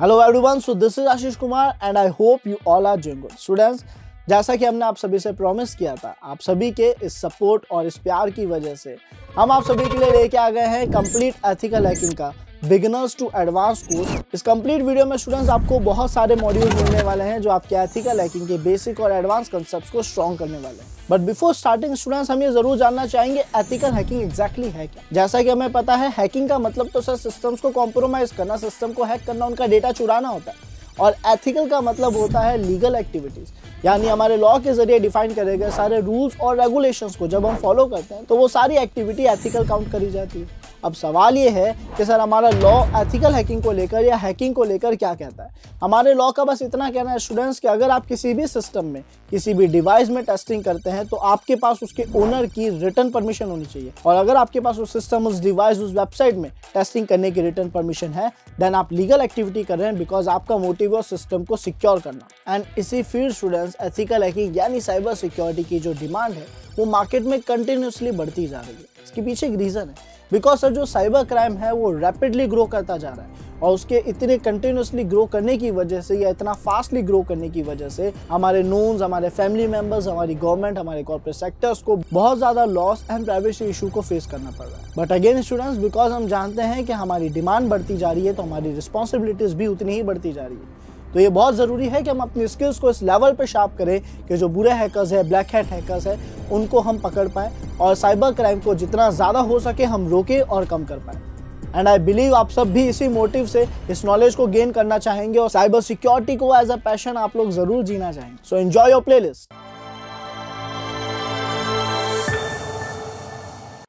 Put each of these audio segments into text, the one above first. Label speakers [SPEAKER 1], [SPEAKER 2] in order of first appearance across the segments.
[SPEAKER 1] hello everyone so this is Ashish Kumar and I hope you all are doing good students जैसा कि हमने आप सभी से प्रॉमिस किया था आप सभी के इस सपोर्ट और इस प्यार की वजह से हम आप सभी के लिए लेके आ गए हैं कंप्लीट एथिकल हैकिंग का बिगनर्स टू एडवांस कोर्स इस कंप्लीट वीडियो में स्टूडेंट्स आपको बहुत सारे मॉड्यूल मिलने वाले हैं जो आपके एथिकल हैकिंग के बेसिक और एडवांस कॉन्सेप्ट्स को स्ट्रॉन्ग करने वाले हैं बट बिफोर स्टार्टिंग स्टूडेंट्स हम ये जरूर जानना चाहेंगे एथिकल हैकिंग एक्जैक्टली है क्या जैसा कि हमें पता है हैकिंग का मतलब तो सर सिस्टम्स को कॉम्प्रोमाइज करना सिस्टम को हैक करना उनका डेटा चुराना होता है और एथिकल का मतलब होता है लीगल एक्टिविटीज़ यानी हमारे लॉ के जरिए डिफाइन करे गए सारे रूल्स और रेगुलेशंस को जब हम फॉलो करते हैं तो वो सारी एक्टिविटी एथिकल काउंट करी जाती है अब सवाल ये है कि सर हमारा लॉ एथिकल हैकिंग को लेकर या हैकिंग को लेकर क्या कहता है हमारे लॉ का बस इतना कहना है स्टूडेंट्स कि अगर आप किसी भी सिस्टम में किसी भी डिवाइस में टेस्टिंग करते हैं तो आपके पास उसके ओनर की रिटर्न परमिशन होनी चाहिए और अगर आपके पास उस सिस्टम उस डिवाइस उस वेबसाइट में टेस्टिंग करने की रिटर्न परमिशन है देन आप लीगल एक्टिविटी कर रहे हैं बिकॉज आपका मोटिव है सिस्टम को सिक्योर करना एंड इसी फील्ड स्टूडेंट्स एथिकल हैकिंग यानी साइबर सिक्योरिटी की जो डिमांड है वो मार्केट में कंटिन्यूसली बढ़ती जा रही है इसके पीछे एक रीज़न है बिकॉज सर जो साइबर क्राइम है वो रैपिडली ग्रो करता जा रहा है और उसके इतने कंटिन्यूसली ग्रो करने की वजह से या इतना फास्टली ग्रो करने की वजह से हमारे नोन्स हमारे फैमिली मेंबर्स हमारी गवर्नमेंट हमारे कॉर्पोरेट सेक्टर्स को बहुत ज़्यादा लॉस एंड प्राइवेसी इशू को फेस करना पड़ रहा है बट अगेन स्टूडेंट्स बिकॉज हम जानते हैं कि हमारी डिमांड बढ़ती जा रही है तो हमारी रिस्पॉन्सिबिलिटीज भी उतनी ही बढ़ती जा रही है तो ये बहुत ज़रूरी है कि हम अपनी स्किल्स को इस लेवल पर शार्प करें कि जो बुरे हैकर्स है ब्लैक हेड हैकर्स है उनको हम पकड़ पाएँ और साइबर क्राइम को जितना ज़्यादा हो सके हम रोकें और कम कर पाएँ एंड आई बिलीव आप सब भी इसी मोटिव से इस नॉलेज को गेन करना चाहेंगे और साइबर सिक्योरिटी को एज अ पैशन आप लोग जरूर जीना चाहेंगे so enjoy your playlist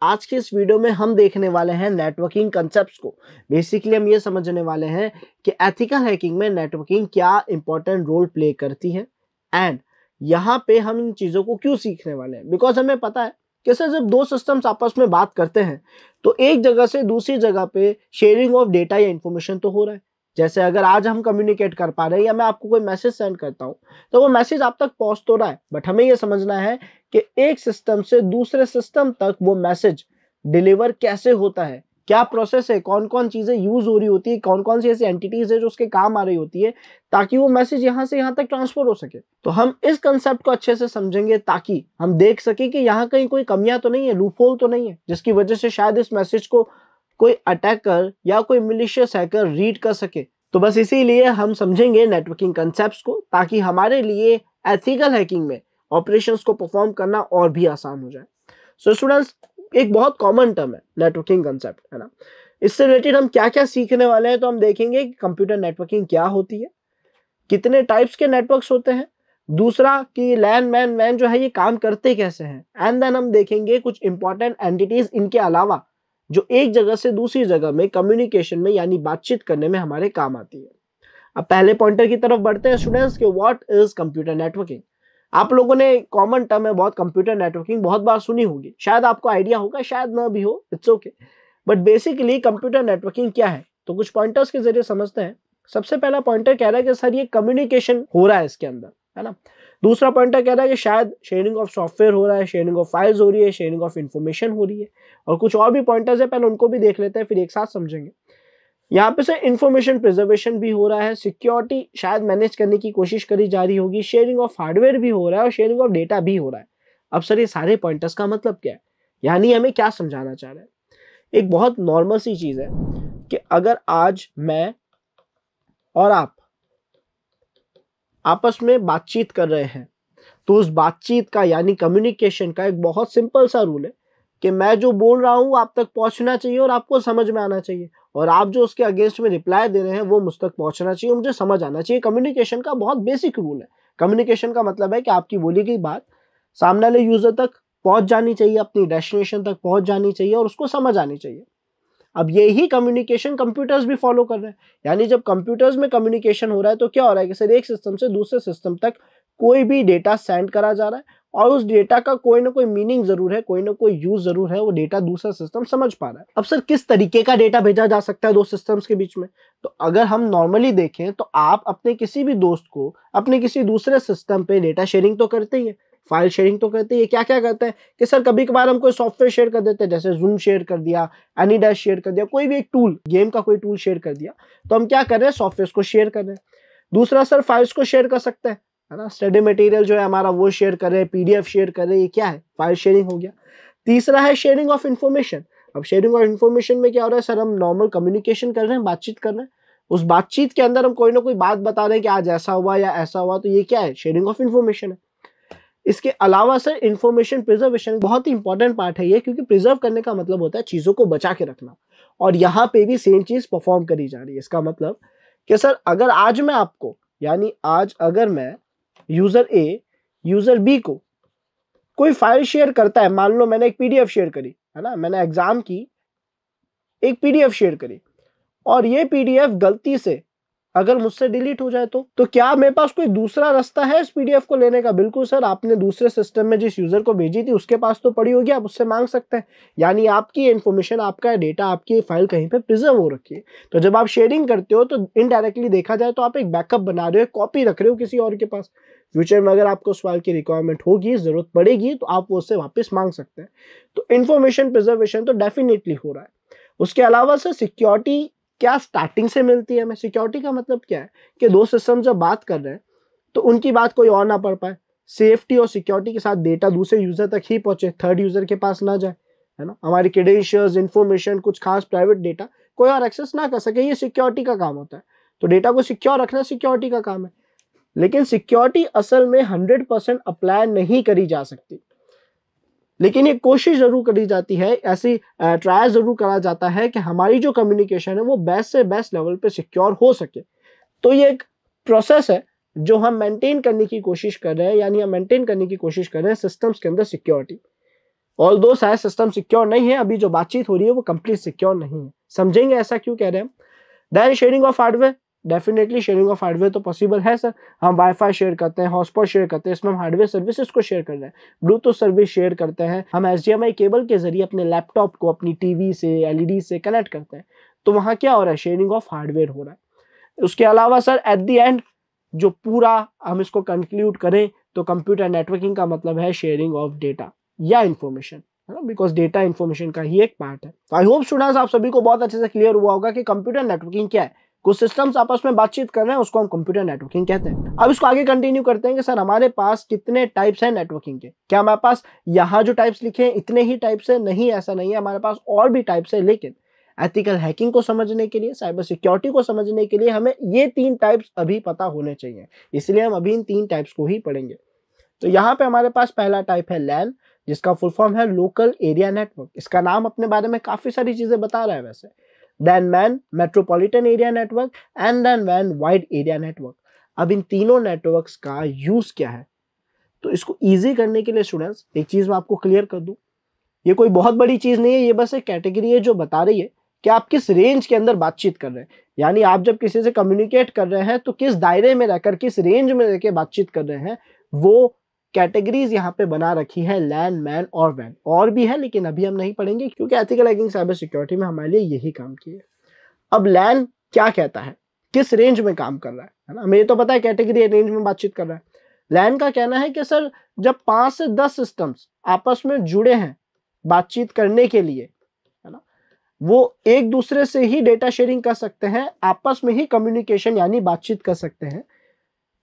[SPEAKER 1] आज के इस वीडियो में हम देखने वाले हैं नेटवर्किंग कंसेप्ट को बेसिकली हम ये समझने वाले हैं कि एथिकल हैकिंग में नेटवर्किंग क्या इंपॉर्टेंट रोल प्ले करती है एंड यहाँ पे हम इन चीज़ों को क्यों सीखने वाले हैं बिकॉज हमें पता है कि सर जब दो सिस्टम्स आपस में बात करते हैं तो एक जगह से दूसरी जगह पे शेयरिंग ऑफ डेटा या इन्फॉर्मेशन तो हो रहा है जैसे अगर आज हम कम्युनिकेट कर पा रहे हैं या मैं आपको कोई मैसेज सेंड करता हूँ तो वो मैसेज आप तक पहुँच तो रहा है बट हमें ये समझना है कि एक सिस्टम से दूसरे सिस्टम तक वो मैसेज डिलीवर कैसे होता है क्या प्रोसेस है कौन कौन चीज़ें यूज़ हो रही होती है कौन कौन सी ऐसी एंटिटीज़ है जो उसके काम आ रही होती है ताकि वो मैसेज यहाँ से यहाँ तक ट्रांसफर हो सके तो हम इस कंसेप्ट को अच्छे से समझेंगे ताकि हम देख सके कि यहाँ कहीं कोई कमियां तो नहीं है लूपोल तो नहीं है जिसकी वजह से शायद इस मैसेज को कोई अटैकर या कोई मिलिशियस हैकर रीड कर सके तो बस इसीलिए हम समझेंगे नेटवर्किंग कंसेप्ट को ताकि हमारे लिए एथिकल हैकिंग में ऑपरेशंस को परफॉर्म करना और भी आसान हो जाए सो so, स्टूडेंट्स एक बहुत कॉमन टर्म है नेटवर्किंग कंसेप्ट है ना इससे रिलेटेड हम क्या क्या सीखने वाले हैं तो हम देखेंगे कि कंप्यूटर नेटवर्किंग क्या होती है कितने टाइप्स के नेटवर्क्स होते हैं दूसरा कि लैंड मैन मैन जो है ये काम करते कैसे हैं एंड देन हम देखेंगे कुछ इंपॉर्टेंट एंटिटीज इनके अलावा जो एक जगह से दूसरी जगह में कम्युनिकेशन में यानी बातचीत करने में हमारे काम आती है अब पहले पॉइंटर की तरफ बढ़ते हैं स्टूडेंट्स के व्हाट इज कंप्यूटर नेटवर्किंग आप लोगों ने कॉमन टर्म है बहुत कंप्यूटर नेटवर्किंग बहुत बार सुनी होगी शायद आपको आइडिया होगा शायद ना भी हो it's okay but basically computer networking क्या है तो कुछ पॉइंटर्स के जरिए समझते हैं सबसे पहला पॉइंटर कह रहा है कि सर ये कम्युनिकेशन हो रहा है इसके अंदर है ना दूसरा पॉइंटर कह रहा है कि शायद शेयरिंग ऑफ सॉफ्टवेयर हो रहा है शेयरिंग ऑफ फाइल्स हो रही है शेयरिंग ऑफ इन्फॉर्मेशन हो रही है और कुछ और भी पॉइंटर्स है पहले उनको भी देख लेते हैं फिर एक साथ समझेंगे यहाँ पे सर इन्फॉर्मेशन प्रिजर्वेशन भी हो रहा है सिक्योरिटी शायद मैनेज करने की कोशिश करी जा रही होगी शेयरिंग ऑफ हार्डवेयर भी हो रहा है और शेयरिंग ऑफ डेटा भी हो रहा है अब सर ये सारे पॉइंटर्स का मतलब क्या है यानी हमें क्या समझाना चाह रहे हैं एक बहुत नॉर्मल सी चीज़ है कि अगर आज मैं और आप आपस में बातचीत कर रहे हैं तो उस बातचीत का यानी कम्युनिकेशन का एक बहुत सिंपल सा रूल है कि मैं जो बोल रहा हूँ आप तक पहुंचना चाहिए और आपको समझ में आना चाहिए और आप जो उसके अगेंस्ट में रिप्लाई दे रहे हैं वो मुझ तक पहुंचना चाहिए मुझे समझ आना चाहिए कम्युनिकेशन का बहुत बेसिक रूल है कम्युनिकेशन का मतलब है कि आपकी बोली गई बात सामने वाले यूज़र तक पहुंच जानी चाहिए अपनी डेस्टिनेशन तक पहुंच जानी चाहिए और उसको समझ आनी चाहिए अब यही कम्युनिकेशन कंप्यूटर्स भी फॉलो कर रहे हैं यानी जब कंप्यूटर्स में कम्युनिकेशन हो रहा है तो क्या हो रहा है कि सर एक सिस्टम से दूसरे सिस्टम तक कोई भी डेटा सेंड करा जा रहा है और उस डेटा का कोई ना कोई मीनिंग जरूर है कोई ना कोई यूज जरूर है वो डेटा दूसरा सिस्टम समझ पा रहा है अब सर किस तरीके का डेटा भेजा जा सकता है दो सिस्टम्स के बीच में तो अगर हम नॉर्मली देखें तो आप अपने किसी भी दोस्त को अपने किसी दूसरे सिस्टम पे डेटा शेयरिंग तो करते ही है फाइल शेयरिंग तो करते हैं क्या क्या करते हैं कि सर कभी कभार हम कोई सॉफ्टवेयर शेयर कर देते हैं जैसे जूम शेयर कर दिया डैश शेयर कर दिया कोई भी एक टूल गेम का कोई टूल शेयर कर दिया तो हम क्या कर रहे हैं सॉफ्टवेयर को शेयर कर रहे हैं दूसरा सर फाइल्स को शेयर कर सकते हैं है ना स्टडी मटेरियल जो है हमारा वो शेयर करें पीडीएफ शेयर करें ये क्या है फाइल शेयरिंग हो गया तीसरा है शेयरिंग ऑफ इन्फॉर्मेशन अब शेयरिंग ऑफ इन्फॉर्मेशन में क्या हो रहा है सर हम नॉर्मल कम्युनिकेशन कर रहे हैं बातचीत कर रहे हैं उस बातचीत के अंदर हम कोई ना कोई बात बता रहे हैं कि आज ऐसा हुआ या ऐसा हुआ तो ये क्या है शेयरिंग ऑफ इन्फॉर्मेशन है इसके अलावा सर इन्फॉर्मेशन प्रिजर्वेशन बहुत ही इंपॉर्टेंट पार्ट है ये क्योंकि प्रिजर्व करने का मतलब होता है चीज़ों को बचा के रखना और यहाँ पे भी सेम चीज़ परफॉर्म करी जा रही है इसका मतलब कि सर अगर आज मैं आपको यानी आज अगर मैं यूज़र ए यूज़र बी को कोई फाइल शेयर करता है मान लो मैंने एक पीडीएफ शेयर करी है ना मैंने एग्ज़ाम की एक पीडीएफ शेयर करी और ये पीडीएफ गलती से अगर मुझसे डिलीट हो जाए तो तो क्या मेरे पास कोई दूसरा रास्ता है इस पीडीएफ को लेने का बिल्कुल सर आपने दूसरे सिस्टम में जिस यूज़र को भेजी थी उसके पास तो पड़ी होगी आप उससे मांग सकते हैं यानी आपकी इन्फॉर्मेशन आपका डेटा आपकी फाइल कहीं पे प्रिजर्व हो रखी है तो जब आप शेयरिंग करते हो तो इनडायरेक्टली देखा जाए तो आप एक बैकअप बना रहे हो कॉपी रख रहे हो किसी और के पास फ्यूचर में अगर आपको उस सवाल की रिक्वायरमेंट होगी ज़रूरत पड़ेगी तो आप वो उससे वापस मांग सकते हैं तो इन्फॉर्मेशन प्रिजर्वेशन तो डेफिनेटली हो रहा है उसके अलावा सर सिक्योरिटी क्या स्टार्टिंग से मिलती है हमें सिक्योरिटी का मतलब क्या है कि दो सिस्टम जब बात कर रहे हैं तो उनकी बात कोई और ना पड़ पाए सेफ्टी और सिक्योरिटी के साथ डेटा दूसरे यूज़र तक ही पहुंचे थर्ड यूज़र के पास ना जाए है ना हमारी क्रेडेंशियल इन्फॉर्मेशन कुछ खास प्राइवेट डेटा कोई और एक्सेस ना कर सके ये सिक्योरिटी का काम होता है तो डेटा को सिक्योर रखना सिक्योरिटी का काम है लेकिन सिक्योरिटी असल में हंड्रेड परसेंट अप्लाई नहीं करी जा सकती लेकिन ये कोशिश ज़रूर करी जाती है ऐसी ट्रायल ज़रूर करा जाता है कि हमारी जो कम्युनिकेशन है वो बेस्ट से बेस्ट लेवल पे सिक्योर हो सके तो ये एक प्रोसेस है जो हम मेंटेन करने की कोशिश कर रहे हैं यानी हम मेंटेन करने की कोशिश कर रहे हैं सिस्टम्स के अंदर सिक्योरिटी ऑल दो शायद सिस्टम सिक्योर नहीं है अभी जो बातचीत हो रही है वो कंप्लीट सिक्योर नहीं है समझेंगे ऐसा क्यों कह रहे हैं then sharing of hardware definitely sharing of hardware तो पॉसिबल है सर हम वाईफाई शेयर करते हैं हॉटस्पॉट शेयर करते हैं इसमें हम हार्डवेयर सर्विसेज को शेयर कर रहे हैं ब्लूटूथ सर्विस शेयर करते हैं हम आई केबल के जरिए अपने लैपटॉप को अपनी टीवी से एलईडी e से कनेक्ट करते हैं तो वहाँ क्या हो रहा है शेयरिंग ऑफ हार्डवेयर हो रहा है उसके अलावा सर एट दी एंड जो पूरा हम इसको कंक्लूड करें तो कंप्यूटर नेटवर्किंग का मतलब है शेयरिंग ऑफ डेटा या इन्फॉर्मेशन है बिकॉज डेटा इन्फॉर्मेशन का ही एक पार्ट है आई होप स्टूडेंट्स आप सभी को बहुत अच्छे से क्लियर हुआ होगा कि कंप्यूटर नेटवर्किंग क्या है कुछ सिस्टम्स आपस में बातचीत कर रहे हैं उसको हम कंप्यूटर नेटवर्किंग कहते हैं अब इसको आगे कंटिन्यू करते हैं कि सर हमारे पास कितने टाइप्स हैं नेटवर्किंग के क्या हमारे पास यहाँ जो टाइप्स लिखे हैं इतने ही टाइप्स है नहीं ऐसा नहीं है हमारे पास और भी टाइप्स है लेकिन एथिकल हैकिंग को समझने के लिए साइबर सिक्योरिटी को समझने के लिए हमें ये तीन टाइप्स अभी पता होने चाहिए इसलिए हम अभी इन तीन टाइप्स को ही पढ़ेंगे तो यहाँ पे हमारे पास पहला टाइप है लैन जिसका फुल फॉर्म है लोकल एरिया नेटवर्क इसका नाम अपने बारे में काफ़ी सारी चीज़ें बता रहा है वैसे then when metropolitan area network and then when wide area network अब इन तीनों नेटवर्क्स का यूज क्या है तो इसको इजी करने के लिए स्टूडेंट्स एक चीज मैं आपको क्लियर कर दूं ये कोई बहुत बड़ी चीज नहीं है ये बस एक कैटेगरी है जो बता रही है कि आप किस रेंज के अंदर बातचीत कर रहे हैं यानी आप जब किसी से कम्युनिकेट कर रहे हैं तो किस दायरे में रहकर किस रेंज में रहकर बातचीत कर रहे हैं वो कैटेगरीज यहाँ पे बना रखी है लैंड मैन और वैन और भी है लेकिन अभी हम नहीं पढ़ेंगे क्योंकि एथिकल हैकिंग साइबर सिक्योरिटी में हमारे लिए यही काम किया अब लैंड क्या कहता है किस रेंज में काम कर रहा है ना हमें तो पता है कैटेगरी रेंज में बातचीत कर रहा है लैन का कहना है कि सर जब पाँच से दस सिस्टम्स आपस में जुड़े हैं बातचीत करने के लिए है ना वो एक दूसरे से ही डेटा शेयरिंग कर सकते हैं आपस में ही कम्युनिकेशन यानी बातचीत कर सकते हैं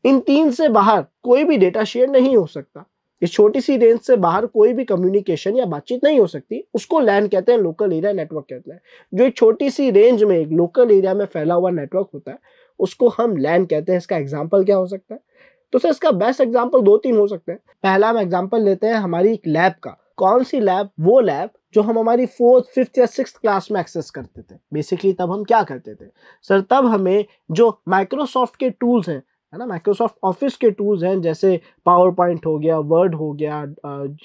[SPEAKER 1] इन तीन से बाहर कोई भी डेटा शेयर नहीं हो सकता इस छोटी सी रेंज से बाहर कोई भी कम्युनिकेशन या बातचीत नहीं हो सकती उसको लैंड कहते हैं लोकल एरिया नेटवर्क कहते हैं जो एक छोटी सी रेंज में एक लोकल एरिया में फैला हुआ नेटवर्क होता है उसको हम लैंड कहते हैं इसका एग्जाम्पल क्या हो सकता है तो सर इसका बेस्ट एग्जाम्पल दो तीन हो सकते हैं पहला हम एग्जाम्पल लेते हैं हमारी एक लैब का कौन सी लैब वो लैब जो हम हमारी फोर्थ फिफ्थ या सिक्स क्लास में एक्सेस करते थे बेसिकली तब हम क्या करते थे सर तब हमें जो माइक्रोसॉफ्ट के टूल्स हैं है ना माइक्रोसॉफ्ट ऑफिस के टूल्स हैं जैसे पावर पॉइंट हो गया वर्ड हो गया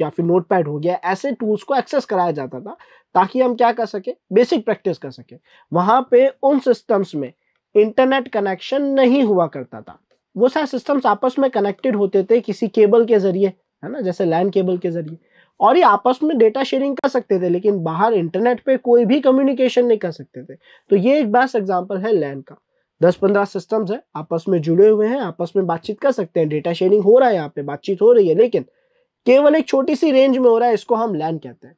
[SPEAKER 1] या फिर नोट पैड हो गया ऐसे टूल्स को एक्सेस कराया जाता था ताकि हम क्या कर सकें बेसिक प्रैक्टिस कर सकें वहाँ पे उन सिस्टम्स में इंटरनेट कनेक्शन नहीं हुआ करता था वो सारे सिस्टम्स आपस में कनेक्टेड होते थे किसी केबल के ज़रिए है ना जैसे लैंड केबल के ज़रिए और ये आपस में डेटा शेयरिंग कर सकते थे लेकिन बाहर इंटरनेट पे कोई भी कम्युनिकेशन नहीं कर सकते थे तो ये एक बेस्ट एग्जांपल है लैंड का दस पंद्रह सिस्टम्स हैं आपस में जुड़े हुए हैं आपस में बातचीत कर सकते हैं डेटा शेयरिंग हो रहा है यहाँ पे बातचीत हो रही है लेकिन केवल एक छोटी सी रेंज में हो रहा है इसको हम लैंड कहते हैं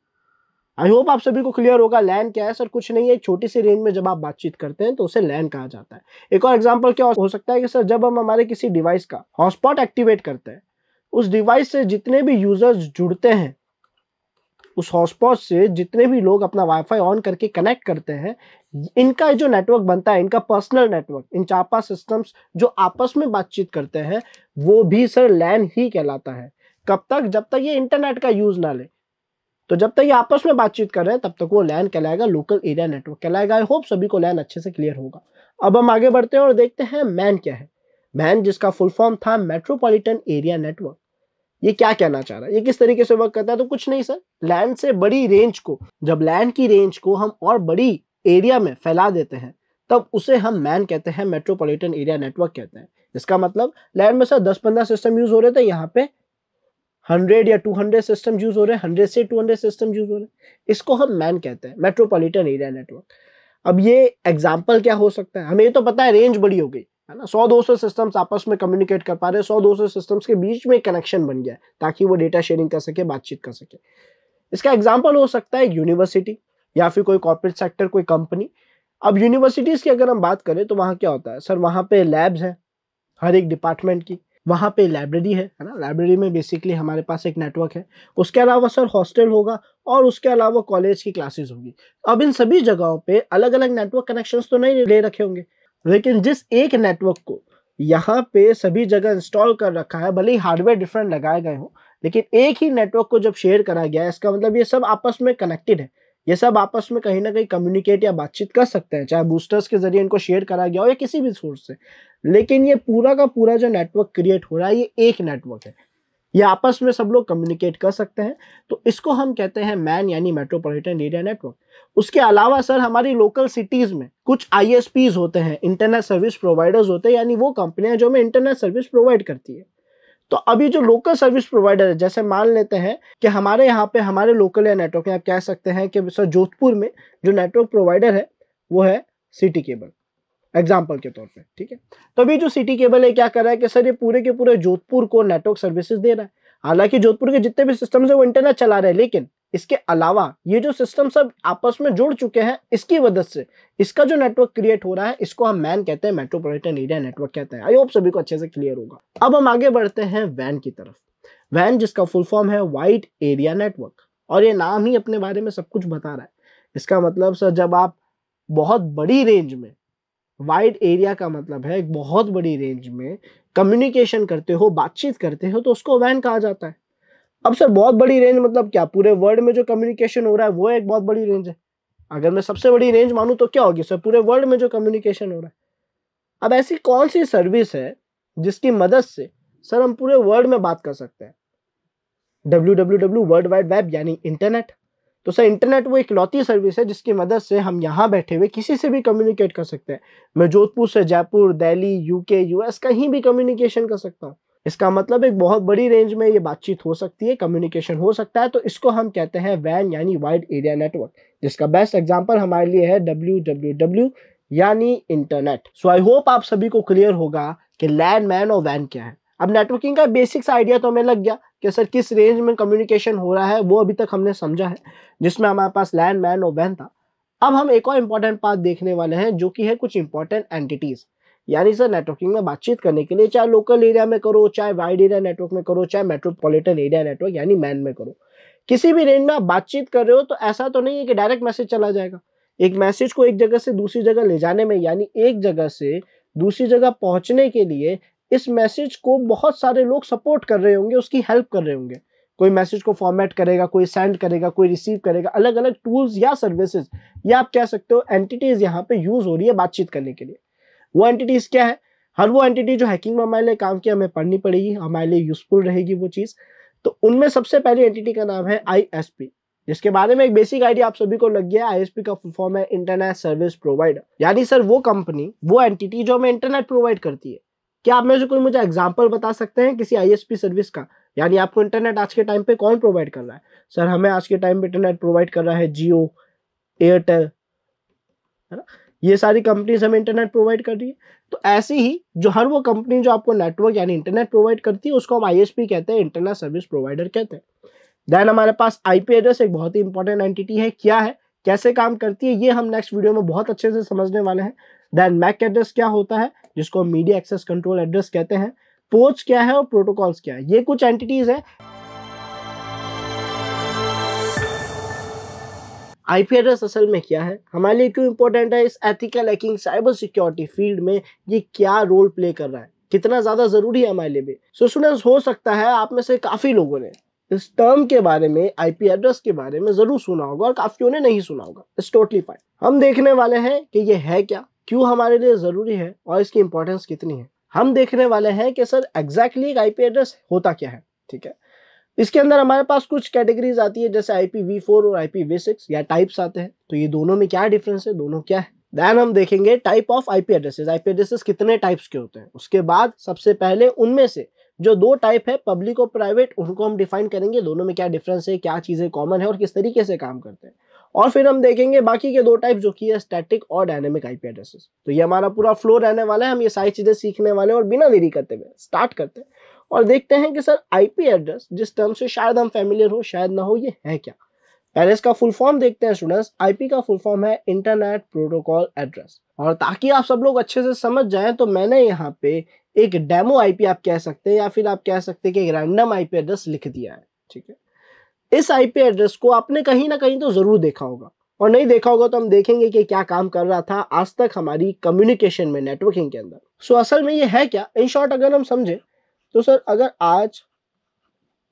[SPEAKER 1] आई होप आप सभी को क्लियर होगा लैंड क्या है सर कुछ नहीं है एक छोटी सी रेंज में जब आप बातचीत करते हैं तो उसे लैंड कहा जाता है एक और एग्जाम्पल क्या हो सकता है कि सर जब हम हमारे किसी डिवाइस का हॉटस्पॉट एक्टिवेट करते हैं उस डिवाइस से जितने भी यूजर्स जुड़ते हैं उस हॉटस्पॉट से जितने भी लोग अपना वाईफाई ऑन करके कनेक्ट करते हैं इनका जो नेटवर्क बनता है इनका पर्सनल नेटवर्क इन चापा सिस्टम्स जो आपस में बातचीत करते हैं वो भी सर लैन ही कहलाता है कब तक जब तक ये इंटरनेट का यूज़ ना ले तो जब तक ये आपस में बातचीत कर रहे हैं तब तक वो लैन कहलाएगा लोकल एरिया नेटवर्क कहलाएगा आई होप सभी को लैन अच्छे से क्लियर होगा अब हम आगे बढ़ते हैं और देखते हैं मैन क्या है मैन जिसका फुल फॉर्म था मेट्रोपॉलिटन एरिया नेटवर्क ये क्या कहना चाह रहा है ये किस तरीके से वर्क करता है तो कुछ नहीं सर लैंड से बड़ी रेंज को जब लैंड की रेंज को हम और बड़ी एरिया में फैला देते हैं तब उसे हम मैन कहते हैं मेट्रोपॉलिटन एरिया नेटवर्क कहते हैं इसका मतलब लैंड में सर दस पंद्रह सिस्टम यूज हो रहे थे यहाँ पे हंड्रेड या टू हंड्रेड सिस्टम यूज हो रहे हैं हंड्रेड से टू हंड्रेड सिस्टम यूज हो रहे हैं इसको हम मैन कहते हैं मेट्रोपॉलिटन एरिया नेटवर्क अब ये एग्जाम्पल क्या हो सकता है हमें ये तो पता है रेंज बड़ी हो गई है ना सौ दो सौ सिस्टम्स आपस में कम्युनिकेट कर पा रहे हैं सौ दो सौ सिस्टम्स के बीच में कनेक्शन बन गया ताकि वो डेटा शेयरिंग कर सके बातचीत कर सके इसका एग्जाम्पल हो सकता है यूनिवर्सिटी या फिर कोई कॉर्पोरेट सेक्टर कोई कंपनी अब यूनिवर्सिटीज़ की अगर हम बात करें तो वहाँ क्या होता है सर वहाँ पे लैब्स हैं हर एक डिपार्टमेंट की वहाँ पे लाइब्रेरी है है ना लाइब्रेरी में बेसिकली हमारे पास एक नेटवर्क है उसके अलावा सर हॉस्टल होगा और उसके अलावा कॉलेज की क्लासेस होगी अब इन सभी जगहों पे अलग अलग नेटवर्क कनेक्शंस तो नहीं ले रखे होंगे लेकिन जिस एक नेटवर्क को यहाँ पे सभी जगह इंस्टॉल कर रखा है भले ही हार्डवेयर डिफरेंट लगाए गए हों लेकिन एक ही नेटवर्क को जब शेयर करा गया है इसका मतलब ये सब आपस में कनेक्टेड है ये सब आपस में कहीं ना कहीं कम्युनिकेट या बातचीत कर सकते हैं चाहे बूस्टर्स के जरिए इनको शेयर करा गया हो या किसी भी सोर्स से लेकिन ये पूरा का पूरा जो नेटवर्क क्रिएट हो रहा है ये एक नेटवर्क है या आपस में सब लोग कम्युनिकेट कर सकते हैं तो इसको हम कहते हैं मैन यानी मेट्रोपॉलिटन एरिया नेटवर्क उसके अलावा सर हमारी लोकल सिटीज़ में कुछ आई होते हैं इंटरनेट सर्विस प्रोवाइडर्स होते हैं यानी वो कंपनियां जो हमें इंटरनेट सर्विस प्रोवाइड करती है तो अभी जो लोकल सर्विस प्रोवाइडर है जैसे मान लेते हैं कि हमारे यहाँ पे हमारे लोकल या नेटवर्क आप कह सकते हैं कि सर जोधपुर में जो नेटवर्क प्रोवाइडर है वो है सिटी केबल एग्जाम्पल के तौर पर ठीक है तभी तो जो सिटी केबल है क्या कर रहा है कि सर ये पूरे के पूरे जोधपुर को नेटवर्क सर्विसेज दे रहा है हालांकि जोधपुर के जितने भी सिस्टम है वो इंटरनेट चला रहे हैं लेकिन इसके अलावा ये जो सिस्टम सब आपस में जुड़ चुके हैं इसकी वजह से इसका जो नेटवर्क क्रिएट हो रहा है इसको हम मैन कहते हैं मेट्रोपोलिटन एरिया नेटवर्क कहते हैं आई होप सभी को अच्छे से क्लियर होगा अब हम आगे बढ़ते हैं वैन की तरफ वैन जिसका फुल फॉर्म है वाइट एरिया नेटवर्क और ये नाम ही अपने बारे में सब कुछ बता रहा है इसका मतलब सर जब आप बहुत बड़ी रेंज में वाइड एरिया का मतलब है एक बहुत बड़ी रेंज में कम्युनिकेशन करते हो बातचीत करते हो तो उसको वैन कहा जाता है अब सर बहुत बड़ी रेंज मतलब क्या पूरे वर्ल्ड में जो कम्युनिकेशन हो रहा है वो एक बहुत बड़ी रेंज है अगर मैं सबसे बड़ी रेंज मानूँ तो क्या होगी सर पूरे वर्ल्ड में जो कम्युनिकेशन हो रहा है अब ऐसी कौन सी सर्विस है जिसकी मदद से सर हम पूरे वर्ल्ड में बात कर सकते हैं W W W world wide web यानी इंटरनेट तो सर इंटरनेट वो इकलौती सर्विस है जिसकी मदद से हम यहाँ बैठे हुए किसी से भी कम्युनिकेट कर सकते हैं मैं जोधपुर से जयपुर दिल्ली यूके यूएस कहीं भी कम्युनिकेशन कर सकता हूँ इसका मतलब एक बहुत बड़ी रेंज में ये बातचीत हो सकती है कम्युनिकेशन हो सकता है तो इसको हम कहते हैं वैन यानी वाइड एरिया नेटवर्क जिसका बेस्ट एग्जाम्पल हमारे लिए है डब्ल्यू डब्ल्यू डब्ल्यू यानी इंटरनेट सो आई होप आप सभी को क्लियर होगा कि लैंड मैन और वैन क्या है अब नेटवर्किंग का बेसिक्स आइडिया तो हमें लग गया कि सर किस रेंज में कम्युनिकेशन हो रहा है वो अभी तक हमने समझा है जिसमें हमारे पास लैंड मैन और वैन था अब हम एक और इम्पॉर्टेंट पार्ट देखने वाले हैं जो कि है कुछ इंपॉर्टेंट एंटिटीज़ यानी सर नेटवर्किंग में बातचीत करने के लिए चाहे लोकल एरिया में करो चाहे वाइड एरिया नेटवर्क में करो चाहे मेट्रोपोलिटन एरिया नेटवर्क यानी मैन में करो किसी भी रेंज में आप बातचीत कर रहे हो तो ऐसा तो नहीं है कि डायरेक्ट मैसेज चला जाएगा एक मैसेज को एक जगह से दूसरी जगह ले जाने में यानी एक जगह से दूसरी जगह पहुंचने के लिए इस मैसेज को बहुत सारे लोग सपोर्ट कर रहे होंगे उसकी हेल्प कर रहे होंगे कोई मैसेज को फॉर्मेट करेगा कोई सेंड करेगा कोई रिसीव करेगा अलग अलग टूल्स या सर्विसेज या आप कह सकते हो एंटिटीज यहाँ पे यूज हो रही है बातचीत करने के लिए वो एंटिटीज क्या है हर वो एंटिटी जो हैकिंग में हमारे लिए काम किया हमें पढ़नी पड़ेगी हमारे लिए यूजफुल रहेगी वो चीज़ तो उनमें सबसे पहली एंटिटी का नाम है आई जिसके बारे में एक बेसिक आइडिया आप सभी को लग गया है पी का फुल फॉर्म है इंटरनेट सर्विस प्रोवाइडर यानी सर वो कंपनी वो एंटिटी जो हमें इंटरनेट प्रोवाइड करती है क्या आप में से कोई मुझे एग्जाम्पल बता सकते हैं किसी आई सर्विस का यानी आपको इंटरनेट आज के टाइम पे कौन प्रोवाइड कर रहा है सर हमें आज के टाइम पे इंटरनेट प्रोवाइड कर रहा है जियो एयरटेल है ना ये सारी कंपनीज हमें इंटरनेट प्रोवाइड कर रही है तो ऐसी ही जो हर वो कंपनी जो आपको नेटवर्क यानी इंटरनेट प्रोवाइड करती है उसको हम आई कहते हैं इंटरनेट सर्विस प्रोवाइडर कहते हैं देन हमारे पास आईपी एड्रेस एक बहुत ही इंपॉर्टेंट एंटिटी है क्या है कैसे काम करती है ये हम नेक्स्ट वीडियो में बहुत अच्छे से समझने वाले हैं देन मैक एड्रेस क्या होता है जिसको मीडिया एक्सेस कंट्रोल एड्रेस कहते हैं पोर्ट्स क्या है और प्रोटोकॉल्स क्या है ये कुछ एंटिटीज है आईपी एड्रेस असल में क्या है हमारे लिए क्यों इंपॉर्टेंट है इस ethical hacking cyber security field में ये क्या रोल प्ले कर रहा है कितना ज़्यादा ज़रूरी है हमारे लिए भी सो so, स्टूडेंट्स हो सकता है आप में से काफ़ी लोगों ने इस टर्म के बारे में आईपी एड्रेस के बारे में ज़रूर सुना होगा और काफी उन्हें नहीं सुना होगा इट्स टोटली फाइन हम देखने वाले हैं कि ये है क्या क्यों हमारे लिए ज़रूरी है और इसकी इंपॉर्टेंस कितनी है हम देखने वाले हैं कि सर एग्जैक्टली एक आईपी एड्रेस होता क्या है ठीक है इसके अंदर हमारे पास कुछ कैटेगरीज आती है जैसे आई वी फोर और आई पी वी सिक्स या टाइप्स आते हैं तो ये दोनों में क्या डिफरेंस है दोनों क्या है देन हम देखेंगे type of I IP I P addresses कितने टाइप्स के होते हैं उसके बाद सबसे पहले उनमें से जो दो टाइप है पब्लिक और प्राइवेट उनको हम डिफाइन करेंगे दोनों में क्या डिफरेंस है क्या चीज़ें कॉमन है और किस तरीके से काम करते हैं और फिर हम देखेंगे बाकी के दो टाइप जो कि है स्टैटिक और डायनेमिक आईपी एड्रेसेस तो ये हमारा पूरा फ्लो रहने वाला है हम ये सारी चीज़ें सीखने वाले हैं और बिना देरी करते हुए स्टार्ट करते हैं और देखते हैं कि सर आईपी एड्रेस जिस टर्म से शायद हम फेमिलियर हो शायद ना हो ये है क्या पहले इसका फुल फॉर्म देखते हैं स्टूडेंट्स आईपी का फुल फॉर्म है इंटरनेट प्रोटोकॉल एड्रेस और ताकि आप सब लोग अच्छे से समझ जाएं तो मैंने यहाँ पे एक डेमो आईपी आप कह सकते हैं या फिर आप कह सकते हैं कि एक रैंडम आईपी एड्रेस लिख दिया है ठीक है इस आईपी एड्रेस को आपने कहीं ना कहीं तो ज़रूर देखा होगा और नहीं देखा होगा तो हम देखेंगे कि क्या काम कर रहा था आज तक हमारी कम्युनिकेशन में नेटवर्किंग के अंदर सो असल में ये है क्या इन शॉर्ट अगर हम समझे तो सर अगर आज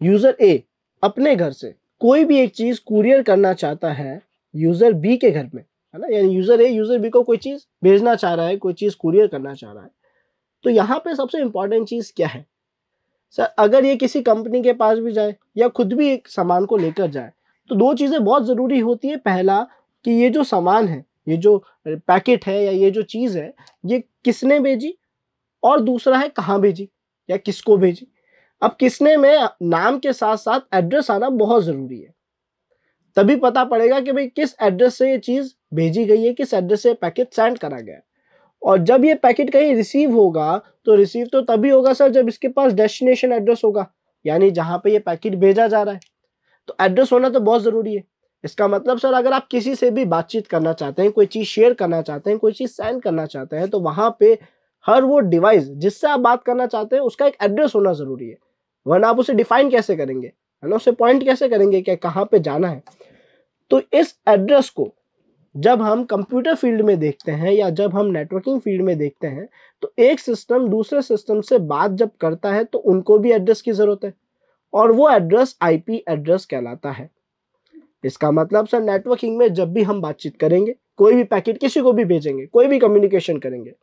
[SPEAKER 1] यूज़र ए अपने घर से कोई भी एक चीज़ कुरियर करना चाहता है यूज़र बी के घर में है ना यानी यूज़र ए यूज़र बी को कोई चीज़ भेजना चाह रहा है कोई चीज़ कुरियर करना चाह रहा है तो यहाँ पे सबसे इंपॉर्टेंट चीज़ क्या है सर अगर ये किसी कंपनी के पास भी जाए या खुद भी एक सामान को लेकर जाए तो दो चीज़ें बहुत ज़रूरी होती है पहला कि ये जो सामान है ये जो पैकेट है या ये जो चीज़ है ये किसने भेजी और दूसरा है कहाँ भेजी या किसको भेजी अब किसने में नाम के साथ साथ एड्रेस आना बहुत ज़रूरी है तभी पता पड़ेगा कि भाई किस एड्रेस से ये चीज़ भेजी गई है किस एड्रेस से पैकेट सेंड करा गया है और जब ये पैकेट कहीं रिसीव होगा तो रिसीव तो तभी होगा सर जब इसके पास डेस्टिनेशन एड्रेस होगा यानी जहाँ पे ये पैकेट भेजा जा रहा है तो एड्रेस होना तो बहुत ज़रूरी है इसका मतलब सर अगर आप किसी से भी बातचीत करना चाहते हैं कोई चीज़ शेयर करना चाहते हैं कोई चीज़ सेंड करना चाहते हैं तो वहाँ पे हर वो डिवाइस जिससे आप बात करना चाहते हैं उसका एक एड्रेस होना ज़रूरी है वरना आप उसे डिफाइन कैसे करेंगे है ना उसे पॉइंट कैसे करेंगे क्या कहाँ पे जाना है तो इस एड्रेस को जब हम कंप्यूटर फील्ड में देखते हैं या जब हम नेटवर्किंग फील्ड में देखते हैं तो एक सिस्टम दूसरे सिस्टम से बात जब करता है तो उनको भी एड्रेस की ज़रूरत है और वो एड्रेस आईपी एड्रेस कहलाता है इसका मतलब सर नेटवर्किंग में जब भी हम बातचीत करेंगे कोई भी पैकेट किसी को भी भेजेंगे कोई भी कम्युनिकेशन करेंगे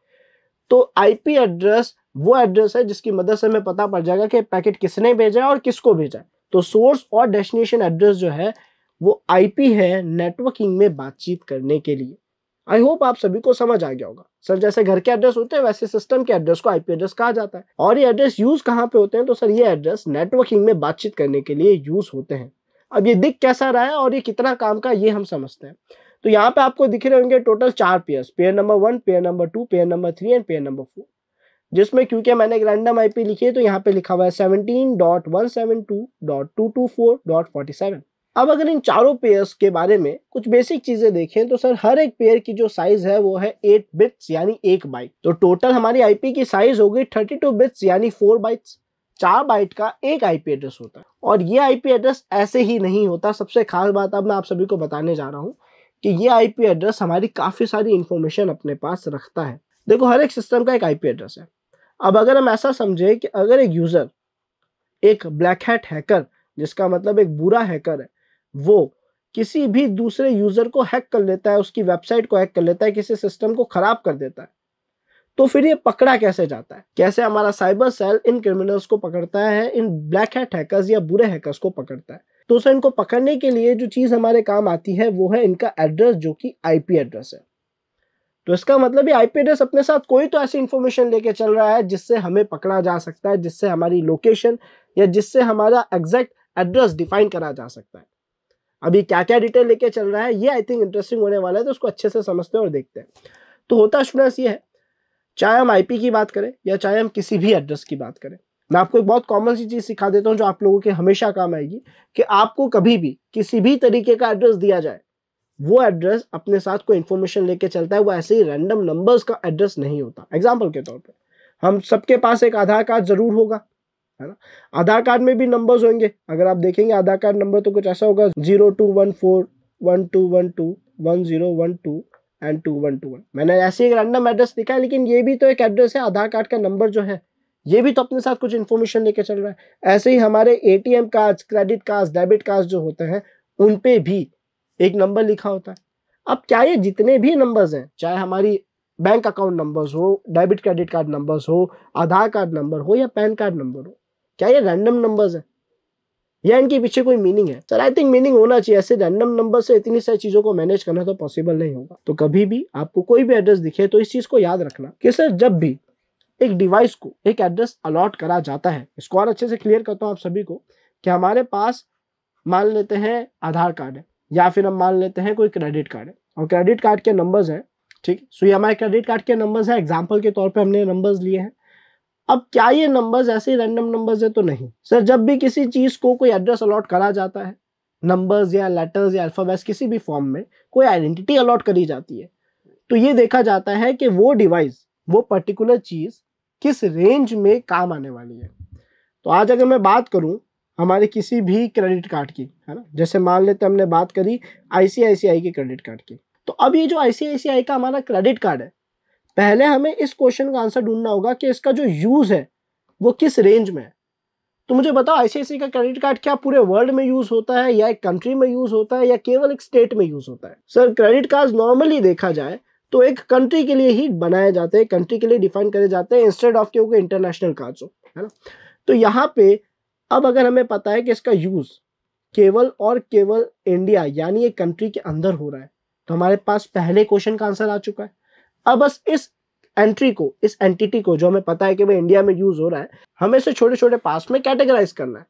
[SPEAKER 1] तो आईपी एड्रेस वो एड्रेस है जिसकी मदद से हमें पता पड़ जाएगा कि पैकेट किसने भेजा है और किसको भेजा है तो सोर्स और डेस्टिनेशन एड्रेस जो है वो आईपी है नेटवर्किंग में बातचीत करने के लिए आई होप आप सभी को समझ आ गया होगा सर जैसे घर के एड्रेस होते हैं वैसे सिस्टम के एड्रेस को आईपी एड्रेस कहा जाता है और ये एड्रेस यूज कहाँ पे होते हैं तो सर ये एड्रेस नेटवर्किंग में बातचीत करने के लिए यूज होते हैं अब ये दिख कैसा रहा है और ये कितना काम का ये हम समझते हैं तो यहाँ पे आपको दिख रहे होंगे टोटल चार pairs pair number one pair number two pair number three and pair number four जिसमें क्योंकि मैंने एक रैंडम आईपी लिखी है तो यहाँ पे लिखा हुआ है seventeen dot one seven two dot two two four dot forty seven अब अगर इन चारों पेयर्स के बारे में कुछ बेसिक चीजें देखें तो सर हर एक पेयर की जो साइज है वो है एट बिट्स यानी एक बाइट तो टोटल हमारी आईपी की साइज होगी थर्टी टू बिट्स यानी फोर बाइट्स चार बाइट का एक आईपी एड्रेस होता है और ये आईपी एड्रेस ऐसे ही नहीं होता सबसे खास बात अब मैं आप सभी को बताने जा रहा हूँ कि ये आईपी एड्रेस हमारी काफ़ी सारी इन्फॉर्मेशन अपने पास रखता है देखो हर एक सिस्टम का एक आईपी एड्रेस है अब अगर हम ऐसा समझे कि अगर एक यूज़र एक ब्लैक हैट हैकर जिसका मतलब एक बुरा हैकर है वो किसी भी दूसरे यूजर को हैक कर लेता है उसकी वेबसाइट को हैक कर लेता है किसी सिस्टम को खराब कर देता है तो फिर ये पकड़ा कैसे जाता है कैसे हमारा साइबर सेल इन क्रिमिनल्स को पकड़ता है इन ब्लैक हैट हैकर्स या बुरे हैकर्स को पकड़ता है तो सर इनको पकड़ने के लिए जो चीज़ हमारे काम आती है वो है इनका एड्रेस जो कि आईपी एड्रेस है तो इसका मतलब ये आईपी एड्रेस अपने साथ कोई तो ऐसी इन्फॉर्मेशन लेके चल रहा है जिससे हमें पकड़ा जा सकता है जिससे हमारी लोकेशन या जिससे हमारा एग्जैक्ट एड्रेस डिफाइन करा जा सकता है अभी क्या क्या डिटेल लेके चल रहा है ये आई थिंक इंटरेस्टिंग होने वाला है तो उसको अच्छे से समझते हैं और देखते हैं तो होता स्टूडेंट्स ये है चाहे हम आईपी की बात करें या चाहे हम किसी भी एड्रेस की बात करें मैं आपको एक बहुत कॉमन सी चीज़ सिखा देता हूँ जो आप लोगों के हमेशा काम आएगी कि आपको कभी भी किसी भी तरीके का एड्रेस दिया जाए वो एड्रेस अपने साथ कोई इन्फॉर्मेशन लेके चलता है वो ऐसे ही रैंडम नंबर्स का एड्रेस नहीं होता एग्जाम्पल के तौर पर हम सबके पास एक आधार कार्ड ज़रूर होगा है ना आधार कार्ड में भी नंबर्स होंगे अगर आप देखेंगे आधार कार्ड नंबर तो कुछ ऐसा होगा zero two one four one two one two one zero one two and two one two one मैंने ऐसे एक रैंडम एड्रेस लिखा है लेकिन ये भी तो एक एड्रेस है आधार कार्ड का नंबर जो है ये भी तो अपने साथ कुछ इन्फॉर्मेशन लेके चल रहा है ऐसे ही हमारे A T M cards credit cards debit cards जो होते हैं उन पर भी एक नंबर लिखा होता है अब ये जितने भी नंबर्स हैं चाहे हमारी बैंक अकाउंट नंबर्स हो डेबिट क्रेडिट कार्ड नंबर्स हो आधार कार्ड नंबर हो या पैन कार्ड नंबर हो क्या ये रैंडम नंबर्स है या इनके पीछे कोई मीनिंग है सर आई थिंक मीनिंग होना चाहिए ऐसे रैंडम नंबर से इतनी सारी चीज़ों को मैनेज करना तो पॉसिबल नहीं होगा तो कभी भी आपको कोई भी एड्रेस दिखे तो इस चीज़ को याद रखना कि सर जब भी एक डिवाइस को एक एड्रेस अलॉट करा जाता है इसको और अच्छे से क्लियर करता हूँ आप सभी को कि हमारे पास मान लेते हैं आधार कार्ड है या फिर हम मान लेते हैं कोई क्रेडिट कार्ड है और क्रेडिट कार्ड के नंबर्स हैं ठीक सो ये हमारे क्रेडिट कार्ड के नंबर्स हैं एग्जाम्पल के तौर पर हमने नंबर्स लिए हैं अब क्या ये नंबर्स ऐसे रैंडम नंबर्स है तो नहीं सर जब भी किसी चीज को कोई एड्रेस अलॉट करा जाता है नंबर्स या लेटर्स या अल्फाबेट्स किसी भी फॉर्म में कोई आइडेंटिटी अलॉट करी जाती है तो ये देखा जाता है कि वो डिवाइस वो पर्टिकुलर चीज किस रेंज में काम आने वाली है तो आज अगर मैं बात करूं हमारे किसी भी क्रेडिट कार्ड की है ना जैसे मान लेते हमने बात करी आईसीआईसीआई के क्रेडिट कार्ड की तो अब ये जो आईसीआईसीआई का हमारा क्रेडिट कार्ड है पहले हमें इस क्वेश्चन का आंसर ढूंढना होगा कि इसका जो यूज़ है वो किस रेंज में है तो मुझे बताओ आईसीआईसी का क्रेडिट कार्ड क्या पूरे वर्ल्ड में यूज़ होता है या एक कंट्री में यूज़ होता है या केवल एक स्टेट में यूज़ होता है सर क्रेडिट कार्ड नॉर्मली देखा जाए तो एक कंट्री के लिए ही बनाए जाते हैं कंट्री के लिए डिफाइन करे जाते हैं इंस्टेड ऑफ क्योंकि इंटरनेशनल कार्ड हो है ना तो यहाँ पे अब अगर हमें पता है कि इसका यूज़ केवल और केवल इंडिया यानी एक कंट्री के अंदर हो रहा है तो हमारे पास पहले क्वेश्चन का आंसर आ चुका है अब बस इस एंट्री को इस एंटिटी को जो हमें पता है कि भाई इंडिया में यूज हो रहा है हमें इसे छोटे छोटे पास में कैटेगराइज करना है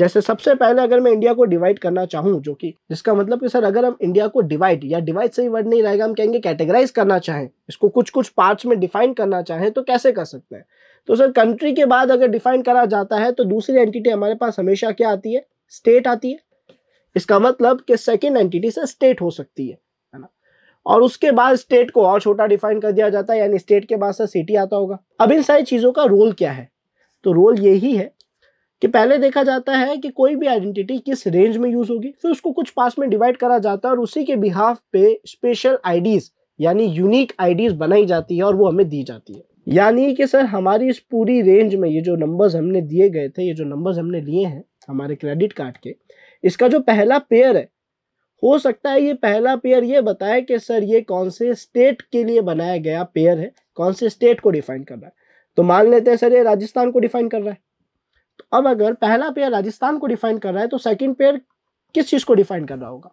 [SPEAKER 1] जैसे सबसे पहले अगर मैं इंडिया को डिवाइड करना चाहूँ जो कि जिसका मतलब कि सर अगर हम इंडिया को डिवाइड या डिवाइड से ही वर्ड नहीं रहेगा हम कहेंगे कैटेगराइज करना चाहें इसको कुछ कुछ पार्ट्स में डिफाइन करना चाहें तो कैसे कर सकते हैं तो सर कंट्री के बाद अगर डिफाइन करा जाता है तो दूसरी एंटिटी हमारे पास हमेशा क्या आती है स्टेट आती है इसका मतलब कि सेकेंड एंटिटी से स्टेट हो सकती है और उसके बाद स्टेट को और छोटा डिफाइन कर दिया जाता है यानी स्टेट के बाद से सिटी आता होगा अब इन सारी चीज़ों का रोल क्या है तो रोल यही है कि पहले देखा जाता है कि कोई भी आइडेंटिटी किस रेंज में यूज़ होगी फिर उसको कुछ पास में डिवाइड करा जाता है और उसी के बिहाफ पे स्पेशल आईडीज़ यानी यूनिक आईडीज़ बनाई जाती है और वो हमें दी जाती है यानी कि सर हमारी इस पूरी रेंज में ये जो नंबर्स हमने दिए गए थे ये जो नंबर्स हमने लिए हैं हमारे क्रेडिट कार्ड के इसका जो पहला पेयर है हो सकता है ये पहला पेयर ये बताए कि सर ये कौन से स्टेट के लिए बनाया गया पेयर है कौन से स्टेट को डिफाइन कर रहा है तो मान लेते हैं सर ये राजस्थान को डिफाइन कर रहा है तो अब अगर पहला पेयर राजस्थान को डिफाइन कर रहा है तो सेकंड पेयर किस चीज़ को डिफाइन कर रहा होगा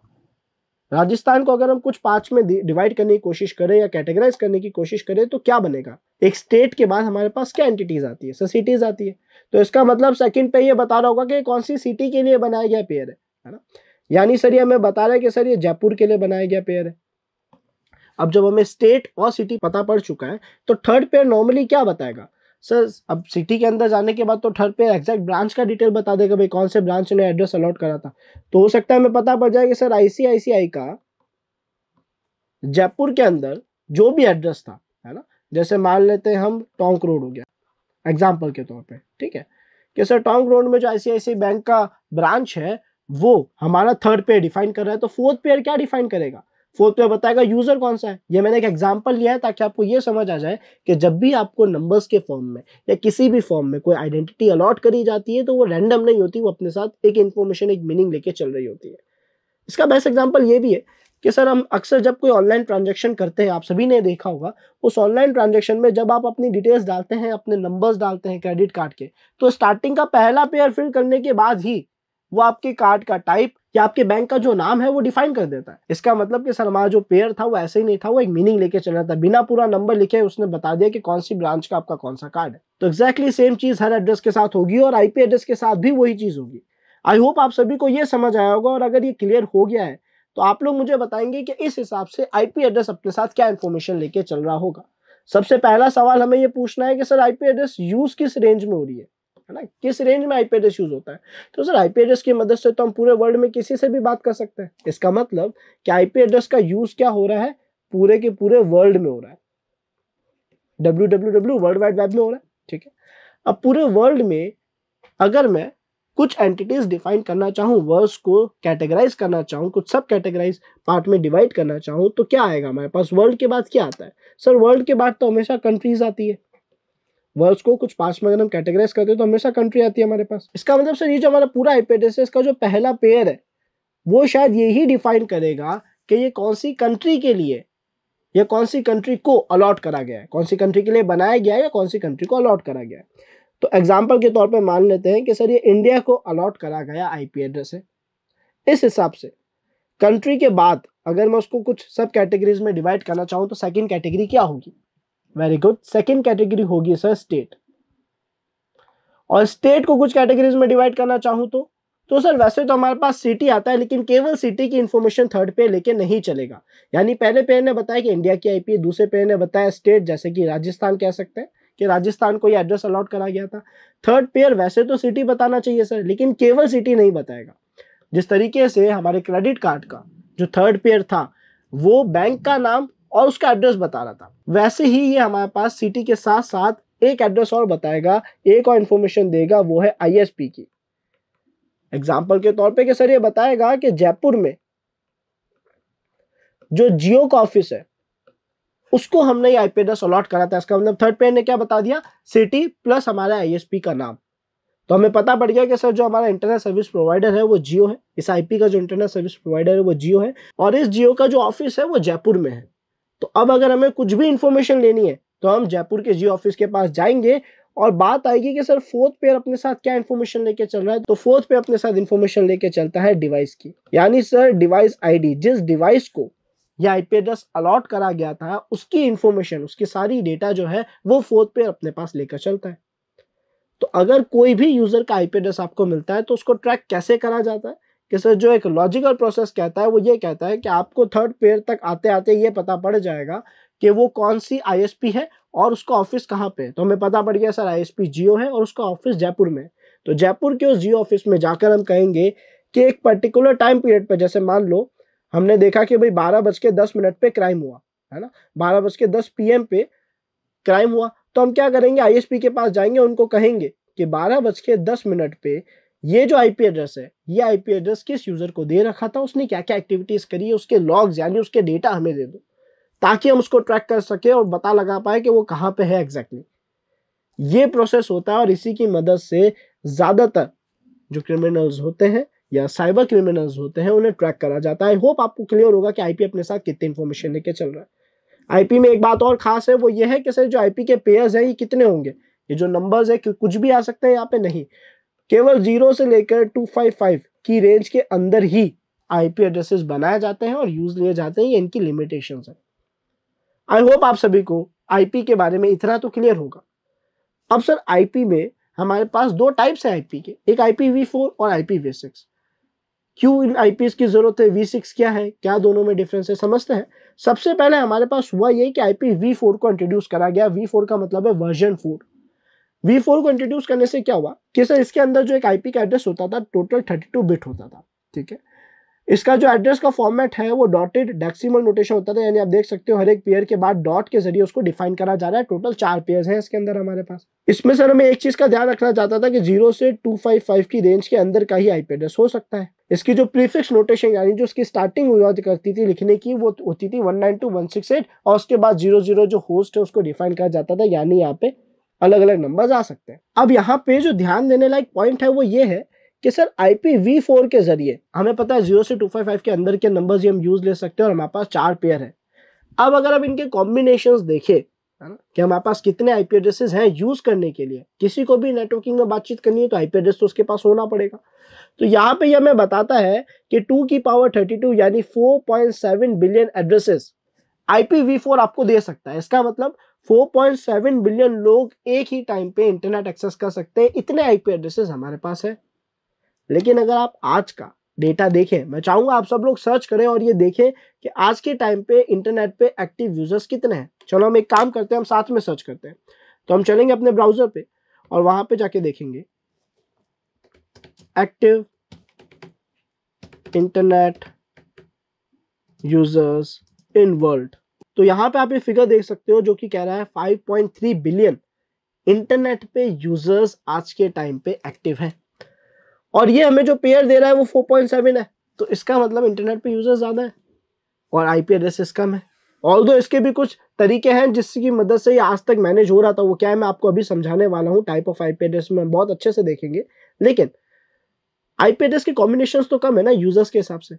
[SPEAKER 1] राजस्थान को अगर हम कुछ पांच में डिवाइड करने की कोशिश करें या कैटेगराइज करने की कोशिश करें तो क्या बनेगा एक स्टेट के बाद हमारे पास क्या एंटिटीज आती है सर सिटीज आती है तो इसका मतलब सेकंड पेयर ये बता रहा होगा कि कौन सी सिटी के लिए बनाया गया पेयर है है ना यानी सर ये हमें बता रहे हैं कि सर ये जयपुर के लिए बनाया गया पेयर है अब जब हमें स्टेट और सिटी पता पड़ चुका है तो थर्ड पेयर नॉर्मली क्या बताएगा सर अब सिटी के अंदर जाने के बाद तो थर्ड पेयर एग्जैक्ट ब्रांच का डिटेल बता देगा भाई कौन से ब्रांच ने एड्रेस अलॉट करा था तो हो सकता है हमें पता पड़ जाए कि सर आईसीआईसीआई का जयपुर के अंदर जो भी एड्रेस था है ना जैसे मान लेते हैं हम टोंक रोड हो गया एग्जाम्पल के तौर पर ठीक है कि सर टोंक रोड में जो आई बैंक का ब्रांच है वो हमारा थर्ड पेयर डिफाइन कर रहा है तो फोर्थ पेयर क्या डिफाइन करेगा फोर्थ पेयर बताएगा यूजर कौन सा है ये मैंने एक एग्जाम्पल लिया है ताकि आपको ये समझ आ जाए कि जब भी आपको नंबर्स के फॉर्म में या किसी भी फॉर्म में कोई आइडेंटिटी अलॉट करी जाती है तो वो रैंडम नहीं होती वो अपने साथ एक इन्फॉर्मेशन एक मीनिंग लेके चल रही होती है इसका बेस्ट एग्जाम्पल ये भी है कि सर हम अक्सर जब कोई ऑनलाइन ट्रांजेक्शन करते हैं आप सभी ने देखा होगा उस ऑनलाइन ट्रांजेक्शन में जब आप अपनी डिटेल्स डालते हैं अपने नंबर्स डालते हैं क्रेडिट कार्ड के तो स्टार्टिंग का पहला पेयर फिल करने के बाद ही वो आपके कार्ड का टाइप या आपके बैंक का जो नाम है वो डिफाइन कर देता है इसका मतलब कि सर हमारा जो पेयर था वो ऐसे ही नहीं था वो एक मीनिंग लेके चल रहा था बिना पूरा नंबर लिखे उसने बता दिया कि कौन सी ब्रांच का आपका कौन सा कार्ड है तो एक्जैक्टली सेम चीज़ हर एड्रेस के साथ होगी और आईपी एड्रेस के साथ भी वही चीज़ होगी आई होप आप सभी को ये समझ आया होगा और अगर ये क्लियर हो गया है तो आप लोग मुझे बताएंगे कि इस हिसाब से आईपी एड्रेस अपने साथ क्या इन्फॉर्मेशन लेके चल रहा होगा सबसे पहला सवाल हमें ये पूछना है कि सर आईपी एड्रेस यूज़ किस रेंज में हो रही है है ना किस रेंज में आईपी एड्रेस यूज होता है तो सर आईपी एड्रेस की मदद से तो हम पूरे वर्ल्ड में किसी से भी बात कर सकते हैं इसका मतलब कि आईपी एड्रेस का यूज क्या हो रहा है पूरे के पूरे वर्ल्ड में हो रहा है W W W world wide web में हो रहा है ठीक है अब पूरे वर्ल्ड में अगर मैं कुछ एंटिटीज डिफाइन करना चाहूँ वर्ड्स को कैटेगराइज करना चाहूँ कुछ सब कैटेगराइज पार्ट में डिवाइड करना चाहूँ तो क्या आएगा हमारे पास वर्ल्ड के बाद क्या आता है सर वर्ल्ड के बाद तो हमेशा कंट्रीज आती है वर्ड्स को कुछ पास में अगर हम कैटेगराइज करते हैं तो हमेशा कंट्री आती है हमारे पास इसका मतलब सर ये जो हमारा पूरा आईपेडिस है इसका जो पहला पेयर है वो शायद यही डिफाइन करेगा कि ये कौन सी कंट्री के लिए या कौन सी कंट्री को अलॉट करा गया है कौन सी कंट्री के लिए बनाया गया है या कौन सी कंट्री को अलॉट करा गया है तो एग्जाम्पल के तौर पर मान लेते हैं कि सर ये इंडिया को अलॉट करा गया आई एड्रेस है इस हिसाब से कंट्री के बाद अगर मैं उसको कुछ सब कैटेगरीज में डिवाइड करना चाहूँ तो सेकेंड कैटेगरी क्या होगी वेरी गुड सेकेंड कैटेगरी होगी सर स्टेट और स्टेट को कुछ कैटेगरीज में डिवाइड करना चाहूँ तो तो सर वैसे तो हमारे पास सिटी आता है लेकिन केवल सिटी की इन्फॉर्मेशन थर्ड पे लेके नहीं चलेगा यानी पहले पेयर ने बताया कि इंडिया की आईपी दूसरे पेयर ने बताया स्टेट जैसे कि राजस्थान कह सकते हैं कि राजस्थान को ये एड्रेस अलॉट करा गया था थर्ड पेयर वैसे तो सिटी बताना चाहिए सर लेकिन केवल सिटी नहीं बताएगा जिस तरीके से हमारे क्रेडिट कार्ड का जो थर्ड पेयर था वो बैंक का नाम और उसका एड्रेस बता रहा था वैसे ही ये हमारे पास सिटी के साथ साथ एक एड्रेस और बताएगा एक और इन्फॉर्मेशन देगा वो है आईएसपी की एग्जाम्पल के तौर पे कि सर ये बताएगा कि जयपुर में जो जियो का ऑफिस है उसको हमने ये आईपी एड्रेस अलॉट करा था इसका मतलब थर्ड पेन ने क्या बता दिया सिटी प्लस हमारा आईएसपी का नाम तो हमें पता पड़ गया कि सर जो हमारा इंटरनेट सर्विस प्रोवाइडर है वो जियो है इस आईपी का जो इंटरनेट सर्विस प्रोवाइडर है वो जियो है और इस जियो का जो ऑफिस है वो जयपुर में है तो अब अगर हमें कुछ भी इंफॉर्मेशन लेनी है तो हम जयपुर के जी ऑफिस के पास जाएंगे और बात आएगी कि सर फोर्थ पेयर अपने साथ क्या इन्फॉर्मेशन लेके चल रहा है तो फोर्थ पेयर अपने साथ इन्फॉर्मेशन लेके चलता है डिवाइस की यानी सर डिवाइस आईडी जिस डिवाइस को या आई पी एड्रेस अलॉट करा गया था उसकी इन्फॉर्मेशन उसकी सारी डेटा जो है वो फोर्थ पेयर अपने पास लेकर चलता है तो अगर कोई भी यूजर का पी एड्रेस आपको मिलता है तो उसको ट्रैक कैसे करा जाता है कि सर जो एक लॉजिकल प्रोसेस कहता है वो ये कहता है कि आपको थर्ड पेयर तक आते आते ये पता पड़ जाएगा कि वो कौन सी आईएसपी है और उसका ऑफिस कहाँ पे तो हमें पता पड़ गया सर आईएसपी जियो है और उसका ऑफिस जयपुर में तो जयपुर के उस जियो ऑफिस में जाकर हम कहेंगे कि एक पर्टिकुलर टाइम पीरियड पर जैसे मान लो हमने देखा कि भाई बारह बज के दस मिनट पे क्राइम हुआ है ना बारह बज के दस पी पे क्राइम हुआ तो हम क्या करेंगे आईएसपी के पास जाएंगे उनको कहेंगे कि बारह बज के दस मिनट पे ये जो आईपी एड्रेस है ये आईपी एड्रेस किस यूजर को दे रखा था उसने क्या क्या एक्टिविटीज करी है उसके लॉग्स यानी उसके डेटा हमें दे दो ताकि हम उसको ट्रैक कर सके और पता लगा पाए कि वो कहाँ पे है एग्जैक्टली ये प्रोसेस होता है और इसी की मदद से ज़्यादातर जो क्रिमिनल्स होते हैं या साइबर क्रिमिनल्स होते हैं उन्हें ट्रैक करा जाता है आई होप आपको क्लियर होगा कि आईपी अपने साथ कितने इन्फॉर्मेशन लेके चल रहा है आईपी में एक बात और खास है वो ये है कि सर जो आईपी के पेयर्स हैं ये कितने होंगे ये जो नंबर्स है कुछ भी आ सकते हैं यहाँ पे नहीं केवल जीरो से लेकर टू फाइव फाइव की रेंज के अंदर ही आईपी एड्रेसेस बनाए जाते हैं और यूज लिए जाते हैं ये इनकी लिमिटेशन है आई होप आप सभी को आईपी के बारे में इतना तो क्लियर होगा अब सर आईपी में हमारे पास दो टाइप्स है आईपी के एक आईपी फोर और आईपी वी सिक्स क्यों इन आई की ज़रूरत है वी सिक्स क्या है क्या दोनों में डिफरेंस है समझते हैं सबसे पहले हमारे पास हुआ ये कि आई पी वी फोर को इंट्रोड्यूस करा गया वी फोर का मतलब है वर्जन फोर V4 फोर को इंट्रोड्यूस करने से क्या हुआ कि सर इसके अंदर जो एक आईपी का एड्रेस होता था टोटल थर्टी टू बिट होता था ठीक है इसका जो एड्रेस का फॉर्मेट है वो डॉटेड डेक्सिमल नोटेशन होता था यानी आप देख सकते हो हर एक पेयर के बाद डॉट के जरिए उसको डिफाइन करा जा रहा है टोटल चार पेयर हैं इसके अंदर हमारे पास इसमें सर हमें एक चीज़ का ध्यान रखना चाहता था कि जीरो से टू फाइव फाइव की रेंज के अंदर का ही आईपी एड्रेस हो सकता है इसकी जो प्रीफिक्स नोटेशन यानी जो उसकी स्टार्टिंग हुआ करती थी लिखने की वो होती थी one nine two one six eight और उसके बाद जीरो जीरो जो होस्ट है उसको डिफाइन किया जाता था यानी यहाँ पे अलग अलग नंबर्स आ सकते हैं अब यहाँ पे जो ध्यान देने लायक पॉइंट है वो ये है कि सर आई पी के जरिए हमें पता है जीरो से टू के अंदर के नंबर्स ये हम यूज ले सकते हैं और हमारे पास चार पेयर है अब अगर हम इनके कॉम्बिनेशन देखें है ना कि हमारे पास कितने आई पी एड्रेसेस हैं यूज करने के लिए किसी को भी नेटवर्किंग में बातचीत करनी है तो आई पी एड्रेस तो उसके पास होना पड़ेगा तो यहाँ पे यह हमें बताता है कि टू की पावर थर्टी टू यानी four point seven billion addresses I P V four आपको दे सकता है इसका मतलब 4.7 बिलियन लोग एक ही टाइम पे इंटरनेट एक्सेस कर सकते हैं इतने आईपी एड्रेसेस हमारे पास है लेकिन अगर आप आज का डेटा देखें मैं चाहूंगा आप सब लोग सर्च करें और ये देखें कि आज के टाइम पे इंटरनेट पे एक्टिव यूजर्स कितने हैं चलो हम एक काम करते हैं हम साथ में सर्च करते हैं तो हम चलेंगे अपने ब्राउजर पे और वहां पे जाके देखेंगे active internet users in world तो यहाँ पे आप ये फिगर देख सकते हो जो कि कह रहा है 5.3 बिलियन इंटरनेट पे यूजर्स आज के टाइम पे एक्टिव हैं और ये हमें जो पेयर दे रहा है वो 4.7 है तो इसका मतलब इंटरनेट पे यूजर्स ज़्यादा है और आई पी एड्रेस कम है और दो इसके भी कुछ तरीके हैं जिसकी मदद से ये आज तक मैनेज हो रहा था वो क्या है मैं आपको अभी समझाने वाला हूँ टाइप ऑफ आई एड्रेस में बहुत अच्छे से देखेंगे लेकिन आई एड्रेस के कॉम्बिनेशन तो कम है ना यूजर्स के हिसाब से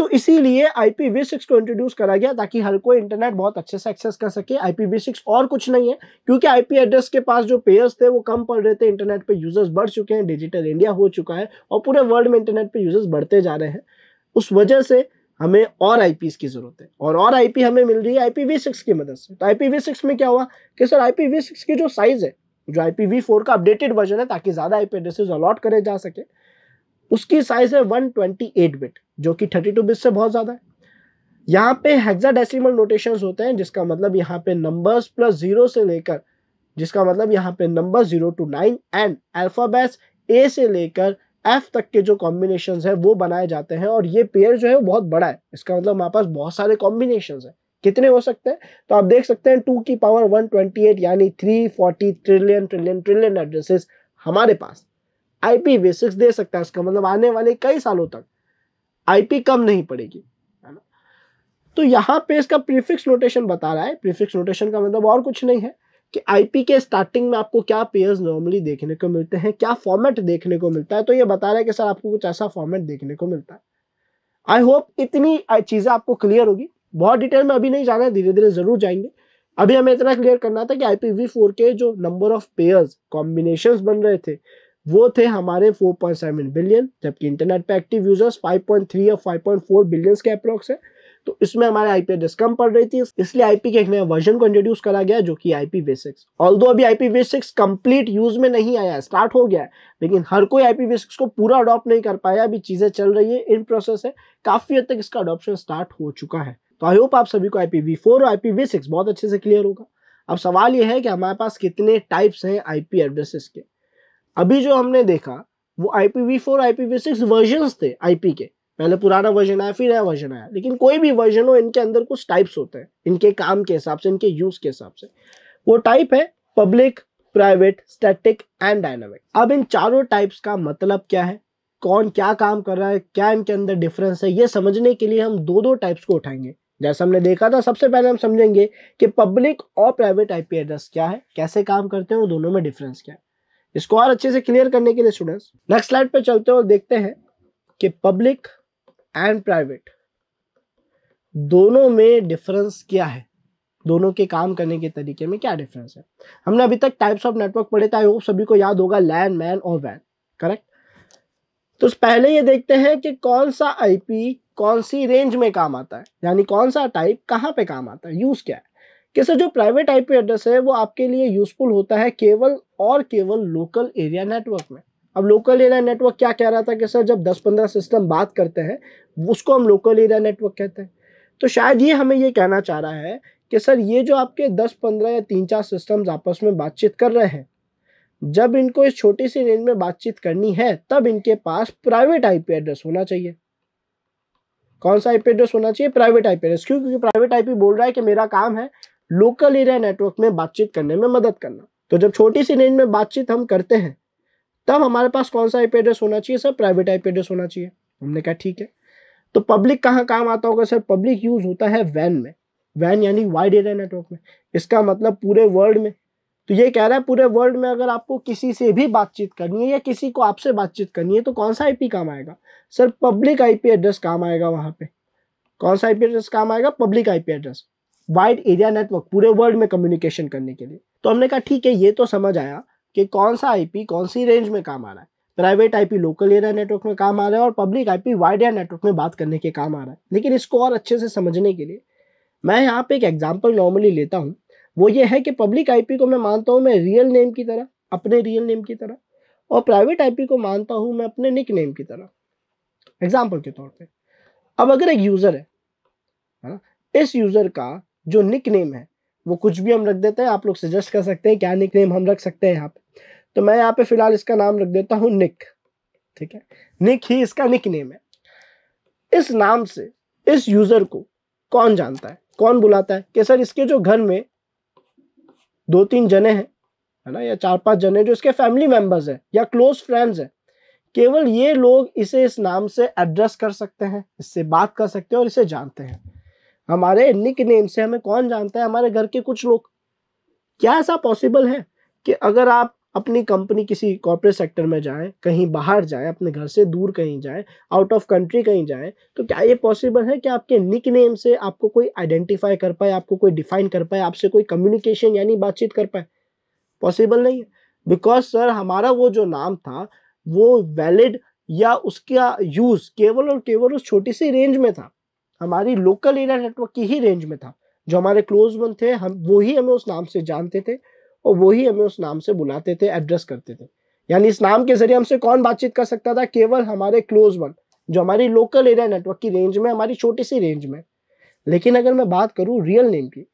[SPEAKER 1] तो इसीलिए IPv6 सिक्स को इंट्रोड्यूस करा गया ताकि हर कोई इंटरनेट बहुत अच्छे से एक्सेस कर सके IPv6 सिक्स और कुछ नहीं है क्योंकि आईपी एड्रेस के पास जो पेयर्स थे वो कम पड़ रहे थे इंटरनेट पे यूजर्स बढ़ चुके हैं डिजिटल इंडिया हो चुका है और पूरे वर्ल्ड में इंटरनेट पे यूजर्स बढ़ते जा रहे हैं उस वजह से हमें और आई की ज़रूरत है और और आई हमें मिल रही है आई की मदद से तो आई में क्या हुआ कि सर आई की जो साइज़ है जो आई का अपडेटेड वर्जन है ताकि ज़्यादा आई पी एड्रेसेज अलॉट करे जा सके उसकी साइज़ है एट बिट जो कि थर्टी टू बिट्स से बहुत ज़्यादा है यहाँ पे हेक्साडेसिमल नोटेशंस होते हैं जिसका मतलब यहाँ पे नंबर्स प्लस जीरो से लेकर जिसका मतलब यहाँ पे number zero two nine and alphabets A से लेकर एफ तक के जो कॉम्बिनेशन है वो बनाए जाते हैं और ये पेयर जो है वो बहुत बड़ा है इसका मतलब हमारे पास बहुत सारे कॉम्बिनेशन है कितने हो सकते हैं तो आप देख सकते हैं टू की पावर वन ट्वेंटी एट यानी three forty trillion trillion trillion addresses हमारे पास आई पी दे सकता है इसका मतलब आने वाले कई सालों तक आईपी कम नहीं पड़ेगी है ना तो यहाँ पे इसका प्रीफिक्स नोटेशन बता रहा है प्रीफिक्स नोटेशन का मतलब और कुछ नहीं है कि आईपी के स्टार्टिंग में आपको क्या पेयर्स नॉर्मली देखने को मिलते हैं क्या फॉर्मेट देखने को मिलता है तो ये बता रहा है कि सर आपको कुछ ऐसा फॉर्मेट देखने को मिलता है आई होप इतनी चीज़ें आपको क्लियर होगी बहुत डिटेल में अभी नहीं जाना है धीरे धीरे ज़रूर जाएंगे अभी हमें इतना क्लियर करना था कि आईपीवी फोर के जो नंबर ऑफ पेयर्स कॉम्बिनेशन बन रहे थे वो थे हमारे 4.7 बिलियन जबकि इंटरनेट पे एक्टिव यूजर्स 5.3 और 5.4 बिलियन के अप्रोक्स है तो इसमें हमारे आईपी एड्रेस कम पड़ रही थी इसलिए आईपी के एक नया वर्जन को इंट्रोड्यूस करा गया जो कि आईपी वे सिक्स ऑल अभी IP V six complete use में नहीं आया है स्टार्ट हो गया है लेकिन हर कोई आईपी वे सिक्स को पूरा अडॉप्ट नहीं कर पाया अभी चीजें चल रही है इन प्रोसेस है काफी हद तक इसका अडॉप्शन स्टार्ट हो चुका है तो आई होप आप सभी को आईपी और आईपी बहुत अच्छे से क्लियर होगा अब सवाल यह है कि हमारे पास कितने टाइप्स हैं आईपी एड्रेसेस के अभी जो हमने देखा वो I P V four I P V six version थे आई पी के पहले पुराना वर्जन आया फिर नया वर्जन आया लेकिन कोई भी वर्जन हो इनके अंदर कुछ टाइप्स होते हैं इनके काम के हिसाब से इनके यूज के हिसाब से वो टाइप है public private static and dynamic अब इन चारों टाइप्स का मतलब क्या है कौन क्या काम कर रहा है क्या इनके अंदर डिफरेंस है ये समझने के लिए हम दो दो टाइप्स को उठाएंगे जैसा हमने देखा था सबसे पहले हम समझेंगे कि पब्लिक और प्राइवेट आईपी एड्रेस क्या है कैसे काम करते हैं और दोनों में डिफरेंस क्या है इसको और अच्छे से क्लियर करने के लिए स्टूडेंट्स नेक्स्ट स्लाइड पे चलते हो देखते हैं कि पब्लिक एंड प्राइवेट दोनों में डिफरेंस क्या है दोनों के काम करने के तरीके में क्या डिफरेंस है हमने अभी तक टाइप्स ऑफ नेटवर्क पढ़े थे आई होप सभी को याद होगा लैन मैन और वैन करेक्ट तो पहले ये देखते हैं कि कौन सा आईपी कौन सी रेंज में काम आता है यानी कौन सा टाइप कहाँ पे काम आता है यूज़ क्या है कि सर जो प्राइवेट आईपी एड्रेस है वो आपके लिए यूज़फुल होता है केवल और केवल लोकल एरिया नेटवर्क में अब लोकल एरिया नेटवर्क क्या कह रहा था कि सर जब 10-15 सिस्टम बात करते हैं उसको हम लोकल एरिया नेटवर्क कहते हैं तो शायद ये हमें ये कहना चाह रहा है कि सर ये जो आपके 10-15 या तीन चार सिस्टम्स आपस में बातचीत कर रहे हैं जब इनको इस छोटी सी रेंज में बातचीत करनी है तब इनके पास प्राइवेट आई एड्रेस होना चाहिए कौन सा आई एड्रेस होना चाहिए प्राइवेट आई एड्रेस क्यों क्योंकि प्राइवेट आई बोल रहा है कि मेरा काम है लोकल एरिया नेटवर्क में बातचीत करने में मदद करना तो जब छोटी सी रेंज में बातचीत हम करते हैं तब हमारे पास कौन सा आईपी एड्रेस होना चाहिए सर प्राइवेट आईपी एड्रेस होना चाहिए हमने कहा ठीक है तो पब्लिक कहाँ काम आता होगा सर पब्लिक यूज होता है वैन में वैन यानी वाइड एरिया नेटवर्क में इसका मतलब पूरे वर्ल्ड में तो ये कह रहा है पूरे वर्ल्ड में अगर आपको किसी से भी बातचीत करनी है या किसी को आपसे बातचीत करनी है तो कौन सा आईपी काम आएगा सर पब्लिक आईपी एड्रेस काम आएगा वहाँ पे कौन सा आईपी एड्रेस काम आएगा public IP address wide area network पूरे वर्ल्ड में कम्युनिकेशन करने के लिए तो हमने कहा ठीक है ये तो समझ आया कि कौन सा आईपी कौन सी रेंज में काम आ रहा है private IP local area network में काम आ रहा है और public IP wide area network में बात करने के काम आ रहा है लेकिन इसको और अच्छे से समझने के लिए मैं यहाँ पे एक एग्जाम्पल नॉर्मली लेता हूँ वो ये है कि पब्लिक आईपी को मैं मानता हूँ मैं रियल नेम की तरह अपने रियल नेम की तरह और प्राइवेट आईपी को मानता हूँ मैं अपने निक नेम की तरह एग्जाम्पल के तौर पर अब अगर एक यूज़र है है ना इस यूज़र का जो निक नेम है वो कुछ भी हम रख देते हैं आप लोग सजेस्ट कर सकते हैं क्या निक नेम हम रख सकते हैं यहाँ पे तो मैं यहाँ पे फिलहाल इसका नाम रख देता हूँ निक ठीक है निक ही इसका निक नेम है इस नाम से इस यूजर को कौन जानता है कौन बुलाता है कि सर इसके जो घर में दो तीन जने हैं है ना या चार पांच जने जो इसके फैमिली मेंबर्स हैं या क्लोज फ्रेंड्स हैं केवल ये लोग इसे इस नाम से एड्रेस कर सकते हैं इससे बात कर सकते हैं और इसे जानते हैं हमारे निक नेम से हमें कौन जानता है हमारे घर के कुछ लोग क्या ऐसा पॉसिबल है कि अगर आप अपनी कंपनी किसी कॉर्पोरेट सेक्टर में जाए कहीं बाहर जाए अपने घर से दूर कहीं जाए आउट ऑफ कंट्री कहीं जाए तो क्या ये पॉसिबल है कि आपके निक नेम से आपको कोई आइडेंटिफाई कर पाए आपको कोई डिफाइन कर पाए आपसे कोई कम्युनिकेशन यानी बातचीत कर पाए पॉसिबल नहीं है बिकॉज सर हमारा वो जो नाम था वो वैलिड या उसका यूज़ केवल और केवल उस छोटी सी रेंज में था हमारी लोकल एरिया नेटवर्क की ही रेंज में था जो हमारे क्लोज वन थे हम वो ही हमें उस नाम से जानते थे और वही हमें उस नाम से बुलाते थे एड्रेस करते थे यानी इस नाम के जरिए हमसे कौन बातचीत कर सकता था केवल हमारे क्लोज वन जो हमारी लोकल एरिया नेटवर्क की रेंज में हमारी छोटी सी रेंज में लेकिन अगर मैं बात करूँ रियल नेम की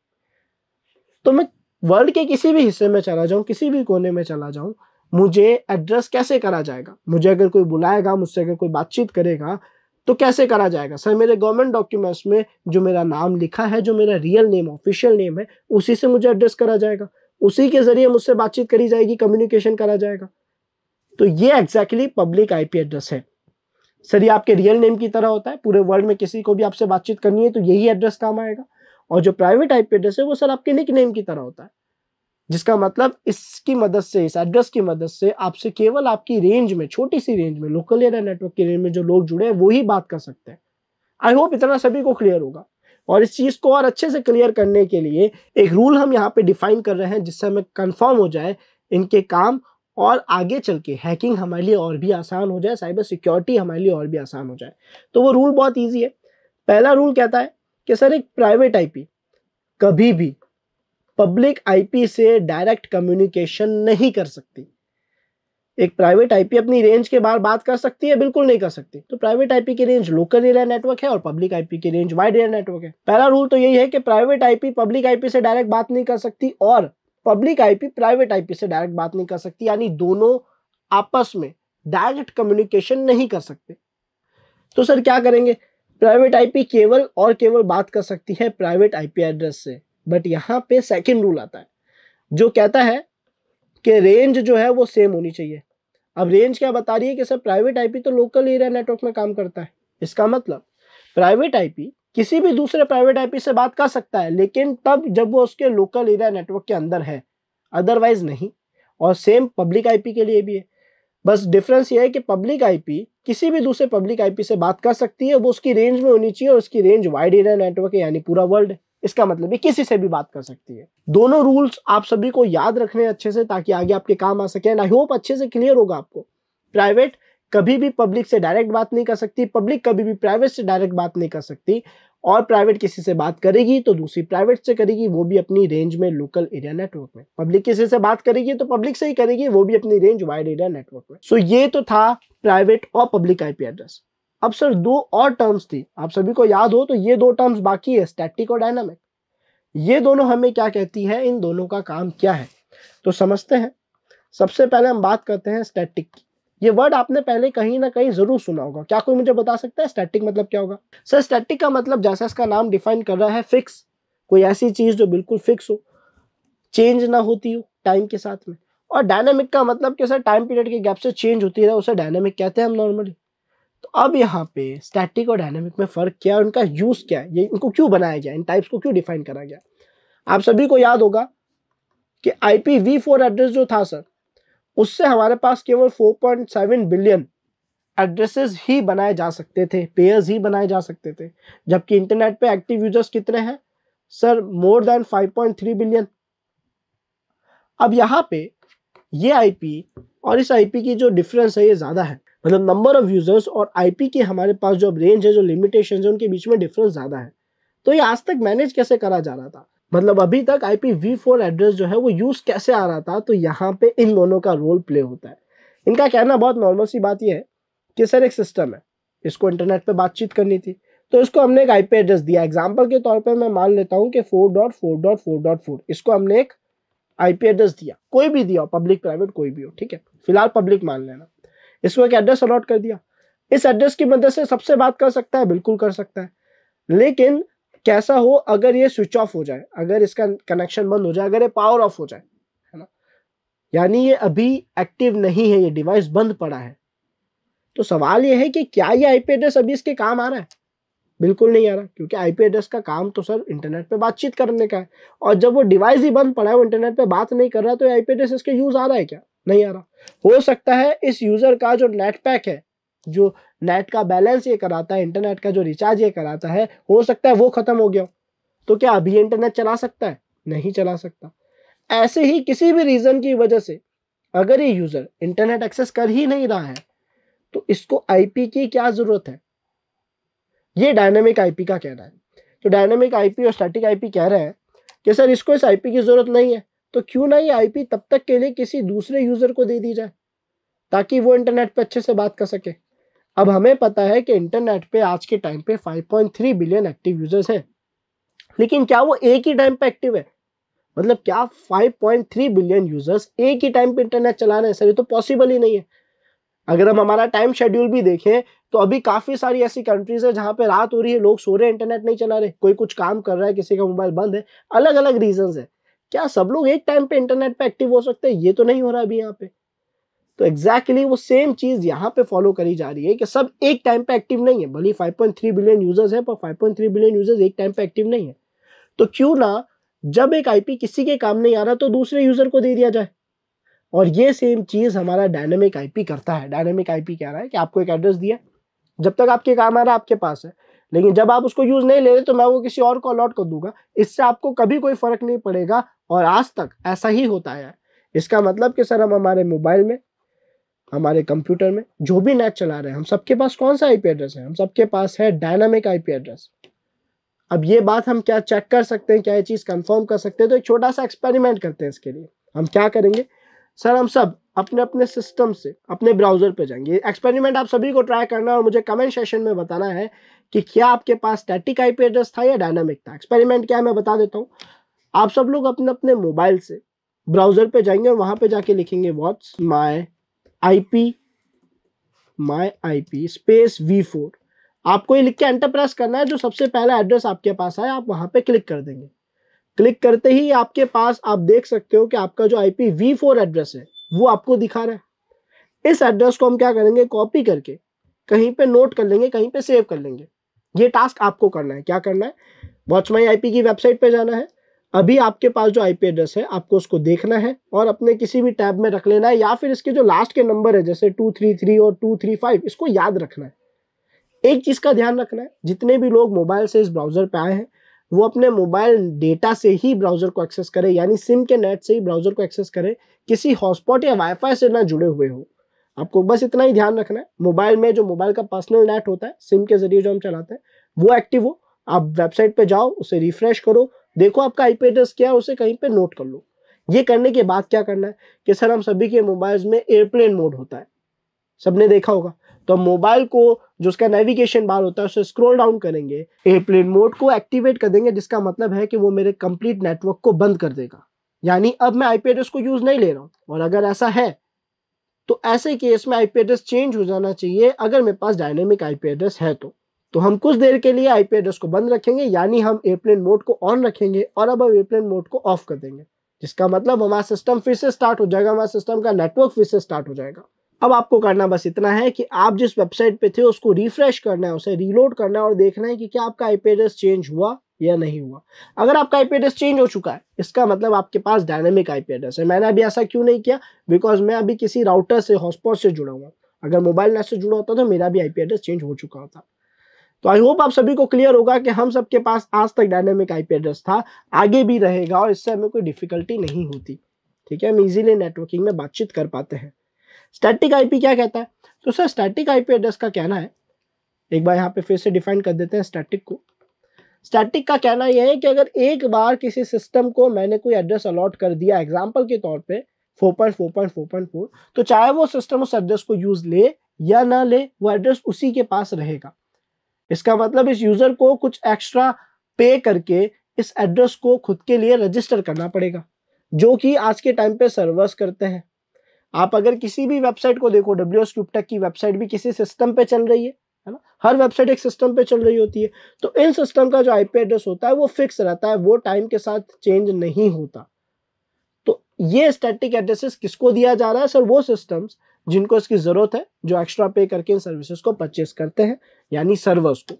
[SPEAKER 1] तो मैं वर्ल्ड के किसी भी हिस्से में चला जाऊँ किसी भी कोने में चला जाऊँ मुझे एड्रेस कैसे करा जाएगा मुझे अगर कोई बुलाएगा मुझसे अगर कोई बातचीत करेगा तो कैसे करा जाएगा सर मेरे गवर्नमेंट डॉक्यूमेंट्स में जो मेरा नाम लिखा है जो मेरा रियल नेम ऑफिशियल नेम है उसी से मुझे एड्रेस करा जाएगा उसी के जरिए मुझसे बातचीत करी जाएगी कम्युनिकेशन करा जाएगा तो ये एग्जैक्टली पब्लिक आईपी एड्रेस है सर ये आपके रियल नेम की तरह होता है पूरे वर्ल्ड में किसी को भी आपसे बातचीत करनी है तो यही एड्रेस काम आएगा और जो प्राइवेट आईपी एड्रेस है वो सर आपके निक नेम की तरह होता है जिसका मतलब इसकी मदद से इस एड्रेस की मदद से आपसे केवल आपकी रेंज में छोटी सी रेंज में लोकल एरिया नेटवर्क की रेंज में जो लोग जुड़े हैं वो ही बात कर सकते हैं आई होप इतना सभी को क्लियर होगा और इस चीज़ को और अच्छे से क्लियर करने के लिए एक रूल हम यहाँ पे डिफाइन कर रहे हैं जिससे हमें कन्फर्म हो जाए इनके काम और आगे चल के हैकिंग हमारे लिए और भी आसान हो जाए साइबर सिक्योरिटी हमारे लिए और भी आसान हो जाए तो वो रूल बहुत ईजी है पहला रूल कहता है कि सर एक प्राइवेट आई कभी भी पब्लिक आईपी से डायरेक्ट कम्युनिकेशन नहीं कर सकती एक प्राइवेट आईपी अपनी रेंज के बाहर बात कर सकती है बिल्कुल नहीं कर सकती तो प्राइवेट आईपी की रेंज लोकल एरिया नेटवर्क है और पब्लिक आईपी की रेंज वाइड एरिया नेटवर्क है पहला रूल तो यही है कि प्राइवेट आईपी पब्लिक आईपी से डायरेक्ट बात नहीं कर सकती और पब्लिक आईपी प्राइवेट आईपी से डायरेक्ट बात नहीं कर सकती यानी दोनों आपस में डायरेक्ट कम्युनिकेशन नहीं कर सकते तो सर क्या करेंगे प्राइवेट आईपी केवल और केवल बात कर सकती है प्राइवेट आईपी एड्रेस से बट यहाँ पे सेकेंड रूल आता है जो कहता है कि रेंज जो है वो सेम होनी चाहिए अब रेंज क्या बता रही है कि सर प्राइवेट आईपी तो लोकल एरिया नेटवर्क में काम करता है इसका मतलब प्राइवेट आईपी किसी भी दूसरे प्राइवेट आईपी से बात कर सकता है लेकिन तब जब वो उसके लोकल एरिया नेटवर्क के अंदर है अदरवाइज नहीं और सेम पब्लिक आईपी के लिए भी है बस डिफरेंस ये है कि पब्लिक आईपी किसी भी दूसरे पब्लिक आईपी से बात कर सकती है वो उसकी रेंज में होनी चाहिए और उसकी रेंज वाइड एरिया नेटवर्क है यानी पूरा वर्ल्ड है इसका मतलब है किसी से भी बात कर सकती है दोनों रूल्स आप सभी को याद रखने अच्छे से ताकि आगे आपके काम आ सके एंड आई होप अच्छे से क्लियर होगा आपको प्राइवेट कभी भी पब्लिक से डायरेक्ट बात नहीं कर सकती पब्लिक कभी भी प्राइवेट से डायरेक्ट बात नहीं कर सकती और प्राइवेट किसी से बात करेगी तो दूसरी प्राइवेट से करेगी वो भी अपनी रेंज में लोकल एरिया नेटवर्क में पब्लिक किसी से बात करेगी तो पब्लिक से ही करेगी वो भी अपनी रेंज वाइड एरिया नेटवर्क में सो so, ये तो था प्राइवेट और पब्लिक आईपी एड्रेस अब सर दो और टर्म्स थी आप सभी को याद हो तो ये दो टर्म्स बाकी है स्टैटिक और डायनामिक ये दोनों हमें क्या कहती है इन दोनों का काम क्या है तो समझते हैं सबसे पहले हम बात करते हैं स्टैटिक की ये वर्ड आपने पहले कहीं ना कहीं जरूर सुना होगा क्या कोई मुझे बता सकता है स्टैटिक मतलब क्या होगा सर स्टैटिक का मतलब जैसा इसका नाम डिफाइन कर रहा है फिक्स कोई ऐसी चीज़ जो बिल्कुल फिक्स हो चेंज ना होती हो टाइम के साथ में और डायनामिक का मतलब कि सर टाइम पीरियड के गैप से चेंज होती है उसे डायनामिक कहते हैं हम नॉर्मली तो अब यहाँ पे स्टैटिक और डायनामिक में फ़र्क क्या है उनका यूज़ क्या है ये उनको क्यों बनाया गया इन टाइप्स को क्यों डिफाइन करा गया आप सभी को याद होगा कि I P V four address जो था सर उससे हमारे पास केवल 4.7 बिलियन एड्रेसेस ही बनाए जा सकते थे पेयर्स ही बनाए जा सकते थे जबकि इंटरनेट पे एक्टिव यूजर्स कितने हैं सर मोर देन 5.3 बिलियन अब यहाँ पे ये आईपी और इस आईपी की जो डिफरेंस है ये ज़्यादा है मतलब नंबर ऑफ यूजर्स और आईपी के हमारे पास जो रेंज है जो लिमिटेशन है उनके बीच में डिफरेंस ज़्यादा है तो ये आज तक मैनेज कैसे करा जा रहा था मतलब अभी तक आई पी एड्रेस जो है वो यूज़ कैसे आ रहा था तो यहाँ पे इन दोनों का रोल प्ले होता है इनका कहना बहुत नॉर्मल सी बात यह है कि सर एक सिस्टम है इसको इंटरनेट पे बातचीत करनी थी तो इसको हमने एक आईपी एड्रेस दिया एग्जाम्पल के तौर पे मैं मान लेता हूँ कि four dot four dot four dot four इसको हमने एक आईपी एड्रेस दिया कोई भी दिया हो पब्लिक प्राइवेट कोई भी हो ठीक है फिलहाल पब्लिक मान लेना इसको एक एड्रेस अलॉट कर दिया इस एड्रेस की मदद से सबसे बात कर सकता है बिल्कुल कर सकता है लेकिन कैसा हो अगर ये स्विच ऑफ हो जाए अगर इसका कनेक्शन बंद हो जाए अगर ये पावर ऑफ हो जाए है ना यानी ये अभी एक्टिव नहीं है ये डिवाइस बंद पड़ा है तो सवाल ये है कि क्या ये आईपी एड्रेस अभी इसके काम आ रहा है बिल्कुल नहीं आ रहा क्योंकि आईपी एड्रेस का काम तो सर इंटरनेट पे बातचीत करने का है और जब वो डिवाइस ही बंद पड़ा है वो इंटरनेट पे बात नहीं कर रहा तो आईपी एड्रेस इसके यूज आ रहा है क्या नहीं आ रहा हो सकता है इस यूजर का जो नेट पैक है जो नेट का बैलेंस ये कराता है इंटरनेट का जो रिचार्ज ये कराता है हो सकता है वो खत्म हो गया तो क्या अभी इंटरनेट चला सकता है नहीं चला सकता ऐसे ही किसी भी रीजन की वजह से अगर ये यूजर इंटरनेट एक्सेस कर ही नहीं रहा है तो इसको आईपी की क्या जरूरत है ये डायनेमिक आईपी का कहना है तो डायनेमिक आईपी और स्टैटिक आईपी कह रहे हैं कि सर इसको इस आईपी की ज़रूरत नहीं है तो क्यों ना ये आईपी तब तक के लिए किसी दूसरे यूज़र को दे दी जाए ताकि वो इंटरनेट पे अच्छे से बात कर सके अब हमें पता है कि इंटरनेट पे आज के टाइम पे 5.3 बिलियन एक्टिव यूजर्स हैं लेकिन क्या वो एक ही टाइम पे एक्टिव है मतलब क्या 5.3 बिलियन यूजर्स एक ही टाइम पे इंटरनेट चला रहे हैं सर ये तो पॉसिबल ही नहीं है अगर हम हमारा टाइम शेड्यूल भी देखें तो अभी काफ़ी सारी ऐसी कंट्रीज है जहाँ पे रात हो रही है लोग सो रहे हैं इंटरनेट नहीं चला रहे कोई कुछ काम कर रहा है किसी का मोबाइल बंद है अलग अलग रीजंस है क्या सब लोग एक टाइम पे इंटरनेट पे एक्टिव हो सकते हैं ये तो नहीं हो रहा अभी यहाँ पे तो एग्जैक्टली exactly वो सेम चीज़ यहाँ पे फॉलो करी जा रही है कि सब एक टाइम पे एक्टिव नहीं है भले थ्री बिलियन यूजर्स है पर थ्री बिलियन यूजर्स एक टाइम पे एक्टिव नहीं है तो क्यों ना जब एक आईपी किसी के काम नहीं आ रहा तो दूसरे यूजर को दे दिया जाए और ये सेम चीज़ हमारा डायनेमिक आईपी करता है डायनेमिक आईपी क्या रहा है कि आपको एक एड्रेस दिया जब तक आपके काम आ रहा है आपके पास है लेकिन जब आप उसको यूज़ नहीं ले रहे तो मैं वो किसी और को अलॉट कर दूंगा इससे आपको कभी कोई फ़र्क नहीं पड़ेगा और आज तक ऐसा ही होता है इसका मतलब कि सर हम हमारे मोबाइल में हमारे कंप्यूटर में जो भी नेट चला रहे हैं हम सबके पास कौन सा आईपी एड्रेस है हम सबके पास है डायनामिक आईपी एड्रेस अब ये बात हम क्या चेक कर सकते हैं क्या ये चीज़ कंफर्म कर सकते हैं तो एक छोटा सा एक्सपेरिमेंट करते हैं इसके लिए हम क्या करेंगे सर हम सब अपने अपने सिस्टम से अपने ब्राउजर पे जाएंगे एक्सपेरिमेंट आप सभी को ट्राई करना और मुझे कमेंट सेशन में बताना है कि क्या आपके पास स्टैटिक आईपी एड्रेस था या डायनामिक था एक्सपेरिमेंट क्या है मैं बता देता हूँ आप सब लोग अपने अपने मोबाइल से ब्राउजर पे जाएंगे और वहां पे जाके लिखेंगे what's my I P my I P space V four आपको ये लिख के एंटर प्रेस करना है जो सबसे पहला एड्रेस आपके पास आए आप वहां पे क्लिक कर देंगे क्लिक करते ही आपके पास आप देख सकते हो कि आपका जो आई पी एड्रेस है वो आपको दिखा रहा है इस एड्रेस को हम क्या करेंगे कॉपी करके कहीं पे नोट कर लेंगे कहीं पे सेव कर लेंगे ये टास्क आपको करना है क्या करना है वॉच माई आई की वेबसाइट पे जाना है अभी आपके पास जो आईपी एड्रेस है आपको उसको देखना है और अपने किसी भी टैब में रख लेना है या फिर इसके जो लास्ट के नंबर है जैसे टू थ्री थ्री और टू थ्री फाइव इसको याद रखना है एक चीज़ का ध्यान रखना है जितने भी लोग मोबाइल से इस ब्राउज़र पे आए हैं वो अपने मोबाइल डेटा से ही ब्राउज़र को एक्सेस करे यानी सिम के नेट से ही ब्राउज़र को एक्सेस करे किसी हॉटस्पॉट या वाईफाई से ना जुड़े हुए हो आपको बस इतना ही ध्यान रखना है मोबाइल में जो मोबाइल का पर्सनल नेट होता है सिम के जरिए जो हम चलाते हैं वो एक्टिव हो आप वेबसाइट पे जाओ उसे रिफ्रेश करो देखो आपका आईपी एड्रेस क्या है उसे कहीं पे नोट कर लो ये करने के बाद क्या करना है कि सर हम सभी के मोबाइल्स में एयरप्लेन मोड होता है सबने देखा होगा तो हम मोबाइल को जो उसका नेविगेशन बार होता है उसे स्क्रॉल डाउन करेंगे एयरप्लेन मोड को एक्टिवेट कर देंगे जिसका मतलब है कि वो मेरे कंप्लीट नेटवर्क को बंद कर देगा यानी अब मैं आई एड्रेस को यूज़ नहीं ले रहा हूँ और अगर ऐसा है तो ऐसे केस में आई एड्रेस चेंज हो जाना चाहिए अगर मेरे पास डायनेमिक आई एड्रेस है तो तो हम कुछ देर के लिए आई एड्रेस को बंद रखेंगे यानी हम एयरप्लेन मोड को ऑन रखेंगे और अब हम एयरप्लेन मोड को ऑफ कर देंगे जिसका मतलब हमारा सिस्टम फिर से स्टार्ट हो जाएगा हमारा सिस्टम का नेटवर्क फिर से स्टार्ट हो जाएगा अब आपको करना बस इतना है कि आप जिस वेबसाइट पे थे उसको रिफ्रेश करना है उसे रीलोड करना है और देखना है कि क्या आपका आई एड्रेस चेंज हुआ या नहीं हुआ अगर आपका आई एड्रेस चेंज हो चुका है इसका मतलब आपके पास डायनेमिक आई एड्रेस है मैंने अभी ऐसा क्यों नहीं किया बिकॉज मैं अभी किसी राउटर से हॉटस्पॉट से जुड़ा हुआ अगर मोबाइल नेट से जुड़ा होता तो मेरा भी आई एड्रेस चेंज हो चुका होता तो आई होप आप सभी को क्लियर होगा कि हम सबके पास आज तक डायनेमिक आई एड्रेस था आगे भी रहेगा और इससे हमें कोई डिफिकल्टी नहीं होती ठीक है हम इजीली नेटवर्किंग में बातचीत कर पाते हैं स्टैटिक आईपी क्या कहता है तो सर स्टैटिक आईपी एड्रेस का कहना है एक बार यहाँ पे फिर से डिफाइन कर देते हैं स्टैटिक को स्टैटिक का कहना यह है कि अगर एक बार किसी सिस्टम को मैंने कोई एड्रेस अलॉट कर दिया एग्जाम्पल के तौर पर फोर तो चाहे वो सिस्टम उस एड्रेस को यूज़ ले या ना ले वो एड्रेस उसी के पास रहेगा इसका मतलब इस यूज़र को कुछ एक्स्ट्रा पे करके इस एड्रेस को खुद के लिए रजिस्टर करना पड़ेगा जो कि आज के टाइम पे सर्वर्स करते हैं आप अगर किसी भी वेबसाइट को देखो डब्ल्यू एस क्यूबटेक की वेबसाइट भी किसी सिस्टम पे चल रही है है ना हर वेबसाइट एक सिस्टम पे चल रही होती है तो इन सिस्टम का जो आईपी एड्रेस होता है वो फिक्स रहता है वो टाइम के साथ चेंज नहीं होता तो ये स्टैटिक एड्रेसेस किसको दिया जा रहा है सर वो सिस्टम्स जिनको इसकी ज़रूरत है जो एक्स्ट्रा पे करके इन सर्विसेज को परचेस करते हैं यानी सर्वर्स को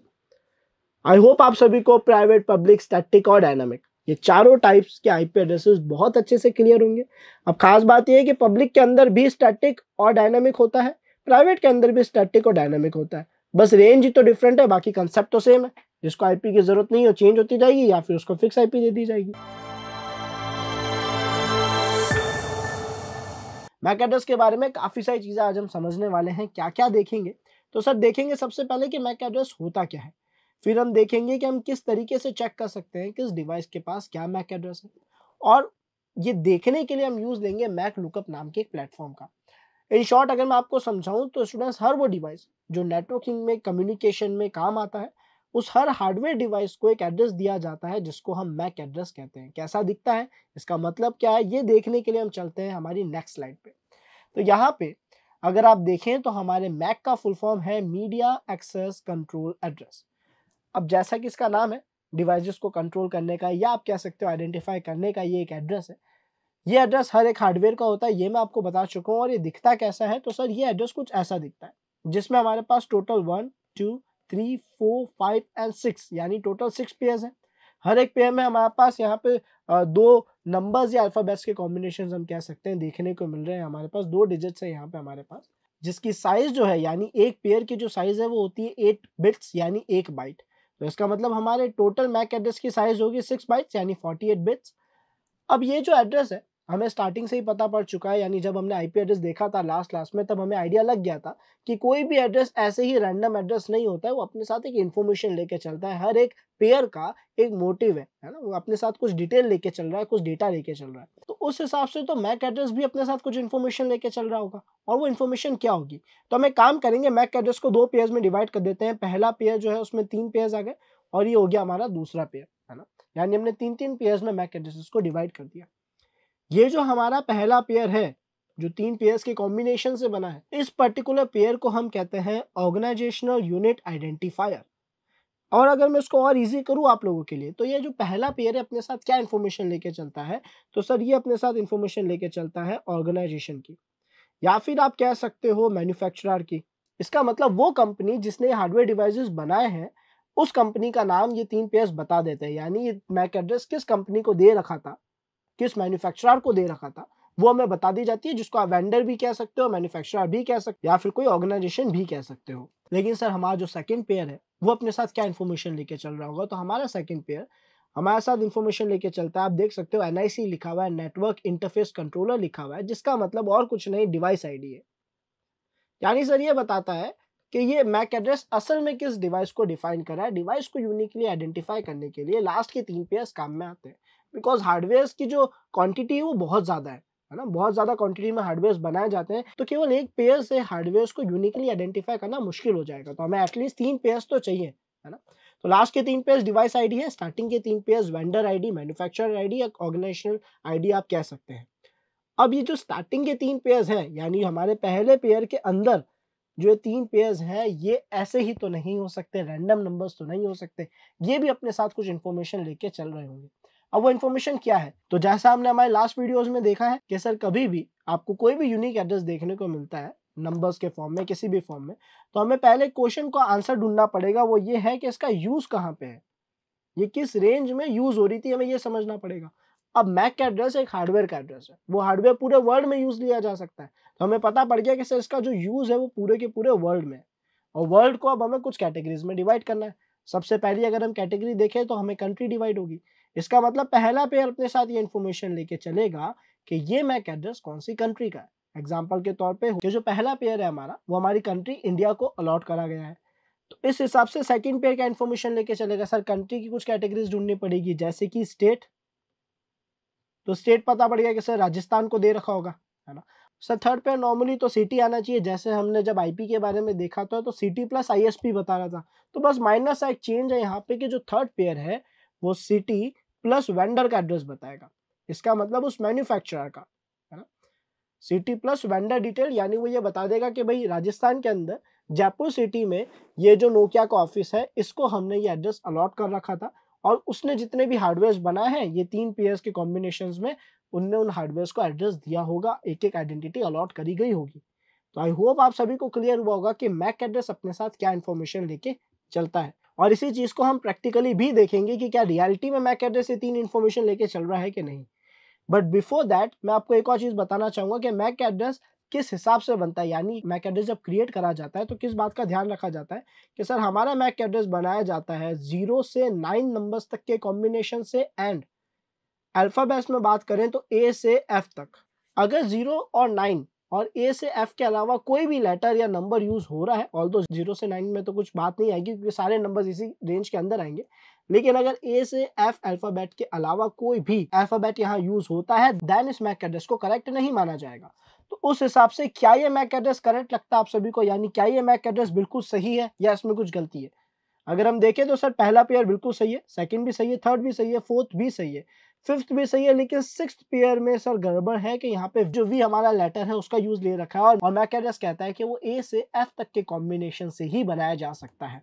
[SPEAKER 1] आई होप आप सभी को प्राइवेट पब्लिक स्टैटिक और डायनामिक ये चारों टाइप्स के आईपी एड्रेसेस बहुत अच्छे से क्लियर होंगे अब खास बात यह है कि पब्लिक के अंदर भी स्टैटिक और डायनामिक होता है प्राइवेट के अंदर भी स्टैटिक और डायनामिक होता है बस रेंज तो डिफरेंट है बाकी कंसेप्ट तो सेम है जिसको आईपी की जरूरत नहीं हो चेंज होती जाएगी या फिर उसको फिक्स आईपी दे दी जाएगी मैक एड्रेस के बारे में काफ़ी सारी चीज़ें आज हम समझने वाले हैं क्या क्या देखेंगे तो सर देखेंगे सबसे पहले कि मैक एड्रेस होता क्या है फिर हम देखेंगे कि हम किस तरीके से चेक कर सकते हैं किस डिवाइस के पास क्या मैक एड्रेस है और ये देखने के लिए हम यूज़ लेंगे मैक लुकअप नाम के एक प्लेटफॉर्म का इन शॉर्ट अगर मैं आपको समझाऊं तो स्टूडेंट्स हर वो डिवाइस जो नेटवर्किंग में कम्युनिकेशन में काम आता है उस हर हार्डवेयर डिवाइस को एक एड्रेस दिया जाता है जिसको हम मैक एड्रेस कहते हैं कैसा दिखता है इसका मतलब क्या है ये देखने के लिए हम चलते हैं हमारी नेक्स्ट स्लाइड पे तो यहाँ पे अगर आप देखें तो हमारे मैक का फुल फॉर्म है मीडिया एक्सेस कंट्रोल एड्रेस अब जैसा कि इसका नाम है डिवाइसेस को कंट्रोल करने का या आप कह सकते हो आइडेंटिफाई करने का ये एक एड्रेस है ये एड्रेस हर एक हार्डवेयर का होता है ये मैं आपको बता चुका हूँ और ये दिखता कैसा है तो सर ये एड्रेस कुछ ऐसा दिखता है जिसमें हमारे पास total one two three four five and six यानी टोटल सिक्स पेयर्स हैं हर एक पेयर में हमारे पास यहाँ पे दो नंबर्स या अल्फ़ाबेट्स के कॉम्बिनेशन हम कह सकते हैं देखने को मिल रहे हैं हमारे पास दो डिजिट्स हैं यहाँ पे हमारे पास जिसकी साइज़ जो है यानी एक पेयर की जो साइज़ है वो होती है एट बिट्स यानी एक बाइट तो इसका मतलब हमारे टोटल मैक एड्रेस की साइज होगी सिक्स बाइट्स यानी फोर्टी एट बिट्स अब ये जो एड्रेस है हमें स्टार्टिंग से ही पता पड़ चुका है यानी जब हमने आईपी एड्रेस देखा था लास्ट लास्ट में तब हमें आइडिया लग गया था कि कोई भी एड्रेस ऐसे ही रैंडम एड्रेस नहीं होता है वो अपने साथ एक इन्फॉर्मेशन लेके चलता है हर एक पेयर का एक मोटिव है है ना वो अपने साथ कुछ डिटेल लेके चल रहा है कुछ डेटा लेके चल रहा है तो उस हिसाब से तो मैक एड्रेस भी अपने साथ कुछ इन्फॉर्मेशन लेके चल रहा होगा और वो इन्फॉर्मेशन क्या होगी तो हम काम करेंगे मैक एड्रेस को दो पेयर में डिवाइड कर देते हैं पहला पेयर जो है उसमें तीन पेयर्स आ गए और ये हो गया हमारा दूसरा पेयर है ना यानी हमने तीन तीन पेयर्स में मैक एड्रेस को डिवाइड कर दिया ये जो हमारा पहला पेयर है जो तीन पेयर्स के कॉम्बिनेशन से बना है इस पर्टिकुलर पेयर को हम कहते हैं ऑर्गेनाइजेशनल यूनिट आइडेंटिफायर और अगर मैं उसको और इजी करूँ आप लोगों के लिए तो ये जो पहला पेयर है अपने साथ क्या इन्फॉर्मेशन लेके चलता है तो सर ये अपने साथ इन्फॉर्मेशन लेके चलता है ऑर्गेनाइजेशन की या फिर आप कह सकते हो मैन्युफैक्चरर की इसका मतलब वो कंपनी जिसने हार्डवेयर डिवाइसेस बनाए हैं उस कंपनी का नाम ये तीन पेयर्स बता देते हैं यानी ये मैक एड्रेस किस कंपनी को दे रखा था किस मैन्युफैक्चरर को दे रखा था वो हमें बता दी जाती है जिसको आप वेंडर भी कह सकते हो मैन्युफैक्चरर भी कह सकते हो या फिर कोई ऑर्गेनाइजेशन भी कह सकते हो लेकिन सर हमारा जो सेकंड पेयर है वो अपने साथ क्या इन्फॉर्मेशन लेके चल रहा होगा तो हमारा सेकंड पेयर हमारे साथ इन्फॉर्मेशन लेके चलता है आप देख सकते हो एन लिखा हुआ है नेटवर्क इंटरफेस कंट्रोलर लिखा हुआ है जिसका मतलब और कुछ नहीं डिवाइस आई है यानी सर ये बताता है कि ये मैक एड्रेस असल में किस डिवाइस को डिफाइन कर रहा है डिवाइस को यूनिकली आइडेंटिफाई करने के लिए लास्ट के तीन पेयर्स काम में आते हैं बिकॉज हार्डवेयर की जो क्वांटिटी है वो बहुत ज़्यादा है है ना बहुत ज़्यादा क्वांटिटी में हार्डवेयर बनाए जाते हैं तो केवल एक पेयर से हार्डवेयर को यूनिकली आइडेंटिफाई करना मुश्किल हो जाएगा तो हमें एटलीस्ट तीन पेयर्स तो चाहिए है ना तो लास्ट के तीन पेयर्स डिवाइस आईडी है स्टार्टिंग के तीन pairs vendor ID manufacturer ID या ऑर्गेनाइजेशनल आईडी आप कह सकते हैं अब ये जो स्टार्टिंग के तीन पेयर्स हैं यानी हमारे पहले पेयर के अंदर जो ये तीन पेयर्स हैं ये ऐसे ही तो नहीं हो सकते रैंडम नंबर्स तो नहीं हो सकते ये भी अपने साथ कुछ इन्फॉर्मेशन लेके चल रहे होंगे अब वो इन्फॉर्मेशन क्या है तो जैसा हमने हमारे लास्ट वीडियोज में देखा है कि सर कभी भी आपको कोई भी यूनिक एड्रेस देखने को मिलता है नंबर्स के फॉर्म में किसी भी फॉर्म में तो हमें पहले क्वेश्चन का आंसर ढूंढना पड़ेगा वो ये है कि इसका यूज कहाँ पे है ये किस रेंज में यूज हो रही थी हमें ये समझना पड़ेगा अब मैक का एड्रेस एक हार्डवेयर का एड्रेस है वो हार्डवेयर पूरे वर्ल्ड में यूज लिया जा सकता है तो हमें पता पड़ गया कि सर इसका जो यूज है वो पूरे के पूरे वर्ल्ड में और वर्ल्ड को अब हमें कुछ कैटेगरीज में डिवाइड करना है सबसे पहले अगर हम कैटेगरी देखें तो हमें कंट्री डिवाइड होगी इसका मतलब पहला पेयर अपने साथ ये इन्फॉर्मेशन लेके चलेगा कि ये मैक एड्रेस कौन सी कंट्री का है एग्जाम्पल के तौर पर जो पहला पेयर है हमारा वो हमारी कंट्री इंडिया को अलॉट करा गया है तो इस हिसाब से सेकंड पेयर का इन्फॉर्मेशन लेके चलेगा सर कंट्री की कुछ कैटेगरीज ढूंढनी पड़ेगी जैसे कि स्टेट तो स्टेट पता पड़ गया कि सर राजस्थान को दे रखा होगा है ना सर थर्ड पेयर नॉर्मली तो सिटी आना चाहिए जैसे हमने जब आईपी के बारे में देखा था तो सिटी प्लस आईएसपी बता रहा था तो बस माइनस एक चेंज है यहाँ पे कि जो थर्ड पेयर है वो सिटी प्लस वेंडर का एड्रेस बताएगा इसका मतलब उस मैन्युफैक्चरर का है ना सिटी प्लस वेंडर डिटेल यानी वो ये बता देगा कि भाई राजस्थान के अंदर जयपुर सिटी में ये जो नोकिया का ऑफिस है इसको हमने ये एड्रेस अलॉट कर रखा था और उसने जितने भी हार्डवेयर बनाए हैं ये तीन पेयर्स के कॉम्बिनेशन में उनने उन हार्डवेयर को एड्रेस दिया होगा एक एक आइडेंटिटी अलॉट करी गई होगी तो आई होप आप सभी को क्लियर हुआ होगा कि मैक एड्रेस अपने साथ क्या इन्फॉर्मेशन लेके चलता है और इसी चीज़ को हम प्रैक्टिकली भी देखेंगे कि क्या रियलिटी में मैक एड्रेस से तीन इन्फॉर्मेशन लेके चल रहा है कि नहीं बट बिफोर दैट मैं आपको एक और चीज़ बताना चाहूंगा कि मैक एड्रेस किस हिसाब से बनता है यानी मैक एड्रेस जब क्रिएट करा जाता है तो किस बात का ध्यान रखा जाता है कि सर हमारा मैक एड्रेस बनाया जाता है जीरो से नाइन नंबर्स तक के कॉम्बिनेशन से एंड अल्फ़ाबेट्स में बात करें तो ए से एफ तक अगर जीरो और नाइन और ए से एफ के अलावा कोई भी लेटर या नंबर यूज हो रहा है ऑल दो जीरो से नाइन में तो कुछ बात नहीं आएगी क्योंकि सारे नंबर इसी रेंज के अंदर आएंगे लेकिन अगर ए से एफ अल्फाबेट के अलावा कोई भी अल्फाबेट यहाँ यूज होता है देन इस मैक एड्रेस को करेक्ट नहीं माना जाएगा तो उस हिसाब से क्या ये मैक एड्रेस करेक्ट लगता है आप सभी को यानी क्या ये मैक एड्रेस बिल्कुल सही है या इसमें कुछ गलती है अगर हम देखें तो सर पहला पेयर बिल्कुल सही है सेकंड भी सही है थर्ड भी सही है फोर्थ भी सही है फिफ्थ भी सही है लेकिन सिक्स पेयर में सर गड़बड़ है कि यहाँ पे जो भी हमारा लेटर है उसका यूज ले रखा है और, और मैकेडस कहता है कि वो ए से एफ तक के कॉम्बिनेशन से ही बनाया जा सकता है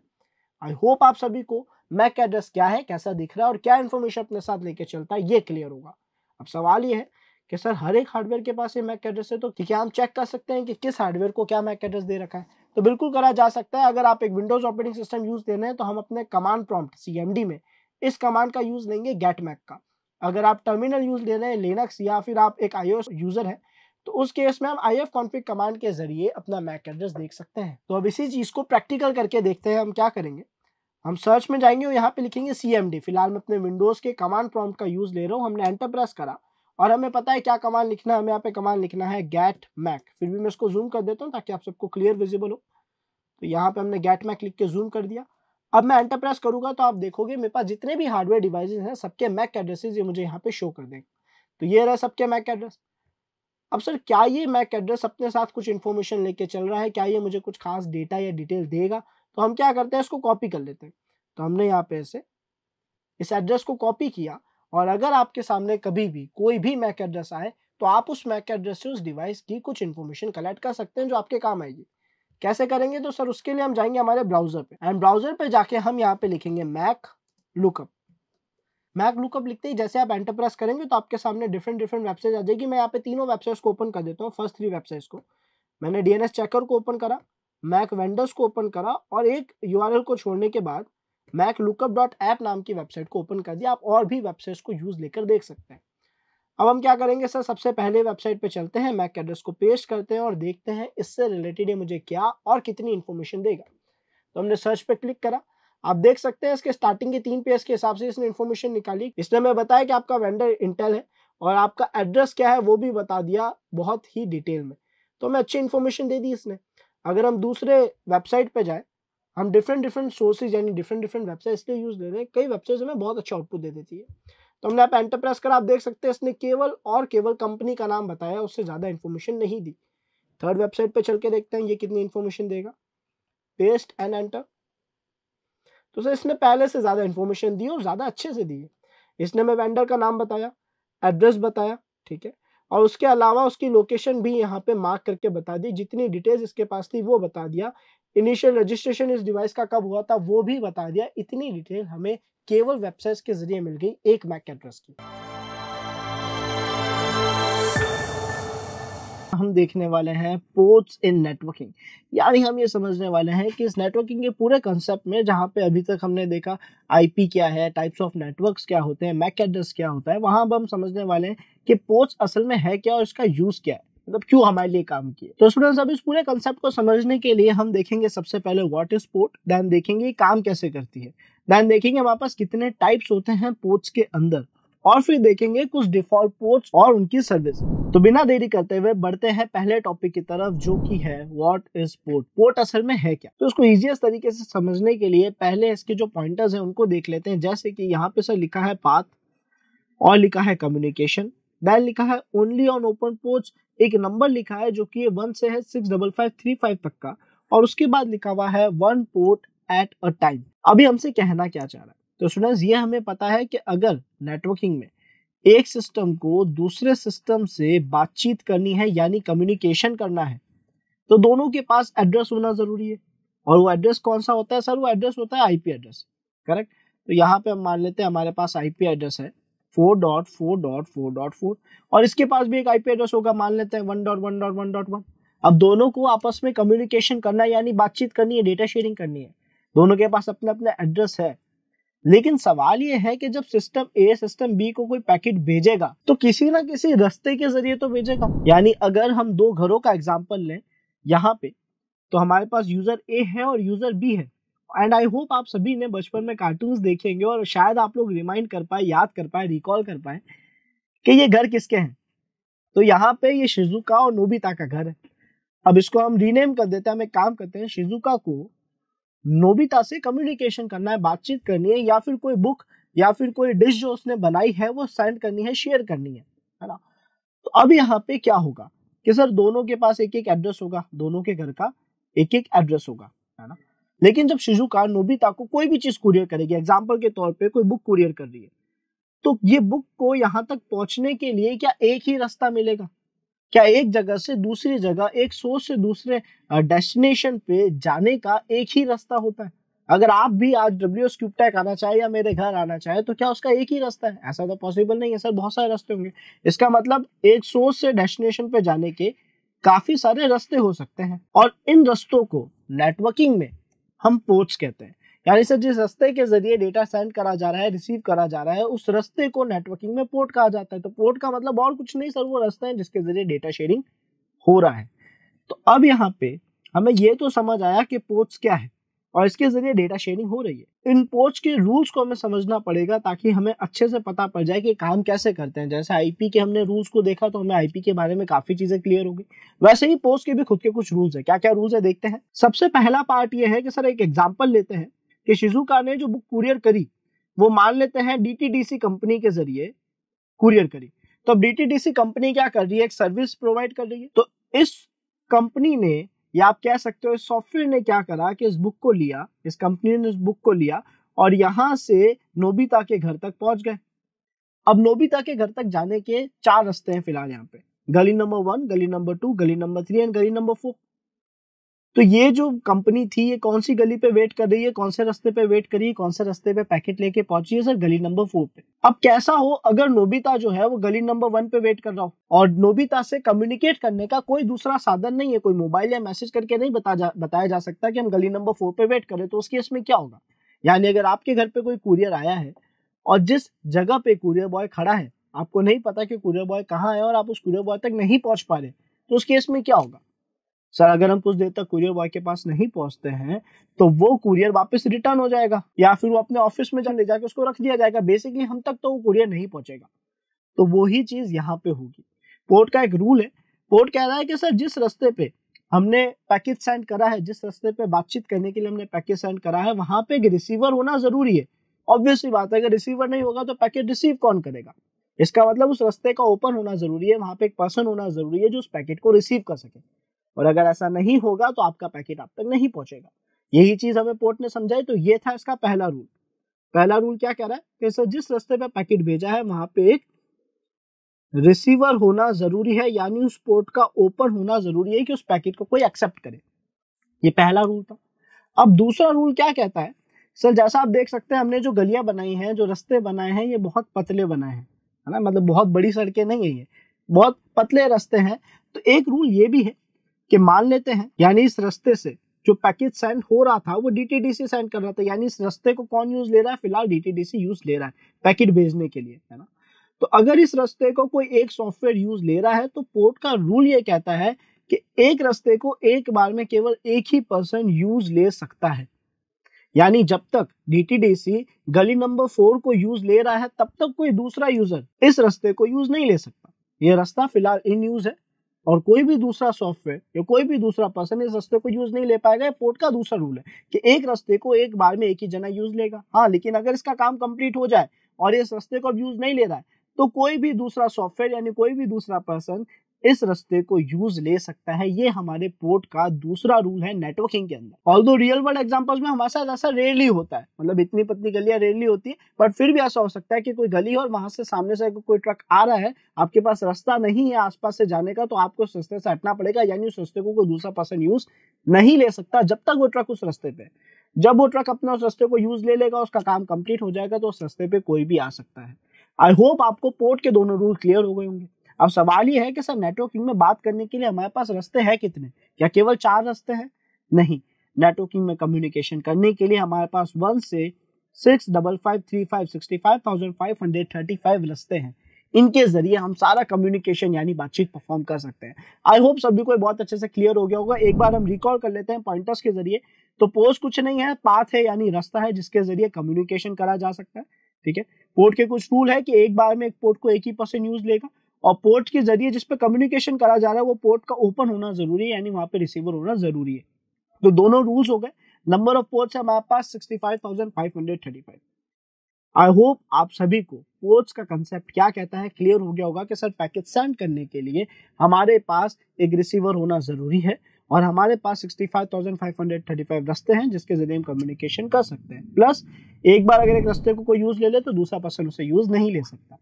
[SPEAKER 1] आई होप आप सभी को मैक एड्रेस क्या है कैसा दिख रहा है और क्या इन्फॉर्मेशन अपने साथ लेके चलता है ये क्लियर होगा अब सवाल ये है कि सर हर एक हार्डवेयर के पास ये मैक एड्रेस है तो क्या हम चेक कर सकते हैं कि किस हार्डवेयर को क्या मैक एड्रेस दे रखा है तो बिल्कुल करा जा सकता है अगर आप एक विंडोज ऑपरेटिंग सिस्टम यूज दे रहे हैं तो हम अपने कमांड प्रॉम्प्ट सी में इस कमांड का यूज लेंगे गेट मैक का अगर आप टर्मिनल यूज ले रहे हैं लिनक्स या फिर आप एक आई यूजर हैं तो उस केस में हम आई एफ कॉन्फिक कमांड के जरिए अपना मैक एड्रेस देख सकते हैं तो अब इसी चीज़ को प्रैक्टिकल करके देखते हैं हम क्या करेंगे हम सर्च में जाएंगे और यहाँ पे लिखेंगे सी एम डी फिलहाल मैं अपने विंडोज़ के कमांड प्रॉम्प्ट का यूज़ ले रहा हूँ हमने एंटर प्रेस करा और हमें पता है क्या कमांड लिखना है हमें यहाँ पे कमांड लिखना है गैट मैक फिर भी मैं इसको जूम कर देता हूँ ताकि आप सबको क्लियर विजिबल हो तो यहाँ पे हमने गैट मैक लिख के जूम कर दिया अब मैं एंटर प्रेस करूंगा तो आप देखोगे मेरे पास जितने भी हार्डवेयर डिवाइस हैं सबके मैक एड्रेसेज ये मुझे यहाँ पे शो कर देंगे तो ये रहा सबके मैक एड्रेस अब सर क्या ये मैक एड्रेस अपने साथ कुछ इन्फॉर्मेशन लेके चल रहा है क्या ये मुझे कुछ खास डेटा या डिटेल देगा तो हम क्या करते हैं इसको कॉपी कर लेते हैं तो हमने यहाँ पे ऐसे इस एड्रेस को कॉपी किया और अगर आपके सामने कभी भी कोई भी मैक एड्रेस आए तो आप उस मैक एड्रेस से उस डिवाइस की कुछ इन्फॉर्मेशन कलेक्ट कर सकते हैं जो आपके काम आएगी कैसे करेंगे तो सर उसके लिए हम जाएंगे हमारे ब्राउजर पे एंड ब्राउजर पे जाके हम यहाँ पे लिखेंगे मैक लुकअप मैक लुकअप लिखते ही जैसे आप एंटरप्रेस करेंगे तो आपके सामने डिफरेंट डिफरेंट वेबसाइट आ जाएगी मैं यहाँ पे तीनों वेबसाइट्स को ओपन कर देता हूँ फर्स्ट थ्री वेबसाइट्स को मैंने डीएनएस चेकर को ओपन करा मैक वेंडर्स को ओपन करा और एक यूआरएल को छोड़ने के बाद मैक लुकअप डॉट ऐप नाम की वेबसाइट को ओपन कर दिया आप और भी वेबसाइट्स को यूज़ लेकर देख सकते हैं अब हम क्या करेंगे सर सबसे पहले वेबसाइट पे चलते हैं मैक एड्रेस को पेस्ट करते हैं और देखते हैं इससे रिलेटेड ये मुझे क्या और कितनी इन्फॉर्मेशन देगा तो हमने सर्च पे क्लिक करा आप देख सकते हैं इसके स्टार्टिंग के तीन पेज के हिसाब से इसने इन्फॉर्मेशन निकाली इसने हमें बताया कि आपका वेंडर इंटेल है और आपका एड्रेस क्या है वो भी बता दिया बहुत ही डिटेल में तो हमें अच्छी इन्फॉर्मेशन दे दी इसने अगर हम दूसरे वेबसाइट पर जाए हम डिफरेंट डिफरेंट सोर्सेज यानी डिफरेंट डिफरेंट वेबसाइट इसलिए यूज़ दे रहे हैं कई वेबसाइट्स हमें बहुत अच्छा आउटपुट दे देती है तो हमने आप एंटर प्रेस कर आप देख सकते हैं इसने केवल और केवल कंपनी का नाम बताया उससे ज़्यादा इन्फॉर्मेशन नहीं दी थर्ड वेबसाइट पे चल के देखते हैं ये कितनी इन्फॉर्मेशन देगा पेस्ट एंड एंटर तो सर इसने पहले से ज़्यादा इन्फॉर्मेशन दी और ज़्यादा अच्छे से दी है इसने हमें वेंडर का नाम बताया एड्रेस बताया ठीक है और उसके अलावा उसकी लोकेशन भी यहाँ पे मार्क करके बता दी जितनी डिटेल्स इसके पास थी वो बता दिया इनिशियल रजिस्ट्रेशन इस डिवाइस का कब हुआ था वो भी बता दिया इतनी डिटेल हमें केवल वेबसाइट के जरिए मिल गई एक मैक एड्रेस की हम देखने वाले हैं पोर्ट्स इन नेटवर्किंग यानी हम ये समझने वाले हैं कि इस नेटवर्किंग के पूरे कंसेप्ट में जहाँ पे अभी तक हमने देखा आईपी क्या है टाइप्स ऑफ नेटवर्क्स क्या होते हैं मैक एड्रेस क्या होता है वहाँ अब हम समझने वाले हैं कि पोर्ट्स असल में है क्या और इसका यूज़ क्या है मतलब क्यों हमारे लिए काम किए तो स्टूडेंट्स अब इस पूरे कंसेप्ट को समझने के लिए हम देखेंगे सबसे पहले व्हाट इज पोर्ट देन देखेंगे काम कैसे करती है देन देखेंगे हमारे पास कितने टाइप्स होते हैं पोर्ट्स के अंदर और फिर देखेंगे कुछ डिफॉल्ट पोर्ट्स और उनकी सर्विस तो बिना देरी करते हुए बढ़ते हैं पहले टॉपिक की तरफ जो कि है व्हाट इज पोर्ट पोर्ट असल में है क्या तो इसको इजीएस्ट तरीके से समझने के लिए पहले इसके जो पॉइंटर्स हैं उनको देख लेते हैं जैसे कि यहाँ पे सर लिखा है पाथ और लिखा है कम्युनिकेशन दैन लिखा है ओनली ऑन ओपन पोर्ट एक नंबर लिखा है जो कि वन से है six double five three five तक का और उसके बाद लिखा हुआ है one port at a time अभी हमसे कहना क्या चाह रहा है तो स्टूडेंट्स ये हमें पता है कि अगर नेटवर्किंग में एक सिस्टम को दूसरे सिस्टम से बातचीत करनी है यानी कम्युनिकेशन करना है तो दोनों के पास एड्रेस होना जरूरी है और वो एड्रेस कौन सा होता है सर वो एड्रेस होता है आईपी एड्रेस करेक्ट तो यहाँ पे हम मान लेते हैं हमारे पास आईपी एड्रेस है four dot four dot four dot four और इसके पास भी एक आईपी एड्रेस होगा मान लेते हैं one dot one dot one dot one अब दोनों को आपस में कम्युनिकेशन करना यानी बातचीत करनी है डेटा शेयरिंग करनी है दोनों के पास अपने अपने एड्रेस है लेकिन सवाल ये है कि जब सिस्टम ए सिस्टम बी को कोई पैकेट भेजेगा तो किसी ना किसी रस्ते के जरिए तो भेजेगा यानी अगर हम दो घरों का एग्जाम्पल लें यहाँ पे तो हमारे पास यूजर ए है और यूजर बी है एंड आई होप आप सभी ने बचपन में कार्टून देखेंगे और शायद आप लोग रिमाइंड कर पाए याद कर पाए रिकॉल कर पाए कि ये घर किसके हैं तो यहाँ पे ये शिजुका और नोबिता का घर है अब इसको हम रीनेम कर देते हैं हम एक काम करते हैं शिजुका को नोबिता से कम्युनिकेशन करना है बातचीत करनी है या फिर कोई बुक या फिर कोई डिश जो उसने बनाई है वो सेंड करनी है शेयर करनी है है ना तो अब यहाँ पे क्या होगा कि सर दोनों के पास एक एक एड्रेस होगा दोनों के घर का एक एक एड्रेस होगा है ना लेकिन जब शिजुका नोबिता को कोई भी चीज कुरियर करेगी एग्जाम्पल के तौर पर कोई बुक कुरियर कर रही है तो ये बुक को यहाँ तक पहुंचने के लिए क्या एक ही रास्ता मिलेगा क्या एक जगह से दूसरी जगह एक सोर्स से दूसरे डेस्टिनेशन पे जाने का एक ही रास्ता होता है अगर आप भी आज डब्ल्यू एस क्यूबटैक आना चाहे या मेरे घर आना चाहे तो क्या उसका एक ही रास्ता है ऐसा तो पॉसिबल नहीं है सर बहुत सारे रास्ते होंगे इसका मतलब एक सोर्स से डेस्टिनेशन पे जाने के काफी सारे रास्ते हो सकते हैं और इन रास्तों को नेटवर्किंग में हम पोर्ट्स कहते हैं यानी सर जिस रस्ते के जरिए डेटा सेंड करा जा रहा है रिसीव करा जा रहा है उस रस्ते को नेटवर्किंग में पोर्ट कहा जाता है तो पोर्ट का मतलब और कुछ नहीं सर वो रास्ते हैं जिसके जरिए डेटा शेयरिंग हो रहा है तो अब यहाँ पे हमें ये तो समझ आया कि पोर्ट्स क्या है और इसके जरिए डेटा शेयरिंग हो रही है इन पोर्ट्स के रूल्स को हमें समझना पड़ेगा ताकि हमें अच्छे से पता पड़ जाए कि काम कैसे करते हैं जैसे आईपी के हमने रूल्स को देखा तो हमें आईपी के बारे में काफी चीजें क्लियर होगी वैसे ही पोर्ट्स के भी खुद के कुछ रूल्स है क्या क्या रूल्स है देखते हैं सबसे पहला पार्ट ये है कि सर एक एग्जाम्पल लेते हैं कि शिजुका ने जो बुक कुरियर करी वो मान लेते हैं डीटीडीसी कंपनी के जरिए कुरियर करी तो अब डीटीडीसी कंपनी क्या कर रही है एक सर्विस प्रोवाइड कर रही है तो इस कंपनी ने या आप कह सकते हो सॉफ्टवेयर ने क्या करा कि इस बुक को लिया इस कंपनी ने इस बुक को लिया और यहां से नोबिता के घर तक पहुंच गए अब नोबिता के घर तक जाने के चार रास्ते हैं फिलहाल यहाँ पे गली नंबर वन गली नंबर टू गली नंबर थ्री एंड गली नंबर फोर तो ये जो कंपनी थी ये कौन सी गली पे वेट कर रही है कौन से रास्ते पे वेट करी कौन से रास्ते पे पैकेट लेके पहुंची है सर गली नंबर फोर पे अब कैसा हो अगर नोबिता जो है वो गली नंबर वन पे वेट कर रहा हो और नोबिता से कम्युनिकेट करने का कोई दूसरा साधन नहीं है कोई मोबाइल या मैसेज करके नहीं बता जा बताया जा सकता कि हम गली नंबर फोर पे वेट करें तो उस केस में क्या होगा यानी अगर आपके घर पे कोई कुरियर आया है और जिस जगह पे कुरियर बॉय खड़ा है आपको नहीं पता कि कुरियर बॉय कहाँ है और आप उस कुरियर बॉय तक नहीं पहुंच पा रहे तो उस केस में क्या होगा सर अगर हम कुछ देर तक कुरियर बॉय के पास नहीं पहुंचते हैं तो वो कुरियर वापस रिटर्न हो जाएगा या फिर वो अपने ऑफिस में जा ले जाकर उसको रख दिया जाएगा बेसिकली हम तक तो वो कुरियर नहीं पहुंचेगा तो वही चीज यहाँ पे होगी पोर्ट का एक रूल है पोर्ट कह रहा है कि सर जिस रस्ते पे हमने पैकेज सेंड करा है जिस रस्ते पे बातचीत करने के लिए हमने पैकेज सेंड करा है वहां पे एक रिसीवर होना जरूरी है ऑब्वियसली बात है अगर रिसीवर नहीं होगा तो पैकेज रिसीव कौन करेगा इसका मतलब उस रस्ते का ओपन होना जरूरी है वहां पे एक पर्सन होना जरूरी है जो उस पैकेट को रिसीव कर सके और अगर ऐसा नहीं होगा तो आपका पैकेट आप तक नहीं पहुंचेगा यही चीज हमें पोर्ट ने समझाई तो ये था इसका पहला रूल पहला रूल क्या कह रहा है कि सर जिस रास्ते पे पैकेट भेजा है वहां पे एक रिसीवर होना जरूरी है यानी उस पोर्ट का ओपन होना जरूरी है कि उस पैकेट को कोई एक्सेप्ट करे ये पहला रूल था अब दूसरा रूल क्या कहता है सर जैसा आप देख सकते हैं हमने जो गलियां बनाई हैं जो रस्ते बनाए हैं ये बहुत पतले बनाए हैं है ना मतलब बहुत बड़ी सड़कें नहीं है ये बहुत पतले रस्ते हैं तो एक रूल ये भी है कि मान लेते हैं यानी इस रस्ते से जो पैकेज सेंड हो रहा था वो डीटीडीसी सेंड कर रहा था यानी इस रस्ते को कौन यूज ले रहा है फिलहाल डीटीडीसी यूज ले रहा है पैकेट भेजने के लिए है ना तो अगर इस रस्ते को कोई एक सॉफ्टवेयर यूज ले रहा है तो पोर्ट का रूल ये कहता है कि एक रस्ते को एक बार में केवल एक ही पर्सन यूज ले सकता है यानी जब तक डीटीडीसी गली नंबर फोर को यूज ले रहा है तब तक कोई दूसरा यूजर इस रस्ते को यूज नहीं ले सकता ये रास्ता फिलहाल इन यूज है और कोई भी दूसरा सॉफ्टवेयर या कोई भी दूसरा पर्सन इस रस्ते को यूज नहीं ले पाएगा पोर्ट का दूसरा रूल है कि एक रस्ते को एक बार में एक ही जना यूज लेगा हाँ लेकिन अगर इसका काम कंप्लीट हो जाए और इस रस्ते को अब यूज नहीं ले रहा है तो कोई भी दूसरा सॉफ्टवेयर यानी कोई भी दूसरा पर्सन इस रस्ते को यूज ले सकता है ये हमारे पोर्ट का दूसरा रूल है नेटवर्किंग के अंदर ऑल दो रियल वर्ल्ड एग्जाम्पल्स में हमारे साथ ऐसा रेयरली होता है मतलब इतनी पतली गलियां रेयरली होती है बट फिर भी ऐसा हो सकता है कि कोई गली और वहां से सामने से कोई ट्रक आ रहा है आपके पास रास्ता नहीं है आसपास से जाने का तो आपको उस से हटना पड़ेगा यानी उस रस्ते को कोई दूसरा पर्सन यूज नहीं ले सकता जब तक वो ट्रक उस रस्ते पे जब वो ट्रक अपना उस रस्ते को यूज ले लेगा उसका काम कंप्लीट हो जाएगा तो उस रस्ते पे कोई भी आ सकता है आई होप आपको पोर्ट के दोनों रूल क्लियर हो गए होंगे अब सवाल ये है कि सर नेटवर्किंग में बात करने के लिए हमारे पास रास्ते हैं कितने क्या केवल चार रास्ते हैं नहीं नेटवर्किंग में कम्युनिकेशन करने के लिए हमारे पास वन से six double five three five sixty five thousand five hundred thirty five रस्ते हैं इनके जरिए हम सारा कम्युनिकेशन यानी बातचीत परफॉर्म कर सकते हैं आई होप सभी को बहुत अच्छे से क्लियर हो गया होगा एक बार हम रिकॉल कर लेते हैं पॉइंटर्स के जरिए तो पोस्ट कुछ नहीं है पाथ है यानी रास्ता है जिसके जरिए कम्युनिकेशन करा जा सकता है ठीक है पोर्ट के कुछ रूल है कि एक बार में एक पोर्ट को एक ही परसेंट यूज लेगा और पोर्ट के जरिए जिस पे कम्युनिकेशन करा जा रहा है वो पोर्ट का ओपन होना जरूरी है यानी वहां पे रिसीवर होना जरूरी है तो दोनों रूल्स हो गए नंबर ऑफ पोर्ट्स है हमारे पास सिक्सटी फाइव आई होप आप सभी को पोर्ट्स का कंसेप्ट क्या कहता है क्लियर हो गया होगा कि सर पैकेज सेंड करने के लिए हमारे पास एक रिसीवर होना ज़रूरी है और हमारे पास 65,535 रास्ते हैं जिसके जरिए हम कम्युनिकेशन कर सकते हैं प्लस एक बार अगर एक रास्ते को कोई यूज़ ले ले तो दूसरा पर्सन उसे यूज़ नहीं ले सकता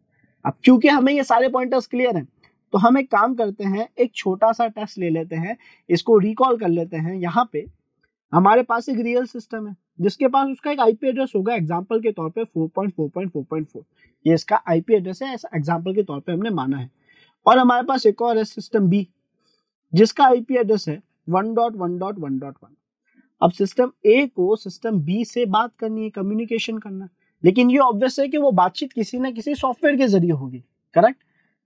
[SPEAKER 1] अब क्योंकि हमें ये सारे पॉइंटर्स क्लियर हैं तो हम एक काम करते हैं एक छोटा सा टेस्ट ले लेते हैं इसको रिकॉल कर लेते हैं यहाँ पे हमारे पास एक रियल सिस्टम है जिसके पास उसका एक आईपी एड्रेस होगा एग्जाम्पल के तौर पे 4.4.4.4 ये इसका आईपी एड्रेस है ऐसा एग्जाम्पल के तौर पे हमने माना है और हमारे पास एक और है सिस्टम बी जिसका आईपी एड्रेस है 1.1.1.1 अब सिस्टम ए को सिस्टम बी से बात करनी है कम्युनिकेशन करना है लेकिन ये ऑब्वियस है कि वो बातचीत किसी ना किसी सॉफ्टवेयर के जरिए होगी करेक्ट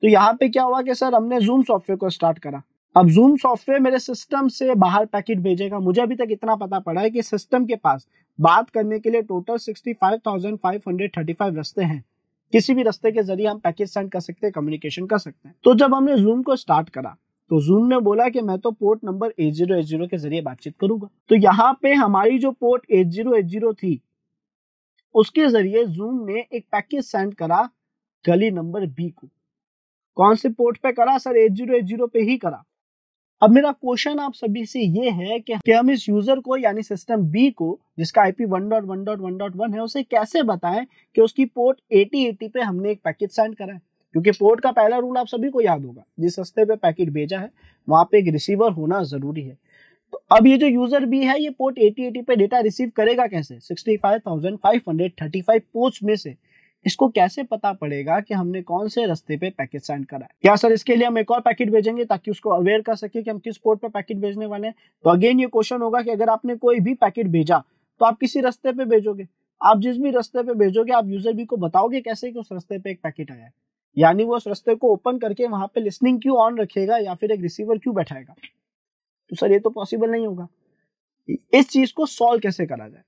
[SPEAKER 1] तो यहाँ पे क्या हुआ कि सर हमने जूम सॉफ्टवेयर को स्टार्ट करा अब जूम सॉफ्टवेयर मेरे सिस्टम से बाहर पैकेट भेजेगा मुझे अभी तक इतना पता पड़ा है कि सिस्टम के पास बात करने के लिए टोटल फाइव रस्ते हैं किसी भी रस्ते के जरिए हम पैकेट सेंड कर सकते हैं कम्युनिकेशन कर सकते हैं तो जब हमने जूम को स्टार्ट करा तो जूम ने बोला कि मैं तो port number eight zero eight zero के जरिए बातचीत करूंगा तो यहाँ पे हमारी जो port eight zero eight zero थी उसके जरिए जूम ने एक पैकेज सेंड करा गली नंबर बी को कौन से पोर्ट पे करा sir eight zero eight zero पे ही करा अब मेरा क्वेश्चन आप सभी से ये है कि हम इस यूजर को यानी सिस्टम बी को जिसका IP one dot one dot one dot one है उसे कैसे बताएं कि उसकी पोर्ट एटी एटी पे हमने एक पैकेज सेंड करा है क्योंकि पोर्ट का पहला रूल आप सभी को याद होगा जिस रस्ते पे पैकेट भेजा है वहां पे एक रिसीवर होना जरूरी है तो अब ये जो यूजर भी है ये पोर्ट एटी एटी पे डेटा रिसीव करेगा कैसे sixty five five thousand hundred thirty five ports में से इसको कैसे पता पड़ेगा कि हमने कौन से रास्ते पे पैकेट सेंड करा है क्या सर इसके लिए हम एक और पैकेट भेजेंगे ताकि उसको अवेयर कर सके कि हम किस पोर्ट पे पैकेट भेजने वाले हैं तो अगेन ये क्वेश्चन होगा कि अगर आपने कोई भी पैकेट भेजा तो आप किसी रास्ते पे भेजोगे आप जिस भी रास्ते पे भेजोगे आप यूजर भी को बताओगे कैसे कि उस रास्ते पे एक पैकेट आया है यानी वो उस रास्ते को ओपन करके वहां पे लिसनिंग क्यू ऑन रखेगा या फिर एक रिसीवर क्यू बैठाएगा तो सर ये तो पॉसिबल नहीं होगा इस चीज को सॉल्व कैसे करा जाए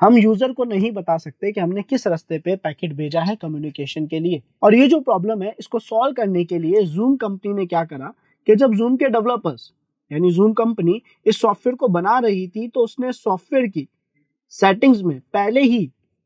[SPEAKER 1] हम यूजर को नहीं बता सकते कि हमने किस रास्ते पे पैकेट भेजा है कम्युनिकेशन के लिए और ये जो प्रॉब्लम है इसको सॉल्व करने के लिए जूम कंपनी ने क्या करा कि जब जूम के डेवलपर्स यानी जूम कंपनी इस सॉफ्टवेयर को बना रही थी तो उसने सॉफ्टवेयर की सेटिंग्स में पहले ही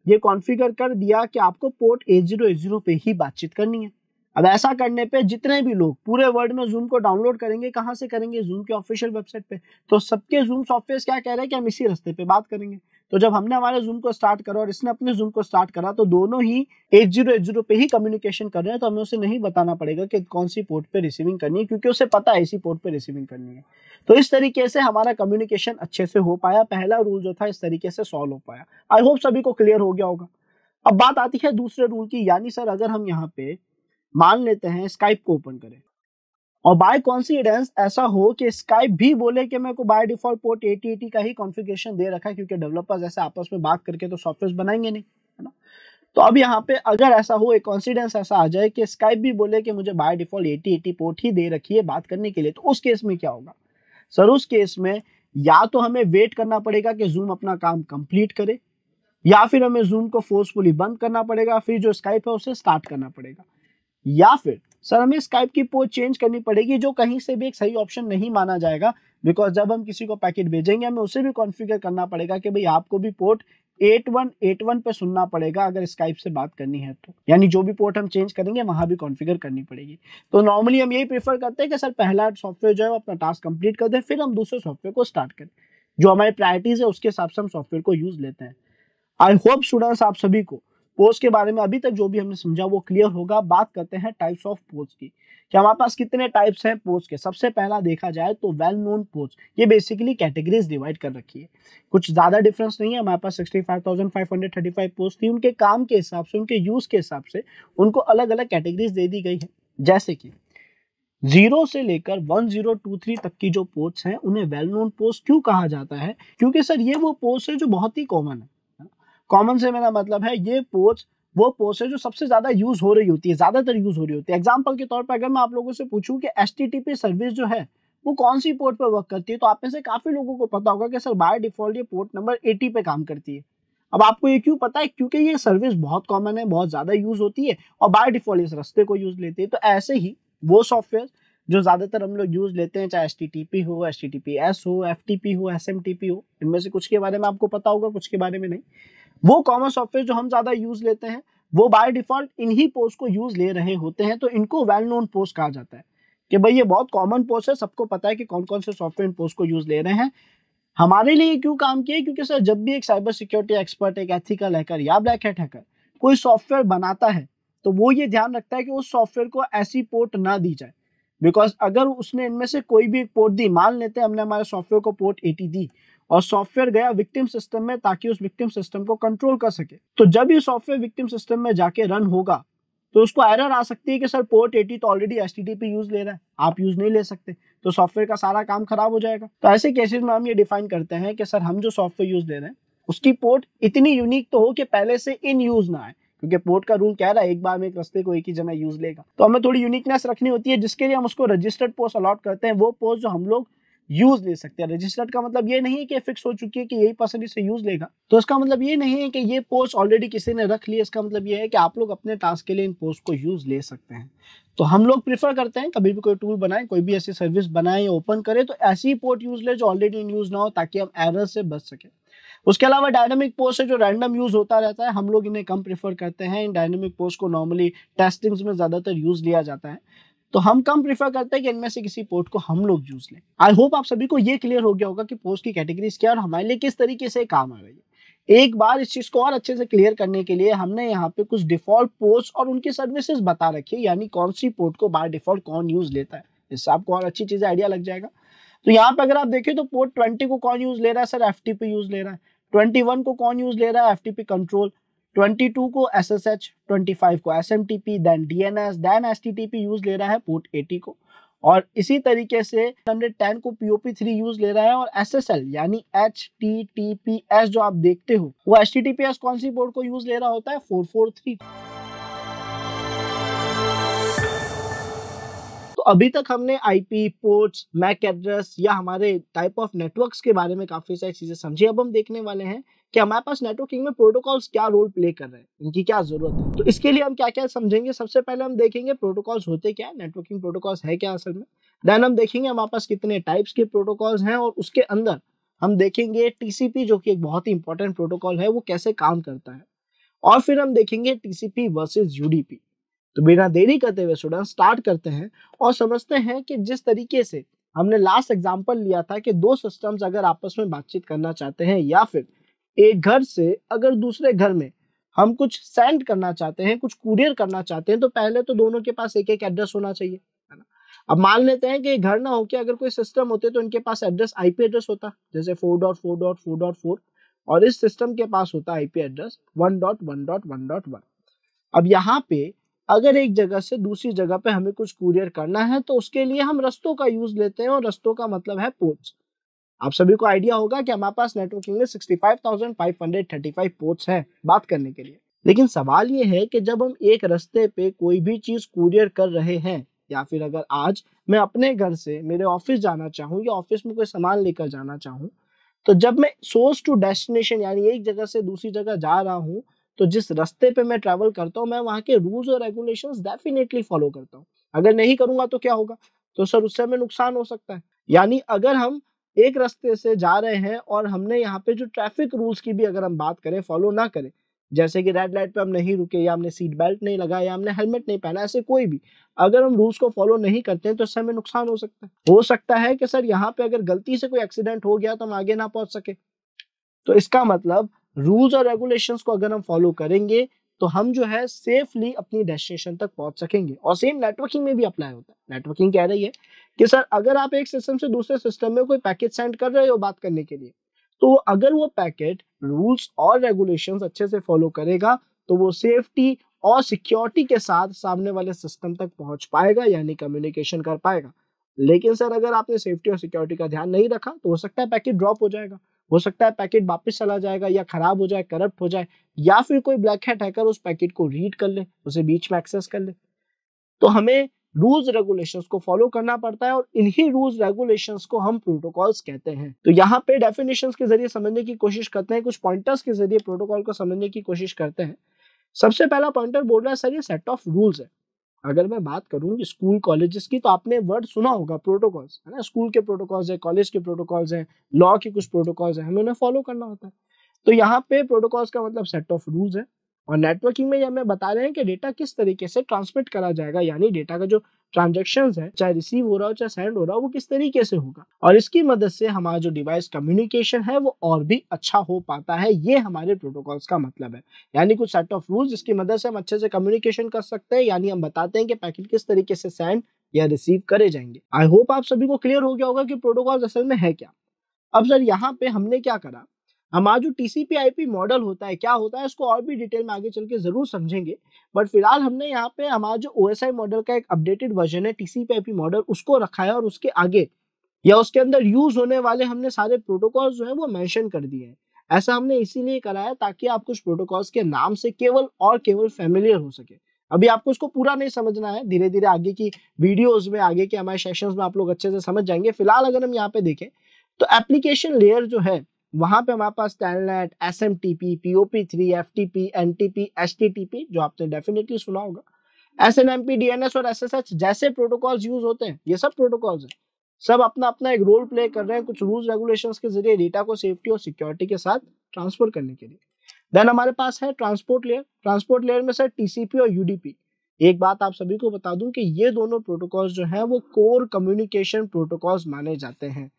[SPEAKER 1] ये कॉन्फ़िगर कर दिया कि आपको port eight zero eight zero पे ही बातचीत करनी है अब ऐसा करने पे जितने भी लोग पूरे वर्ल्ड में जूम को डाउनलोड करेंगे कहाँ से करेंगे जूम के ऑफिशियल वेबसाइट पे तो सबके जूम सॉफ्टवेयर क्या कह रहे हैं कि हम इसी रास्ते पे बात करेंगे तो जब हमने हमारे जूम को स्टार्ट करा और इसने अपने जूम को स्टार्ट करा तो दोनों ही एट जीरो एट जीरो पे ही कम्युनिकेशन कर रहे हैं तो हमें उसे नहीं बताना पड़ेगा कि कौन सी पोर्ट पे रिसीविंग करनी है क्योंकि उसे पता है इसी पोर्ट पे रिसीविंग करनी है तो इस तरीके से हमारा कम्युनिकेशन अच्छे से हो पाया पहला रूल जो था इस तरीके से सॉल्व हो पाया आई होप सभी को क्लियर हो गया होगा अब बात आती है दूसरे रूल की यानी सर अगर हम यहाँ पे मान लेते हैं स्काइप को ओपन करें और बाय कॉन्सिडेंस ऐसा हो कि स्काइप भी बोले कि मेरे को by default port eighty eighty का ही कॉन्फ़िगरेशन दे रखा है क्योंकि डेवलपर्स ऐसे आपस में बात करके तो सॉफ्टवेयर बनाएंगे नहीं है ना तो अब यहाँ पे अगर ऐसा हो एक कॉन्सिडेंस ऐसा आ जाए कि स्काइप भी बोले कि मुझे by default eighty eighty port ही दे रखी है बात करने के लिए तो उस केस में क्या होगा सर उस केस में या तो हमें वेट करना पड़ेगा कि जूम अपना काम कंप्लीट करे या फिर हमें जूम को फोर्सफुली बंद करना पड़ेगा फिर जो स्काइप है उसे स्टार्ट करना पड़ेगा या फिर सर हमें स्काइप की पोस्ट चेंज करनी पड़ेगी जो कहीं से भी एक सही ऑप्शन नहीं माना जाएगा बिकॉज जब हम किसी को पैकेट भेजेंगे हमें उसे भी कॉन्फ़िगर करना पड़ेगा कि भाई आपको भी पोर्ट 8181 पे सुनना पड़ेगा अगर स्काइप से बात करनी है तो यानी जो भी पोर्ट हम चेंज करेंगे वहाँ भी कॉन्फ़िगर करनी पड़ेगी तो नॉर्मली हम यही प्रीफर करते हैं कि सर पहला सॉफ्टवेयर जो है वो अपना टास्क कंप्लीट कर दें फिर हम दूसरे सॉफ्टवेयर को स्टार्ट करें जो हमारी प्रायरिटीज है उसके हिसाब से हम सॉफ्टवेयर को यूज़ लेते हैं आई होप स्टूडेंट्स आप सभी को पोज के बारे में अभी तक जो भी हमने समझा वो क्लियर होगा बात करते हैं टाइप्स ऑफ पोज की क्या हमारे पास कितने टाइप्स हैं पोज के सबसे पहला देखा जाए तो वेल नोन पोज ये बेसिकली कैटेगरीज डिवाइड कर रखी है कुछ ज़्यादा डिफरेंस नहीं है हमारे पास 65,535 पोज थी उनके काम के हिसाब से उनके यूज़ के हिसाब से उनको अलग अलग कैटेगरीज दे दी गई है जैसे कि जीरो से लेकर वन जीरो टू थ्री तक की जो पोस्ट हैं उन्हें वेल नोन पोस्ट क्यों कहा जाता है क्योंकि सर ये वो पोस्ट है जो बहुत ही कॉमन है कॉमन से मेरा मतलब है ये पोस्ट वो पोस्ट है जो सबसे ज्यादा यूज हो रही होती है ज्यादातर यूज हो रही होती है एग्जाम्पल के तौर पर अगर मैं आप लोगों से पूछूं कि एस सर्विस जो है वो कौन सी पोर्ट पर वर्क करती है तो आप में से काफी लोगों को पता होगा कि सर बाय डिफॉल्ट ये पोर्ट नंबर 80 पे काम करती है अब आपको ये क्यों पता है क्योंकि ये सर्विस बहुत कॉमन है बहुत ज्यादा यूज होती है और बाय डिफॉल्ट इस रास्ते को यूज लेती है तो ऐसे ही वो सॉफ्टवेयर जो ज़्यादातर हम लोग यूज़ लेते हैं चाहे एस टी टी पी हो S T T P S हो एफ हो एस एम टी पी हो इनमें से कुछ के बारे में आपको पता होगा कुछ के बारे में नहीं वो कॉमन सॉफ्टवेयर जो हम ज़्यादा यूज़ लेते हैं वो बाय डिफ़ॉल्ट इन्हीं पोस्ट को यूज़ ले रहे होते हैं तो इनको वेल नोन पोस्ट कहा जाता है कि भाई ये बहुत कॉमन पोस्ट है सबको पता है कि कौन कौन से सॉफ्टवेयर इन पोस्ट को यूज़ ले रहे हैं हमारे लिए क्यों काम किया क्योंकि सर जब भी एक साइबर सिक्योरिटी एक्सपर्ट एक एथिकल हैकर या ब्लैक हेट हैकर कोई सॉफ्टवेयर बनाता है तो वो ये ध्यान रखता है कि उस सॉफ्टवेयर को ऐसी पोर्ट ना दी जाए बिकॉज अगर उसने इनमें से कोई भी एक पोर्ट दी मान लेते हैं हमने हमारे सॉफ्टवेयर को पोर्ट 80 दी और सॉफ्टवेयर गया विक्टिम सिस्टम में ताकि उस विक्टिम सिस्टम को कंट्रोल कर सके तो जब ये सॉफ्टवेयर विक्टिम सिस्टम में जाके रन होगा तो उसको एरर आ सकती है कि सर पोर्ट एटी तो ऑलरेडी एस यूज ले रहा है आप यूज नहीं ले सकते तो सॉफ्टवेयर का सारा काम खराब हो जाएगा तो ऐसे केसेस में हम ये डिफाइन करते हैं कि सर हम जो सॉफ्टवेयर यूज ले रहे हैं उसकी पोर्ट इतनी यूनिक तो हो कि पहले से इन यूज ना आए क्योंकि पोर्ट का रूल कह रहा है एक बार में एक रस्ते को एक ही जना यूज लेगा तो हमें थोड़ी यूनिकनेस रखनी होती है जिसके लिए हम उसको रजिस्टर्ड पोस्ट अलॉट करते हैं वो पोस्ट जो हम लोग यूज ले सकते हैं रजिस्टर्ड का मतलब ये नहीं है कि फिक्स हो चुकी है कि यही पर्सन इसे यूज लेगा तो इसका मतलब ये नहीं है कि ये पोस्ट ऑलरेडी किसी ने रख लिया इसका मतलब ये है कि आप लोग अपने टास्क के लिए इन पोस्ट को यूज ले सकते हैं तो हम लोग प्रीफर करते हैं कभी भी कोई टूल बनाए कोई भी ऐसी सर्विस बनाए या ओपन करे तो ऐसी पोर्ट यूज ले जो ऑलरेडी इन यूज ना हो ताकि हम एरर से बच सके उसके अलावा डायनेमिक पोस्ट है जो रैंडम यूज होता रहता है हम लोग इन्हें कम प्रीफर करते हैं इन डायनेमिक पोस्ट को नॉर्मली टेस्टिंग्स में ज़्यादातर यूज लिया जाता है तो हम कम प्रीफर करते हैं कि इनमें से किसी पोर्ट को हम लोग यूज लें आई होप आप सभी को ये क्लियर हो गया होगा कि पोस्ट की कैटेगरीज क्या और हमारे लिए किस तरीके से काम आ रही है एक बार इस चीज़ को और अच्छे से क्लियर करने के लिए हमने यहाँ पे कुछ डिफॉल्ट पोर्ट्स और उनकी सर्विसेज बता रखी है यानी कौन सी पोर्ट को बाय डिफॉल्ट कौन यूज़ लेता है इससे आपको और अच्छी चीज़ें आइडिया लग जाएगा तो यहाँ पे अगर आप देखें तो पोर्ट ट्वेंटी को कौन यूज़ ले रहा है सर एफ यूज़ ले रहा है ट्वेंटी को कौन यूज़ ले रहा है एफ कंट्रोल 22 को S S H twenty five को S M T P then D N S then S T T P use ले रहा है पोर्ट एटी को और इसी तरीके से हंड्रेड टेन को P O P three use ले रहा है और एस एस एल यानी H T T P S जो आप देखते हो वो S T T P S कौन सी बोर्ड को यूज ले रहा होता है फोर फोर थ्री अभी तक हमने आईपी पोर्ट्स मैक एड्रेस या हमारे टाइप ऑफ नेटवर्क्स के बारे में काफी सारी चीजें समझी अब हम देखने वाले हैं कि हमारे पास नेटवर्किंग में प्रोटोकॉल्स क्या रोल प्ले कर रहे हैं इनकी क्या जरूरत है तो इसके लिए हम क्या क्या समझेंगे सबसे पहले हम देखेंगे प्रोटोकॉल्स होते क्या है नेटवर्किंग प्रोटोकॉल्स है क्या असल में देन हम देखेंगे हमारे पास कितने टाइप्स के प्रोटोकॉल्स हैं और उसके अंदर हम देखेंगे टीसीपी जो कि एक बहुत ही इंपॉर्टेंट प्रोटोकॉल है वो कैसे काम करता है और फिर हम देखेंगे टीसीपी वर्सेस यूडीपी तो बिना देरी करते हुए स्टूडेंट स्टार्ट करते हैं और समझते हैं कि जिस तरीके से हमने लास्ट एग्जाम्पल लिया था कि दो सिस्टम्स अगर आपस में बातचीत करना चाहते हैं या फिर एक घर से अगर दूसरे घर में हम कुछ सेंड करना चाहते हैं कुछ कुरियर करना चाहते हैं तो पहले तो दोनों के पास एक एक एड्रेस होना चाहिए है ना अब मान लेते हैं कि घर ना होके अगर कोई सिस्टम होते तो इनके पास एड्रेस आईपी एड्रेस होता जैसे four dot four dot four dot four और इस सिस्टम के पास होता IP address one dot one dot one dot one अब यहाँ पे अगर एक जगह से दूसरी जगह पे हमें कुछ कुरियर करना है तो उसके लिए हम रस्तों का यूज लेते हैं और रस्तों का मतलब है पोर्ट्स आप सभी को आइडिया होगा कि हमारे पास नेटवर्क में सिक्सटी फाइव पोर्ट्स हैं बात करने के लिए लेकिन सवाल ये है कि जब हम एक रस्ते पे कोई भी चीज़ कुरियर कर रहे हैं या फिर अगर आज मैं अपने घर से मेरे ऑफिस जाना चाहूँ या ऑफिस में कोई सामान लेकर जाना चाहूँ तो जब मैं सोर्स टू डेस्टिनेशन यानी एक जगह से दूसरी जगह जा रहा हूँ तो जिस रस्ते पे मैं ट्रैवल करता हूँ मैं वहाँ के रूल्स और रेगुलेशन डेफिनेटली फॉलो करता हूँ अगर नहीं करूँगा तो क्या होगा तो सर उससे हमें नुकसान हो सकता है यानी अगर हम एक रास्ते से जा रहे हैं और हमने यहाँ पे जो ट्रैफिक रूल्स की भी अगर हम बात करें फॉलो ना करें जैसे कि रेड लाइट पे हम नहीं रुके या हमने सीट बेल्ट नहीं लगाया या हमने हेलमेट नहीं पहना ऐसे कोई भी अगर हम रूल्स को फॉलो नहीं करते हैं तो इससे हमें नुकसान हो सकता है हो सकता है कि सर यहाँ पे अगर गलती से कोई एक्सीडेंट हो गया तो हम आगे ना पहुंच सके तो इसका मतलब रूल्स और रेगुलेशंस को अगर हम फॉलो करेंगे तो हम जो है सेफली अपनी डेस्टिनेशन तक पहुंच सकेंगे और सेम नेटवर्किंग में भी अप्लाई होता है नेटवर्किंग कह रही है कि सर अगर आप एक सिस्टम से दूसरे सिस्टम में कोई पैकेट सेंड कर रहे हो बात करने के लिए तो अगर वो पैकेट रूल्स और रेगुलेशंस अच्छे से फॉलो करेगा तो वो सेफ्टी और सिक्योरिटी के साथ सामने वाले सिस्टम तक पहुंच पाएगा यानी कम्युनिकेशन कर पाएगा लेकिन सर अगर आपने सेफ्टी और सिक्योरिटी का ध्यान नहीं रखा तो हो सकता है पैकेट ड्रॉप हो जाएगा हो सकता है पैकेट वापस चला जाएगा या खराब हो जाए करप्ट हो जाए या फिर कोई ब्लैक हैट हैकर उस पैकेट को रीड कर ले उसे बीच में एक्सेस कर ले तो हमें रूल्स रेगुलेशंस को फॉलो करना पड़ता है और इन्हीं रूल्स रेगुलेशंस को हम प्रोटोकॉल्स कहते हैं तो यहाँ पे डेफिनेशन के जरिए समझने की कोशिश करते हैं कुछ पॉइंटर्स के जरिए प्रोटोकॉल को समझने की कोशिश करते हैं सबसे पहला पॉइंटर बोल रहा है सर ये सेट ऑफ रूल्स है अगर मैं बात करूँ स्कूल कॉलेजेस की तो आपने वर्ड सुना होगा प्रोटोकॉल्स है ना स्कूल के प्रोटोकॉल्स है कॉलेज के प्रोटोकॉल्स हैं लॉ के कुछ प्रोटोकॉल्स हैं हमें उन्हें फॉलो करना होता है तो यहाँ पे प्रोटोकॉल्स का मतलब सेट ऑफ रूल्स है और नेटवर्किंग में यह हमें बता रहे हैं कि डेटा किस तरीके से ट्रांसमिट करा जाएगा यानी डेटा का जो ट्रांजेक्शन है चाहे रिसीव हो रहा हो चाहे सेंड हो रहा हो वो किस तरीके से होगा और इसकी मदद से हमारा जो डिवाइस कम्युनिकेशन है वो और भी अच्छा हो पाता है ये हमारे प्रोटोकॉल्स का मतलब है यानी कुछ सेट ऑफ रूल्स जिसकी मदद से हम अच्छे से कम्युनिकेशन कर सकते हैं यानी हम बताते हैं कि पैकेट किस तरीके से सेंड या रिसीव करे जाएंगे आई होप आप सभी को क्लियर हो गया होगा कि प्रोटोकॉल असल में है क्या अब सर यहाँ पे हमने क्या करा हमारा जो टी सी मॉडल होता है क्या होता है इसको और भी डिटेल में आगे चल के ज़रूर समझेंगे बट फिलहाल हमने यहाँ पे हमारा जो ओ मॉडल का एक अपडेटेड वर्जन है टी सी मॉडल उसको रखा है और उसके आगे या उसके अंदर यूज होने वाले हमने सारे प्रोटोकॉल जो है वो मैंशन कर दिए हैं ऐसा हमने इसीलिए कराया ताकि आप कुछ प्रोटोकॉल्स के नाम से केवल और केवल फेमिलियर हो सके अभी आपको इसको पूरा नहीं समझना है धीरे धीरे आगे की वीडियोस में आगे के हमारे सेशंस में आप लोग अच्छे से समझ जाएंगे फिलहाल अगर हम यहाँ पे देखें तो एप्लीकेशन लेयर जो है वहां पे हमारे पास Telnet S M T P P O P three F T P N T P S T T P जो आपने डेफिनेटली सुना होगा S N M P D N S और एस एस एच जैसे प्रोटोकॉल्स यूज होते हैं ये सब प्रोटोकॉल्स हैं सब अपना अपना एक रोल प्ले कर रहे हैं कुछ रूल्स रेगुलेशन के जरिए डेटा को सेफ्टी और सिक्योरिटी के साथ ट्रांसफर करने के लिए देन हमारे पास है ट्रांसपोर्ट लेयर ट्रांसपोर्ट लेयर में सर टीसीपी और यूडीपी एक बात आप सभी को बता दूं कि ये दोनों प्रोटोकॉल्स जो हैं वो कोर कम्युनिकेशन प्रोटोकॉल्स माने जाते हैं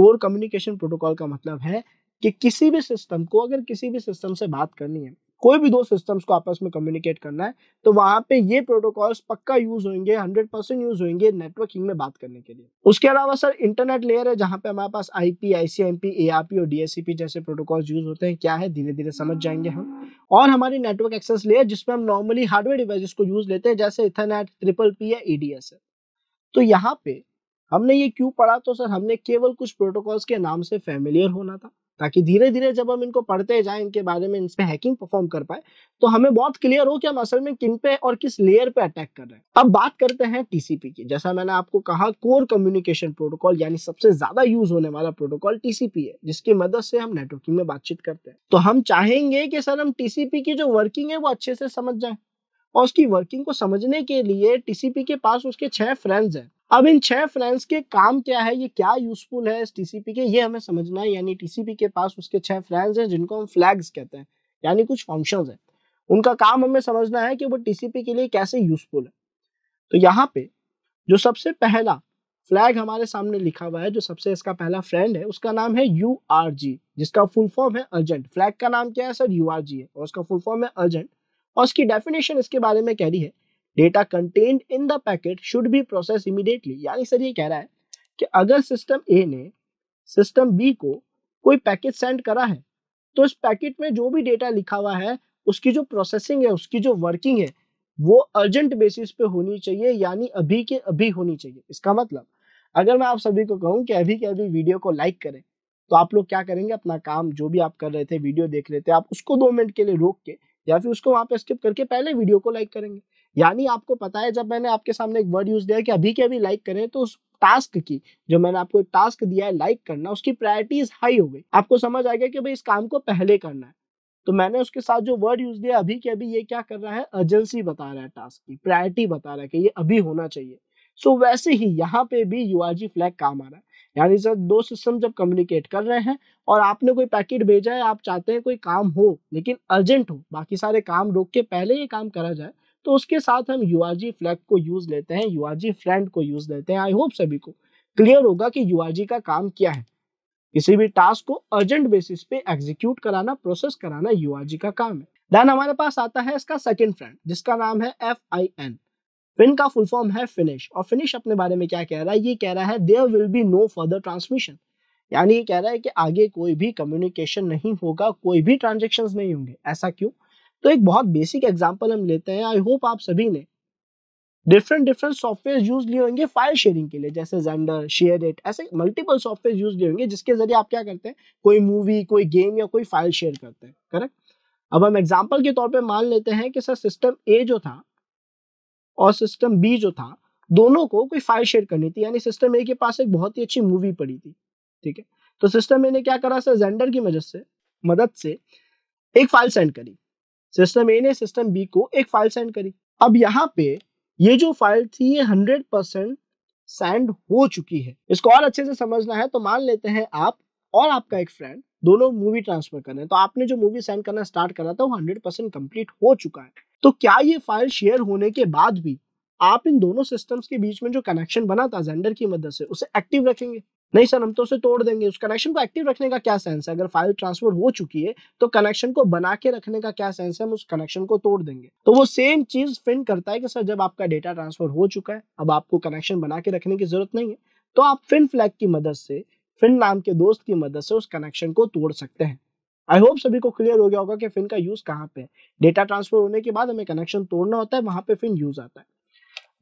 [SPEAKER 1] कोर कम्युनिकेशन प्रोटोकॉल का मतलब है कि किसी भी सिस्टम को अगर किसी भी सिस्टम से बात करनी है कोई भी दो सिस्टम्स को आपस में कम्युनिकेट करना है तो वहां पे ये प्रोटोकॉल्स पक्का यूज होंगे 100 परसेंट यूज होंगे नेटवर्किंग में बात करने के लिए उसके अलावा सर इंटरनेट लेयर है जहां पे हमारे पास आईपी आईसीएमपी एआरपी और डीएससीपी जैसे प्रोटोकॉल्स यूज होते हैं क्या है धीरे धीरे समझ जाएंगे हम और हमारी नेटवर्क एक्सेस लेयर जिसमें हम नॉर्मली हार्डवेयर डिवाइस को यूज लेते हैं जैसे इथरनेट ट्रिपल पी या ईडीएस e है तो यहाँ पे हमने ये क्यों पढ़ा तो सर हमने केवल कुछ प्रोटोकॉल्स के नाम से फेमिलियर होना था ताकि धीरे धीरे जब हम इनको पढ़ते जाए इनके बारे में इनपे हैकिंग परफॉर्म कर पाए तो हमें बहुत क्लियर हो कि हम असल में किन पे और किस लेयर पे अटैक कर रहे हैं अब बात करते हैं टीसीपी की जैसा मैंने आपको कहा कोर कम्युनिकेशन प्रोटोकॉल यानी सबसे ज्यादा यूज होने वाला प्रोटोकॉल टीसीपी है जिसकी मदद से हम नेटवर्किंग में बातचीत करते हैं तो हम चाहेंगे कि सर हम टीसीपी की जो वर्किंग है वो अच्छे से समझ जाए और उसकी वर्किंग को समझने के लिए टीसीपी के पास उसके छह फ्रेंड्स हैं अब इन छह फ्रेंड्स के काम क्या है ये क्या यूजफुल है इस टीसीपी के ये हमें समझना है यानी टीसीपी के पास उसके छह फ्रेंड्स हैं जिनको हम फ्लैग्स कहते हैं यानी कुछ फंक्शन है उनका काम हमें समझना है कि वो टीसीपी के लिए कैसे यूजफुल है तो यहाँ पे जो सबसे पहला फ्लैग हमारे सामने लिखा हुआ है जो सबसे इसका पहला फ्रेंड है उसका नाम है यू जिसका फुल फॉर्म है अर्जेंट फ्लैग का नाम क्या है सर यू है और उसका फुल फॉर्म है अर्जेंट और उसकी डेफिनेशन इसके बारे में कह रही है data content in the packet should be process immediately यानी सर ये कह रहा है कि अगर सिस्टम ए ने सिस्टम बी को कोई पैकेट सेंड करा है तो इस पैकेट में जो भी डेटा लिखा हुआ है उसकी जो प्रोसेसिंग है उसकी जो वर्किंग है वो अर्जेंट बेसिस पे होनी चाहिए यानी अभी के अभी होनी चाहिए इसका मतलब अगर मैं आप सभी को कहूँ कि अभी के अभी वीडियो को लाइक करें तो आप लोग क्या करेंगे अपना काम जो भी आप कर रहे थे वीडियो देख रहे थे आप उसको दो मिनट के लिए रोक के या फिर उसको वहाँ पे स्किप करके पहले वीडियो को लाइक करेंगे यानी आपको पता है जब मैंने आपके सामने एक वर्ड यूज दिया कि अभी के अभी लाइक करें तो उस टास्क की जो मैंने आपको एक टास्क दिया है लाइक करना उसकी प्रायोरिटीज हाई हो गई आपको समझ आ गया कि भाई इस काम को पहले करना है तो मैंने उसके साथ जो वर्ड यूज दिया अभी के अभी ये क्या कर रहा है अर्जेंसी बता रहा है टास्क की प्रायोरिटी बता रहा है कि ये अभी होना चाहिए सो so, वैसे ही यहाँ पे भी यू फ्लैग काम आ रहा है यानी सर दो सिस्टम जब कम्युनिकेट कर रहे हैं और आपने कोई पैकेट भेजा है आप चाहते हैं कोई काम हो लेकिन अर्जेंट हो बाकी सारे काम रोक के पहले ये काम करा जाए तो उसके साथ हम यू आर फ्लैग को यूज़ लेते हैं यू आर फ्रेंड को यूज़ लेते हैं आई होप सभी को क्लियर होगा कि यू का काम क्या है किसी भी टास्क को अर्जेंट बेसिस पे एग्जीक्यूट कराना प्रोसेस कराना यू का काम है देन हमारे पास आता है इसका सेकेंड फ्रेंड जिसका नाम है एफ आई एन फिन का फुल फॉर्म है फिनिश और फिनिश अपने बारे में क्या कह रहा है ये कह रहा है there will be no further transmission यानी ये कह रहा है कि आगे कोई भी कम्युनिकेशन नहीं होगा कोई भी ट्रांजेक्शन नहीं होंगे ऐसा क्यों तो एक बहुत बेसिक एग्जाम्पल हम लेते हैं आई होप आप सभी ने डिफरेंट डिफरेंट सॉफ्टवेयर यूज लिए होंगे फाइल शेयरिंग के लिए जैसे जेंडर शेयर एट ऐसे मल्टीपल सॉफ्टवेयर यूज लिए होंगे जिसके जरिए आप क्या करते हैं कोई मूवी कोई गेम या कोई फाइल शेयर करते हैं करेक्ट अब हम एग्जाम्पल के तौर पर मान लेते हैं कि सर सिस्टम ए जो था और सिस्टम बी जो था दोनों को कोई फाइल शेयर करनी थी यानी सिस्टम ए के पास एक बहुत ही अच्छी मूवी पड़ी थी ठीक है तो सिस्टम ए ने क्या करा सर जेंडर की मदद से मदद से एक फाइल सेंड करी सिस्टम ए ने सिस्टम बी को एक फाइल सेंड करी अब यहाँ पे ये जो फाइल थी ये हंड्रेड परसेंट सेंड हो चुकी है इसको और अच्छे से समझना है तो मान लेते हैं आप और आपका एक फ्रेंड दोनों मूवी ट्रांसफर कर रहे हैं तो आपने जो मूवी सेंड करना स्टार्ट करा था वो हंड्रेड परसेंट कम्प्लीट हो चुका है तो क्या ये फाइल शेयर होने के बाद भी आप इन दोनों सिस्टम्स के बीच में जो कनेक्शन बना था जेंडर की मदद से उसे एक्टिव रखेंगे नहीं सर हम तो उसे तोड़ देंगे उस कनेक्शन को एक्टिव रखने का क्या सेंस है अगर फाइल ट्रांसफर हो चुकी है तो कनेक्शन को बना के रखने का क्या सेंस है हम उस कनेक्शन को तोड़ देंगे तो वो सेम चीज फिन करता है कि सर जब आपका डेटा ट्रांसफर हो चुका है अब आपको कनेक्शन बना के रखने की जरूरत नहीं है तो आप फिन फ्लैग की मदद से फिन नाम के दोस्त की मदद से उस कनेक्शन को तोड़ सकते हैं आई होप सभी को क्लियर हो गया होगा कि फिन का यूज कहाँ पे है डेटा ट्रांसफर होने के बाद हमें कनेक्शन तोड़ना होता है वहां पे फिन यूज आता है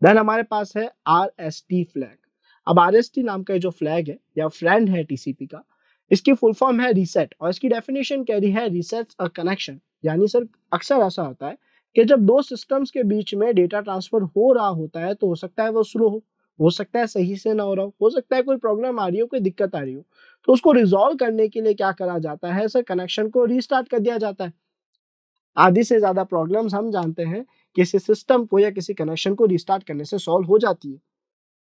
[SPEAKER 1] देन हमारे पास है आर एस टी फ्लैग अब आर एस टी नाम का जो फ्लैग है या फ्रेंड है टीसीपी का इसकी फुल फॉर्म है रीसेट और इसकी डेफिनेशन कह रही है रीसेट अ कनेक्शन यानी सर अक्सर ऐसा होता है कि जब दो सिस्टम्स के बीच में डेटा ट्रांसफर हो रहा होता है तो हो सकता है वो स्लो हो हो सकता है सही से ना हो रहा हो सकता है कोई प्रॉब्लम आ रही हो कोई दिक्कत आ रही हो तो उसको रिजॉल्व करने के लिए क्या करा जाता है सर कनेक्शन को रिस्टार्ट कर दिया जाता है आधी से ज़्यादा प्रॉब्लम्स हम जानते हैं किसी सिस्टम को या किसी कनेक्शन को रिस्टार्ट करने से सॉल्व हो जाती है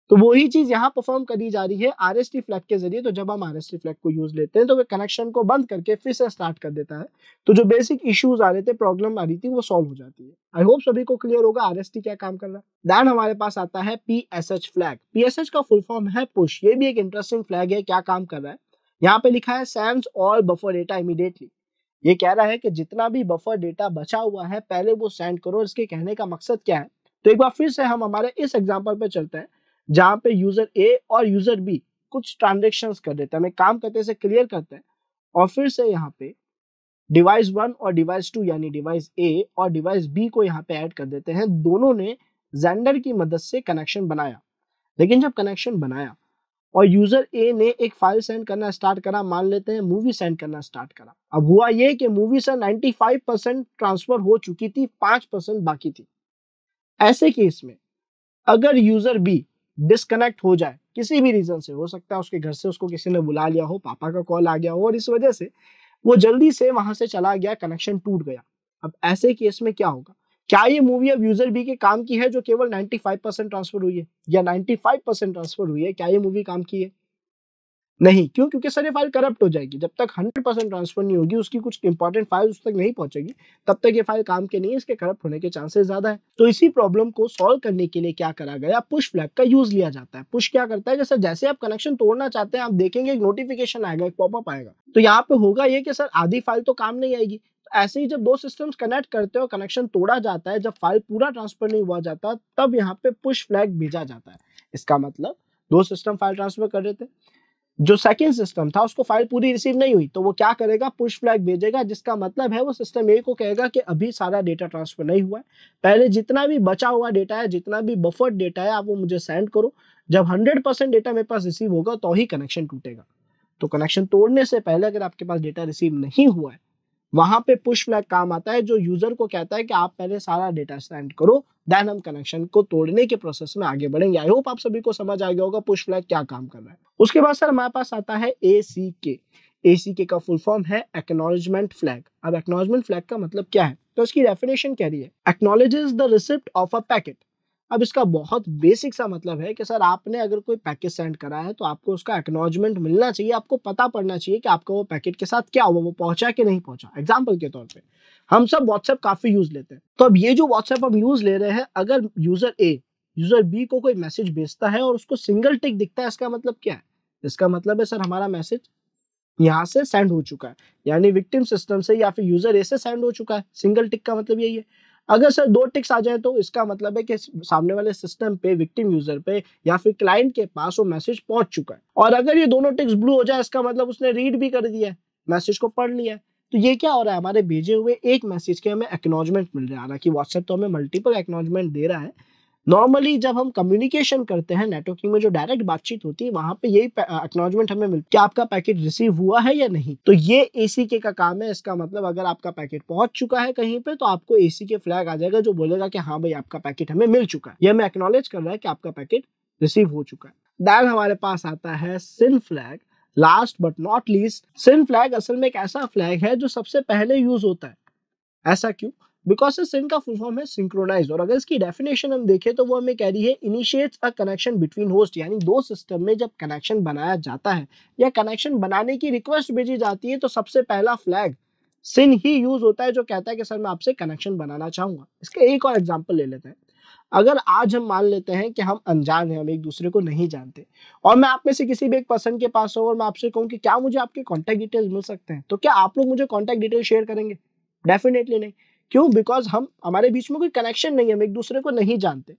[SPEAKER 1] तो वही चीज यहाँ परफॉर्म करी जा रही है आर एस टी फ्लैग के जरिए तो जब हम आर एस टी फ्लैग को यूज लेते हैं तो वह कनेक्शन को बंद करके फिर से स्टार्ट कर देता है तो जो बेसिक इश्यूज आ रहे थे प्रॉब्लम आ रही थी वो सॉल्व हो जाती है आई होप सभी को क्लियर होगा आर एस टी क्या काम कर रहा है दैन हमारे पास आता है P S H flag P S H का फुल फॉर्म है पुश ये भी एक इंटरेस्टिंग फ्लैग है क्या काम कर रहा है यहाँ पे लिखा है sends all buffer data immediately ये कह रहा है कि जितना भी बफर डेटा बचा हुआ है पहले वो सेंड करो इसके कहने का मकसद क्या है तो एक बार फिर से हम हमारे इस एग्जाम्पल पे चलते हैं जहां पे यूजर ए और यूजर बी कुछ ट्रांजेक्शन कर देते हैं हमें काम करते से क्लियर करते हैं और फिर से यहाँ पे डिवाइस वन और डिवाइस टू यानी डिवाइस ए और डिवाइस बी को यहाँ पे ऐड कर देते हैं दोनों ने जेंडर की मदद से कनेक्शन बनाया लेकिन जब कनेक्शन बनाया और यूजर ए ने एक फाइल सेंड करना स्टार्ट करा मान लेते हैं मूवी सेंड करना स्टार्ट करा अब हुआ ये कि मूवी से 95 परसेंट ट्रांसफर हो चुकी थी 5 परसेंट बाकी थी ऐसे केस में अगर यूजर बी डिस्कनेक्ट हो जाए किसी भी रीज़न से हो सकता है उसके घर से उसको किसी ने बुला लिया हो पापा का कॉल आ गया हो और इस वजह से वो जल्दी से वहां से चला गया कनेक्शन टूट गया अब ऐसे केस में क्या होगा क्या ये मूवी अब यूजर बी के काम की है जो केवल 95 परसेंट ट्रांसफर हुई है या 95 परसेंट ट्रांसफर हुई है क्या ये मूवी काम की है नहीं क्यों क्योंकि सर ये फाइल करप्ट हो जाएगी जब तक हंड्रेड परसेंट ट्रांसफर नहीं होगी उसकी कुछ इंपॉर्टेंट फाइल उस तक नहीं पहुंचेगी तब तक ये फाइल काम के नहीं है इसके करप्ट होने के चांसेस ज्यादा है तो इसी प्रॉब्लम को सॉल्व करने के लिए क्या करा गया पुश फ्लैग का यूज लिया जाता है पुश क्या करता है कि सर जैसे आप कनेक्शन तोड़ना चाहते हैं आप देखेंगे एक नोटिफिकेशन आएगा एक पॉपअप आएगा तो यहाँ पे होगा ये कि सर आधी फाइल तो काम नहीं आएगी तो ऐसे ही जब दो सिस्टम्स कनेक्ट करते हो कनेक्शन तोड़ा जाता है जब फाइल पूरा ट्रांसफर नहीं हुआ जाता तब यहाँ पे पुश फ्लैग भेजा जाता है इसका मतलब दो सिस्टम फाइल ट्रांसफर कर रहे थे जो सेकेंड सिस्टम था उसको फाइल पूरी रिसीव नहीं हुई तो वो क्या करेगा पुश फ्लैग भेजेगा जिसका मतलब है वो सिस्टम ए को कहेगा कि अभी सारा डेटा ट्रांसफर नहीं हुआ है पहले जितना भी बचा हुआ डेटा है जितना भी बफर्ड डेटा है आप वो मुझे सेंड करो जब हंड्रेड परसेंट डेटा मेरे पास रिसीव होगा तो ही कनेक्शन टूटेगा तो कनेक्शन तोड़ने से पहले अगर आपके पास डेटा रिसीव नहीं हुआ है वहां पे पुश फ्लैग काम आता है जो यूजर को कहता है कि आप पहले सारा डेटा सेंड करो देन हम कनेक्शन को तोड़ने के प्रोसेस में आगे बढ़ेंगे आई होप आप सभी को समझ आ गया होगा पुश फ्लैग क्या काम कर रहा है उसके बाद सर हमारे पास आता है ए सी के ए सी के का फुल फॉर्म है एक्नोलेजमेंट फ्लैग अब एक्नोलेजमेंट फ्लैग का मतलब क्या है तो इसकी डेफिनेशन कह रही है acknowledges the receipt of a packet अब इसका बहुत बेसिक सा मतलब है कि सर आपने अगर कोई पैकेज सेंड करा है तो आपको उसका एक्नोलॉजमेंट मिलना चाहिए आपको पता पड़ना चाहिए कि आपका वो पैकेट के साथ क्या हुआ वो पहुंचा कि नहीं पहुंचा एग्जाम्पल के तौर पर हम सब व्हाट्सएप काफ़ी यूज़ लेते हैं तो अब ये जो व्हाट्सएप हम यूज़ ले रहे हैं अगर यूज़र ए यूज़र बी को कोई मैसेज भेजता है और उसको सिंगल टिक दिखता है इसका मतलब क्या है इसका मतलब है सर हमारा मैसेज यहाँ से सेंड हो चुका है यानी विक्टिम सिस्टम से या फिर यूजर ए से सेंड हो चुका है सिंगल टिक का मतलब यही है अगर सर दो टिक्स आ जाए तो इसका मतलब है कि सामने वाले सिस्टम पे विक्टिम यूजर पे या फिर क्लाइंट के पास वो मैसेज पहुंच चुका है और अगर ये दोनों टिक्स ब्लू हो जाए इसका मतलब उसने रीड भी कर दिया है मैसेज को पढ़ लिया है तो ये क्या हो रहा है हमारे भेजे हुए एक मैसेज के हमें एक्नोलॉजमेंट मिल रहा है हालांकि व्हाट्सएप तो हमें मल्टीपल एक्नोलॉजमेंट दे रहा है नॉर्मली जब हम कम्युनिकेशन करते हैं नेटवर्किंग में जो डायरेक्ट बातचीत होती है वहां पे यही एक्नोलॉजमेंट हमें मिलती है आपका पैकेट रिसीव हुआ है या नहीं तो ये ए का काम है इसका मतलब अगर आपका पैकेट पहुंच चुका है कहीं पे तो आपको के फ्लैग आ जाएगा जो बोलेगा कि हाँ भाई आपका पैकेट हमें मिल चुका है यह हमें एक्नोलेज कर रहा है कि आपका पैकेट रिसीव हो चुका है दैन हमारे पास आता है syn flag last but not least syn flag असल में एक ऐसा फ्लैग है जो सबसे पहले यूज होता है ऐसा क्यों बिकॉज सिन का फुल फॉर्म है सिंक्रोनाइज और अगर इसकी डेफिनेशन हम देखें तो वो हमें कह रही है initiates a connection between host यानी दो सिस्टम में जब कनेक्शन बनाया जाता है या कनेक्शन बनाने की रिक्वेस्ट भेजी जाती है तो सबसे पहला फ्लैग सिन ही यूज होता है जो कहता है कि सर मैं आपसे कनेक्शन बनाना चाहूंगा इसका एक और एग्जाम्पल ले लेते हैं अगर आज हम मान लेते हैं कि हम अनजान हैं हम एक दूसरे को नहीं जानते और मैं आप में से किसी भी एक पर्सन के पास हूँ और मैं आपसे कहूँ कि क्या मुझे आपके कॉन्टैक्ट डिटेल्स मिल सकते हैं तो क्या आप लोग मुझे कॉन्टैक्ट डिटेल शेयर करेंगे डेफिनेटली नहीं क्यों बिकॉज हम हमारे बीच में कोई कनेक्शन नहीं है हम एक दूसरे को नहीं जानते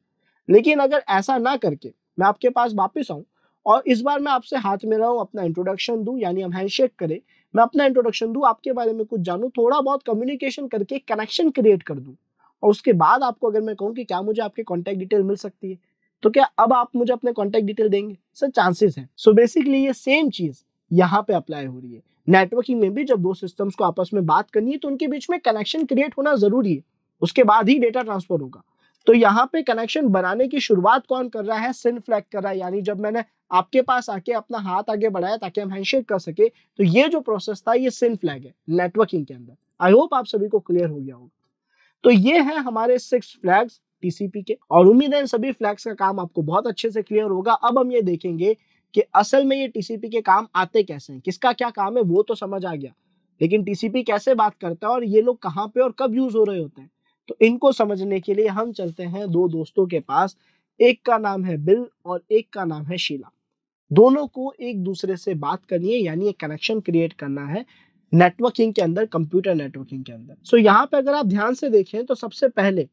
[SPEAKER 1] लेकिन अगर ऐसा ना करके मैं आपके पास वापस आऊँ और इस बार मैं आपसे हाथ में रहूँ अपना इंट्रोडक्शन दूँ यानी हम हैंडशेक करें मैं अपना इंट्रोडक्शन दूँ आपके बारे में कुछ जानूँ थोड़ा बहुत कम्युनिकेशन करके कनेक्शन क्रिएट कर दूँ और उसके बाद आपको अगर मैं कहूँ कि क्या मुझे आपके कॉन्टैक्ट डिटेल मिल सकती है तो क्या अब आप मुझे अपने कॉन्टैक्ट डिटेल देंगे सर चांसेस हैं सो बेसिकली ये सेम चीज़ यहाँ पे अप्लाई हो रही है नेटवर्किंग में भी जब दो सिस्टम्स को आपस में बात करनी है तो उनके बीच में कनेक्शन क्रिएट होना जरूरी है उसके बाद ही डेटा ट्रांसफर होगा तो यहाँ पे कनेक्शन बनाने की शुरुआत कौन कर रहा है सिन फ्लैग कर रहा है यानी जब मैंने आपके पास आके अपना हाथ आगे बढ़ाया ताकि हम हैंडशेक कर सके तो ये जो प्रोसेस था ये सिन फ्लैग है नेटवर्किंग के अंदर आई होप आप सभी को क्लियर हो गया होगा तो ये है हमारे सिक्स फ्लैग्स टीसीपी के और उम्मीद है सभी फ्लैग्स का काम आपको बहुत अच्छे से क्लियर होगा अब हम ये देखेंगे कि असल में ये टीसीपी के काम आते कैसे हैं किसका क्या काम है वो तो समझ आ गया लेकिन टीसीपी कैसे बात करता है और ये लोग कहाँ पे और कब यूज हो रहे होते हैं तो इनको समझने के लिए हम चलते हैं दो दोस्तों के पास एक का नाम है बिल और एक का नाम है शीला दोनों को एक दूसरे से बात करनी है यानी एक कनेक्शन क्रिएट करना है नेटवर्किंग के अंदर कंप्यूटर नेटवर्किंग के अंदर सो so, यहाँ पे अगर आप ध्यान से देखें तो सबसे पहले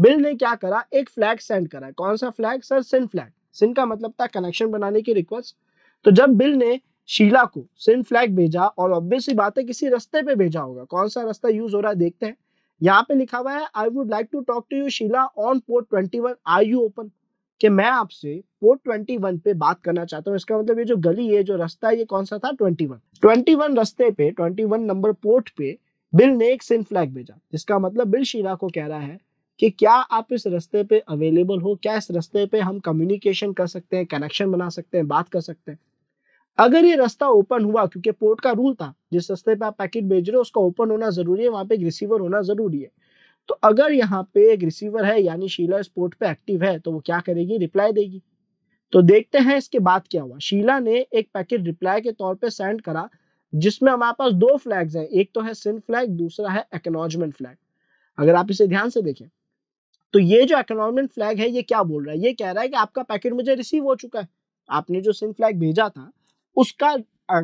[SPEAKER 1] बिल ने क्या करा एक फ्लैग सेंड करा कौन सा flag sir syn flag syn का मतलब था कनेक्शन बनाने की रिक्वेस्ट तो जब बिल ने शीला को सिन फ्लैग भेजा और ऑब्वियसली बात है किसी रास्ते पे भेजा होगा कौन सा रास्ता यूज हो रहा है देखते हैं यहाँ पे लिखा हुआ है I would like to talk to you Sheila on port twenty one I you open कि मैं आपसे पोर्ट ट्वेंटी वन पे बात करना चाहता हूँ इसका मतलब ये जो गली है जो रास्ता है ये कौन सा था ट्वेंटी वन ट्वेंटी वन रस्ते पे ट्वेंटी वन नंबर पोर्ट पे बिल ने एक सिन फ्लैग भेजा जिसका मतलब बिल शीला को कह रहा है कि क्या आप इस रास्ते पे अवेलेबल हो क्या इस रास्ते पे हम कम्युनिकेशन कर सकते हैं कनेक्शन बना सकते हैं बात कर सकते हैं अगर ये रास्ता ओपन हुआ क्योंकि पोर्ट का रूल था जिस रास्ते पे आप पैकेट भेज रहे हो उसका ओपन होना जरूरी है वहाँ पे एक रिसीवर होना जरूरी है तो अगर यहाँ पे एक रिसीवर है यानी शीला इस पोर्ट पे एक्टिव है तो वो क्या करेगी रिप्लाई देगी तो देखते हैं इसके बाद क्या हुआ शीला ने एक पैकेट रिप्लाई के तौर पर सेंड करा जिसमें हमारे पास दो फ्लैग्स हैं एक तो है सिंध फ्लैग दूसरा है एक्नोजमेंट फ्लैग अगर आप इसे ध्यान से देखें तो ये जो एक्नोलमेंट फ्लैग है ये क्या बोल रहा है ये कह रहा है कि आपका पैकेट मुझे रिसीव हो चुका है आपने जो सिम फ्लैग भेजा था उसका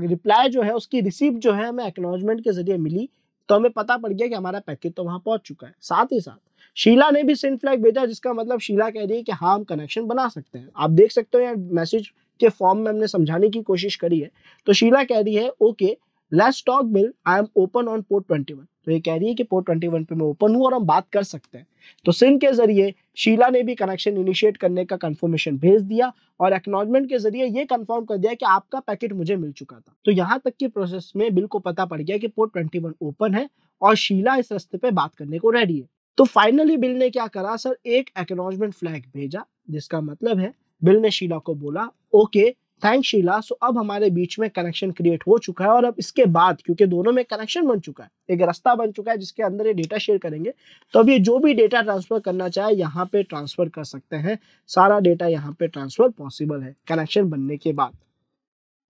[SPEAKER 1] रिप्लाई जो है उसकी रिसीव जो है हमें एक्नोलॉजमेंट के जरिए मिली तो हमें पता पड़ गया कि हमारा पैकेट तो वहाँ पहुंच चुका है साथ ही साथ शीला ने भी सिम फ्लैग भेजा जिसका मतलब शीला कह रही है कि हाँ हम कनेक्शन बना सकते हैं आप देख सकते हो यार मैसेज के फॉर्म में हमने समझाने की कोशिश करी है तो शीला कह रही है okay let's talk Bill I am open on port twenty one तो ये कह रही है कि पोर्ट ट्वेंटी वन पे मैं ओपन हूँ और हम बात कर सकते हैं तो सिन के जरिए शीला ने भी कनेक्शन इनिशिएट करने का कंफर्मेशन भेज दिया और एक्नोलमेंट के जरिए ये कंफर्म कर दिया कि आपका पैकेट मुझे मिल चुका था तो यहाँ तक के प्रोसेस में बिल को पता पड़ गया कि पोर्ट 21 ओपन है और शीला इस रस्ते पर बात करने को रेडी है तो फाइनली बिल ने क्या करा सर एक एक्नोलमेंट फ्लैग भेजा जिसका मतलब है बिल ने शीला को बोला ओके okay, थैंक शीला सो अब हमारे बीच में कनेक्शन क्रिएट हो चुका है और अब इसके बाद क्योंकि दोनों में कनेक्शन बन चुका है एक रास्ता बन चुका है जिसके अंदर ये डेटा शेयर करेंगे तो अब ये जो भी डेटा ट्रांसफर करना चाहे यहाँ पे ट्रांसफर कर सकते हैं सारा डेटा यहाँ पे ट्रांसफर पॉसिबल है कनेक्शन बनने के बाद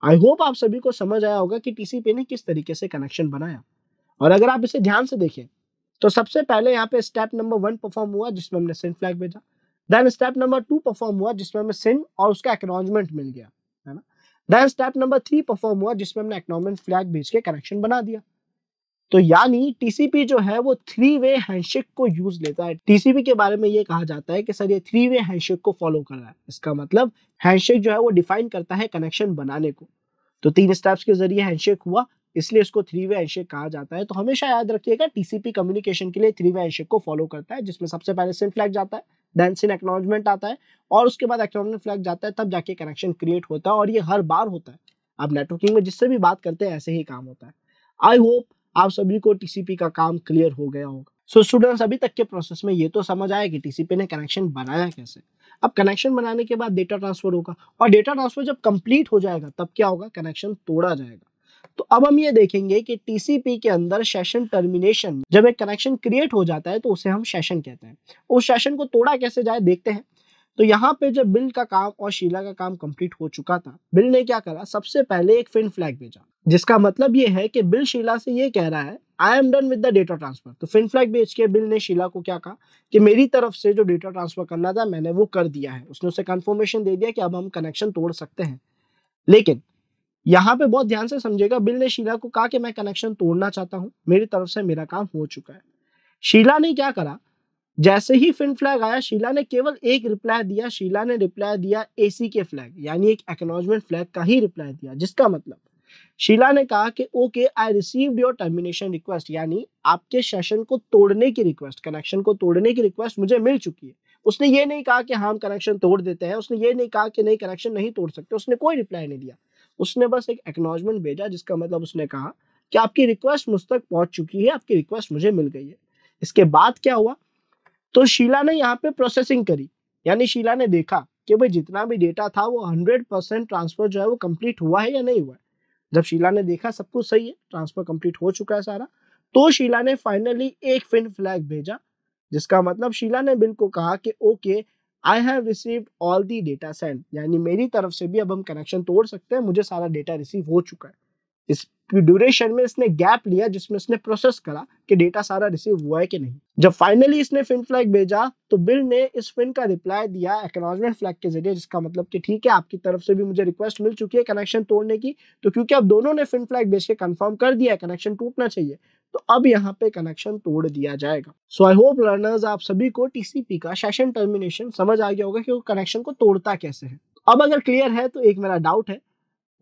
[SPEAKER 1] आई होप आप सभी को समझ आया होगा कि टीसीपी ने किस तरीके से कनेक्शन बनाया और अगर आप इसे ध्यान से देखें तो सबसे पहले यहाँ पे स्टेप नंबर वन परफॉर्म हुआ जिसमें हमने सेंड फ्लैग भेजा then step number two perform हुआ जिसमें हमें सेंड और उसका एक्नॉलेजमेंट मिल गया then step number three perform हुआ जिसमें हमने एक्नोमेंट फ्लैग भेज के कनेक्शन बना दिया तो यानी टीसीपी जो है वो थ्री वे हैंडशेक को यूज लेता है टीसीपी के बारे में ये कहा जाता है कि सर ये थ्री वे हैंडशेक को फॉलो कर रहा है इसका मतलब हैंडशेक जो है वो डिफाइन करता है कनेक्शन बनाने को तो तीन स्टेप्स के जरिए हैंडशेक हुआ इसलिए इसको थ्री वे हैंडशेक कहा जाता है तो हमेशा याद रखिएगा टीसीपी कम्युनिकेशन के लिए थ्री वे हैंडशेक को फॉलो करता है जिसमें सबसे पहले सिम फ्लैग जाता है देन सिन एक्नॉलेजमेंट आता है और उसके बाद एक्नॉलेजमेंट फ्लैग जाता है तब जाके कनेक्शन क्रिएट होता है और ये हर बार होता है आप नेटवर्किंग में जिससे भी बात करते हैं ऐसे ही काम होता है आई होप आप सभी को टीसीपी का काम क्लियर हो गया होगा सो so, स्टूडेंट्स अभी तक के प्रोसेस में ये तो समझ आया कि टीसीपी ने कनेक्शन बनाया कैसे अब कनेक्शन बनाने के बाद डेटा ट्रांसफर होगा और डेटा ट्रांसफर जब कंप्लीट हो जाएगा तब क्या होगा कनेक्शन तोड़ा जाएगा तो अब हम ये देखेंगे कि टीसीपी के अंदर सेशन टर्मिनेशन जब एक कनेक्शन क्रिएट हो जाता है तो उसे हम सेशन कहते हैं उस सेशन को तोड़ा कैसे जाए देखते हैं तो यहाँ पे जब बिल का काम और शीला का काम कंप्लीट हो चुका था बिल ने क्या करा सबसे पहले एक फिन फ्लैग भेजा जिसका मतलब ये है कि बिल शीला से ये कह रहा है I am done with the data transfer तो फिन फ्लैग भेज के बिल ने शीला को क्या कहा कि मेरी तरफ से जो डेटा ट्रांसफर करना था मैंने वो कर दिया है उसने उसे कन्फर्मेशन दे दिया कि अब हम कनेक्शन तोड़ सकते हैं लेकिन यहाँ पे बहुत ध्यान से समझेगा बिल ने शीला को कहा कि मैं कनेक्शन तोड़ना चाहता हूँ मेरी तरफ से मेरा काम हो चुका है शीला ने क्या करा जैसे ही फिन फ्लैग आया शीला ने केवल एक रिप्लाई दिया शीला ने रिप्लाई दिया एसी के फ्लैग यानी एक एक्नोलॉजमेंट फ्लैग का ही रिप्लाई दिया जिसका मतलब शीला ने कहा कि okay I received your termination request यानी आपके सेशन को तोड़ने की रिक्वेस्ट कनेक्शन को तोड़ने की रिक्वेस्ट मुझे मिल चुकी है उसने ये नहीं कहा कि हाँ, हम कनेक्शन तोड़ देते हैं उसने ये नहीं कहा कि नहीं कनेक्शन नहीं तोड़ सकते उसने कोई रिप्लाई नहीं दिया उसने बस एक एक्नॉजमेंट भेजा जिसका मतलब उसने कहा कि आपकी रिक्वेस्ट मुझ तक पहुंच चुकी है आपकी रिक्वेस्ट मुझे मिल गई है इसके बाद क्या हुआ तो शीला ने यहाँ पे प्रोसेसिंग करी यानी शीला ने देखा कि भाई जितना भी डेटा था वो हंड्रेड परसेंट ट्रांसफर जो है वो कंप्लीट हुआ है या नहीं हुआ है जब शीला ने देखा सब कुछ सही है ट्रांसफर कंप्लीट हो चुका है सारा तो शीला ने फाइनली एक फिन फ्लैग भेजा जिसका मतलब शीला ने बिल को कहा कि okay I have received all the data send यानी मेरी तरफ से भी अब हम कनेक्शन तोड़ सकते हैं मुझे सारा डेटा रिसीव हो चुका है इस ड्यूरेशन में इसने गैप लिया जिसमें इसने प्रोसेस करा कि डेटा सारा रिसीव हुआ है कि नहीं जब फाइनली इसने फिन फ्लैग भेजा तो बिल ने इस फिन का रिप्लाई दिया एक्नोलॉजमेंट फ्लैग के जरिए जिसका मतलब कि ठीक है आपकी तरफ से भी मुझे रिक्वेस्ट मिल चुकी है कनेक्शन तोड़ने की तो क्योंकि अब दोनों ने फिन फ्लैग भेज के कन्फर्म कर दिया है कनेक्शन टूटना चाहिए तो अब यहाँ पे कनेक्शन तोड़ दिया जाएगा सो आई होप लर्नर्स आप सभी को टीसीपी का सेशन टर्मिनेशन समझ आ गया होगा कि वो कनेक्शन को तोड़ता कैसे है अब अगर क्लियर है तो एक मेरा डाउट है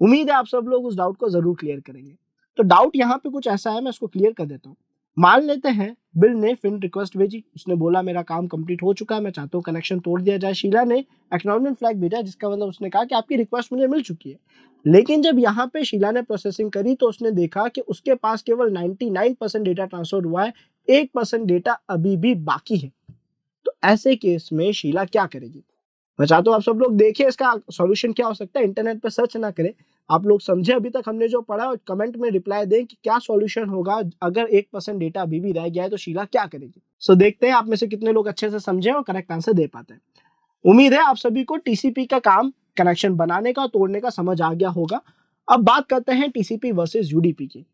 [SPEAKER 1] उम्मीद है आप सब लोग उस डाउट को जरूर क्लियर करेंगे तो डाउट यहाँ पे कुछ ऐसा है मैं उसको क्लियर कर देता हूँ मान लेते हैं बिल ने फिन रिक्वेस्ट भेजी उसने बोला मेरा काम कंप्लीट हो चुका है मैं चाहता हूँ कनेक्शन तोड़ दिया जाए शीला ने एक्नॉलमेंट फ्लैग भेजा जिसका मतलब उसने कहा कि आपकी रिक्वेस्ट मुझे मिल चुकी है लेकिन जब यहाँ पे शीला ने प्रोसेसिंग करी तो उसने देखा कि उसके पास केवल 99 परसेंट डेटा ट्रांसफर हुआ है एक परसेंट डेटा अभी भी बाकी है तो ऐसे केस में शीला क्या करेगी मैं चाहता तो हूँ आप सब लोग देखिए इसका सॉल्यूशन क्या हो सकता है इंटरनेट पर सर्च ना करें आप लोग समझे अभी तक हमने जो पढ़ा है कमेंट में रिप्लाई दें कि क्या सॉल्यूशन होगा अगर एक परसेंट डेटा अभी भी रह गया है तो शीला क्या करेगी सो so, देखते हैं आप में से कितने लोग अच्छे से समझे और करेक्ट आंसर दे पाते हैं उम्मीद है आप सभी को टीसीपी का काम कनेक्शन बनाने का तोड़ने का समझ आ गया होगा अब बात करते हैं टीसीपी वर्सेज यूडीपी की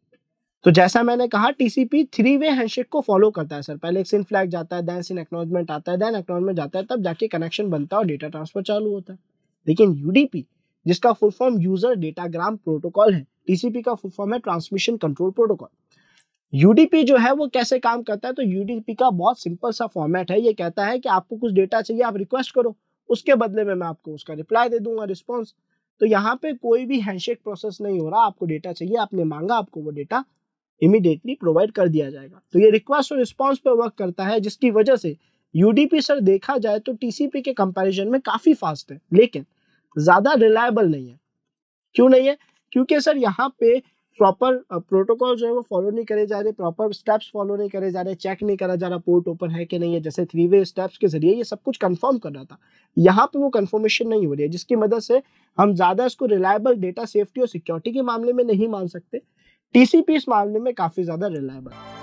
[SPEAKER 1] तो जैसा मैंने कहा टीसीपी थ्री वे हैंडशेक को फॉलो करता है सर पहले एक सिन फ्लैग जाता है देन सिन एक्नोलॉजमेंट आता है देन एक्नोलॉजमेंट जाता है तब जाके कनेक्शन बनता है और डेटा ट्रांसफर चालू होता है लेकिन यूडीपी जिसका full form user datagram protocol है टीसीपी का फुल फॉर्म है ट्रांसमिशन कंट्रोल प्रोटोकॉल यूडीपी जो है वो कैसे काम करता है तो यूडीपी का बहुत सिंपल सा फॉर्मेट है ये कहता है कि आपको कुछ डेटा चाहिए आप रिक्वेस्ट करो उसके बदले में मैं आपको उसका रिप्लाई दे दूंगा रिस्पॉन्स तो यहाँ पे कोई भी हैंडशेक प्रोसेस नहीं हो रहा आपको डेटा चाहिए आपने मांगा आपको वो डेटा इमिडिएटली प्रोवाइड कर दिया जाएगा तो ये रिक्वेस्ट और रिस्पॉन्स पर वर्क करता है जिसकी वजह से यूडीपी सर देखा जाए तो टीसीपी के कंपेरिजन में काफ़ी फास्ट है लेकिन ज़्यादा रिलायबल नहीं है क्यों नहीं है क्योंकि सर यहाँ पे प्रॉपर प्रोटोकॉल जो है वो फॉलो नहीं करे जा रहे प्रॉपर स्टेप्स फॉलो नहीं करे जा रहे चेक नहीं करा जा रहा पोर्ट ओपन है कि नहीं है जैसे थ्री वे स्टेप्स के जरिए ये सब कुछ कंफर्म कर रहा था यहाँ पे वो कंफर्मेशन नहीं हो रही है जिसकी मदद से हम ज़्यादा इसको रिलायबल डेटा सेफ्टी और सिक्योरिटी के मामले में नहीं मान सकते टीसीपी इस मामले में काफी ज्यादा रिलायबल है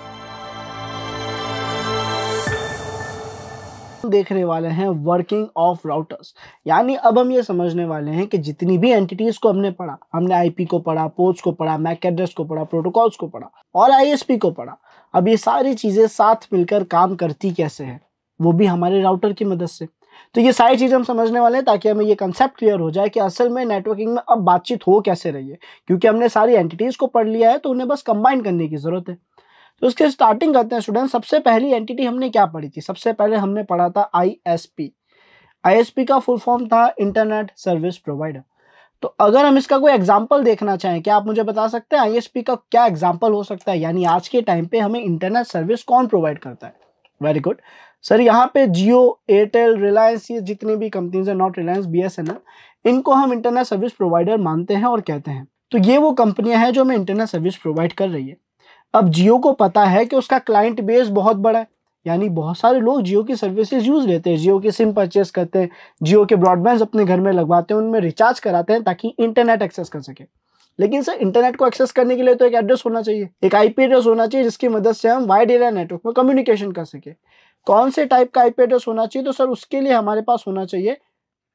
[SPEAKER 1] देखने वाले हैं वर्किंग ऑफ राउटर्स यानी अब हम ये समझने वाले हैं कि जितनी भी एंटिटीज को हमने पढ़ा हमने आईपी को पढ़ा पोर्ट्स को पढ़ा मैक एड्रेस को पढ़ा प्रोटोकॉल्स को पढ़ा और आईएसपी को पढ़ा अब ये सारी चीज़ें साथ मिलकर काम करती कैसे हैं वो भी हमारे राउटर की मदद से तो ये सारी चीज़ हम समझने वाले हैं ताकि हमें ये कंसेप्ट क्लियर हो जाए कि असल में नेटवर्किंग में अब बातचीत हो कैसे रही है क्योंकि हमने सारी एंटिटीज़ को पढ़ लिया है तो उन्हें बस कंबाइन करने की ज़रूरत है तो उसके स्टार्टिंग करते हैं स्टूडेंट सबसे पहली एंटिटी हमने क्या पढ़ी थी सबसे पहले हमने पढ़ा था आईएसपी आईएसपी का फुल फॉर्म था इंटरनेट सर्विस प्रोवाइडर तो अगर हम इसका कोई एग्जाम्पल देखना चाहें क्या आप मुझे बता सकते हैं आईएसपी का क्या एग्जाम्पल हो सकता है यानी आज के टाइम पर हमें इंटरनेट सर्विस कौन प्रोवाइड करता है वेरी गुड सर यहाँ पे जियो एयरटेल रिलायंस ये जितनी भी कंपनीज है नॉट रिलायंस बी इनको हम इंटरनेट सर्विस प्रोवाइडर मानते हैं और कहते हैं तो ये वो कंपनियां हैं जो हमें इंटरनेट सर्विस प्रोवाइड कर रही है अब जियो को पता है कि उसका क्लाइंट बेस बहुत बड़ा है यानी बहुत सारे लोग जियो की सर्विसेज यूज़ लेते हैं जियो की सिम परचेस करते हैं जियो के ब्रॉडबैंड अपने घर में लगवाते हैं उनमें रिचार्ज कराते हैं ताकि इंटरनेट एक्सेस कर सके लेकिन सर इंटरनेट को एक्सेस करने के लिए तो एक एड्रेस होना चाहिए एक आईपी एड्रेस होना चाहिए जिसकी मदद से हम वाइड एरिया नेटवर्क में कम्युनिकेशन कर सके कौन से टाइप का आईपी एड्रेस होना चाहिए तो सर उसके लिए हमारे पास होना चाहिए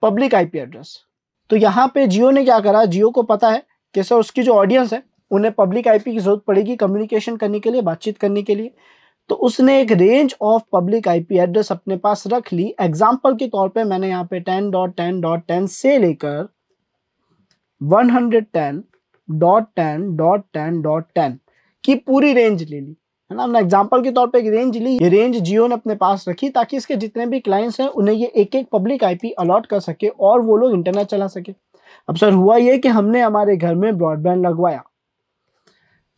[SPEAKER 1] पब्लिक आईपी एड्रेस तो यहाँ पे जियो ने क्या करा जियो को पता है कि सर उसकी जो ऑडियंस है उन्हें पब्लिक आईपी की जरूरत पड़ेगी कम्युनिकेशन करने के लिए बातचीत करने के लिए तो उसने एक range of public IP address अपने पास रख ली एग्जाम्पल के तौर पर मैंने यहाँ पे ten dot ten dot ten से लेकर one hundred ten dot ten dot ten dot ten की पूरी रेंज ले ली है ना हमने एग्जाम्पल के तौर पे एक रेंज ली ये रेंज जियो ने अपने पास रखी ताकि इसके जितने भी क्लाइंट्स हैं उन्हें ये एक एक पब्लिक आईपी अलॉट कर सके और वो लोग इंटरनेट चला सके अब सर हुआ ये कि हमने हमारे घर में ब्रॉडबैंड लगवाया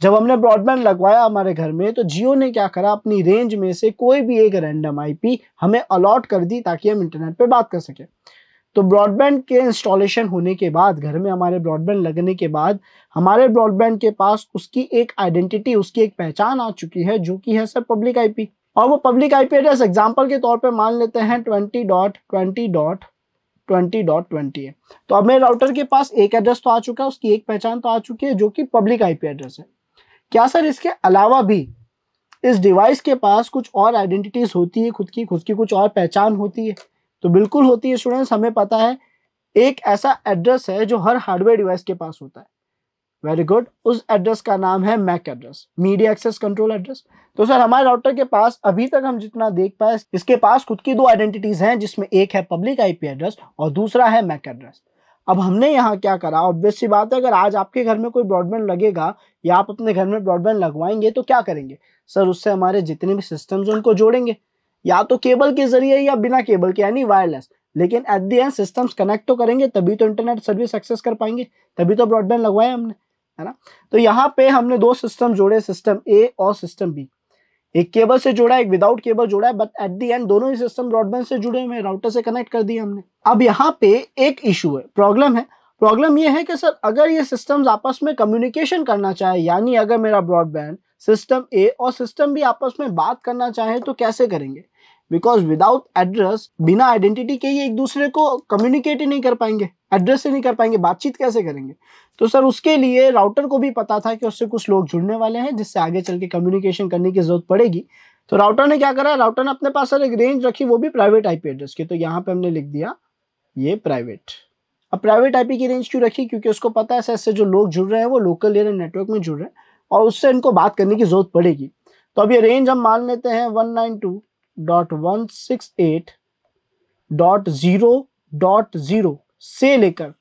[SPEAKER 1] जब हमने ब्रॉडबैंड लगवाया हमारे घर में तो जियो ने क्या करा अपनी रेंज में से कोई भी एक रैंडम आईपी हमें अलॉट कर दी ताकि हम इंटरनेट पे बात कर सकें तो ब्रॉडबैंड के इंस्टॉलेशन होने के बाद घर में हमारे ब्रॉडबैंड लगने के बाद हमारे ब्रॉडबैंड के पास उसकी एक आइडेंटिटी उसकी एक पहचान आ चुकी है जो कि है सर पब्लिक आईपी और वो पब्लिक आईपी एड्रेस एग्जाम्पल के तौर पर मान लेते हैं twenty dot twenty dot twenty dot twenty है तो अब मेरे राउटर के पास एक एड्रेस तो आ चुका है उसकी एक पहचान तो आ चुकी है जो कि पब्लिक आई एड्रेस है क्या सर इसके अलावा भी इस डिवाइस के पास कुछ और आइडेंटिटीज होती है खुद की खुद की कुछ और पहचान होती है तो बिल्कुल होती है स्टूडेंट्स हमें पता है एक ऐसा एड्रेस है जो हर हार्डवेयर डिवाइस के पास होता है वेरी गुड उस एड्रेस का नाम है MAC address media access control address तो सर हमारे राउटर के पास अभी तक हम जितना देख पाए इसके पास खुद की दो आइडेंटिटीज हैं जिसमें एक है पब्लिक आईपी एड्रेस और दूसरा है मैक एड्रेस अब हमने यहाँ क्या करा ऑब्वियसली बात है अगर आज आपके घर में कोई ब्रॉडबैंड लगेगा या आप अपने घर में ब्रॉडबैंड लगवाएंगे तो क्या करेंगे सर उससे हमारे जितने भी सिस्टम्स उनको जोड़ेंगे या तो केबल के जरिए या बिना केबल के यानी वायरलेस लेकिन at the end systems connect तो करेंगे तभी तो इंटरनेट सर्विस एक्सेस कर पाएंगे तभी तो ब्रॉडबैंड लगवाया हमने है ना तो यहाँ पे हमने दो सिस्टम जोड़े सिस्टम ए और सिस्टम बी एक केबल से जोड़ा एक विदाउट केबल जोड़ा है बट एट दी एंड दोनों ही सिस्टम ब्रॉडबैंड से जुड़े हुए राउटर से कनेक्ट कर दिए हमने अब यहाँ पे एक इशू है प्रॉब्लम है प्रॉब्लम ये है कि सर अगर ये सिस्टम्स आपस में कम्युनिकेशन करना चाहे यानी अगर मेरा ब्रॉडबैंड सिस्टम ए और सिस्टम बी आपस में बात करना चाहें तो कैसे करेंगे बिकॉज विदाउट एड्रेस बिना आइडेंटिटी के ये एक दूसरे को कम्युनिकेट ही नहीं कर पाएंगे एड्रेस ही नहीं कर पाएंगे बातचीत कैसे करेंगे तो सर उसके लिए राउटर को भी पता था कि उससे कुछ लोग जुड़ने वाले हैं जिससे आगे चल के कम्युनिकेशन करने की जरूरत पड़ेगी तो राउटर ने क्या करा राउटर ने अपने पास सर एक रेंज रखी वो भी प्राइवेट पी एड्रेस की तो यहाँ पे हमने लिख दिया ये प्राइवेट अब प्राइवेट आईपी की रेंज क्यों रखी क्योंकि उसको पता है सर इससे जो लोग जुड़ रहे हैं वो लोकल एरिया नेटवर्क में जुड़ रहे हैं और उससे इनको बात करने की ज़रूरत पड़ेगी तो अब ये रेंज हम मान लेते हैं one nine two dot one six eight dot zero dot zero से लेकर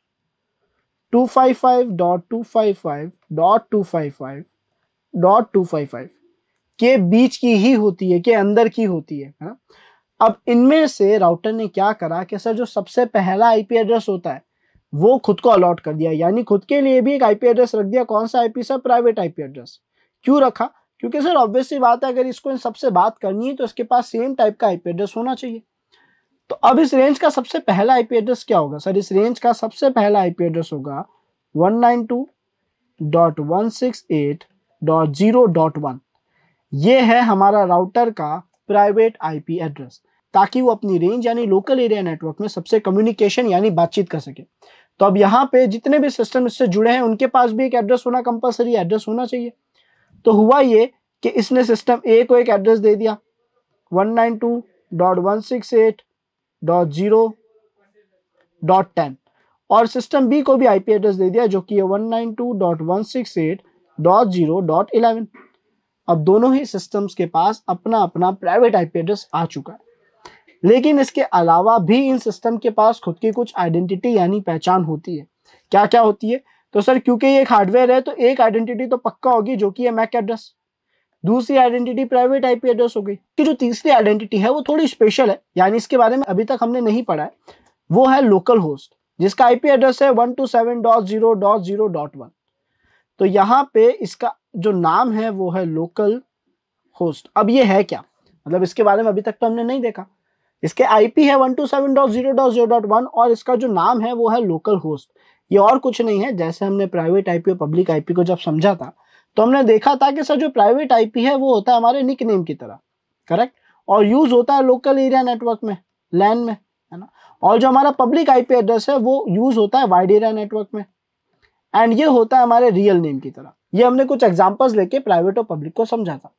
[SPEAKER 1] two five five dot two five five dot two five five dot two five five के बीच की ही होती है के अंदर की होती है ना अब इनमें से राउटर ने क्या करा कि सर जो सबसे पहला आईपी एड्रेस होता है वो खुद को अलॉट कर दिया यानी खुद के लिए भी एक आई एड्रेस रख दिया कौन सा I sir private I address क्यों रखा क्योंकि सर ऑब्वियसली बात है अगर इसको इन सबसे बात करनी है तो इसके पास सेम टाइप का आई एड्रेस होना चाहिए तो अब इस रेंज का सबसे पहला आईपी एड्रेस क्या होगा सर इस रेंज का सबसे पहला आईपी एड्रेस होगा 192.168.0.1 ये है हमारा राउटर का प्राइवेट आईपी एड्रेस ताकि वो अपनी रेंज यानी लोकल एरिया नेटवर्क में सबसे कम्युनिकेशन यानी बातचीत कर सके तो अब यहाँ पे जितने भी सिस्टम इससे जुड़े हैं उनके पास भी एक एड्रेस होना कंपलसरी एड्रेस होना चाहिए तो हुआ ये कि इसने सिस्टम ए को एक एड्रेस दे दिया one nine two dot one six eight dot zero dot ten और सिस्टम बी को भी आईपी एड्रेस दे दिया जो कि है one nine two dot one six eight dot zero dot eleven अब दोनों ही सिस्टम्स के पास अपना अपना प्राइवेट आईपी एड्रेस आ चुका है लेकिन इसके अलावा भी इन सिस्टम के पास खुद की कुछ आइडेंटिटी यानी पहचान होती है क्या क्या होती है तो सर क्योंकि ये एक हार्डवेयर है तो एक आइडेंटिटी तो पक्का होगी जो कि है मैक एड्रेस दूसरी आइडेंटिटी प्राइवेट आईपी एड्रेस हो गई कि जो तीसरी आइडेंटिटी है वो थोड़ी स्पेशल है यानी इसके बारे में अभी तक हमने नहीं पढ़ा है वो है लोकल होस्ट जिसका आईपी एड्रेस है one two seven dot zero dot zero dot one तो यहाँ पे इसका जो नाम है वो है लोकल होस्ट अब ये है क्या मतलब इसके बारे में अभी तक तो हमने नहीं देखा इसके आईपी है वन और इसका जो नाम है वो है लोकल होस्ट ये और कुछ नहीं है जैसे हमने प्राइवेट आईपी और पब्लिक आईपी को जब समझा था तो हमने देखा था कि सर जो प्राइवेट आईपी है वो होता है हमारे निक नेम की तरह करेक्ट और यूज होता है लोकल एरिया नेटवर्क में लैन में है ना और जो हमारा पब्लिक आईपी एड्रेस है वो यूज होता है वाइड एरिया नेटवर्क में एंड ये होता है हमारे रियल नेम की तरह ये हमने कुछ एग्जाम्पल्स लेके प्राइवेट और पब्लिक को समझा था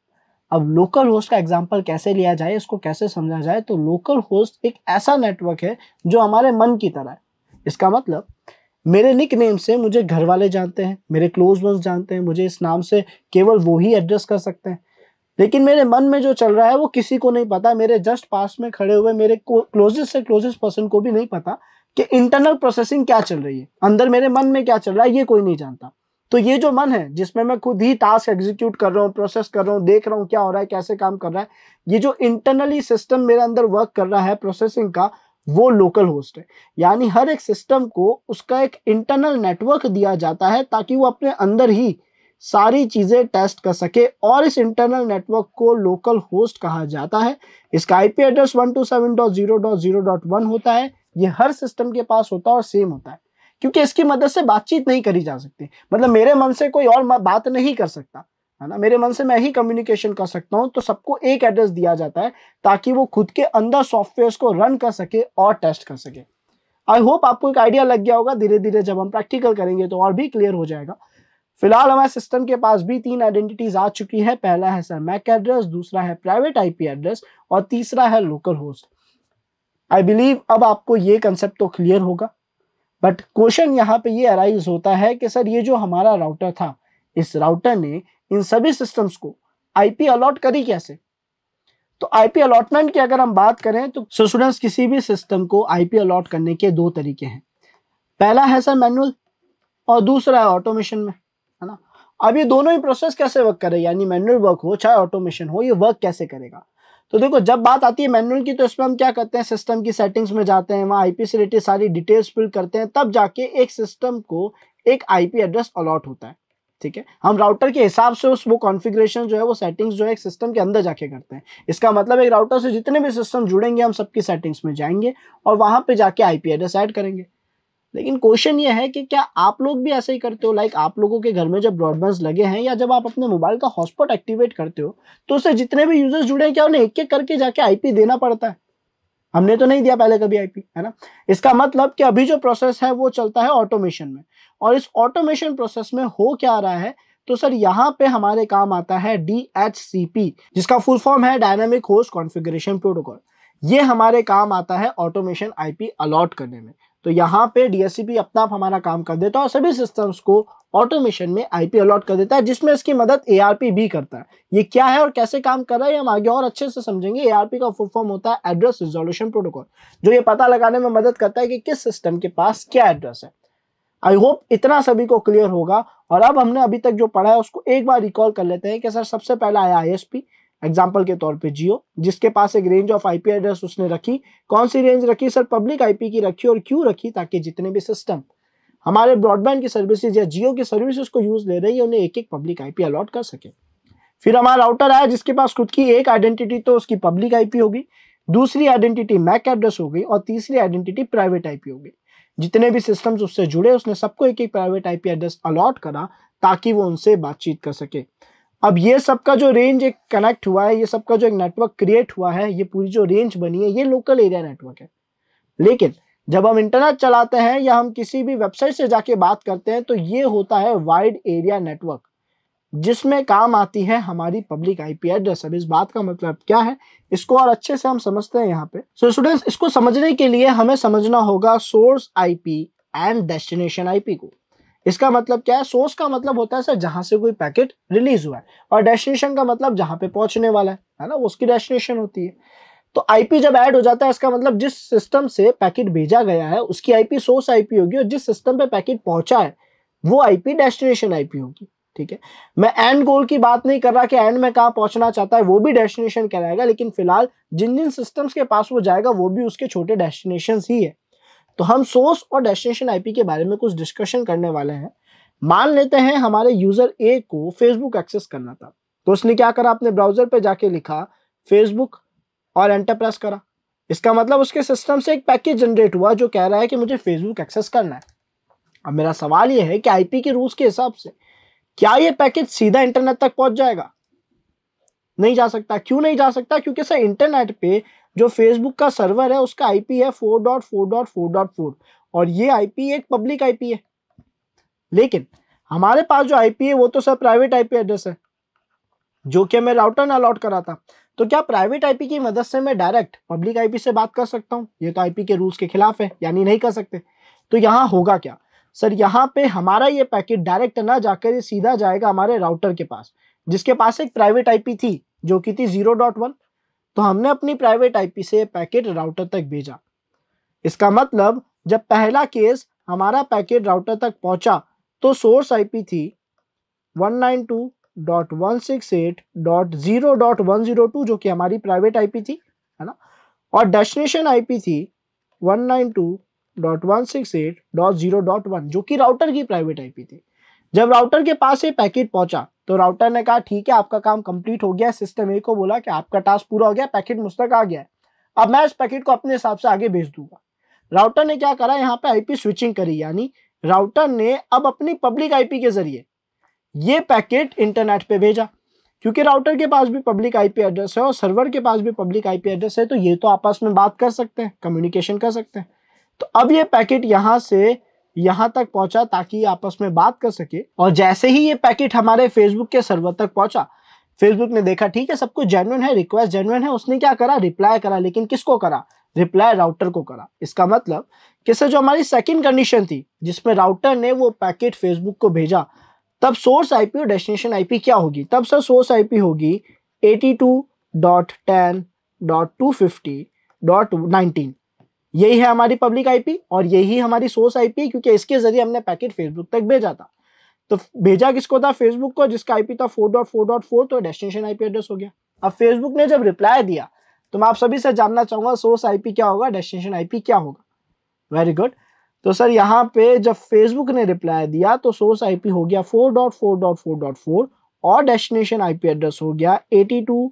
[SPEAKER 1] अब लोकल होस्ट का एग्जाम्पल कैसे लिया जाए इसको कैसे समझा जाए तो लोकल होस्ट एक ऐसा नेटवर्क है जो हमारे मन की तरह है इसका मतलब मेरे निक नेम से मुझे घर वाले जानते हैं मेरे क्लोज वंस जानते हैं मुझे इस नाम से केवल वो ही एड्रेस कर सकते हैं लेकिन मेरे मन में जो चल रहा है वो किसी को नहीं पता मेरे जस्ट पास में खड़े हुए मेरे क्लोजेस्ट से क्लोजेस्ट पर्सन को भी नहीं पता कि इंटरनल प्रोसेसिंग क्या चल रही है अंदर मेरे मन में क्या चल रहा है ये कोई नहीं जानता तो ये जो मन है जिसमें मैं खुद ही टास्क एग्जीक्यूट कर रहा हूँ प्रोसेस कर रहा हूँ देख रहा हूँ क्या हो रहा है कैसे काम कर रहा है ये जो इंटरनली सिस्टम मेरे अंदर वर्क कर रहा है प्रोसेसिंग का वो लोकल होस्ट है यानी हर एक सिस्टम को उसका एक इंटरनल नेटवर्क दिया जाता है ताकि वो अपने अंदर ही सारी चीज़ें टेस्ट कर सके और इस इंटरनल नेटवर्क को लोकल होस्ट कहा जाता है इसका आईपी एड्रेस वन होता है ये हर सिस्टम के पास होता है और सेम होता है क्योंकि इसकी मदद से बातचीत नहीं करी जा सकती मतलब मेरे मन से कोई और बात नहीं कर सकता है ना मेरे मन से मैं ही कम्युनिकेशन कर सकता हूँ तो सबको एक एड्रेस दिया जाता है ताकि वो खुद के अंदर सॉफ्टवेयर को रन कर सके और टेस्ट कर सके आई होप आपको एक आइडिया लग गया होगा धीरे धीरे जब हम प्रैक्टिकल करेंगे तो और भी क्लियर हो जाएगा फिलहाल हमारे सिस्टम के पास भी तीन आइडेंटिटीज आ चुकी है पहला है सर मैक एड्रेस दूसरा है प्राइवेट आईपी एड्रेस और तीसरा है लोकल होस्ट आई बिलीव अब आपको ये कंसेप्ट तो क्लियर होगा बट क्वेश्चन यहाँ पे ये अराइज होता है कि सर ये जो हमारा राउटर था इस राउटर ने इन सभी सिस्टम्स को आईपी अलॉट करी कैसे तो आईपी अलॉटमेंट की अगर हम बात करें तो स्टूडेंट्स किसी भी सिस्टम को आईपी अलॉट करने के दो तरीके हैं पहला है सर मैनुअल और दूसरा है ऑटोमेशन में है ना अब ये दोनों ही प्रोसेस कैसे वर्क करे यानी मैनुअल वर्क हो चाहे ऑटोमेशन हो ये वर्क कैसे करेगा तो देखो जब बात आती है मैनुअल की तो इसमें हम क्या करते हैं सिस्टम की सेटिंग्स में जाते हैं वहाँ आईपी से रिलेटेड सारी डिटेल्स फिल करते हैं तब जाके एक सिस्टम को एक आईपी एड्रेस अलॉट होता है ठीक है हम राउटर के हिसाब से उस वो कॉन्फ़िगरेशन जो है वो सेटिंग्स जो है एक सिस्टम के अंदर जाके करते हैं इसका मतलब एक राउटर से जितने भी सिस्टम जुड़ेंगे हम सबकी सेटिंग्स में जाएंगे और वहाँ पर जाके आई एड्रेस ऐड करेंगे लेकिन क्वेश्चन ये है कि क्या आप लोग भी ऐसे ही करते हो लाइक आप लोगों के घर में जब ब्रॉडबैंड लगे हैं या जब आप अपने मोबाइल का हॉटस्पॉट एक्टिवेट करते हो तो उससे जितने भी यूजर्स जुड़े हैं क्या उन्हें एक एक करके जाके आईपी देना पड़ता है हमने तो नहीं दिया पहले कभी आईपी है ना इसका मतलब कि अभी जो प्रोसेस है वो चलता है ऑटोमेशन में और इस ऑटोमेशन प्रोसेस में हो क्या रहा है तो सर यहाँ पे हमारे काम आता है डी जिसका फुल फॉर्म है डायनामिक होस्ट कॉन्फ़िगरेशन प्रोटोकॉल ये हमारे काम आता है ऑटोमेशन आईपी अलॉट करने में तो यहाँ पे डीएससीपी अपना आप हमारा काम कर देता है और सभी सिस्टम्स को ऑटोमेशन में आईपी अलॉट कर देता है जिसमें इसकी मदद एआरपी भी करता है ये क्या है और कैसे काम कर रहा है हम आगे और अच्छे से समझेंगे एआरपी का फुल फॉर्म होता है एड्रेस रिजोल्यूशन प्रोटोकॉल जो ये पता लगाने में मदद करता है कि किस सिस्टम के पास क्या एड्रेस है आई होप इतना सभी को क्लियर होगा और अब हमने अभी तक जो पढ़ा है उसको एक बार रिकॉल कर लेते हैं कि सर सबसे पहला आया आई एग्जाम्पल के तौर पे जियो जिसके पास एक रेंज ऑफ आईपी एड्रेस उसने रखी कौन सी रेंज रखी सर पब्लिक आईपी की रखी और क्यों रखी ताकि जितने भी सिस्टम हमारे ब्रॉडबैंड की सर्विसेज या जियो की सर्विसेज को यूज ले रही है उन्हें एक एक पब्लिक आईपी अलॉट कर सके
[SPEAKER 2] फिर हमारा राउटर
[SPEAKER 1] आया जिसके पास खुद की एक आइडेंटिटी तो उसकी पब्लिक आईपी होगी दूसरी आइडेंटिटी मैक एड्रेस होगी और तीसरी आइडेंटिटी प्राइवेट आईपी होगी जितने भी सिस्टम्स उससे जुड़े उसने सबको एक एक प्राइवेट आईपी एड्रेस अलॉट करा ताकि वो उनसे बातचीत कर सके अब ये सबका जो रेंज एक कनेक्ट हुआ है ये सबका जो एक नेटवर्क क्रिएट हुआ है ये पूरी जो रेंज बनी है ये लोकल एरिया नेटवर्क है लेकिन जब हम इंटरनेट चलाते हैं या हम किसी भी वेबसाइट से जाके बात करते हैं तो ये होता है वाइड एरिया नेटवर्क जिसमें काम आती है हमारी पब्लिक आईपी एड्रेस अब इस बात का मतलब क्या है इसको और अच्छे से हम समझते हैं यहाँ पे सो so स्टूडेंट्स इसको समझने के लिए हमें समझना होगा source IP and destination IP को इसका मतलब क्या है सोर्स का मतलब होता है सर जहां से कोई पैकेट रिलीज हुआ है और डेस्टिनेशन का मतलब जहां पे पहुंचने वाला है है ना उसकी डेस्टिनेशन होती है तो आईपी जब ऐड हो जाता है इसका मतलब जिस सिस्टम से पैकेट भेजा गया है उसकी आईपी सोर्स आईपी होगी और जिस सिस्टम पे पैकेट पहुंचा है वो आईपी डेस्टिनेशन आईपी होगी ठीक है मैं एंड गोल की बात नहीं कर रहा कि एंड में कहाँ पहुंचना चाहता है वो भी डेस्टिनेशन कहलाएगा लेकिन फिलहाल जिन जिन सिस्टम्स के पास वो जाएगा वो भी उसके छोटे डेस्टिनेशन ही है तो हम सोर्स और डेस्टिनेशन आईपी के बारे में कुछ डिस्कशन करने वाले हैं मान लेते हैं हमारे यूजर ए को फेसबुक एक्सेस करना था तो उसने क्या करा अपने ब्राउजर पर जाके लिखा फेसबुक और एंटर प्रेस करा इसका मतलब उसके सिस्टम से एक पैकेज जनरेट हुआ जो कह रहा है कि मुझे फेसबुक एक्सेस करना है अब मेरा सवाल यह है कि आईपी के रूल्स के हिसाब से क्या यह पैकेज सीधा इंटरनेट तक पहुंच जाएगा नहीं जा सकता क्यों नहीं जा सकता क्योंकि सर इंटरनेट पे जो फेसबुक का सर्वर है उसका आईपी है फोर और ये आईपी एक पब्लिक आईपी है लेकिन हमारे पास जो आईपी है वो तो सर प्राइवेट आईपी एड्रेस है जो कि मैं राउटर ने अलॉट करा था तो क्या प्राइवेट आईपी की मदद से मैं डायरेक्ट पब्लिक आईपी से बात कर सकता हूँ ये तो आईपी के रूल्स के खिलाफ है यानी नहीं कर सकते तो यहाँ होगा क्या सर यहाँ पे हमारा ये पैकेट डायरेक्ट ना जाकर सीधा जाएगा हमारे राउटर के पास जिसके पास एक प्राइवेट आईपी थी जो कि थी जीरो डॉट वन तो हमने अपनी प्राइवेट आईपी से पैकेट राउटर तक भेजा इसका मतलब जब पहला केस हमारा पैकेट राउटर तक पहुंचा तो सोर्स आईपी थी 192.168.0.102 जो कि हमारी प्राइवेट आईपी थी है ना और डेस्टिनेशन आईपी थी 192.168.0.1 जो कि राउटर की प्राइवेट आईपी थी जब राउटर के पास ये पैकेट पहुंचा तो राउटर ने कहा ठीक है आपका काम कंप्लीट हो गया सिस्टम ए को बोला कि आपका टास्क पूरा हो गया पैकेट मुझ तक आ गया अब मैं इस पैकेट को अपने हिसाब से आगे भेज दूंगा राउटर ने क्या करा यहाँ पे आईपी स्विचिंग करी यानी राउटर ने अब अपनी पब्लिक आईपी के जरिए ये पैकेट इंटरनेट पे भेजा क्योंकि राउटर के पास भी पब्लिक आईपी एड्रेस है और सर्वर के पास भी पब्लिक आईपी एड्रेस है तो ये तो आपस में बात कर सकते हैं कम्युनिकेशन कर सकते हैं तो अब ये पैकेट यहाँ से यहाँ तक पहुंचा ताकि आपस में बात कर सके और जैसे ही ये पैकेट हमारे फेसबुक के सर्वर तक पहुंचा फेसबुक ने देखा ठीक है सब कुछ जेनुअन है रिक्वेस्ट जेनुअन है उसने क्या करा रिप्लाई करा लेकिन किसको करा रिप्लाई राउटर को करा इसका मतलब किसे जो हमारी सेकंड कंडीशन थी जिसमें राउटर ने वो पैकेट फेसबुक को भेजा तब सोर्स आईपी और डेस्टिनेशन आईपी क्या होगी तब सर सोर्स आईपी होगी 82.10.250.19 यही है हमारी पब्लिक आईपी और यही हमारी सोर्स आईपी क्योंकि इसके जरिए हमने पैकेट फेसबुक तक भेजा था तो भेजा किसको था फेसबुक को जिसका आईपी था four dot four dot four तो डेस्टिनेशन आईपी एड्रेस हो गया अब फेसबुक ने जब रिप्लाई दिया तो मैं आप सभी से जानना चाहूंगा सोर्स आईपी क्या होगा डेस्टिनेशन आईपी क्या होगा वेरी गुड तो सर यहाँ पे जब फेसबुक ने रिप्लाई दिया तो सोर्स आईपी हो गया four dot four dot four dot four और डेस्टिनेशन आईपी एड्रेस हो गया eighty two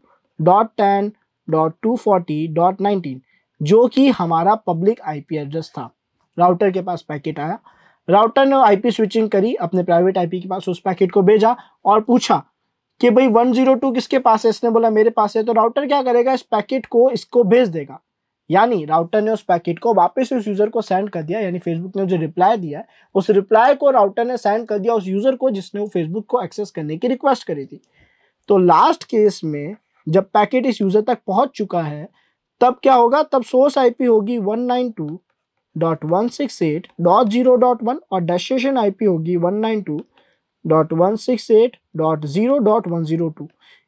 [SPEAKER 1] dot ten dot two forty dot nineteen जो कि हमारा पब्लिक आईपी एड्रेस था राउटर के पास पैकेट आया राउटर ने आईपी स्विचिंग करी अपने प्राइवेट आईपी के पास उस पैकेट को भेजा और पूछा कि भाई 102 किसके पास है इसने बोला मेरे पास है तो राउटर क्या करेगा इस पैकेट को इसको भेज देगा यानी राउटर ने उस पैकेट को वापस उस यूज़र को सेंड कर दिया यानी फेसबुक ने जो रिप्लाई दिया उस रिप्लाई को राउटर ने सेंड कर दिया उस यूज़र को जिसने वो फेसबुक को एक्सेस करने की रिक्वेस्ट करी थी तो लास्ट केस में जब पैकेट इस यूज़र तक पहुंच चुका है तब क्या होगा तब सोर्स आईपी होगी 192.168.0.1 और डेस्टिनेशन आईपी होगी 192.168.0.102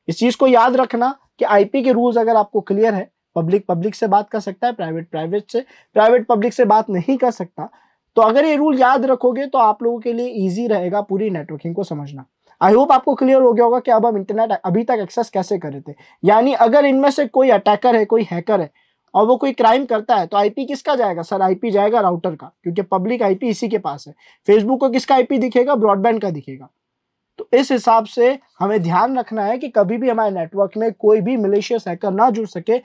[SPEAKER 1] इस चीज को याद रखना कि आईपी के रूल्स अगर आपको क्लियर है पब्लिक पब्लिक से बात कर सकता है प्राइवेट प्राइवेट से प्राइवेट पब्लिक से बात नहीं कर सकता तो अगर ये रूल याद रखोगे तो आप लोगों के लिए इजी रहेगा पूरी नेटवर्किंग को समझना आई होप आपको क्लियर हो गया होगा कि अब हम इंटरनेट अभी तक एक्सेस कैसे कर रहे थे यानी अगर इनमें से कोई अटैकर है कोई हैकर है और वो कोई क्राइम करता है तो आईपी किसका जाएगा सर आईपी जाएगा राउटर का क्योंकि पब्लिक आईपी इसी के पास है फेसबुक को किसका आईपी दिखेगा ब्रॉडबैंड का दिखेगा तो इस हिसाब से हमें ध्यान रखना है कि कभी भी हमारे नेटवर्क में कोई भी मिलेशियस हैकर ना जुड़ सके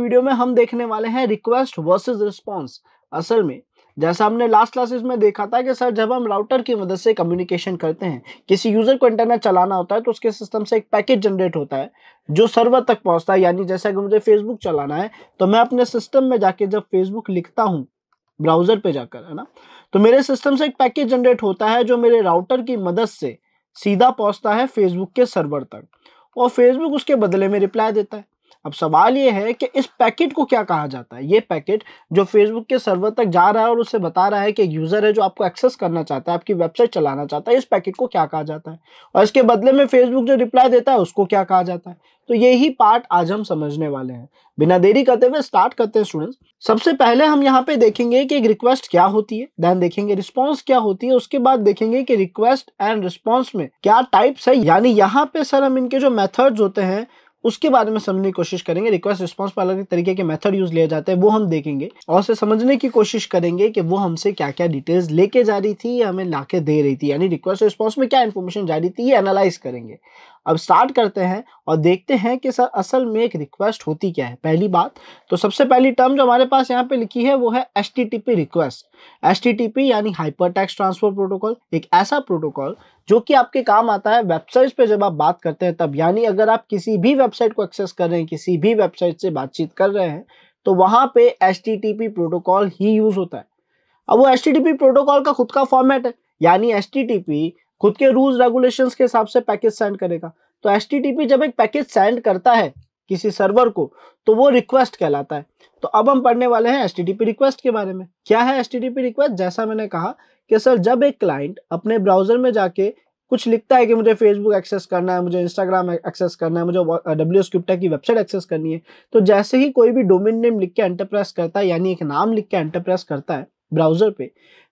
[SPEAKER 1] वीडियो में हम देखने वाले हैं रिक्वेस्ट वर्सेज रिस्पॉन्स असल में जैसा हमने लास्ट क्लासेस में देखा था कि सर जब हम राउटर की मदद से कम्युनिकेशन करते हैं किसी यूज़र को इंटरनेट चलाना होता है तो उसके सिस्टम से एक पैकेज जनरेट होता है जो सर्वर तक पहुंचता है यानी जैसा कि मुझे फेसबुक चलाना है तो मैं अपने सिस्टम में जाके जब फेसबुक लिखता हूँ ब्राउज़र पे जाकर है ना तो मेरे सिस्टम से एक पैकेज जनरेट होता है जो मेरे राउटर की मदद से सीधा पहुंचता है फेसबुक के सर्वर तक और फेसबुक उसके बदले में रिप्लाई देता है अब सवाल ये है कि इस पैकेट को क्या कहा जाता है ये पैकेट जो फेसबुक के सर्वर तक जा रहा है और उसे बता रहा है कि यूज़र है जो आपको एक्सेस करना चाहता है आपकी वेबसाइट चलाना चाहता है इस पैकेट को क्या कहा जाता है और इसके बदले में फेसबुक जो रिप्लाई देता है उसको क्या कहा जाता है तो यही पार्ट आज हम समझने वाले हैं बिना देरी करते हुए स्टार्ट करते हैं स्टूडेंट्स सबसे पहले हम यहाँ पे देखेंगे कि एक रिक्वेस्ट क्या होती है देन देखेंगे रिस्पांस क्या होती है उसके बाद देखेंगे कि रिक्वेस्ट एंड रिस्पांस में क्या टाइप्स है यानी यहाँ पे सर हम इनके जो मेथड्स होते हैं उसके बारे में समझने की कोशिश करेंगे रिक्वेस्ट रिस्पॉन्स पर अलग तरीके के मेथड यूज लिए जाते हैं वो हम देखेंगे और उसे समझने की कोशिश करेंगे कि वो हमसे क्या क्या डिटेल्स लेके जा रही थी या हमें ला दे रही थी यानी रिक्वेस्ट रिस्पॉन्स में क्या इन्फॉर्मेशन जा रही थी ये एनालाइज करेंगे अब स्टार्ट करते हैं और देखते हैं कि सर असल में एक रिक्वेस्ट होती क्या है पहली बात तो सबसे पहली टर्म जो हमारे पास यहाँ पे लिखी है वो है एस रिक्वेस्ट एस यानी हाइपर टैक्स ट्रांसफर प्रोटोकॉल एक ऐसा प्रोटोकॉल जो कि आपके काम आता है वेबसाइट्स पे जब आप बात करते हैं तब यानी अगर आप किसी भी वेबसाइट को एक्सेस कर रहे हैं किसी भी वेबसाइट से बातचीत कर रहे हैं तो वहाँ पे एस प्रोटोकॉल ही यूज़ होता है अब वो एस प्रोटोकॉल का खुद का फॉर्मेट है यानी एस खुद के रूल्स रेगुलेशंस के हिसाब से पैकेज सेंड करेगा तो एस जब एक पैकेज सेंड करता है किसी सर्वर को तो वो रिक्वेस्ट कहलाता है तो अब हम पढ़ने वाले हैं एस रिक्वेस्ट के बारे में क्या है एस रिक्वेस्ट जैसा मैंने कहा कि सर जब एक क्लाइंट अपने ब्राउजर में जाके कुछ लिखता है कि मुझे फेसबुक एक्सेस करना है मुझे इंस्टाग्राम एक्सेस करना है मुझे डब्ल्यू स्क्रिप्टा की वेबसाइट एक्सेस करनी है तो जैसे ही कोई भी डोमेन नेम लिख के एंटरप्रेस करता है यानी एक नाम लिख के एंटरप्रेस करता है ब्राउजर पे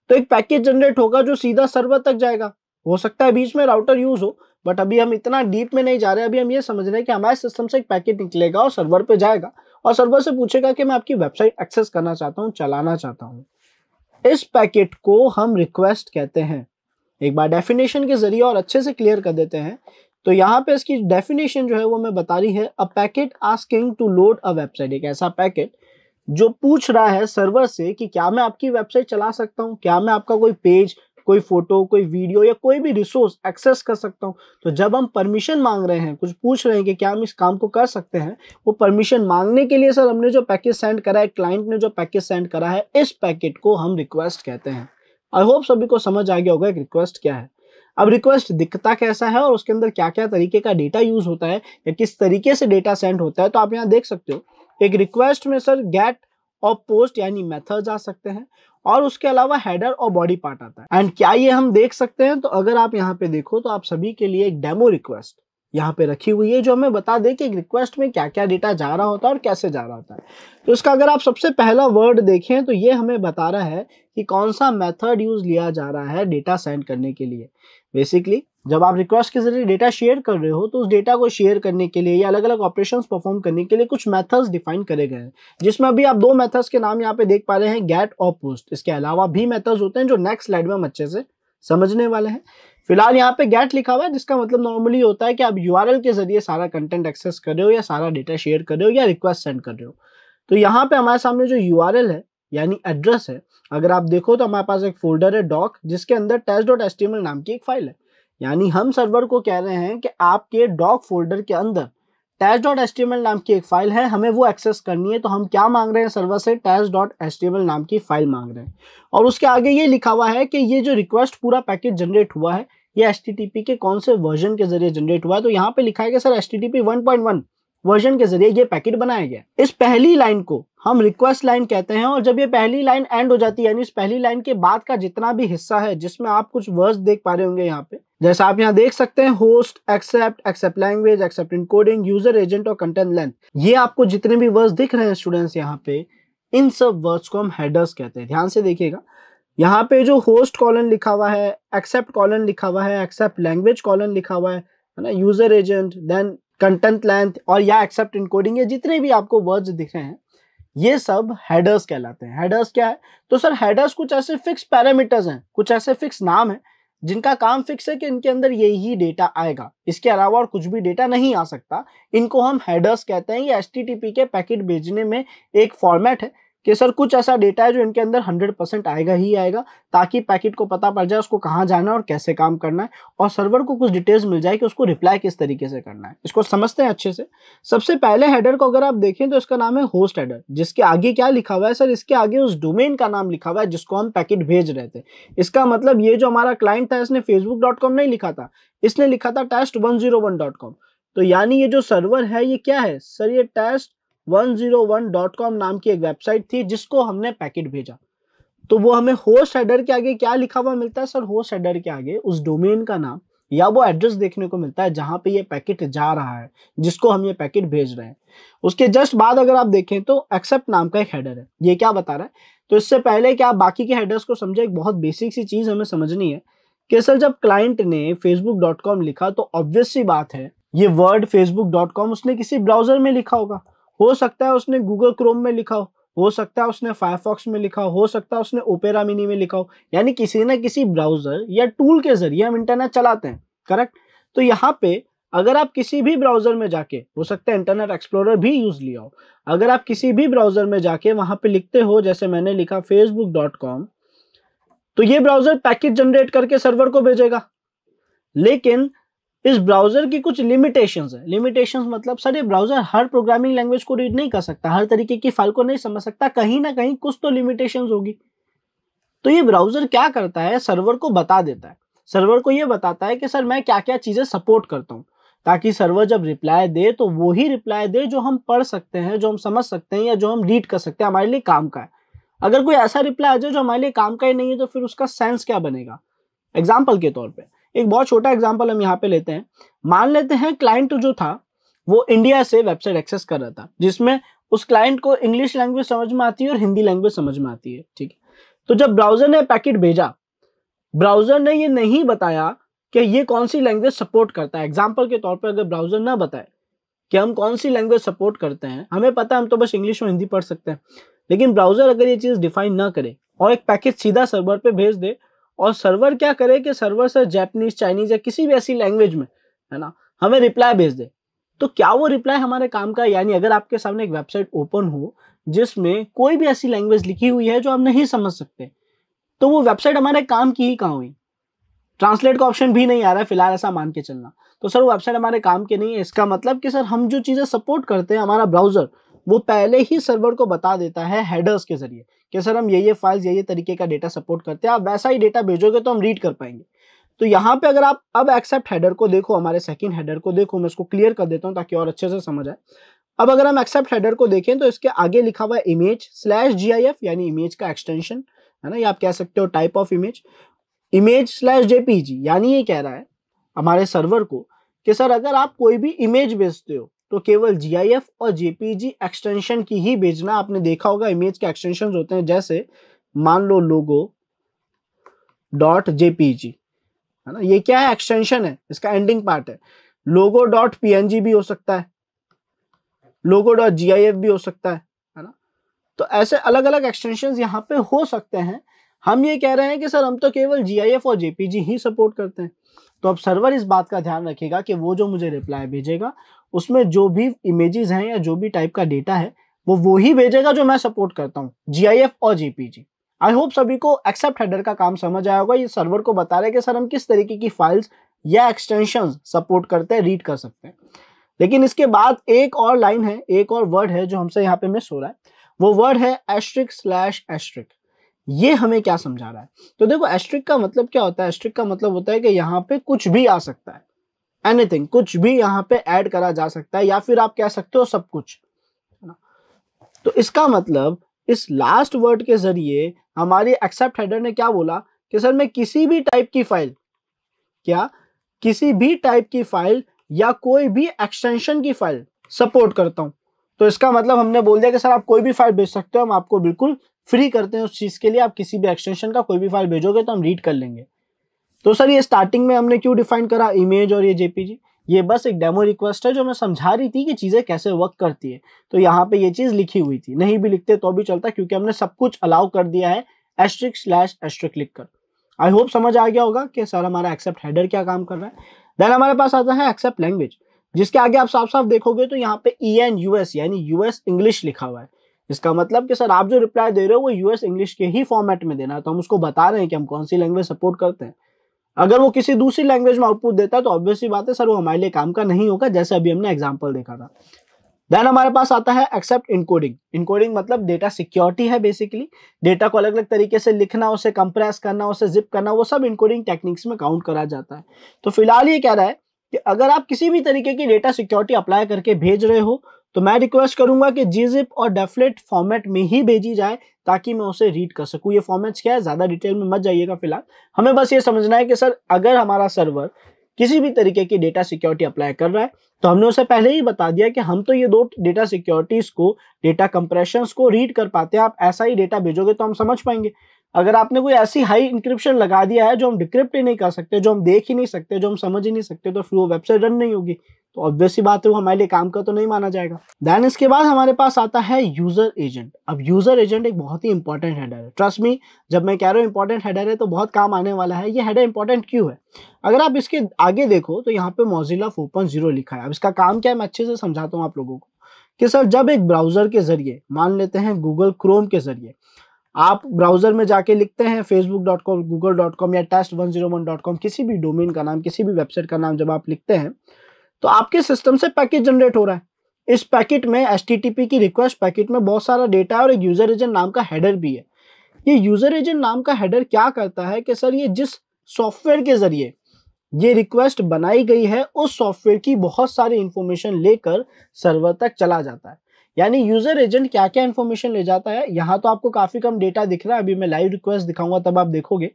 [SPEAKER 1] तो एक पैकेज जनरेट होगा जो सीधा सर्वर तक जाएगा हो सकता है बीच में राउटर यूज हो बट अभी हम इतना डीप में नहीं जा रहे अभी हम ये समझ रहे हैं कि हमारे सिस्टम से एक पैकेट निकलेगा और सर्वर पे जाएगा और सर्वर से पूछेगा कि मैं आपकी वेबसाइट एक्सेस करना चाहता हूँ चलाना चाहता हूँ इस पैकेट को हम रिक्वेस्ट कहते हैं एक बार डेफिनेशन के जरिए और अच्छे से क्लियर कर देते हैं तो यहाँ पे इसकी डेफिनेशन जो है वो मैं बता रही है a packet asking to load a website एक ऐसा पैकेट जो पूछ रहा है सर्वर से कि क्या मैं आपकी वेबसाइट चला सकता हूँ क्या मैं आपका कोई पेज कोई फोटो कोई वीडियो या कोई भी रिसोर्स एक्सेस कर सकता हूँ तो जब हम परमिशन मांग रहे हैं कुछ पूछ रहे हैं कि क्या हम इस काम को कर सकते हैं वो परमिशन मांगने के लिए सर हमने जो पैकेज सेंड करा है क्लाइंट ने जो पैकेज सेंड करा है इस पैकेट को हम रिक्वेस्ट कहते हैं आई होप सभी को समझ आ गया होगा एक रिक्वेस्ट क्या है अब रिक्वेस्ट दिखता कैसा है और उसके अंदर क्या क्या तरीके का डेटा यूज होता है या किस तरीके से डेटा सेंड होता है तो आप यहाँ देख सकते हो एक रिक्वेस्ट में सर गेट और पोस्ट यानी मेथड आ सकते हैं और उसके अलावा हेडर और बॉडी पार्ट आता है एंड क्या ये हम देख सकते हैं तो अगर आप यहाँ पे देखो तो आप सभी के लिए एक डेमो रिक्वेस्ट यहाँ पे रखी हुई है जो हमें बता दे कि एक रिक्वेस्ट में क्या क्या डेटा जा रहा होता है और कैसे जा रहा होता है तो इसका अगर आप सबसे पहला वर्ड देखें तो ये हमें बता रहा है कि कौन सा मेथड यूज लिया जा रहा है डेटा सेंड करने के लिए बेसिकली जब आप रिक्वेस्ट के जरिए डेटा शेयर कर रहे हो तो उस डेटा को शेयर करने के लिए या अलग अलग ऑपरेशन परफॉर्म करने के लिए कुछ मेथड्स डिफाइन करे गए हैं जिसमें अभी आप दो मेथड्स के नाम यहाँ पे देख पा रहे हैं गेट और पोस्ट इसके अलावा भी मेथड्स होते हैं जो नेक्स्ट स्लाइड में हम अच्छे से समझने वाले हैं फिलहाल यहाँ पे गैट लिखा हुआ है जिसका मतलब नॉर्मली होता है कि आप यू के जरिए सारा कंटेंट एक्सेस कर रहे हो या सारा डेटा शेयर कर रहे हो या रिक्वेस्ट सेंड कर रहे हो तो यहाँ पे हमारे सामने जो यू है यानी एड्रेस है अगर आप देखो तो हमारे पास एक फोल्डर है डॉक जिसके अंदर टेस्ट डॉट नाम की एक फाइल है यानी हम सर्वर को कह रहे हैं कि आपके डॉक फोल्डर के अंदर टैच डॉट एस नाम की एक फाइल है हमें वो एक्सेस करनी है तो हम क्या मांग रहे हैं सर्वर से टैच डॉट एस नाम की फाइल मांग रहे हैं और उसके आगे ये लिखा हुआ है कि ये जो रिक्वेस्ट पूरा पैकेज जनरेट हुआ है ये एस के कौन से वर्जन के जरिए जनरेट हुआ है तो यहाँ पे लिखा है कि सर एस टी वर्जन के जरिए ये पैकेट बनाया गया इस पहली लाइन को हम रिक्वेस्ट लाइन कहते हैं और जब ये पहली लाइन एंड हो जाती है यानी इस पहली लाइन के बाद का जितना भी हिस्सा है जिसमें आप कुछ वर्ड्स देख पा रहे होंगे यहाँ पे जैसा आप यहाँ देख सकते हैं host accept accept language accept encoding user agent और कंटेंट लेंथ ये आपको जितने भी वर्ड्स दिख रहे हैं स्टूडेंट्स यहाँ पे इन सब वर्ड्स को हम हेडर्स कहते हैं ध्यान से देखिएगा यहाँ पे जो होस्ट कॉलन लिखा हुआ है एक्सेप्ट कॉलन लिखा हुआ है एक्सेप्ट लैंग्वेज कॉलन लिखा हुआ है है ना user agent then content length और या एक्सेप्ट इनकोडिंग ये जितने भी आपको वर्ड्स दिख रहे हैं ये सब हेडर्स कहलाते हैं हेडर्स क्या है तो सर हेडर्स कुछ ऐसे फिक्स पैरामीटर्स हैं कुछ ऐसे फिक्स नाम है जिनका काम फिक्स है कि इनके अंदर यही डेटा आएगा इसके अलावा और कुछ भी डेटा नहीं आ सकता इनको हम हेडर्स कहते हैं ये एस के पैकेट भेजने में एक फॉर्मेट है कि सर कुछ ऐसा डेटा है जो इनके अंदर 100 परसेंट आएगा ही आएगा ताकि पैकेट को पता पड़ जाए उसको कहाँ जाना है और कैसे काम करना है और सर्वर को कुछ डिटेल्स मिल जाए कि उसको रिप्लाई किस तरीके से करना है इसको समझते हैं अच्छे से सबसे पहले हेडर को अगर आप देखें तो इसका नाम है होस्ट हेडर जिसके आगे क्या लिखा हुआ है सर इसके आगे उस डोमेन का नाम लिखा हुआ है जिसको हम पैकेट भेज रहे थे इसका मतलब ये जो हमारा क्लाइंट था इसने फेसबुक नहीं लिखा था इसने लिखा था टेस्ट तो यानी ये जो सर्वर है ये क्या है सर ये टेस्ट 101.com नाम की एक वेबसाइट थी जिसको हमने पैकेट भेजा तो वो हमें होस्ट हेडर के आगे क्या लिखा हुआ मिलता है सर होस्ट हेडर के आगे उस डोमेन का नाम या वो एड्रेस देखने को मिलता है जहां पे ये पैकेट जा रहा है जिसको हम ये पैकेट भेज रहे हैं उसके जस्ट बाद अगर आप देखें तो एक्सेप्ट नाम का एक हेडर है ये क्या बता रहा है तो इससे पहले क्या आप बाकी के हेडर्स को समझे एक बहुत बेसिक सी चीज़ हमें समझनी है कि सर जब क्लाइंट ने फेसबुक लिखा तो ऑब्वियस सी बात है ये वर्ड फेसबुक उसने किसी ब्राउजर में लिखा होगा हो सकता है उसने गूगल क्रोम में लिखा हो हो सकता है उसने फायरफॉक्स में लिखा हो सकता है उसने ओपेरा मिनी में लिखा हो यानी किसी ना किसी ब्राउजर या टूल के जरिए हम इंटरनेट चलाते हैं करेक्ट तो यहाँ पे अगर आप किसी भी ब्राउजर में जाके हो सकता है इंटरनेट एक्सप्लोरर भी यूज लिया हो अगर आप किसी भी ब्राउजर में जाके वहां पे लिखते हो जैसे मैंने लिखा फेसबुक डॉट कॉम तो ये ब्राउजर पैकेज जनरेट करके सर्वर को भेजेगा लेकिन इस ब्राउज़र की कुछ लिमिटेशंस है लिमिटेशंस मतलब सर ये ब्राउज़र हर प्रोग्रामिंग लैंग्वेज को रीड नहीं कर सकता हर तरीके की फाइल को नहीं समझ सकता कहीं ना कहीं कुछ तो लिमिटेशंस होगी तो ये ब्राउज़र क्या करता है सर्वर को बता देता है सर्वर को ये बताता है कि सर मैं क्या क्या चीज़ें सपोर्ट करता हूँ ताकि सर्वर जब रिप्लाई दे तो वो रिप्लाई दे जो हम पढ़ सकते हैं जो हम समझ सकते हैं या जो हम रीड कर सकते हैं हमारे लिए काम का है अगर कोई ऐसा रिप्लाई आ जाए जो हमारे लिए काम का ही नहीं है तो फिर उसका सेंस क्या बनेगा एग्जाम्पल के तौर पर एक बहुत छोटा एग्जाम्पल हम यहाँ पे लेते हैं मान लेते हैं क्लाइंट जो था वो इंडिया से वेबसाइट एक्सेस कर रहा था जिसमें उस क्लाइंट को इंग्लिश लैंग्वेज समझ में आती है और हिंदी लैंग्वेज समझ में आती है ठीक है तो जब ब्राउजर ने पैकेट भेजा ब्राउजर ने ये नहीं बताया कि ये कौन सी लैंग्वेज सपोर्ट करता है एग्जाम्पल के तौर पर अगर ब्राउजर ना बताए कि हम कौन सी लैंग्वेज सपोर्ट करते हैं हमें पता है हम तो बस इंग्लिश और हिंदी पढ़ सकते हैं लेकिन ब्राउजर अगर ये चीज़ डिफाइन ना करे और एक पैकेज सीधा सर्वर पे भेज दे और सर्वर क्या करे कि सर्वर सर जैपनीज चाइनीज या किसी भी ऐसी लैंग्वेज में है ना हमें रिप्लाई भेज दे तो क्या वो रिप्लाई हमारे काम का यानी अगर आपके सामने एक वेबसाइट ओपन हो जिसमें कोई भी ऐसी लैंग्वेज लिखी हुई है जो आप नहीं समझ सकते तो वो वेबसाइट हमारे काम की ही कहाँ हुई ट्रांसलेट का ऑप्शन भी नहीं आ रहा है फिलहाल ऐसा मान के चलना तो सर वो वेबसाइट हमारे काम के नहीं है इसका मतलब कि सर हम जो चीज़ें सपोर्ट करते हैं हमारा ब्राउजर वो पहले ही सर्वर को बता देता है हेडर्स के जरिए कि सर हम ये ये फाइल्स ये ये तरीके का डेटा सपोर्ट करते हैं आप वैसा ही डेटा भेजोगे तो हम रीड कर पाएंगे तो यहाँ पे अगर आप अब एक्सेप्ट हेडर को देखो हमारे सेकंड हेडर को देखो मैं इसको क्लियर कर देता हूँ ताकि और अच्छे से समझ आए अब अगर हम एक्सेप्ट हेडर को देखें तो इसके आगे लिखा हुआ है इमेज स्लैश जी यानी इमेज का एक्सटेंशन है ना ये आप कह सकते हो type of image image slash JPG यानी ये कह रहा है हमारे सर्वर को कि सर अगर आप कोई भी इमेज भेजते हो तो केवल जी और जेपीजी एक्सटेंशन की ही भेजना आपने देखा होगा इमेज के एक्सटेंशन होते हैं जैसे मान लो लोगो डॉट जेपीजी है ना ये क्या है एक्सटेंशन है इसका एंडिंग पार्ट है लोगो डॉट पी भी हो सकता है लोगो डॉट जी भी हो सकता है है ना तो ऐसे अलग अलग एक्सटेंशन यहाँ पे हो सकते हैं हम ये कह रहे हैं कि सर हम तो केवल जी और जेपीजी ही सपोर्ट करते हैं तो अब सर्वर इस बात का ध्यान रखेगा कि वो जो मुझे रिप्लाई भेजेगा उसमें जो भी इमेजेस हैं या जो भी टाइप का डेटा है वो वो ही भेजेगा जो मैं सपोर्ट करता हूँ जी और जी आई होप सभी को एक्सेप्ट हेडर का काम समझ आया होगा ये सर्वर को बता रहे कि सर हम किस तरीके की फाइल्स या एक्सटेंशन सपोर्ट करते हैं रीड कर सकते हैं लेकिन इसके बाद एक और लाइन है एक और वर्ड है जो हमसे यहाँ पे मिस हो रहा है वो वर्ड है एस्ट्रिक स्लैश एस्ट्रिक ये हमें क्या समझा रहा है तो देखो एस्ट्रिक का मतलब क्या होता है एस्ट्रिक का मतलब होता है कि यहाँ पे कुछ भी आ सकता है एनीथिंग कुछ भी यहाँ पे ऐड करा जा सकता है या फिर आप कह सकते हो सब कुछ तो इसका मतलब इस लास्ट वर्ड के जरिए हमारी एक्सेप्ट हेडर ने क्या बोला कि सर मैं किसी भी टाइप की फाइल क्या किसी भी टाइप की फाइल या कोई भी एक्सटेंशन की फाइल सपोर्ट करता हूं तो इसका मतलब हमने बोल दिया कि सर आप कोई भी फाइल भेज सकते हो हम आपको बिल्कुल फ्री करते हैं उस चीज़ के लिए आप किसी भी एक्सटेंशन का कोई भी फाइल भेजोगे तो हम रीड कर लेंगे तो सर ये स्टार्टिंग में हमने क्यों डिफाइन करा इमेज और ये जेपीजी ये बस एक डेमो रिक्वेस्ट है जो मैं समझा रही थी कि चीज़ें कैसे वर्क करती है तो यहाँ पे ये चीज़ लिखी हुई थी नहीं भी लिखते तो भी चलता क्योंकि हमने सब कुछ अलाउ कर दिया है एस्ट्रिक स्लैश एस्ट्रिक लिख कर आई होप समझ आ गया होगा कि सर हमारा एक्सेप्ट हेडर क्या काम कर रहा है देन हमारे पास आता है एक्सेप्ट लैंग्वेज जिसके आगे आप साफ साफ देखोगे तो यहाँ पे ई एन यूएस यानी यूएस इंग्लिश लिखा हुआ है इसका मतलब कि सर आप जो रिप्लाई दे रहे हो वो यूएस इंग्लिश के ही फॉर्मेट में देना है तो हम उसको बता रहे हैं कि हम कौन सी लैंग्वेज सपोर्ट करते हैं अगर वो किसी दूसरी लैंग्वेज में आउटपुट देता है तो ऑब्वियसली बात है सर वो हमारे लिए काम का नहीं होगा जैसे अभी हमने एग्जाम्पल देखा था देन हमारे पास आता है एक्सेप्ट इनकोडिंग इनकोडिंग मतलब डेटा सिक्योरिटी है बेसिकली डेटा को अलग अलग तरीके से लिखना उसे कंप्रेस करना उसे जिप करना वो सब इनकोडिंग टेक्निक्स में काउंट करा जाता है तो फिलहाल ये कह रहा है कि अगर आप किसी भी तरीके की डेटा सिक्योरिटी अप्लाई करके भेज रहे हो तो मैं रिक्वेस्ट करूंगा कि जीजिप और डेफलेट फॉर्मेट में ही भेजी जाए ताकि मैं उसे रीड कर सकूं ये फॉर्मेट्स क्या है ज़्यादा डिटेल में मत जाइएगा फिलहाल हमें बस ये समझना है कि सर अगर हमारा सर्वर किसी भी तरीके की डेटा सिक्योरिटी अप्लाई कर रहा है तो हमने उसे पहले ही बता दिया कि हम तो ये दो डेटा सिक्योरिटीज को डेटा कंप्रेशन को रीड कर पाते हैं आप ऐसा ही डेटा भेजोगे तो हम समझ पाएंगे अगर आपने कोई ऐसी हाई इंक्रिप्शन लगा दिया है जो हम डिक्रिप्ट ही नहीं कर सकते जो हम देख ही नहीं सकते जो हम समझ ही नहीं सकते तो फिर वो वेबसाइट रन नहीं होगी तो ऑब्वियसली बात है वो हमारे लिए काम का तो नहीं माना जाएगा देन इसके बाद हमारे पास आता है यूजर एजेंट अब यूजर एजेंट एक बहुत ही इंपॉर्टेंट हेडर है ट्रस्ट मी जब मैं कह रहा हूँ इंपॉर्टेंट हेडर है तो बहुत काम आने वाला है ये हेडर इंपॉर्टेंट क्यों है अगर आप इसके आगे देखो तो यहाँ पे मोजिला जीरो लिखा है अब इसका काम क्या है मैं अच्छे से समझाता हूँ आप लोगों को कि सर जब एक ब्राउजर के जरिए मान लेते हैं गूगल क्रोम के जरिए आप ब्राउजर में जाके लिखते हैं Facebook dot com Google dot com या test one zero one dot com किसी भी डोमेन का नाम किसी भी वेबसाइट का नाम जब आप लिखते हैं तो आपके सिस्टम से पैकेट जनरेट हो रहा है इस पैकेट में एस की रिक्वेस्ट पैकेट में बहुत सारा डेटा है और एक यूज़र एजेंट नाम का हेडर भी है ये यूज़र एजेंट नाम का हेडर क्या करता है कि सर ये जिस सॉफ्टवेयर के ज़रिए ये रिक्वेस्ट बनाई गई है उस सॉफ्टवेयर की बहुत सारी इंफॉर्मेशन लेकर सर्वर तक चला जाता है यानी यूजर एजेंट क्या क्या इन्फॉर्मेशन ले जाता है यहाँ तो आपको काफी कम डेटा दिख रहा है अभी मैं लाइव रिक्वेस्ट दिखाऊंगा तब आप देखोगे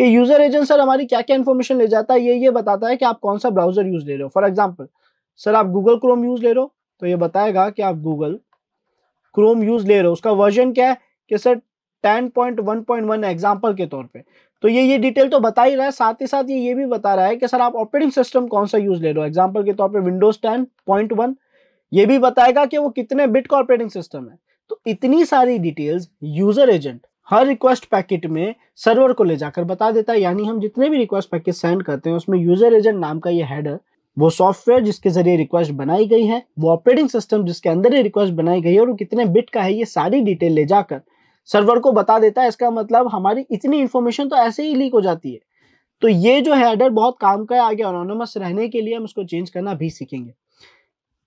[SPEAKER 1] ये यूजर एजेंट सर हमारी क्या क्या इन्फॉर्मेशन ले जाता है ये ये बताता है कि आप कौन सा ब्राउजर यूज ले रहे हो फॉर एग्जाम्पल सर आप गूगल क्रोम यूज ले रहे हो तो ये बताएगा कि आप गूगल क्रोम यूज ले रहे हो उसका वर्जन क्या है कि sir ten point one point one example के तौर पे तो ये ये डिटेल तो बता ही रहा है साथ ही साथ ये ये भी बता रहा है कि सर आप ऑपरेटिंग सिस्टम कौन सा यूज ले रहे हो एग्जाम्पल के तौर पे विंडोज टेन पॉइंट वन ये भी बताएगा कि वो कितने बिट का ऑपरेटिंग सिस्टम है तो इतनी सारी डिटेल्स यूजर एजेंट हर रिक्वेस्ट पैकेट में सर्वर को ले जाकर बता देता है यानी हम जितने भी रिक्वेस्ट पैकेट सेंड करते हैं उसमें यूजर एजेंट नाम का ये हैडर वो सॉफ्टवेयर जिसके जरिए रिक्वेस्ट बनाई गई है वो ऑपरेटिंग सिस्टम जिसके अंदर ये रिक्वेस्ट बनाई गई है और वो कितने बिट का है ये सारी डिटेल ले जाकर सर्वर को बता देता है इसका मतलब हमारी इतनी इन्फॉर्मेशन तो ऐसे ही लीक हो जाती है तो ये जो है बहुत काम का है आगे अनोनमस रहने के लिए हम इसको चेंज करना भी सीखेंगे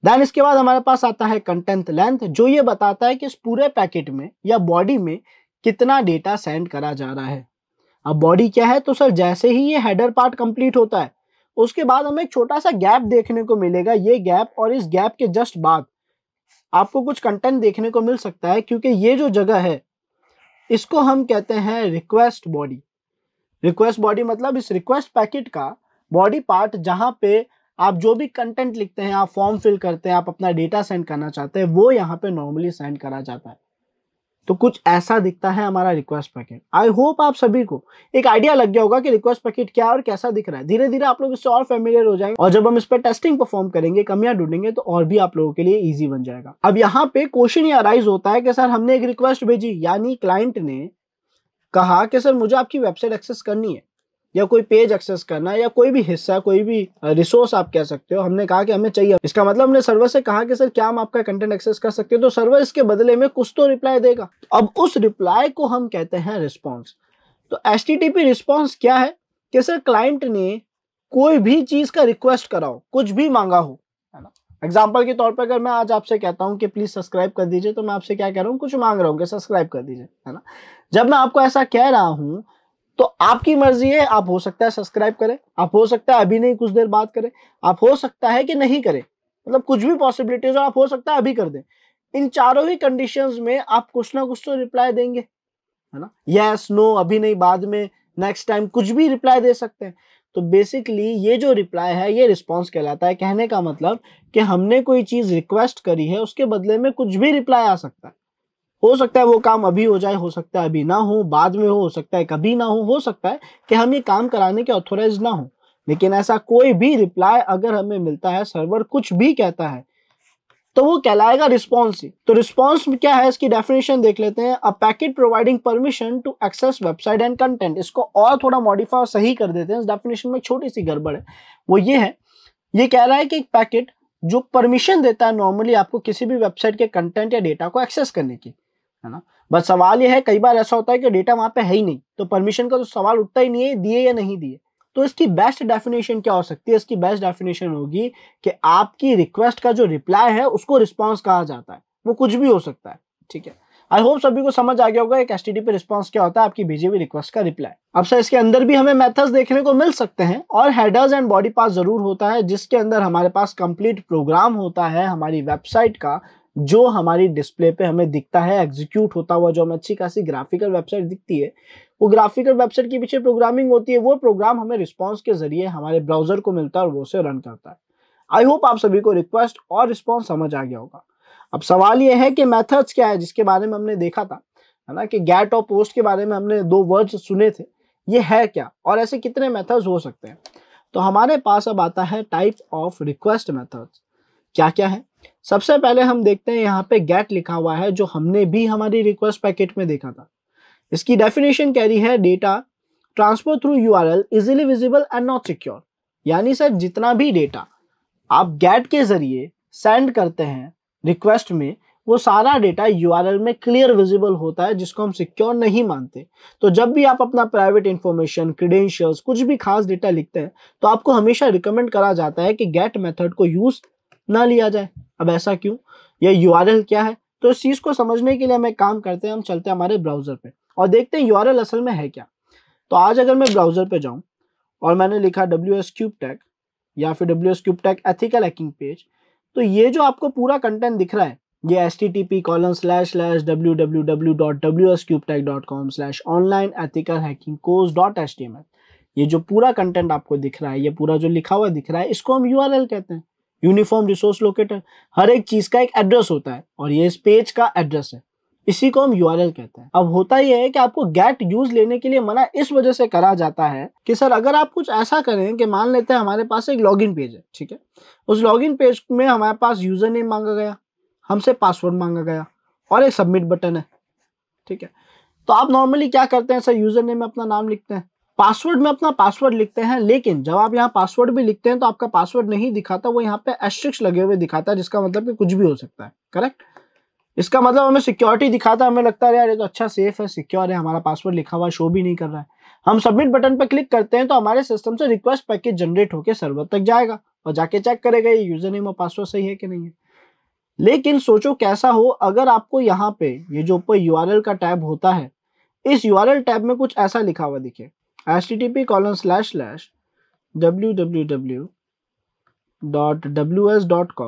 [SPEAKER 1] देन इसके बाद हमारे पास आता है कंटेंट लेंथ जो ये बताता है कि इस पूरे पैकेट में या बॉडी में कितना डेटा सेंड करा जा रहा है अब बॉडी क्या है तो सर जैसे ही ये हेडर पार्ट कंप्लीट होता है उसके बाद हमें एक छोटा सा गैप देखने को मिलेगा ये गैप और इस गैप के जस्ट बाद आपको कुछ कंटेंट देखने को मिल सकता है क्योंकि ये जो जगह है इसको हम कहते हैं रिक्वेस्ट बॉडी रिक्वेस्ट बॉडी मतलब इस रिक्वेस्ट पैकेट का बॉडी पार्ट जहाँ पे आप जो भी कंटेंट लिखते हैं आप फॉर्म फिल करते हैं आप अपना डेटा सेंड करना चाहते हैं वो यहाँ पे नॉर्मली सेंड करा जाता है तो कुछ ऐसा दिखता है हमारा रिक्वेस्ट पैकेट आई होप आप सभी को एक आइडिया लग गया होगा कि रिक्वेस्ट पैकेट क्या है और कैसा दिख रहा है धीरे धीरे आप लोग इससे और फेमिलियर हो जाएंगे और जब हम इस पर टेस्टिंग परफॉर्म करेंगे कमियां ढूंढेंगे तो और भी आप लोगों के लिए ईजी बन जाएगा अब यहाँ पे क्वेश्चन ये अराइज होता है कि सर हमने एक रिक्वेस्ट भेजी यानी क्लाइंट ने कहा कि सर मुझे आपकी वेबसाइट एक्सेस करनी है या कोई पेज एक्सेस करना या कोई भी हिस्सा कोई भी रिसोर्स आप कह सकते हो हमने कहा कि हमें चाहिए इसका मतलब हमने सर्वर से कहा कि सर क्या हम आपका कंटेंट एक्सेस कर सकते हो तो सर्वर इसके बदले में कुछ तो रिप्लाई देगा अब उस रिप्लाई को हम कहते हैं रिस्पॉन्स तो एस टी रिस्पॉन्स क्या है कि सर क्लाइंट ने कोई भी चीज़ का रिक्वेस्ट करा हो कुछ भी मांगा हो है ना एग्जाम्पल के तौर पर अगर मैं आज आपसे कहता हूँ कि प्लीज़ सब्सक्राइब कर दीजिए तो मैं आपसे क्या कह रहा हूँ कुछ मांग रहा हूँ कि सब्सक्राइब कर दीजिए है ना जब मैं आपको ऐसा कह रहा हूँ तो आपकी मर्जी है आप हो सकता है सब्सक्राइब करें आप हो सकता है अभी नहीं कुछ देर बाद करें आप हो सकता है कि नहीं करें मतलब कुछ भी पॉसिबिलिटीज आप हो सकता है अभी कर दें इन चारों ही कंडीशंस में आप कुछ ना कुछ तो रिप्लाई देंगे है ना यस नो अभी नहीं बाद में नेक्स्ट टाइम कुछ भी रिप्लाई दे सकते हैं तो बेसिकली ये जो रिप्लाई है ये रिस्पॉन्स कहलाता है कहने का मतलब कि हमने कोई चीज़ रिक्वेस्ट करी है उसके बदले में कुछ भी रिप्लाई आ सकता है हो सकता है वो काम अभी हो जाए हो सकता है अभी ना हो बाद में हो सकता है कभी ना हो हो सकता है कि हम ये काम कराने के ऑथोराइज ना हो लेकिन ऐसा कोई भी रिप्लाई अगर हमें मिलता है सर्वर कुछ भी कहता है तो वो कहलाएगा रिस्पॉन्स तो रिस्पॉन्स क्या है इसकी डेफिनेशन देख लेते हैं a packet providing permission to access website and content इसको और थोड़ा मॉडिफाई सही कर देते हैं इस डेफिनेशन में छोटी सी गड़बड़ है वो ये है ये कह रहा है कि एक पैकेट जो परमिशन देता है नॉर्मली आपको किसी भी वेबसाइट के कंटेंट या डेटा को एक्सेस करने की है ना बस सवाल ये है कई बार ऐसा होता है कि डेटा वहाँ पे है ही नहीं तो परमिशन का तो सवाल उठता ही नहीं है दिए या नहीं दिए तो इसकी बेस्ट डेफिनेशन क्या हो सकती है इसकी बेस्ट डेफिनेशन होगी कि आपकी रिक्वेस्ट का जो रिप्लाई है उसको रिस्पॉन्स कहा जाता है वो कुछ भी हो सकता है ठीक है आई होप सभी को समझ आ गया होगा एक एस टी रिस्पॉन्स क्या होता है आपकी भेजी हुई रिक्वेस्ट का रिप्लाई अब सर इसके अंदर भी हमें मेथड्स देखने को मिल सकते हैं और हेडर्स एंड बॉडी पास जरूर होता है जिसके अंदर हमारे पास कंप्लीट प्रोग्राम होता है हमारी वेबसाइट का जो हमारी डिस्प्ले पे हमें दिखता है एग्जीक्यूट होता हुआ जो हमें अच्छी खासी ग्राफिकल वेबसाइट दिखती है वो ग्राफिकल वेबसाइट के पीछे प्रोग्रामिंग होती है वो प्रोग्राम हमें रिस्पॉन्स के जरिए हमारे ब्राउजर को मिलता है और वो उसे रन करता है आई होप आप सभी को रिक्वेस्ट और रिस्पॉन्स समझ आ गया होगा अब सवाल ये है कि मैथड्स क्या है जिसके बारे में हमने देखा था है ना कि गैट और पोस्ट के बारे में हमने दो वर्ड्स सुने थे ये है क्या और ऐसे कितने मेथड्स हो सकते हैं तो हमारे पास अब आता है टाइप ऑफ रिक्वेस्ट मेथड्स क्या क्या है सबसे पहले हम देखते हैं यहाँ पे गेट लिखा हुआ है जो हमने भी हमारी रिक्वेस्ट पैकेट में देखा था इसकी डेफिनेशन कह रही है data transfer through U R L easily visible and not secure यानी सर जितना भी डेटा आप गेट के जरिए सेंड करते हैं रिक्वेस्ट में वो सारा डेटा यू में क्लियर विजिबल होता है जिसको हम सिक्योर नहीं मानते तो जब भी आप अपना प्राइवेट इंफॉर्मेशन क्रीडेंशियल्स कुछ भी खास डेटा लिखते हैं तो आपको हमेशा रिकमेंड करा जाता है कि गेट मेथड को यूज ना लिया जाए अब ऐसा क्यों यह यू क्या है तो इस चीज़ को समझने के लिए हमें काम करते हैं हम चलते हैं हमारे ब्राउज़र पे और देखते हैं यू असल में है क्या तो आज अगर मैं ब्राउज़र पे जाऊँ और मैंने लिखा डब्ल्यू एस क्यूब टैक या फिर W S cube tech ethical hacking page तो ये जो आपको पूरा कंटेंट दिख रहा है ये S T T P colon slash slash W W W dot W S cube tech dot com slash online ethical hacking course dot S T M L ये जो पूरा कंटेंट आपको दिख रहा है ये पूरा जो लिखा हुआ दिख रहा है इसको हम यू आर एल कहते हैं यूनिफॉर्म रिसोर्स लोकेटर हर एक चीज का एक एड्रेस होता है और ये इस पेज का एड्रेस है इसी को हम यू कहते हैं अब होता यह है कि आपको गैट यूज लेने के लिए मना इस वजह से करा जाता है कि सर अगर आप कुछ ऐसा करें कि मान लेते हैं हमारे पास एक लॉगिन पेज है ठीक है उस लॉगिन पेज में हमारे पास यूजर नेम मांगा गया हमसे पासवर्ड मांगा गया और एक सबमिट बटन है ठीक है तो आप नॉर्मली क्या करते हैं सर यूजर नेम में अपना नाम लिखते हैं पासवर्ड में अपना पासवर्ड लिखते हैं लेकिन जब आप यहाँ पासवर्ड भी लिखते हैं तो आपका पासवर्ड नहीं दिखाता वो यहाँ पे एस्ट्रिक्स लगे हुए दिखाता है जिसका मतलब कि कुछ भी हो सकता है करेक्ट इसका मतलब हमें सिक्योरिटी दिखाता है हमें लगता है यार ये तो अच्छा सेफ है सिक्योर है हमारा पासवर्ड लिखा हुआ शो भी नहीं कर रहा है हम सबमिट बटन पर क्लिक करते हैं तो हमारे सिस्टम से रिक्वेस्ट पैकेज जनरेट होकर सर्वर तक जाएगा और जाके चेक करेगा ये यूजर नेम और पासवर्ड सही है कि नहीं है लेकिन सोचो कैसा हो अगर आपको यहाँ पे ये जो ऊपर यू का टैब होता है इस यू टैब में कुछ ऐसा लिखा हुआ दिखे http colon slash slash slash slash W W W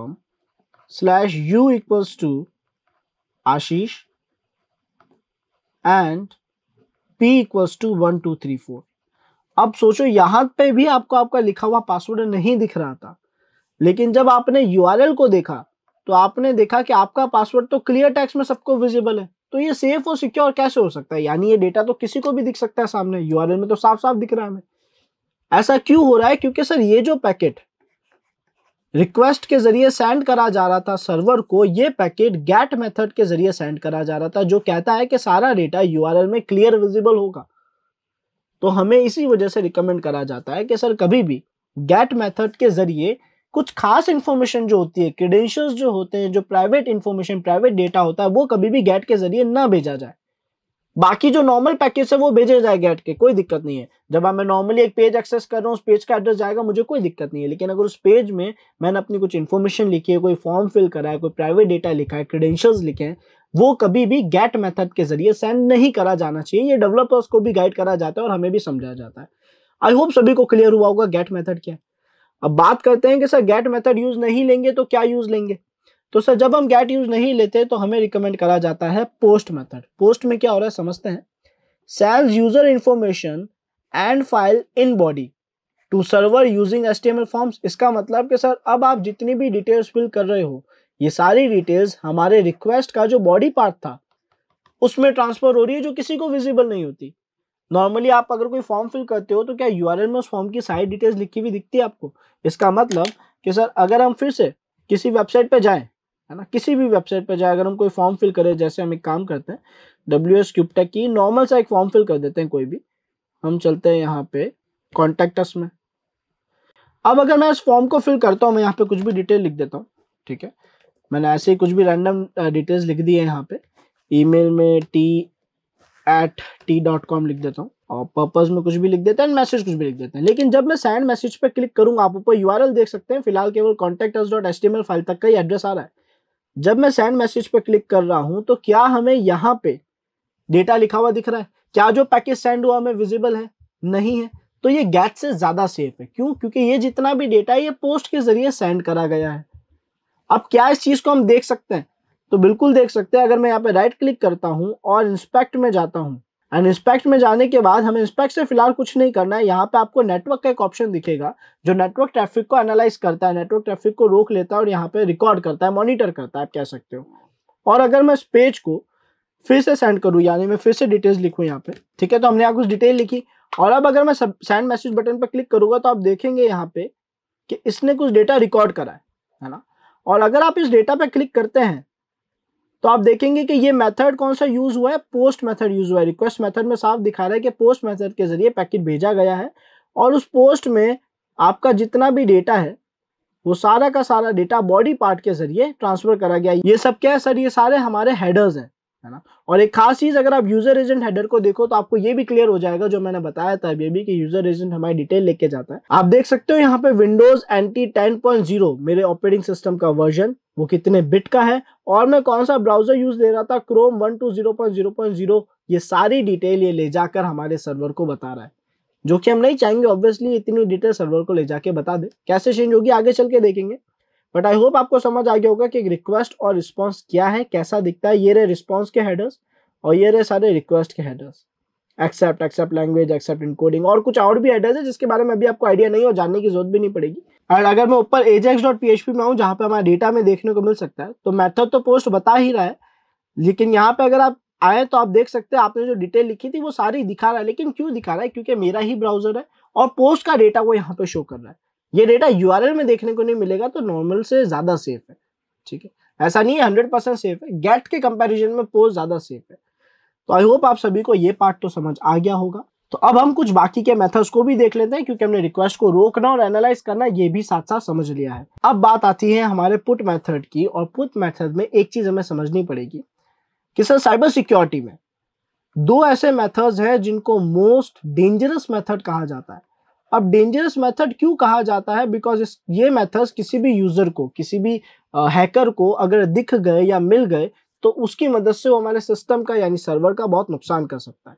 [SPEAKER 1] slash u equals to Ashish and p equals to one two three four अब सोचो यहां पे भी आपको आपका लिखा हुआ पासवर्ड नहीं दिख रहा था लेकिन जब आपने यू को देखा तो आपने देखा कि आपका पासवर्ड तो क्लियर टैक्स में सबको विजिबल है तो ये सेफ और सिक्योर कैसे हो सकता है यानी ये डेटा तो किसी को भी दिख सकता है सामने यू में तो साफ साफ दिख रहा है हमें ऐसा क्यों हो रहा है क्योंकि सर ये जो पैकेट रिक्वेस्ट के जरिए सेंड करा जा रहा था सर्वर को ये पैकेट गैट मेथड के जरिए सेंड करा जा रहा था जो कहता है कि सारा डेटा यू में क्लियर विजिबल होगा तो हमें इसी वजह से रिकमेंड करा जाता है कि सर कभी भी गैट मेथड के जरिए कुछ खास इन्फॉर्मेशन जो होती है क्रेडेंशियल्स जो होते हैं जो प्राइवेट इन्फॉर्मेशन प्राइवेट डेटा होता है वो कभी भी गेट के जरिए ना भेजा जाए बाकी जो नॉर्मल पैकेज है वो भेजे जाए गेट के कोई दिक्कत नहीं है जब मैं नॉर्मली एक पेज एक्सेस कर रहा हूँ उस पेज का एड्रेस जाएगा मुझे कोई दिक्कत नहीं है लेकिन अगर उस पेज में मैंने अपनी कुछ इन्फॉर्मेशन लिखी है कोई फॉर्म फिल करा है कोई प्राइवेट डेटा लिखा है क्रीडेंशियल्स लिखे हैं वो कभी भी गेट मेथड के जरिए सेंड नहीं करा जाना चाहिए ये डेवलपर्स को भी गाइड करा जाता है और हमें भी समझा जाता है आई होप सभी को क्लियर हुआ होगा गेट मेथड क्या है अब बात करते हैं कि सर गेट मेथड यूज नहीं लेंगे तो क्या यूज लेंगे तो सर जब हम गेट यूज नहीं लेते तो हमें रिकमेंड करा जाता है पोस्ट मेथड पोस्ट में क्या हो रहा है समझते हैं sends user information and file in body to server using S form इसका मतलब कि सर अब आप जितनी भी डिटेल्स फिल कर रहे हो ये सारी डिटेल्स हमारे रिक्वेस्ट का जो बॉडी पार्ट था उसमें ट्रांसफर हो रही है जो किसी को विजिबल नहीं होती नॉर्मली आप अगर कोई फॉर्म फिल करते हो तो क्या यू में उस फॉर्म की सारी डिटेल्स लिखी हुई दिखती है आपको इसका मतलब कि सर अगर हम फिर से किसी वेबसाइट पर जाएँ है ना किसी भी वेबसाइट पर जाए अगर हम कोई फॉर्म फिल करें जैसे हम एक काम करते हैं डब्ल्यू एस की नॉर्मल सा एक फॉर्म फिल कर देते हैं कोई भी हम चलते हैं यहाँ पे कॉन्टेक्टस में अब अगर मैं इस फॉर्म को फिल करता हूँ मैं यहाँ पे कुछ भी डिटेल लिख देता हूँ ठीक है मैंने ऐसे ही कुछ भी रैंडम डिटेल्स लिख दी है यहाँ पे ईमेल में T at T dot com लिख देता हूँ और पर्पज में कुछ भी लिख देते हैं मैसेज कुछ भी लिख देते हैं लेकिन जब मैं सैंड मैसेज पर क्लिक करूंगा आप ऊपर यू देख सकते हैं फिलहाल केवल कॉन्टेक्ट डॉट एस फाइल तक का ही एड्रेस आ रहा है जब मैं सैंड मैसेज पर क्लिक कर रहा हूँ तो क्या हमें यहाँ पे डेटा लिखा हुआ दिख रहा है क्या जो पैकेज सेंड हुआ हमें विजिबल है नहीं है तो ये गैट से ज़्यादा सेफ है क्यों क्योंकि ये जितना भी डेटा है ये पोस्ट के जरिए सेंड करा गया है अब क्या इस चीज़ को हम देख सकते हैं तो बिल्कुल देख सकते हैं अगर मैं यहाँ पे राइट क्लिक करता हूँ और इंस्पेक्ट में जाता हूँ एंड इंस्पेक्ट में जाने के बाद हमें इंस्पेक्ट से फिलहाल कुछ नहीं करना है यहाँ पे आपको नेटवर्क का एक ऑप्शन दिखेगा जो नेटवर्क ट्रैफिक को एनालाइज करता है नेटवर्क ट्रैफिक को रोक लेता है और यहाँ पे रिकॉर्ड करता है मॉनिटर करता है आप कह सकते हो और अगर मैं इस पेज को फिर से सेंड करूँ यानी मैं फिर से डिटेल्स लिखूँ यहाँ पे ठीक है तो हमने यहाँ कुछ डिटेल लिखी और अब अगर मैं सेंड मैसेज बटन पर क्लिक करूँगा तो आप देखेंगे यहाँ पे कि इसने कुछ डेटा रिकॉर्ड करा है ना और अगर आप इस डेटा पर क्लिक करते हैं तो आप देखेंगे कि ये मेथड कौन सा यूज़ हुआ है पोस्ट मेथड यूज़ हुआ है रिक्वेस्ट मेथड में साफ दिखा रहा है कि पोस्ट मेथड के ज़रिए पैकेट भेजा गया है और उस पोस्ट में आपका जितना भी डेटा है वो सारा का सारा डेटा बॉडी पार्ट के जरिए ट्रांसफर करा गया ये सब क्या है सर ये सारे हमारे हेडर्स हैं है ना और एक खास चीज़ अगर आप यूज़र एजेंट हेडर को देखो तो आपको ये भी क्लियर हो जाएगा जो मैंने बताया था अभी अभी कि यूज़र एजेंट हमारी डिटेल लेके जाता है आप देख सकते हो यहाँ पे विंडोज एंटी 10.0 मेरे ऑपरेटिंग सिस्टम का वर्जन वो कितने बिट का है और मैं कौन सा ब्राउजर यूज दे रहा था Chrome one two zero point zero point zero ये सारी डिटेल ये ले जाकर हमारे सर्वर को बता रहा है जो कि हम नहीं चाहेंगे ऑब्वियसली इतनी डिटेल सर्वर को ले जाके बता दे कैसे चेंज होगी आगे चल के देखेंगे बट आई होप आपको समझ आ गया होगा कि रिक्वेस्ट और रिस्पॉन्स क्या है कैसा दिखता है ये रहे रिस्पॉन्स के हेडर्स और ये रहे सारे रिक्वेस्ट के headers accept accept language accept encoding और कुछ और भी हेडर्स है जिसके बारे में अभी आपको आइडिया नहीं और जानने की जरूरत भी नहीं पड़ेगी और अगर मैं ऊपर एजेक्स डॉट पी में आऊँ जहाँ पे हमारे डेटा में देखने को मिल सकता है तो मैथड तो पोस्ट बता ही रहा है लेकिन यहाँ पे अगर आप आए तो आप देख सकते हैं आपने जो डिटेल लिखी थी वो सारी दिखा रहा है लेकिन क्यों दिखा रहा है क्योंकि मेरा ही ब्राउजर है और पोस्ट का डेटा वो यहाँ पे शो कर रहा है ये डेटा यू में देखने को नहीं मिलेगा तो नॉर्मल से ज़्यादा सेफ है ठीक है ऐसा नहीं है हंड्रेड परसेंट सेफ है गेट के कंपैरिजन में पोज ज़्यादा सेफ है तो आई होप आप सभी को ये पार्ट तो समझ आ गया होगा तो अब हम कुछ बाकी के मेथड्स को भी देख लेते हैं क्योंकि हमने रिक्वेस्ट को रोकना और एनालाइज करना ये भी साथ साथ समझ लिया है अब बात आती है हमारे पुट मैथड की और पुट मैथड में एक चीज हमें समझनी पड़ेगी कि सर साइबर सिक्योरिटी में दो ऐसे मैथड्स हैं जिनको मोस्ट डेंजरस मैथड कहा जाता है अब डेंजरस मेथड क्यों कहा जाता है बिकॉज ये मेथड्स किसी भी यूज़र को किसी भी हैकर को अगर दिख गए या मिल गए तो उसकी मदद से वो हमारे सिस्टम का यानी सर्वर का बहुत नुकसान कर सकता है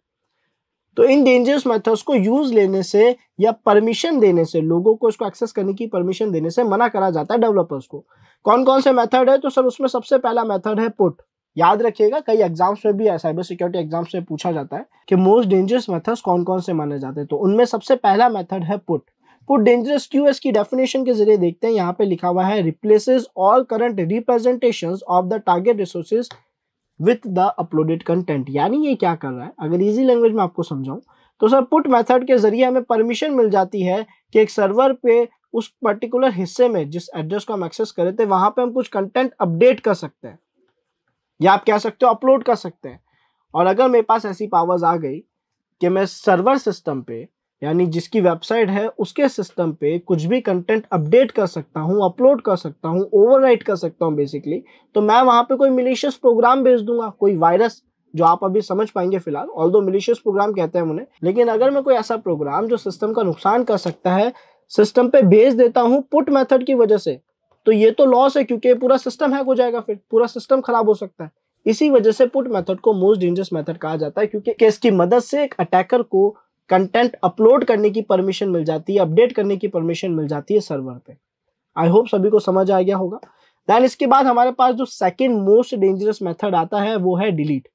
[SPEAKER 1] तो इन डेंजरस मेथड्स को यूज लेने से या परमिशन देने से लोगों को इसको एक्सेस करने की परमिशन देने से मना करा जाता है डेवलपर्स को कौन कौन से मेथड है तो सर उसमें सबसे पहला मेथड है पुट याद रखिएगा कई एग्जाम्स में भी साइबर सिक्योरिटी एग्जाम्स में पूछा जाता है कि मोस्ट डेंजरस मेथड्स कौन कौन से माने जाते हैं तो उनमें सबसे पहला मेथड है पुट पुट डेंजरस क्यू की डेफिनेशन के जरिए देखते हैं यहाँ पे लिखा हुआ है replaces all current representation of the target resources with the uploaded content यानी ये क्या कर रहा है अगर इजी लैंग्वेज में आपको समझाऊं तो सर पुट मेथड के जरिए हमें परमिशन मिल जाती है कि एक सर्वर पे उस पर्टिकुलर हिस्से में जिस एड्रेस को हम एक्सेस करे थे वहां पे हम कुछ कंटेंट अपडेट कर सकते हैं या आप कह सकते हो अपलोड कर सकते हैं और अगर मेरे पास ऐसी पावर्स आ गई कि मैं सर्वर सिस्टम पे यानी जिसकी वेबसाइट है उसके सिस्टम पे कुछ भी कंटेंट अपडेट कर सकता हूँ अपलोड कर सकता हूँ ओवरराइट कर सकता हूँ बेसिकली तो मैं वहाँ पे कोई मिलीशियस प्रोग्राम भेज दूंगा कोई वायरस जो आप अभी समझ पाएंगे फिलहाल ऑल दो मिलीशियस प्रोग्राम कहते हैं उन्हें लेकिन अगर मैं कोई ऐसा प्रोग्राम जो सिस्टम का नुकसान कर सकता है सिस्टम पे भेज देता हूँ पुट मेथड की वजह से तो ये तो लॉस है क्योंकि पूरा सिस्टम हैक हो जाएगा फिर पूरा सिस्टम खराब हो सकता है इसी वजह से पुट मेथड को मोस्ट डेंजरस मेथड कहा जाता है क्योंकि इसकी मदद से एक अटैकर को कंटेंट अपलोड करने की परमिशन मिल जाती है अपडेट करने की परमिशन मिल जाती है सर्वर पे आई होप सभी को समझ आ गया होगा देन इसके बाद हमारे पास जो सेकेंड मोस्ट डेंजरस मेथड आता है वो है डिलीट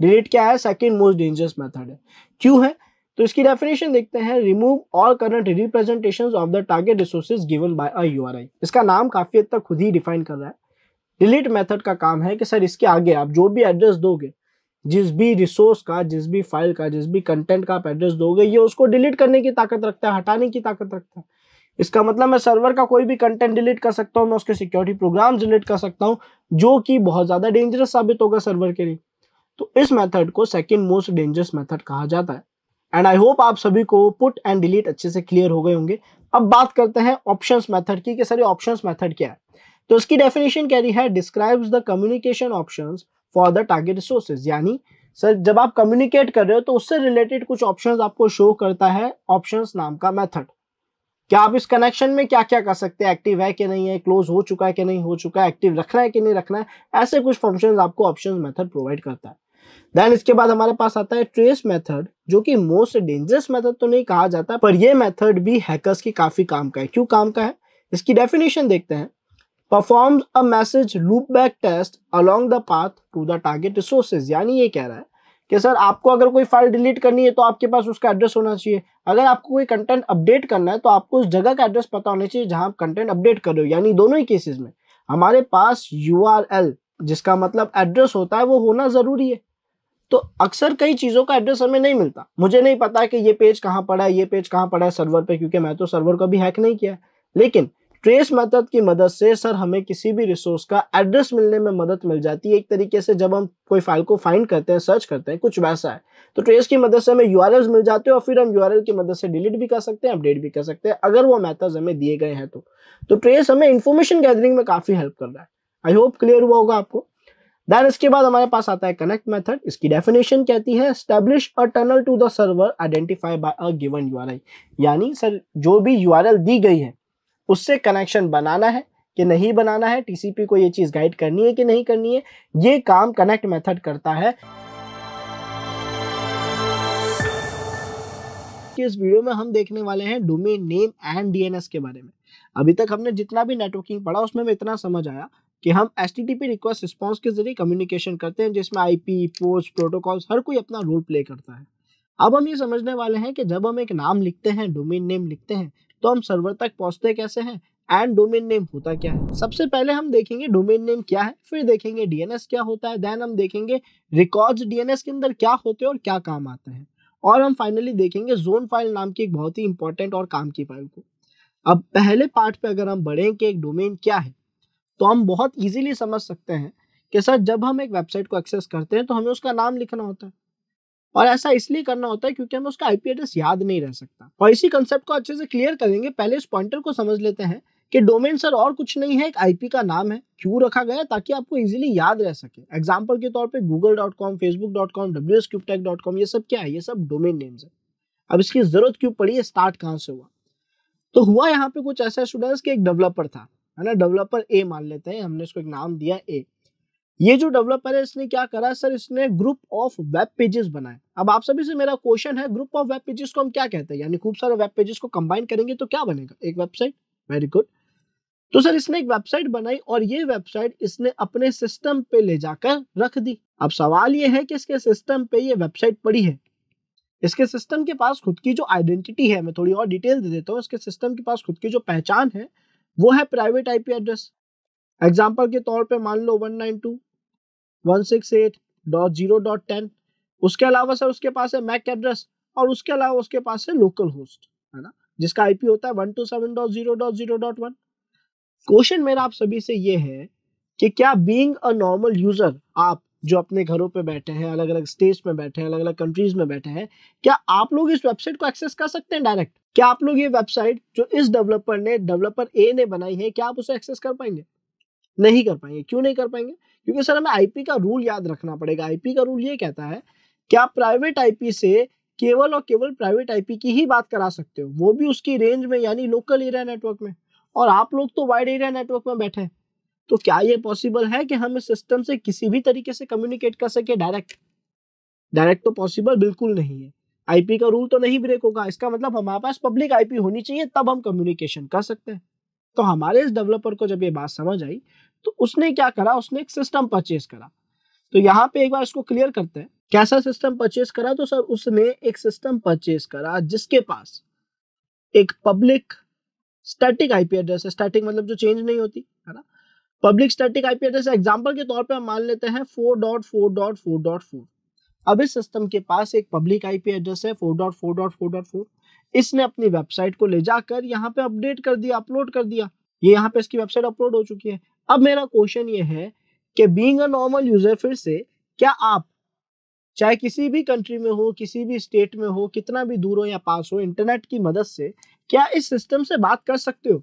[SPEAKER 1] डिलीट क्या है सेकेंड मोस्ट डेंजरस मेथड है क्यों है तो इसकी डेफिनेशन देखते हैं remove all current representation of the target resources given by a URI इसका नाम काफी हद तक खुद ही डिफाइन कर रहा है डिलीट मेथड का काम है कि सर इसके आगे आप जो भी एड्रेस दोगे जिस भी रिसोर्स का जिस भी फाइल का जिस भी कंटेंट का आप एड्रेस दोगे ये उसको डिलीट करने की ताकत रखता है हटाने की ताकत रखता है इसका मतलब मैं सर्वर का कोई भी कंटेंट डिलीट कर सकता हूँ मैं उसके सिक्योरिटी प्रोग्राम डिलीट कर सकता हूँ जो कि बहुत ज़्यादा डेंजरस साबित होगा सर्वर के लिए तो इस मेथड को सेकेंड मोस्ट डेंजरस मेथड कहा जाता है एंड आई होप आप सभी को पुट एंड डिलीट अच्छे से क्लियर हो गए होंगे अब बात करते हैं ऑप्शन मेथड की कि सर ऑप्शन मेथड क्या है तो इसकी डेफिनेशन कह रही है describes the communication option for the target resources यानी सर जब आप कम्युनिकेट कर रहे हो तो उससे रिलेटेड कुछ ऑप्शंस आपको शो करता है ऑप्शंस नाम का मेथड क्या आप इस कनेक्शन में क्या क्या कर सकते हैं एक्टिव है कि नहीं है क्लोज हो चुका है कि नहीं हो चुका है एक्टिव रखना है कि नहीं रखना है ऐसे कुछ फंक्शंस आपको ऑप्शंस मेथड प्रोवाइड करता है देन इसके बाद हमारे पास आता है ट्रेस मेथड जो कि मोस्ट डेंजरस मेथड तो नहीं कहा जाता पर ये मेथड भी हैकर्स की काफ़ी काम का है क्यों काम का है इसकी डेफिनेशन देखते हैं perform a message loop back test along the path to the target resources यानी ये कह रहा है कि सर आपको अगर कोई फाइल डिलीट करनी है तो आपके पास उसका एड्रेस होना चाहिए अगर आपको कोई कंटेंट अपडेट करना है तो आपको उस जगह का एड्रेस पता होना चाहिए जहां आप कंटेंट अपडेट कर रहे हो यानी दोनों ही केसेस में हमारे पास यू जिसका मतलब एड्रेस होता है वो होना ज़रूरी है तो अक्सर कई चीज़ों का एड्रेस हमें नहीं मिलता मुझे नहीं पता कि ये पेज कहाँ पड़ा है ये पेज कहाँ पड़ा है सर्वर पे क्योंकि मैं तो सर्वर को भी हैक नहीं किया लेकिन ट्रेस मेथड की मदद से सर हमें किसी भी रिसोर्स का एड्रेस मिलने में मदद मिल जाती है एक तरीके से जब हम कोई फाइल को फाइंड करते हैं सर्च करते हैं कुछ वैसा है तो ट्रेस की मदद से हमें यू मिल जाते हैं और फिर हम यू की मदद से डिलीट भी कर सकते हैं अपडेट भी कर सकते हैं अगर वो मैथड हमें दिए गए हैं तो, तो ट्रेस हमें इन्फॉर्मेशन गैदरिंग में काफ़ी हेल्प कर रहा है आई होप क्लियर हुआ होगा आपको देन इसके बाद हमारे पास आता है कनेक्ट मेथड इसकी डेफिनेशन कहती है establish a tunnel to the server identify by a given URL यानी सर जो भी यूआरएल दी गई है उससे कनेक्शन बनाना है कि नहीं बनाना है टीसीपी को ये चीज़ गाइड करनी है कि नहीं करनी है ये काम कनेक्ट मेथड करता है कि इस वीडियो में हम देखने वाले हैं डोमेन नेम एंड डीएनएस के बारे में अभी तक हमने जितना भी नेटवर्किंग पढ़ा उसमें इतना समझ आया कि हम पी रिक्वेस्ट रिस्पॉन्स के जरिए कम्युनिकेशन करते हैं जिसमें आई पी पोस्ट प्रोटोकॉल्स हर कोई अपना रोल प्ले करता है अब हम ये समझने वाले हैं कि जब हम एक नाम लिखते हैं डोमेन नेम लिखते हैं तो हम सर्वर तक पहुंचते कैसे हैं एंड डोमेन नेम होता क्या है सबसे पहले हम देखेंगे डोमेन नेम क्या है फिर देखेंगे डीएनएस क्या होता है देन हम देखेंगे रिकॉर्ड्स डीएनएस के अंदर क्या होते हैं और क्या काम आते हैं और हम फाइनली देखेंगे जोन फाइल नाम की एक बहुत ही इंपॉर्टेंट और काम की फाइल को अब पहले पार्ट पे अगर हम बढ़ें कि एक डोमेन क्या है तो हम बहुत इजीली समझ सकते हैं कि सर जब हम एक वेबसाइट को एक्सेस करते हैं तो हमें उसका नाम लिखना होता है और ऐसा इसलिए करना होता है क्योंकि हमें उसका आईपी एड्रेस याद नहीं रह सकता और इसी कंसेप्ट को अच्छे से क्लियर करेंगे पहले इस पॉइंटर को समझ लेते हैं कि डोमेन सर और कुछ नहीं है एक आईपी का नाम है क्यों रखा गया ताकि आपको इजीली याद रह सके एग्जाम्पल के तौर पे Google dot com Facebook dot com W S cube tech dot com ये सब क्या है ये सब डोमेन नेम्स है अब इसकी जरूरत क्यों पड़ी है स्टार्ट कहाँ से हुआ तो हुआ यहाँ पे कुछ ऐसा स्टूडेंट्स कि एक डेवलपर था है ना डेवलपर ए मान लेते हैं हमने इसको एक नाम दिया ए ये जो डेवलपर है इसने क्या करा सर इसने ग्रुप ऑफ वेब पेजेस बनाए अब आप सभी से मेरा क्वेश्चन है ग्रुप ऑफ वेब पेजेस को हम क्या कहते हैं यानी खूब सारे वेब पेजेस को कंबाइन करेंगे तो क्या बनेगा एक वेबसाइट वेरी गुड तो सर इसने एक वेबसाइट बनाई और ये वेबसाइट इसने अपने सिस्टम पे ले जाकर रख दी अब सवाल ये है कि इसके सिस्टम पे ये वेबसाइट पड़ी है इसके सिस्टम के पास खुद की जो आइडेंटिटी है मैं थोड़ी और डिटेल दे देता हूँ इसके सिस्टम के पास खुद की जो पहचान है वो है प्राइवेट आईपी एड्रेस एग्जाम्पल के तौर पे मान लो 192.168.0.10 उसके अलावा सर उसके पास है मैक एड्रेस और उसके अलावा उसके पास है लोकल होस्ट है ना जिसका आईपी होता है 127.0.0.1 क्वेश्चन मेरा आप सभी से ये है कि क्या बीइंग अ नॉर्मल यूजर आप जो अपने घरों पे बैठे हैं अलग अलग स्टेट्स में बैठे हैं अलग अलग कंट्रीज में बैठे हैं क्या आप लोग इस वेबसाइट को एक्सेस कर सकते हैं डायरेक्ट क्या आप लोग ये वेबसाइट जो इस डेवलपर ने डेवलपर ए ने बनाई है क्या आप उसे एक्सेस कर पाएंगे नहीं कर पाएंगे क्यों नहीं कर पाएंगे क्योंकि सर हमें आईपी का रूल याद रखना पड़ेगा आईपी का रूल ये कहता है कि आप प्राइवेट आईपी से केवल और केवल प्राइवेट आईपी की ही बात करा सकते हो वो भी उसकी रेंज में यानी लोकल एरिया नेटवर्क में और आप लोग तो वाइड एरिया नेटवर्क में बैठे हैं तो क्या ये पॉसिबल है कि हम इस सिस्टम से किसी भी तरीके से कम्युनिकेट कर सके डायरेक्ट डायरेक्ट तो पॉसिबल बिल्कुल नहीं है आईपी का रूल तो नहीं ब्रेक होगा इसका मतलब हमारे पास पब्लिक आईपी होनी चाहिए तब हम कम्युनिकेशन कर सकते हैं तो हमारे इस डेवलपर को जब ये बात समझ आई तो उसने क्या करा उसने एक सिस्टम परचेज करा तो यहाँ पे एक बार इसको क्लियर करते हैं कैसा सिस्टम परचेज करा तो सर उसने एक सिस्टम परचेज करा जिसके पास एक पब्लिक स्टैटिक आईपी एड्रेस है स्टैटिक मतलब जो चेंज नहीं होती है ना public static IP address example के तौर पे हम मान लेते हैं four dot four dot four dot four अब इस सिस्टम के पास एक पब्लिक आईपी एड्रेस है four dot four dot four dot four इसने अपनी वेबसाइट को ले जाकर यहाँ पे अपडेट कर दिया अपलोड कर दिया ये यहाँ पे इसकी वेबसाइट अपलोड हो चुकी है अब मेरा क्वेश्चन ये है कि बीइंग अ नॉर्मल यूजर फिर से क्या आप चाहे किसी भी कंट्री में हो किसी भी स्टेट में हो कितना भी दूर हो या पास हो इंटरनेट की मदद से क्या इस सिस्टम से बात कर सकते हो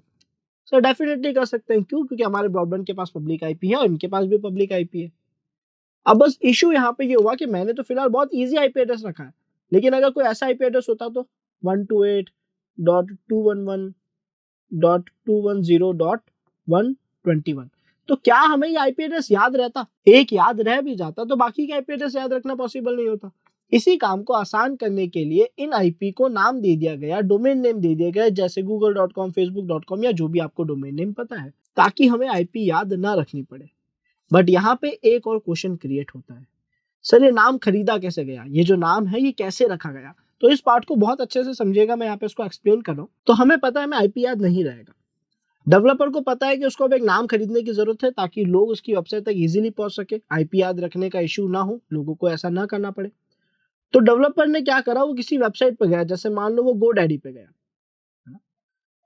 [SPEAKER 1] सर डेफिनेटली कर सकते हैं क्यों क्योंकि हमारे ब्रॉडबैंड के पास पब्लिक आईपी है और इनके पास भी पब्लिक आईपी है अब बस इशू यहाँ पे ये हुआ कि मैंने तो फिलहाल बहुत ईजी आईपी एड्रेस रखा है लेकिन अगर कोई ऐसा आईपी एड्रेस होता तो one two eight dot two one one dot two one zero dot one twenty one तो क्या हमें ये आईपी एड्रेस याद रहता एक याद रह भी जाता तो बाकी के आईपी एड्रेस याद रखना पॉसिबल नहीं होता इसी काम को आसान करने के लिए इन आईपी को नाम दे दिया गया डोमेन नेम दे दिया गया जैसे Google dot com Facebook dot com या जो भी आपको डोमेन नेम पता है ताकि हमें आईपी याद ना रखनी पड़े बट यहाँ पे एक और क्वेश्चन क्रिएट होता है सर ये नाम खरीदा कैसे गया ये जो नाम है ये कैसे रखा गया तो इस पार्ट को बहुत अच्छे से समझेगा मैं यहाँ पे उसको एक्सप्लेन कर रहा हूँ तो हमें पता है मैं आई याद नहीं रहेगा डेवलपर को पता है कि उसको अब एक नाम खरीदने की जरूरत है ताकि लोग उसकी वेबसाइट तक इजीली पहुंच सके आईपी याद रखने का इश्यू ना हो लोगों को ऐसा ना करना पड़े तो डेवलपर ने क्या करा वो किसी वेबसाइट पर गया जैसे मान लो वो गो डैडी पे गया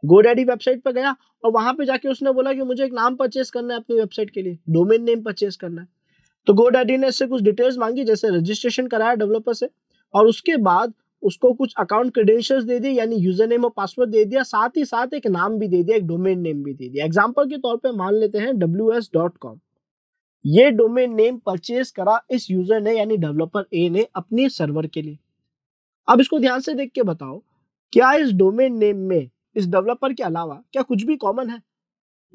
[SPEAKER 1] गोडैडी वेबसाइट पर गया और वहां पे जाके उसने बोला कि मुझे एक नाम परचेस करना है अपनी वेबसाइट के लिए डोमेन नेम परचेस करना है तो गोडैडी ने इससे कुछ डिटेल्स मांगी जैसे रजिस्ट्रेशन कराया डेवलपर से और उसके बाद उसको कुछ अकाउंट क्रेडेंशियल्स दे दिए यानी यूजर नेम और पासवर्ड दे दिया साथ ही साथ एक नाम भी दे दिया एक डोमेन नेम भी दे दिया एग्जाम्पल के तौर पर मान लेते हैं डब्ल्यू एस डॉट कॉम ये डोमेन नेम परचेज करा इस यूजर ने यानी डेवलपर ए ने अपने सर्वर के लिए अब इसको ध्यान से देख के बताओ क्या इस डोमेन नेम में इस डेवलपर के अलावा क्या कुछ भी कॉमन है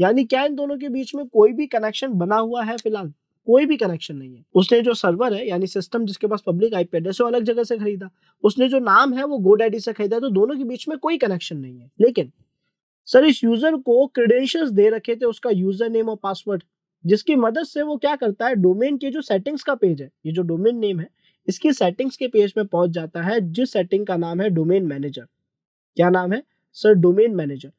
[SPEAKER 1] यानी क्या इन दोनों के बीच में कोई भी कनेक्शन बना हुआ है फिलहाल कोई भी कनेक्शन नहीं है उसने जो सर्वर है यानी सिस्टम जिसके पास पब्लिक आईपी एड्रेस है अलग जगह से खरीदा उसने जो नाम है वो गोड गोडैडी से खरीदा तो दोनों के बीच में कोई कनेक्शन नहीं है लेकिन सर इस यूजर को क्रेडेंशियल्स दे रखे थे उसका यूजर नेम और पासवर्ड जिसकी मदद से वो क्या करता है डोमेन के जो सेटिंग्स का पेज है ये जो डोमेन नेम है इसकी सेटिंग्स के पेज में पहुंच जाता है जिस सेटिंग का नाम है डोमेन मैनेजर क्या नाम है सर डोमेन मैनेजर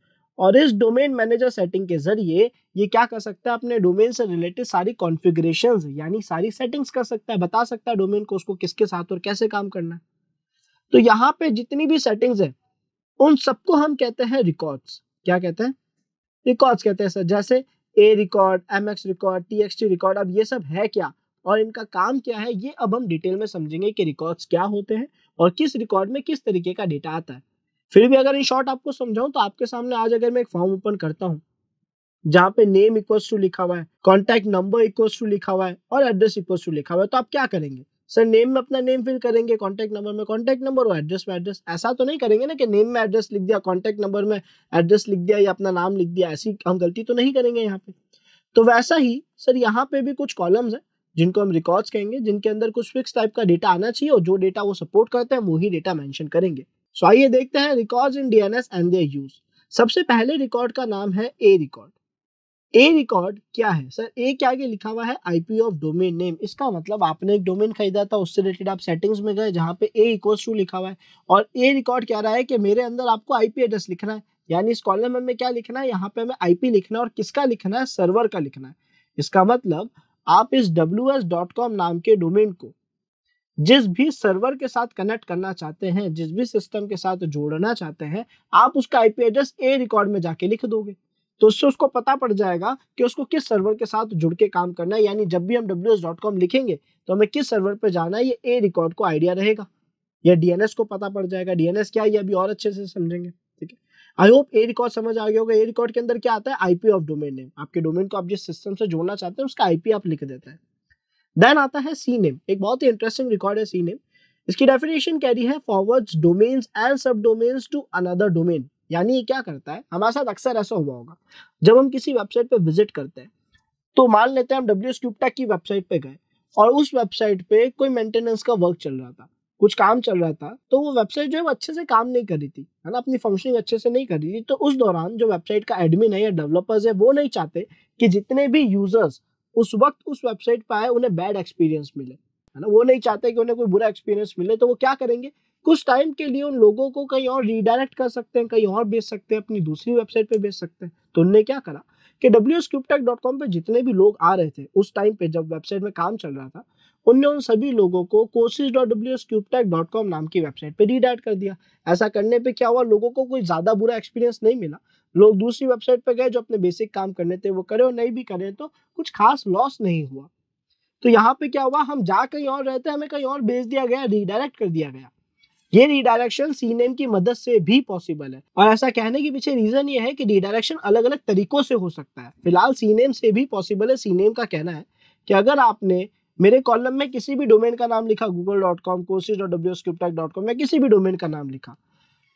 [SPEAKER 1] और इस डोमेन मैनेजर सेटिंग के जरिए ये क्या कर सकता है अपने डोमेन से रिलेटेड सारी कॉन्फ़िगरेशन यानी सारी सेटिंग्स कर सकता है बता सकता है डोमेन को उसको किसके साथ और कैसे काम करना है तो यहाँ पे जितनी भी सेटिंग्स है उन सबको हम कहते हैं रिकॉर्ड्स क्या कहते हैं रिकॉर्ड्स कहते हैं सर जैसे A record M X record T X T record अब ये सब है क्या और इनका काम क्या है ये अब हम डिटेल में समझेंगे कि रिकॉर्ड्स क्या होते हैं और किस रिकॉर्ड में किस तरीके का डेटा आता है फिर भी अगर ये शॉर्ट आपको समझाऊं तो आपके सामने आज अगर मैं एक फॉर्म ओपन करता हूँ जहाँ पे नेम इक्वल्स टू लिखा हुआ है कॉन्टैक्ट नंबर इक्वल्स टू लिखा हुआ है और एड्रेस इक्वल्स टू लिखा हुआ है तो आप क्या करेंगे सर नेम में अपना नेम फिल करेंगे कॉन्टैक्ट नंबर में कॉन्टैक्ट नंबर और एड्रेस में एड्रेस ऐसा तो नहीं करेंगे ना कि नेम में एड्रेस लिख दिया कॉन्टैक्ट नंबर में एड्रेस लिख दिया या अपना नाम लिख दिया ऐसी हम गलती तो नहीं करेंगे यहाँ पे तो वैसा ही सर यहाँ पे भी कुछ कॉलम्स हैं जिनको हम रिकॉर्ड्स कहेंगे जिनके अंदर कुछ फिक्स टाइप का डेटा आना चाहिए और जो डेटा वो सपोर्ट करते हैं वही डेटा मैंशन करेंगे सो आइए देखते हैं record in DNS and their use सबसे पहले रिकॉर्ड का नाम है ए रिकॉर्ड ए रिकॉर्ड क्या है सर ए के आगे लिखा हुआ है आईपी ऑफ डोमेन नेम इसका मतलब आपने एक डोमेन खरीदा था उससे रिलेटेड आप सेटिंग्स में गए जहां पे ए इक्वल टू लिखा हुआ है और ए रिकॉर्ड क्या रहा है कि मेरे अंदर आपको आईपी एड्रेस लिखना है यानी इस कॉलम में मैं क्या लिखना है यहाँ पे हमें आईपी लिखना है और किसका लिखना है सर्वर का लिखना है इसका मतलब आप इस डब्ल्यू नाम के डोमेन को जिस भी सर्वर के साथ कनेक्ट करना चाहते हैं जिस भी सिस्टम के साथ जोड़ना चाहते हैं आप उसका आईपी एड्रेस ए रिकॉर्ड में जाके लिख दोगे तो उससे उसको पता पड़ जाएगा कि उसको किस सर्वर के साथ जुड़ के काम करना है यानी जब भी हम डब्ल्यू लिखेंगे तो हमें किस सर्वर पर जाना है ये ए रिकॉर्ड को आइडिया रहेगा या डीएनएस को पता पड़ जाएगा डीएनएस क्या है ये अभी और अच्छे से समझेंगे ठीक है आई होप ए रिकॉर्ड समझ आ गया होगा ए रिकॉर्ड के अंदर क्या आता है आईपी ऑफ डोमेन नेम आपके डोमेन को आप जिस सिस्टम से जोड़ना चाहते हैं उसका आईपी आप लिख देते हैं देन आता है सी नेम एक बहुत ही इंटरेस्टिंग रिकॉर्ड है सी नेम इसकी डेफिनेशन कह रही है forwards domains and sub domains to another domain यानी ये क्या करता है हमारे साथ अक्सर ऐसा हुआ होगा जब हम किसी वेबसाइट पे विजिट करते हैं तो मान लेते हैं हम डब्ल्यू स्क्यूपटेक की वेबसाइट पे गए और उस वेबसाइट पे कोई मेंटेनेंस का वर्क चल रहा था कुछ काम चल रहा था तो वो वेबसाइट जो है वो अच्छे से काम नहीं कर रही थी है ना अपनी फंक्शनिंग अच्छे से नहीं कर रही थी तो उस दौरान जो वेबसाइट का एडमिन है या डेवलपर्स है वो नहीं चाहते कि जितने भी यूजर्स उस वक्त उस वेबसाइट पर आए उन्हें बैड एक्सपीरियंस मिले है ना वो नहीं चाहते कि उन्हें कोई बुरा एक्सपीरियंस मिले तो वो क्या करेंगे कुछ टाइम के लिए उन लोगों को कहीं और रीडायरेक्ट कर सकते हैं कहीं और भेज सकते हैं अपनी दूसरी वेबसाइट पर भेज सकते हैं तो उनने क्या करा कि डब्ल्यू पे जितने भी लोग आ रहे थे उस टाइम पे जब वेबसाइट में काम चल रहा था उनने उन सभी लोगों को courses dot W S cube tech dot com नाम की वेबसाइट पर रीडाइट कर दिया ऐसा करने पे क्या हुआ लोगों को कोई ज़्यादा बुरा एक्सपीरियंस नहीं मिला लोग दूसरी वेबसाइट पर गए जो अपने बेसिक काम करने थे वो करे और नहीं भी करे तो कुछ खास लॉस नहीं हुआ तो यहाँ पे क्या हुआ हम जा कहीं और रहते हमें कहीं और भेज दिया गया रिडायरेक्ट कर दिया गया ये रिडायरेक्शन सी की मदद से भी पॉसिबल है और ऐसा कहने के पीछे रीजन ये है कि रिडायरेक्शन अलग अलग तरीकों से हो सकता है फिलहाल सी से भी पॉसिबल है सी का कहना है कि अगर आपने मेरे कॉलम में किसी भी डोमेन का नाम लिखा Google dot com courses dot W dot com या किसी भी डोमेन का नाम लिखा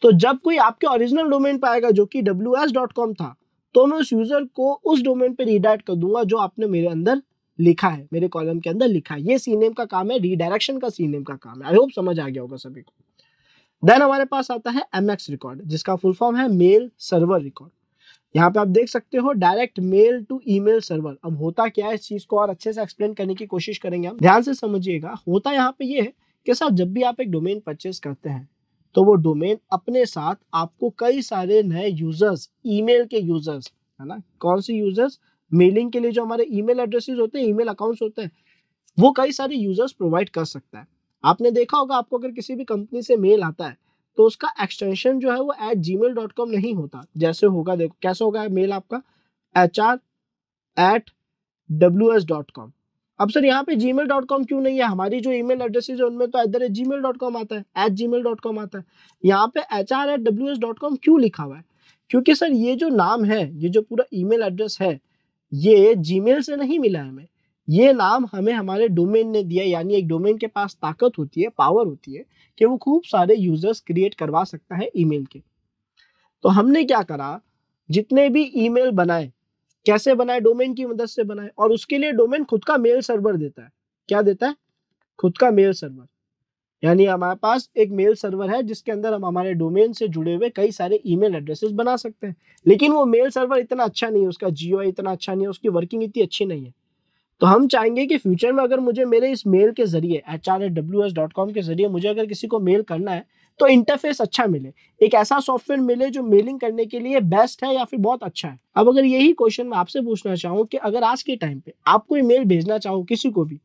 [SPEAKER 1] तो जब कोई आपके ओरिजिनल डोमेन पे आएगा जो कि डब्ल्यू था तो मैं उस यूजर को उस डोमेन पे रीडायरेक्ट कर दूंगा जो आपने मेरे अंदर लिखा है मेरे कॉलम के अंदर लिखा है ये सी नेम का काम है रीडायरेक्शन का सी नेम का काम है आई होप समझ आ गया होगा सभी को देन हमारे पास आता है एम एक्स रिकॉर्ड जिसका फुल फॉर्म है मेल सर्वर रिकॉर्ड यहाँ पे आप देख सकते हो direct mail to email server अब होता क्या है इस चीज को और अच्छे से एक्सप्लेन करने की कोशिश करेंगे हम ध्यान से समझिएगा होता यहाँ पे ये है कि साहब जब भी आप एक डोमेन परचेज करते हैं तो वो डोमेन अपने साथ आपको कई सारे नए यूजर्स ईमेल के यूजर्स है ना कौन से यूजर्स मेलिंग के लिए जो हमारे ईमेल एड्रेसेस होते हैं ईमेल अकाउंट्स होते हैं वो कई सारे यूजर्स प्रोवाइड कर सकता है आपने देखा होगा आपको अगर किसी भी कंपनी से मेल आता है तो उसका एक्सटेंशन जो है वो एट जी नहीं होता जैसे होगा देखो कैसे होगा मेल आपका H R at W S dot com अब सर यहाँ पे जी मेल डॉट कॉम क्यों नहीं है हमारी जो ई मेल एड्रेसेज है उनमें तो at the rate Gmail dot com आता है at Gmail dot com आता है यहाँ पे H R at W S dot com क्यों लिखा हुआ है क्योंकि सर ये जो नाम है ये जो पूरा ई मेल एड्रेस है ये जी मेल से नहीं मिला है हमें ये नाम हमें हमारे डोमेन ने दिया यानी एक डोमेन के पास ताकत होती है पावर होती है कि वो खूब सारे यूजर्स क्रिएट करवा सकता है ईमेल के तो हमने क्या करा जितने भी ईमेल बनाए कैसे बनाए डोमेन की मदद से बनाए और उसके लिए डोमेन खुद का मेल सर्वर देता है क्या देता है खुद का मेल सर्वर यानी हमारे पास एक मेल सर्वर है जिसके अंदर हम हमारे डोमेन से जुड़े हुए कई सारे ईमेल एड्रेसेस बना सकते हैं लेकिन वो मेल सर्वर इतना अच्छा नहीं है उसका जियो इतना अच्छा नहीं है उसकी वर्किंग इतनी अच्छी नहीं है तो हम चाहेंगे कि फ्यूचर में अगर मुझे मेरे इस मेल के जरिए एच के जरिए मुझे अगर किसी को मेल करना है तो इंटरफेस अच्छा मिले एक ऐसा सॉफ्टवेयर मिले जो मेलिंग करने के लिए बेस्ट है या फिर बहुत अच्छा है अब अगर यही क्वेश्चन मैं आपसे पूछना चाहूँ कि अगर आज के टाइम पे आप कोई मेल भेजना चाहो किसी को भी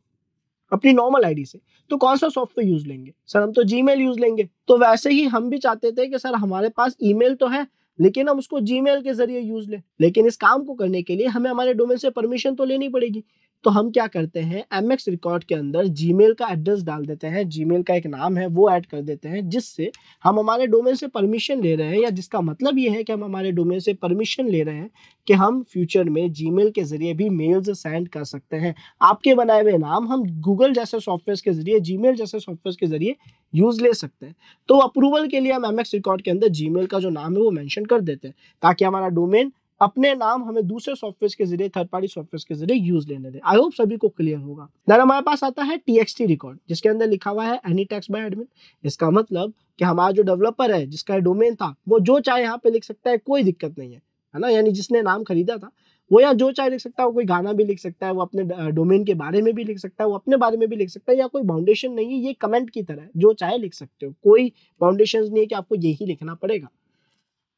[SPEAKER 1] अपनी नॉर्मल आईडी से तो कौन सा सॉफ्टवेयर यूज लेंगे सर हम तो जी यूज लेंगे तो वैसे ही हम भी चाहते थे कि सर हमारे पास ई तो है लेकिन हम उसको जी के जरिए यूज लें लेकिन इस काम को करने के लिए हमें हमारे डोमेन से परमिशन तो लेनी पड़ेगी तो हम क्या करते हैं एम एक्स रिकॉर्ड के अंदर जी का एड्रेस डाल देते हैं जी का एक नाम है वो ऐड कर देते हैं जिससे हम हमारे डोमेन से परमिशन ले रहे हैं या जिसका मतलब ये है कि हम हमारे डोमेन से परमिशन ले रहे हैं कि हम फ्यूचर में जी के ज़रिए भी मेल्स सेंड कर सकते हैं आपके बनाए हुए नाम हम गूगल जैसे सॉफ्टवेयर के ज़रिए जी जैसे सॉफ्टवेयर के ज़रिए यूज़ ले सकते हैं तो अप्रूवल के लिए हम एम रिकॉर्ड के अंदर जी का जो नाम है वो मैंशन कर देते हैं ताकि हमारा डोमेन अपने नाम हमें दूसरे सॉफ्टवेयर के जरिए थर्ड पार्टी सॉफ्टवेयर के जरिए यूज लेने दें आई होप सभी को क्लियर होगा देन हमारे पास आता है टी रिकॉर्ड जिसके अंदर लिखा हुआ है एनी टैक्स बाय एडमिन इसका मतलब कि हमारा जो डेवलपर है जिसका डोमेन था वो जो चाहे यहाँ पे लिख सकता है कोई दिक्कत नहीं है है ना यानी जिसने नाम खरीदा था वो या जो चाहे लिख सकता है वो कोई गाना भी लिख सकता है वो अपने डोमेन के बारे में भी लिख सकता है वो अपने बारे में भी लिख सकता है या कोई बाउंडेशन नहीं है ये कमेंट की तरह है जो चाहे लिख सकते हो कोई बाउंडेशन नहीं है कि आपको यही लिखना पड़ेगा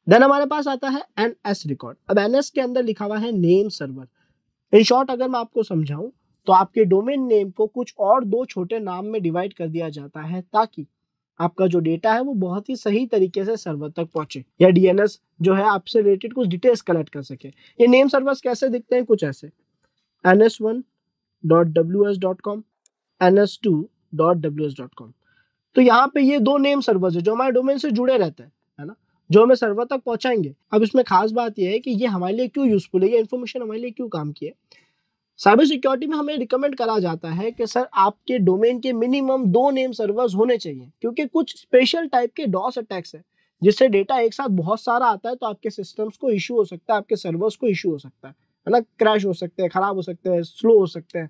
[SPEAKER 1] देन हमारे पास आता है एन एस रिकॉर्ड अब एन एस के अंदर लिखा हुआ है नेम सर्वर इन शॉर्ट अगर मैं आपको समझाऊं तो आपके डोमेन नेम को कुछ और दो छोटे नाम में डिवाइड कर दिया जाता है ताकि आपका जो डेटा है वो बहुत ही सही तरीके से सर्वर तक पहुंचे या डीएनएस जो है आपसे रिलेटेड कुछ डिटेल्स कलेक्ट कर सके ये नेम सर्वर्स कैसे दिखते हैं कुछ ऐसे N S one dot W S dot com N S two dot W S dot com तो यहाँ पे ये दो नेम सर्वर्स है जो हमारे डोमेन से जुड़े रहते हैं है ना जो हमें सर्वर तक पहुंचाएंगे अब इसमें खास बात यह है कि ये हमारे लिए क्यों यूजफुल है ये इन्फॉर्मेशन हमारे लिए क्यों काम की है साइबर सिक्योरिटी में हमें रिकमेंड करा जाता है कि सर आपके डोमेन के मिनिमम दो नेम सर्वर्स होने चाहिए क्योंकि कुछ स्पेशल टाइप के डॉस अटैक्स हैं जिससे डेटा एक साथ बहुत सारा आता है तो आपके सिस्टम्स को इशू हो सकता है आपके सर्वर्स को इशू हो सकता है है ना क्रैश हो सकते हैं ख़राब हो सकते हैं स्लो हो सकते हैं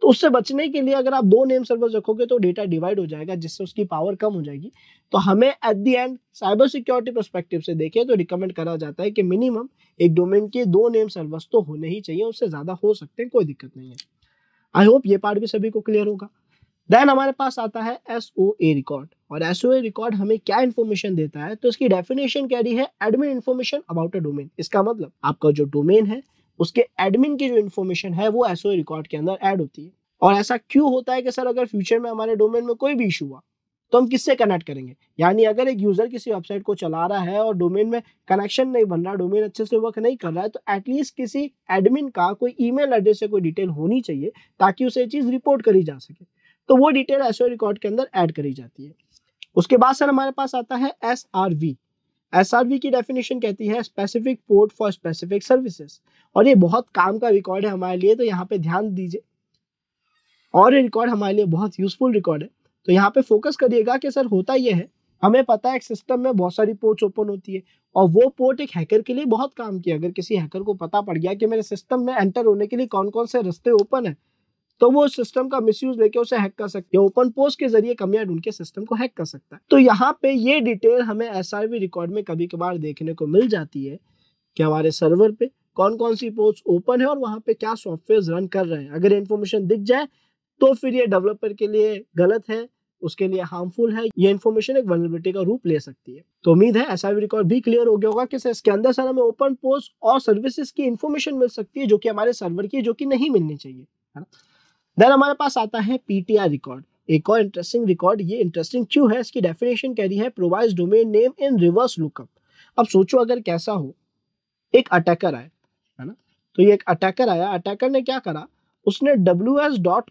[SPEAKER 1] तो उससे बचने के लिए अगर आप दो नेम सर्वर रखोगे तो डेटा डिवाइड हो जाएगा जिससे उसकी पावर कम हो जाएगी तो हमें at the end cyber security perspective से देखें तो रिकमेंड करा जाता है कि मिनिमम एक डोमेन के दो नेम सर्वर्स तो होने ही चाहिए उससे ज़्यादा हो सकते हैं कोई दिक्कत नहीं है आई होप ये पार्ट भी सभी को क्लियर होगा देन हमारे पास आता है एस ओ ए रिकॉर्ड और एस ओ ए रिकॉर्ड हमें क्या इन्फॉर्मेशन देता है तो इसकी डेफिनेशन कह रही है admin information about a domain इसका मतलब आपका जो डोमेन है उसके एडमिन की जो इन्फॉर्मेशन है वो एसओ रिकॉर्ड के अंदर ऐड होती है और ऐसा क्यों होता है कि सर अगर फ्यूचर में हमारे डोमेन में कोई भी इशू हुआ तो हम किससे कनेक्ट करेंगे यानी अगर एक यूज़र किसी वेबसाइट को चला रहा है और डोमेन में कनेक्शन नहीं बन रहा डोमेन अच्छे से वर्क नहीं कर रहा है तो एटलीस्ट किसी एडमिन का कोई ईमेल एड्रेस या कोई डिटेल होनी चाहिए ताकि उसे चीज़ रिपोर्ट करी जा सके तो वो डिटेल एस रिकॉर्ड के अंदर ऐड करी जाती है उसके बाद सर हमारे पास आता है एस आर वी एसआरवी की डेफिनेशन कहती है specific port for specific services और ये बहुत काम का रिकॉर्ड है हमारे लिए तो यहाँ पे ध्यान दीजिए और ये रिकॉर्ड हमारे लिए बहुत यूजफुल रिकॉर्ड है तो यहाँ पे फोकस करिएगा कि सर होता ये है हमें पता है एक सिस्टम में बहुत सारी पोर्ट्स ओपन होती है और वो पोर्ट एक हैकर के लिए बहुत काम किया अगर किसी हैकर को पता पड़ गया कि मेरे सिस्टम में एंटर होने के लिए कौन कौन से रस्ते ओपन है तो वो सिस्टम का मिस यूज लेके उसे हैक कर सकते हैं ओपन पोस्ट के जरिए कमियां ढूंढ के सिस्टम को हैक कर सकता है तो यहाँ पे ये डिटेल हमें एस रिकॉर्ड में कभी कभार देखने को मिल जाती है कि हमारे सर्वर पे कौन कौन सी पोस्ट ओपन है और वहाँ पे क्या सॉफ्टवेयर रन कर रहे हैं अगर इन्फॉर्मेशन दिख जाए तो फिर ये डेवलपर के लिए गलत है उसके लिए हार्मफुल है ये इन्फॉर्मेशन एक वर्नबिलिटी का रूप ले सकती है तो उम्मीद है एस रिकॉर्ड भी क्लियर हो गया होगा कि इसके अंदर सर हमें ओपन पोस्ट और सर्विसेज की इन्फॉर्मेशन मिल सकती है जो कि हमारे सर्वर की जो कि नहीं मिलनी चाहिए है ना देन हमारे पास आता है पीटीआर रिकॉर्ड एक और इंटरेस्टिंग रिकॉर्ड ये इंटरेस्टिंग क्यों है इसकी डेफिनेशन कह रही है provides domain name in reverse lookup अब सोचो अगर कैसा हो एक अटैकर आए है ना तो ये एक अटैकर आया अटैकर ने क्या करा उसने डब्ल्यू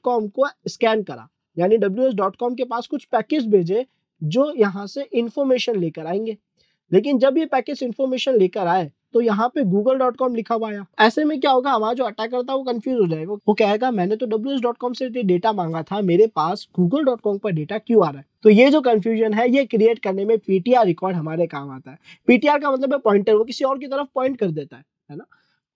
[SPEAKER 1] को स्कैन करा यानी डब्ल्यू के पास कुछ पैकेज भेजे जो यहाँ से इंफॉर्मेशन लेकर आएंगे लेकिन जब ये पैकेज इंफॉर्मेशन लेकर आए तो यहाँ पे गूगल डॉट कॉम लिखा हुआ आया ऐसे में क्या होगा हमारा जो अटैक करता है वो कंफ्यूज हो जाएगा वो कहेगा मैंने तो डब्ल्यू डॉट कॉम से डेटा मांगा था मेरे पास गूगल डॉट कॉम पर डेटा क्यों आ रहा है तो ये जो कंफ्यूजन है ये क्रिएट करने में पीटीआर रिकॉर्ड हमारे काम आता है पीटीआर का मतलब है पॉइंटर वो किसी और की तरफ पॉइंट कर देता है है ना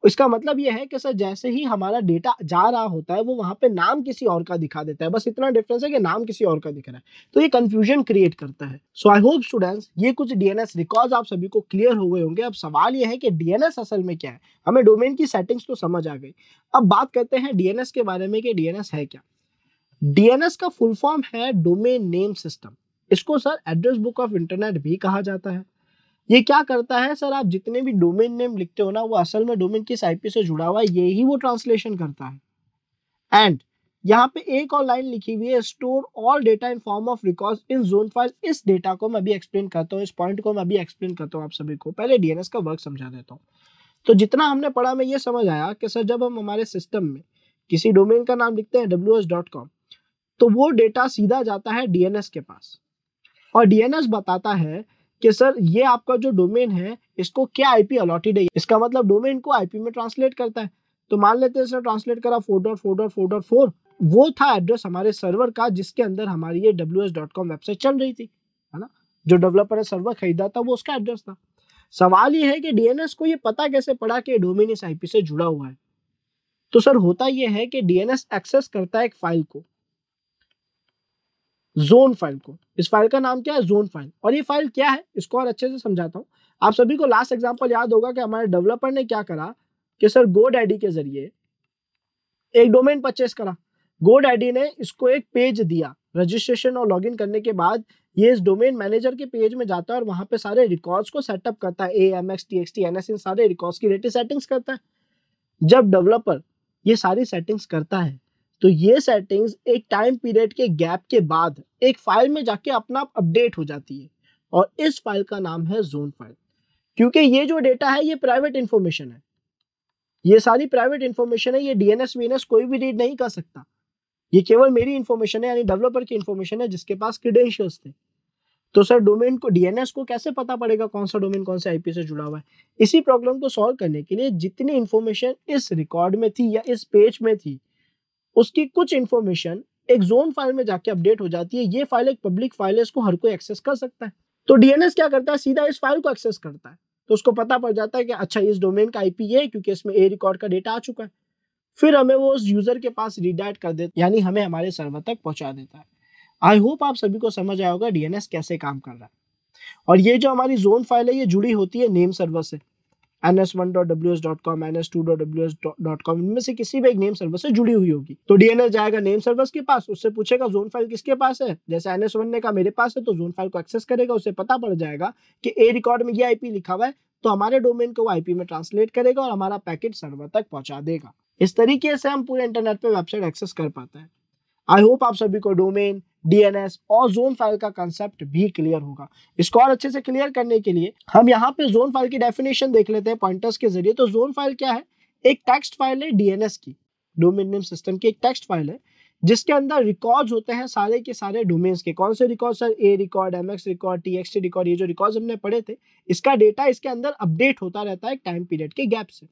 [SPEAKER 1] इसका मतलब यह है कि सर जैसे ही हमारा डेटा जा रहा होता है वो वहाँ पे नाम किसी और का दिखा देता है बस इतना डिफरेंस है कि नाम किसी और का दिख रहा है तो ये कंफ्यूजन क्रिएट करता है सो आई होप स्टूडेंट्स ये कुछ डीएनएस रिकॉर्ड्स आप सभी को क्लियर हो गए होंगे अब सवाल ये है कि डीएनएस असल में क्या है हमें डोमेन की सेटिंग्स तो समझ आ गई अब बात करते हैं डीएनएस के बारे में कि डीएनएस है क्या डीएनएस का फुल फॉर्म है डोमेन नेम सिस्टम इसको sir address book of internet भी कहा जाता है ये क्या करता है सर आप जितने भी डोमेन नेम लिखते हो ना वो असल में डोमेन किस आईपी से जुड़ा हुआ है ये ही वो ट्रांसलेशन करता है एंड यहाँ पे एक और लाइन लिखी हुई है store all data in form of record in zone file इस डेटा को मैं अभी एक्सप्लेन करता हूँ इस पॉइंट को मैं अभी एक्सप्लेन करता हूँ आप सभी को पहले डीएनएस का वर्क समझा देता हूँ तो जितना हमने पढ़ा में ये समझ आया कि सर जब हम हमारे सिस्टम में किसी डोमेन का नाम लिखते हैं डब्ल्यू तो वो डेटा सीधा जाता है डीएनएस के पास और डीएनएस बताता है कि सर ये आपका जो डोमेन है इसको क्या आईपी अलॉटेड है इसका मतलब डोमेन को आईपी में ट्रांसलेट करता है तो मान लेते हैं सर ट्रांसलेट करा four dot four dot four dot four वो था एड्रेस हमारे सर्वर का जिसके अंदर हमारी ये W S dot com website चल रही थी है ना जो डेवलपर है सर्वर खरीदा था वो उसका एड्रेस था सवाल ये है कि डीएनएस को ये पता कैसे पड़ा कि डोमेन इस आईपी से जुड़ा हुआ है तो सर होता यह है कि डीएनएस एक्सेस करता है एक फाइल को जोन फाइल को इस फाइल का नाम क्या है जोन फाइल और ये फाइल क्या है इसको और अच्छे से समझाता हूँ आप सभी को लास्ट एग्जाम्पल याद होगा कि हमारे डेवलपर ने क्या करा कि सर गो डैडी के जरिए एक डोमेन परचेस करा गो डैडी ने इसको एक पेज दिया रजिस्ट्रेशन और लॉगिन करने के बाद ये इस डोमेन मैनेजर के पेज में जाता है और वहां पे सारे रिकॉर्ड्स को सेटअप करता है A M X T X T N S इन सारे रिकॉर्ड्स की रेटिंग सेटिंग्स करता है जब डेवलपर ये सारी सेटिंग्स करता है तो ये सेटिंग्स एक टाइम पीरियड के गैप के बाद एक फाइल में जाके अपना आप अपडेट हो जाती है और इस फाइल का नाम है जोन फाइल क्योंकि ये जो डेटा है ये प्राइवेट इंफॉर्मेशन है ये सारी प्राइवेट इंफॉर्मेशन है ये डीएनएस वीएनएस कोई भी रीड नहीं कर सकता ये केवल मेरी इन्फॉर्मेशन है यानी डेवलपर की इंफॉर्मेशन है जिसके पास क्रीडेंशियल्स थे तो सर डोमेन को डीएनएस को कैसे पता पड़ेगा कौन सा डोमेन कौन से आईपी से जुड़ा हुआ है इसी प्रॉब्लम को सॉल्व करने के लिए जितनी इन्फॉर्मेशन इस रिकॉर्ड में थी या इस पेज में थी उसकी कुछ इन्फॉर्मेशन एक जोन फाइल में जाके अपडेट हो जाती है ये फाइल एक पब्लिक फाइल है इसको हर कोई एक्सेस कर सकता है तो डीएनएस क्या करता है सीधा इस फाइल को एक्सेस करता है तो उसको पता पड़ जाता है कि अच्छा इस डोमेन का आईपी ये है क्योंकि इसमें ए रिकॉर्ड का डेटा आ चुका है फिर हमें वो उस यूजर के पास रीडाइट कर देता यानी हमें हमारे सर्वर तक पहुंचा देता है आई होप आप सभी को समझ आया होगा डीएनएस कैसे काम कर रहा है और ये जो हमारी जोन फाइल है ये जुड़ी होती है नेम सर्वर से ns1.ws.com ns2.ws.com इनमें से किसी भी एक नेम सर्वर से जुड़ी हुई होगी तो डीएनएस जाएगा नेम सर्वर के पास उससे पूछेगा जोन फाइल किसके पास है जैसे ns1 ने कहा मेरे पास है तो जोन फाइल को एक्सेस करेगा उसे पता पड़ जाएगा कि ए रिकॉर्ड में ये आईपी लिखा हुआ है तो हमारे डोमेन को वो आईपी में ट्रांसलेट करेगा और हमारा पैकेट सर्वर तक पहुंचा देगा इस तरीके से हम पूरे इंटरनेट पर वेबसाइट एक्सेस कर पाते हैं आई होप आप सभी को डोमेन डीएनएस और जोन फाइल का कंसेप्ट भी क्लियर होगा इसको और अच्छे से क्लियर करने के लिए हम यहाँ पे जोन फाइल की डेफिनेशन देख लेते हैं पॉइंटर्स के जरिए तो जोन फाइल क्या है एक टेक्स्ट फाइल है डीएनएस की डोमेन नेम सिस्टम की एक टेक्स्ट फाइल है जिसके अंदर रिकॉर्ड्स होते हैं सारे के सारे डोमेन्स के कौन से record sir A record M X record T X T record ये जो रिकॉर्ड हमने पढ़े थे इसका डेटा इसके अंदर अपडेट होता रहता है टाइम पीरियड के गैप से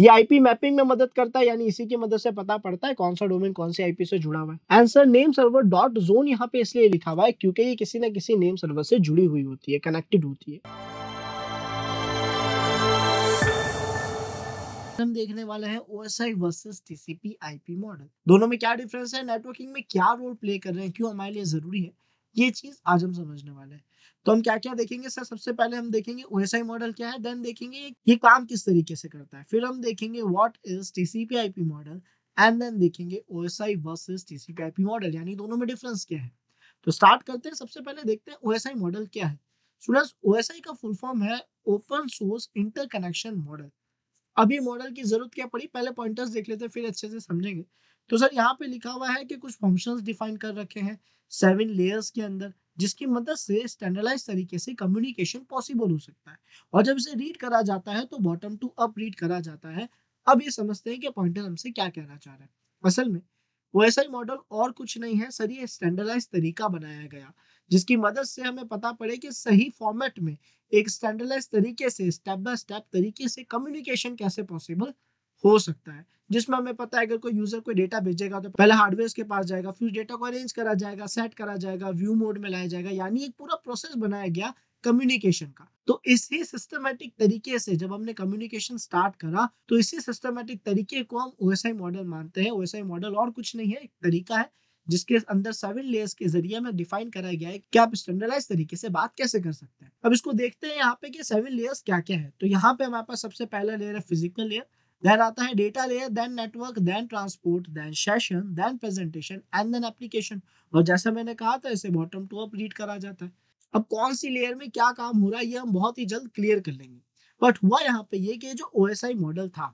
[SPEAKER 1] ये आईपी मैपिंग में मदद करता है यानी इसी की मदद से पता पड़ता है कौन सा डोमेन कौन से आईपी से जुड़ा हुआ है answer name server dot zone यहाँ पे इसलिए लिखा हुआ है क्योंकि ये किसी न किसी नेम सर्वर से जुड़ी हुई होती है कनेक्टेड होती है हम देखने वाले हैं OSI versus TCP IP model दोनों में क्या डिफरेंस है नेटवर्किंग में क्या रोल प्ले कर रहे हैं क्यों हमारे लिए जरूरी है ये चीज आज हम समझने वाले हैं तो हम क्या क्या देखेंगे सर सबसे पहले हम देखेंगे ओएसआई मॉडल क्या है देन देखेंगे ये काम किस तरीके से करता है फिर हम देखेंगे what is TCP IP model and then देखेंगे OSI versus TCP IP model यानी दोनों में डिफरेंस क्या है तो स्टार्ट करते हैं सबसे पहले देखते हैं ओएसआई मॉडल क्या है स्टूडेंट्स ओएसआई का फुल फॉर्म है open source interconnection model अभी मॉडल की जरूरत क्या पड़ी पहले पॉइंटर्स देख लेते हैं फिर अच्छे से समझेंगे तो सर यहाँ पे लिखा हुआ है कि कुछ फंक्शंस डिफाइन कर रखे हैं सेवन लेयर्स के अंदर जिसकी मदद से स्टैंडर्डाइज तरीके से कम्युनिकेशन पॉसिबल हो सकता है और जब इसे रीड करा जाता है तो बॉटम टू अप रीड करा जाता है अब ये समझते हैं कि पॉइंटर हमसे क्या कहना चाह रहे हैं असल में ही मॉडल और कुछ नहीं है सर ये स्टैंडर्डाइज तरीका बनाया गया जिसकी मदद से हमें पता पड़े कि सही फॉर्मेट में एक स्टैंडर्डाइज तरीके से स्टेप बाय स्टेप तरीके से कम्युनिकेशन कैसे पॉसिबल हो सकता है जिसमें हमें पता है अगर कोई यूजर कोई डेटा भेजेगा तो पहले हार्डवेयर के पास जाएगा फिर डेटा को अरेंज करा जाएगा सेट करा जाएगा व्यू मोड में लाया जाएगा यानी एक पूरा प्रोसेस बनाया गया कम्युनिकेशन का तो इसी सिस्टमेटिक तरीके से जब हमने कम्युनिकेशन स्टार्ट करा तो इसी सिस्टमेटिक तरीके को हम ओएसआई मॉडल मानते हैं ओएसआई मॉडल और कुछ नहीं है एक तरीका है जिसके अंदर सेवन लेयर्स के जरिए में डिफाइन कराया गया है कि आप स्टैंडर्डाइज तरीके से बात कैसे कर सकते हैं अब इसको देखते हैं यहाँ पे कि सेवन लेयर्स क्या क्या है तो यहाँ पे हमारे पास सबसे पहला लेयर है फिजिकल लेयर देन आता है data layer then network then transport then session then presentation and then application और जैसा मैंने कहा था इसे बॉटम टू अप रीड करा जाता है अब कौन सी लेयर में क्या काम हो रहा है ये हम बहुत ही जल्द क्लियर कर लेंगे बट हुआ यहाँ पे ये कि जो ओ मॉडल था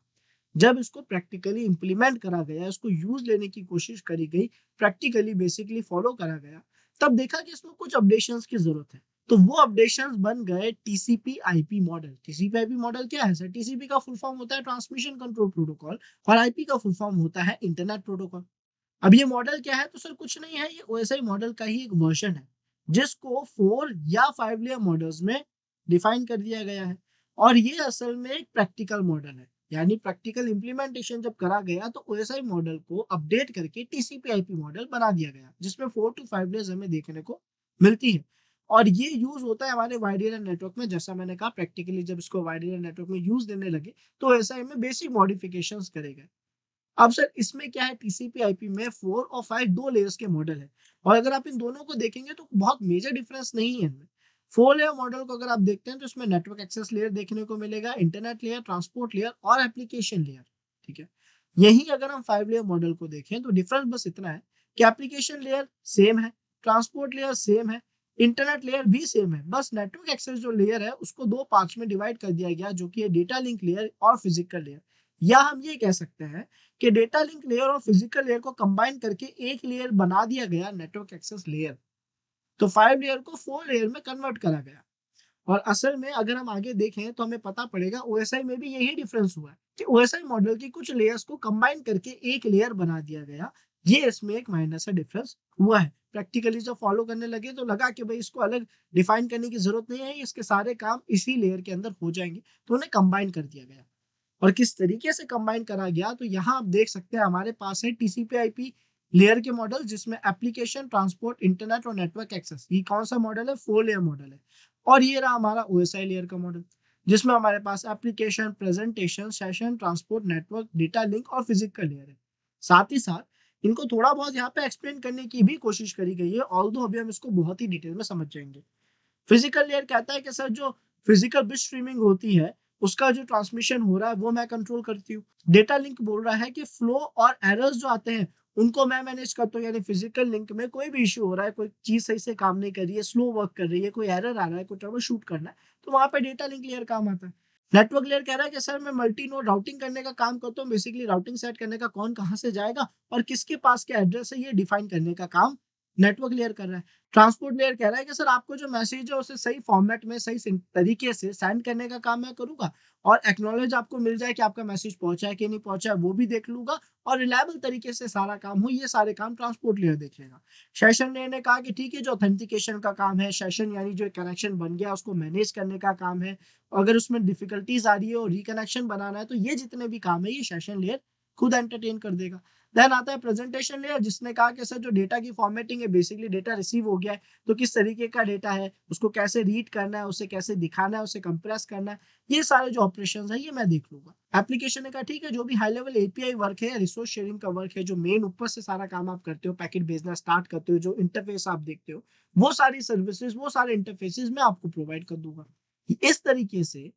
[SPEAKER 1] जब इसको प्रैक्टिकली इम्प्लीमेंट करा गया इसको यूज लेने की कोशिश करी गई प्रैक्टिकली बेसिकली फॉलो करा गया तब देखा कि इसमें कुछ अपडेशन की जरूरत है तो वो अपडेशन बन गए TCP IP model TCP IP model क्या है सर टीसीपी का फुल फॉर्म होता है ट्रांसमिशन कंट्रोल प्रोटोकॉल और आईपी का फुल फॉर्म होता है इंटरनेट प्रोटोकॉल अब ये मॉडल क्या है तो सर कुछ नहीं है ये ओएसआई मॉडल का ही एक वर्जन है जिसको फोर या फाइव लेयर मॉडल्स में डिफाइन कर दिया गया है और ये असल में एक प्रैक्टिकल मॉडल है यानी प्रैक्टिकल इम्प्लीमेंटेशन जब करा गया तो ओएसआई मॉडल को अपडेट करके टीसीपी आईपी मॉडल बना दिया गया जिसमें फोर टू फाइव लेयर्स हमें देखने को मिलती है और ये यूज होता है हमारे वाइड एरिया नेटवर्क में जैसा मैंने कहा प्रैक्टिकली जब इसको वाइड एरिया नेटवर्क में यूज देने लगे तो एस में बेसिक मॉडिफिकेशन करेगा अब सर इसमें क्या है टीसीपी आईपी में फोर और फाइव दो लेयर्स के मॉडल है और अगर आप इन दोनों को देखेंगे तो बहुत मेजर डिफरेंस नहीं है इनमें फोर लेयर मॉडल को अगर आप देखते हैं तो इसमें नेटवर्क एक्सेस लेयर देखने को मिलेगा इंटरनेट लेयर ट्रांसपोर्ट लेयर और एप्लीकेशन लेयर ठीक है यही अगर हम फाइव लेयर मॉडल को देखें तो डिफरेंस बस इतना है कि एप्लीकेशन लेयर सेम है ट्रांसपोर्ट लेयर सेम है इंटरनेट लेयर भी सेम है बस नेटवर्क एक्सेस जो लेयर है उसको दो पार्ट्स में डिवाइड कर दिया गया जो कि है डेटा लिंक लेयर और फिजिकल लेयर या हम ये कह सकते हैं कि डेटा लिंक लेयर और फिजिकल लेयर को कंबाइन करके एक लेयर बना दिया गया नेटवर्क एक्सेस लेयर तो फाइव लेयर को फोर लेयर में कन्वर्ट करा गया और असल में अगर हम आगे देखें तो हमें पता पड़ेगा ओएसआई में भी यही डिफरेंस हुआ है कि ओएसआई मॉडल की कुछ लेयर्स को कंबाइन करके एक लेयर बना दिया गया ये इसमें एक माइनस सा डिफरेंस हुआ है प्रैक्टिकली जब फॉलो करने लगे तो लगा कि भाई इसको अलग डिफाइन करने की जरूरत नहीं है इसके सारे काम इसी लेयर के अंदर हो जाएंगे तो उन्हें कंबाइन कर दिया गया और किस तरीके से कंबाइन करा गया तो यहाँ आप देख सकते हैं हमारे पास है टीसीपी आईपी लेयर के मॉडल जिसमें एप्लीकेशन ट्रांसपोर्ट इंटरनेट और नेटवर्क एक्सेस ये कौन सा मॉडल है फोर लेयर मॉडल है और ये रहा हमारा ओ लेयर का मॉडल जिसमें हमारे पास application presentation session transport network data link और फिजिकल लेयर है साथ ही साथ इनको थोड़ा बहुत यहाँ पे एक्सप्लेन करने की भी कोशिश करी गई है ऑल अभी हम इसको बहुत ही डिटेल में समझ जाएंगे फिजिकल लेयर कहता है कि सर जो फिजिकल बिट स्ट्रीमिंग होती है उसका जो ट्रांसमिशन हो रहा है वो मैं कंट्रोल करती हूँ डेटा लिंक बोल रहा है कि फ्लो और एरर्स जो आते हैं उनको मैं मैनेज करता हूँ यानी फिजिकल लिंक में कोई भी इशू हो रहा है कोई चीज सही से काम नहीं कर रही है स्लो वर्क कर रही है कोई एरर आ रहा है कोई ट्रबल शूट करना है तो वहां पर डेटा लिंक लेयर काम आता है नेटवर्क लेयर कह रहा है कि सर मैं मल्टी नोड राउटिंग करने का काम करता हूँ बेसिकली राउटिंग सेट करने का कौन कहाँ से जाएगा और किसके पास क्या एड्रेस है ये डिफाइन करने का काम नेटवर्क लेयर कर रहा है ट्रांसपोर्ट लेयर कह रहा है कि सर आपको जो मैसेज है उसे सही फॉर्मेट में सही तरीके से सेंड करने का काम मैं करूंगा और एक्नोलेज आपको मिल जाए कि आपका मैसेज पहुंचा है कि नहीं पहुंचा है वो भी देख लूंगा और रिलायबल तरीके से सारा काम हो ये सारे काम ट्रांसपोर्ट लेयर देख लेगा सेशन लेयर ने कहा कि ठीक है जो ऑथेंटिकेशन का काम है सेशन यानी जो कनेक्शन बन गया उसको मैनेज करने का काम है अगर उसमें डिफिकल्टीज आ रही है और रिकनेक्शन बनाना है तो ये जितने भी काम है ये सेशन लेयर खुद एंटरटेन कर देगा देन आता है प्रेजेंटेशन लेयर जिसने कहा कि सर जो डेटा की फॉर्मेटिंग है बेसिकली डेटा रिसीव हो गया है तो किस तरीके का डेटा है उसको कैसे रीड करना है उसे कैसे दिखाना है उसे कंप्रेस करना है ये सारे जो ऑपरेशन है ये मैं देख लूंगा एप्लीकेशन ने कहा ठीक है जो भी हाई लेवल एपीआई वर्क है रिसोर्स शेयरिंग का वर्क है जो मेन ऊपर से सारा काम आप करते हो पैकेट भेजना स्टार्ट करते हो जो इंटरफेस आप देखते हो वो सारी सर्विसेज वो सारे इंटरफेसिस मैं आपको प्रोवाइड कर दूंगा इस तरीके से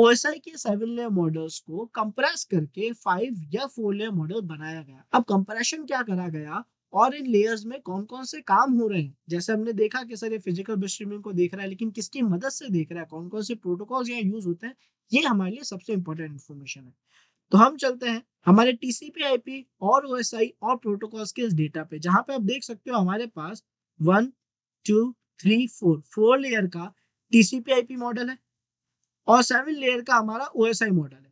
[SPEAKER 1] ओ के सेवन लेयर मॉडल्स को कंप्रेस करके फाइव या फोर लेयर मॉडल बनाया गया अब कंप्रेशन क्या करा गया और इन लेयर्स में कौन कौन से काम हो रहे हैं जैसे हमने देखा कि सर ये फिजिकल बिस्ट्रीमिंग को देख रहा है लेकिन किसकी मदद से देख रहा है कौन कौन से प्रोटोकॉल्स यहाँ यूज होते हैं ये हमारे लिए सबसे इम्पोर्टेंट इन्फॉर्मेशन है तो हम चलते हैं हमारे टीसीपी आईपी और आई और प्रोटोकॉल्स के इस डेटा पे जहाँ पे आप देख सकते हो हमारे पास one two three four four layer का टीसीपी आईपी मॉडल है और सेवन लेयर का हमारा ओ मॉडल है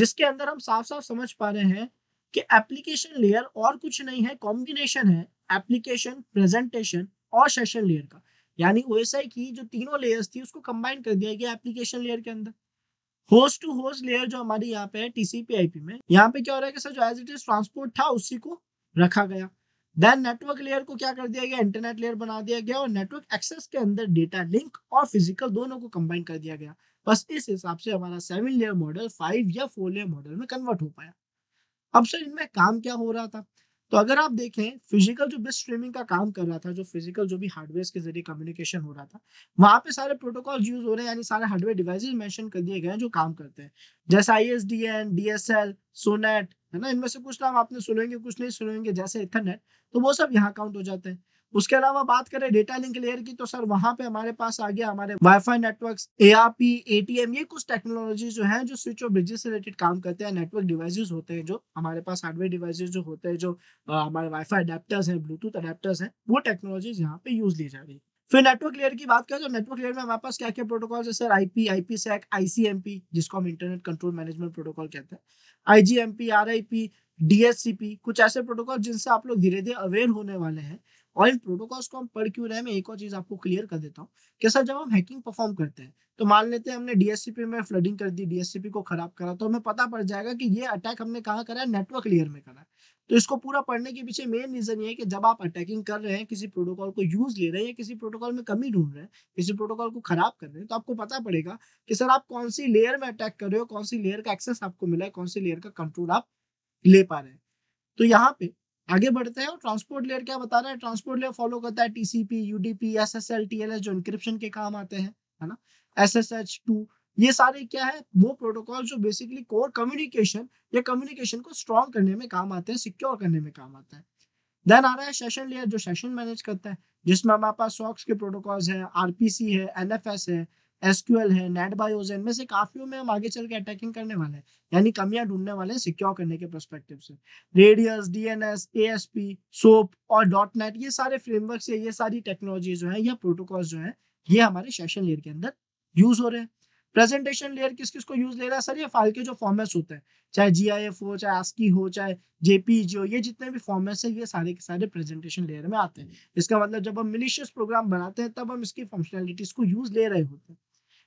[SPEAKER 1] जिसके अंदर हम साफ साफ समझ पा रहे हैं कि एप्लीकेशन लेयर और कुछ नहीं है कॉम्बिनेशन है एप्लीकेशन प्रेजेंटेशन और सेशन लेयर का यानी ओ की जो तीनों लेयर्स थी उसको कंबाइन कर दिया गया एप्लीकेशन लेयर के अंदर होस्ट टू होस्ट लेयर जो हमारी यहाँ पे है टीसीपी आईपी में यहाँ पे क्या हो रहा है कि सर जो एज इट इज ट्रांसपोर्ट था उसी को रखा गया देन नेटवर्क लेयर को क्या कर दिया गया इंटरनेट लेयर बना दिया गया और नेटवर्क एक्सेस के अंदर डेटा लिंक और फिजिकल दोनों को कंबाइन कर दिया गया बस इस हिसाब से हमारा सेवन लेयर मॉडल फाइव या फोर लेयर मॉडल में कन्वर्ट हो पाया अब सर इनमें काम क्या हो रहा था तो अगर आप देखें फिजिकल जो बिस स्ट्रीमिंग का काम कर रहा था जो फिजिकल जो भी हार्डवेयर के जरिए कम्युनिकेशन हो रहा था वहां पे सारे प्रोटोकॉल यूज हो रहे हैं यानी सारे हार्डवेयर डिवाइसेज मेंशन कर दिए गए हैं जो काम करते हैं जैसे I S D N D S L SONET है ना इनमें से कुछ नाम आपने सुनेंगे कुछ नहीं सुनेंगे जैसे इथरनेट तो वो सब यहाँ काउंट हो जाते हैं उसके अलावा बात करें डेटा लिंक लेयर की तो सर वहां पे हमारे पास आ गया हमारे वाईफाई नेटवर्क ए एटीएम ये कुछ टेक्नोलॉजी जो है जो स्विच और ब्रिजेस से रिलेटेड काम करते हैं नेटवर्क डिवाइसेस होते हैं जो हमारे पास हार्डवेयर डिवाइसेस जो होते हैं जो आ, हमारे वाईफाई अडेप्टर्स हैं ब्लूटूथ अडेप्टर्स हैं वो टेक्नोलॉजीज यहाँ पे यूज ली जा रही है फिर नेटवर्क लेयर की बात करें तो नेटवर्क लेयर में हमारे पास क्या क्या प्रोटोकॉल है sir IP IPsec ICMP जिसको हम इंटरनेट कंट्रोल मैनेजमेंट प्रोटोकॉल कहते हैं आईजीएमपी आरआईपी डीएससीपी कुछ ऐसे प्रोटोकॉल जिनसे आप लोग धीरे धीरे अवेयर होने वाले हैं और इन प्रोटोकॉल्स को हम पढ़ क्यों रहे मैं एक और चीज आपको क्लियर कर देता हूँ कि सर जब हम हैकिंग परफॉर्म करते हैं तो मान लेते हैं हमने डीएससीपी में फ्लडिंग कर दी डीएससीपी को खराब करा तो हमें पता पड़ जाएगा कि ये अटैक हमने कहाँ करा है नेटवर्क लेयर में करा तो इसको पूरा पढ़ने के पीछे मेन रीजन ये है कि जब आप अटैकिंग कर रहे हैं किसी प्रोटोकॉल को यूज ले रहे हैं या किसी प्रोटोकॉल में कमी ढूंढ रहे हैं किसी प्रोटोकॉल को खराब कर रहे हैं तो आपको पता पड़ेगा कि सर आप कौन सी लेयर में अटैक कर रहे हो कौन सी लेयर का एक्सेस आपको मिला है कौन सी लेयर का कंट्रोल आप ले पा रहे हैं तो यहाँ पे आगे बढ़ते हैं और ट्रांसपोर्ट लेयर क्या बता रहा है ट्रांसपोर्ट लेयर फॉलो करता है TCP UDP S S L T L S जो इंक्रिप्शन के काम आते हैं है ना एस एस एच टू ये सारे क्या है वो प्रोटोकॉल जो बेसिकली कोर कम्युनिकेशन या कम्युनिकेशन को स्ट्रॉन्ग करने में काम आते हैं सिक्योर करने में काम आता है देन आ रहा है सेशन लेयर जो सेशन मैनेज करता है जिसमें हमारे पास सॉक्स के प्रोटोकॉल्स हैं आरपीसी है एनएफएस है एसक्यूएल है नेट बायोज इनमें से काफियों में हम आगे चल के अटैकिंग करने वाले हैं यानी कमियां ढूंढने वाले हैं सिक्योर करने के परस्पेक्टिव से रेडियस डीएनएस एएसपी सोप और डॉट नेट ये सारे फ्रेमवर्क से ये सारी टेक्नोलॉजी जो है या प्रोटोकॉल जो है ये हमारे सेशन लेयर के अंदर यूज हो रहे हैं प्रेजेंटेशन लेयर किस किस को यूज ले रहा है सर ये फाइल के जो फॉर्मेट्स होते हैं चाहे जी आई एफ हो चाहे आस्की हो चाहे जेपीजी हो ये जितने भी फॉर्मेट्स है ये सारे के सारे प्रेजेंटेशन लेयर में आते हैं इसका मतलब जब हम मिलिशियस प्रोग्राम बनाते हैं तब हम इसकी फंक्शनैलिटीज को यूज ले रहे होते हैं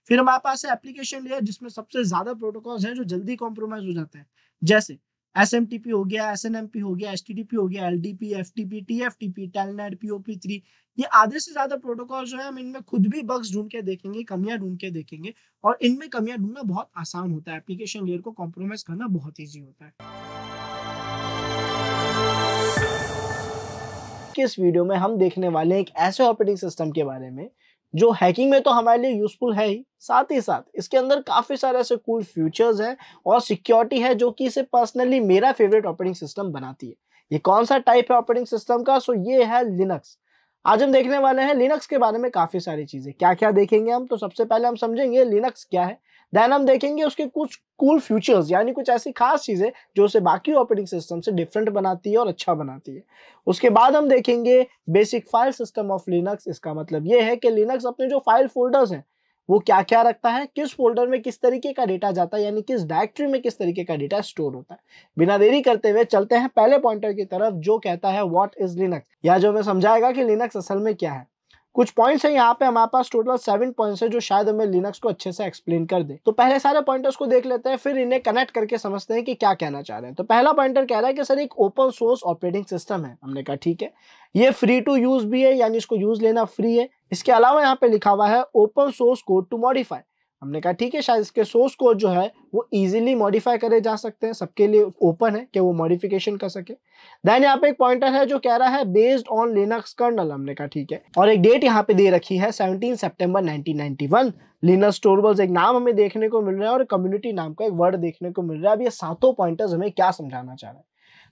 [SPEAKER 1] फिर हमारे पास है एप्लीकेशन लेयर जिसमें सबसे ज्यादा प्रोटोकॉल्स हैं जो जल्दी कॉम्प्रोमाइज हो जाते हैं जैसे एस एम टी पी हो गया एस एन एम पी हो गया एस टी टी पी हो गया L D P F T P T F T P P O P three ये आधे से ज्यादा प्रोटोकॉल जो है हम इनमें खुद भी बग्स ढूंढ के देखेंगे कमियां ढूंढ के देखेंगे और इनमें कमियां ढूंढना बहुत आसान होता है एप्लीकेशन लेयर को कॉम्प्रोमाइज करना बहुत ईजी होता है इस वीडियो में हम देखने वाले एक ऐसे ऑपरेटिंग सिस्टम के बारे में जो हैकिंग में तो हमारे लिए यूजफुल है ही साथ ही साथ इसके अंदर काफ़ी सारे ऐसे कूल फ्यूचर्स हैं और सिक्योरिटी है जो कि इसे पर्सनली मेरा फेवरेट ऑपरेटिंग सिस्टम बनाती है ये कौन सा टाइप है ऑपरेटिंग सिस्टम का सो ये है लिनक्स आज हम देखने वाले हैं लिनक्स के बारे में काफ़ी सारी चीज़ें क्या क्या देखेंगे हम तो सबसे पहले हम समझेंगे लिनक्स क्या है देन हम देखेंगे उसके कुछ कूल फ्यूचर्स यानी कुछ ऐसी खास चीज़ें जो उसे बाकी ऑपरेटिंग सिस्टम से डिफरेंट बनाती है और अच्छा बनाती है उसके बाद हम देखेंगे basic file system of Linux इसका मतलब ये है कि लिनक्स अपने जो फाइल फोल्डर्स हैं वो क्या क्या रखता है किस फोल्डर में किस तरीके का डेटा जाता है यानी किस डायरेक्टरी में किस तरीके का डेटा स्टोर होता है बिना देरी करते हुए चलते हैं पहले पॉइंटर की तरफ जो कहता है व्हाट इज लिनक्स या जो हमें समझाएगा कि लिनक्स असल में क्या है कुछ पॉइंट्स हैं यहाँ पे हमारे पास टोटल सेवन पॉइंट्स है जो शायद हमें लिनक्स को अच्छे से एक्सप्लेन कर दे तो पहले सारे पॉइंटर्स को देख लेते हैं फिर इन्हें कनेक्ट करके समझते हैं कि क्या कहना चाह रहे हैं तो पहला पॉइंटर कह रहा है कि सर एक ओपन सोर्स ऑपरेटिंग सिस्टम है हमने कहा ठीक है ये फ्री टू यूज भी है यानी इसको यूज लेना फ्री है इसके अलावा यहाँ पे लिखा हुआ है open source code to modify हमने कहा ठीक है शायद इसके सोर्स कोड जो है वो इजीली मॉडिफाई करे जा सकते हैं सबके लिए ओपन है कि वो मॉडिफिकेशन कर सके देन यहाँ पे एक पॉइंटर है जो कह रहा है बेस्ड ऑन लिनक्स कर्नल हमने कहा ठीक है और एक डेट यहाँ पे दे रखी है 17 सितंबर 1991 लिनक्स टोरबल्स एक नाम हमें देखने को मिल रहा है और कम्युनिटी नाम का एक वर्ड देखने को मिल रहा है अब ये सातों पॉइंटर्स हमें क्या समझाना चाह रहे हैं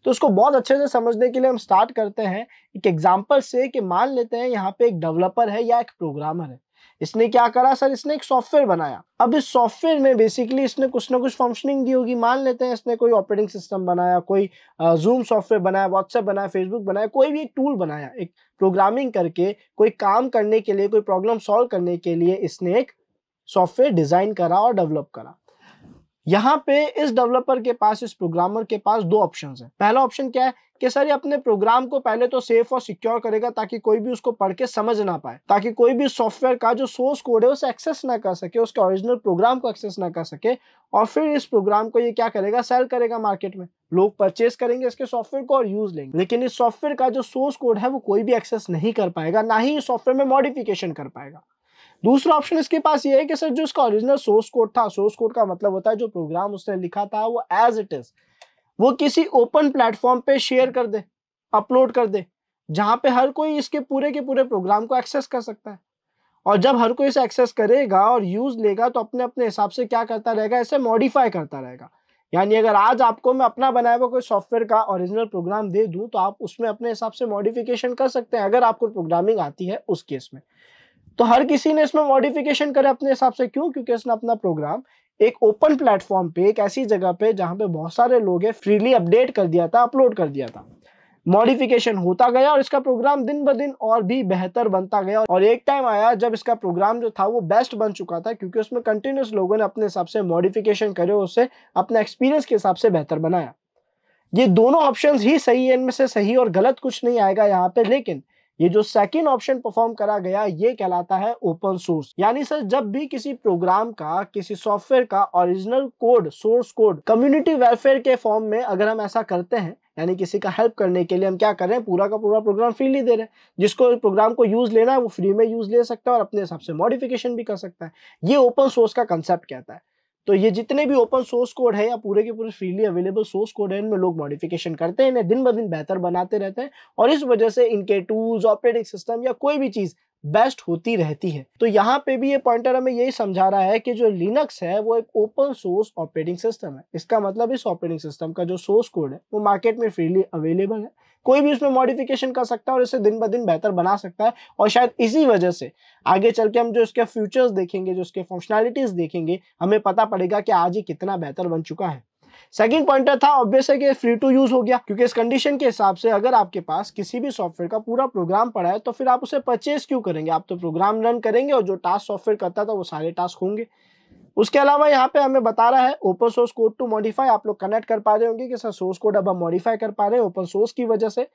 [SPEAKER 1] तो उसको बहुत अच्छे से समझने के लिए हम स्टार्ट करते हैं एक एग्जाम्पल से कि मान लेते हैं यहाँ पे एक डेवलपर है या एक प्रोग्रामर है इसने क्या करा सर इसने एक सॉफ्टवेयर बनाया अब इस सॉफ्टवेयर में बेसिकली इसने कुछ ना कुछ फंक्शनिंग दी होगी मान लेते हैं इसने कोई ऑपरेटिंग सिस्टम बनाया कोई जूम सॉफ्टवेयर बनाया व्हाट्सएप बनाया फेसबुक बनाया कोई भी एक टूल बनाया एक प्रोग्रामिंग करके कोई काम करने के लिए कोई प्रॉब्लम सॉल्व करने के लिए इसने एक सॉफ्टवेयर डिजाइन करा और डेवलप करा यहाँ पे इस डेवलपर के पास इस प्रोग्रामर के पास दो ऑप्शन है पहला ऑप्शन क्या है कि सर ये अपने प्रोग्राम को पहले तो सेफ और सिक्योर करेगा ताकि कोई भी उसको पढ़ के समझ ना पाए ताकि कोई भी सॉफ्टवेयर का जो सोर्स कोड है उसे एक्सेस ना कर सके उसके ओरिजिनल प्रोग्राम को एक्सेस ना कर सके और फिर इस प्रोग्राम को ये क्या करेगा सेल करेगा मार्केट में लोग परचेस करेंगे इसके सॉफ्टवेयर को और यूज लेंगे लेकिन इस सॉफ्टवेयर का जो सोर्स कोड है वो कोई भी एक्सेस नहीं कर पाएगा ना ही सॉफ्टवेयर में मॉडिफिकेशन कर पाएगा दूसरा ऑप्शन इसके पास ये है कि सर जो इसका ओरिजिनल सोर्स कोड था सोर्स कोड का मतलब होता है जो प्रोग्राम उसने लिखा था वो एज इट इज़ वो किसी ओपन प्लेटफॉर्म पे शेयर कर दे अपलोड कर दे जहाँ पे हर कोई इसके पूरे के पूरे प्रोग्राम को एक्सेस कर सकता है और जब हर कोई इसे एक्सेस करेगा और यूज़ लेगा तो अपने अपने हिसाब से क्या करता रहेगा इसे मॉडिफाई करता रहेगा यानी अगर आज आपको मैं अपना बनाया हुआ कोई सॉफ्टवेयर का ओरिजिनल प्रोग्राम दे दूं तो आप उसमें अपने हिसाब से मॉडिफिकेशन कर सकते हैं अगर आपको प्रोग्रामिंग आती है उस केस में तो हर किसी ने इसमें मॉडिफिकेशन करे अपने हिसाब से क्यों क्योंकि इसने अपना प्रोग्राम एक ओपन प्लेटफॉर्म पे एक ऐसी जगह पे जहाँ पे बहुत सारे लोग हैं फ्रीली अपडेट कर दिया था अपलोड कर दिया था मॉडिफिकेशन होता गया और इसका प्रोग्राम दिन ब दिन और भी बेहतर बनता गया और एक टाइम आया जब इसका प्रोग्राम जो था वो बेस्ट बन चुका था क्योंकि उसमें कंटिन्यूस लोगों ने अपने हिसाब से मॉडिफिकेशन करे उसे अपने एक्सपीरियंस के हिसाब से बेहतर बनाया ये दोनों ऑप्शन ही सही है इनमें से सही और गलत कुछ नहीं आएगा यहाँ पे लेकिन ये जो सेकेंड ऑप्शन परफॉर्म करा गया ये कहलाता है ओपन सोर्स यानी सर जब भी किसी प्रोग्राम का किसी सॉफ्टवेयर का original code source code community welfare के फॉर्म में अगर हम ऐसा करते हैं यानी किसी का हेल्प करने के लिए हम क्या कर रहे हैं पूरा का पूरा प्रोग्राम फ्रीली दे रहे हैं जिसको प्रोग्राम को यूज़ लेना है वो फ्री में यूज़ ले सकता है और अपने हिसाब से मॉडिफिकेशन भी कर सकता है ये ओपन सोर्स का कंसेप्ट कहता है तो ये जितने भी ओपन सोर्स कोड है या पूरे के पूरे फ्रीली अवेलेबल सोर्स कोड है इनमें लोग मॉडिफिकेशन करते हैं इन्हें दिन ब दिन बेहतर बनाते रहते हैं और इस वजह से इनके टूल्स ऑपरेटिंग सिस्टम या कोई भी चीज़ बेस्ट होती रहती है तो यहाँ पे भी ये पॉइंटर हमें यही समझा रहा है कि जो लिनक्स है वो एक ओपन सोर्स ऑपरेटिंग सिस्टम है इसका मतलब इस ऑपरेटिंग सिस्टम का जो सोर्स कोड है वो मार्केट में फ्रीली अवेलेबल है कोई भी उसमें मॉडिफिकेशन कर सकता है और इसे दिन ब दिन बेहतर बना सकता है और शायद इसी वजह से आगे चल के हम जो इसके फ्यूचर्स देखेंगे जो इसके फंक्शनैलिटीज देखेंगे हमें पता पड़ेगा कि आज ये कितना बेहतर बन चुका है सेकंड पॉइंटर था ऑब्वियस है कि फ्री टू यूज हो गया क्योंकि इस कंडीशन के हिसाब से अगर आपके पास किसी भी सॉफ्टवेयर का पूरा प्रोग्राम पड़ा है तो फिर आप उसे परचेज क्यों करेंगे आप तो प्रोग्राम रन करेंगे और जो टास्क सॉफ्टवेयर करता था वो सारे टास्क होंगे उसके अलावा यहाँ पे हमें बता रहा है open source code to modify आप लोग कनेक्ट कर पा रहे होंगे कि सर सोर्स कोड अब हम मॉडिफाई कर पा रहे हैं ओपन सोर्स की वजह से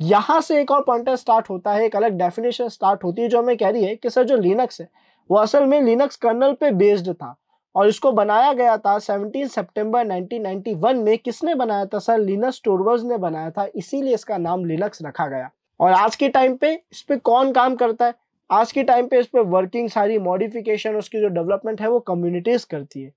[SPEAKER 1] यहाँ से एक और पॉइंटर स्टार्ट होता है एक अलग डेफिनेशन स्टार्ट होती है जो हमें कह रही है कि सर जो लिनक्स है वो असल में लिनक्स कर्नल पे बेस्ड था और इसको बनाया गया था 17 सितंबर 1991 में किसने बनाया था सर लिनस टोरवर्स ने बनाया था इसीलिए इसका नाम लिनक्स रखा गया और आज के टाइम पे इस पर कौन काम करता है आज के टाइम पे इस पर वर्किंग सारी मॉडिफिकेशन उसकी जो डेवलपमेंट है वो कम्युनिटीज़ करती है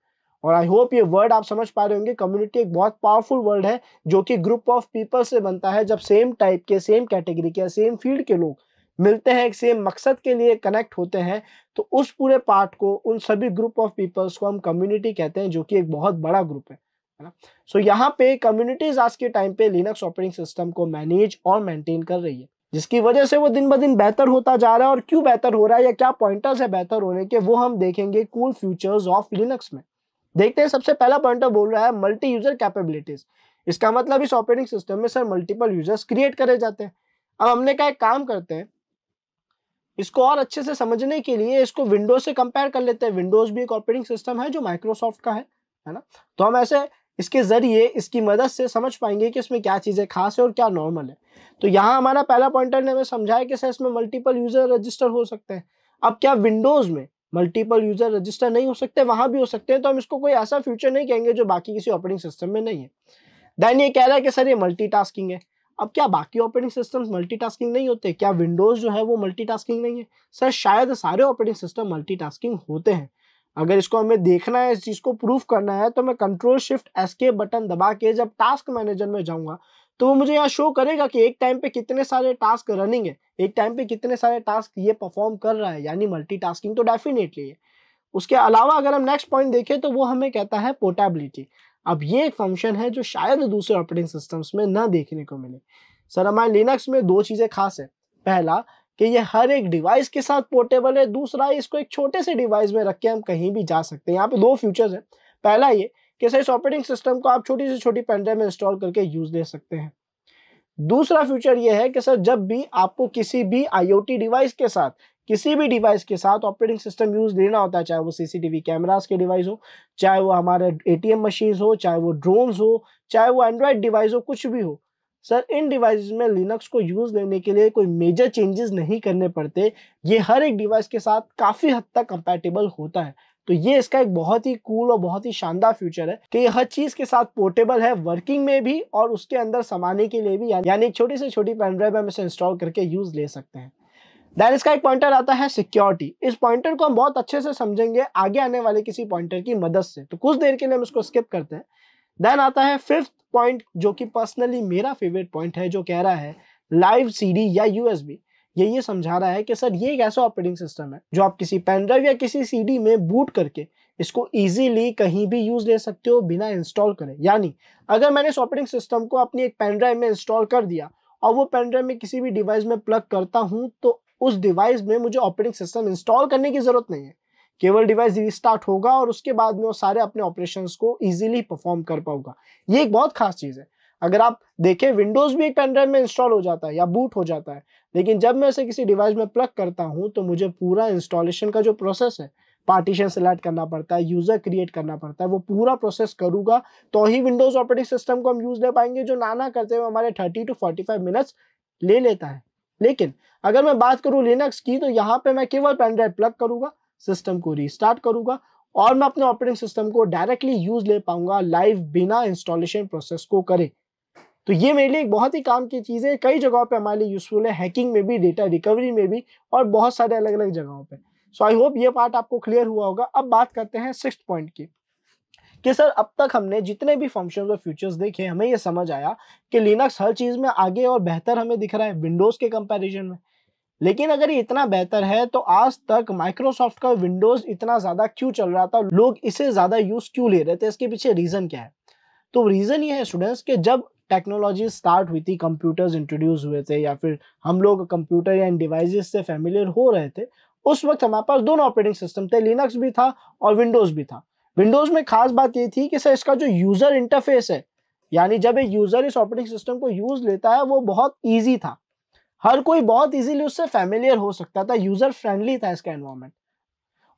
[SPEAKER 1] और आई होप ये वर्ड आप समझ पा रहे होंगे कम्युनिटी एक बहुत पावरफुल वर्ड है जो कि ग्रुप ऑफ पीपल से बनता है जब सेम टाइप के सेम कैटेगरी के सेम फील्ड के लोग मिलते हैं एक सेम मकसद के लिए कनेक्ट होते हैं तो उस पूरे पार्ट को उन सभी ग्रुप ऑफ पीपल्स को हम कम्युनिटी कहते हैं जो कि एक बहुत बड़ा ग्रुप है ना सो यहाँ पे कम्युनिटीज आज के टाइम पे लिनक्स ऑपरेटिंग सिस्टम को मैनेज और मेंटेन कर रही है जिसकी वजह से वो दिन ब दिन बेहतर होता जा रहा है और क्यों बेहतर हो रहा है या क्या पॉइंटर्स है बेहतर होने के वो हम देखेंगे कूल फ्यूचर्स ऑफ लिनक्स में देखते हैं सबसे पहला पॉइंटर बोल रहा है मल्टी यूजर कैपेबिलिटीज इसका मतलब इस ऑपरेटिंग सिस्टम में सर मल्टीपल यूजर्स क्रिएट करे जाते हैं अब हमने कहा एक काम करते हैं इसको और अच्छे से समझने के लिए इसको विंडोज से कंपेयर कर लेते हैं विंडोज भी एक ऑपरेटिंग सिस्टम है जो माइक्रोसॉफ्ट का है है ना तो हम ऐसे इसके ज़रिए इसकी मदद से समझ पाएंगे कि इसमें क्या चीज़ें खास है और क्या नॉर्मल है तो यहाँ हमारा पहला पॉइंटर ने हमें समझाया कि सर इसमें मल्टीपल यूज़र रजिस्टर हो सकते हैं अब क्या विंडोज़ में मल्टीपल यूज़र रजिस्टर नहीं हो सकते वहाँ भी हो सकते हैं तो हम इसको कोई ऐसा फ्यूचर नहीं कहेंगे जो बाकी किसी ऑपरेटिंग सिस्टम में नहीं है देन ये कह रहा है कि सर ये मल्टी है अब क्या बाकी ऑपरेटिंग सिस्टम मल्टीटास्किंग नहीं होते क्या विंडोज जो है वो मल्टीटास्किंग नहीं है सर शायद सारे ऑपरेटिंग सिस्टम मल्टीटास्किंग होते हैं अगर इसको हमें देखना है इस चीज़ को प्रूफ करना है तो मैं कंट्रोल शिफ्ट एस्केप बटन दबा के जब टास्क मैनेजर में जाऊंगा तो वो मुझे यहाँ शो करेगा कि एक टाइम पे कितने सारे टास्क रनिंग है एक टाइम पे कितने सारे टास्क ये परफॉर्म कर रहा है यानी मल्टीटास्किंग तो डेफिनेटली है उसके अलावा अगर हम नेक्स्ट पॉइंट देखें तो वो हमें कहता है पोर्टेबिलिटी अब ये एक फंक्शन है जो शायद दूसरे ऑपरेटिंग सिस्टम्स में ना देखने को मिले सर हमारे लिनक्स में दो चीज़ें खास है पहला कि ये हर एक डिवाइस के साथ पोर्टेबल है दूसरा इसको एक छोटे से डिवाइस में रख के हम कहीं भी जा सकते हैं यहाँ पे दो फ्यूचर्स हैं पहला ये कि सर इस ऑपरेटिंग सिस्टम को आप छोटी से छोटी पेनड्राइव में इंस्टॉल करके यूज़ ले सकते हैं दूसरा फ्यूचर ये है कि सर जब भी आपको किसी भी आईओटी डिवाइस के साथ किसी भी डिवाइस के साथ ऑपरेटिंग सिस्टम यूज लेना होता है चाहे वो सीसीटीवी कैमरास के डिवाइस हो चाहे वो हमारे एटीएम मशीन्स हो चाहे वो ड्रोन्स हो चाहे वो एंड्रॉयड डिवाइस हो कुछ भी हो सर इन डिवाइस में लिनक्स को यूज़ लेने के लिए कोई मेजर चेंजेस नहीं करने पड़ते ये हर एक डिवाइस के साथ काफ़ी हद तक कंपेटेबल होता है तो ये इसका एक बहुत ही कूल और बहुत ही शानदार फ्यूचर है कि ये हर चीज़ के साथ पोर्टेबल है वर्किंग में भी और उसके अंदर समाने के लिए भी यानी छोटी से छोटी पेनड्राइव हम इसे इंस्टॉल करके यूज़ ले सकते हैं देन इसका एक पॉइंटर आता है सिक्योरिटी इस पॉइंटर को हम बहुत अच्छे से समझेंगे आगे आने वाले किसी पॉइंटर की मदद से तो कुछ देर के लिए हम इसको स्किप करते हैं देन आता है फिफ्थ पॉइंट जो कि पर्सनली मेरा फेवरेट पॉइंट है जो कह रहा है लाइव सी या यूएसबी ये ये समझा रहा है कि सर ये एक ऐसा ऑपरेटिंग सिस्टम है जो आप किसी पेन ड्राइव या किसी सी में बूट करके इसको इजीली कहीं भी यूज ले सकते हो बिना इंस्टॉल करें यानी अगर मैंने इस ऑपरेटिंग सिस्टम को अपनी एक पेन ड्राइव में इंस्टॉल कर दिया और वो पेन ड्राइव में किसी भी डिवाइस में प्लग करता हूँ तो उस डिवाइस में मुझे ऑपरेटिंग सिस्टम इंस्टॉल करने की जरूरत नहीं है केवल डिवाइस रिस्टार्ट होगा और उसके बाद में वो सारे अपने ऑपरेशन को ईजिली परफॉर्म कर पाऊंगा ये एक बहुत खास चीज़ है अगर आप देखें विंडोज भी एक पेनड्राइव में इंस्टॉल हो जाता है या बूट हो जाता है लेकिन जब मैं उसे किसी डिवाइस में प्लग करता हूँ तो मुझे पूरा इंस्टॉलेशन का जो प्रोसेस है पार्टीशन सेलेक्ट करना पड़ता है यूजर क्रिएट करना पड़ता है वो पूरा प्रोसेस करूंगा तो ही विंडोज ऑपरेटिंग सिस्टम को हम यूज ले पाएंगे जो नाना करते हुए हमारे thirty two forty five minutes ले लेता है लेकिन अगर मैं बात करूँ लिनक्स की तो यहाँ पे मैं केवल पेनड्राइव प्लग करूंगा सिस्टम को रिस्टार्ट करूंगा और मैं अपने ऑपरेटिंग सिस्टम को डायरेक्टली यूज ले पाऊंगा लाइव बिना इंस्टॉलेशन प्रोसेस को करे तो ये मेरे लिए एक बहुत ही काम की चीज़ है कई जगहों पे हमारे लिए यूजफुल है हैकिंग में भी डेटा रिकवरी में भी और बहुत सारे अलग अलग जगहों पे सो आई होप ये पार्ट आपको क्लियर हुआ होगा अब बात करते हैं सिक्स पॉइंट की कि सर अब तक हमने जितने भी फंक्शन और फ्यूचर्स देखे हमें ये समझ आया कि लिनक्स हर चीज़ में आगे और बेहतर हमें दिख रहा है विंडोज़ के कंपेरिजन में लेकिन अगर ये इतना बेहतर है तो आज तक माइक्रोसॉफ्ट का विंडोज़ इतना ज़्यादा क्यों चल रहा था लोग इसे ज़्यादा यूज़ क्यों ले रहे थे इसके पीछे रीज़न क्या है तो रीज़न ये है स्टूडेंट्स कि जब टेक्नोलॉजी स्टार्ट हुई थी कंप्यूटर्स इंट्रोड्यूस हुए थे या फिर हम लोग कंप्यूटर या डिवाइसेस से फेमिलियर हो रहे थे उस वक्त हमारे पास दोनों ऑपरेटिंग सिस्टम थे लिनक्स भी था और विंडोज़ भी था विंडोज में खास बात ये थी कि सर इसका जो यूजर इंटरफेस है यानी जब एक यूजर इस ऑपरेटिंग सिस्टम को यूज लेता है वो बहुत ईजी था हर कोई बहुत ईजिली उससे फेमिलियर हो सकता था यूजर फ्रेंडली था इसका एनवायरमेंट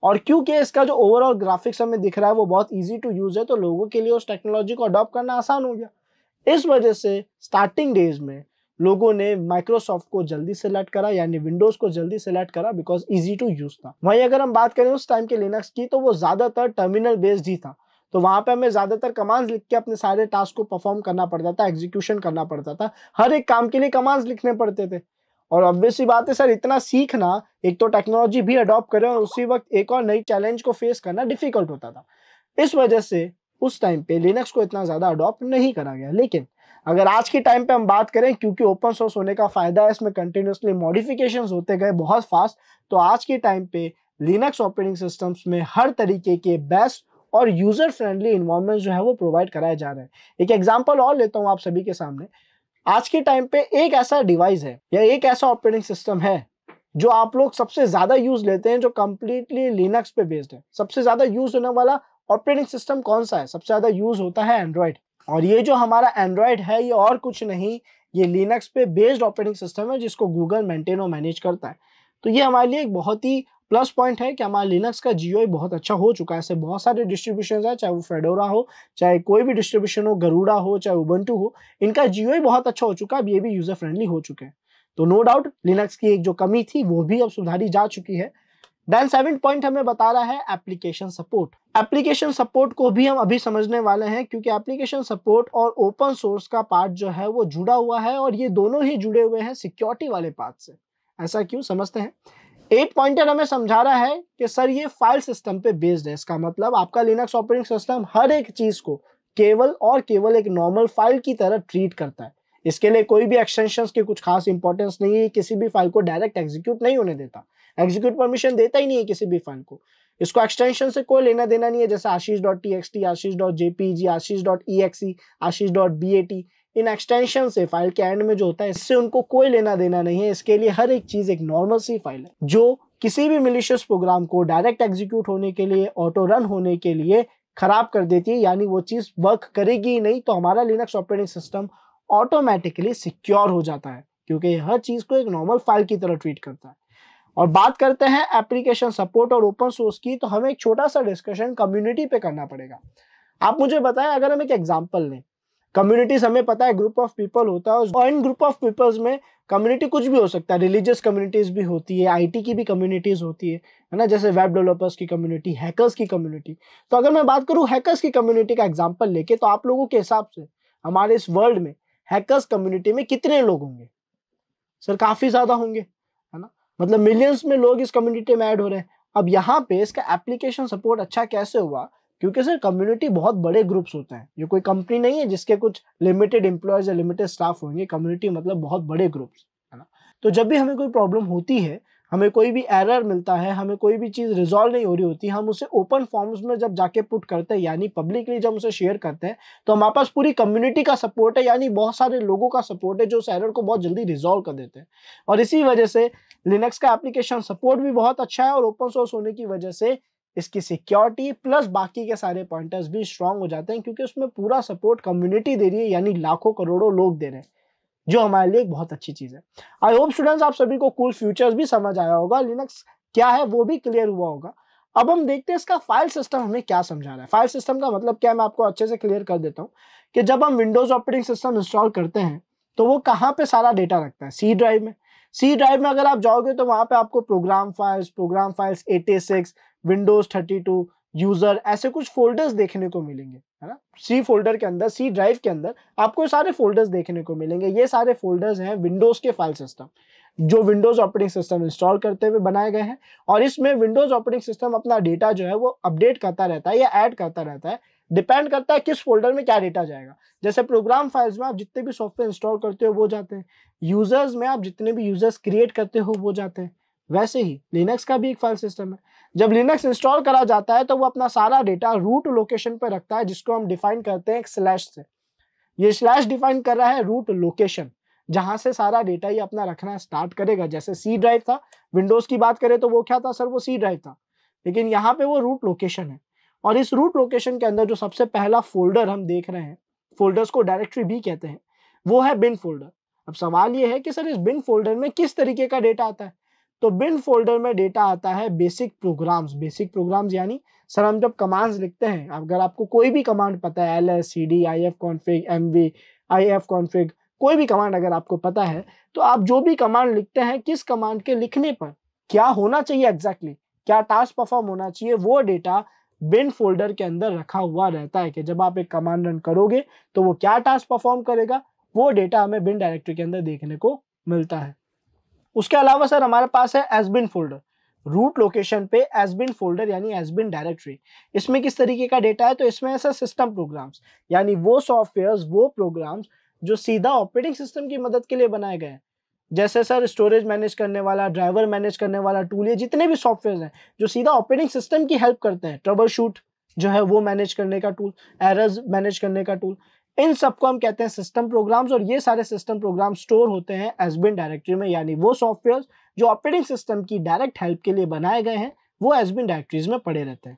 [SPEAKER 1] और क्योंकि इसका जो ओवरऑल ग्राफिक्स हमें दिख रहा है वो बहुत इजी टू यूज है तो लोगों के लिए उस टेक्नोलॉजी को अडॉप्ट करना आसान हो गया इस वजह से स्टार्टिंग डेज में लोगों ने माइक्रोसॉफ्ट को जल्दी सेलेक्ट करा यानी विंडोज को जल्दी सेलेक्ट करा बिकॉज इजी टू यूज था वहीं अगर हम बात करें उस टाइम के लिनक्स की तो वो ज्यादातर टर्मिनल बेस्ड ही था तो वहां पे हमें ज्यादातर कमांड्स लिख के अपने सारे टास्क को परफॉर्म करना पड़ता था एग्जीक्यूशन करना पड़ता था हर एक काम के लिए कमांड्स लिखने पड़ते थे और ऑब्वियसली बात है सर इतना सीखना एक तो टेक्नोलॉजी भी अडॉप्ट करें और उसी वक्त एक और नई चैलेंज को फेस करना डिफिकल्ट होता था इस वजह से उस टाइम पे लिनक्स को इतना ज़्यादा अडॉप्ट नहीं करा गया लेकिन अगर आज के टाइम पे हम बात करें क्योंकि ओपन सोर्स होने का फ़ायदा है इसमें कंटिन्यूसली मॉडिफिकेशन होते गए बहुत फास्ट तो आज के टाइम पे लिनक्स ऑपरेटिंग सिस्टम्स में हर तरीके के बेस्ट और यूज़र फ्रेंडली इन्वायरमेंट जो है वो प्रोवाइड कराए जा रहे हैं एक एग्जाम्पल और लेता हूँ आप सभी के सामने आज के टाइम पे एक ऐसा डिवाइस है या एक ऐसा ऑपरेटिंग सिस्टम है जो आप लोग सबसे ज़्यादा यूज़ लेते हैं जो कम्प्लीटली लिनक्स पे बेस्ड है सबसे ज़्यादा यूज़ होने वाला ऑपरेटिंग सिस्टम कौन सा है सबसे ज़्यादा यूज़ होता है एंड्रॉयड और ये जो हमारा एंड्रॉयड है ये और कुछ नहीं ये लिनक्स पे बेस्ड ऑपरेटिंग सिस्टम है जिसको गूगल मेंटेन और मैनेज करता है तो ये हमारे लिए एक बहुत ही प्लस पॉइंट है कि हमारा लिनक्स का जियो बहुत अच्छा हो चुका है ऐसे बहुत सारे डिस्ट्रीब्यूशन है चाहे वो फेडोरा हो चाहे कोई भी डिस्ट्रीब्यूशन हो गरुडा हो चाहे उबंटू हो इनका जियो बहुत अच्छा हो चुका है अब ये भी यूजर फ्रेंडली हो चुके हैं तो नो डाउट लिनक्स की एक जो कमी थी वो भी अब सुधारी जा चुकी है डायल सेवन पॉइंट हमें बता रहा है एप्लीकेशन सपोर्ट एप्लीकेशन सपोर्ट को भी हम अभी समझने वाले हैं क्योंकि एप्लीकेशन सपोर्ट और ओपन सोर्स का पार्ट जो है वो जुड़ा हुआ है और ये दोनों ही जुड़े हुए हैं सिक्योरिटी वाले पार्ट से ऐसा क्यों समझते हैं एट पॉइंटर हमें समझा रहा है कि सर ये फाइल सिस्टम पे बेस्ड है इसका मतलब आपका लिनक्स ऑपरेटिंग सिस्टम हर एक चीज को केवल और केवल एक नॉर्मल फाइल की तरह ट्रीट करता है इसके लिए कोई भी एक्सटेंशन की कुछ खास इंपॉर्टेंस नहीं है किसी भी फाइल को डायरेक्ट एग्जीक्यूट नहीं होने देता एग्जीक्यूट परमिशन देता ही नहीं है किसी भी फाइल को इसको एक्सटेंशन से कोई लेना देना नहीं है जैसे Ashish dot T X T Ashish dot JPG Ashish dot E X Ashish dot B A T इन एक्सटेंशन से फाइल के एंड में जो होता है इससे उनको कोई लेना देना नहीं है इसके लिए हर एक चीज एक नॉर्मल सी फाइल है जो किसी भी मिलिशियस प्रोग्राम को डायरेक्ट एग्जीक्यूट होने के लिए ऑटो रन होने के लिए खराब कर देती है यानी वो चीज़ वर्क करेगी ही नहीं तो हमारा Linux operating system automatically secure हो जाता है क्योंकि हर चीज़ को एक नॉर्मल फाइल की तरह ट्रीट करता है और बात करते हैं एप्लीकेशन सपोर्ट और ओपन सोर्स की तो हमें एक छोटा सा डिस्कशन कम्युनिटी पे करना पड़ेगा आप मुझे बताएं अगर हम एक एग्जाम्पल लें कम्युनिटीज हमें पता है ग्रुप ऑफ पीपल होता है और इन ग्रुप ऑफ पीपल्स में कम्युनिटी कुछ भी हो सकता है रिलीजियस कम्युनिटीज भी होती है आईटी की भी कम्युनिटीज होती है है ना जैसे वेब डेवलपर्स की कम्युनिटी हैकर्स की कम्युनिटी तो अगर मैं बात करूँ हैकर्स की कम्युनिटी का एग्जाम्पल लेके तो आप लोगों के हिसाब से हमारे इस वर्ल्ड में हैकर्स कम्युनिटी में कितने लोग होंगे सर काफ़ी ज़्यादा होंगे मतलब मिलियंस में लोग इस कम्युनिटी में ऐड हो रहे हैं अब यहाँ पे इसका एप्लीकेशन सपोर्ट अच्छा कैसे हुआ क्योंकि सर कम्युनिटी बहुत बड़े ग्रुप्स होते हैं ये कोई कंपनी नहीं है जिसके कुछ लिमिटेड एम्प्लॉयज या लिमिटेड स्टाफ होंगे कम्युनिटी मतलब बहुत बड़े ग्रुप्स है ना तो जब भी हमें कोई प्रॉब्लम होती है हमें कोई भी एरर मिलता है हमें कोई भी चीज़ रिजॉल्व नहीं हो रही होती हम उसे ओपन फॉर्म्स में जब जाके पुट करते हैं यानी पब्लिकली जब उसे शेयर करते हैं तो हमारे पास पूरी कम्युनिटी का सपोर्ट है यानी बहुत सारे लोगों का सपोर्ट है जो उस एरर को बहुत जल्दी रिजॉल्व कर देते हैं और इसी वजह से लिनक्स का एप्लीकेशन सपोर्ट भी बहुत अच्छा है और ओपन सोर्स होने की वजह से इसकी सिक्योरिटी प्लस बाकी के सारे पॉइंटर्स भी स्ट्रांग हो जाते हैं क्योंकि उसमें पूरा सपोर्ट कम्युनिटी दे रही है यानी लाखों करोड़ों लोग दे रहे हैं जो हमारे लिए एक बहुत अच्छी चीज़ है आई होप स्टूडेंट्स आप सभी को कूल फ्यूचर्स भी समझ आया होगा लिनक्स क्या है वो भी क्लियर हुआ होगा अब हम देखते हैं इसका फाइल सिस्टम हमें क्या समझा रहा है फाइल सिस्टम का मतलब क्या है मैं आपको अच्छे से क्लियर कर देता हूँ कि जब हम विंडोज ऑपरेटिंग सिस्टम इंस्टॉल करते हैं तो वो कहाँ पे सारा डेटा रखता है सी ड्राइव में सी ड्राइव में अगर आप जाओगे तो वहां पे आपको program files program files 86 Windows 32 user ऐसे कुछ फोल्डर्स देखने को मिलेंगे है ना सी फोल्डर के अंदर सी ड्राइव के अंदर आपको सारे फोल्डर्स देखने को मिलेंगे ये सारे फोल्डर्स हैं विंडोज के फाइल सिस्टम जो विंडोज ऑपरेटिंग सिस्टम इंस्टॉल करते हुए बनाए गए हैं और इसमें विंडोज ऑपरेटिंग सिस्टम अपना डेटा जो है वो अपडेट करता रहता है या ऐड करता रहता है डिपेंड करता है किस फोल्डर में क्या डेटा जाएगा जैसे प्रोग्राम फाइल्स में आप जितने भी सॉफ्टवेयर इंस्टॉल करते हो वो जाते हैं यूजर्स में आप जितने भी यूजर्स क्रिएट करते हो वो जाते हैं वैसे ही लिनक्स का भी एक फाइल सिस्टम है जब लिनक्स इंस्टॉल करा जाता है तो वो अपना सारा डेटा रूट लोकेशन पर रखता है जिसको हम डिफाइन करते हैं एक स्लैश से ये स्लैश डिफाइन कर रहा है रूट लोकेशन जहां से सारा डेटा ही अपना रखना स्टार्ट करेगा जैसे सी ड्राइव था विंडोज की बात करें तो वो क्या था सर वो सी ड्राइव था लेकिन यहाँ पे वो रूट लोकेशन है और इस रूट लोकेशन के अंदर जो सबसे पहला फोल्डर हम देख रहे हैं फोल्डर्स को डायरेक्टरी भी कहते हैं वो है बिन फोल्डर अब सवाल ये है कि सर इस बिन फोल्डर में किस तरीके का डेटा आता है तो बिल्ड फोल्डर में डेटा आता है बेसिक प्रोग्राम्स बेसिक प्रोग्राम्स यानी सर हम जब कमांड्स लिखते हैं अगर आपको कोई भी कमांड पता है L S C D I F config M V I F config कोई भी कमांड अगर आपको पता है तो आप जो भी कमांड लिखते हैं किस कमांड के लिखने पर क्या होना चाहिए एग्जैक्टली exactly, क्या टास्क परफॉर्म होना चाहिए वो डेटा बिन फोल्डर के अंदर रखा हुआ रहता है कि जब आप एक कमांड रन करोगे तो वो क्या टास्क परफॉर्म करेगा वो डेटा हमें बिन डायरेक्टरी के अंदर देखने को मिलता है उसके अलावा सर हमारे पास है एसबिन फोल्डर रूट लोकेशन पे एसबिन फोल्डर यानी एसबिन डायरेक्टरी इसमें किस तरीके का डेटा है तो इसमें ऐसा सिस्टम प्रोग्राम्स यानी वो सॉफ्टवेयर वो प्रोग्राम्स जो सीधा ऑपरेटिंग सिस्टम की मदद के लिए बनाए गए हैं जैसे सर स्टोरेज मैनेज करने वाला ड्राइवर मैनेज करने वाला टूल ये जितने भी सॉफ्टवेयर हैं जो सीधा ऑपरेटिंग सिस्टम की हेल्प करते हैं ट्रबल शूट जो है वो मैनेज करने का टूल एरर्स मैनेज करने का टूल इन सबको हम कहते हैं सिस्टम प्रोग्राम्स और ये सारे सिस्टम प्रोग्राम स्टोर होते हैं एस बिन डायरेक्टरी में यानी वो सॉफ्टवेयर जो ऑपरेटिंग सिस्टम की डायरेक्ट हेल्प के लिए बनाए गए हैं वो एस बिन डायरेक्टरीज में पड़े रहते हैं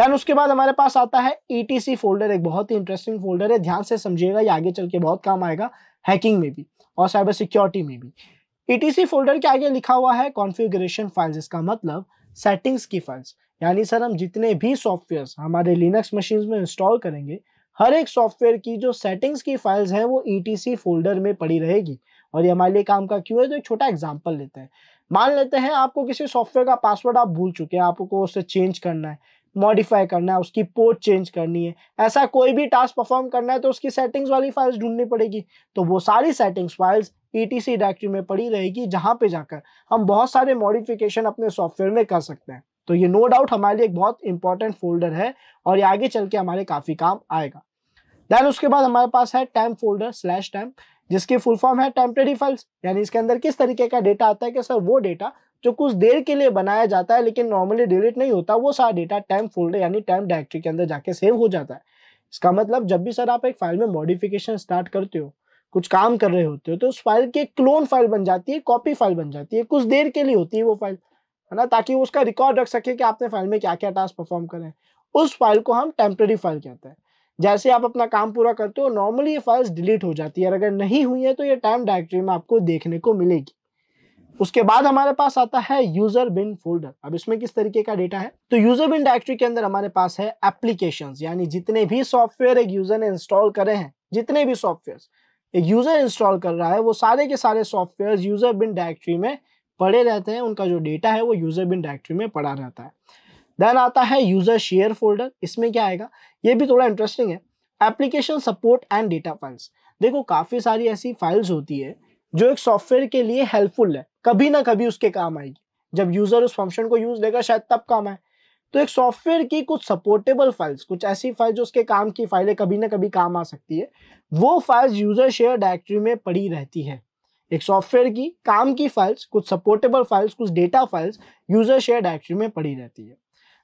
[SPEAKER 1] देन उसके बाद हमारे पास आता है ई फोल्डर एक बहुत ही इंटरेस्टिंग फोल्डर है ध्यान से समझिएगा ये आगे चल के बहुत काम आएगा हैकिंग में भी और साइबर सिक्योरिटी में भी ई फोल्डर के आगे लिखा हुआ है कॉन्फ़िगरेशन फाइल्स इसका मतलब सेटिंग्स की फाइल्स यानी सर हम जितने भी सॉफ्टवेयर हमारे लिनक्स मशीन में इंस्टॉल करेंगे हर एक सॉफ्टवेयर की जो सेटिंग्स की फाइल्स हैं वो ई e फोल्डर में पड़ी रहेगी और ये हमारे लिए काम का क्यों है तो एक छोटा एग्जाम्पल लेते हैं मान लेते हैं आपको किसी सॉफ्टवेयर का पासवर्ड आप भूल चुके हैं आपको उसे चेंज करना है मॉडिफाई करना है उसकी पोर्ट चेंज करनी है ऐसा कोई भी टास्क परफॉर्म करना है तो उसकी सेटिंग्स वाली फाइल्स ढूंढनी पड़ेगी तो वो सारी settings files E e directory में पड़ी रहेगी जहाँ पे जाकर हम बहुत सारे मॉडिफिकेशन अपने सॉफ्टवेयर में कर सकते हैं तो ये नो डाउट हमारे लिए एक बहुत इंपॉर्टेंट फोल्डर है और ये आगे चल के हमारे काफ़ी काम आएगा देन उसके बाद हमारे पास है टैम्प फोल्डर स्लैश टैम जिसकी फुल फॉर्म है टेम्परेरी फाइल्स यानी इसके अंदर किस तरीके का डेटा आता है कि सर वो डेटा जो कुछ देर के लिए बनाया जाता है लेकिन नॉर्मली डिलीट नहीं होता वो सारा डेटा टैम्प फोल्डर यानी टैम्प डायरेक्टरी के अंदर जाके सेव हो जाता है इसका मतलब जब भी सर आप एक फाइल में मॉडिफिकेशन स्टार्ट करते हो कुछ काम कर रहे होते हो तो उस फाइल की क्लोन फाइल बन जाती है कॉपी फाइल बन जाती है कुछ देर के लिए होती है वो फाइल है ना ताकि उसका रिकॉर्ड रख सके कि आपने फाइल में क्या क्या टास्क परफॉर्म करें उस फाइल को हम टेम्प्रेरी फाइल कहते हैं जैसे आप अपना काम पूरा करते हो नॉर्मली ये फाइल्स डिलीट हो जाती है और अगर नहीं हुई है तो ये टाइम डायरेक्टरी में आपको देखने को मिलेगी उसके बाद हमारे पास आता है यूजर बिन फोल्डर अब इसमें किस तरीके का डेटा है तो यूजर बिन डायरेक्टरी के अंदर हमारे पास है एप्लीकेशन यानी जितने भी सॉफ्टवेयर एक यूजर ने इंस्टॉल करे हैं जितने भी सॉफ्टवेयर एक यूजर इंस्टॉल कर रहा है वो सारे के सारे सॉफ्टवेयर यूजर बिन डायरेक्टरी में पड़े रहते हैं उनका जो डेटा है वो यूज़र बिन डायरेक्टरी में पड़ा रहता है देन आता है यूज़र शेयर फोल्डर इसमें क्या आएगा ये भी थोड़ा इंटरेस्टिंग है application support and data files देखो काफ़ी सारी ऐसी फाइल्स होती है जो एक सॉफ्टवेयर के लिए हेल्पफुल है कभी ना कभी उसके काम आएगी जब यूज़र उस फंक्शन को यूज़ देगा शायद तब काम आए तो एक सॉफ्टवेयर की कुछ सपोर्टेबल फाइल्स कुछ ऐसी फाइल जो उसके काम की फाइलें कभी ना कभी काम आ सकती है वो फाइल्स यूज़र शेयर डायरेक्टरी में पड़ी रहती है एक सॉफ्टवेयर की काम की फाइल्स कुछ सपोर्टेबल फाइल्स कुछ data files user share directory में पड़ी रहती है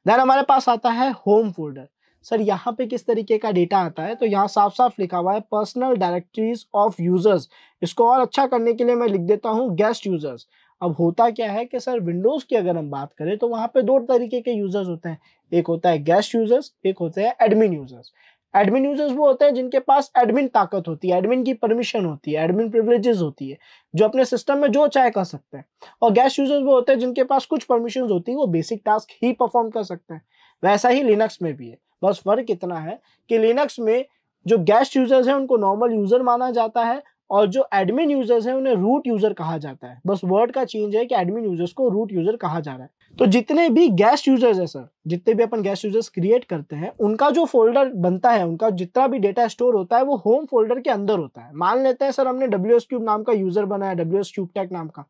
[SPEAKER 1] देन हमारे पास आता है होम फोल्डर सर यहाँ पे किस तरीके का डेटा आता है तो यहाँ साफ साफ लिखा हुआ है पर्सनल डायरेक्टरीज ऑफ यूजर्स इसको और अच्छा करने के लिए मैं लिख देता हूँ गेस्ट यूजर्स अब होता क्या है कि सर विंडोज़ की अगर हम बात करें तो वहाँ पे दो तरीके के यूज़र्स होते हैं एक होता है गेस्ट यूज़र्स एक होते हैं एडमिन यूज़र्स एडमिन यूजर्स वो होते हैं जिनके पास एडमिन ताकत होती है एडमिन की परमिशन होती है एडमिन प्रिवलेजेस होती है जो अपने सिस्टम में जो चाहे कर सकते हैं और गैस यूजर्स वो होते हैं जिनके पास कुछ परमिशन होती है वो बेसिक टास्क ही परफॉर्म कर सकते हैं वैसा ही लिनक्स में भी है बस फर्क इतना है कि लिनक्स में जो गैस यूजर्स हैं उनको नॉर्मल यूजर माना जाता है और जो एडमिन यूजर्स हैं उन्हें रूट यूजर कहा जाता है बस वर्ड का चेंज है कि एडमिन यूजर्स को रूट यूजर कहा जा रहा है तो जितने भी गेस्ट यूजर्स है सर जितने भी अपन गेस्ट यूजर्स क्रिएट करते हैं उनका जो फोल्डर बनता है उनका जितना भी डेटा स्टोर होता है वो होम फोल्डर के अंदर होता है मान लेते हैं सर हमने डब्ल्यू क्यूब नाम का यूजर बनाया डब्ल्यू एस क्यूब टैक नाम का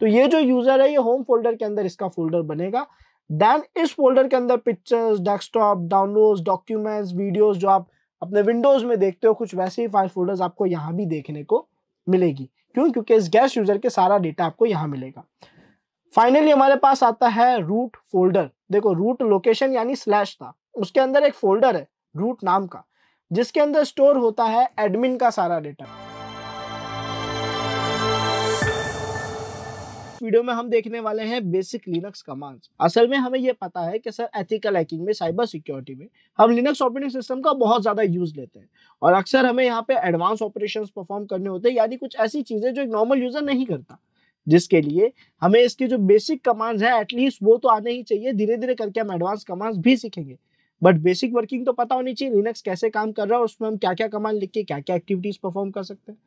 [SPEAKER 1] तो ये जो यूजर है ये होम फोल्डर के अंदर इसका फोल्डर बनेगा देन इस फोल्डर के अंदर pictures desktop downloads documents videos जो आप अपने विंडोज में देखते हो कुछ वैसे ही फाइल फोल्डर्स आपको यहाँ भी देखने को मिलेगी क्यों क्योंकि इस गैस यूजर के सारा डेटा आपको यहाँ मिलेगा फाइनली हमारे पास आता है रूट फोल्डर देखो रूट लोकेशन यानी स्लैश था उसके अंदर एक फोल्डर है रूट नाम का जिसके अंदर स्टोर होता है एडमिन का सारा डेटा वीडियो में हम देखने वाले हैं बेसिक लिनक्स कमांड्स असल में हमें ये पता है कि सर एथिकल हैकिंग में साइबर सिक्योरिटी में हम लिनक्स ऑपरेटिंग सिस्टम का बहुत ज़्यादा यूज़ लेते हैं और अक्सर हमें यहाँ पे एडवांस ऑपरेशन परफॉर्म करने होते हैं यानी कुछ ऐसी चीज़ें जो एक नॉर्मल यूज़र नहीं करता जिसके लिए हमें इसके जो बेसिक कमांड्स है एटलीस्ट वो तो आने ही चाहिए धीरे धीरे करके हम एडवांस कमांड्स भी सीखेंगे बट बेसिक वर्किंग तो पता होनी चाहिए लिनक्स कैसे काम कर रहा है उसमें हम क्या क्या कमांड लिख के क्या क्या एक्टिविटीज़ परफॉर्म कर सकते हैं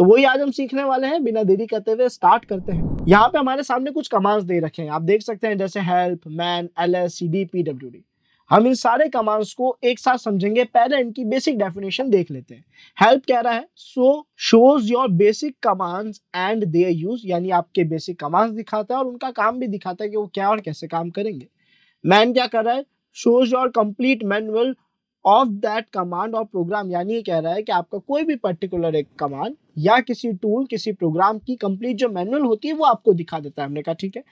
[SPEAKER 1] तो वही आज हम सीखने वाले हैं बिना देरी करते हुए स्टार्ट करते हैं यहाँ पे हमारे सामने कुछ कमांड्स दे रखे हैं आप देख सकते हैं जैसे help man L S C D P W D हम इन सारे कमांड्स को एक साथ समझेंगे पहले इनकी बेसिक डेफिनेशन देख लेते हैं हेल्प कह रहा है so shows your basic commands and their use यानी आपके बेसिक कमांड्स दिखाता है और उनका काम भी दिखाता है कि वो क्या और कैसे काम करेंगे मैन क्या कर रहा है shows your complete manual of that command और प्रोग्राम यानी ये कह रहा है कि आपका कोई भी पर्टिकुलर एक कमांड या किसी टूल किसी प्रोग्राम की कंप्लीट जो मैनुअल होती है वो आपको दिखा देता है हमने कहा ठीक है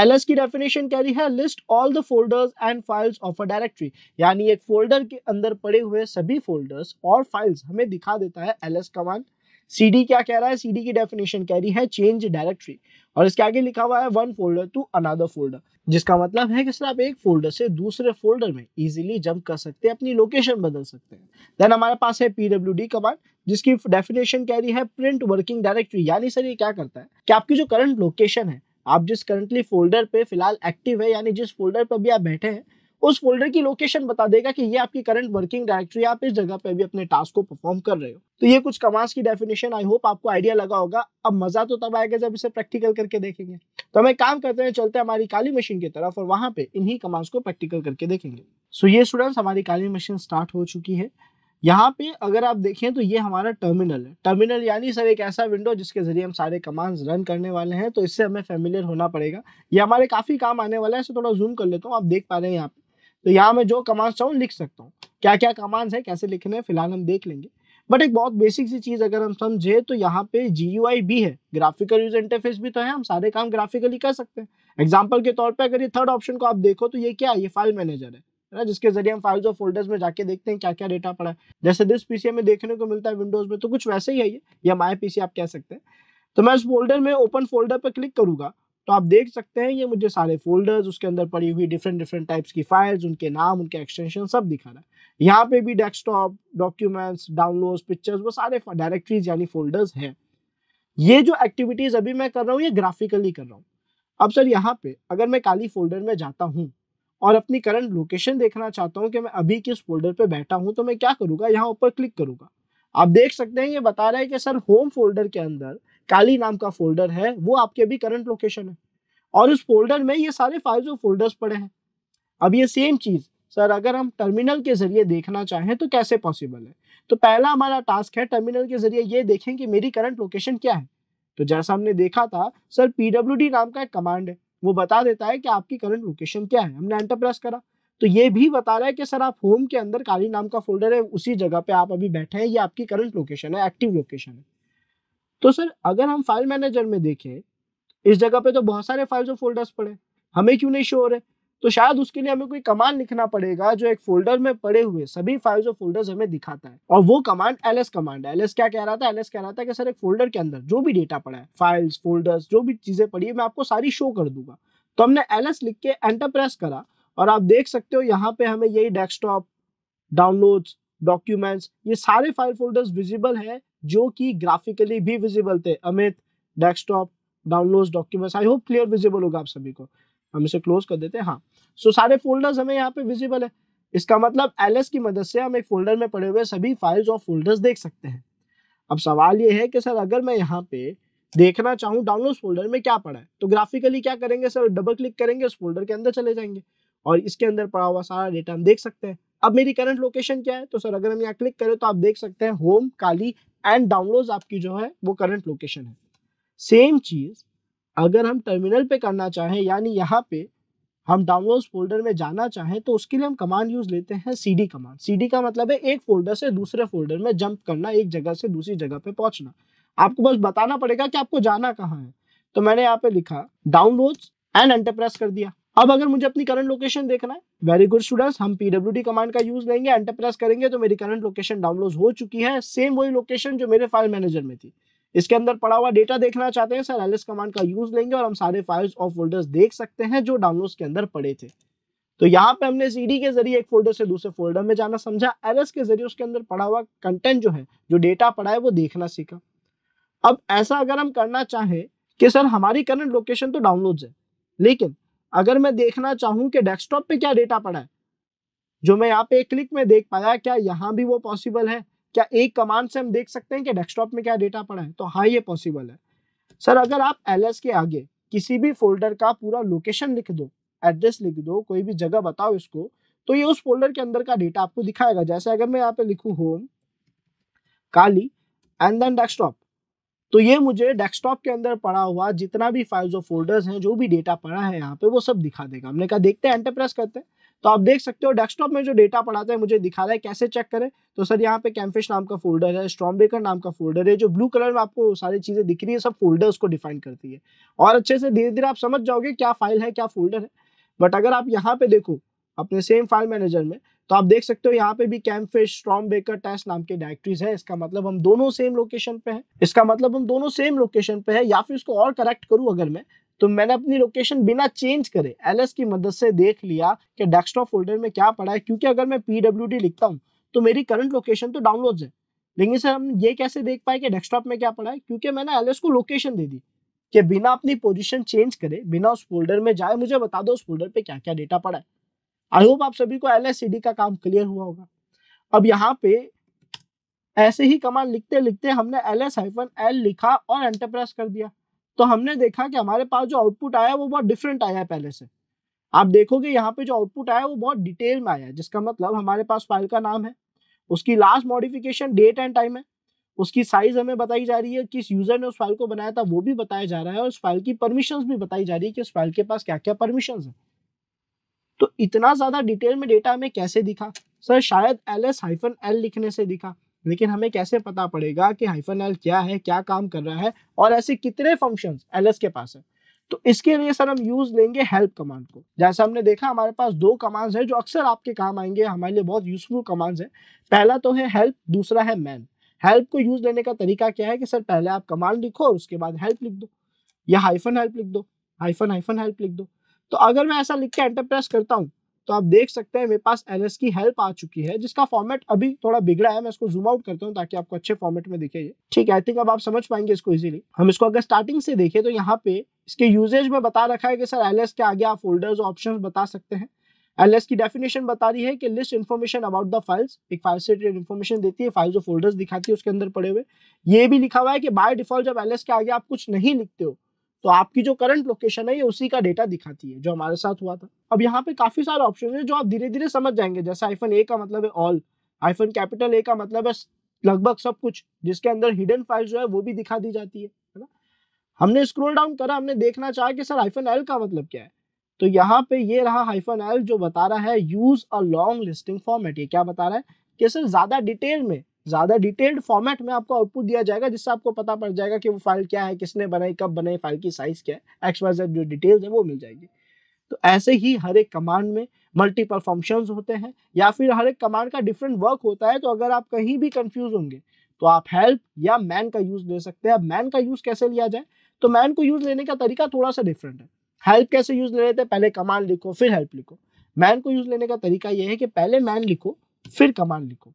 [SPEAKER 1] एलएस की डेफिनेशन कह रही है list all the folders and files of a directory यानी एक फोल्डर के अंदर पड़े हुए सभी फोल्डर्स और फाइल्स हमें दिखा देता है एल कमांड सी क्या कह रहा है सीडी की डेफिनेशन कह रही है चेंज डायरेक्टरी और इसके आगे लिखा हुआ है one folder to another folder जिसका मतलब है कि सर आप एक फोल्डर से दूसरे फोल्डर में इजीली जंप कर सकते हैं अपनी लोकेशन बदल सकते हैं देन हमारे पास है पी कमांड जिसकी डेफिनेशन कह रही है प्रिंट वर्किंग डायरेक्टरी यानी सर ये क्या करता है कि आपकी जो करंट लोकेशन है आप जिस करंटली फोल्डर पे फिलहाल एक्टिव है यानी जिस फोल्डर पर भी आप बैठे हैं उस फोल्डर की लोकेशन बता देगा कि ये आपकी करंट वर्किंग डायरेक्टरी आप इस जगह पे भी अपने टास्क को परफॉर्म कर रहे हो तो ये कुछ कमांड्स की डेफिनेशन आई होप आपको आइडिया लगा होगा अब मजा तो तब आएगा जब इसे प्रैक्टिकल करके देखेंगे तो हम एक काम करते हैं चलते हैं हमारी काली मशीन की तरफ और वहाँ पे इन्हीं कमांड्स को प्रैक्टिकल करके देखेंगे सो so, ये स्टूडेंट्स हमारी काली मशीन स्टार्ट हो चुकी है यहाँ पे अगर आप देखें तो ये हमारा टर्मिनल है टर्मिनल यानी सर एक ऐसा विंडो जिसके जरिए हम सारे कमांड्स रन करने वाले हैं तो इससे हमें फेमिलियर होना पड़ेगा ये हमारे काफ़ी काम आने वाला है इसे थोड़ा जूम कर लेता हूँ आप देख पा रहे हैं यहाँ पे तो यहाँ मैं जो कमांड्स चाहूँ लिख सकता हूँ क्या क्या कमांड्स है कैसे लिखने हैं फिलहाल हम देख लेंगे बट एक बहुत बेसिक सी चीज़ अगर हम समझे तो यहाँ पे जी भी है ग्राफिकल यूज इंटरफेस भी तो है हम सारे काम ग्राफिकली कर सकते हैं एग्जाम्पल के तौर पर अगर ये थर्ड ऑप्शन को आप देखो तो ये क्या है ये फाइल मैनेजर है ना जिसके जरिए हम फाइल्स और फोल्डर्स में जाके देखते हैं क्या क्या डेटा पड़ा है जैसे दिस पीसी में देखने को मिलता है विंडोज में तो कुछ वैसे ही है ये या माई पीसी आप कह सकते हैं तो मैं उस फोल्डर में ओपन फोल्डर पर क्लिक करूंगा तो आप देख सकते हैं ये मुझे सारे फोल्डर्स उसके अंदर पड़ी हुई डिफरेंट डिफरेंट टाइप्स की फाइल्स उनके नाम उनके एक्सटेंशन सब दिखा रहा है यहाँ पे भी डेस्कटॉप डॉक्यूमेंट्स डाउनलोड पिक्चर्स वो सारे डायरेक्टरीज यानी फोल्डर्स हैं ये जो एक्टिविटीज़ अभी मैं कर रहा हूँ ये ग्राफिकली कर रहा हूँ अब सर यहाँ पे अगर मैं काली फोल्डर में जाता हूँ और अपनी करंट लोकेशन देखना चाहता हूँ कि मैं अभी किस फोल्डर पे बैठा हूँ तो मैं क्या करूँगा यहाँ ऊपर क्लिक करूँगा आप देख सकते हैं ये बता रहा है कि सर होम फोल्डर के अंदर काली नाम का फोल्डर है वो आपके अभी करंट लोकेशन है और उस फोल्डर में ये सारे फाइल्स और फोल्डर्स पड़े हैं अब ये सेम चीज़ सर अगर हम टर्मिनल के ज़रिए देखना चाहें तो कैसे पॉसिबल है तो पहला हमारा टास्क है टर्मिनल के ज़रिए ये देखें कि मेरी करंट लोकेशन क्या है तो जैसा हमने देखा था सर पी नाम का एक कमांड है वो बता देता है कि आपकी करंट लोकेशन क्या है हमने एंटर प्रेस करा तो ये भी बता रहा है कि सर आप होम के अंदर काली नाम का फोल्डर है उसी जगह पे आप अभी बैठे हैं ये आपकी करंट लोकेशन है एक्टिव लोकेशन है तो सर अगर हम फाइल मैनेजर में देखें इस जगह पे तो बहुत सारे फाइल्स और फोल्डर्स पड़े हमें क्यों नहीं शो हो रहे तो शायद उसके लिए हमें कोई कमांड लिखना पड़ेगा जो एक फोल्डर में पड़े हुए सभी फाइल्स और फोल्डर्स हमें दिखाता है और वो कमांड एल कमांड है एल क्या कह रहा था एल कह रहा था कि सर एक फोल्डर के अंदर जो भी डेटा पड़ा है फाइल्स फोल्डर्स जो भी चीजें पड़ी है मैं आपको सारी शो कर दूंगा तो हमने एल लिख के एंटर प्रेस करा और आप देख सकते हो यहाँ पे हमें यही डेस्कटॉप डाउनलोड्स डॉक्यूमेंट्स ये सारे फाइल फोल्डर्स विजिबल है जो कि ग्राफिकली भी विजिबल थे Amit desktop downloads documents I hope clear visible होगा आप सभी को हम इसे क्लोज कर देते हैं हाँ सो so, सारे फोल्डर्स हमें यहाँ पे विजिबल है इसका मतलब एल की मदद से हम एक फोल्डर में पड़े हुए सभी फाइल्स और फोल्डर्स देख सकते हैं अब सवाल ये है कि सर अगर मैं यहाँ पे देखना चाहूँ डाउनलोड फोल्डर में क्या पड़ा है तो ग्राफिकली क्या करेंगे सर डबल क्लिक करेंगे उस फोल्डर के अंदर चले जाएंगे और इसके अंदर पड़ा हुआ सारा डेटा हम देख सकते हैं अब मेरी करंट लोकेशन क्या है तो सर अगर हम यहाँ क्लिक करें तो आप देख सकते हैं होम काली एंड डाउनलोड आपकी जो है वो करंट लोकेशन है सेम चीज़ अगर हम टर्मिनल पे करना चाहें यानी यहाँ पे हम डाउनलोड्स फोल्डर में जाना चाहें तो उसके लिए हम कमांड यूज़ लेते हैं C D command C D का मतलब है एक फोल्डर से दूसरे फोल्डर में जंप करना एक जगह से दूसरी जगह पे पहुंचना आपको बस बताना पड़ेगा कि आपको जाना कहाँ है तो मैंने यहाँ पे लिखा डाउनलोड्स एंड एंटरप्रेस कर दिया अब अगर मुझे अपनी करंट लोकेशन देखना है वेरी गुड स्टूडेंट्स हम पीडब्ल्यू कमांड का यूज लेंगे एंटरप्रेस करेंगे तो मेरी करंट लोकेशन डाउनलोड हो चुकी है सेम वही लोकेशन जो मेरे फाइल मैनेजर में थी इसके अंदर पड़ा हुआ डेटा देखना चाहते हैं सर एलएस कमांड का यूज लेंगे और हम सारे फाइल्स और फोल्डर्स देख सकते हैं जो डाउनलोड के अंदर पड़े थे तो यहाँ पे हमने सीडी के जरिए एक फोल्डर से दूसरे फोल्डर में जाना समझा एलएस के जरिए उसके अंदर पड़ा हुआ कंटेंट जो है जो डेटा पड़ा है वो देखना सीखा अब ऐसा अगर हम करना चाहें कि सर हमारी करंट लोकेशन तो डाउनलोड्स है लेकिन अगर मैं देखना चाहूँ कि डेस्कटॉप पे क्या डेटा पड़ा है जो मैं यहाँ पे एक क्लिक में देख पाया क्या यहाँ भी वो पॉसिबल है क्या एक कमांड से हम देख सकते हैं कि डेस्कटॉप में क्या डेटा पड़ा है तो हाँ ये पॉसिबल है सर अगर आप एल के आगे किसी भी फोल्डर का पूरा लोकेशन लिख दो एड्रेस लिख दो कोई भी जगह बताओ इसको तो ये उस फोल्डर के अंदर का डेटा आपको दिखाएगा जैसे अगर मैं यहाँ पे लिखू home Kali and then desktop तो ये मुझे डेस्कटॉप के अंदर पड़ा हुआ जितना भी फाइल्स और फोल्डर्स हैं जो भी डेटा पड़ा है यहाँ पे वो सब दिखा देगा हमने कहा देखते हैं एंटरप्रेस करते हैं तो आप देख सकते हो डेस्कटॉप में जो डेटा पढ़ाता है मुझे दिखा रहा है कैसे चेक करें तो सर यहाँ पे कैम्फिश नाम का फोल्डर है स्ट्रॉम बेकर नाम का फोल्डर है जो ब्लू कलर में आपको सारी चीज़ें दिख रही है सब फोल्डर्स को डिफाइन करती है और अच्छे से धीरे धीरे आप समझ जाओगे क्या फाइल है क्या फोल्डर है बट अगर आप यहाँ पे देखो अपने सेम फाइल मैनेजर में तो आप देख सकते हो यहाँ पे भी कैम्फिश स्ट्रॉम बेकर टेस्ट नाम के डायरेक्टरीज है इसका मतलब हम दोनों सेम लोकेशन पे हैं इसका मतलब हम दोनों सेम लोकेशन पे है या फिर इसको और करेक्ट करूँ अगर मैं तो मैंने अपनी लोकेशन बिना चेंज करे एल की मदद से देख लिया कि डेस्कटॉप फोल्डर में क्या पड़ा है क्योंकि अगर मैं पी लिखता हूँ तो मेरी करंट लोकेशन तो डाउनलोड है लेकिन सर हम ये कैसे देख पाए कि डेस्कटॉप में क्या पड़ा है क्योंकि मैंने एल को लोकेशन दे दी कि बिना अपनी पोजिशन चेंज करे बिना उस फोल्डर में जाए मुझे बता दो उस फोल्डर पे क्या क्या डेटा पड़ा है आई होप आप सभी को एल का काम क्लियर हुआ होगा अब यहाँ पे ऐसे ही कमांड लिखते लिखते हमने एल एस एल लिखा और एंटरप्रेस कर दिया तो हमने देखा कि हमारे पास जो आउटपुट आया वो बहुत डिफरेंट आया है पहले से आप देखोगे यहाँ पे जो आउटपुट आया वो बहुत डिटेल में आया है जिसका मतलब हमारे पास फाइल का नाम है उसकी last modification date and time है उसकी साइज हमें बताई जा रही है किस यूजर ने उस फाइल को बनाया था वो भी बताया जा रहा है और उस फाइल की परमिशन भी बताई जा रही है कि उस फाइल के पास क्या क्या परमिशन है तो इतना ज्यादा डिटेल में डेटा हमें कैसे दिखा सर शायद एल एस हाइफन एल लिखने से दिखा लेकिन हमें कैसे पता पड़ेगा कि हाइफन एल क्या है क्या काम कर रहा है और ऐसे कितने फंक्शन एल के पास है तो इसके लिए सर हम यूज लेंगे हेल्प कमांड को जैसा हमने देखा हमारे पास दो कमांड्स हैं जो अक्सर आपके काम आएंगे हमारे लिए बहुत यूजफुल कमांड्स हैं पहला तो है हेल्प दूसरा है मैन हेल्प को यूज लेने का तरीका क्या है कि सर पहले आप कमांड लिखो और उसके बाद हेल्प लिख दो या हाइफन हेल्प लिख दो हाइफन हाइफन हेल्प लिख दो तो अगर मैं ऐसा लिख के एंटरप्रेस करता हूँ तो आप देख सकते हैं मेरे पास एन की हेल्प आ चुकी है जिसका फॉर्मेट अभी थोड़ा बिगड़ा है मैं इसको जूम आउट करता हूँ ताकि आपको अच्छे फॉर्मेट में दिखे ये ठीक है आई थिंक अब आप समझ पाएंगे इसको इजीली हम इसको अगर स्टार्टिंग से देखें तो यहाँ पे इसके यूजेज में बता रखा है कि सर एल के आगे आप फोल्डर्स ऑप्शन बता सकते हैं एल की डेफिनेशन बता रही है कि list information about the files एक फाइल से रिलेटेड इन्फॉर्मेशन देती है फाइल्स और फोल्डर्स दिखाती है उसके अंदर पड़े हुए ये भी लिखा हुआ है कि बाय डिफॉल्ट जब एल के आगे आप कुछ नहीं लिखते हो तो आपकी जो करंट लोकेशन है ये उसी का डेटा दिखाती है जो हमारे साथ हुआ था अब यहाँ पे काफी सारे ऑप्शन है जो आप धीरे धीरे समझ जाएंगे जैसे आईफोन ए का मतलब है ऑल आईफोन कैपिटल ए का मतलब है लगभग सब कुछ जिसके अंदर हिडन फाइल जो है वो भी दिखा दी जाती है ना हमने स्क्रोल डाउन करा हमने देखना चाहा कि सर आईफोन एल का मतलब क्या है तो यहाँ पे ये रहा हाइफन एल जो बता रहा है use a long listing format ये क्या बता रहा है कि सर ज्यादा डिटेल में ज़्यादा डिटेल्ड फॉर्मेट में आपको आउटपुट दिया जाएगा जिससे आपको पता पड़ जाएगा कि वो फाइल क्या है किसने बनाई कब बनाई फाइल की साइज़ क्या है एक्स वाई जेड जो डिटेल्स है वो मिल जाएगी तो ऐसे ही हर एक कमांड में मल्टीपल फंक्शंस होते हैं या फिर हर एक कमांड का डिफरेंट वर्क होता है तो अगर आप कहीं भी कंफ्यूज होंगे तो आप हेल्प या मैन का यूज़ ले सकते हैं अब मैन का यूज़ कैसे लिया जाए तो मैन को यूज़ लेने का तरीका थोड़ा सा डिफरेंट है हेल्प कैसे यूज़ ले लेते हैं पहले कमांड लिखो फिर हेल्प लिखो मैन को यूज़ लेने का तरीका यह है कि पहले मैन लिखो फिर कमांड लिखो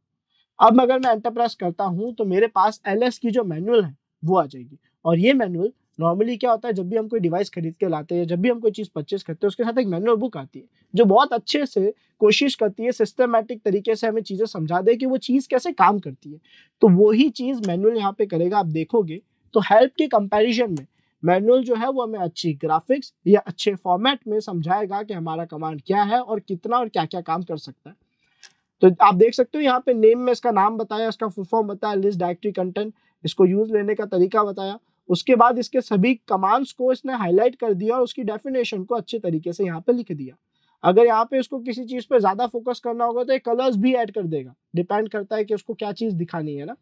[SPEAKER 1] अब अगर मैं एंटर प्रेस करता हूँ तो मेरे पास एल की जो मैनुअल है वो आ जाएगी और ये मैनुअल नॉर्मली क्या होता है जब भी हम कोई डिवाइस खरीद के लाते हैं जब भी हम कोई चीज़ परचेस करते हैं उसके साथ एक मैनुअल बुक आती है जो बहुत अच्छे से कोशिश करती है सिस्टमेटिक तरीके से हमें चीज़ें समझा दे कि वो चीज़ कैसे काम करती है तो वही चीज़ मैनुअल यहाँ पे करेगा आप देखोगे तो हेल्प के कंपेरिजन में मैनुअल जो है वो हमें अच्छी ग्राफिक्स या अच्छे फॉर्मेट में समझाएगा कि हमारा कमांड क्या है और कितना और क्या क्या काम कर सकता है तो आप देख सकते हो यहाँ पे नेम में इसका नाम बताया इसका फुल फॉर्म बताया लिस्ट डायरेक्टरी कंटेंट इसको यूज लेने का तरीका बताया उसके बाद इसके सभी कमांड्स को इसने हाईलाइट कर दिया और उसकी डेफिनेशन को अच्छे तरीके से यहाँ पे लिख दिया अगर यहाँ पे इसको किसी चीज पे ज्यादा फोकस करना होगा तो ये कलर्स भी ऐड कर देगा डिपेंड करता है कि उसको क्या चीज दिखानी है ना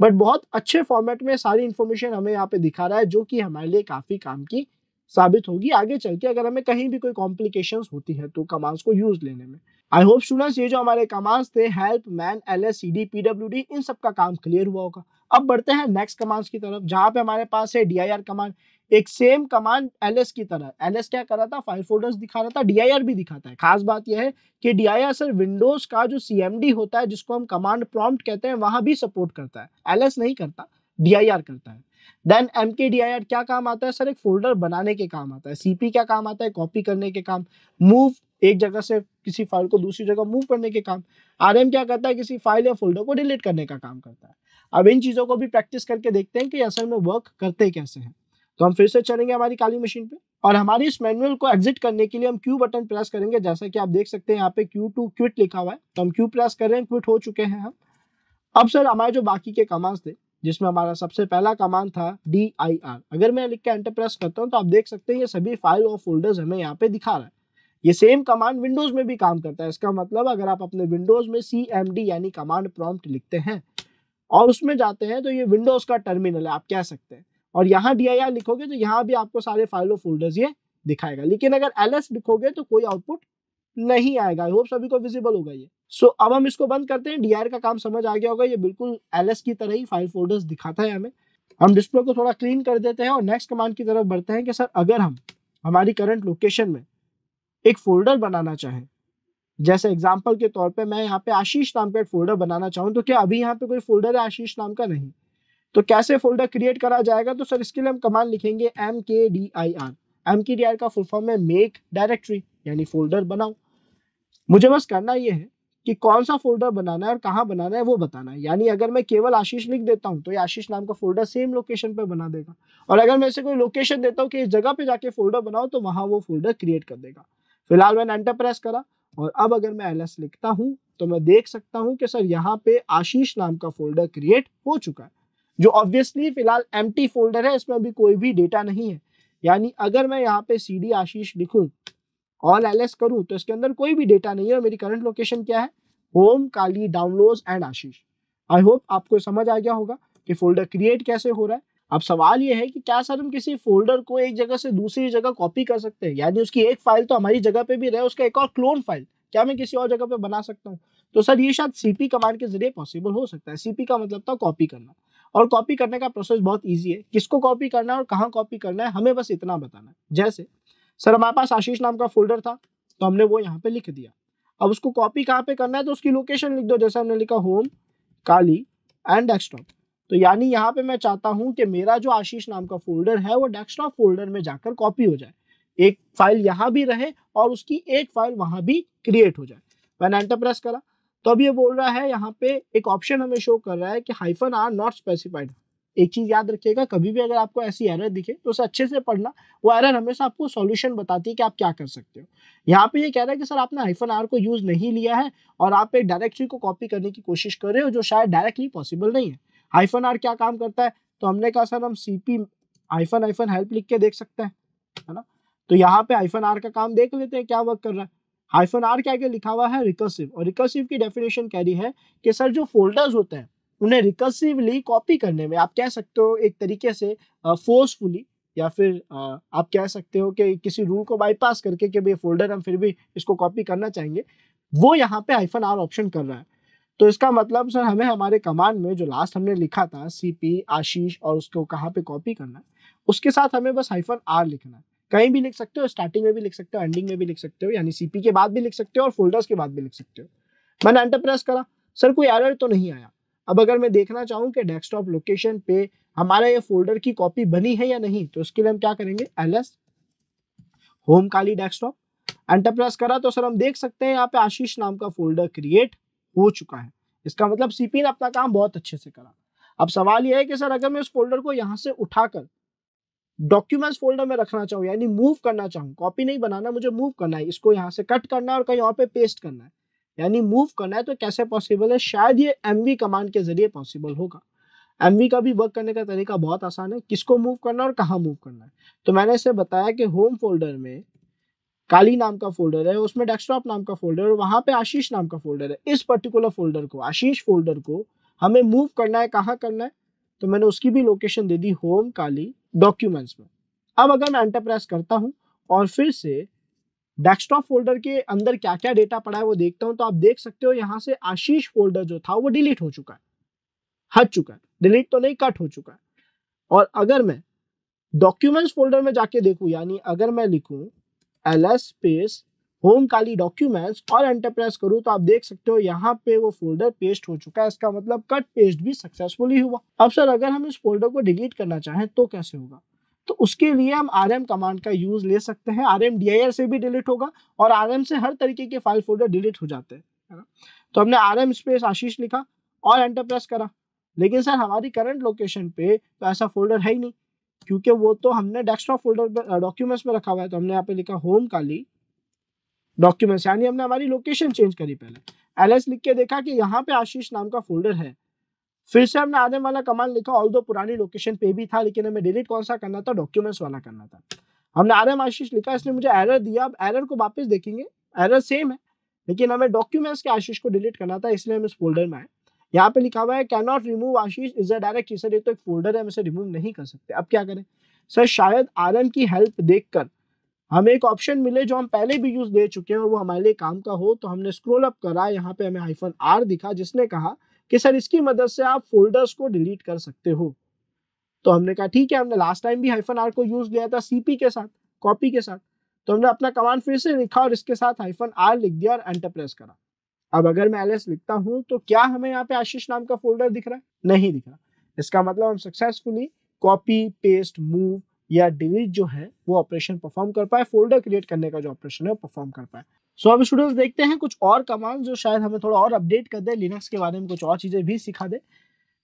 [SPEAKER 1] बट बहुत अच्छे फॉर्मेट में सारी इन्फॉर्मेशन हमें यहाँ पे दिखा रहा है जो कि हमारे लिए काफी काम की साबित होगी आगे चल के अगर हमें कहीं भी कोई कॉम्प्लिकेशन होती है तो कमांड्स को यूज लेने में आई होप स्टूडेंट्स ये जो हमारे कमांड्स थे help man L S C D PW D इन सब का काम क्लियर हुआ होगा अब बढ़ते हैं नेक्स्ट कमांड्स की तरफ जहाँ पे हमारे पास है डी आई आर कमांड एक सेम कमांड एल एस की तरह एल एस क्या कर रहा था फाइल फोल्डर्स दिखा रहा था डी आई आर भी दिखाता है खास बात यह है कि D I R sir Windows का जो सी एम डी होता है जिसको हम कमांड प्रॉम्प्ट कहते हैं वहाँ भी सपोर्ट करता है एल एस नहीं करता डी आई आर करता है then M K D I R क्या काम आता है सर एक फोल्डर बनाने के काम आता है सीपी क्या काम आता है कॉपी करने के काम मूव एक जगह से किसी फाइल को दूसरी जगह मूव करने के काम आर एम क्या करता है किसी फाइल या फोल्डर को डिलीट करने का काम करता है अब इन चीज़ों को भी प्रैक्टिस करके देखते हैं कि असल में वर्क करते कैसे हैं तो हम फिर से चलेंगे हमारी काली मशीन पे और हमारी इस मैनुअल को एग्जिट करने के लिए हम क्यू बटन प्रेस करेंगे जैसा कि आप देख सकते हैं यहाँ पे क्यू टू क्विट लिखा हुआ है तो हम क्यू प्रेस कर रहे हैं क्विट हो चुके हैं हम अब सर हमारे जो बाकी के कमांड्स थे जिसमें हमारा सबसे पहला कमांड था डी आई आर अगर मैं लिख के एंटर प्रेस करता हूँ तो आप देख सकते हैं ये सभी फाइल और फोल्डर्स हमें यहाँ पे दिखा रहा है ये सेम कमांड विंडोज में भी काम करता है इसका मतलब अगर आप अपने विंडोज में सी एम डी यानी कमांड प्रॉम्प्ट लिखते हैं और उसमें जाते हैं तो ये विंडोज का टर्मिनल है आप कह सकते हैं और यहाँ डी लिखोगे तो यहाँ भी आपको सारे फाइल और फोल्डर्स ये दिखाएगा लेकिन अगर एल लिखोगे तो कोई आउटपुट नहीं आएगा आई होप सभी को विजिबल होगा ये सो so, अब हम इसको बंद करते हैं डीआर का काम समझ आ गया होगा ये बिल्कुल एल की तरह ही फाइल फोल्डर्स दिखाता है हमें हम डिस्प्ले को थोड़ा क्लीन कर देते हैं और नेक्स्ट कमांड की तरफ बढ़ते हैं कि सर अगर हम हमारी करंट लोकेशन में एक फोल्डर बनाना चाहें जैसे एग्जाम्पल के तौर पे मैं यहाँ पे आशीष नाम का एक फोल्डर बनाना चाहूँ तो क्या अभी यहाँ पे कोई फोल्डर है आशीष नाम का नहीं तो कैसे फोल्डर क्रिएट करा जाएगा तो सर इसके लिए हम कमांड लिखेंगे M K D I R M K D R का फुल फॉर्म है मेक डायरेक्ट्री यानी फोल्डर बनाओ मुझे बस करना ये है कि कौन सा फोल्डर बनाना है और कहाँ बनाना है वो बताना है यानी अगर मैं केवल आशीष लिख देता हूँ तो ये आशीष नाम का फोल्डर सेम लोकेशन पर बना देगा और अगर मैं इसे कोई लोकेशन देता हूँ कि इस जगह पे जाके फोल्डर बनाओ तो वहाँ वो फोल्डर क्रिएट कर देगा फिलहाल मैंने एंटर प्रेस करा और अब अगर मैं एल लिखता हूँ तो मैं देख सकता हूँ कि सर यहाँ पे आशीष नाम का फोल्डर क्रिएट हो चुका है जो ऑब्वियसली फिलहाल एम फोल्डर है इसमें अभी कोई भी डेटा नहीं है यानी अगर मैं यहाँ पे सी आशीष लिखूँ ऑल एल एस करूँ तो इसके अंदर कोई भी डेटा नहीं है मेरी करंट लोकेशन क्या है home Kali download and Ashish I hope आपको समझ आ गया होगा कि फोल्डर क्रिएट कैसे हो रहा है अब सवाल ये है कि क्या सर हम किसी फोल्डर को एक जगह से दूसरी जगह कॉपी कर सकते हैं यानी उसकी एक फाइल तो हमारी जगह पे भी रहे उसका एक और क्लोन फाइल क्या मैं किसी और जगह पे बना सकता हूँ तो सर ये शायद सीपी कमांड के जरिए पॉसिबल हो सकता है सीपी का मतलब था कॉपी करना और कॉपी करने का प्रोसेस बहुत ईजी है किसको कॉपी करना है और कहाँ कॉपी करना है हमें बस इतना बताना है जैसे सर हमारे पास आशीष नाम का फोल्डर था तो हमने वो यहाँ पे लिख दिया अब उसको कॉपी कहाँ पे करना है तो उसकी लोकेशन लिख दो जैसे हमने लिखा होम काली एंड डेस्कटॉप तो यानी यहाँ पे मैं चाहता हूँ कि मेरा जो आशीष नाम का फोल्डर है वो डेस्कटॉप फोल्डर में जाकर कॉपी हो जाए एक फाइल यहाँ भी रहे और उसकी एक फाइल वहाँ भी क्रिएट हो जाए मैंने एंटर प्रेस करा तो अब ये बोल रहा है यहाँ पे एक ऑप्शन हमें शो कर रहा है कि हाइफन आर नॉट स्पेसिफाइड एक चीज़ याद रखिएगा कभी भी अगर आपको ऐसी एरर दिखे तो उसे अच्छे से पढ़ना वो एरर हमेशा आपको सॉल्यूशन बताती है कि आप क्या कर सकते हो यहाँ पे ये कह रहा है कि सर आपने हाइफन आर को यूज़ नहीं लिया है और आप एक डायरेक्टरी को कॉपी करने की कोशिश कर रहे हो जो शायद डायरेक्टली पॉसिबल नहीं है हाइफन आर क्या काम करता है तो हमने कहा सर हम सी पी आईफन आईफन हेल्प लिख के देख सकते हैं है ना तो यहाँ पे आईफन आर का काम देख लेते हैं क्या वर्क कर रहा है हाइफन आर क्या क्या लिखा हुआ है रिकर्सिव और रिकर्सिव की डेफिनेशन कह रही है कि सर जो फोल्डर्स होते हैं उन्हें रिकर्सिवली कॉपी करने में आप कह सकते हो एक तरीके से फोर्सफुली या फिर आप कह सकते हो कि किसी रूल को बाईपास करके कि भाई फोल्डर हम फिर भी इसको कॉपी करना चाहेंगे वो यहाँ पे हाइफन आर ऑप्शन कर रहा है तो इसका मतलब सर हमें हमारे कमांड में जो लास्ट हमने लिखा था सी पी आशीष और उसको कहाँ पे कॉपी करना है उसके साथ हमें बस हाइफन आर लिखना है कहीं भी लिख सकते हो स्टार्टिंग में भी लिख सकते हो एंडिंग में भी लिख सकते हो यानी सी के बाद भी लिख सकते हो और फोल्डर्स के बाद भी लिख सकते हो मैंने एंटरप्रेस करा सर कोई एरर तो नहीं आया अब अगर मैं देखना चाहूँ कि डेस्कटॉप लोकेशन पे हमारा ये फोल्डर की कॉपी बनी है या नहीं तो उसके लिए हम क्या करेंगे L S home Kali desktop enter press करा तो सर हम देख सकते हैं यहाँ पे आशीष नाम का फोल्डर क्रिएट हो चुका है इसका मतलब सीपी ने अपना काम बहुत अच्छे से करा अब सवाल यह है कि सर अगर मैं उस फोल्डर को यहाँ से उठाकर डॉक्यूमेंट्स फोल्डर में रखना चाहूँ यानी मूव करना चाहूँ कॉपी नहीं बनाना मुझे मूव करना है इसको यहाँ से कट करना है और कहीं और पे पेस्ट करना है यानी मूव करना है तो कैसे पॉसिबल है शायद ये एम कमांड के जरिए पॉसिबल होगा एम का भी वर्क करने का तरीका बहुत आसान है किसको मूव करना है और कहाँ मूव करना है तो मैंने इसे बताया कि होम फोल्डर में काली नाम का फोल्डर है उसमें डेस्कटॉप नाम का फोल्डर है वहाँ पे आशीष नाम का फोल्डर है इस पर्टिकुलर फोल्डर को आशीष फोल्डर को हमें मूव करना है कहाँ करना है तो मैंने उसकी भी लोकेशन दे दी होम काली डॉक्यूमेंट्स में अब अगर मैं एंटर प्रेस करता हूँ और फिर से डेस्कटॉप फोल्डर के अंदर क्या क्या डेटा पड़ा है वो देखता हूँ तो आप देख सकते हो यहाँ से आशीष फोल्डर जो था वो डिलीट हो चुका है हट चुका है डिलीट तो नहीं कट हो चुका है और अगर मैं डॉक्यूमेंट्स फोल्डर में जाके देखूँ यानी अगर मैं लिखूँ L S space home Kali documents और एंटरप्राइज प्रेस करूँ तो आप देख सकते हो यहाँ पे वो फोल्डर पेस्ट हो चुका है इसका मतलब कट पेस्ट भी सक्सेसफुली हुआ अब सर अगर हम इस फोल्डर को डिलीट करना चाहें तो कैसे होगा तो उसके लिए हम आर कमांड का यूज ले सकते हैं आर एम से भी डिलीट होगा और आर से हर तरीके के फाइल फोल्डर डिलीट हो जाते हैं तो हमने आर एम स्पेस आशीष लिखा और एंटरप्रेस करा लेकिन सर हमारी करंट लोकेशन पे तो ऐसा फोल्डर है ही नहीं क्योंकि वो तो हमने डेस्कटॉप फोल्डर डॉक्यूमेंट्स में रखा हुआ है तो हमने यहाँ पे लिखा होम काली डॉक्यूमेंट्स यानी हमने हमारी लोकेशन चेंज करी पहले एल लिख के देखा कि यहाँ पे आशीष नाम का फोल्डर है फिर से हमने आदम वाला कमांड लिखा ऑल दो पुरानी लोकेशन पे भी था लेकिन हमें डिलीट कौन सा करना था डॉक्यूमेंट्स वाला करना था हमने आर एम आशीष लिखा इसने मुझे एरर दिया अब एरर को वापस देखेंगे एरर सेम है लेकिन हमें डॉक्यूमेंट्स के आशीष को डिलीट करना था इसलिए हम इस फोल्डर में आए यहाँ पे लिखा हुआ है can not remove Ashish is a direct sir ये तो एक फोल्डर है हम इसे रिमूव नहीं कर सकते अब क्या करें सर शायद आर की हेल्प कर हमें एक ऑप्शन मिले जो हम पहले भी यूज दे चुके हैं और वो हमारे लिए काम का हो तो हमने स्क्रोल अप करा यहाँ पे हमें हाइफन आर दिखा जिसने कहा कि सर इसकी मदद से आप फोल्डर्स को डिलीट कर सकते हो तो हमने कहा ठीक है हमने लास्ट टाइम भी हाइफन आर को यूज लिया था सीपी के साथ कॉपी के साथ तो हमने अपना कमांड फिर से लिखा और इसके साथ हाइफन आर लिख दिया और एंटर प्रेस करा अब अगर मैं एल लिखता हूं तो क्या हमें यहाँ पे आशीष नाम का फोल्डर दिख रहा है नहीं दिख रहा इसका मतलब हम सक्सेसफुली कॉपी पेस्ट मूव या डिलीट जो है वो ऑपरेशन परफॉर्म कर पाए फोल्डर क्रिएट करने का जो ऑपरेशन है वो परफॉर्म कर पाए सो अब स्टूडेंट्स देखते हैं कुछ और कमांड जो शायद हमें थोड़ा और अपडेट कर दे लिनक्स के बारे में कुछ और चीज़ें भी सिखा दे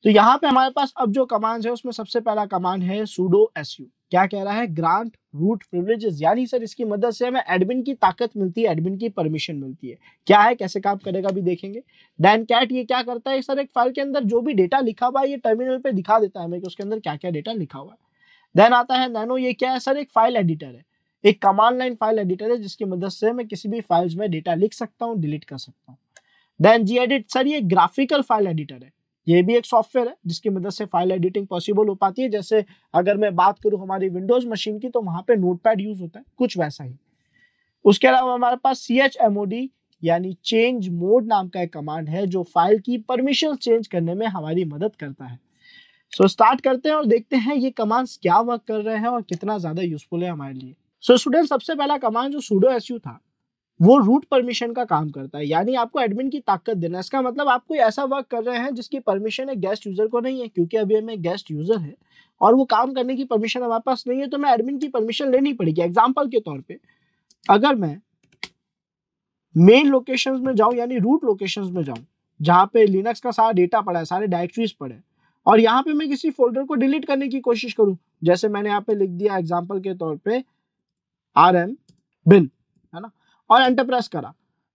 [SPEAKER 1] तो यहाँ पे हमारे पास अब जो कमांड है उसमें सबसे पहला कमांड है सुडो एस क्या कह रहा है ग्रांट रूट प्रिवलेजेस यानी सर इसकी मदद से हमें एडमिन की ताकत मिलती है एडमिन की परमिशन मिलती है क्या है कैसे काम करेगा भी देखेंगे डैन कैट ये क्या करता है सर एक फाइल के अंदर जो भी डेटा लिखा हुआ है ये टर्मिनल पे दिखा देता है हमें कि उसके अंदर क्या क्या डेटा लिखा हुआ है देन आता है नैनो ये क्या है सर एक फाइल एडिटर है एक कमांड लाइन फाइल एडिटर है जिसकी मदद से मैं किसी भी फाइल्स में डेटा लिख सकता हूँ डिलीट कर सकता हूँ देन जी एडिट सर ये ग्राफिकल फाइल एडिटर है ये भी एक सॉफ्टवेयर है जिसकी मदद से फाइल एडिटिंग पॉसिबल हो पाती है जैसे अगर मैं बात करूँ हमारी विंडोज मशीन की तो वहाँ पे नोटपैड यूज होता है कुछ वैसा ही उसके अलावा हमारे पास C H M O D यानी चेंज मोड नाम का एक कमांड है जो फाइल की परमिशन चेंज करने में हमारी मदद करता है सो so, स्टार्ट करते हैं और देखते हैं ये कमांड्स क्या वर्क कर रहे हैं और कितना ज़्यादा यूजफुल है हमारे लिए सो so, स्टूडेंट सबसे पहला कमांड जो सूडो एस था वो रूट परमिशन का काम करता है यानी आपको एडमिन की ताकत देना इसका मतलब आप कोई ऐसा वर्क कर रहे हैं जिसकी परमिशन है गेस्ट यूजर को नहीं है क्योंकि अभी हमें गेस्ट यूजर है और वो काम करने की परमिशन हमारे पास नहीं है तो मैं एडमिन की परमिशन लेनी पड़ेगी एग्जाम्पल के तौर पर अगर मैं मेन लोकेशन में जाऊँ यानी रूट लोकेशन में जाऊँ जहाँ पे लिनक्स का सारा डेटा पड़ा है सारे डायरेक्ट्रीज पड़े और यहाँ पे मैं किसी फोल्डर को डिलीट करने की कोशिश करूँ जैसे मैंने यहाँ पे लिख दिया एग्जाम्पल के तौर पर आर एम बिन है ना और एंटर प्रेस करा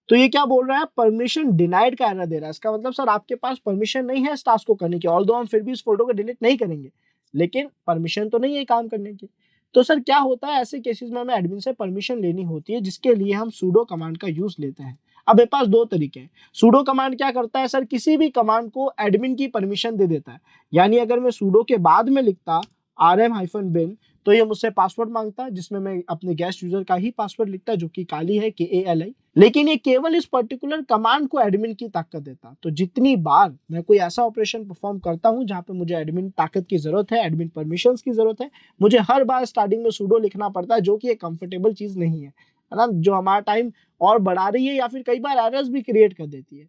[SPEAKER 1] तो ये क्या बोल रहा है परमिशन डिनाइड का एरर दे रहा है इसका मतलब सर आपके पास परमिशन नहीं है इस टास्क को करने की ऑल दो हम फिर भी इस फोटो को डिलीट नहीं करेंगे लेकिन परमिशन तो नहीं है काम करने की तो सर क्या होता है ऐसे केसेस में हमें एडमिन से परमिशन लेनी होती है जिसके लिए हम सूडो कमांड का यूज लेते हैं अब मेरे पास दो तरीके हैं सूडो कमांड क्या करता है सर किसी भी कमांड को एडमिन की परमिशन दे देता है यानी अगर मैं सूडो के बाद में लिखता आर एम हाइफन बिन तो ये मुझसे पासवर्ड मांगता जिसमें मैं अपने गेस्ट यूजर का ही पासवर्ड लिखता जो कि काली है के ए एल आई लेकिन ये केवल इस पर्टिकुलर कमांड को एडमिन की ताकत देता तो जितनी बार मैं कोई ऐसा ऑपरेशन परफॉर्म करता हूँ जहाँ पे मुझे एडमिन ताकत की जरूरत है एडमिन परमिशन की जरूरत है मुझे हर बार स्टार्टिंग में सूडो लिखना पड़ता है जो कि एक कंफर्टेबल चीज़ नहीं है है ना जो हमारा टाइम और बढ़ा रही है या फिर कई बार एरर्स भी क्रिएट कर देती है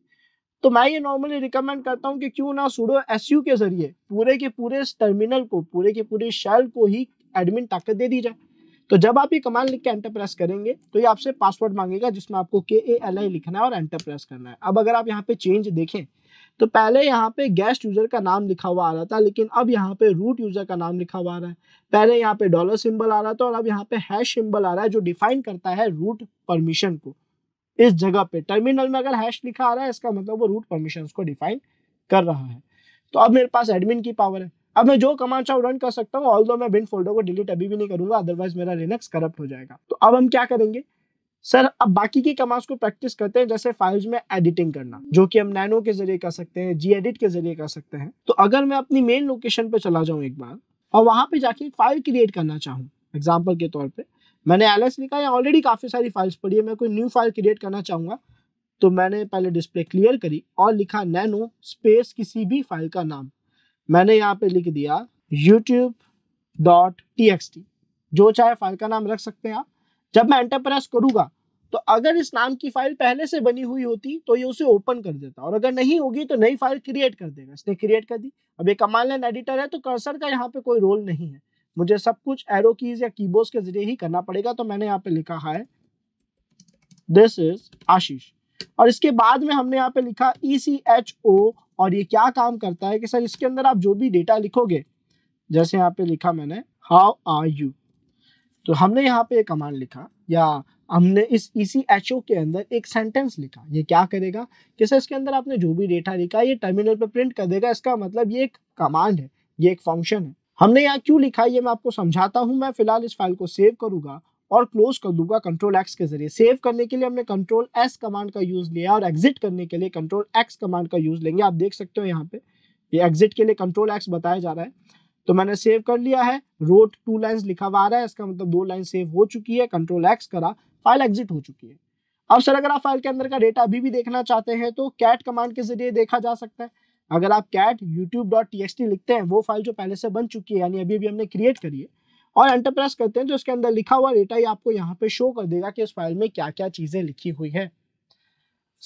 [SPEAKER 1] तो मैं ये नॉर्मली रिकमेंड करता हूँ कि क्यों ना सूडो एस के जरिए पूरे के पूरे टर्मिनल को पूरे के पूरे शेल को ही एडमिन ताकत दे दी जाए तो जब आप ये कमांड लिख के एंटर प्रेस करेंगे तो ये आपसे पासवर्ड मांगेगा जिसमें आपको के ए एल आई लिखना है और एंटर प्रेस करना है अब अगर आप यहाँ पे चेंज देखें तो पहले यहाँ पे गेस्ट यूज़र का नाम लिखा हुआ आ रहा था लेकिन अब यहाँ पे रूट यूज़र का नाम लिखा हुआ आ रहा है पहले यहाँ पे डॉलर सिंबल आ रहा था और अब यहाँ पे हैश सिंबल आ रहा है जो डिफाइन करता है रूट परमिशन को इस जगह पे टर्मिनल में अगर हैश लिखा आ रहा है इसका मतलब वो रूट परमिशन को डिफाइन कर रहा है तो अब मेरे पास एडमिन की पावर है अब मैं जो कमांड चाहूँ रन कर सकता हूँ ऑल दो मैं बिन फोल्डर को डिलीट अभी भी नहीं करूंगा अदरवाइज मेरा लिनक्स करप्ट हो जाएगा तो अब हम क्या करेंगे सर अब बाकी की कमांड्स को प्रैक्टिस करते हैं जैसे फाइल्स में एडिटिंग करना जो कि हम नैनो के जरिए कर सकते हैं जी एडिट के जरिए कर सकते हैं तो अगर मैं अपनी मेन लोकेशन पे चला जाऊँ एक बार और वहाँ पे जाके एक फाइल क्रिएट करना चाहूँ एग्जाम्पल के तौर पर मैंने एल एस लिखा है ऑलरेडी काफ़ी सारी फाइल्स पड़ी है मैं कोई न्यू फाइल क्रिएट करना चाहूँगा तो मैंने पहले डिस्प्ले क्लियर करी और लिखा नैनो स्पेस किसी भी फाइल का नाम मैंने यहाँ पे लिख दिया YouTube dot T X T जो चाहे फाइल का नाम रख सकते हैं आप जब मैं एंटर प्रेस करूँगा तो अगर इस नाम की फाइल पहले से बनी हुई होती तो ये उसे ओपन कर देता और अगर नहीं होगी तो नई फाइल क्रिएट कर देगा इसने क्रिएट कर दी अब ये कमाल लाइन एडिटर है तो कर्सर का यहाँ पे कोई रोल नहीं है मुझे सब कुछ एरो कीज या कीबोर्ड के जरिए ही करना पड़ेगा तो मैंने यहाँ पे लिखा है दिस इज आशीष और इसके बाद में हमने यहाँ पे लिखा ई सी एच ओ और ये क्या काम करता है कि सर इसके अंदर आप जो भी डेटा लिखोगे जैसे यहाँ पे लिखा मैंने हाउ आर यू तो हमने यहाँ पे एक कमांड लिखा या हमने इस इसी एच ओ के अंदर एक सेंटेंस लिखा ये क्या करेगा कि सर इसके अंदर आपने जो भी डेटा लिखा ये टर्मिनल पर प्रिंट कर देगा इसका मतलब ये एक कमांड है ये एक फंक्शन है हमने यहाँ क्यों लिखा ये मैं आपको समझाता हूँ मैं फिलहाल इस फाइल को सेव करूँगा और क्लोज कर दूंगा कंट्रोल एक्स के जरिए सेव करने के लिए हमने कंट्रोल एस कमांड का यूज़ लिया और एग्जिट करने के लिए कंट्रोल एक्स कमांड का यूज़ लेंगे आप देख सकते हो यहाँ पे ये एग्जिट के लिए कंट्रोल एक्स बताया जा रहा है तो मैंने सेव कर लिया है रोड टू लाइन्स लिखा हुआ आ रहा है इसका मतलब दो लाइन सेव हो चुकी है कंट्रोल एक्स करा फाइल एग्जिट हो चुकी है अब सर अगर आप फाइल के अंदर का डेटा अभी भी देखना चाहते हैं तो कैट कमांड के जरिए देखा जा सकता है अगर आप कैट यूट्यूब लिखते हैं वो फाइल जो पहले से बन चुकी है यानी अभी अभी हमने क्रिएट करी है और एंटर प्रेस करते हैं तो इसके अंदर लिखा हुआ डेटा ही आपको यहाँ पे शो कर देगा कि इस फाइल में क्या क्या चीज़ें लिखी हुई है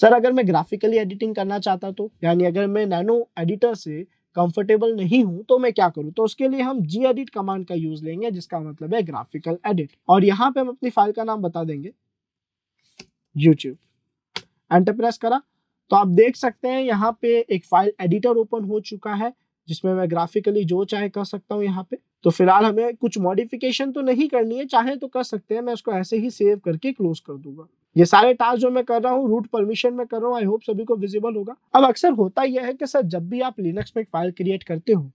[SPEAKER 1] सर अगर मैं ग्राफिकली एडिटिंग करना चाहता तो यानी अगर मैं नैनो एडिटर से कंफर्टेबल नहीं हूं तो मैं क्या करूं तो उसके लिए हम जी एडिट कमांड का यूज लेंगे जिसका मतलब है ग्राफिकल एडिट और यहां पे हम अपनी फाइल का नाम बता देंगे यूट्यूब एंटरप्रेस करा तो आप देख सकते हैं यहां पे एक फाइल एडिटर ओपन हो चुका है जिसमें मैं ग्राफिकली जो चाहे कर सकता हूँ यहाँ पे तो फिलहाल हमें कुछ मॉडिफिकेशन तो नहीं करनी है चाहे तो कर सकते हैं मैं उसको ऐसे ही सेव करके क्लोज कर दूंगा ये सारे टास्क जो मैं कर रहा हूँ रूट परमिशन में कर रहा हूँ आई होप सभी को विजिबल होगा अब अक्सर होता यह है कि सर जब भी आप लिनक्स में फाइल क्रिएट करते हो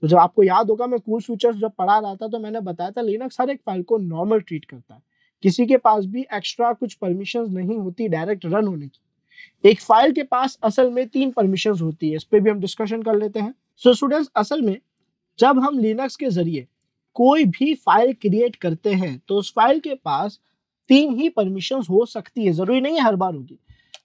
[SPEAKER 1] तो जब आपको याद होगा मैं कूल फ्यूचर्स जब पढ़ा रहा था तो मैंने बताया था लिनक्स हर एक फाइल को नॉर्मल ट्रीट करता है किसी के पास भी एक्स्ट्रा कुछ परमिशन नहीं होती डायरेक्ट रन होने की एक फाइल के पास असल में तीन परमिशन होती है इस पर भी हम डिस्कशन कर लेते हैं सो so, स्टूडेंट्स असल में जब हम लिनक्स के जरिए कोई भी फाइल क्रिएट करते हैं तो उस फाइल के पास तीन ही परमिशन हो सकती है जरूरी नहीं है हर बार होगी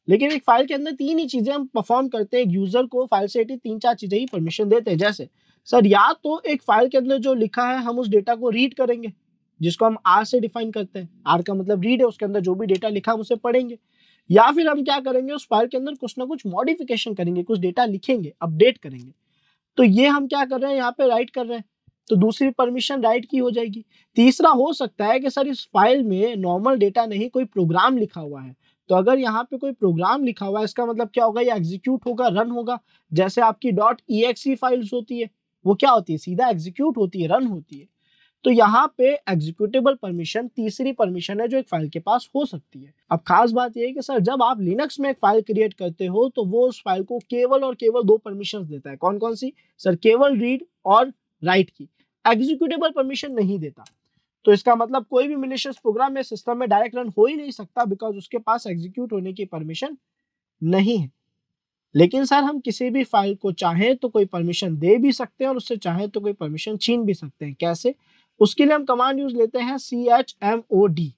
[SPEAKER 1] लेकिन एक फाइल के अंदर तीन ही चीजें हम परफॉर्म करते हैं यूजर को फाइल से तीन चार चीजें ही परमिशन देते हैं जैसे सर या तो एक फाइल के अंदर जो लिखा है हम उस डेटा को रीड करेंगे जिसको हम आर से डिफाइन करते हैं आर का मतलब रीड है उसके अंदर जो भी डेटा लिखा है उसे पढ़ेंगे या फिर हम क्या करेंगे उस फाइल के अंदर कुछ ना कुछ मॉडिफिकेशन करेंगे कुछ डेटा लिखेंगे अपडेट करेंगे तो ये हम क्या कर रहे हैं यहाँ पे राइट कर रहे हैं तो दूसरी परमिशन राइट की हो जाएगी तीसरा हो सकता है कि सर इस फाइल में नॉर्मल डेटा नहीं कोई प्रोग्राम लिखा हुआ है तो अगर यहाँ पे कोई प्रोग्राम लिखा हुआ है इसका मतलब क्या होगा ये एग्जीक्यूट होगा रन होगा जैसे आपकी डॉट ई फाइल्स होती है वो क्या होती है सीधा एग्जीक्यूट होती है रन होती है तो यहाँ पे एग्जीक्यूटिवल परमिशन तीसरी परमिशन है जो एक फाइल के पास हो सकती है अब खास बात यह है कि सर जब आप लिनक्स में एक फाइल क्रिएट करते हो तो वो उस फाइल को केवल और केवल दो परमिशन देता है कौन कौन सी सर केवल रीड और राइट की एग्जीक्यूटेबल परमिशन नहीं देता तो इसका मतलब कोई भी मिलिशियस प्रोग्राम या सिस्टम में डायरेक्ट रन हो ही नहीं सकता बिकॉज उसके पास एग्जीक्यूट होने की परमिशन नहीं है लेकिन सर हम किसी भी फाइल को चाहें तो कोई परमिशन दे भी सकते हैं और उससे चाहें तो कोई परमिशन छीन भी सकते हैं कैसे उसके लिए हम कमांड यूज लेते हैं C H M O D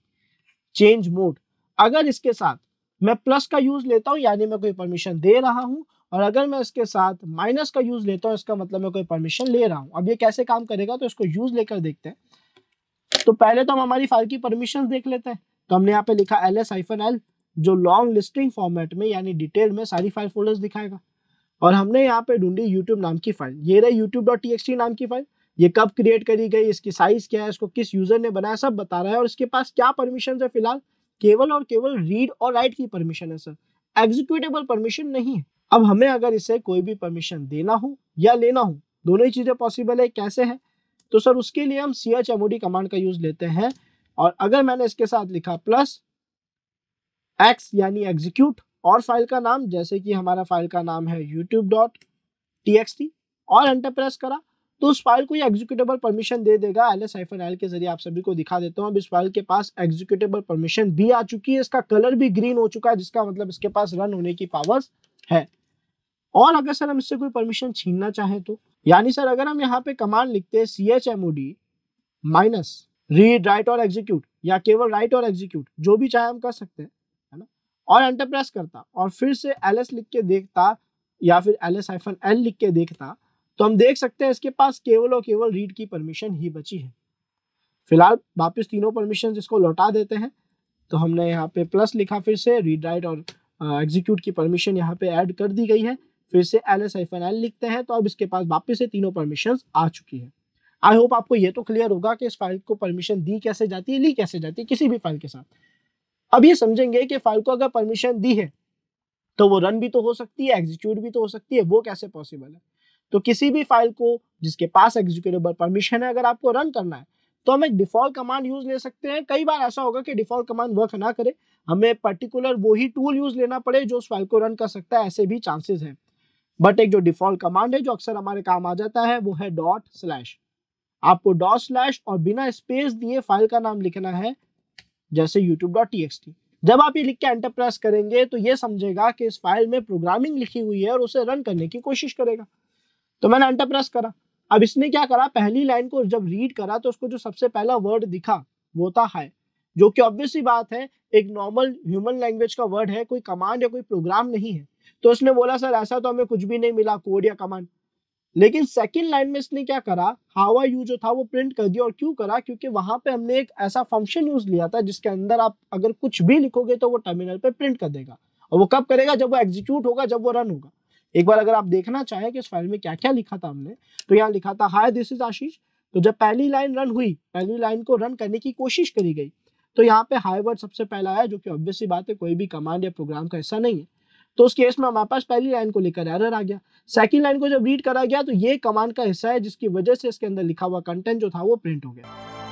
[SPEAKER 1] change mode अगर इसके साथ मैं प्लस का यूज लेता हूँ यानी मैं कोई परमिशन दे रहा हूँ और अगर मैं इसके साथ माइनस का यूज लेता हूँ इसका मतलब मैं कोई परमिशन ले रहा हूँ अब ये कैसे काम करेगा तो इसको यूज लेकर देखते हैं तो पहले तो हम हमारी फाइल की परमिशन देख लेते हैं तो हमने यहाँ पे लिखा एल एस आईफन एल जो लॉन्ग लिस्टिंग फॉर्मेट में यानी डिटेल में सारी फाइल फोल्डर्स दिखाएगा और हमने यहाँ पे ढूंढी यूट्यूब नाम की फाइल ये रही यूट्यूब डॉट टी नाम की फाइल ये कब क्रिएट करी गई इसकी साइज क्या है इसको किस यूजर ने बनाया सब बता रहा है और इसके पास क्या परमिशन है फिलहाल केवल और केवल रीड और राइट की परमिशन है सर एग्जीक्यूटेबल परमिशन नहीं है अब हमें अगर इसे कोई भी परमिशन देना हो या लेना हो दोनों ही चीज़ें पॉसिबल है कैसे है तो सर उसके लिए हम सी एच ओडी कमांड का यूज लेते हैं और अगर मैंने इसके साथ लिखा प्लस एक्स यानी एग्जीक्यूट और फाइल का नाम जैसे कि हमारा फाइल का नाम है यूट्यूब डॉट टी और एंटरप्रेस करा तो उस फाइल को ये एग्जीक्यूटेबल परमिशन दे देगा एल एस एल के जरिए आप सभी को दिखा देता हूँ अब इस फाइल के पास एग्जीक्यूटेबल परमिशन भी आ चुकी है इसका कलर भी ग्रीन हो चुका है जिसका मतलब इसके पास रन होने की पावर्स है और अगर सर हम इससे कोई परमिशन छीनना चाहें तो यानी सर अगर हम यहाँ पे कमांड लिखते हैं C H M O D minus read write और एग्जीक्यूट या केवल राइट और एग्जीक्यूट जो भी चाहे हम कर सकते हैं है ना और एंटर प्रेस करता और फिर से एल एस लिख के देखता या फिर एल एस आईफन एल लिख के देखता तो हम देख सकते हैं इसके पास केवल और केवल रीड की परमिशन ही बची है फिलहाल वापस तीनों परमिशन इसको लौटा देते हैं तो हमने यहाँ पे प्लस लिखा फिर से रीड राइट और एग्जीक्यूट की परमिशन यहाँ पे ऐड कर दी गई है फिर से एल एस एन एल लिखते हैं तो अब इसके पास वापस से तीनों परमिशन आ चुकी है आई होप आपको ये तो क्लियर होगा कि इस फाइल को परमिशन दी कैसे जाती है ली कैसे जाती है किसी भी फाइल के साथ अब ये समझेंगे कि फाइल को अगर परमिशन दी है तो वो रन भी तो हो सकती है एग्जीक्यूट भी तो हो सकती है वो कैसे पॉसिबल है तो किसी भी फाइल को जिसके पास एग्जीक्यूटेबल परमिशन है अगर आपको रन करना है तो हम एक डिफॉल्ट कमांड यूज ले सकते हैं कई बार ऐसा होगा कि डिफॉल्ट कमांड वर्क ना करे हमें पर्टिकुलर वही टूल यूज लेना पड़े जो उस फाइल को रन कर सकता है ऐसे भी चांसेस हैं बट एक जो डिफॉल्ट कमांड है जो अक्सर हमारे काम आ जाता है वो है डॉट स्लैश आपको डॉट स्लैश और बिना स्पेस दिए फाइल का नाम लिखना है जैसे यूट्यूब डॉट टी जब आप ये लिख के एंटरप्रेस करेंगे तो ये समझेगा कि इस फाइल में प्रोग्रामिंग लिखी हुई है और उसे रन करने की कोशिश करेगा तो मैंने अंटर प्रेस करा अब इसने क्या करा पहली लाइन को जब रीड करा तो उसको जो सबसे पहला वर्ड दिखा वो था हाई जो कि ऑब्वियसली बात है एक नॉर्मल ह्यूमन लैंग्वेज का वर्ड है कोई कमांड या कोई प्रोग्राम नहीं है तो उसने बोला सर ऐसा तो हमें कुछ भी नहीं मिला कोड या कमांड लेकिन सेकेंड लाइन में इसने क्या करा हावा यू जो था वो प्रिंट कर दिया और क्यों करा क्योंकि वहां पे हमने एक ऐसा फंक्शन यूज लिया था जिसके अंदर आप अगर कुछ भी लिखोगे तो वो टर्मिनल पे प्रिंट कर देगा और वो कब करेगा जब वो एग्जीक्यूट होगा जब वो रन होगा एक बार अगर आप देखना चाहें कि इस फाइल में क्या क्या लिखा था हमने तो यहाँ लिखा था हाई दिस इज आशीष तो जब पहली लाइन रन हुई पहली लाइन को रन करने की कोशिश करी गई तो यहाँ पे हाई वर्ड सबसे पहला आया जो कि ऑब्वियसली बात है कोई भी कमांड या प्रोग्राम का हिस्सा नहीं है तो उस केस में हमारे पास पहली लाइन को लेकर एरर आ गया सेकंड लाइन को जब रीड करा गया तो ये कमांड का हिस्सा है जिसकी वजह से इसके अंदर लिखा हुआ कंटेंट जो था वो प्रिंट हो गया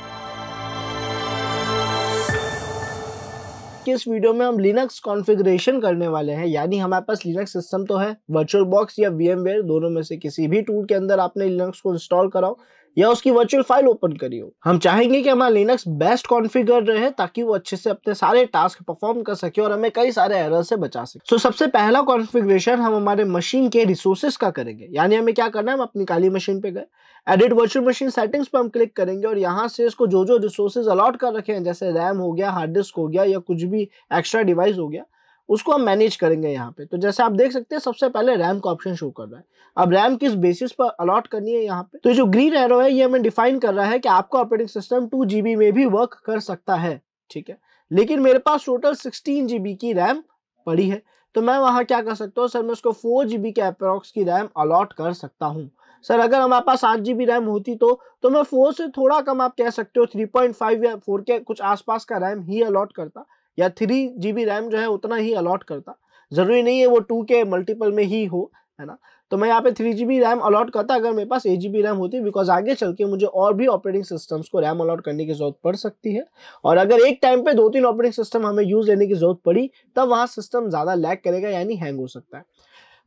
[SPEAKER 1] कि इस वीडियो में हम लिनक्स कॉन्फ़िगरेशन करने वाले हैं यानी हमारे पास लिनक्स सिस्टम तो है वर्चुअल बॉक्स या वी दोनों में से किसी भी टूल के अंदर आपने लिनक्स को इंस्टॉल कराओ या उसकी वर्चुअल फाइल ओपन करियो हम चाहेंगे कि हमारा लिनक्स बेस्ट कॉन्फ़िगर रहे ताकि वो अच्छे से अपने सारे टास्क परफॉर्म कर सके और हमें कई सारे एरर से बचा सके तो so, सबसे पहला कॉन्फ़िगरेशन हम हमारे मशीन के रिसोर्सेज का करेंगे यानी हमें क्या करना है हम अपनी काली मशीन पे गए एडिट वर्चुअल मशीन सेटिंग्स पर हम क्लिक करेंगे और यहाँ से इसको जो जो रिसोर्सेज अलॉट कर रखे हैं जैसे रैम हो गया हार्ड डिस्क हो गया या कुछ भी एक्स्ट्रा डिवाइस हो गया उसको हम मैनेज करेंगे यहाँ पे तो जैसे आप देख सकते हैं सबसे पहले रैम का ऑप्शन शो कर रहा है अब रैम किस बेसिस पर अलॉट करनी है यहाँ पे तो जो ग्रीन एरो है ये हमें डिफाइन कर रहा है कि आपका ऑपरेटिंग सिस्टम टू जीबी में भी वर्क कर सकता है ठीक है लेकिन मेरे पास टोटल सिक्सटीन जीबी की रैम पड़ी है तो मैं वहाँ क्या कर सकता हूँ सर मैं उसको फोर जीबी के अप्रॉक्स की रैम अलॉट कर सकता हूँ सर अगर हमारे पास आठ जी रैम होती तो तो मैं फोर से थोड़ा कम आप कह सकते हो थ्री पॉइंट फाइव या फोर के कुछ आसपास का रैम ही अलॉट करता या थ्री जी रैम जो है उतना ही अलॉट करता ज़रूरी नहीं है वो टू के मल्टीपल में ही हो है ना तो मैं यहाँ पे three G B RAM allot करता अगर मेरे पास एट जी बी रैम होती बिकॉज आगे चल के मुझे और भी ऑपरेटिंग सिस्टम्स को रैम अलॉट करने की जरूरत पड़ सकती है और अगर एक टाइम पे दो तीन ऑपरेटिंग सिस्टम हमें यूज़ लेने की जरूरत पड़ी तब वहाँ सिस्टम ज़्यादा लैग करेगा यानी हैंग हो सकता है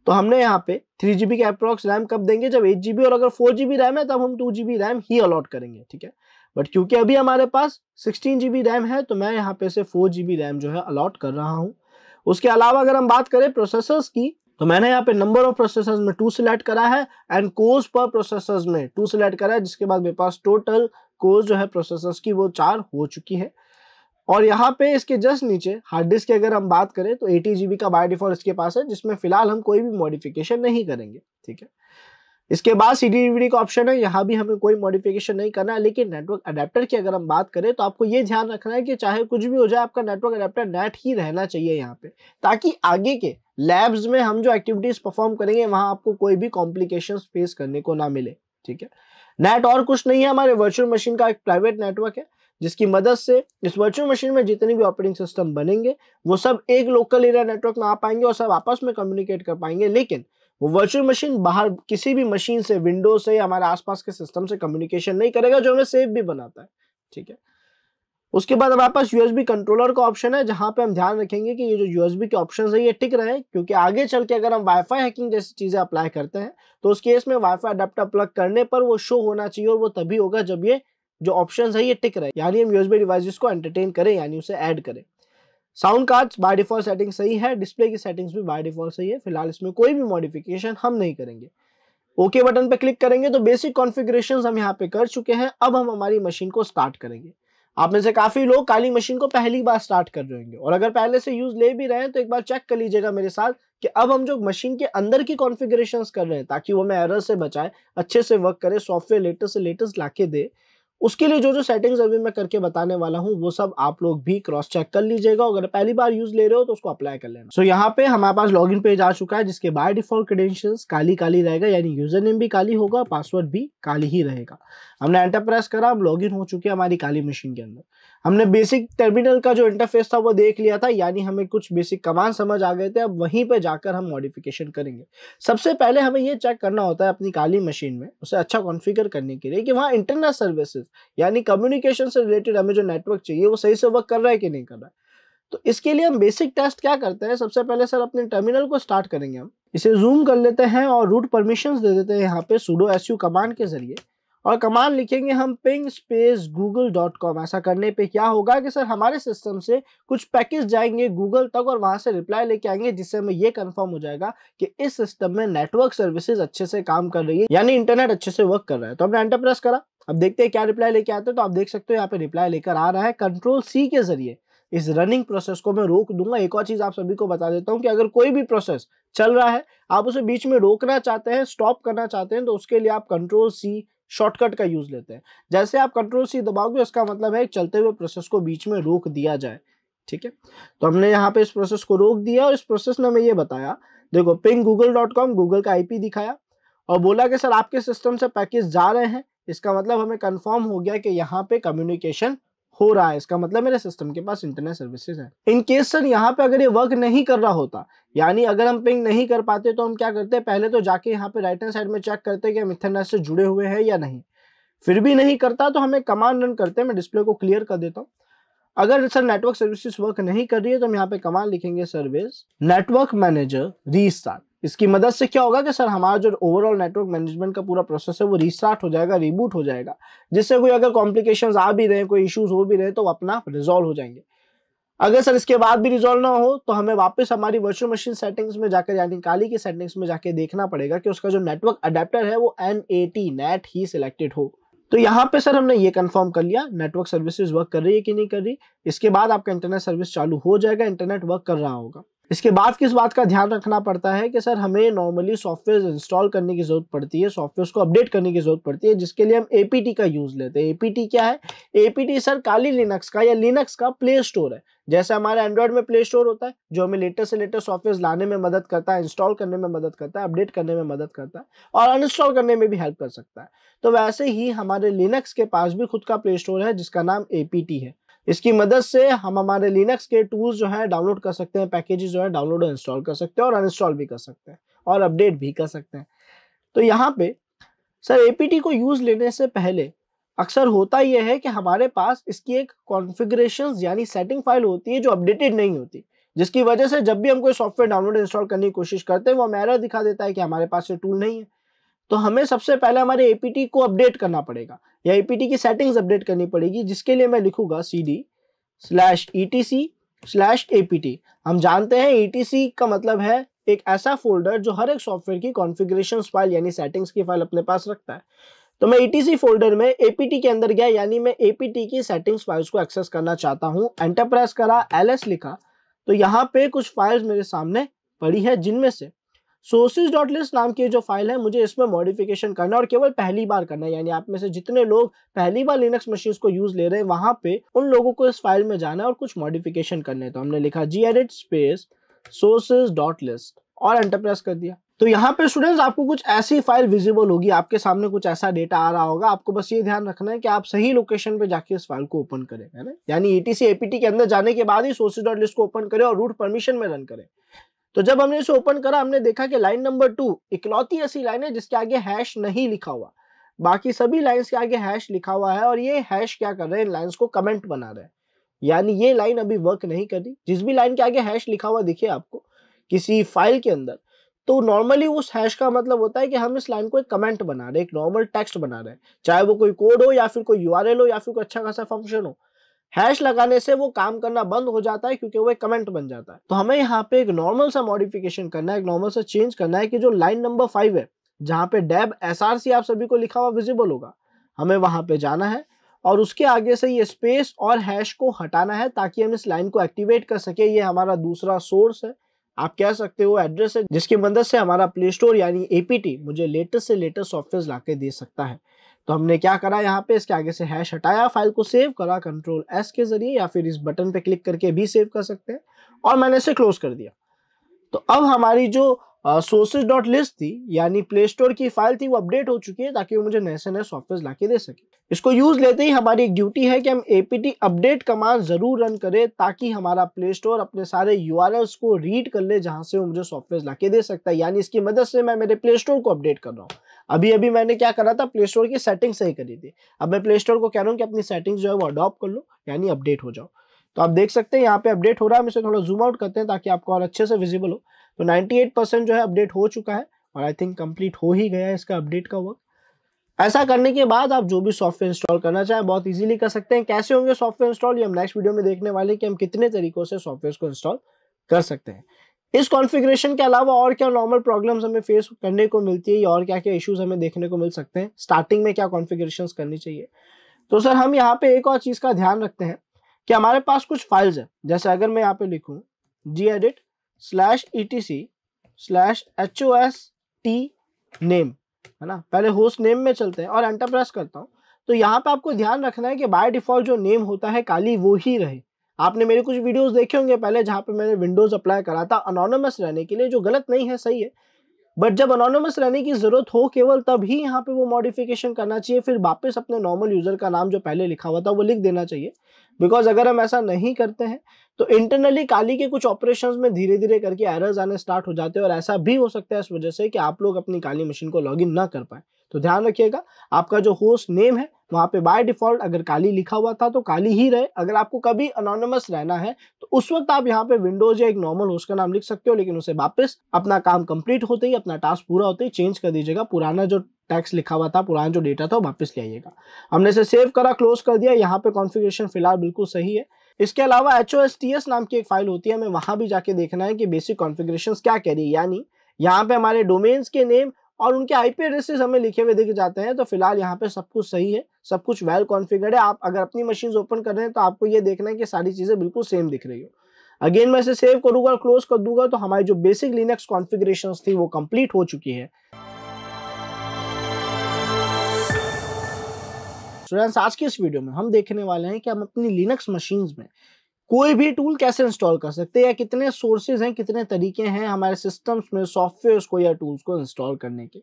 [SPEAKER 1] तो हमने यहाँ पे थ्री जीबी का अप्रोक्स रैम कब देंगे जब एट जीबी और अगर फोर जीबी रैम है तब हम टू जीबी रैम ही अलॉट करेंगे ठीक है बट क्योंकि अभी हमारे पास सिक्सटीन जीबी रैम है तो मैं यहाँ पे से फोर जीबी रैम जो है अलॉट कर रहा हूँ उसके अलावा अगर हम बात करें प्रोसेसर्स की तो मैंने यहाँ पे नंबर ऑफ प्रोसेसर्स में टू सिलेक्ट करा है एंड कोर्स पर प्रोसेसर्स में टू सिलेक्ट करा है जिसके बाद मेरे पास टोटल कोर्स जो है प्रोसेसर्स की वो चार हो चुकी है और यहाँ पे इसके जस्ट नीचे हार्ड डिस्क की अगर हम बात करें तो एटी जी का बाय डिफॉल्ट इसके पास है जिसमें फिलहाल हम कोई भी मॉडिफिकेशन नहीं करेंगे ठीक है इसके बाद सी डी का ऑप्शन है यहाँ भी हमें कोई मॉडिफिकेशन नहीं करना है लेकिन नेटवर्क अडेप्टर की अगर हम बात करें तो आपको ये ध्यान रखना है कि चाहे कुछ भी हो जाए आपका नेटवर्क अडेप्टर नेट ही रहना चाहिए यहाँ पे ताकि आगे के लैब्स में हम जो एक्टिविटीज परफॉर्म करेंगे वहाँ आपको कोई भी कॉम्प्लिकेशन फेस करने को ना मिले ठीक है नेट और कुछ नहीं है हमारे वर्चुअल मशीन का एक प्राइवेट नेटवर्क है जिसकी मदद से इस वर्चुअल मशीन में जितने भी ऑपरेटिंग सिस्टम बनेंगे वो सब एक लोकल एरिया नेटवर्क में आ पाएंगे और सब आपस में कम्युनिकेट कर पाएंगे लेकिन वो वर्चुअल मशीन बाहर किसी भी मशीन से विंडो से हमारे आसपास के सिस्टम से कम्युनिकेशन नहीं करेगा जो हमें सेफ भी बनाता है ठीक है उसके बाद हमारे पास यूएसबी कंट्रोलर का ऑप्शन है जहां पे हम ध्यान रखेंगे कि ये जो यूएसबी के ऑप्शन है ये टिक रहे क्योंकि आगे चल के अगर हम वाईफाई हैकिंग जैसी चीजें अप्लाई करते हैं तो उस केस में वाईफाई अडेप्टर प्लग करने पर वो शो होना चाहिए और वो तभी होगा जब ये जो ऑप्शन है ये टिक रहे यानी हम यूएसबी डिवाइसेस को एंटरटेन करें यानी उसे ऐड करें sound cards by default setting सही है डिस्प्ले की सेटिंग्स भी बाय डिफॉल्ट सही है फिलहाल इसमें कोई भी मॉडिफिकेशन हम नहीं करेंगे ओके okay बटन पर क्लिक करेंगे तो बेसिक कॉन्फ़िगरेशन हम यहाँ पे कर चुके हैं अब हम हमारी मशीन को स्टार्ट करेंगे आप में से काफ़ी लोग काली मशीन को पहली बार स्टार्ट कर रहे होंगे और अगर पहले से यूज़ ले भी रहे हैं तो एक बार चेक कर लीजिएगा मेरे साथ कि अब हम जो मशीन के अंदर की कॉन्फ़िगरेशंस कर रहे हैं ताकि वो हमें एरर से बचाए अच्छे से वर्क करे सॉफ्टवेयर लेटेस्ट से लेटेस्ट ला दे उसके लिए जो जो सेटिंग्स अभी मैं करके बताने वाला हूँ वो सब आप लोग भी क्रॉस चेक कर लीजिएगा अगर पहली बार यूज ले रहे हो तो उसको अप्लाई कर लेना सो so, यहाँ पे हमारे पास लॉग पेज आ चुका है जिसके by default credentials kali kali रहेगा यानी यूजर नेम भी काली होगा पासवर्ड भी काली ही रहेगा हमने एंटर प्रेस करा हम लॉग हो चुके हैं हमारी काली मशीन के अंदर हमने बेसिक टर्मिनल का जो इंटरफेस था वो देख लिया था यानी हमें कुछ बेसिक कमांड समझ आ गए थे अब वहीं पे जाकर हम मॉडिफिकेशन करेंगे सबसे पहले हमें ये चेक करना होता है अपनी काली मशीन में उसे अच्छा कॉन्फ़िगर करने के लिए कि वहाँ इंटरनेट सर्विसेज यानी कम्युनिकेशन से रिलेटेड हमें जो नेटवर्क चाहिए वो सही से वर्क कर रहा है कि नहीं कर रहा है तो इसके लिए हम बेसिक टेस्ट क्या करते हैं सबसे पहले सर अपने टर्मिनल को स्टार्ट करेंगे हम इसे जूम कर लेते हैं और रूट परमिशन दे देते हैं यहाँ पे सूडो एस कमांड के जरिए और कमांड लिखेंगे हम ping space Google dot com ऐसा करने पे क्या होगा कि सर हमारे सिस्टम से कुछ पैकेज जाएंगे गूगल तक और वहाँ से रिप्लाई लेके आएंगे जिससे हमें ये कंफर्म हो जाएगा कि इस सिस्टम में नेटवर्क सर्विसेज अच्छे से काम कर रही है यानी इंटरनेट अच्छे से वर्क कर रहा है तो हमने एंटरप्रेस करा अब देखते हैं क्या रिप्लाई लेके आते हैं तो आप देख सकते हो यहाँ पे रिप्लाई लेकर आ रहा है कंट्रोल सी के जरिए इस रनिंग प्रोसेस को मैं रोक दूंगा एक और चीज़ आप सभी को बता देता हूँ कि अगर कोई भी प्रोसेस चल रहा है आप उसे बीच में रोकना चाहते हैं स्टॉप करना चाहते हैं तो उसके लिए आप कंट्रोल सी शॉर्टकट का यूज लेते हैं जैसे आप कंट्रोल सी दबाओगे इसका मतलब है चलते हुए प्रोसेस को बीच में रोक दिया जाए ठीक है तो हमने यहाँ पे इस प्रोसेस को रोक दिया और इस प्रोसेस ने हमें ये बताया देखो ping Google dot com Google का आईपी दिखाया और बोला कि सर आपके सिस्टम से पैकेज जा रहे हैं इसका मतलब हमें कंफर्म हो गया कि यहाँ पे कम्युनिकेशन हो रहा है इसका मतलब मेरे सिस्टम के पास इंटरनेट सर्विसेज है इन केस सर यहाँ पे अगर ये वर्क नहीं कर रहा होता यानी अगर हम पिंग नहीं कर पाते तो हम क्या करते हैं पहले तो जाके यहाँ पे राइट हैंड साइड में चेक करते हैं कि हम इंटरनेट से जुड़े हुए हैं या नहीं फिर भी नहीं करता तो हमें कमांड रन करते हैं मैं डिस्प्ले को क्लियर कर देता हूँ अगर सर नेटवर्क सर्विसेज वर्क नहीं कर रही है तो हम यहाँ पे कमांड लिखेंगे सर्विस नेटवर्क मैनेजर रीस्टार्ट इसकी मदद से क्या होगा कि सर हमारा जो ओवरऑल नेटवर्क मैनेजमेंट का पूरा प्रोसेस है वो रिस्टार्ट हो जाएगा रिबूट हो जाएगा जिससे कोई अगर कॉम्प्लिकेशन आ भी रहे कोई इश्यूज हो भी रहे तो अपना रिजोल्व हो जाएंगे अगर सर इसके बाद भी रिजोल्व ना हो तो हमें वापस हमारी वर्चुअल मशीन सेटिंग्स में जाकर यानी काली की सेटिंग्स में जाकर देखना पड़ेगा कि उसका जो नेटवर्क अडेप्टर है वो एन ए टी नेट ही सिलेक्टेड हो तो यहाँ पे सर हमने ये कंफर्म कर लिया नेटवर्क सर्विसेज वर्क कर रही है कि नहीं कर रही इसके बाद आपका इंटरनेट सर्विस चालू हो जाएगा इंटरनेट वर्क कर रहा होगा इसके बाद किस बात का ध्यान रखना पड़ता है कि सर हमें नॉर्मली सॉफ्टवेयर इंस्टॉल करने की ज़रूरत पड़ती है सॉफ्टवेयर को अपडेट करने की ज़रूरत पड़ती है जिसके लिए हम ए का यूज़ लेते हैं ए क्या है ए सर काली लिनक्स का या लिनक्स का प्ले स्टोर है जैसे हमारे एंड्रॉयड में प्ले स्टोर होता है जो हमें लेटेस्ट से लेटेस्ट सॉफ्टवेयर लाने में मदद करता है इंस्टॉल करने में मदद करता है अपडेट करने में मदद करता है और अनइंस्टॉल करने में भी हेल्प कर सकता है तो वैसे ही हमारे लिनक्स के पास भी खुद का प्ले स्टोर है जिसका नाम ए है इसकी मदद से हम हमारे लिनक्स के टूल्स जो है डाउनलोड कर सकते हैं पैकेजेस जो है डाउनलोड और इंस्टॉल कर सकते हैं और अनइंस्टॉल भी कर सकते हैं और अपडेट भी कर सकते हैं तो यहाँ पे सर एपीटी को यूज़ लेने से पहले अक्सर होता यह है कि हमारे पास इसकी एक कॉन्फ़िगरेशन यानी सेटिंग फाइल होती है जो अपडेटेड नहीं होती जिसकी वजह से जब भी हम कोई सॉफ्टवेयर डाउनलोड इंस्टॉल करने की कोशिश करते हैं वो हमें दिखा देता है कि हमारे पास ये टूल नहीं है तो हमें सबसे पहले हमारे एपीटी को अपडेट करना पड़ेगा या एपीटी की सेटिंग्स अपडेट करनी पड़ेगी जिसके लिए मैं लिखूंगा C D slash E T C slash A P T हम जानते हैं ई टी सी का मतलब है एक ऐसा फोल्डर जो हर एक सॉफ्टवेयर की कॉन्फ़िगरेशन फाइल यानी सेटिंग्स की फाइल अपने पास रखता है तो मैं ईटीसी e फोल्डर में ए के अंदर गया यानी मैं एपीटी की सेटिंग्स फाइल्स को एक्सेस करना चाहता हूँ एंटर प्रेस करा एल लिखा तो यहाँ पे कुछ फाइल्स मेरे सामने पड़ी है जिनमें से सोर्सेज डॉट लिस्ट नाम की जो फाइल है मुझे इसमें मॉडिफिकेशन करना और केवल पहली बार करना है यानी आप में से जितने लोग पहली बार लिनक्स मशीन को यूज ले रहे हैं वहां पे उन लोगों को इस फाइल में जाना है और कुछ मॉडिफिकेशन करने तो हमने लिखा gedit space sources dot list और एंटरप्रेस कर दिया तो यहाँ पे स्टूडेंट्स आपको कुछ ऐसी फाइल विजिबल होगी आपके सामने कुछ ऐसा डेटा आ रहा होगा आपको बस ये ध्यान रखना है कि आप सही लोकेशन पे जाके इस फाइल को ओपन करें है ना यानी ईटीसी e एपीटी के अंदर जाने के बाद ही सोर्सेज डॉट लिस्ट को ओपन करें और रूट परमिशन में रन करें तो जब हमने इसे ओपन करा हमने देखा कि लाइन नंबर टू इकलौती ऐसी लाइन है जिसके आगे हैश नहीं लिखा हुआ बाकी सभी लाइन्स के आगे हैश लिखा हुआ है और ये हैश क्या कर रहे हैं लाइन्स को कमेंट बना रहे हैं यानी ये लाइन अभी वर्क नहीं कर रही जिस भी लाइन के आगे हैश लिखा हुआ दिखे आपको किसी फाइल के अंदर तो नॉर्मली उस हैश का मतलब होता है कि हम इस लाइन को एक कमेंट बना रहे हैं एक नॉर्मल टेक्स्ट बना रहे हैं चाहे वो कोई कोड हो या फिर कोई यू हो या फिर कोई अच्छा खासा फंक्शन हो हैश लगाने से वो काम करना बंद हो जाता है क्योंकि वो एक कमेंट बन जाता है तो हमें यहाँ पे एक नॉर्मल सा मॉडिफिकेशन करना है एक नॉर्मल सा चेंज करना है कि जो लाइन नंबर फाइव है जहाँ पे डैब एस आप सभी को लिखा हुआ विजिबल होगा हमें वहां पे जाना है और उसके आगे से ये स्पेस और हैश को हटाना है ताकि हम इस लाइन को एक्टिवेट कर सके ये हमारा दूसरा सोर्स है आप कह सकते हो एड्रेस है जिसकी मदद से हमारा प्ले स्टोर यानी एपीटी मुझे लेटेस्ट से लेटेस्ट सॉफ्टवेयर ला दे सकता है तो हमने क्या करा यहाँ पे इसके आगे से हैश हटाया फाइल को सेव करा कंट्रोल एस के जरिए या फिर इस बटन पे क्लिक करके भी सेव कर सकते हैं और मैंने इसे क्लोज कर दिया तो अब हमारी जो सोर्सेज डॉट लिस्ट थी यानी प्ले स्टोर की फाइल थी वो अपडेट हो चुकी है ताकि वो मुझे नए से नए सॉफ्टवेयर ला दे सके इसको यूज़ लेते ही हमारी एक ड्यूटी है कि हम ए अपडेट कमांड ज़रूर रन करें ताकि हमारा प्ले स्टोर अपने सारे यू को रीड कर ले जहाँ से वो मुझे सॉफ्टवेयर ला दे सकता है यानी इसकी मदद से मैं मेरे प्ले स्टोर को अपडेट कर रहा हूँ अभी अभी मैंने क्या करा था प्ले स्टोर की सेटिंग सही करी थी अब मैं प्ले स्टोर को कह रहा हूँ कि अपनी सेटिंग्स जो है वो अडॉप्ट कर लो यानी अपडेट हो जाओ तो आप देख सकते हैं यहाँ पे अपडेट हो रहा है हम इसे थोड़ा जूम आउट करते हैं ताकि आपको और अच्छे से विजिबल हो तो 98 परसेंट जो है अपडेट हो चुका है और आई थिंक कंप्लीट हो ही गया है इसका अपडेट का वर्क ऐसा करने के बाद आप जो भी सॉफ्टवेयर इंस्टॉल करना चाहें बहुत इजीली कर सकते हैं कैसे होंगे सॉफ्टवेयर इंस्टॉल ये हम नेक्स्ट वीडियो में देखने वाले कि हम कितने तरीकों से सॉफ्टवेयर को इंस्टॉल कर सकते हैं इस कॉन्फ़िगरेशन के अलावा और क्या नॉर्मल प्रॉब्लम्स हमें फेस करने को मिलती है और क्या क्या इश्यूज हमें देखने को मिल सकते हैं स्टार्टिंग में क्या कॉन्फ़िगरेशन करनी चाहिए तो सर हम यहाँ पे एक और चीज़ का ध्यान रखते हैं कि हमारे पास कुछ फाइल्स हैं जैसे अगर मैं यहाँ पे लिखूँ जी edit slash E T C slash H O S T name है ना पहले होस्ट नेम में चलते हैं और एंटर प्रेस करता हूँ तो यहाँ पे आपको ध्यान रखना है कि बाय डिफॉल्ट जो नेम होता है काली वो ही रहे आपने मेरे कुछ वीडियोस देखे होंगे पहले जहाँ पे मैंने विंडोज़ अप्लाई करा था अनोनमस रहने के लिए जो गलत नहीं है सही है बट जब अनोनमस रहने की ज़रूरत हो केवल तभी यहाँ पे वो मॉडिफिकेशन करना चाहिए फिर वापस अपने नॉर्मल यूज़र का नाम जो पहले लिखा हुआ था वो लिख देना चाहिए बिकॉज अगर हम ऐसा नहीं करते हैं तो इंटरनली काली के कुछ ऑपरेशंस में धीरे धीरे करके एरर्स आने स्टार्ट हो जाते हैं और ऐसा भी हो सकता है इस वजह से कि आप लोग अपनी काली मशीन को लॉग ना कर पाए तो ध्यान रखिएगा आपका जो होस्ट नेम है वहाँ पे बाय डिफॉल्ट अगर काली लिखा हुआ था तो काली ही रहे अगर आपको कभी अनोनमस रहना है तो उस वक्त आप यहाँ पे विंडोज या एक नॉर्मल होस्ट का नाम लिख सकते हो लेकिन उसे वापस अपना काम कंप्लीट होते ही अपना टास्क पूरा होते ही चेंज कर दीजिएगा पुराना जो टैक्स लिखा हुआ था पुराना जो डेटा था वापस ले आइएगा हमने इसे सेव करा क्लोज कर दिया यहाँ पे कॉन्फिग्रेशन फिलहाल बिल्कुल सही है इसके अलावा एच नाम की एक फाइल होती है हमें वहाँ भी जाके देखना है कि बेसिक कॉन्फिग्रेशन क्या कह रही है यानी यहाँ पे हमारे डोमेन्स के नेम और उनके आईपी एड्रेसेस हमें लिखे हुए दिख जाते हैं तो फिलहाल यहाँ पे सब कुछ सही है सब कुछ वेल कॉन्फिगर्ड है आप अगर अपनी मशीन ओपन कर रहे हैं तो आपको ये देखना है कि सारी चीज़ें बिल्कुल सेम दिख रही हो अगेन मैं इसे सेव करूंगा क्लोज कर दूंगा तो हमारी जो बेसिक लिनक्स कॉन्फिग्रेशन थी वो कम्प्लीट हो चुकी है स्टूडेंट्स आज के इस वीडियो में हम देखने वाले हैं कि हम अपनी लिनक्स मशीन्स में कोई भी टूल कैसे इंस्टॉल कर सकते हैं या कितने सोर्सेज हैं कितने तरीके हैं हमारे सिस्टम्स में सॉफ्टवेयर को या टूल्स को इंस्टॉल करने के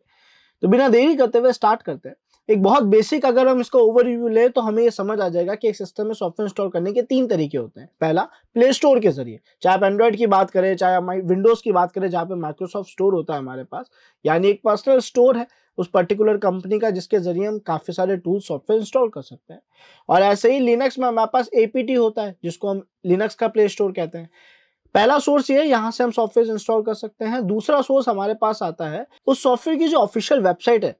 [SPEAKER 1] तो बिना देरी करते हुए स्टार्ट करते हैं एक बहुत बेसिक अगर हम इसका ओवरव्यू लें तो हमें ये समझ आ जाएगा कि एक सिस्टम में सॉफ्टवेयर इंस्टॉल करने के तीन तरीके होते हैं पहला प्ले स्टोर के जरिए चाहे आप एंड्रॉइड की बात करें चाहे विंडोज की बात करें जहाँ पे माइक्रोसॉफ्ट स्टोर होता है हमारे पास यानी एक पर्सनल स्टोर है उस पर्टिकुलर कंपनी का जिसके ज़रिए हम काफ़ी सारे टूल सॉफ्टवेयर इंस्टॉल कर सकते हैं और ऐसे ही लिनक्स में हमारे पास एपीटी होता है जिसको हम लिनक्स का प्ले स्टोर कहते हैं पहला सोर्स ये यहाँ से हम सॉफ्टवेयर इंस्टॉल कर सकते हैं दूसरा सोर्स हमारे पास आता है उस सॉफ्टवेयर की जो ऑफिशियल वेबसाइट है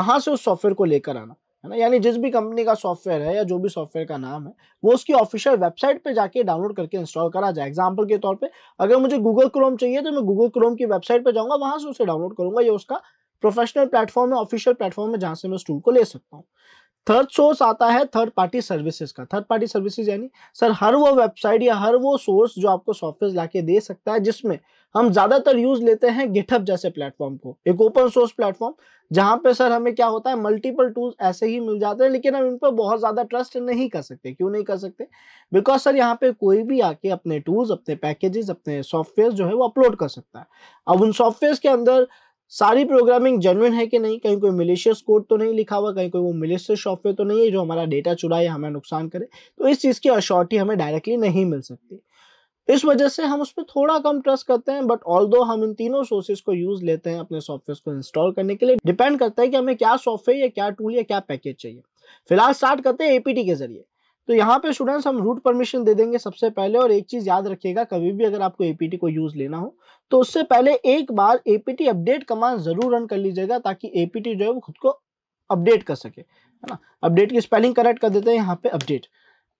[SPEAKER 1] वहां से उस सॉफ्टवेयर को लेकर आना है ना यानी जिस भी कंपनी का सॉफ्टवेयर है या जो भी सॉफ्टवेयर का नाम है वो उसकी ऑफिशियल वेबसाइट पे जाके डाउनलोड करके इंस्टॉल करा जाए एग्जांपल के तौर पे अगर मुझे गूगल क्रोम चाहिए तो मैं गूगल क्रोम की वेबसाइट पे जाऊंगा वहां से उसे डाउनलोड करूंगा ये उसका प्रोफेशनल प्लेटफॉर्म में ऑफिशियल प्लेटफॉर्म में जहां से मैं स्टूल को ले सकता हूँ थर्ड सोर्स आता है थर्ड पार्टी सर्विसेज का थर्ड पार्टी सर्विसेज यानी सर हर वो वेबसाइट या हर वो सोर्स जो आपको सॉफ्टवेयर ला दे सकता है जिसमें हम ज़्यादातर यूज़ लेते हैं गिटहब जैसे प्लेटफॉर्म को एक ओपन सोर्स प्लेटफॉर्म जहां पे सर हमें क्या होता है मल्टीपल टूल्स ऐसे ही मिल जाते हैं लेकिन हम इन पर बहुत ज़्यादा ट्रस्ट नहीं कर सकते क्यों नहीं कर सकते बिकॉज सर यहाँ पे कोई भी आके अपने टूल्स अपने पैकेजेस अपने सॉफ्टवेयर जो है वो अपलोड कर सकता है अब उन सॉफ्टवेयर के अंदर सारी प्रोग्रामिंग जेनुअन है कि नहीं कहीं कोई मिलिशियस कोड तो नहीं लिखा हुआ कहीं कोई वो मिलिशियस सॉफ्टवेयर तो नहीं है जो हमारा डेटा चुराए हमें नुकसान करे तो इस चीज़ की अश्योरिटी हमें डायरेक्टली नहीं मिल सकती इस वजह से हम उस पर थोड़ा कम ट्रस्ट करते हैं बट ऑल हम इन तीनों सोर्सेज को यूज लेते हैं अपने सॉफ्टवेयर को इंस्टॉल करने के लिए डिपेंड करता है कि हमें क्या सॉफ्टवेयर या क्या टूल या क्या पैकेज चाहिए फिलहाल स्टार्ट करते हैं एपीटी के जरिए तो यहाँ पे स्टूडेंट्स हम रूट परमिशन दे देंगे सबसे पहले और एक चीज़ याद रखिएगा कभी भी अगर आपको एपीटी को यूज़ लेना हो तो उससे पहले एक बार एपीटी अपडेट कमांड ज़रूर रन कर लीजिएगा ताकि एपीटी जो है वो खुद को अपडेट कर सके है ना अपडेट की स्पेलिंग करेक्ट कर देते हैं यहाँ पे अपडेट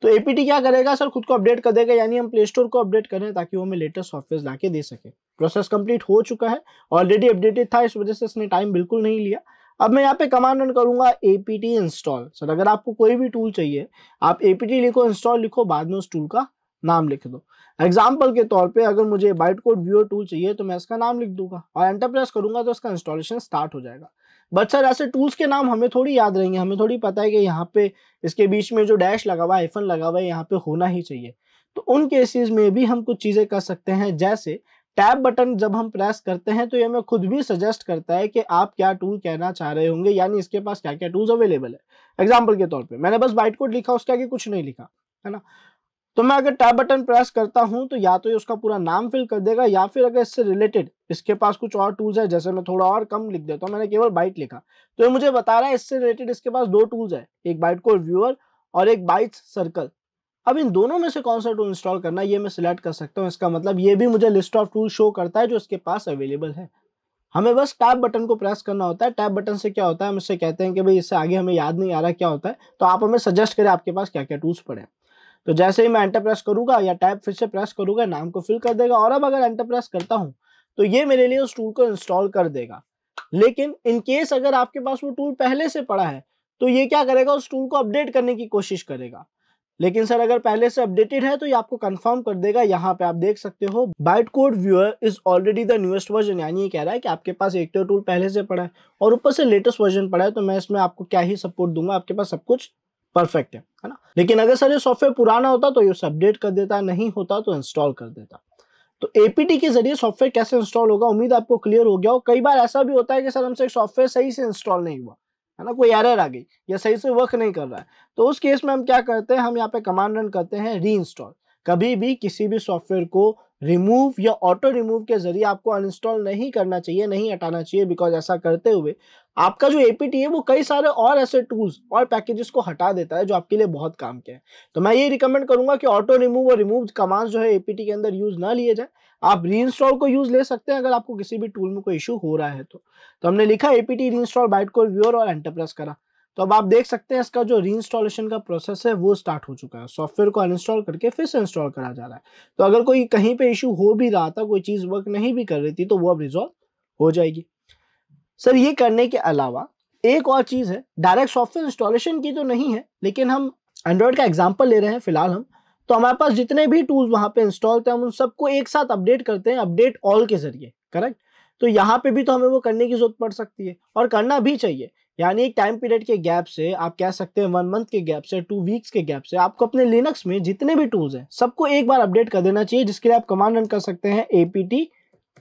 [SPEAKER 1] तो एपीटी क्या करेगा सर खुद को अपडेट कर देगा यानी हम प्ले स्टोर को अपडेट करें ताकि वो हमें लेटेस्ट सॉफ्टवेयर ला दे सके प्रोसेस कंप्लीट हो चुका है ऑलरेडी अपडेटेड था इस वजह से इसने टाइम बिल्कुल नहीं लिया अब मैं यहाँ पे कमांड रन करूंगा apt इंस्टॉल सर अगर आपको कोई भी टूल चाहिए आप apt लिखो इंस्टॉल लिखो बाद में उस टूल का नाम लिख दो एग्जाम्पल के तौर पे अगर मुझे बाइट कोड व्यूअर टूल चाहिए तो मैं इसका नाम लिख दूंगा और एंटरप्रेस करूंगा तो इसका इंस्टॉलेशन स्टार्ट हो जाएगा बट सर ऐसे टूल्स के नाम हमें थोड़ी याद रहेंगे हमें थोड़ी पता है कि यहाँ पे इसके बीच में जो डैश लगा हुआ है आईफन लगा हुआ है यहाँ पे होना ही चाहिए तो उन केसेस में भी हम कुछ चीज़ें कर सकते हैं जैसे टैब बटन जब हम प्रेस करते हैं तो ये हमें खुद भी सजेस्ट करता है कि आप क्या टूल कहना चाह रहे होंगे यानी इसके पास क्या क्या टूल्स अवेलेबल है एग्जाम्पल के तौर पर मैंने बस वाइट कोड लिखा उसके आगे कुछ नहीं लिखा है ना तो मैं अगर टैब बटन प्रेस करता हूं तो या तो ये उसका पूरा नाम फिल कर देगा या फिर अगर इससे रिलेटेड इसके पास कुछ और टूल्स है जैसे मैं थोड़ा और कम लिख देता हूँ मैंने केवल बाइट लिखा तो ये मुझे बता रहा है इससे रिलेटेड इसके पास दो टूल्स है एक बाइट कोड व्यूअर और एक बाइट सर्कल अब इन दोनों में से कौन सा टूल इंस्टॉल करना ये मैं सिलेक्ट कर सकता हूँ इसका मतलब ये भी मुझे लिस्ट ऑफ टूल शो करता है जो इसके पास अवेलेबल है हमें बस टैब बटन को प्रेस करना होता है टैब बटन से क्या होता है हम इससे कहते हैं कि भाई इससे आगे हमें याद नहीं आ रहा क्या होता है तो आप हमें सजेस्ट करें आपके पास क्या क्या टूल्स पड़े तो जैसे ही मैं एंटर प्रेस करूंगा या टैब फिर से प्रेस करूंगा नाम को फिल कर देगा और अब अगर एंटर प्रेस करता हूँ तो ये मेरे लिए उस टूल को इंस्टॉल कर देगा लेकिन इनकेस अगर आपके पास वो टूल पहले से पड़ा है तो ये क्या करेगा उस टूल को अपडेट करने की कोशिश करेगा लेकिन सर अगर पहले से अपडेटेड है तो ये आपको कंफर्म कर देगा यहाँ पे आप देख सकते हो byte code viewer is already the newest version यानी ये कह रहा है कि आपके पास एक्टर टूल तो पहले से पड़ा है और ऊपर से लेटेस्ट वर्जन पड़ा है तो मैं इसमें आपको क्या ही सपोर्ट दूंगा आपके पास सब कुछ परफेक्ट है ना लेकिन अगर सर ये सॉफ्टवेयर पुराना होता तो ये अपडेट कर देता नहीं होता तो इंस्टॉल कर देता तो एपीटी के जरिए सॉफ्टवेयर कैसे इंस्टॉल होगा उम्मीद आपको क्लियर हो गया और कई बार ऐसा भी होता है कि सर हमसे सॉफ्टवेयर सही से इंस्टॉल नहीं हुआ है ना कोई एरर आ गई या सही से वर्क नहीं कर रहा है तो उस केस में हम क्या करते हैं हम यहाँ पे कमांड रन करते हैं री इंस्टॉल कभी भी किसी भी सॉफ्टवेयर को रिमूव या ऑटो रिमूव के जरिए आपको अनइंस्टॉल नहीं करना चाहिए नहीं हटाना चाहिए बिकॉज ऐसा करते हुए आपका जो एपीटी है वो कई सारे और ऐसे टूल्स और पैकेजेस को हटा देता है जो आपके लिए बहुत काम के हैं तो मैं ये रिकमेंड करूंगा कि ऑटो रिमूव और रिमूव कमांड्स जो है एपीटी के अंदर यूज ना लिए जाए आप री इंस्टॉल को यूज ले सकते हैं अगर आपको किसी भी टूल में कोई इशू हो रहा है तो तो हमने लिखा APT reinstall byte core viewer और एंटरप्रेस करा तो अब आप देख सकते हैं इसका जो री इंस्टॉलेशन का प्रोसेस है वो स्टार्ट हो चुका है सॉफ्टवेयर को अनइंस्टॉल करके फिर से इंस्टॉल करा जा रहा है तो अगर कोई कहीं पर इशू हो भी रहा था कोई चीज़ वर्क नहीं भी कर रही थी तो वो अब रिजॉल्व हो जाएगी सर ये करने के अलावा एक और चीज़ है डायरेक्ट सॉफ्टवेयर इंस्टॉलेशन की तो नहीं है लेकिन हम एंड्रॉयड का एग्जाम्पल ले रहे हैं फिलहाल हम तो हमारे पास जितने भी टूल्स वहां पे इंस्टॉल थे हम उन सबको एक साथ अपडेट करते हैं अपडेट ऑल के जरिए करेक्ट तो यहाँ पे भी तो हमें वो करने की जरूरत पड़ सकती है और करना भी चाहिए यानी एक टाइम पीरियड के गैप से आप कह सकते हैं वन मंथ के गैप से टू वीक्स के गैप से आपको अपने लिनक्स में जितने भी टूल्स हैं सबको एक बार अपडेट कर देना चाहिए जिसके लिए आप कमांड रन कर सकते हैं एपीटी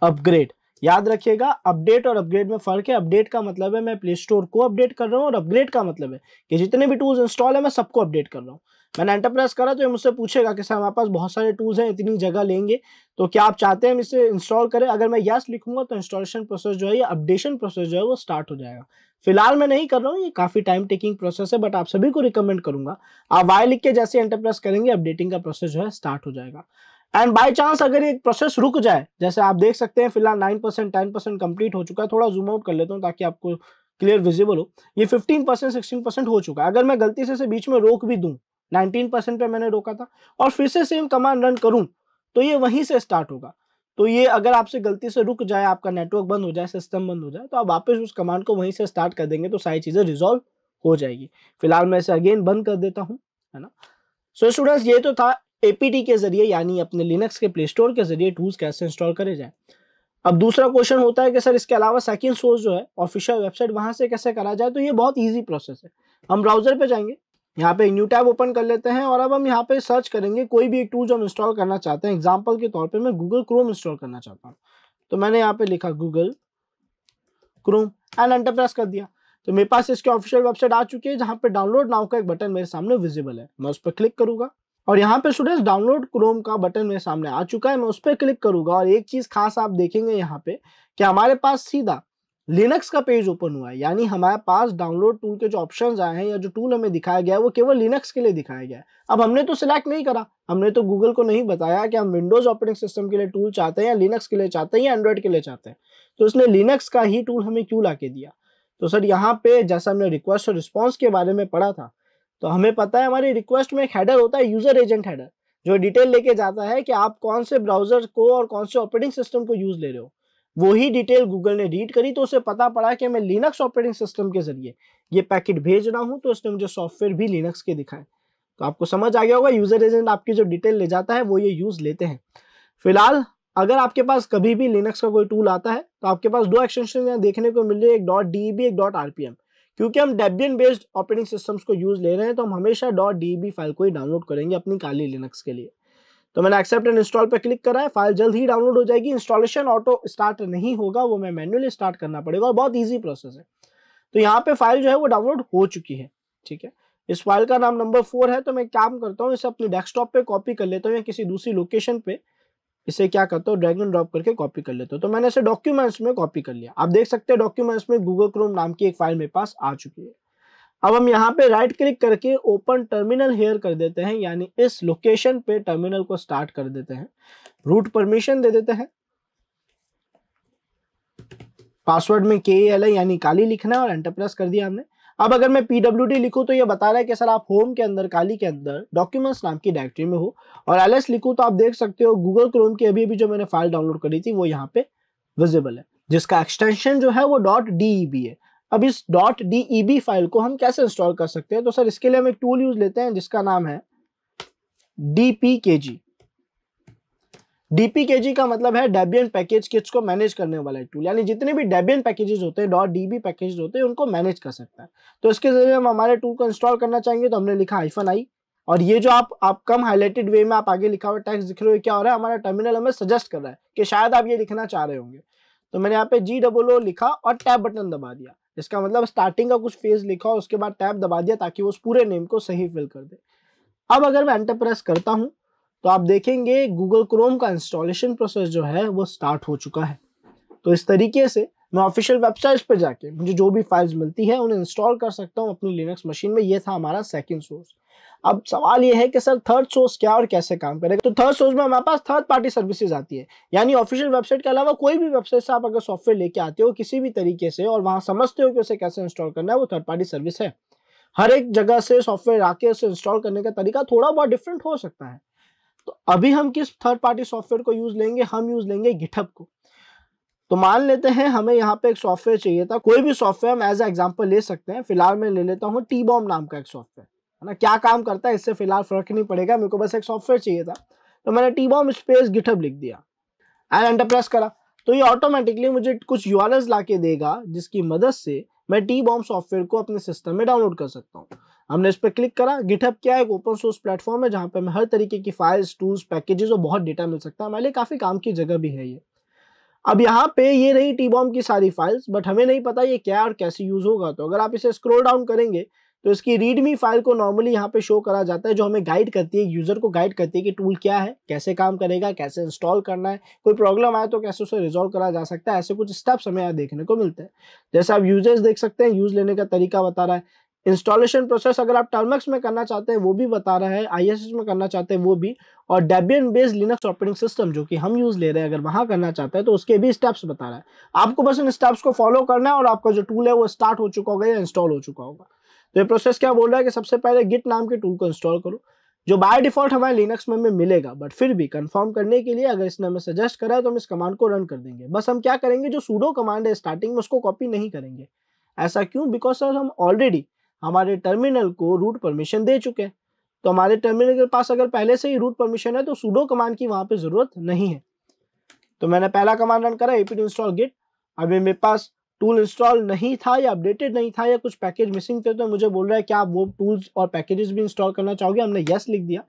[SPEAKER 1] अपग्रेड याद रखिएगा अपडेट और अपग्रेड में फर्क है अपडेट का मतलब है मैं प्ले स्टोर को अपडेट कर रहा हूँ और अपग्रेड का मतलब है कि जितने भी टूल्स इंस्टॉल है मैं सबको अपडेट कर रहा हूँ मैंने एंटरप्रेस करा तो ये मुझसे पूछेगा कि सर हमारे पास बहुत सारे टूल्स हैं इतनी जगह लेंगे तो क्या आप चाहते हैं हम इसे इंस्टॉल करें अगर मैं यस लिखूंगा तो इंस्टॉलेशन प्रोसेस जो है या अपडेशन प्रोसेस जो है वो स्टार्ट हो जाएगा फिलहाल मैं नहीं कर रहा हूँ ये काफ़ी टाइम टेकिंग प्रोसेस है बट आप सभी को रिकमेंड करूंगा आप वाई लिख के जैसे एंटरप्रेस करेंगे अपडेटिंग का प्रोसेस जो है स्टार्ट हो जाएगा एंड बाई चांस अगर ये प्रोसेस रुक जाए जैसे आप देख सकते हैं फिलहाल nine percent ten percent complete हो चुका है थोड़ा जूम आउट कर लेता हूँ ताकि आपको क्लियर विजिबल हो ये फिफ्टीन परसेंट सिक्सटीन परसेंट हो चुका है अगर मैं गलती से, से बीच में रोक भी दूँ नाइनटीन परसेंट पे मैंने रोका था और फिर से सेम कमांड रन करूँ तो ये वहीं से स्टार्ट होगा तो ये अगर आपसे गलती से रुक जाए आपका नेटवर्क बंद हो जाए सिस्टम बंद हो जाए तो आप वापस उस कमांड को वहीं से स्टार्ट कर देंगे तो सारी चीज़ें रिजॉल्व हो जाएगी फिलहाल मैं इसे अगेन बंद कर देता हूँ है ना सो so, स्टूडेंट्स ये तो था एपीटी के जरिए यानी अपने लिनक्स के प्ले स्टोर के जरिए टूल्स कैसे इंस्टॉल करे जाए अब दूसरा क्वेश्चन होता है कि सर इसके अलावा सेकेंड सोर्स जो है ऑफिशियल वेबसाइट वहाँ से कैसे करा जाए तो ये बहुत ईजी प्रोसेस है हम ब्राउजर पर जाएंगे यहाँ पे न्यू टैब ओपन कर लेते हैं और अब हम यहाँ पे सर्च करेंगे कोई भी एक टूल जो हम इंस्टॉल करना चाहते हैं एग्जाम्पल के तौर पर मैं गूगल क्रोम इंस्टॉल करना चाहता हूँ तो मैंने यहाँ पे लिखा Google Chrome and enter press कर दिया तो मेरे पास इसके ऑफिशियल वेबसाइट आ चुकी है जहाँ पे डाउनलोड नाउ का एक बटन मेरे सामने विजिबल है मैं उस पर क्लिक करूंगा और यहाँ पे स्टूडेंट्स डाउनलोड क्रोम का बटन मेरे सामने आ चुका है मैं उस पर क्लिक करूंगा और एक चीज खास आप देखेंगे यहाँ पे कि हमारे पास सीधा लिनक्स का पेज ओपन हुआ है यानी हमारे पास डाउनलोड टूल के जो ऑप्शंस आए हैं या जो टूल हमें दिखाया गया है वो केवल लिनक्स के लिए दिखाया गया है अब हमने तो सिलेक्ट नहीं करा हमने तो गूगल को नहीं बताया कि हम विंडोज ऑपरेटिंग सिस्टम के लिए टूल चाहते हैं या लिनक्स के लिए चाहते हैं या एंड्रॉयड के लिए चाहते हैं तो उसने लिनक्स का ही टूल हमें क्यों ला दिया तो सर यहाँ पे जैसा हमने रिक्वेस्ट और रिस्पॉन्स के बारे में पढ़ा था तो हमें पता है हमारी रिक्वेस्ट में एक हैडर होता है यूजर एजेंट हैडर जो डिटेल लेके जाता है कि आप कौन से ब्राउजर को और कौन से ऑपरेटिंग सिस्टम को यूज ले रहे हो वही डिटेल गूगल ने रीड करी तो उसे पता पड़ा कि मैं लिनक्स ऑपरेटिंग सिस्टम के जरिए ये पैकेट भेज रहा हूँ तो उसने मुझे सॉफ्टवेयर भी लिनक्स के दिखाए तो आपको समझ आ गया होगा यूजर एजेंट आपकी जो डिटेल ले जाता है वो ये यूज लेते हैं फिलहाल अगर आपके पास कभी भी लिनक्स का कोई टूल आता है तो आपके पास दो एक्सटेंशन देखने को मिल रही है एक डॉट डी एक डॉट आरपीएम क्योंकि हम डेबियन बेस्ड ऑपरेटिंग सिस्टम्स को यूज ले रहे हैं तो हम हमेशा डॉट डी फाइल को ही डाउनलोड करेंगे अपनी काली लिनक्स के लिए तो मैंने एक्सेप्ट एंड इंस्टॉल पर क्लिक करा है फाइल जल्द ही डाउनलोड हो जाएगी इंस्टॉलेशन ऑटो स्टार्ट नहीं होगा वो मैं मैनुअली स्टार्ट करना पड़ेगा और बहुत ईजी प्रोसेस है तो यहाँ पे फाइल जो है वो डाउनलोड हो चुकी है ठीक है इस फाइल का नाम नंबर फोर है तो मैं काम करता हूँ इसे अपने डेस्कटॉप पे कॉपी कर लेता हूँ या किसी दूसरी लोकेशन पे इसे क्या करता हूँ ड्रैग एंड ड्रॉप करके कॉपी कर लेता हूँ तो मैंने इसे डॉक्यूमेंट्स में कॉपी कर लिया आप देख सकते हैं डॉक्यूमेंट्स में गूगल क्रोम नाम की एक फाइल मेरे पास आ चुकी है अब हम यहाँ पे राइट क्लिक करके ओपन टर्मिनल हेयर कर देते हैं यानी इस लोकेशन पे टर्मिनल को स्टार्ट कर देते हैं रूट परमिशन दे देते हैं पासवर्ड में के एल यानी काली लिखना है और एंटर प्रेस कर दिया हमने अब अगर मैं पीडब्ल्यू डी लिखू तो ये बता रहा है कि सर आप होम के अंदर काली के अंदर डॉक्यूमेंट्स नाम की डायरेक्टरी में हो और एल एस लिखू तो आप देख सकते हो गूगल क्रोम की अभी अभी जो मैंने फाइल डाउनलोड करी थी वो यहाँ पे विजिबल है जिसका एक्सटेंशन जो है वो डॉट डी e है अब इस डॉट डी फाइल को हम कैसे इंस्टॉल कर सकते हैं तो सर इसके लिए हम एक टूल यूज लेते हैं जिसका नाम है के जी का मतलब है डेबियन पैकेज किट्स को मैनेज करने वाला टूल यानी जितने भी डेबियन पैकेजेस होते हैं डॉट डीबी पैकेज होते हैं उनको मैनेज कर सकता है तो इसके जरिए हम हमारे टूल को इंस्टॉल करना चाहेंगे तो हमने लिखा आईफन आई और ये जो आप आप कम हाईलाइटेड वे में आप आगे लिखा हुआ टैक्स दिख रहे हो क्या हो रहा है हमारा टर्मिनल हमें सजेस्ट कर रहा है कि शायद आप ये लिखना चाह रहे होंगे तो मैंने यहाँ पे जी डबल ओ लिखा और टैब बटन दबा दिया इसका मतलब स्टार्टिंग का कुछ फेज लिखा और उसके बाद टैब दबा दिया ताकि वो उस पूरे नेम को सही फिल कर दे अब अगर मैं एंटर प्रेस करता हूँ तो आप देखेंगे गूगल क्रोम का इंस्टॉलेशन प्रोसेस जो है वो स्टार्ट हो चुका है तो इस तरीके से मैं ऑफिशियल वेबसाइट्स पर जाके मुझे जो भी फाइल्स मिलती है उन्हें इंस्टॉल कर सकता हूँ अपनी लिनक्स मशीन में ये था हमारा सेकेंड सोर्स अब सवाल ये है कि सर थर्ड सोर्स क्या और कैसे काम करेगा तो थर्ड सोर्स में हमारे पास थर्ड पार्टी सर्विसेज आती है यानी ऑफिशियल वेबसाइट के अलावा कोई भी वेबसाइट से आप अगर सॉफ्टवेयर लेके आते हो किसी भी तरीके से और वहाँ समझते हो कि उसे कैसे इंस्टॉल करना है वो थर्ड पार्टी सर्विस है हर एक जगह से सॉफ्टवेयर आके उसे इंस्टॉल करने का तरीका थोड़ा बहुत डिफरेंट हो सकता है तो अभी हम किस थर्ड पार्टी सॉफ्टवेयर को यूज लेंगे हम यूज लेंगे गिठअप को तो मान लेते हैं हमें यहाँ पे एक सॉफ्टवेयर चाहिए था कोई भी सॉफ्टवेयर हम एज एग्जाम्पल ले सकते हैं फिलहाल मैं ले लेता हूँ टी बॉम नाम का एक सॉफ्टवेयर है ना क्या काम करता है इससे फिलहाल फर्क नहीं पड़ेगा मेरे को बस एक सॉफ्टवेयर चाहिए था तो मैंने टी बॉम स्पेस गिटहब लिख दिया एंड एंटरप्रेस करा तो ये ऑटोमेटिकली मुझे कुछ यू आर देगा जिसकी मदद से मैं टी बॉम सॉफ्टवेयर को अपने सिस्टम में डाउनलोड कर सकता हूँ हमने इस पर क्लिक करा गिटहब क्या है एक ओपन सोर्स प्लेटफॉर्म है जहाँ पे हमें हर तरीके की फाइल्स टूल्स पैकेजेस और बहुत डेटा मिल सकता है हमारे लिए काफ़ी काम की जगह भी है ये अब यहाँ पे ये रही टी बॉम की सारी फाइल्स बट हमें नहीं पता ये क्या और कैसे यूज़ होगा तो अगर आप इसे स्क्रोल डाउन करेंगे तो इसकी रीडमी फाइल को नॉर्मली यहाँ पे शो करा जाता है जो हमें गाइड करती है यूज़र को गाइड करती है कि टूल क्या है कैसे काम करेगा कैसे इंस्टॉल करना है कोई प्रॉब्लम आए तो कैसे उसे रिजोल्व करा जा सकता है ऐसे कुछ स्टेप्स हमें यहाँ देखने को मिलते हैं जैसे आप यूजर्स देख सकते हैं यूज़ लेने का तरीका बता रहा है इंस्टॉलेशन प्रोसेस अगर आप टर्मक्स में करना चाहते हैं वो भी बता रहा है आई में करना चाहते हैं वो भी और Debian based Linux operating system जो कि हम यूज़ ले रहे हैं अगर वहां करना चाहते हैं तो उसके भी स्टेप्स बता रहा है आपको बस इन स्टेप्स को फॉलो करना है और आपका जो टूल है वो स्टार्ट हो चुका होगा या इंस्टॉल हो चुका होगा तो ये प्रोसेस क्या बोल रहा है कि सबसे पहले गिट नाम के टूल को इंस्टॉल करो जो बाय डिफॉल्ट हमारे लिनक्स में हमें मिलेगा बट फिर भी कंफर्म करने के लिए अगर इसने हमें सजेस्ट करा है तो हम इस कमांड को रन कर देंगे बस हम क्या करेंगे जो सूडो कमांड है स्टार्टिंग में उसको कॉपी नहीं करेंगे ऐसा क्यों बिकॉज सर हम ऑलरेडी हमारे टर्मिनल को रूट परमिशन दे चुके हैं तो हमारे टर्मिनल के पास अगर पहले से ही रूट परमिशन है तो सूडो कमांड की वहाँ पर ज़रूरत नहीं है तो मैंने पहला कमांड रन करा एपीट इंस्टॉल गिट अभी मेरे पास टूल इंस्टॉल नहीं था या अपडेटेड नहीं था या कुछ पैकेज मिसिंग थे तो मुझे बोल रहा है क्या आप वो टूल्स और पैकेजेस भी इंस्टॉल करना चाहोगे हमने येस लिख दिया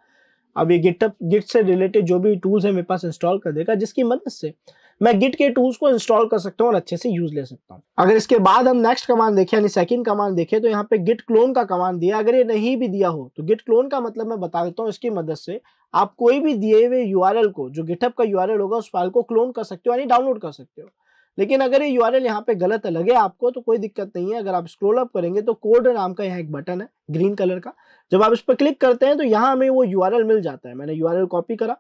[SPEAKER 1] अब ये गिटअप गिट से रिलेटेड जो भी टूल्स है मेरे पास इंस्टॉल कर देगा जिसकी मदद से मैं गिट के टूल्स को इंस्टॉल कर सकता हूँ और अच्छे से यूज ले सकता हूँ अगर इसके बाद हम नेक्स्ट कमांड देखें यानी सेकंड कमांड देखें तो यहाँ पे गिट क्लोन का कमांड दिया अगर ये नहीं भी दिया हो तो गिट क्लोन का मतलब मैं बता देता हूँ इसकी मदद से आप कोई भी दिए हुए यू को जो गिटअप का यू होगा उस फाइल को क्लोन कर सकते हो यानी डाउनलोड कर सकते हो लेकिन अगर ये यू आर यहाँ पे गलत लगे आपको तो कोई दिक्कत नहीं है अगर आप स्क्रोल अप करेंगे तो कोड नाम का यहाँ एक बटन है ग्रीन कलर का जब आप इस पर क्लिक करते हैं तो यहाँ हमें वो यू मिल जाता है मैंने यू कॉपी करा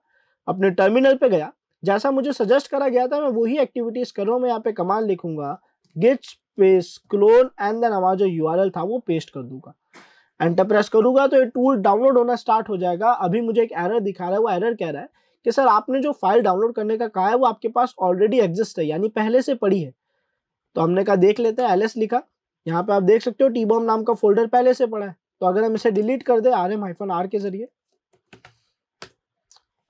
[SPEAKER 1] अपने टर्मिनल पे गया जैसा मुझे सजेस्ट करा गया था मैं वही एक्टिविटीज कर रहा हूँ मैं यहाँ पे कमांड लिखूंगा गिट्स पेस क्लोन एंड देन हमारा जो यू था वो पेस्ट कर दूंगा एंटर प्रेस करूंगा तो ये टूल डाउनलोड होना स्टार्ट हो जाएगा अभी मुझे एक एरर दिखा रहा है वो एरर कह रहा है कि सर आपने जो फाइल डाउनलोड करने का कहा है वो आपके पास ऑलरेडी एग्जिस्ट है यानी पहले से पड़ी है तो हमने कहा देख लेते हैं एल लिखा यहाँ पे आप देख सकते हो टी बॉम नाम का फोल्डर पहले से पड़ा है तो अगर हम इसे डिलीट कर दे आर एम हाइफन आर के जरिए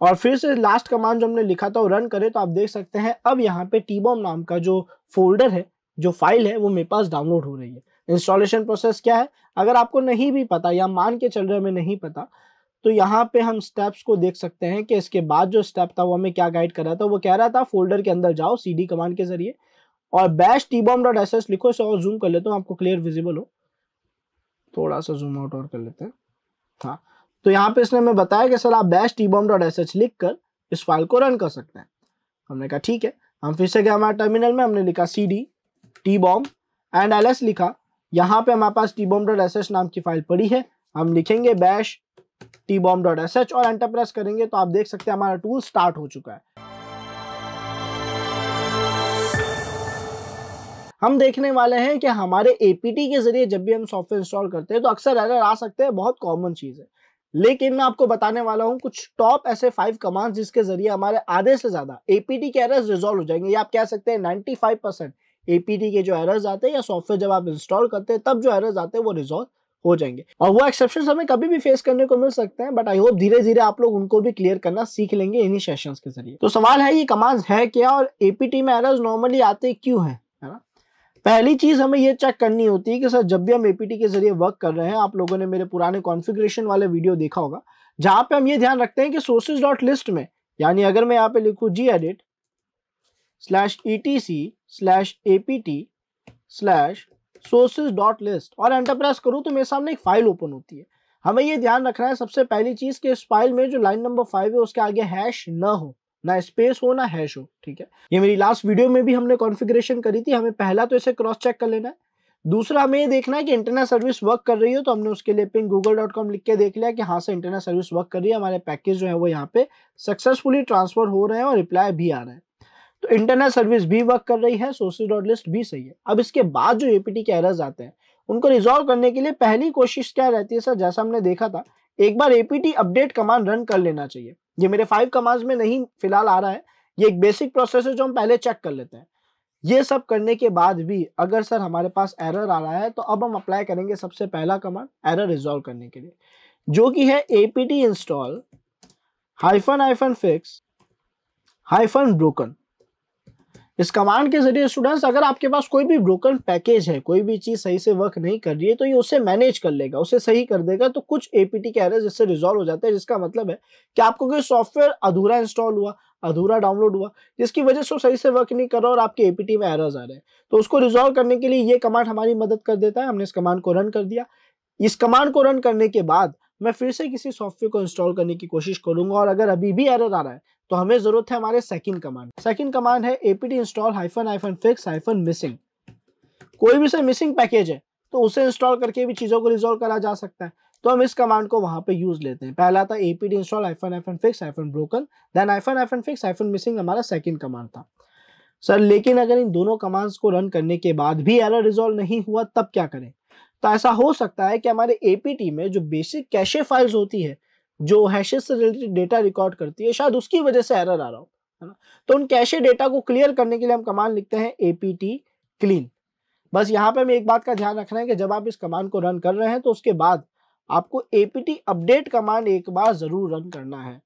[SPEAKER 1] और फिर से लास्ट कमांड जो हमने लिखा था वो रन करे तो आप देख सकते हैं अब यहाँ पे टी बॉम नाम का जो फोल्डर है जो फाइल है वो मेरे पास डाउनलोड हो रही है इंस्टॉलेशन प्रोसेस क्या है अगर आपको नहीं भी पता या मान के चल रहे हमें नहीं पता तो यहाँ पे हम स्टेप्स को देख सकते हैं कि इसके बाद जो स्टेप था वो हमें क्या गाइड कर रहा था वो कह रहा था फोल्डर के अंदर जाओ सी कमांड के जरिए और bash T bomb dot S S लिखो इसे और जूम कर लेते हूँ आपको क्लियर विजिबल हो थोड़ा सा जूम आउट और कर लेते हैं हाँ तो यहाँ पे इसने हमें बताया कि सर आप bash T bomb dot S H लिख कर इस फाइल को रन कर सकते हैं हमने कहा ठीक है हम फिर से गए हमारे टर्मिनल में हमने लिखा C D T bomb and L S लिखा यहाँ पे हमारे पास T bomb dot S H नाम की फाइल पड़ी है हम लिखेंगे bash T bomb dot S H और एंटर प्रेस करेंगे तो आप देख सकते हैं हमारा टूल स्टार्ट हो चुका है हम देखने वाले हैं कि हमारे एपीटी के जरिए जब भी हम सॉफ्टवेयर इंस्टॉल करते हैं तो अक्सर एरर आ सकते हैं बहुत कॉमन चीज़ है लेकिन मैं आपको बताने वाला हूं कुछ टॉप ऐसे फाइव कमांड्स जिसके जरिए हमारे आधे से ज़्यादा एपीटी के एरर्स रिजोल्व हो जाएंगे या आप कह सकते हैं नाइन्टी परसेंट एपीटी के जो एरर्स आते हैं या सॉफ्टवेयर जब आप इंस्टॉल करते हैं तब जो एरर्स आते हैं वो रिजोल्व हो जाएंगे और वो एक्सेप्शन हमें कभी भी फेस करने को मिल सकते हैं बट आई होप धीरे धीरे आप लोग उनको भी क्लियर करना सीख लेंगे इन्हीं सेशंस के जरिए तो सवाल है ये कमांड है क्या और एपीटी में एरर्स नॉर्मली आते क्यों है पहली चीज हमें यह चेक करनी होती है कि सर जब भी हम एपीटी के जरिए वर्क कर रहे हैं आप लोगों ने मेरे पुराने कॉन्फ़िगरेशन वाले वीडियो देखा होगा जहां पे हम ये ध्यान रखते हैं कि सोर्सेज डॉट लिस्ट में यानी अगर मैं यहाँ पे लिखू G edit slash E T C slash A P T slash sources dot list और एंटर प्रेस करूँ तो मेरे सामने एक फाइल ओपन होती है हमें ये ध्यान रखना है सबसे पहली चीज़ कि इस फाइल में जो लाइन नंबर फाइव है उसके आगे हैश न हो ना स्पेस हो ना हैश हो ठीक है ये मेरी लास्ट वीडियो में भी हमने कॉन्फ़िगरेशन करी थी हमें पहला तो इसे क्रॉस चेक कर लेना है दूसरा हमें ये देखना है कि इंटरनेट सर्विस वर्क कर रही हो तो हमने उसके लिए पिन गूगल डॉट कॉम लिख के देख लिया कि हाँ से इंटरनेट सर्विस वर्क कर रही है हमारे पैकेज जो है वो यहाँ पे सक्सेसफुली ट्रांसफर हो रहे हैं और रिप्लाई भी आ रहे हैं तो इंटरनेट सर्विस भी वर्क कर रही है सोर्सेज डॉट लिस्ट भी सही है अब इसके बाद जो एपीटी के एरर्स आते हैं उनको रिजॉल्व करने के लिए पहली कोशिश क्या रहती है सर जैसा हमने देखा था एक बार एपीटी अपडेट कमांड रन कर लेना चाहिए ये मेरे फाइव कमांड्स में नहीं फिलहाल आ रहा है ये एक बेसिक प्रोसेस है जो हम पहले चेक कर लेते हैं ये सब करने के बाद भी अगर सर हमारे पास एरर आ रहा है तो अब हम अप्लाई करेंगे सबसे पहला कमांड एरर रिजॉल्व करने के लिए जो कि है APT install hyphen hyphen fix hyphen broken इस कमांड के जरिए स्टूडेंट्स अगर आपके पास कोई भी ब्रोकन पैकेज है कोई भी चीज़ सही से वर्क नहीं कर रही है तो ये उसे मैनेज कर लेगा उसे सही कर देगा तो कुछ एपीटी के एरर्स इससे रिजॉल्व हो जाते हैं जिसका मतलब है कि आपको कोई सॉफ्टवेयर अधूरा इंस्टॉल हुआ अधूरा डाउनलोड हुआ जिसकी वजह से वो सही से वर्क नहीं कर रहा और आपके एपीटी में एरर्स आ रहे हैं तो उसको रिजॉल्व करने के लिए ये कमांड हमारी मदद कर देता है हमने इस कमांड को रन कर दिया इस कमांड को रन करने के बाद मैं फिर से किसी सॉफ्टवेयर को इंस्टॉल करने की कोशिश करूंगा और अगर अभी भी एरर आ रहा है तो हमें जरूरत है हमारे सेकंड कमांड सेकंड कमांड है APT install hyphen hyphen fix hyphen missing कोई भी सर मिसिंग पैकेज है तो उसे इंस्टॉल करके भी चीज़ों को रिजोल्व करा जा सकता है तो हम इस कमांड को वहां पे यूज लेते हैं पहला था APT install hyphen hyphen fix hyphen broken then hyphen hyphen fix hyphen missing हमारा सेकंड कमांड था सर लेकिन अगर इन दोनों कमांड्स को रन करने के बाद भी एरर रिजोल्व नहीं हुआ तब क्या करें तो ऐसा हो सकता है कि हमारे एपीटी में जो बेसिक कैशे फाइल्स होती है जो हैशेस से रिलेटेड डेटा रिकॉर्ड करती है शायद उसकी वजह से एरर आ रहा हो है ना तो उन कैशे डेटा को क्लियर करने के लिए हम कमांड लिखते हैं एपीटी क्लीन बस यहाँ पे हमें एक बात का ध्यान रखना है कि जब आप इस कमांड को रन कर रहे हैं तो उसके बाद आपको एपीटी अपडेट कमांड एक बार जरूर रन करना है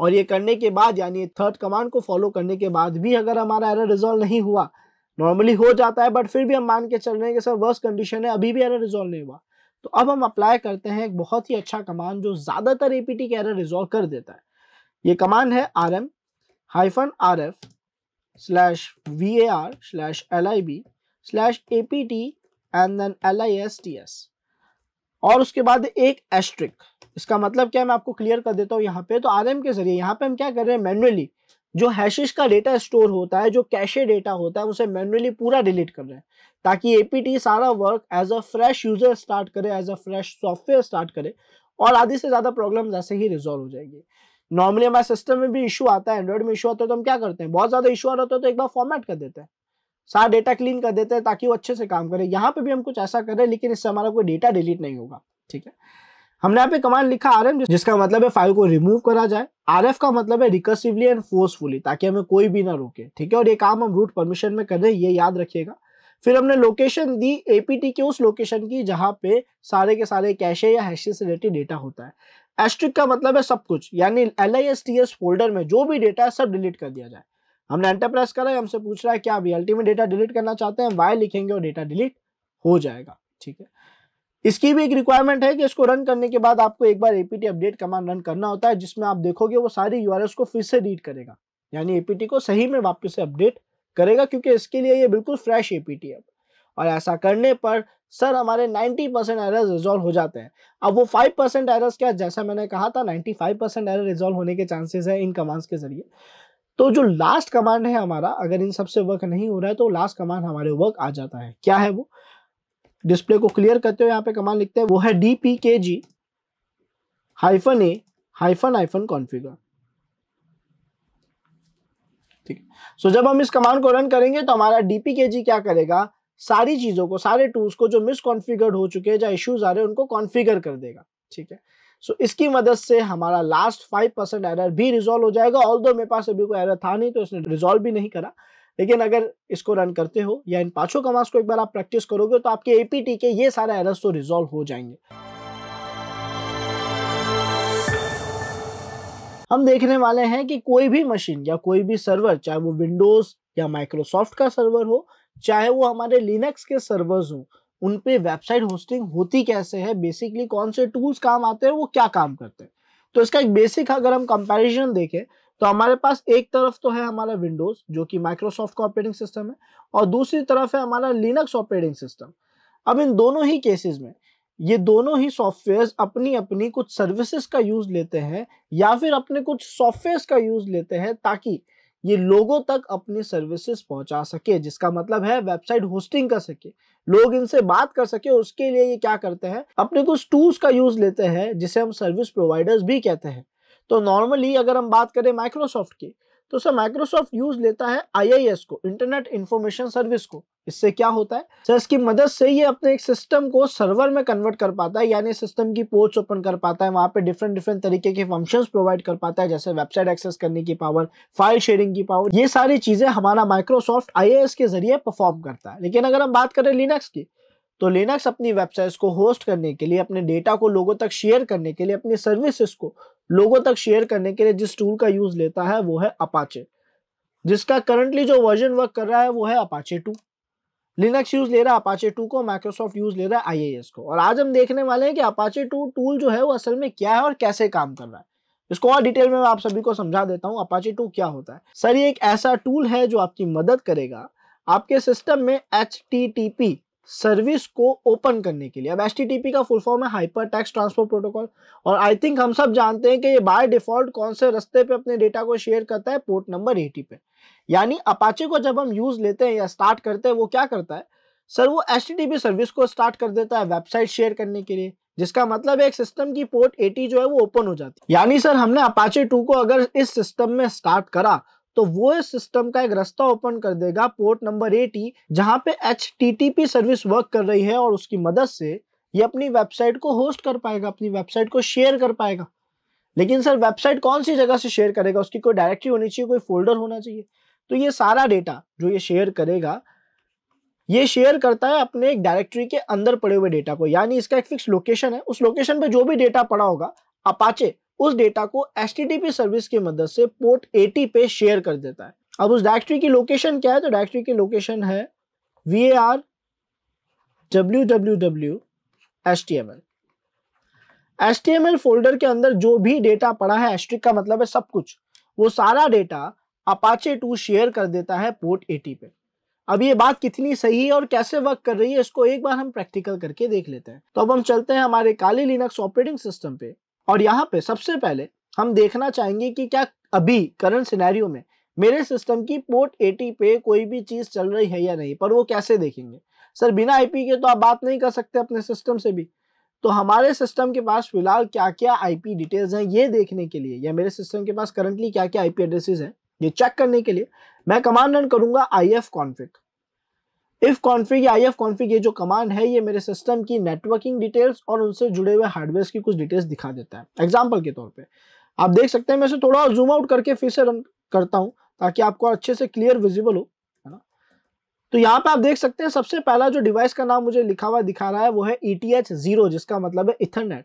[SPEAKER 1] और ये करने के बाद यानी थर्ड कमांड को फॉलो करने के बाद भी अगर हमारा एरर रिजॉल्व नहीं हुआ नॉर्मली हो जाता है बट फिर भी हम मान के चल रहे हैं कि सर वर्स्ट कंडीशन है अभी भी एरर रिजॉल्व नहीं हुआ तो अब हम अप्लाई करते हैं एक बहुत ही अच्छा कमान जो ज़्यादातर एपीटी के एरर रिजोल्व कर देता है ये कमान है R M hyphen R F slash V A R slash L I B slash A P T and then L I S T S और उसके बाद एक एस्ट्रिक इसका मतलब क्या है मैं आपको क्लियर कर देता हूँ यहाँ पे तो आर एम के जरिए यहाँ पे हम क्या कर रहे हैं मैनुअली जो हैशिश का डेटा स्टोर होता है जो कैशे डेटा होता है उसे मैनुअली पूरा डिलीट कर रहे हैं ताकि एपीटी सारा work as a fresh user start करे as a fresh software start करे और आधी से ज़्यादा प्रॉब्लम ऐसे ही रिजोल्व हो जाएगी नॉर्मली हमारे सिस्टम में भी इशू आता है एंड्रॉइड में इशू आता है तो हम क्या करते हैं बहुत ज़्यादा इशू आ रहा होता है तो एक बार फॉर्मेट कर देते हैं सारा डेटा क्लीन कर देते हैं ताकि वो अच्छे से काम करे यहाँ पे भी हम कुछ ऐसा करें लेकिन इससे हमारा कोई डेटा डिलीट नहीं होगा ठीक है हमने यहाँ पे कमांड लिखा आर जिसका मतलब है फाइल को रिमूव करा जाए आर एफ का मतलब है रिकर्सिवली एंड फोर्सफुली ताकि हमें कोई भी ना रोके ठीक है और ये काम हम रूट परमिशन में कर रहे हैं ये याद रखिएगा फिर हमने लोकेशन दी एपीटी के उस लोकेशन की जहाँ पे सारे के सारे कैशे या हैशेस से रिलेटेड डेटा होता है एस्ट्रिक का मतलब है सब कुछ यानी L I S T S folder में जो भी डेटा है सब डिलीट कर दिया जाए हमने एंटरप्राइज करा करा हमसे पूछ रहा है क्या अभी अल्टीमेट डेटा डिलीट करना चाहते हैं वाई लिखेंगे और डेटा डिलीट हो जाएगा ठीक है इसकी भी एक रिक्वायरमेंट है कि इसको रन करने के बाद आपको एक बार एपीटी अपडेट कमांड रन करना होता है जिसमें आप देखोगे वो सारी यू को फिर से रीड करेगा यानी एपीटी को सही में वापस से अपडेट करेगा क्योंकि इसके लिए ये बिल्कुल फ्रेश एपीटी है और ऐसा करने पर सर हमारे 90 परसेंट एरर रिजॉल्व हो जाते हैं अब वो 5 परसेंट क्या जैसा मैंने कहा था 95 परसेंट एरर रिजोल्व होने के चांसेस है इन कमांड्स के जरिए तो जो लास्ट कमांड है हमारा अगर इन सबसे वर्क नहीं हो रहा है तो लास्ट कमांड हमारे वर्क आ जाता है क्या है वो डिस्प्ले को क्लियर करते हुए यहाँ पे कमांड लिखते हैं वो है D P K G hyphen A hyphen hyphen configure ठीक है सो जब हम इस कमांड को रन करेंगे तो हमारा डी पी के जी क्या करेगा सारी चीजों को सारे टूल्स को जो मिस मिसकॉन्फिगर्ड हो चुके हैं या इश्यूज आ रहे हैं उनको कॉन्फिगर कर देगा ठीक है सो so, इसकी मदद से हमारा लास्ट फाइव परसेंट एरर भी रिजोल्व हो जाएगा ऑल दो मेरे पास अभी कोई एरर था नहीं तो इसने रिजोल्व भी नहीं करा लेकिन अगर इसको रन करते हो या इन पांचों कमांड्स को एक बार आप प्रैक्टिस करोगे तो आपके एपीटी के ये सारे एरर्स तो रिजॉल्व हो जाएंगे हम देखने वाले हैं कि कोई भी मशीन या कोई भी सर्वर चाहे वो विंडोज या माइक्रोसॉफ्ट का सर्वर हो चाहे वो हमारे लिनक्स के सर्वर्स हो उन पे वेबसाइट होस्टिंग होती कैसे है बेसिकली कौन से टूल्स काम आते हैं वो क्या काम करते हैं तो इसका एक बेसिक अगर हम कंपैरिजन देखें तो हमारे पास एक तरफ तो है हमारा विंडोज जो कि माइक्रोसॉफ्ट का ऑपरेटिंग सिस्टम है और दूसरी तरफ है हमारा लिनक्स ऑपरेटिंग सिस्टम अब इन दोनों ही केसेस में ये दोनों ही सॉफ्टवेयर्स अपनी अपनी कुछ सर्विसेज का यूज लेते हैं या फिर अपने कुछ सॉफ्टवेयर्स का यूज लेते हैं ताकि ये लोगों तक अपनी सर्विसेज पहुंचा सके जिसका मतलब है वेबसाइट होस्टिंग कर सके लोग इनसे बात कर सके उसके लिए ये क्या करते हैं अपने कुछ टूल्स का यूज लेते हैं जिसे हम सर्विस प्रोवाइडर्स भी कहते हैं तो नॉर्मली अगर हम बात करें माइक्रोसॉफ्ट की तो सर माइक्रोसॉफ्ट यूज लेता है आईआईएस को इंटरनेट इंफॉर्मेशन सर्विस को इससे क्या होता है सर इसकी मदद से ये अपने एक सिस्टम को सर्वर में कन्वर्ट कर पाता है यानी सिस्टम की पोर्ट्स ओपन कर पाता है वहाँ पे डिफरेंट डिफरेंट तरीके के फंक्शंस प्रोवाइड कर पाता है जैसे वेबसाइट एक्सेस करने की पावर फाइल शेयरिंग की पावर ये सारी चीजें हमारा माइक्रोसॉफ्ट आई के जरिए परफॉर्म करता है लेकिन अगर हम बात करें लिनक्स की तो लिनक्स अपनी वेबसाइट्स को होस्ट करने के लिए अपने डेटा को लोगों तक शेयर करने के लिए अपनी सर्विसेज को लोगों तक शेयर करने के लिए जिस टूल का यूज लेता है वो है अपाचे जिसका करंटली जो वर्जन वर्क कर रहा है वो है अपाचे टू लिनक्स यूज ले रहा है अपाचे टू को माइक्रोसॉफ्ट यूज ले रहा है आई को और आज हम देखने वाले हैं कि अपाचे टू टूल जो है वो असल में क्या है और कैसे काम कर रहा है इसको और डिटेल में मैं आप सभी को समझा देता हूँ अपाचे टू क्या होता है सर ये एक ऐसा टूल है जो आपकी मदद करेगा आपके सिस्टम में एच सर्विस को ओपन करने के लिए अब एस का फुल फॉर्म है हाइपर टैक्स ट्रांसफर प्रोटोकॉल और आई थिंक हम सब जानते हैं कि ये बाय डिफॉल्ट कौन से रस्ते पे अपने डेटा को शेयर करता है पोर्ट नंबर 80 पे यानी अपाचे को जब हम यूज लेते हैं या स्टार्ट करते हैं वो क्या करता है सर वो एस सर्विस को स्टार्ट कर देता है वेबसाइट शेयर करने के लिए जिसका मतलब है एक सिस्टम की पोर्ट 80 जो है वो ओपन हो जाती है यानी सर हमने अपाचे 2 को अगर इस सिस्टम में स्टार्ट करा तो वो इस सिस्टम का एक रास्ता ओपन कर देगा पोर्ट नंबर एटी जहां पे एच सर्विस वर्क कर रही है और उसकी मदद से ये अपनी वेबसाइट को होस्ट कर पाएगा अपनी वेबसाइट को शेयर कर पाएगा लेकिन सर वेबसाइट कौन सी जगह से शेयर करेगा उसकी कोई डायरेक्टरी होनी चाहिए कोई फोल्डर होना चाहिए तो ये सारा डेटा जो ये शेयर करेगा ये शेयर करता है अपने एक डायरेक्टरी के अंदर पड़े हुए डेटा को यानी इसका एक फिक्स लोकेशन है उस लोकेशन पे जो भी डेटा पड़ा होगा अपाचे उस डेटा को एस सर्विस की मदद से पोर्ट 80 पे शेयर कर देता है अब उस डायरेक्टरी की लोकेशन क्या है तो डायरेक्टरी की लोकेशन है V A R W W W S T M L S T M L folder के अंदर जो भी डेटा पड़ा है एस्ट्रिक का मतलब है सब कुछ वो सारा डेटा अपाचे टू शेयर कर देता है पोर्ट एटी पे अब ये बात कितनी सही है और कैसे वर्क कर रही है इसको एक बार हम प्रैक्टिकल करके देख लेते हैं तो अब हम चलते हैं हमारे काली लिनक्स ऑपरेटिंग सिस्टम पे और यहाँ पे सबसे पहले हम देखना चाहेंगे कि क्या अभी करंट सिनेरियो में मेरे सिस्टम की पोर्ट 80 पे कोई भी चीज़ चल रही है या नहीं पर वो कैसे देखेंगे सर बिना आईपी के तो आप बात नहीं कर सकते अपने सिस्टम से भी तो हमारे सिस्टम के पास फिलहाल क्या क्या आईपी डिटेल्स हैं ये देखने के लिए या मेरे सिस्टम के पास करंटली क्या क्या आईपी एड्रेसेस हैं ये चेक करने के लिए मैं कमांड रन करूंगा I F config if config या आई कॉन्फिग ये जो कमांड है ये मेरे सिस्टम की नेटवर्किंग डिटेल्स और उनसे जुड़े हुए हार्डवेयर की कुछ डिटेल्स दिखा देता है एग्जाम्पल के तौर पर आप देख सकते हैं मैं इसे थोड़ा जूम आउट करके फिर से रन करता हूँ ताकि आपको अच्छे से क्लियर विजिबल हो है ना तो यहाँ पे आप देख सकते हैं सबसे पहला जो डिवाइस का नाम मुझे लिखा हुआ दिखा रहा है वो है ई टी एच जीरो जिसका मतलब है इथरनेट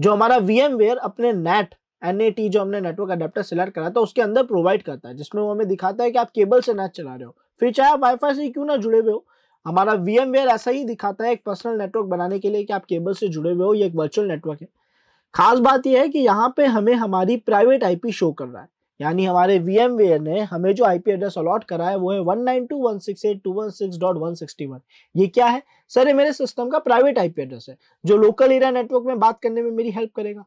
[SPEAKER 1] जो हमारा वी एम वेयर अपने नेट एन जो हमने नेटवर्क अडेप्टर सिलेक्ट करा था उसके अंदर प्रोवाइड करता है जिसमें वो हमें दिखाता है कि आप केबल से नेट चला रहे हो फिर चाहे आप वाईफाई से क्यों ना जुड़े हुए हो हमारा वीएम ऐसा ही दिखाता है एक पर्सनल नेटवर्क बनाने के लिए कि आप केबल से जुड़े हुए हो ये एक वर्चुअल नेटवर्क है खास बात यह है कि यहाँ पे हमें हमारी प्राइवेट आईपी शो कर रहा है यानी हमारे वीएम ने हमें जो आईपी एड्रेस अलॉट करा है वो है one one one one nine two two six six eight dot sixty one ये क्या है सर ये मेरे सिस्टम का प्राइवेट आईपी एड्रेस है जो लोकल एरिया नेटवर्क में बात करने में मेरी हेल्प करेगा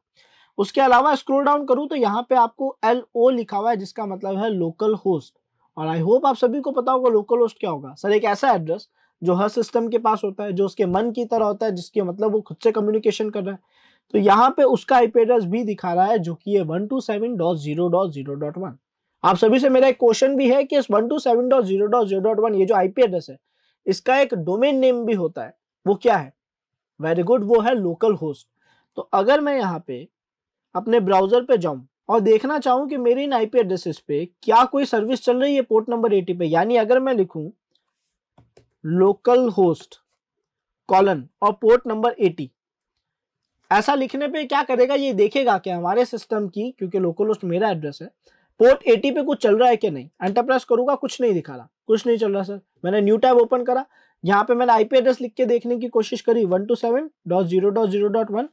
[SPEAKER 1] उसके अलावा स्क्रोल डाउन करूँ तो यहाँ पे आपको एल ओ लिखा हुआ है जिसका मतलब है लोकल होस्ट और आई होप आप सभी को पता होगा लोकल होस्ट क्या होगा सर एक ऐसा एड्रेस जो हर सिस्टम के पास होता है जो उसके मन की तरह होता है जिसके मतलब वो खुद से कम्युनिकेशन कर रहा है तो यहाँ पे उसका आई भी दिखा रहा है जो कि है one two seven dot zero dot zero dot one आप सभी से मेरा एक क्वेश्चन भी है कि इस one two seven dot zero dot zero dot one ये जो आई एड्रेस है इसका एक डोमेन नेम भी होता है वो क्या है वेरी गुड वो है लोकल होस्ट तो अगर मैं यहाँ पे अपने ब्राउजर पे जाऊँ और देखना चाहूँ कि मेरे इन आई पी एड्रेसेस पे क्या कोई सर्विस चल रही है पोर्ट नंबर एटी पे यानी अगर मैं लिखूँ लोकल होस्ट कॉलन और पोर्ट नंबर 80 ऐसा लिखने पे क्या करेगा ये देखेगा कि हमारे सिस्टम की क्योंकि लोकल होस्ट मेरा एड्रेस है पोर्ट 80 पे कुछ चल रहा है कि नहीं एंटरप्राइज करूंगा कुछ नहीं दिखा रहा कुछ नहीं चल रहा सर मैंने न्यू टैब ओपन करा यहाँ पे मैंने आईपी एड्रेस लिख के देखने की कोशिश करी one two seven dot zero dot zero dot one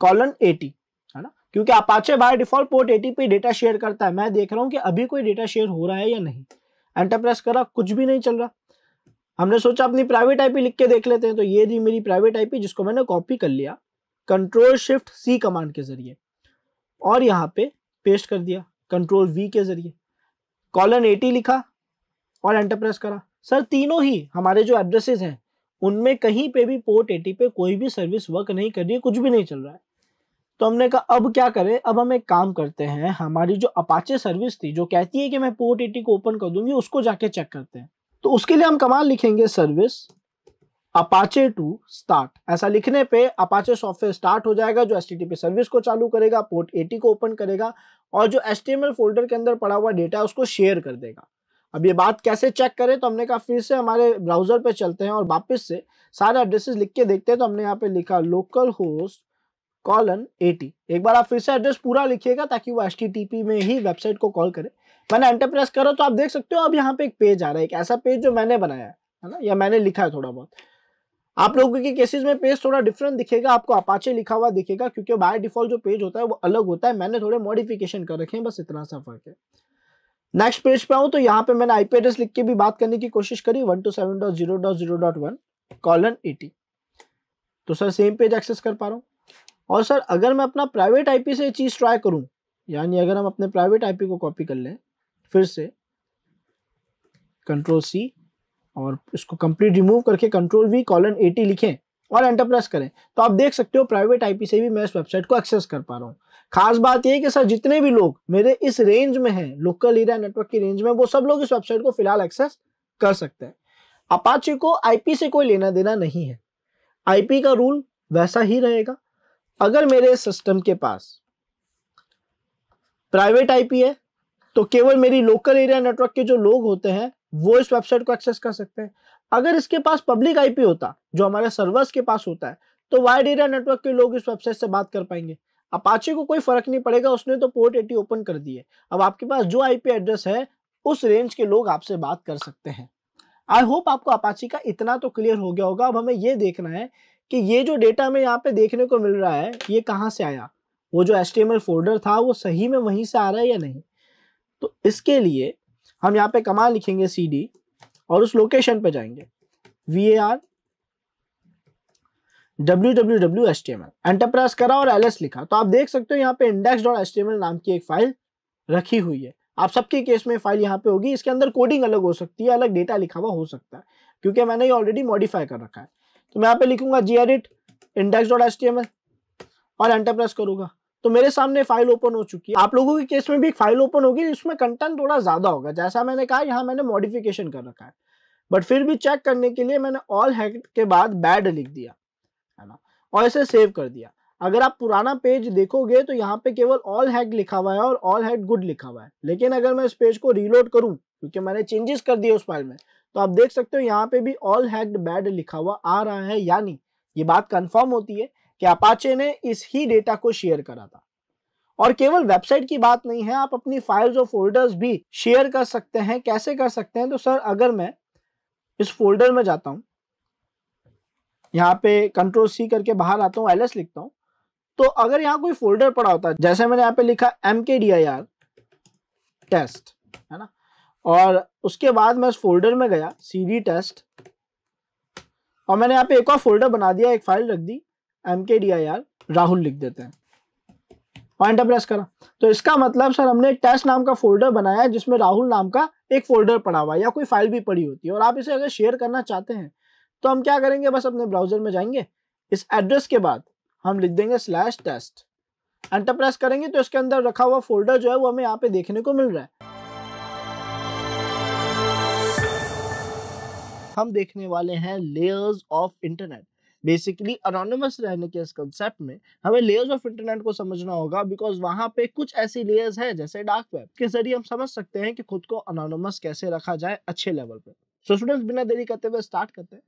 [SPEAKER 1] colon eighty है ना क्योंकि Apache by default port eighty पे डेटा शेयर करता है मैं देख रहा हूँ कि अभी कोई डेटा शेयर हो रहा है या नहीं एंटरप्रेस करा कुछ भी नहीं चल रहा हमने सोचा अपनी प्राइवेट आईपी लिख के देख लेते हैं तो ये थी मेरी प्राइवेट आईपी जिसको मैंने कॉपी कर लिया कंट्रोल शिफ्ट सी कमांड के जरिए और यहाँ पे पेस्ट कर दिया कंट्रोल वी के जरिए कॉलन एटी लिखा और एंटर प्रेस करा सर तीनों ही हमारे जो एड्रेसेस हैं उनमें कहीं पे भी पोर्ट एटी पे कोई भी सर्विस वर्क नहीं कर रही है कुछ भी नहीं चल रहा है तो हमने कहा अब क्या करें अब हम एक काम करते हैं हमारी जो अपाचे सर्विस थी जो कहती है कि मैं पोर्ट एटी को ओपन कर दूंगी उसको जाके चेक करते हैं तो उसके लिए हम कमाल लिखेंगे सर्विस अपाचे टू स्टार्ट ऐसा लिखने पे अपाचे सॉफ्टवेयर स्टार्ट हो जाएगा जो एस सर्विस को चालू करेगा पोर्ट एटी को ओपन करेगा और जो एस फोल्डर के अंदर पड़ा हुआ डेटा है उसको शेयर कर देगा अब ये बात कैसे चेक करें तो हमने कहा फिर से हमारे ब्राउजर पे चलते हैं और वापस से सारे एड्रेसेस लिख के देखते हैं तो हमने यहाँ पे लिखा लोकल होस्ट कॉलन 80 एक बार आप फिर से एड्रेस पूरा लिखिएगा ताकि वो एच में ही वेबसाइट को कॉल करे मैंने एंटर प्रेस करो तो आप देख सकते हो अब यहाँ पे एक पेज आ रहा है एक ऐसा पेज जो मैंने बनाया है ना या मैंने लिखा है थोड़ा बहुत आप लोगों के केसेस में पेज थोड़ा डिफरेंट दिखेगा आपको अपाचे लिखा हुआ दिखेगा क्योंकि बाय डिफॉल्ट जो पेज होता है वो अलग होता है मैंने थोड़े मॉडिफिकेशन कर रखे हैं बस इतना सा फर्क है नेक्स्ट पेज पे आऊँ तो यहाँ पे मैंने आई पी एड्रेस लिख के भी बात करने की कोशिश करी one two seven dot zero dot zero dot one colon eighty तो सर सेम पेज एक्सेस कर पा रहा हूँ और सर अगर मैं अपना प्राइवेट पी से चीज़ ट्राई करूँ यानी अगर हम अपने प्राइवेट पी को कॉपी कर लें फिर से कंट्रोल सी और इसको कंप्लीट रिमूव करके कंट्रोल वी कॉलन टी लिखें और एंटर प्रेस करें तो आप देख सकते हो प्राइवेट आईपी से भी मैं इस वेबसाइट को एक्सेस कर पा रहा हूँ खास बात यह कि सर जितने भी लोग मेरे इस रेंज में हैं लोकल एरिया नेटवर्क की रेंज में वो सब लोग इस वेबसाइट को फिलहाल एक्सेस कर सकते हैं अपाचे को आईपी से कोई लेना देना नहीं है आईपी का रूल वैसा ही रहेगा अगर मेरे सिस्टम के पास प्राइवेट आईपी है तो केवल मेरी लोकल एरिया नेटवर्क के जो लोग होते हैं वो इस वेबसाइट को एक्सेस कर सकते हैं अगर इसके पास पब्लिक आईपी होता जो हमारे सर्वर्स के पास होता है तो वाइड एरिया नेटवर्क के लोग इस वेबसाइट से बात कर पाएंगे अपाचे को कोई फर्क नहीं पड़ेगा उसने तो पोर्ट एटी ओपन कर दी है अब आपके पास जो आईपी एड्रेस है उस रेंज के लोग आपसे बात कर सकते हैं आई होप आपको अपाची का इतना तो क्लियर हो गया होगा अब हमें ये देखना है कि ये जो डेटा हमें यहाँ पे देखने को मिल रहा है ये कहाँ से आया वो जो एस फोल्डर था वो सही में वहीं से आ रहा है या नहीं तो इसके लिए हम यहाँ पे कमा लिखेंगे सी और उस लोकेशन पे जाएंगे V A R W W करा और एल लिखा तो आप देख सकते हो यहाँ पे इंडेक्स डॉट एस नाम की एक फाइल रखी हुई है आप सबके केस में फाइल यहाँ पे होगी इसके अंदर कोडिंग अलग हो सकती है अलग डेटा लिखा हुआ हो सकता है क्योंकि मैंने ये ऑलरेडी मॉडिफाई कर रखा है तो मैं यहाँ पे लिखूंगा G edit index dot S और एंटर करूंगा तो मेरे सामने फाइल ओपन हो चुकी है आप लोगों के केस में भी एक फाइल ओपन होगी जिसमें कंटेंट थोड़ा ज़्यादा होगा जैसा मैंने कहा यहाँ मैंने मॉडिफिकेशन कर रखा है बट फिर भी चेक करने के लिए मैंने ऑल हैक के बाद बैड लिख दिया है ना और इसे सेव कर दिया अगर आप पुराना पेज देखोगे तो यहाँ पे केवल ऑल हैड लिखा हुआ है और ऑल हैड गुड लिखा हुआ है लेकिन अगर मैं इस पेज को रीलोड करूँ क्योंकि मैंने चेंजेस कर दिए उस फाइल में तो आप देख सकते हो यहाँ पे भी ऑल हैक्ड बैड लिखा हुआ आ रहा है या नहीं ये बात कंफर्म होती है कि अपाचे ने इस ही डेटा को शेयर करा था और केवल वेबसाइट की बात नहीं है आप अपनी फाइल्स और फोल्डर्स भी शेयर कर सकते हैं कैसे कर सकते हैं तो सर अगर मैं इस फोल्डर में जाता हूं यहाँ पे कंट्रोल सी करके बाहर आता हूँ एलएस लिखता हूँ तो अगर यहाँ कोई फोल्डर पड़ा होता है जैसे मैंने यहाँ पे लिखा M K D I are test है ना और उसके बाद मैं उस फोल्डर में गया सी डी टेस्ट और मैंने यहाँ पे एक और फोल्डर बना दिया एक फाइल रख दी M K D I R Rahul लिख देते हैं और प्रेस करा तो इसका मतलब सर हमने एक टेस्ट नाम का फोल्डर बनाया है जिसमें राहुल नाम का एक फोल्डर पड़ा हुआ है या कोई फाइल भी पड़ी होती है और आप इसे अगर शेयर करना चाहते हैं तो हम क्या करेंगे बस अपने ब्राउजर में जाएंगे इस एड्रेस के बाद हम लिख देंगे स्लैश टेस्ट एंटरप्रेस करेंगे तो इसके अंदर रखा हुआ फोल्डर जो है वो हमें यहाँ पे देखने को मिल रहा है हम देखने वाले हैं layers of internet basically anonymous रहने के इस कंसेप्ट में हमें लेयर्स ऑफ इंटरनेट को समझना होगा बिकॉज वहां पे कुछ ऐसी लेयर्स है जैसे डार्क वेब के जरिए हम समझ सकते हैं कि खुद को अनोनमस कैसे रखा जाए अच्छे लेवल पे सो so, स्टूडेंट्स बिना देरी करते हुए स्टार्ट करते हैं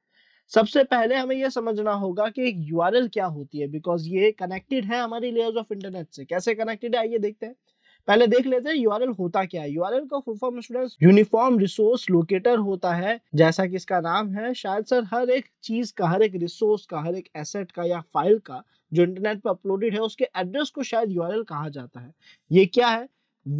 [SPEAKER 1] सबसे पहले हमें यह समझना होगा कि एक यू क्या होती है बिकॉज ये कनेक्टेड है हमारी लेयर्स ऑफ इंटरनेट से कैसे कनेक्टेड है आइए देखते हैं पहले देख लेते हैं यूआरएल होता क्या है यूआरएल का full form students uniform resource locator होता है जैसा कि इसका नाम है शायद सर हर एक चीज का हर एक रिसोर्स का हर एक एसेट का या फाइल का जो इंटरनेट पर अपलोडेड है उसके एड्रेस को शायद यूआरएल कहा जाता है ये क्या है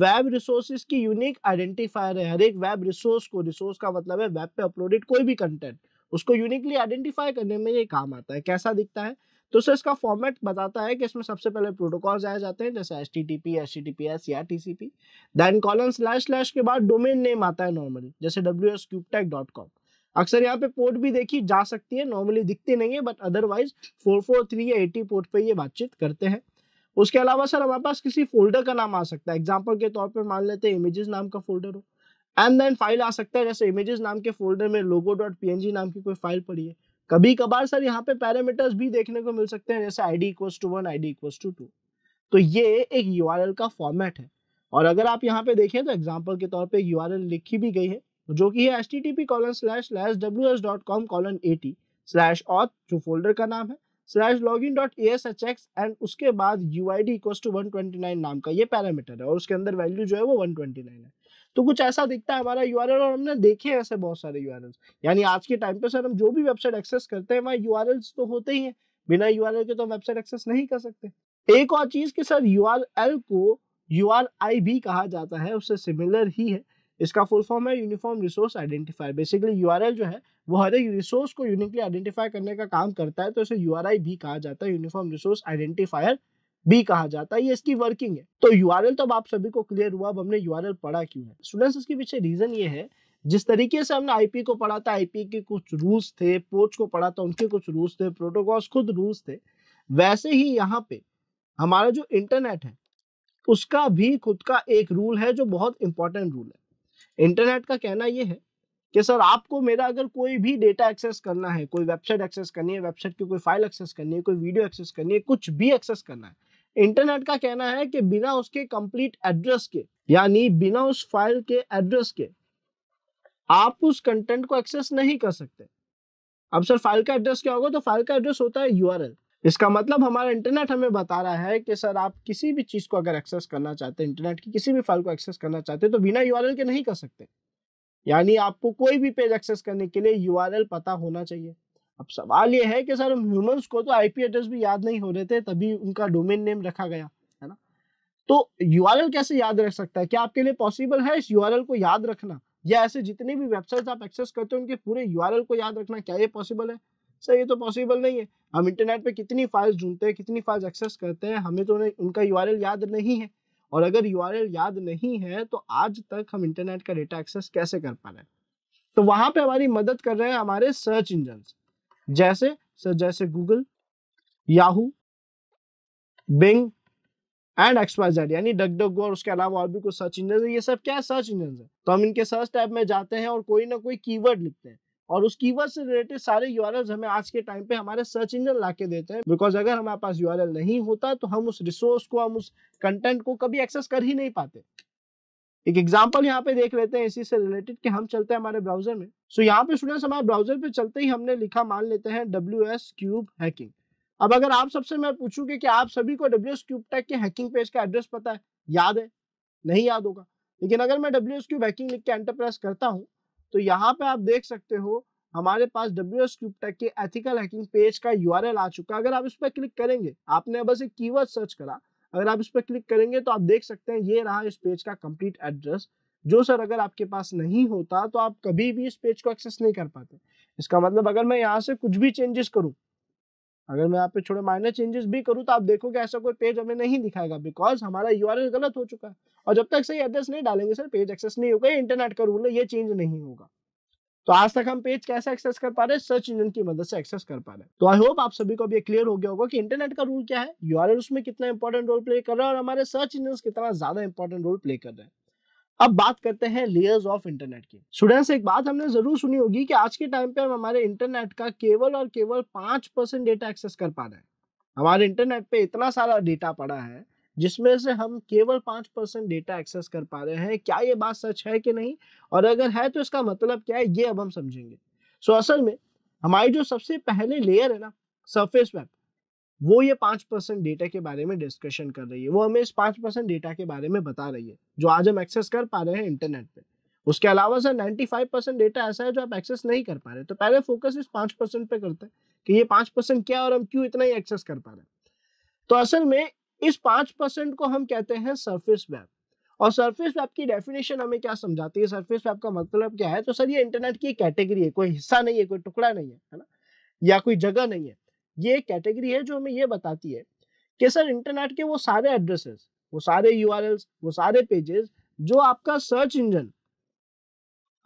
[SPEAKER 1] वेब रिसोर्सेज की यूनिक आइडेंटिफायर है हर एक वेब रिसोर्स को रिसोर्स का मतलब है वेब पे अपलोडेड कोई भी कंटेंट उसको यूनिकली आइडेंटिफाई करने में ये काम आता है कैसा दिखता है तो सर इसका फॉर्मेट बताता है कि इसमें सबसे पहले प्रोटोकॉल्स आए जाते हैं जैसे S T T P S T T P S या T C P then colon slash slash के बाद डोमेन नेम आता है नॉर्मली जैसे W S cube tech dot com अक्सर यहाँ पे पोर्ट भी देखी जा सकती है नॉर्मली दिखती नहीं है but otherwise four four three या एटी पोर्ट पे ये बातचीत करते हैं उसके अलावा सर हमारे पास किसी फोल्डर का नाम आ सकता है एग्जाम्पल के तौर पर मान लेते हैं इमेजेस नाम का फोल्डर हो एंड देन फाइल आ सकता है जैसे इमेजेस नाम के फोल्डर में लोगो डॉट पी नाम की कोई फाइल पड़ी है कभी कभार सर यहाँ पे पैरामीटर्स भी देखने को मिल सकते हैं जैसे I D equals to one I D equals to two तो ये एक यू का फॉर्मेट है और अगर आप यहाँ पे देखें तो एग्जाम्पल के तौर पर यू लिखी भी गई है जो कि है S T T P colon slash slash W S dot com colon A T slash auth जो फोल्डर का नाम है slash log in dot A S H X and उसके बाद U I D equals to one twenty nine नाम का ये parameter है और उसके अंदर वैल्यू जो है वो वन ट्वेंटी नाइन है तो कुछ ऐसा दिखता है हमारा यू और हमने देखे हैं ऐसे बहुत सारे यू यानी आज के टाइम पे सर हम जो भी वेबसाइट एक्सेस करते हैं वहाँ यू तो होते ही है बिना यू के तो वेबसाइट एक्सेस नहीं कर सकते एक और चीज़ कि सर यू को यू भी कहा जाता है उससे सिमिलर ही है इसका फुल फॉर्म है uniform resource identifier basically U जो है वो हर एक रिसोर्स को यूनिकली आइडेंटिफाई करने का काम करता है तो इसे यू भी कहा जाता है यूनिफॉर्म रिसोर्स आइडेंटिफायर भी कहा जाता है ये इसकी वर्किंग है तो यू तो अब आप सभी को क्लियर हुआ अब हमने यू पढ़ा क्यों है स्टूडेंट्स इसके पीछे रीजन ये है जिस तरीके से हमने आईपी को पढ़ा था आईपी के कुछ रूल्स थे पोर्च को पढ़ा था उनके कुछ रूल्स थे प्रोटोकॉल्स खुद रूल्स थे वैसे ही यहाँ पे हमारा जो इंटरनेट है उसका भी खुद का एक रूल है जो बहुत इंपॉर्टेंट रूल है इंटरनेट का कहना यह है कि सर आपको मेरा अगर कोई भी डेटा एक्सेस करना है कोई वेबसाइट एक्सेस करनी है वेबसाइट की कोई फाइल एक्सेस करनी है कोई वीडियो एक्सेस करनी है कुछ भी एक्सेस करना है इंटरनेट का कहना है कि बिना उसके कंप्लीट एड्रेस के यानी बिना उस फाइल के एड्रेस के आप उस कंटेंट को एक्सेस नहीं कर सकते अब सर फाइल का एड्रेस क्या होगा तो फाइल का एड्रेस होता है यू इसका मतलब हमारा इंटरनेट हमें बता रहा है कि सर आप किसी भी चीज़ को अगर एक्सेस करना चाहते हैं इंटरनेट की किसी भी फाइल को एक्सेस करना चाहते हैं तो बिना यू के नहीं कर सकते यानी आपको कोई भी पेज एक्सेस करने के लिए यू पता होना चाहिए अब सवाल ये है कि सर ह्यूमंस को तो आईपी एड्रेस भी याद नहीं हो रहे थे तभी उनका डोमेन नेम रखा गया है ना तो यूआरएल कैसे याद रख सकता है क्या आपके लिए पॉसिबल है इस यूआरएल को याद रखना या ऐसे जितने भी वेबसाइट्स आप एक्सेस करते हो उनके पूरे यूआरएल को याद रखना क्या ये पॉसिबल है सर ये तो पॉसिबल नहीं है हम इंटरनेट पे कितनी फाइल्स ढूंढते हैं कितनी फाइल्स एक्सेस करते हैं हमें तो उनका यूआरएल याद नहीं है और अगर यूआरएल याद नहीं है तो आज तक हम इंटरनेट का डेटा एक्सेस कैसे कर पा रहे हैं तो वहां पे हमारी मदद कर रहे हैं हमारे सर्च इंजन जैसे सर जैसे गूगल याहू बिंग एंड एक्सपायर यानी डग डग और उसके अलावा और भी कुछ सर्च इंजन है ये सब क्या है सर्च इंजन है तो हम इनके सर्च टैब में जाते हैं और कोई ना कोई कीवर्ड लिखते हैं और उस कीवर्ड से रिलेटेड सारे यू हमें आज के टाइम पे हमारे सर्च इंजन ला के देते हैं बिकॉज अगर हमारे पास यू नहीं होता तो हम उस रिसोर्स को हम उस कंटेंट को कभी एक्सेस कर ही नहीं पाते एक एग्जाम्पल यहाँ पे देख लेते हैं इसी से रिलेटेड कि हम चलते हैं हमारे ब्राउजर में सो so, यहाँ पे स्टूडेंट्स हमारे ब्राउजर पे चलते ही हमने लिखा मान लेते हैं डब्ल्यू एस क्यूब हैकिंग अब अगर आप सबसे मैं पूछूं कि क्या आप सभी को डब्ल्यू एस क्यूब टैग के हैकिंग पेज का एड्रेस पता है याद है नहीं याद होगा लेकिन अगर मैं डब्ल्यू एस क्यूब हैकिंग लिख के एंटरप्रेस करता हूँ तो यहाँ पे आप देख सकते हो हमारे पास डब्ल्यू एस क्यूब टैग के एथिकल हैकिंग पेज का यू आ चुका है अगर आप इस पर क्लिक करेंगे आपने बस एक कीवर्ड सर्च करा अगर आप इस पर क्लिक करेंगे तो आप देख सकते हैं ये रहा इस पेज का कम्प्लीट एड्रेस जो सर अगर आपके पास नहीं होता तो आप कभी भी इस पेज को एक्सेस नहीं कर पाते इसका मतलब अगर मैं यहाँ से कुछ भी चेंजेस करूँ अगर मैं यहाँ पे छोटे माइनर चेंजेस भी करूँ तो आप देखोगे ऐसा कोई पेज हमें नहीं दिखाएगा बिकॉज हमारा यू गलत हो चुका है और जब तक सही एड्रेस नहीं डालेंगे सर पेज एक्सेस नहीं होगा इंटरनेट का रूल है ये चेंज नहीं होगा तो आज तक हम पेज कैसे एक्सेस कर पा रहे हैं सर्च इंजन की मदद से एक्सेस कर पा रहे हैं तो आई होप आप सभी को अभी क्लियर हो गया होगा कि इंटरनेट का रूल क्या है यूआरएल उसमें कितना इंपॉर्टेंट रोल प्ले कर रहा है और हमारे सर्च इंजन कितना ज्यादा इंपॉर्टेंट रोल प्ले कर रहे हैं अब बात करते हैं लेयर्स ऑफ इंटरनेट की स्टूडेंट्स एक बात हमने जरूर सुनी होगी कि आज के टाइम पे हम हमारे इंटरनेट का केवल और केवल पांच परसेंट डेटा एक्सेस कर पा रहे हैं हमारे इंटरनेट पे इतना सारा डेटा पड़ा है जिसमें से हम केवल पांच परसेंट डेटा एक्सेस कर पा रहे हैं क्या ये बात सच है कि नहीं और अगर है तो इसका मतलब क्या है ये अब हम समझेंगे सो so, असल में हमारी जो सबसे पहले लेयर है ना सरफेस वेब वो ये पांच परसेंट डेटा के बारे में डिस्कशन कर रही है वो हमें इस पांच परसेंट डेटा के बारे में बता रही है जो आज हम एक्सेस कर पा रहे हैं इंटरनेट पे उसके अलावा सर फाइव परसेंट डेटा ऐसा है जो आप एक्सेस नहीं कर पा रहे तो पहले फोकस इस पांच परसेंट पे करते हैं कि ये पांच परसेंट क्या और हम क्यों इतना ही एक्सेस कर पा रहे हैं तो असल में इस पांच परसेंट को हम कहते हैं सरफेस वेब और सरफेस वेब की डेफिनेशन हमें क्या समझाती है सरफेस वेब का मतलब क्या है तो सर ये इंटरनेट की कैटेगरी है कोई हिस्सा नहीं है कोई टुकड़ा नहीं है है ना या कोई जगह नहीं है ये एक कैटेगरी है जो हमें ये बताती है कि सर इंटरनेट के वो सारे एड्रेसेस वो सारे यू वो सारे पेजेस जो आपका सर्च इंजन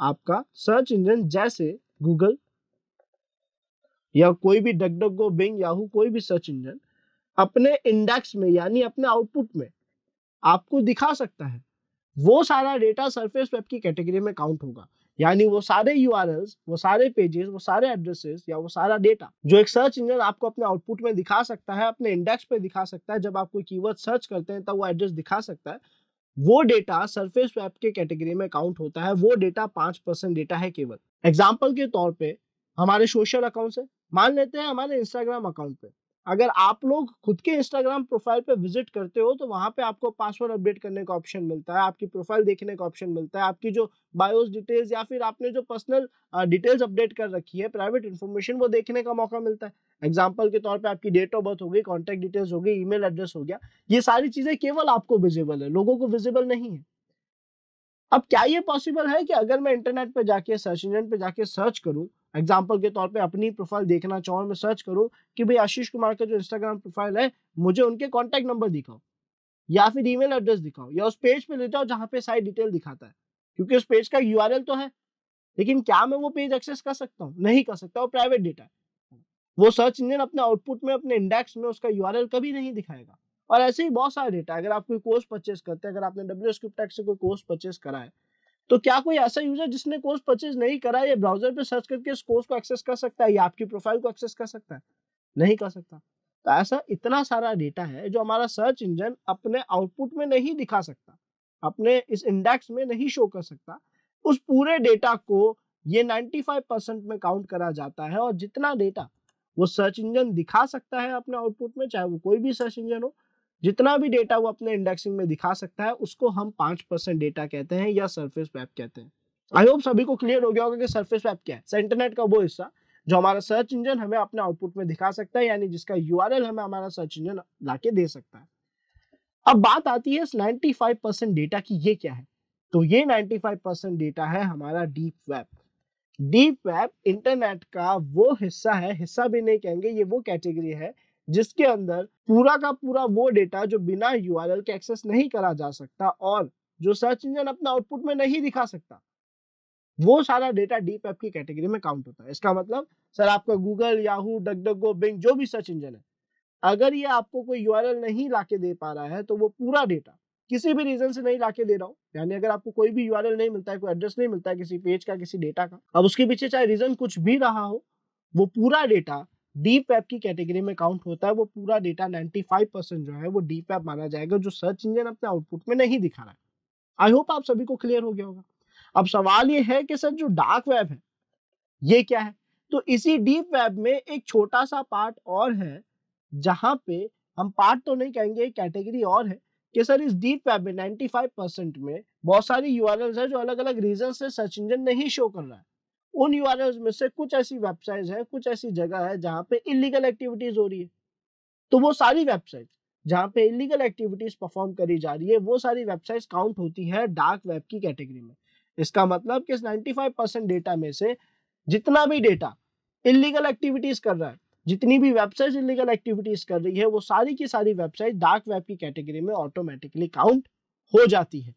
[SPEAKER 1] आपका सर्च इंजन जैसे गूगल या कोई भी डकडगो बिंग याहू कोई भी सर्च इंजन अपने इंडेक्स में यानी अपने आउटपुट में आपको दिखा सकता है वो सारा डेटा सरफेस वेब की कैटेगरी में काउंट होगा यानी वो सारे यू वो सारे पेजेस वो सारे एड्रेसेस या वो सारा डेटा जो एक सर्च इंजन आपको अपने आउटपुट में दिखा सकता है अपने इंडेक्स पे दिखा सकता है जब आप कोई कीवर्ड सर्च करते हैं तब वो एड्रेस दिखा सकता है वो डेटा सरफेस वेब के कैटेगरी में काउंट होता है वो डेटा पांच परसेंट डेटा है केवल एग्जाम्पल के तौर पे हमारे सोशल अकाउंट से मान लेते हैं हमारे इंस्टाग्राम अकाउंट पे अगर आप लोग खुद के इंस्टाग्राम प्रोफाइल पे विजिट करते हो तो वहाँ पे आपको पासवर्ड अपडेट करने का ऑप्शन मिलता है आपकी प्रोफाइल देखने का ऑप्शन मिलता है आपकी जो बायोस डिटेल्स या फिर आपने जो पर्सनल डिटेल्स अपडेट कर रखी है प्राइवेट इन्फॉर्मेशन वो देखने का मौका मिलता है एग्जाम्पल के तौर पर आपकी डेट ऑफ बर्थ हो गई कॉन्टैक्ट डिटेल्स हो गई ई एड्रेस हो गया ये सारी चीज़ें केवल आपको विजिबल है लोगों को विजिबल नहीं है अब क्या ये पॉसिबल है कि अगर मैं इंटरनेट पर जाके सर्च इंजन पर जाके सर्च करूँ एग्जाम्पल के तौर पे अपनी प्रोफाइल देखना चाहूँ मैं सर्च करूँ कि भाई आशीष कुमार का जो इंस्टाग्राम प्रोफाइल है मुझे उनके कॉन्टैक्ट नंबर दिखाओ या फिर ईमेल एड्रेस दिखाओ या उस पेज पे ले जाओ जहाँ पे सारी डिटेल दिखाता है क्योंकि उस पेज का यू तो है लेकिन क्या मैं वो पेज एक्सेस कर सकता हूँ नहीं कर सकता वो प्राइवेट डेटा है वो सर्च इंजन अपने आउटपुट में अपने इंडेक्स में उसका यू कभी नहीं दिखाएगा और ऐसे ही बहुत सारे डेटा अगर आप कोई कोर्स परचेस करते हैं अगर आपने डब्ल्यू स्क्रिप्ट से कोई कोर्स परचेस करा है तो क्या कोई ऐसा यूजर जिसने कोर्स परचेज नहीं करा ये ब्राउजर पे सर्च करके इस कोर्स को एक्सेस कर सकता है या आपकी प्रोफाइल को एक्सेस कर सकता है नहीं कर सकता तो ऐसा इतना सारा डेटा है जो हमारा सर्च इंजन अपने आउटपुट में नहीं दिखा सकता अपने इस इंडेक्स में नहीं शो कर सकता उस पूरे डेटा को ये 95 में काउंट करा जाता है और जितना डेटा वो सर्च इंजन दिखा सकता है अपने आउटपुट में चाहे वो कोई भी सर्च इंजन हो जितना भी डेटा वो अपने इंडेक्सिंग में दिखा सकता है उसको हम पांच परसेंट डेटा कहते हैं या सरफेस वेब कहते हैं आई होप सभी को क्लियर हो गया होगा कि सरफेस वेब क्या है इंटरनेट का वो हिस्सा जो हमारा सर्च इंजन हमें अपने आउटपुट में दिखा सकता है यानी जिसका यू हमें हमारा सर्च इंजन ला दे सकता है अब बात आती है इस परसेंट डेटा की ये क्या है तो ये फाइव परसेंट डेटा है हमारा deep web deep web internet का वो हिस्सा है हिस्सा भी नहीं कहेंगे ये वो कैटेगरी है जिसके अंदर पूरा का पूरा वो डेटा जो बिना यू के एक्सेस नहीं करा जा सकता और जो सर्च इंजन अपना आउटपुट में नहीं दिखा सकता वो सारा डेटा डीप एप की कैटेगरी में काउंट होता है इसका मतलब सर आपका गूगल याहू डकडगो बिंग जो भी सर्च इंजन है अगर ये आपको कोई यू नहीं ला दे पा रहा है तो वो पूरा डेटा किसी भी रीजन से नहीं ला दे रहा हूँ यानी अगर आपको कोई भी यू नहीं मिलता है कोई एड्रेस नहीं मिलता है किसी पेज का किसी डेटा का अब उसके पीछे चाहे रीजन कुछ भी रहा हो वो पूरा डेटा डीप वेब की कैटेगरी में काउंट होता है वो पूरा डेटा 95 परसेंट जो है वो डीप वेब माना जाएगा जो सर्च इंजन अपने आउटपुट में नहीं दिखा रहा है आई होप आप सभी को क्लियर हो गया होगा अब सवाल ये है कि सर जो डार्क वेब है ये क्या है तो इसी डीप वेब में एक छोटा सा पार्ट और है जहाँ पे हम पार्ट तो नहीं कहेंगे कैटेगरी और है कि सर इस डीप वेब में 95 परसेंट में बहुत सारी यू है जो अलग अलग रीजन से सर्च इंजन नहीं शो कर रहा है उन यू में से कुछ ऐसी वेबसाइट है कुछ ऐसी जगह है जहां पे इलीगल एक्टिविटीज हो रही है तो वो सारी वेबसाइट जहाँ पे इलीगल एक्टिविटीज परफॉर्म करी जा रही है वो सारी वेबसाइट काउंट होती है डार्क वेब की कैटेगरी में इसका मतलब कि इस 95 डेटा में से जितना भी डेटा इलीगल एक्टिविटीज कर रहा है जितनी भी वेबसाइट इलीगल एक्टिविटीज कर रही है वो सारी की सारी वेबसाइट डार्क वेब की कैटेगरी में ऑटोमेटिकली काउंट हो जाती है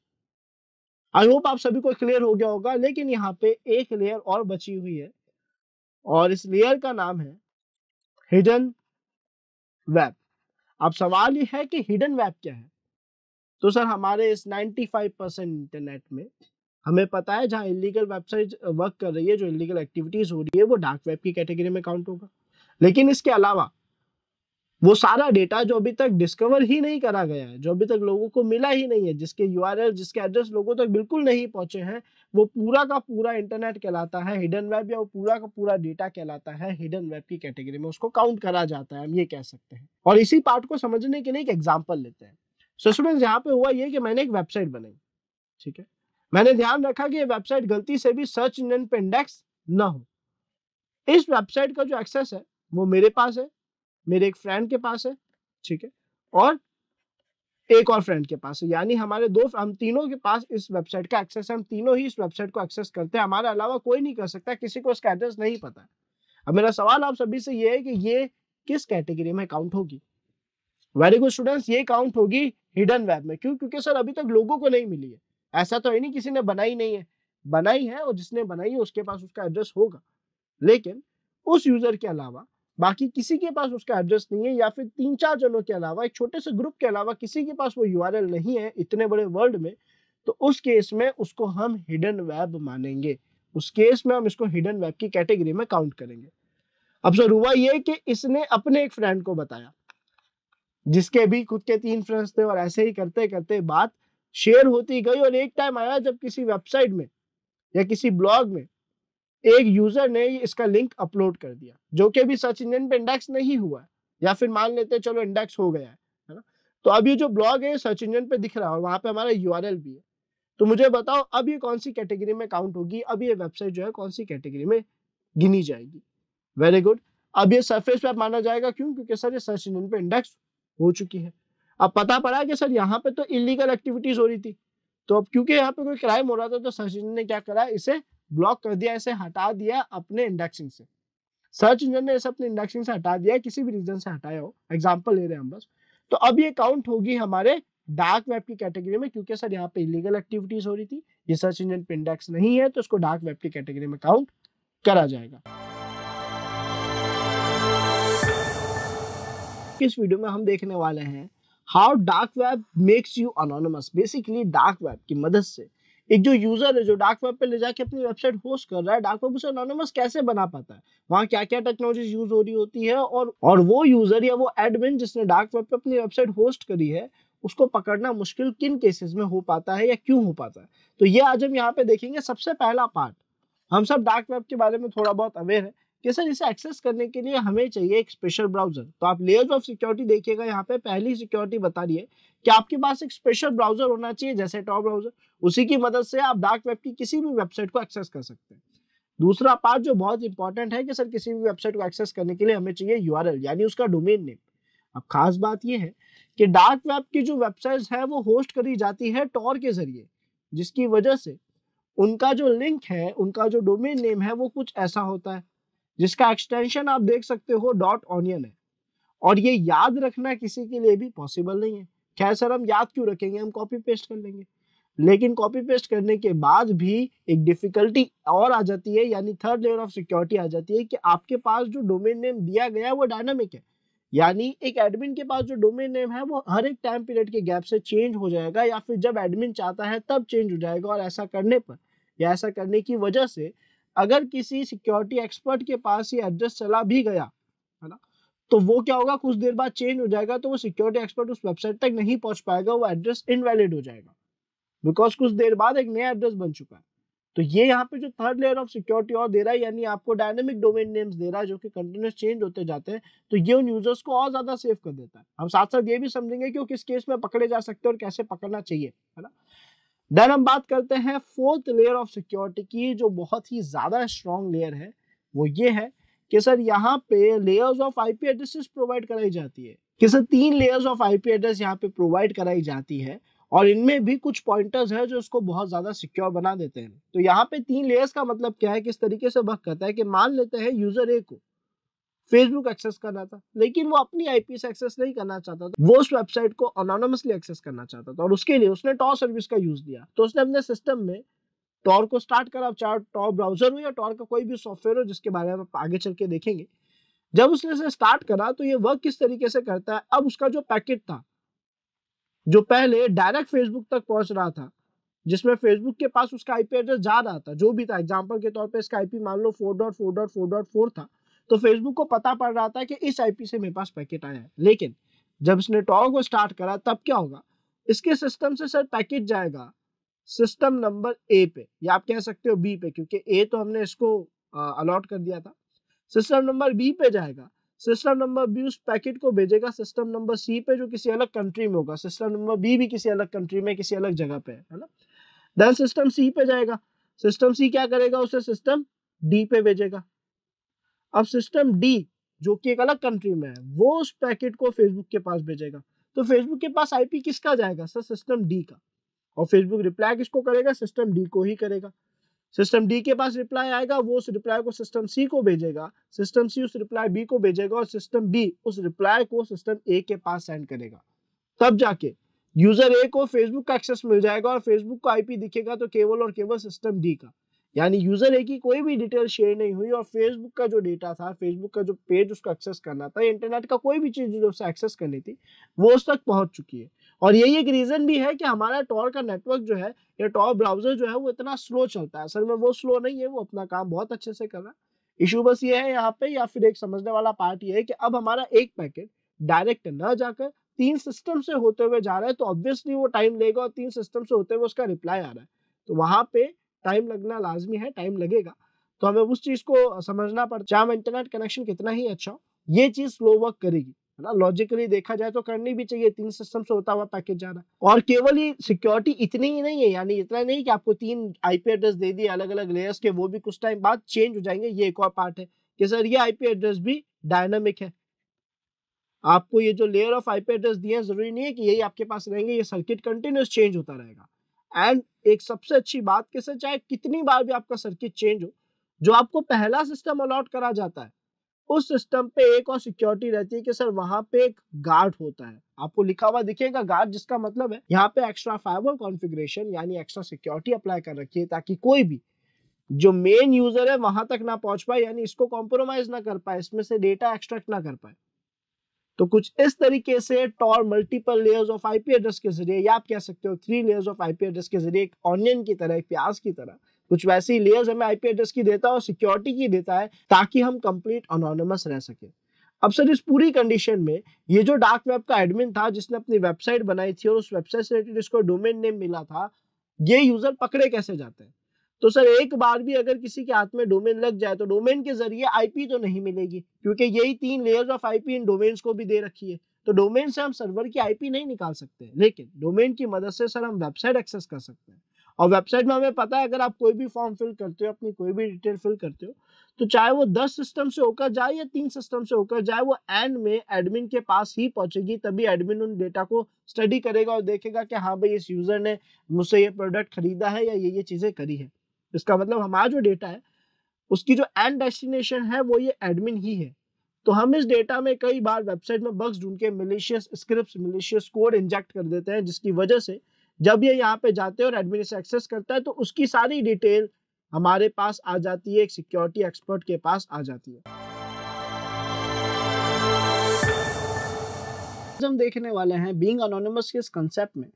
[SPEAKER 1] आई होप आप सभी को क्लियर हो गया होगा लेकिन यहाँ पे एक लेयर और बची हुई है और इस लेयर का नाम है हिडन वेब अब सवाल ये है कि हिडन वेब क्या है तो सर हमारे इस 95 परसेंट इंटरनेट में हमें पता है जहाँ इलीगल वेबसाइट वर्क कर रही है जो इलीगल एक्टिविटीज हो रही है वो डार्क वेब की कैटेगरी में काउंट होगा लेकिन इसके अलावा वो सारा डेटा जो अभी तक डिस्कवर ही नहीं करा गया है जो अभी तक लोगों को मिला ही नहीं है जिसके यू जिसके एड्रेस लोगों तक बिल्कुल नहीं पहुंचे हैं वो पूरा का पूरा इंटरनेट कहलाता है हिडन वेब या वो पूरा का पूरा डेटा कहलाता है हिडन वेब की कैटेगरी में उसको काउंट करा जाता है हम ये कह सकते हैं और इसी पार्ट को समझने के लिए एक एग्जाम्पल लेते हैं सो स्टूडेंट्स यहाँ पे हुआ ये कि मैंने एक वेबसाइट बनाई ठीक है मैंने ध्यान रखा कि ये वेबसाइट गलती से भी सर्च इंजन पे इंडेक्स ना हो इस वेबसाइट का जो एक्सेस है वो मेरे पास है मेरे एक फ्रेंड के पास है ठीक है और एक और फ्रेंड के पास है यानी हमारे दो हम तीनों के पास इस वेबसाइट का एक्सेस है हम तीनों ही इस वेबसाइट को एक्सेस करते हैं हमारे अलावा कोई नहीं कर सकता किसी को इसका एड्रेस नहीं पता अब मेरा सवाल आप सभी से ये है कि ये किस कैटेगरी में काउंट होगी वेरी गुड स्टूडेंट्स ये काउंट होगी हिडन वेब में क्यों क्योंकि सर अभी तक लोगों को नहीं मिली है ऐसा तो है नहीं किसी ने बनाई नहीं है बनाई है और जिसने बनाई है उसके पास उसका एड्रेस होगा लेकिन उस यूजर के अलावा बाकी किसी के पास उसका एड्रेस नहीं है या फिर तीन चार जनों के अलावा एक छोटे से ग्रुप के अलावा किसी के पास वो यू नहीं है इतने बड़े वर्ल्ड में तो उस केस में उसको हम हिडन वेब मानेंगे उस केस में हम इसको हिडन वेब की कैटेगरी में काउंट करेंगे अब सर हुआ ये कि इसने अपने एक फ्रेंड को बताया जिसके भी खुद के तीन फ्रेंड्स थे और ऐसे ही करते करते बात शेयर होती गई और एक टाइम आया जब किसी वेबसाइट में या किसी ब्लॉग में एक यूजर ने इसका लिंक अपलोड कर दिया जो कि अभी सर्च इंजन पे इंडेक्स नहीं हुआ है या फिर मान लेते हैं चलो इंडेक्स हो गया है ना तो अब ये जो ब्लॉग है सर्च इंजन पे दिख रहा है और पे हमारा यू भी है तो मुझे बताओ अब ये कौन सी कैटेगरी में काउंट होगी अब ये वेबसाइट जो है कौन सी कैटेगरी में गिनी जाएगी वेरी गुड अब ये सरफेस पे माना जाएगा क्यों क्योंकि सर ये सर्च इंजन पे इंडेक्स हो चुकी है अब पता पड़ा कि सर यहाँ पे तो इलीगल एक्टिविटीज हो रही थी तो अब क्योंकि यहाँ पे कोई क्राइम हो रहा था तो सर्च इंजन ने क्या करा इसे ब्लॉक कर दिया इसे हटा दिया अपने इंडेक्सिंग से सर्च इंजन ने इसे अपने इंडेक्सिंग से हटा दिया किसी भी रीजन से हटाया हो एग्जाम्पल ले रहे हैं हम बस तो अब ये काउंट होगी हमारे डार्क वेब की कैटेगरी में क्योंकि सर यहाँ पे इलीगल एक्टिविटीज हो रही थी ये सर्च इंजन पे इंडेक्स नहीं है तो इसको डार्क वेब की कैटेगरी में काउंट करा जाएगा इस वीडियो में हम देखने वाले हैं how dark web makes you anonymous basically dark web की मदद से एक जो यूजर है जो डार्क वेब पे ले जाके अपनी वेबसाइट होस्ट कर रहा है डार्क वेब उसे अनोनमस कैसे बना पाता है वहाँ क्या क्या टेक्नोलॉजीज यूज हो रही होती है और और वो यूजर या वो एडमिन जिसने डार्क वेब पे अपनी वेबसाइट होस्ट करी है उसको पकड़ना मुश्किल किन केसेस में हो पाता है या क्यों हो पाता है तो ये आज हम यहाँ पे देखेंगे सबसे पहला पार्ट हम सब डार्क वेब के बारे में थोड़ा बहुत अवेयर है कि सर इसे एक्सेस करने के लिए हमें चाहिए एक स्पेशल ब्राउजर तो आप लेयर्स ऑफ सिक्योरिटी देखिएगा यहाँ पे पहली सिक्योरिटी बता रही है कि आपके पास एक स्पेशल ब्राउजर होना चाहिए जैसे टॉप ब्राउजर उसी की मदद से आप डार्क वेब की किसी भी वेबसाइट को एक्सेस कर सकते हैं दूसरा पार्ट जो बहुत इंपॉर्टेंट है कि सर किसी भी वेबसाइट को एक्सेस करने के लिए हमें चाहिए यू यानी उसका डोमेन नेम अब खास बात यह है कि डार्क वेब की जो वेबसाइट है वो होस्ट करी जाती है टॉर के जरिए जिसकी वजह से उनका जो लिंक है उनका जो डोमेन नेम है वो कुछ ऐसा होता है जिसका एक्सटेंशन आप देख सकते हो डॉट ऑनियन है और ये याद रखना किसी के लिए भी पॉसिबल नहीं है खैर सर हम याद क्यों रखेंगे हम कॉपी पेस्ट कर लेंगे लेकिन कॉपी पेस्ट करने के बाद भी एक डिफिकल्टी और आ जाती है यानी थर्ड लेयर ऑफ सिक्योरिटी आ जाती है कि आपके पास जो डोमेन नेम दिया गया है वो डायनामिक है यानी एक एडमिन के पास जो डोमेन नेम है वो हर एक टाइम पीरियड के गैप से चेंज हो जाएगा या फिर जब एडमिन चाहता है तब चेंज हो जाएगा और ऐसा करने पर या ऐसा करने की वजह से अगर किसी सिक्योरिटी एक्सपर्ट के पास ये एड्रेस चला भी गया है ना तो वो क्या होगा कुछ देर बाद चेंज हो जाएगा तो वो सिक्योरिटी एक्सपर्ट उस वेबसाइट तक नहीं पहुंच पाएगा वो एड्रेस इनवैलिड हो जाएगा बिकॉज कुछ देर बाद एक नया एड्रेस बन चुका है तो ये यहाँ पे जो थर्ड लेयर ऑफ सिक्योरिटी और दे रहा है यानी आपको डायनेमिक डोमेन नेम्स दे रहा है जो कि कंटिन्यूस चेंज होते जाते हैं तो ये उन यूजर्स को और ज्यादा सेफ कर देता है हम साथ साथ ये भी समझेंगे कि वो किस केस में पकड़े जा सकते हैं और कैसे पकड़ना चाहिए है ना देन हम बात करते हैं फोर्थ लेयर ऑफ सिक्योरिटी की जो बहुत ही ज़्यादा स्ट्रॉन्ग लेयर है वो ये है कि सर यहाँ पे layers of IP addresses provide कराई जाती है कि सर तीन लेयर्स ऑफ आईपी एड्रेस यहाँ पे प्रोवाइड कराई जाती है और इनमें भी कुछ पॉइंटर्स है जो इसको बहुत ज़्यादा सिक्योर बना देते हैं तो यहाँ पे तीन लेयर्स का मतलब क्या है किस तरीके से वह कहता है कि मान लेते हैं यूज़र ए को फेसबुक एक्सेस करना था लेकिन वो अपनी आईपी से एक्सेस नहीं करना चाहता था वो उस वेबसाइट को अनोनमसली एक्सेस करना चाहता था और उसके लिए उसने टॉर सर्विस का यूज दिया तो उसने अपने सिस्टम में टॉर को स्टार्ट करा चाहे टॉर ब्राउजर हो या टॉर का कोई भी सॉफ्टवेयर हो जिसके बारे में आप आगे चल के देखेंगे जब उसने इसे स्टार्ट करा तो ये वर्क किस तरीके से करता है अब उसका जो पैकेट था जो पहले डायरेक्ट फेसबुक तक पहुंच रहा था जिसमें फेसबुक के पास उसका आईपी एड्रेस जा रहा था जो भी था एग्जांपल के तौर पर इसका आईपी मान लो four dot four dot four dot four था तो फेसबुक को पता पड़ रहा था कि इस आईपी से मेरे पास पैकेट आया है लेकिन जब इसने टॉक को स्टार्ट करा तब क्या होगा इसके सिस्टम से सर पैकेट जाएगा सिस्टम नंबर ए पे या आप कह सकते हो बी पे क्योंकि ए तो हमने इसको अलॉट कर दिया था सिस्टम नंबर बी पे जाएगा सिस्टम नंबर बी उस पैकेट को भेजेगा सिस्टम नंबर सी पे जो किसी अलग कंट्री में होगा सिस्टम नंबर बी भी किसी अलग कंट्री में किसी अलग जगह पे है ना देन सिस्टम सी पे जाएगा सिस्टम सी क्या करेगा उसे सिस्टम डी पे भेजेगा अब सिस्टम डी जो कि एक अलग कंट्री में है वो उस पैकेट को फेसबुक के पास भेजेगा तो फेसबुक के पास आईपी किसका जाएगा सर सिस्टम डी का और फेसबुक रिप्लाई किसको करेगा सिस्टम डी को ही करेगा सिस्टम डी के पास रिप्लाई आएगा वो उस रिप्लाई को सिस्टम सी को भेजेगा सिस्टम सी उस रिप्लाई बी को भेजेगा और सिस्टम बी उस रिप्लाई को सिस्टम ए के पास सेंड करेगा तब जाके यूजर ए को फेसबुक का एक्सेस मिल जाएगा और फेसबुक को आईपी दिखेगा तो केवल और केवल सिस्टम डी का यानी यूजर ए की कोई भी डिटेल शेयर नहीं हुई और फेसबुक का जो डेटा था फेसबुक का जो पेज उसको एक्सेस करना था इंटरनेट का कोई भी चीज़ जो उसे एक्सेस करनी थी वो उस तक पहुंच चुकी है और यही एक रीज़न भी है कि हमारा टॉर का नेटवर्क जो है या टॉर ब्राउजर जो है वो इतना स्लो चलता है असल में वो स्लो नहीं है वो अपना काम बहुत अच्छे से कर रहा है इशू बस ये है यहाँ पे या फिर एक समझने वाला पार्ट ये है कि अब हमारा एक पैकेट डायरेक्ट न जाकर तीन सिस्टम से होते हुए जा रहा है तो ऑब्वियसली वो टाइम लेगा और तीन सिस्टम से होते हुए उसका रिप्लाई आ रहा है तो वहाँ पे टाइम लगना लाजमी है टाइम लगेगा तो हमें उस चीज़ को समझना पड़ता चाहे हम इंटरनेट कनेक्शन कितना ही अच्छा हो ये चीज़ स्लो वर्क करेगी है ना लॉजिकली देखा जाए तो करनी भी चाहिए तीन सिस्टम से होता हुआ पैकेज जा रहा है और केवल ही सिक्योरिटी इतनी ही नहीं है यानी इतना नहीं कि आपको तीन आईपी एड्रेस दे दिए अलग अलग लेयर्स के वो भी कुछ टाइम बाद चेंज हो जाएंगे ये एक और पार्ट है कि सर ये आईपी एड्रेस भी डायनामिक है आपको ये जो लेयर ऑफ आईपी एड्रेस दिए हैं जरूरी नहीं है कि यही आपके पास रहेंगे ये सर्किट कंटिन्यूस चेंज होता रहेगा एंड एक सबसे अच्छी बात कैसे चाहे कितनी बार भी आपका सर्किट चेंज हो जो आपको पहला सिस्टम अलॉट करा जाता है उस सिस्टम पे एक और सिक्योरिटी रहती है कि सर वहां पे एक गार्ड होता है आपको लिखा हुआ दिखेगा गार्ड जिसका मतलब है यहाँ पे एक्स्ट्रा फाइबर कॉन्फ़िगरेशन यानी एक्स्ट्रा सिक्योरिटी अप्लाई कर रखी है ताकि कोई भी जो मेन यूजर है वहां तक ना पहुंच पाए यानी इसको कॉम्प्रोमाइज ना कर पाए इसमें से डेटा एक्सट्रैक्ट ना कर पाए तो कुछ इस तरीके से Tor multiple layers of IP address के जरिए या आप कह सकते हो three layers of IP address के जरिए एक ऑनियन की तरह एक प्याज की तरह कुछ वैसी लेयर्स हमें आईपी एड्रेस की देता है और सिक्योरिटी की देता है ताकि हम कंप्लीट अनोनमस रह सके अब सर इस पूरी कंडीशन में ये जो डार्क वेब का एडमिन था जिसने अपनी वेबसाइट बनाई थी और उस वेबसाइट से रिलेटेड इसको डोमेन नेम मिला था ये यूजर पकड़े कैसे जाते हैं तो सर एक बार भी अगर किसी के हाथ में डोमेन लग जाए तो डोमेन के जरिए आईपी तो नहीं मिलेगी क्योंकि यही तीन लेयर्स ऑफ आईपी इन डोमेन्स को भी दे रखी है तो डोमेन से हम सर्वर की आईपी नहीं निकाल सकते लेकिन डोमेन की मदद से सर हम वेबसाइट एक्सेस कर सकते हैं और वेबसाइट में हमें पता है अगर आप कोई भी फॉर्म फिल करते हो अपनी कोई भी डिटेल फिल करते हो तो चाहे वो दस सिस्टम से होकर जाए या तीन सिस्टम से होकर जाए वो एंड में एडमिन के पास ही पहुंचेगी तभी एडमिन उन डेटा को स्टडी करेगा और देखेगा कि हाँ भाई इस यूज़र ने मुझसे ये प्रोडक्ट खरीदा है या ये ये चीज़ें करी है इसका मतलब हमारा जो डेटा है उसकी जो एंड डेस्टिनेशन है वो ये एडमिन ही है तो हम इस डेटा में कई बार वेबसाइट में बग्स ढूंढ के malicious script malicious code inject कर देते हैं जिसकी वजह से जब ये यहाँ पे जाते हैं और एडमिन इसे एक्सेस करता है तो उसकी सारी डिटेल हमारे पास आ जाती है एक सिक्योरिटी एक्सपर्ट के पास आ जाती है हम देखने वाले हैं बीइंग अनोनिमस के इस कंसेप्ट में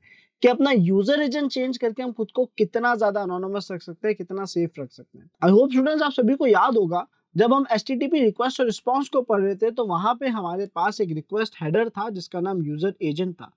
[SPEAKER 1] कि अपना यूजर एजेंट चेंज करके हम खुद को कितना ज्यादा अनोनोमस रख सकते हैं कितना सेफ रख सकते हैं आई होप स्टूडेंट्स आप सभी को याद होगा जब हम एस रिक्वेस्ट और रिस्पॉन्स को पढ़ रहे थे तो वहां पे हमारे पास एक रिक्वेस्ट हेडर था जिसका नाम यूजर एजेंट था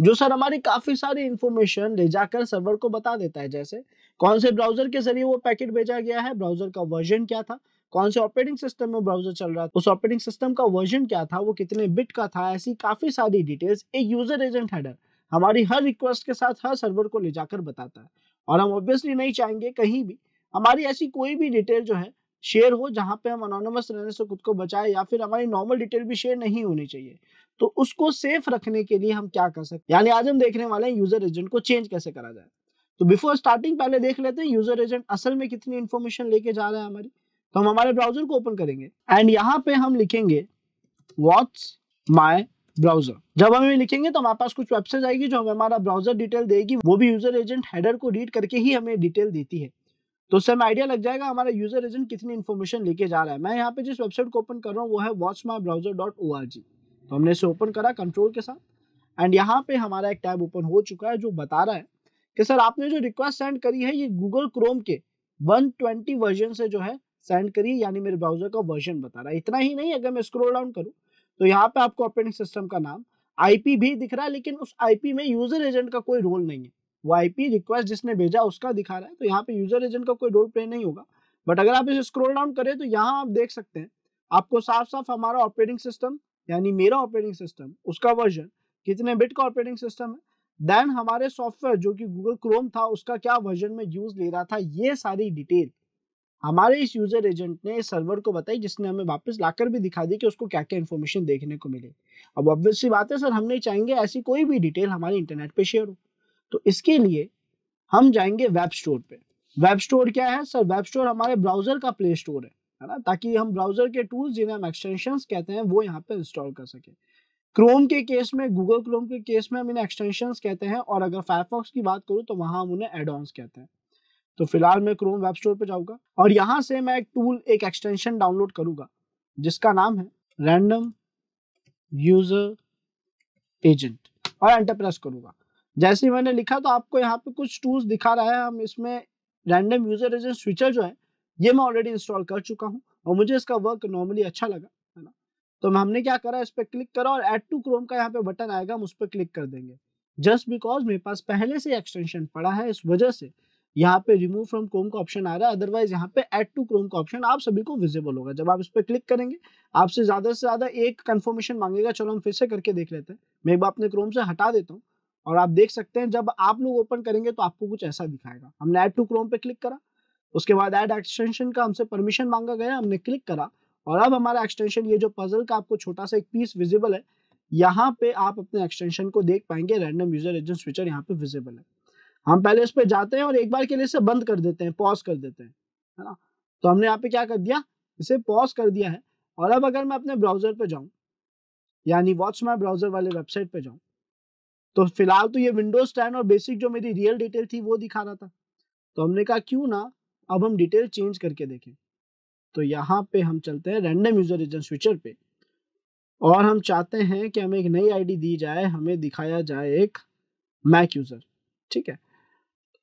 [SPEAKER 1] जो सर हमारी काफ़ी सारी इन्फॉर्मेशन ले जाकर सर्वर को बता देता है जैसे कौन से ब्राउजर के जरिए वो पैकेट भेजा गया है ब्राउजर का वर्जन क्या था कौन से ऑपरेटिंग सिस्टम में ब्राउजर चल रहा था उस ऑपरेटिंग सिस्टम का वर्जन क्या था वो कितने बिट का था ऐसी काफ़ी सारी डिटेल्स एक यूजर एजेंट हेडर हमारी हर रिक्वेस्ट के साथ हर सर्वर को ले जाकर बताता है और हम ऑब्वियसली नहीं चाहेंगे कहीं भी हमारी ऐसी कोई भी डिटेल जो है शेयर हो जहाँ पे हम अनोनमस रहने से खुद को बचाए या फिर हमारी नॉर्मल डिटेल भी शेयर नहीं होनी चाहिए तो उसको सेफ रखने के लिए हम क्या कर सकते हैं यानी आज हम देखने वाले हैं यूजर एजेंट को चेंज कैसे करा जाए तो बिफोर स्टार्टिंग पहले देख लेते हैं यूजर एजेंट असल में कितनी इन्फॉर्मेशन लेके जा रहा है हमारी तो हम हमारे ब्राउजर को ओपन करेंगे एंड यहाँ पे हम लिखेंगे वॉट्स माई ब्राउजर जब हम ये लिखेंगे तो हमारे पास कुछ वेबसाइट आएगी जो हमें हमारा ब्राउजर डिटेल देगी वो भी यूजर एजेंट हेडर को रीड करके ही हमें डिटेल देती है तो उससे हमें आइडिया लग जाएगा हमारा यूजर एजेंट कितनी इन्फॉर्मेशन लेके जा रहा है मैं यहाँ पे जिस वेबसाइट को ओपन कर रहा हूँ वो है watch my browser dot O R G तो हमने इसे ओपन करा कंट्रोल के साथ एंड यहाँ पे हमारा एक टैब ओपन हो चुका है जो बता रहा है कि सर आपने जो रिक्वेस्ट सेंड करी है ये गूगल क्रोम के ट्वेंटी वर्जन से जो है सेंड करी यानी मेरे ब्राउजर का वर्जन बता रहा है इतना ही नहीं अगर मैं स्क्रोल डाउन करूँ तो यहाँ पे आपको ऑपरेटिंग सिस्टम का नाम आईपी भी दिख रहा है लेकिन उस आईपी में यूजर एजेंट का कोई रोल नहीं है वो आईपी रिक्वेस्ट जिसने भेजा उसका दिखा रहा है तो यहाँ पे यूजर एजेंट का कोई रोल प्ले नहीं होगा बट अगर आप इसे स्क्रोल डाउन करें तो यहाँ आप देख सकते हैं आपको साफ साफ हमारा ऑपरेटिंग सिस्टम यानी मेरा ऑपरेटिंग सिस्टम उसका वर्जन कितने बिट का ऑपरेटिंग सिस्टम है देन हमारे सॉफ्टवेयर जो कि गूगल क्रोम था उसका क्या वर्जन में यूज ले रहा था ये सारी डिटेल हमारे इस यूज़र एजेंट ने सर्वर को बताई जिसने हमें वापस लाकर भी दिखा दी कि उसको क्या क्या इन्फॉर्मेशन देखने को मिले अब ऑब्वियस बात है सर हम नहीं चाहेंगे ऐसी कोई भी डिटेल हमारे इंटरनेट पे शेयर हो तो इसके लिए हम जाएंगे वेब स्टोर पे वेब स्टोर क्या है सर वेब स्टोर हमारे ब्राउजर का प्ले स्टोर है है ना ताकि हम ब्राउजर के टूल जिन्हें हम एक्सटेंशन कहते हैं वो यहाँ पे इंस्टॉल कर सके क्रोम के केस में गूगल क्रोम के केस में हम इन्हें एक्सटेंशन कहते हैं और अगर फायरफॉक्स की बात करूँ तो वहाँ हम उन्हें एडवांस कहते हैं तो फिलहाल मैं क्रोम वेब स्टोर पर जाऊंगा और यहाँ से मैं एक टूल एक एक्सटेंशन डाउनलोड करूंगा जिसका नाम है रैंडम यूजर एजेंट और एंटर प्रेस जैसे मैंने लिखा तो आपको यहाँ पे कुछ टूल्स दिखा रहा है हम इसमें रैंडम यूजर एजेंट स्विचर जो है ये मैं ऑलरेडी इंस्टॉल कर चुका हूँ और मुझे इसका वर्क नॉर्मली अच्छा लगा है ना तो हमने क्या करा इस पर क्लिक करा और एड टू क्रोम का यहाँ पे बटन आएगा हम उस पर क्लिक कर देंगे जस्ट बिकॉज मेरे पास पहले से एक्सटेंशन पड़ा है इस वजह से यहाँ पे रिमूव फ्रॉम क्रोम का ऑप्शन आ रहा है अदरवाइज यहाँ पे एड टू क्रोम का ऑप्शन आप सभी को विजिबल होगा जब आप इस पर क्लिक करेंगे आपसे ज़्यादा से ज़्यादा एक कन्फर्मेशन मांगेगा चलो हम फिर से करके देख लेते हैं मैं एक बार अपने क्रोम से हटा देता हूँ और आप देख सकते हैं जब आप लोग ओपन करेंगे तो आपको कुछ ऐसा दिखाएगा हमने एड टू क्रोम पे क्लिक करा उसके बाद एड एक्सटेंशन का हमसे परमिशन मांगा गया हमने क्लिक करा और अब हमारा एक्सटेंशन ये जो पजल का आपको छोटा सा एक पीस विजिबल है यहाँ पे आप अपने एक्सटेंशन को देख पाएंगे रैंडम यूजर एजेंट स्विचर यहाँ पे विजिबल है हम पहले इस पर जाते हैं और एक बार के लिए इसे बंद कर देते हैं पॉज कर देते हैं है ना तो हमने यहाँ पे क्या कर दिया इसे पॉज कर दिया है और अब अगर मैं अपने ब्राउजर पे जाऊँ यानी वॉच माई ब्राउजर वाले वेबसाइट पे जाऊँ तो फिलहाल तो ये विंडोज टेन और बेसिक जो मेरी रियल डिटेल थी वो दिखा रहा था तो हमने कहा क्यों ना अब हम डिटेल चेंज करके देखें तो यहाँ पे हम चलते हैं रैंडम यूजर एजेंट स्विचर पे और हम चाहते हैं कि हमें एक नई आईडी दी जाए हमें दिखाया जाए एक मैक यूजर ठीक है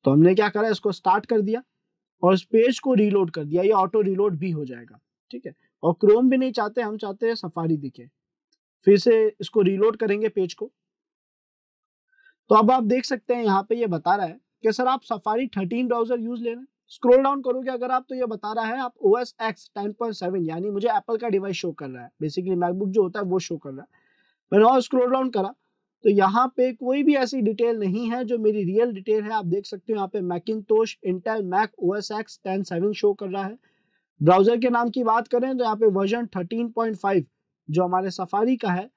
[SPEAKER 1] तो हमने क्या करा इसको स्टार्ट कर दिया और इस पेज को रीलोड कर दिया ये ऑटो रीलोड भी हो जाएगा ठीक है और क्रोम भी नहीं चाहते हम चाहते हैं सफारी दिखे फिर से इसको रीलोड करेंगे पेज को तो अब आप देख सकते हैं यहाँ पे ये बता रहा है कि सर आप सफारी थर्टीन ब्राउजर यूज ले रहे हैं स्क्रोल डाउन करोगे अगर आप तो ये बता रहा है आप O S X ten point seven यानी मुझे एप्पल का डिवाइस शो कर रहा है बेसिकली मैकबुक जो होता है वो शो कर रहा है मैंने और स्क्रोल डाउन करा तो यहाँ पे कोई भी ऐसी डिटेल नहीं है जो मेरी रियल डिटेल है आप देख सकते हो यहाँ पे Macintosh Intel Mac O S X ten seven show कर रहा है ब्राउज़र के नाम की बात करें तो यहाँ पे वर्जन थर्टीन पॉइंट फाइव जो हमारे सफारी का है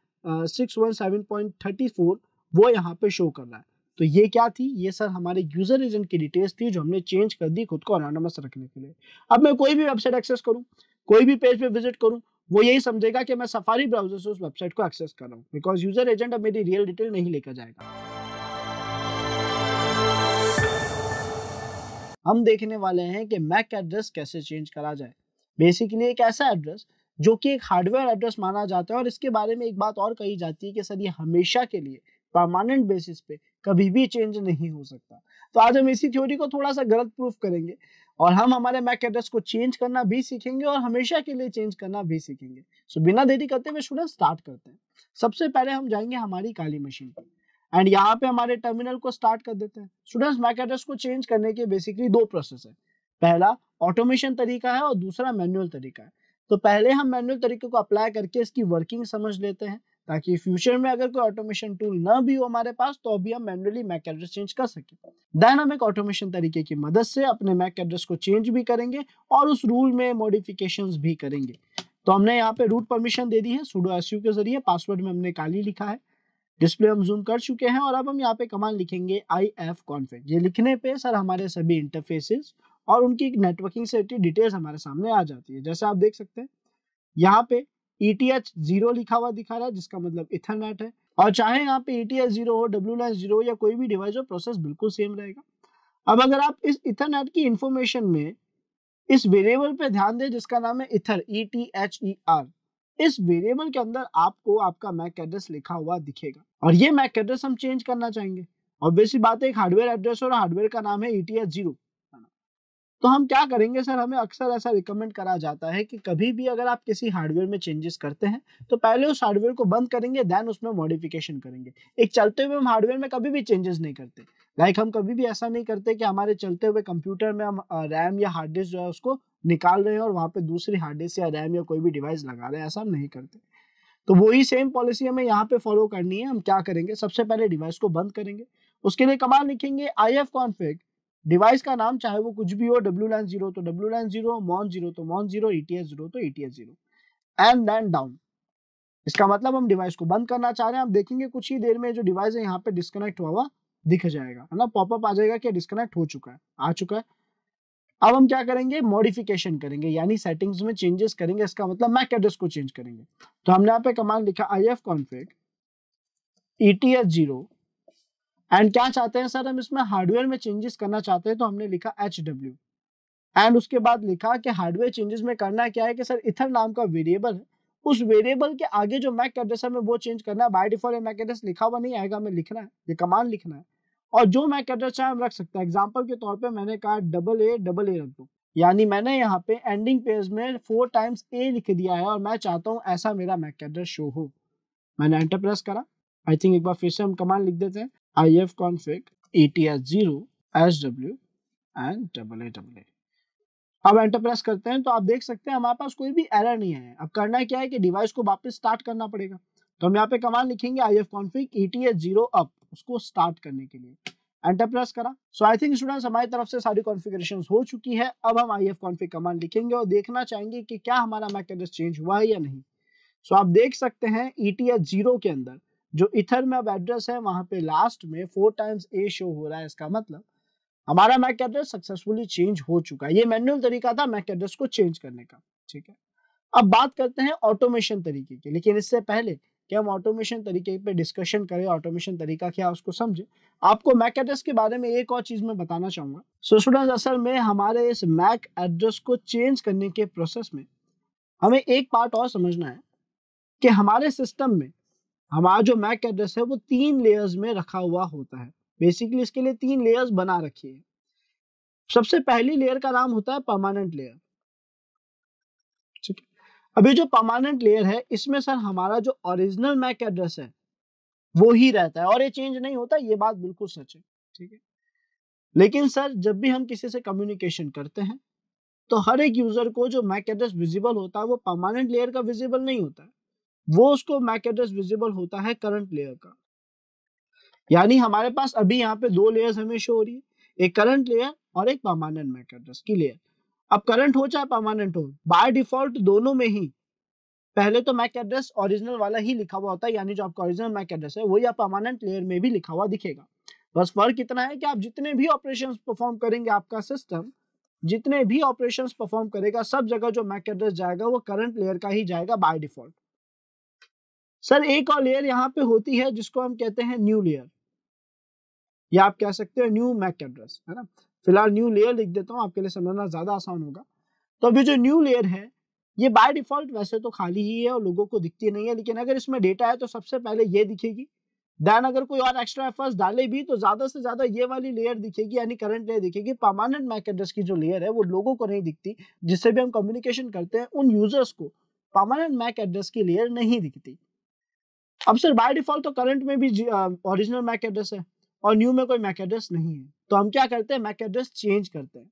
[SPEAKER 1] six one seven point thirty four वो यहाँ पे शो कर रहा है तो ये क्या थी ये सर हमारे यूज़र एजेंट की डिटेल्स थी जो हमने चेंज कर दी खुद को अनोनमस रखने के लिए अब मैं कोई भी वेबसाइट एक्सेस करूँ कोई भी पेज पे विजिट करूँ वो यही समझेगा कि मैं सफारी ब्राउजर से उस वेबसाइट को एक्सेस कर रहा हूँ बिकॉज यूजर एजेंट अब मेरी रियल डिटेल नहीं लेकर जाएगा हम देखने वाले हैं कि मैक एड्रेस कैसे चेंज करा जाए बेसिकली एक ऐसा एड्रेस जो कि एक हार्डवेयर एड्रेस माना जाता है और इसके बारे में एक बात और कही जाती है कि सर ये हमेशा के लिए परमानेंट बेसिस पे कभी भी चेंज नहीं हो सकता तो आज हम इसी थ्योरी को थोड़ा सा गलत प्रूफ करेंगे और हम हमारे मैक एड्रेस को चेंज करना भी सीखेंगे और हमेशा के लिए चेंज करना भी सीखेंगे सो so, बिना देरी करते हुए स्टूडेंट स्टार्ट करते हैं सबसे पहले हम जाएंगे हमारी काली मशीन पर एंड यहाँ पे हमारे टर्मिनल को स्टार्ट कर देते हैं स्टूडेंट्स मैक एड्रेस को चेंज करने के बेसिकली दो प्रोसेस है पहला ऑटोमेशन तरीका है और दूसरा मैनुअल तरीका है तो पहले हम मैनुअल तरीके को अप्लाई करके इसकी वर्किंग समझ लेते हैं ताकि फ्यूचर में अगर कोई ऑटोमेशन टूल न भी हो हमारे पास तो अभी हम मैनुअली मैक एड्रेस चेंज कर सके डायनामिक ऑटोमेशन तरीके की मदद से अपने मैक एड्रेस को चेंज भी करेंगे और उस रूल में मॉडिफिकेशन भी करेंगे तो हमने यहाँ पे रूट परमिशन दे दी है सुडो एस के जरिए पासवर्ड में हमने काली लिखा है डिस्प्ले हम जूम कर चुके हैं और अब हम यहाँ पे कमांड लिखेंगे आई एफ कॉन्फेक्ट ये लिखने पे सर हमारे सभी इंटरफेसेस और उनकी नेटवर्किंग से डिटेल्स हमारे सामने आ जाती है जैसे आप देख सकते हैं यहाँ पे ETH जीरो लिखा हुआ दिखा रहा है जिसका मतलब इथरनेट है और चाहे यहाँ पे ETH जीरो हो डब्ल्यू जीरो या कोई भी डिवाइस हो प्रोसेस बिल्कुल सेम रहेगा अब अगर आप इस इथरनेट की इंफॉर्मेशन में इस वेरिएबल पे ध्यान दें जिसका नाम है ether E T H E R इस वेरिएबल के अंदर आपको आपका मैक एड्रेस लिखा हुआ दिखेगा और ये मैक एड्रेस हम चेंज करना चाहेंगे ऑब्वियसली बात है एक हार्डवेयर एड्रेस और हार्डवेयर का नाम है ई टी एच जीरो तो हम क्या करेंगे सर हमें अक्सर ऐसा रिकमेंड करा जाता है कि कभी भी अगर आप किसी हार्डवेयर में चेंजेस करते हैं तो पहले उस हार्डवेयर को बंद करेंगे देन उसमें मॉडिफिकेशन करेंगे एक चलते हुए हम हार्डवेयर में कभी भी चेंजेस नहीं करते लाइक हम कभी भी ऐसा नहीं करते कि हमारे चलते हुए कंप्यूटर में हम रैम या हार्ड डिस्क जो है उसको निकाल रहे हैं और वहाँ पे दूसरी हार्ड डिस्क या रैम या कोई भी डिवाइस लगा रहे हैं ऐसा हम नहीं करते तो वही सेम पॉलिसी हमें यहाँ पे फॉलो करनी है हम क्या करेंगे सबसे पहले डिवाइस को बंद करेंगे उसके लिए कमाल लिखेंगे आई एफ कॉन्फिक्ट डिवाइस का नाम चाहे वो कुछ भी हो डब्ल्यू लाइन जीरो तो W line zero mon zero तो मॉन जीरो ईटीएस जीरो तो ETS zero and then down इसका मतलब हम डिवाइस को बंद करना चाह रहे हैं आप देखेंगे कुछ ही देर में जो डिवाइस है यहाँ पे डिस्कनेक्ट हुआ हुआ दिख जाएगा है ना पॉपअप आ जाएगा कि डिस्कनेक्ट हो चुका है आ चुका है अब हम क्या करेंगे मॉडिफिकेशन करेंगे यानी सेटिंग्स में चेंजेस करेंगे इसका मतलब मैक एड्रेस को चेंज करेंगे तो हमने यहाँ पे कमांड लिखा I F config E T zero and क्या चाहते हैं सर हम इसमें हार्डवेयर में चेंजेस करना चाहते हैं तो हमने लिखा एच डब्ल्यू एंड उसके बाद लिखा कि हार्डवेयर चेंजेस में करना क्या है कि सर इथर नाम का वेरिएबल है उस वेरिएबल के आगे जो मैक एड्रेस है वो चेंज करना है बाई डिफॉल्ट मैक एड्रेस लिखा हुआ नहीं आएगा हमें लिखना है ये कमांड लिखना है और जो मैक एड्रेस चाहे हम रख सकते हैं एग्जाम्पल के तौर पर मैंने कहा डबल ए डबल ए रख दो यानी मैंने यहाँ पे एंडिंग पेज में फोर टाइम्स ए लिख दिया है और मैं चाहता हूँ ऐसा मेरा मैक एड्रेस शो हो मैंने एंटरप्रेस करा आई थिंक एक बार फिर से हम कमांड लिख देते हैं ifconfig ats0 sw and double अब एंटर प्रेस करते हैं तो आप देख सकते हैं हमारे पास कोई भी एरर नहीं है अब करना क्या है कि डिवाइस को वापस स्टार्ट करना पड़ेगा तो हम यहाँ पे कमांड लिखेंगे I F config zero up उसको स्टार्ट करने के लिए एंटर प्रेस करा सो आई थिंक स्टूडेंट्स हमारी तरफ से सारी कॉन्फ़िगरेशन हो चुकी है अब हम आई एफ कॉन्फिक कमांड लिखेंगे और देखना चाहेंगे कि क्या हमारा मैकेनिज्म चेंज हुआ है या नहीं सो so, आप देख सकते हैं ई टी जीरो के अंदर जो इथर में अब एड्रेस है वहां पे लास्ट में फोर टाइम्स ए शो हो रहा है इसका मतलब हमारा मैक एड्रेस सक्सेसफुली चेंज हो चुका है ये मैनुअल तरीका था मैक एड्रेस को चेंज करने का ठीक है अब बात करते हैं ऑटोमेशन तरीके की लेकिन इससे पहले कि हम ऑटोमेशन तरीके पे डिस्कशन करें ऑटोमेशन तरीका क्या उसको समझे आपको मैक एड्रेस के बारे में एक और चीज़ में बताना चाहूंगा सो स्टूडेंट असल में हमारे इस मैक एड्रेस को चेंज करने के प्रोसेस में हमें एक पार्ट और समझना है कि हमारे सिस्टम में हमारा जो मैक एड्रेस है वो तीन लेयर्स में रखा हुआ होता है बेसिकली इसके लिए तीन लेयर्स बना रखी है सबसे पहली लेयर का नाम होता है परमानेंट लेयर ठीक है अभी जो परमानेंट लेयर है इसमें सर हमारा जो ओरिजिनल मैक एड्रेस है वो ही रहता है और ये चेंज नहीं होता ये बात बिल्कुल सच है ठीक है लेकिन सर जब भी हम किसी से कम्युनिकेशन करते हैं तो हर एक यूजर को जो मैक एड्रेस विजिबल होता है वो परमानेंट लेयर का विजिबल नहीं होता है वो उसको मैक एड्रेस विजिबल होता है करंट लेयर का यानी हमारे पास अभी यहाँ पे दो लेयर्स हमें शो हो रही है एक करंट लेयर और एक परमानेंट मैक एड्रेस की लेयर अब करंट हो चाहे परमानेंट हो बाय डिफॉल्ट दोनों में ही पहले तो मैक एड्रेस ओरिजिनल वाला ही लिखा हुआ होता है यानी जो आपका ओरिजिनल मैक एड्रेस है वही आप परमानेंट लेयर में भी लिखा हुआ दिखेगा बस फर्क इतना है कि आप जितने भी ऑपरेशन परफॉर्म करेंगे आपका सिस्टम जितने भी ऑपरेशन परफॉर्म करेगा सब जगह जो मैक एड्रेस जाएगा वो करंट लेयर का ही जाएगा बाय डिफॉल्ट सर एक और लेयर यहाँ पे होती है जिसको हम कहते हैं न्यू लेयर या आप कह सकते हैं न्यू मैक एड्रेस है ना फिलहाल न्यू लेयर लिख देता हूँ आपके लिए समझना ज़्यादा आसान होगा तो अभी जो न्यू लेयर है ये बाय डिफॉल्ट वैसे तो खाली ही है और लोगों को दिखती नहीं है लेकिन अगर इसमें डेटा है तो सबसे पहले ये दिखेगी देन अगर कोई और एक्स्ट्रा एफर्ट्स डाले भी तो ज़्यादा से ज़्यादा ये वाली लेयर दिखेगी यानी करंट लेयर दिखेगी परमानेंट मैक एड्रेस की जो लेयर है वो लोगों को नहीं दिखती जिससे भी हम कम्युनिकेशन करते हैं उन यूजर्स को परमानेंट मैक एड्रेस की लेयर नहीं दिखती अब सर बाय डिफॉल्ट तो करंट में भी ओरिजिनल मैक एड्रेस है और न्यू में कोई मैक एड्रेस नहीं है तो हम क्या करते हैं मैक एड्रेस चेंज करते हैं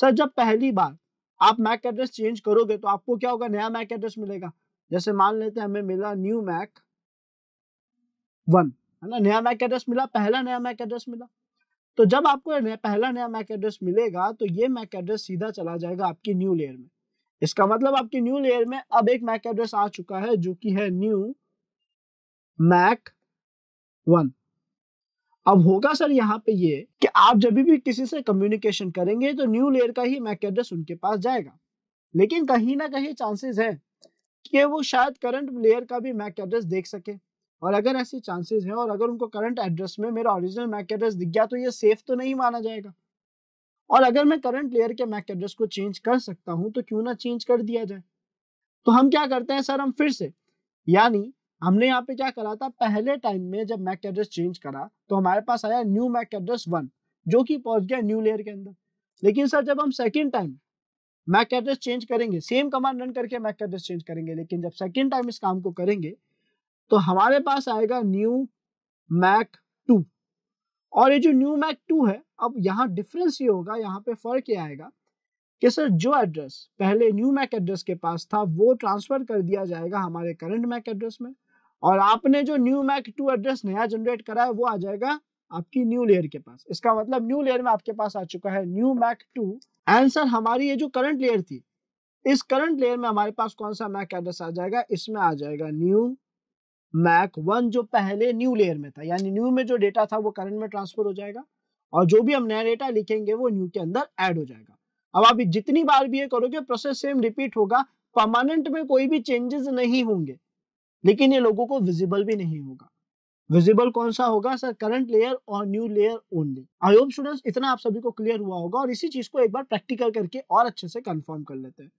[SPEAKER 1] सर जब पहली बार आप मैक एड्रेस चेंज करोगे तो आपको क्या होगा नया मैक एड्रेस मिलेगा जैसे मान लेते हैं हमें मिला न्यू मैक वन है ना नया मैक एड्रेस मिला पहला नया मैक एड्रेस मिला तो जब आपको नया, पहला नया मैक एड्रेस मिलेगा तो ये मैक एड्रेस सीधा चला जाएगा आपकी न्यू लेयर में इसका मतलब आपकी न्यू लेयर में अब एक मैक एड्रेस आ चुका है जो कि है न्यू मैक वन अब होगा सर यहाँ पे ये कि आप जब भी किसी से कम्युनिकेशन करेंगे तो न्यू लेयर का ही मैक एड्रेस उनके पास जाएगा लेकिन कहीं ना कहीं चांसेस है कि वो शायद करंट लेयर का भी मैक एड्रेस देख सके और अगर ऐसी चांसेस हैं और अगर उनको करंट एड्रेस में मेरा ओरिजिनल मैक एड्रेस दिख गया तो ये सेफ तो नहीं माना जाएगा और अगर मैं करंट लेयर के मैक एड्रेस को चेंज कर सकता हूँ तो क्यों ना चेंज कर दिया जाए तो हम क्या करते हैं सर हम फिर से यानी हमने यहाँ पे क्या करा था पहले टाइम में जब मैक एड्रेस चेंज करा तो हमारे पास आया न्यू मैक एड्रेस वन जो कि पहुंच गया न्यू लेयर के अंदर लेकिन सर जब हम second time Mac address change करेंगे सेम कमांड रन करके मैक एड्रेस चेंज करेंगे लेकिन जब सेकेंड टाइम इस काम को करेंगे तो हमारे पास आएगा न्यू मैक टू और ये जो न्यू मैक टू है अब यहाँ डिफरेंस ये होगा यहाँ पे फर्क ये आएगा कि सर जो एड्रेस पहले न्यू मैक एड्रेस के पास था वो ट्रांसफर कर दिया जाएगा हमारे करंट मैक एड्रेस में और आपने जो न्यू मैक टू एड्रेस नया जनरेट करा है वो आ जाएगा आपकी न्यू लेयर के पास इसका मतलब न्यू लेयर में आपके पास आ चुका है न्यू मैक टू आंसर हमारी ये जो करंट लेयर थी इस करंट लेयर में हमारे पास कौन सा मैक एड्रेस आ जाएगा इसमें आ जाएगा न्यू मैक वन जो पहले न्यू लेयर में था यानी न्यू में जो डेटा था वो करंट में ट्रांसफर हो जाएगा और जो भी हम नया डेटा लिखेंगे वो न्यू के अंदर एड हो जाएगा अब आप जितनी बार भी ये करोगे प्रोसेस सेम रिपीट होगा परमानेंट में कोई भी चेंजेस नहीं होंगे लेकिन ये लोगों को विजिबल भी नहीं होगा विजिबल कौन सा होगा सर करंट लेयर और new layer only I hope students इतना आप सभी को क्लियर हुआ होगा और इसी चीज को एक बार प्रैक्टिकल करके और अच्छे से कंफर्म कर लेते हैं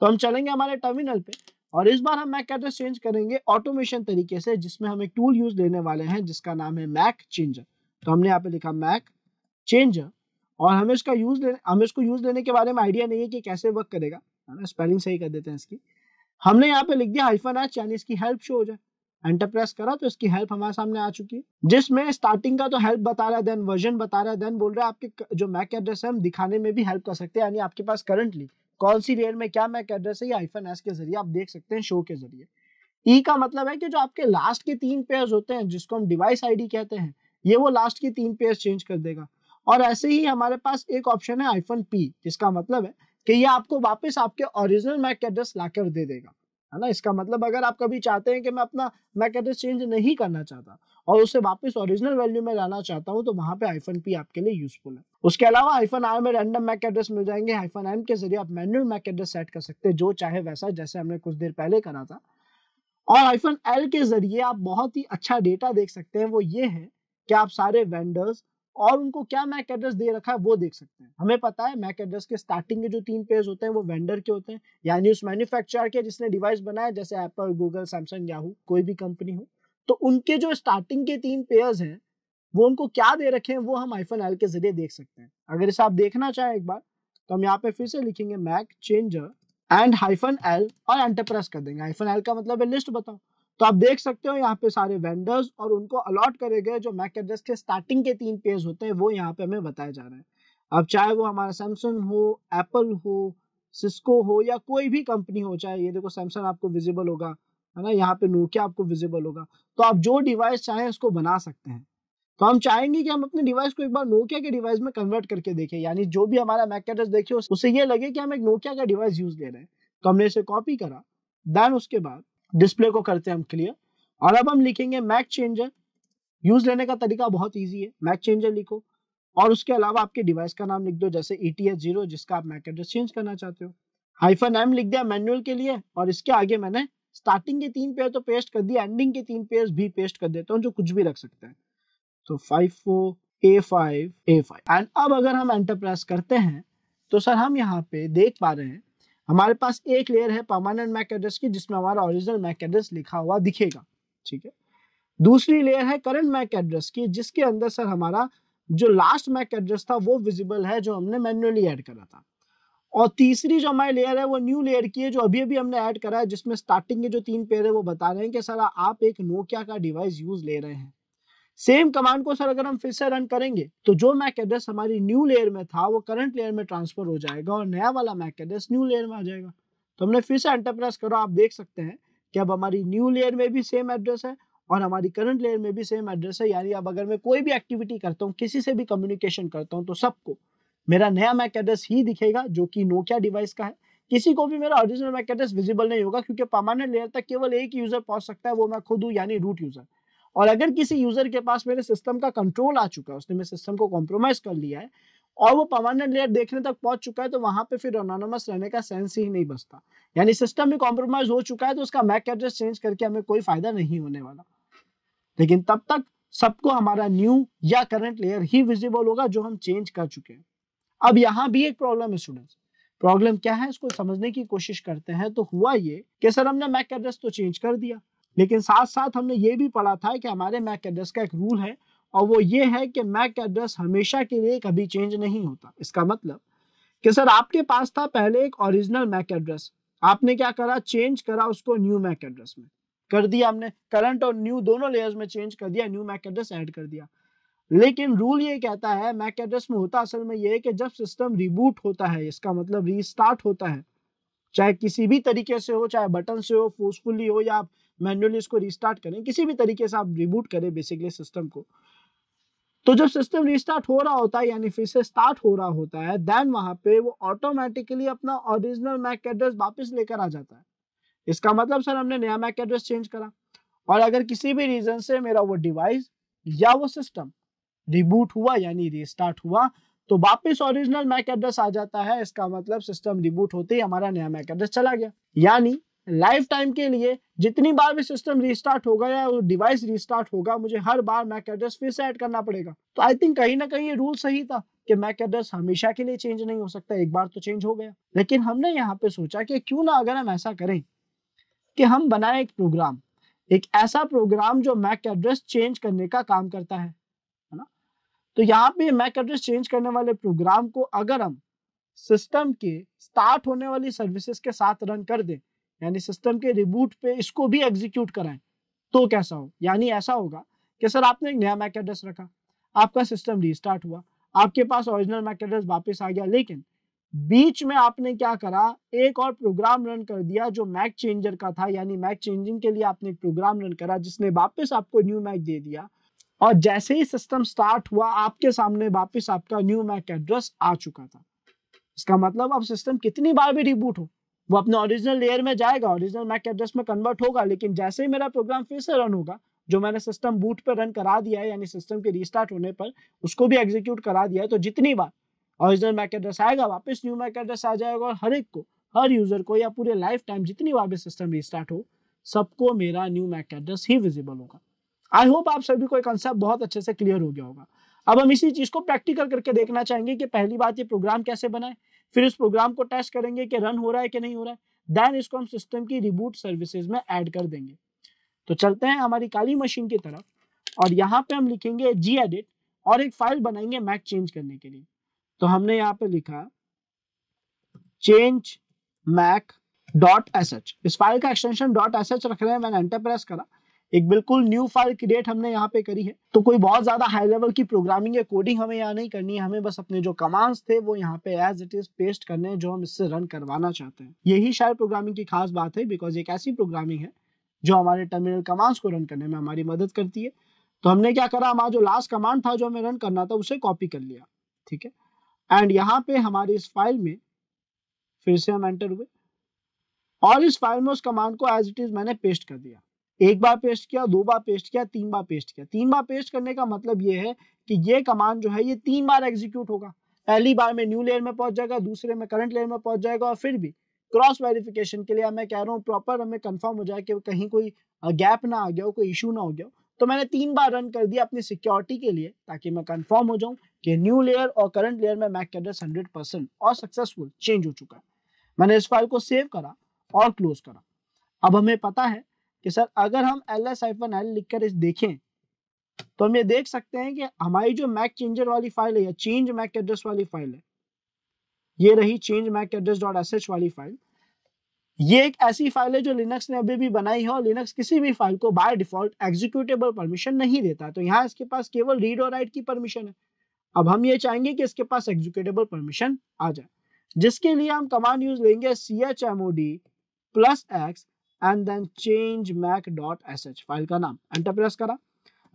[SPEAKER 1] तो हम चलेंगे हमारे टर्मिनल पे और इस बार हम मैक एड्रेस चेंज करेंगे ऑटोमेशन तरीके से जिसमें हम एक टूल यूज लेने वाले हैं जिसका नाम है मैक चेंजर तो हमने यहाँ पे लिखा मैक चेंजर और हमें इसका यूज हमें इसको यूज लेने के बारे में आइडिया नहीं है कि कैसे वर्क करेगा है ना स्पेलिंग सही कर देते हैं इसकी हमने यहाँ पे लिख दिया हाइफन एच यानी इसकी हेल्प शो हो जाए एंटर प्रेस करा तो इसकी हेल्प हमारे सामने आ चुकी है जिसमें स्टार्टिंग का तो हेल्प बता रहा है देन वर्जन बता रहा है देन बोल रहा है आपके जो मैक एड्रेस है हम दिखाने में भी हेल्प कर सकते हैं यानी आपके पास करंटली कौन सी रेयर में क्या मैक एड्रेस है ये आईफन एस के जरिए आप देख सकते हैं शो के जरिए ई e का मतलब है कि जो आपके लास्ट के तीन पेयर्स होते हैं जिसको हम डिवाइस आईडी कहते हैं ये वो लास्ट के तीन पेयर्स चेंज कर देगा और ऐसे ही हमारे पास एक ऑप्शन है आईफोन पी जिसका मतलब है कि ये आपको वापस आपके ओरिजिनल मैक एड्रेस लाकर दे देगा है ना इसका मतलब अगर आप कभी चाहते हैं कि मैं अपना मैक एड्रेस चेंज नहीं करना चाहता और उसे वापस ओरिजिनल वैल्यू में लाना चाहता हूँ तो वहां पे आईफन पी आपके लिए यूजफुल है उसके अलावा आईफन आर में रैंडम मैक एड्रेस मिल जाएंगे आईफन एम के जरिए आप मैनुअल मैक एड्रेस सेट कर सकते हैं जो चाहे वैसा जैसे हमने कुछ देर पहले करा था और आईफोन एल के जरिए आप बहुत ही अच्छा डेटा देख सकते हैं वो ये है कि आप सारे वेंडर्स और उनको क्या मैक एड्रेस दे रखा है वो देख सकते हैं हमें पता है मैक एड्रेस के स्टार्टिंग के जो तीन पेज होते हैं वो वेंडर के होते हैं यानी उस मैन्युफैक्चरर के जिसने डिवाइस बनाया जैसे एप्पल गूगल सैमसंग याहू कोई भी कंपनी हो तो उनके जो स्टार्टिंग के तीन पेयर्स हैं वो उनको क्या दे रखे हैं वो हम आईफोन एल के जरिए देख सकते हैं अगर इसे आप देखना चाहें एक बार तो हम यहाँ पे फिर से लिखेंगे Mac changer and hyphen L और एंटरप्रेस कर देंगे हाइफन एल का मतलब है लिस्ट बताओ तो आप देख सकते हो यहाँ पे सारे वेंडर्स और उनको अलॉट करे गए जो मैक एड्रेस के स्टार्टिंग के तीन पेज होते हैं वो यहाँ पे हमें बताया जा रहा है अब चाहे वो हमारा सैमसंग हो एप्पल हो सिस्को हो या कोई भी कंपनी हो चाहे ये देखो सैमसंग आपको विजिबल होगा है ना यहाँ पे नोकिया आपको विजिबल होगा तो आप जो डिवाइस चाहें उसको बना सकते हैं तो हम चाहेंगे कि हम अपने डिवाइस को एक बार नोकिया के डिवाइस में कन्वर्ट करके देखें यानी जो भी हमारा मैक एड्रेस देखे उसे ये लगे कि हम एक नोकिया का डिवाइस यूज ले रहे हैं तो हमने इसे कॉपी करा देन उसके बाद डिस्प्ले को करते हैं हम क्लियर और अब हम लिखेंगे मैक चेंजर यूज लेने का तरीका बहुत ईजी है मैक चेंजर लिखो और उसके अलावा आपके डिवाइस का नाम लिख दो जैसे ई टी एस जीरो जिसका आप मैक एड्रेस चेंज करना चाहते हो हाइफन एम लिख दिया मैनुअल के लिए और इसके आगे मैंने स्टार्टिंग के तीन पेयर तो पेस्ट कर दिया एंडिंग के तीन पेयर भी पेस्ट कर देता हूँ जो कुछ भी रख सकते हैं तो five four A five A five and अब अगर हम एंटरप्राइज करते हैं तो सर हम यहाँ पे देख पा रहे हैं हमारे पास एक लेयर है परमानेंट मैक एड्रेस की जिसमें हमारा ओरिजिनल मैक एड्रेस लिखा हुआ दिखेगा ठीक है दूसरी लेयर है करंट मैक एड्रेस की जिसके अंदर सर हमारा जो लास्ट मैक एड्रेस था वो विजिबल है जो हमने मैनुअली ऐड करा था और तीसरी जो हमारी लेयर है वो न्यू लेयर की है जो अभी अभी हमने ऐड करा है जिसमें स्टार्टिंग के जो तीन पेयर है वो बता रहे हैं कि सर आप एक नोकिया का डिवाइस यूज ले रहे हैं सेम कमांड को सर अगर हम फिर से रन करेंगे तो जो मैक एड्रेस हमारी न्यू लेयर में था वो करंट लेयर में ट्रांसफर हो जाएगा और नया वाला मैक एड्रेस न्यू लेयर में आ जाएगा तो हमने फिर से एंटरप्रेस करो आप देख सकते हैं कि अब हमारी न्यू लेयर में भी सेम एड्रेस है और हमारी करंट लेयर में भी सेम एड्रेस है यानी अब अगर मैं कोई भी एक्टिविटी करता हूँ किसी से भी कम्युनिकेशन करता हूँ तो सबको मेरा नया मैक एड्रेस ही दिखेगा जो कि नोकिया डिवाइस का है किसी को भी मेरा ओरिजिनल मैक एड्रेस विजिबल नहीं होगा क्योंकि परमानेंट लेयर तक केवल एक यूजर पहुंच सकता है वो मैं खुद हूँ यानी रूट यूजर और अगर किसी यूजर के पास मेरे सिस्टम का कंट्रोल आ चुका है उसने मेरे सिस्टम को कॉम्प्रोमाइज कर लिया है और वो परमानेंट लेयर देखने तक पहुंच चुका है तो वहां पे फिर अनोनमस रहने का सेंस ही नहीं बचता यानी सिस्टम भी कॉम्प्रोमाइज हो चुका है तो उसका मैक एड्रेस चेंज करके हमें कोई फायदा नहीं होने वाला लेकिन तब तक सबको हमारा न्यू या करंट लेयर ही विजिबल होगा जो हम चेंज कर चुके हैं अब यहाँ भी एक प्रॉब्लम है स्टूडेंट्स प्रॉब्लम क्या है इसको समझने की कोशिश करते हैं तो हुआ ये कि सर हमने मैक एड्रेस तो चेंज कर दिया लेकिन साथ साथ हमने ये भी पढ़ा था कि हमारे मैक एड्रेस का एक रूल है और वो ये है कि मैक एड्रेस हमेशा के लिए कभी चेंज नहीं होता इसका मतलब कि सर आपके पास था पहले एक ओरिजिनल मैक एड्रेस आपने क्या करा चेंज करा उसको न्यू मैक एड्रेस में कर दिया हमने करंट और न्यू दोनों लेयर्स में चेंज कर दिया न्यू मैक एड्रेस ऐड कर दिया लेकिन रूल ये कहता है मैक एड्रेस में होता असल में ये है कि जब सिस्टम रिबूट होता है इसका मतलब रीस्टार्ट होता है चाहे किसी भी तरीके से हो चाहे बटन से हो फोर्सफुली हो या मैनुअली इसको रिस्टार्ट करें किसी भी तरीके से आप रिबूट करें बेसिकली सिस्टम को तो जब सिस्टम रिस्टार्ट हो रहा होता है यानी फिर से स्टार्ट हो रहा होता है देन वहां पे वो ऑटोमेटिकली अपना ओरिजिनल मैक एड्रेस वापस लेकर आ जाता है इसका मतलब सर हमने नया मैक एड्रेस चेंज करा और अगर किसी भी रीजन से मेरा वो डिवाइस या वो सिस्टम रिबूट हुआ यानी रिस्टार्ट हुआ तो वापस ओरिजिनल मैक एड्रेस आ जाता है इसका मतलब सिस्टम रिबूट होते ही हमारा नया मैक एड्रेस चला गया यानी लाइफ टाइम के लिए जितनी बार भी सिस्टम रीस्टार्ट होगा या डिवाइस रीस्टार्ट होगा मुझे हर बार मैक एड्रेस फिर से ऐड करना पड़ेगा तो आई थिंक कहीं ना कहीं ये रूल सही था कि मैक एड्रेस हमेशा के लिए चेंज नहीं हो सकता एक बार तो चेंज हो गया लेकिन हमने यहाँ पे सोचा कि क्यों ना अगर हम ऐसा करें कि हम बनाए एक प्रोग्राम एक ऐसा प्रोग्राम जो मैक एड्रेस चेंज करने का काम करता है ना तो यहाँ पे मैक एड्रेस चेंज करने वाले प्रोग्राम को अगर हम सिस्टम के स्टार्ट होने वाली सर्विसेज के साथ रन कर दें यानी सिस्टम के रिबूट पे इसको भी एग्जीक्यूट कराएं तो कैसा हो यानी ऐसा होगा कि सर आपने एक नया मैक एड्रेस रखा आपका सिस्टम रिस्टार्ट हुआ आपके पास ओरिजिनल मैक एड्रेस वापस आ गया लेकिन बीच में आपने क्या करा एक और प्रोग्राम रन कर दिया जो मैक चेंजर का था यानी मैक चेंजिंग के लिए आपने एक प्रोग्राम रन करा जिसने वापस आपको न्यू मैक दे दिया और जैसे ही सिस्टम स्टार्ट हुआ आपके सामने वापस आपका न्यू मैक एड्रेस आ चुका था इसका मतलब अब सिस्टम कितनी बार भी रिबूट हो वो अपने ओरिजिनल लेयर में जाएगा ओरिजिनल मैक एड्रेस में कन्वर्ट होगा लेकिन जैसे ही मेरा प्रोग्राम फिर से रन होगा जो मैंने सिस्टम बूट पर रन करा दिया है यानी सिस्टम के रिस्टार्ट होने पर उसको भी एग्जीक्यूट करा दिया है तो जितनी बार ओरिजिनल मैक एड्रेस आएगा वापस न्यू मैक एड्रेस आ जाएगा और हर एक को हर यूजर को या पूरे लाइफ टाइम जितनी बार भी सिस्टम रिस्टार्ट हो सबको मेरा न्यू मैक एड्रेस ही विजिबल होगा आई होप आप सभी को एक कंसेप्ट बहुत अच्छे से क्लियर हो गया होगा अब हम इसी चीज को प्रैक्टिकल करके देखना चाहेंगे कि पहली बात ये प्रोग्राम कैसे बनाए फिर इस प्रोग्राम को टेस्ट करेंगे कि रन हो रहा है कि नहीं हो रहा है देन इसको हम सिस्टम की रिबूट सर्विसेज में ऐड कर देंगे तो चलते हैं हमारी काली मशीन की तरफ और यहाँ पे हम लिखेंगे जी एडिट और एक फाइल बनाएंगे मैक चेंज करने के लिए तो हमने यहाँ पे लिखा change Mac dot S H इस फाइल का एक्सटेंशन डॉट एस एच रख रहे हैं मैंने एंटर प्रेस करा एक बिल्कुल न्यू फाइल क्रिएट हमने यहाँ पे करी है तो कोई बहुत ज्यादा हाई लेवल की प्रोग्रामिंग या कोडिंग हमें यहाँ नहीं करनी है हमें बस अपने जो कमांड्स थे वो यहाँ पे एज इट इज पेस्ट करने हैं जो हम इससे रन करवाना चाहते हैं यही शायद प्रोग्रामिंग की खास बात है बिकॉज एक ऐसी प्रोग्रामिंग है जो हमारे टर्मिनल कमांड्स को रन करने में हमारी मदद करती है तो हमने क्या करा हमारा जो लास्ट कमांड था जो हमें रन करना था उसे कॉपी कर लिया ठीक है एंड यहाँ पे हमारी इस फाइल में फिर से हम एंटर हुए और इस फाइल में उस कमांड को एज इट इज मैंने पेस्ट कर दिया एक बार पेस्ट किया दो बार पेस्ट किया तीन बार पेस्ट किया तीन बार पेस्ट करने का मतलब ये है कि ये कमांड जो है ये तीन बार एग्जीक्यूट होगा पहली बार में न्यू लेयर में पहुंच जाएगा दूसरे में करंट लेयर में पहुंच जाएगा और फिर भी क्रॉस वेरिफिकेशन के लिए मैं कह रहा हूँ प्रॉपर हमें कंफर्म हो जाए कि कहीं कोई गैप ना आ गया हो कोई इशू ना हो गया तो मैंने तीन बार रन कर दिया अपनी सिक्योरिटी के लिए ताकि मैं कन्फर्म हो जाऊँ कि न्यू लेयर और करंट लेयर में मैक एड्रेस हंड्रेड परसेंट और सक्सेसफुल चेंज हो चुका है मैंने इस फाइल को सेव करा और क्लोज करा अब हमें पता है कि सर अगर हम एल एस आईफन एल लिख कर इस देखें तो हम ये देख सकते हैं कि हमारी जो मैक चेंजर वाली फाइल है या चेंज मैक एड्रेस वाली फाइल है ये रही change Mac address dot S H वाली फाइल ये एक ऐसी फाइल है जो लिनक्स ने अभी भी बनाई है और लिनक्स किसी भी फाइल को बाय डिफॉल्ट एग्जीक्यूटेबल परमिशन नहीं देता तो यहाँ इसके पास केवल रीड और राइट की परमिशन है अब हम ये चाहेंगे कि इसके पास एग्जीक्यूटेबल परमिशन आ जाए जिसके लिए हम कमांड यूज लेंगे C H M O D plus X and then change Mac dot S H file का नाम एंटर प्रेस करा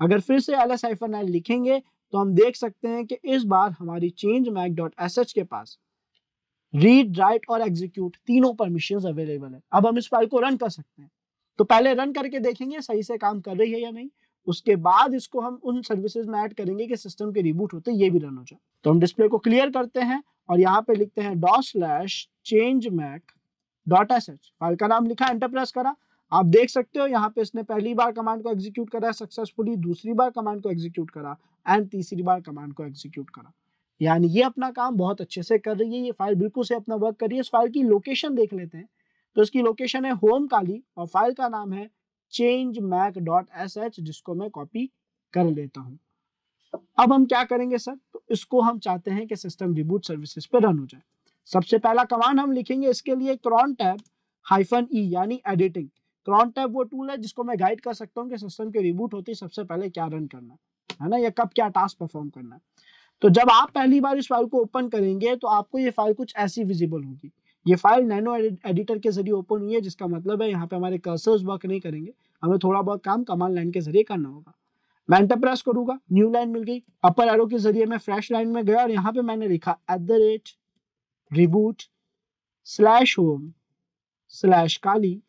[SPEAKER 1] अगर फिर से एल एस आईफन एल लिखेंगे तो हम देख सकते हैं कि इस बार हमारी change Mac dot S H के पास रीड राइट और एग्जीक्यूट तीनों परमिशन अवेलेबल है अब हम इस फाइल को रन कर सकते हैं तो पहले रन करके देखेंगे सही से काम कर रही है या नहीं उसके बाद इसको हम उन सर्विसेज में ऐड करेंगे कि सिस्टम के रिबूट होते ये भी रन हो जाए तो हम डिस्प्ले को क्लियर करते हैं और यहाँ पे लिखते हैं dot slash change Mac dot S H file का नाम लिखा एंटर प्रेस करा आप देख सकते हो यहाँ पे इसने पहली बार कमांड को एग्जीक्यूट करा सक्सेसफुली दूसरी बार कमांड को एग्जीक्यूट करा एंड तीसरी बार कमांड को एग्जीक्यूट करा यानी ये अपना काम बहुत अच्छे से कर रही है ये फाइल बिल्कुल से अपना वर्क कर रही है इस फाइल की लोकेशन देख लेते हैं तो इसकी लोकेशन है होम काली और फाइल का नाम है change Mac dot S H जिसको मैं कॉपी कर लेता हूँ अब हम क्या करेंगे सर तो इसको हम चाहते हैं कि सिस्टम रिबूट सर्विसेज पे रन हो जाए सबसे पहला कमांड हम लिखेंगे इसके लिए क्रॉन टैब हाइफन ई यानी एडिटिंग क्रॉन टैब वो टूल है जिसको मैं गाइड कर सकता हूँ कि सिस्टम के रिबूट होते ही सबसे पहले क्या रन करना है ना या कब क्या टास्क परफॉर्म करना है तो जब आप पहली बार इस फाइल को ओपन करेंगे तो आपको ये फाइल कुछ ऐसी विजिबल होगी ये फाइल नैनो एडिटर के जरिए ओपन हुई है जिसका मतलब है यहाँ पे हमारे कर्सर्स वर्क नहीं करेंगे हमें थोड़ा बहुत काम कमांड लाइन के जरिए करना होगा मैं एंटर प्रेस करूंगा न्यू लाइन मिल गई अपर एरो के जरिए मैं फ्रेश लाइन में गया और यहाँ पे मैंने लिखा at the rate reboot slash home slash kali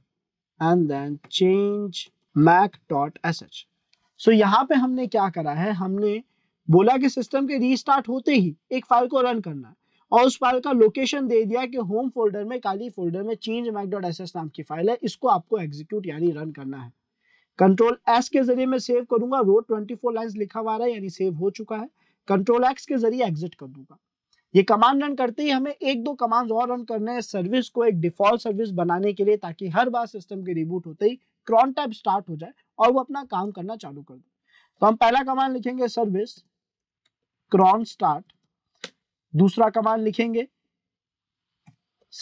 [SPEAKER 1] and then change mac.sh so so, यहाँ पे हमने क्या करा है हमने बोला कि सिस्टम के रीस्टार्ट होते ही एक फाइल को रन करना है और उस फाइल का लोकेशन दे दिया कि होम फोल्डर में काली फोल्डर में change Mac dot S S नाम की फाइल है इसको आपको एग्जीक्यूट यानी रन करना है कंट्रोल एस के जरिए मैं सेव करूंगा रोड 24 फोर लाइन लिखा हुआ रहा है यानी सेव हो चुका है कंट्रोल एक्स के जरिए एग्जिट कर दूंगा ये कमांड रन करते ही हमें एक दो कमांड्स और रन करने हैं सर्विस को एक डिफॉल्ट सर्विस बनाने के लिए ताकि हर बार सिस्टम के रिबूट होते ही क्रॉन टाइप स्टार्ट हो जाए और वो अपना काम करना चालू कर दे तो हम पहला कमांड लिखेंगे सर्विस क्रॉन स्टार्ट दूसरा कमांड लिखेंगे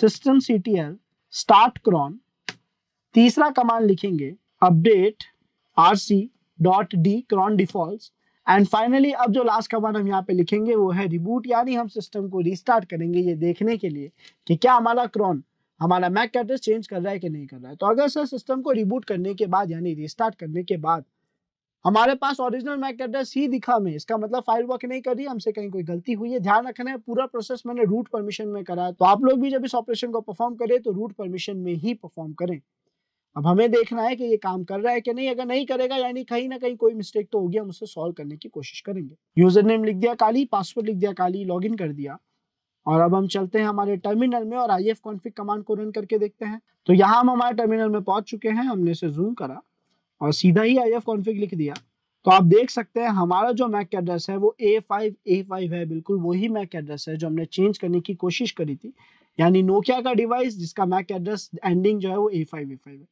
[SPEAKER 1] सिस्टम एल स्टार्ट क्रॉन तीसरा कमांड लिखेंगे update C dot D cron default and finally अब जो लास्ट कमांड हम यहाँ पे लिखेंगे वो है रिबूट यानी हम सिस्टम को रिस्टार्ट करेंगे ये देखने के लिए कि क्या हमारा क्रॉन हमारा मैक एड्रेस चेंज कर रहा है कि नहीं कर रहा है तो अगर सर सिस्टम को रिबूट करने के बाद यानी रिस्टार्ट करने के बाद हमारे पास ओरिजिनल मैक एड्रेस ही दिखा हमें इसका मतलब फाइल वर्क नहीं कर रही हमसे कहीं कोई गलती हुई है ध्यान रखना है पूरा प्रोसेस मैंने रूट परमिशन में करा है तो आप लोग भी जब इस ऑपरेशन को परफॉर्म करें तो रूट परमिशन में ही परफॉर्म करें अब हमें देखना है कि ये काम कर रहा है कि नहीं अगर नहीं करेगा यानी कहीं ना कहीं कोई मिस्टेक तो होगी हम उसे सॉल्व करने की कोशिश करेंगे यूजर नेम लिख दिया काली पासवर्ड लिख दिया काली लॉग कर दिया और अब हम चलते हैं हमारे टर्मिनल में और आई एफ कॉन्फिक कमांड को रन करके देखते हैं तो यहाँ हम हमारे टर्मिनल में पहुंच चुके हैं हमने इसे जूम करा और सीधा ही आई एफ लिख दिया तो आप देख सकते हैं हमारा जो मैक एड्रेस है वो ए फाइव ए फाइव है बिल्कुल वही मैक एड्रेस है जो हमने चेंज करने की कोशिश करी थी यानी नोकिया का डिवाइस जिसका मैक एड्रेस एंडिंग जो है वो ए फाइव ए फाइव है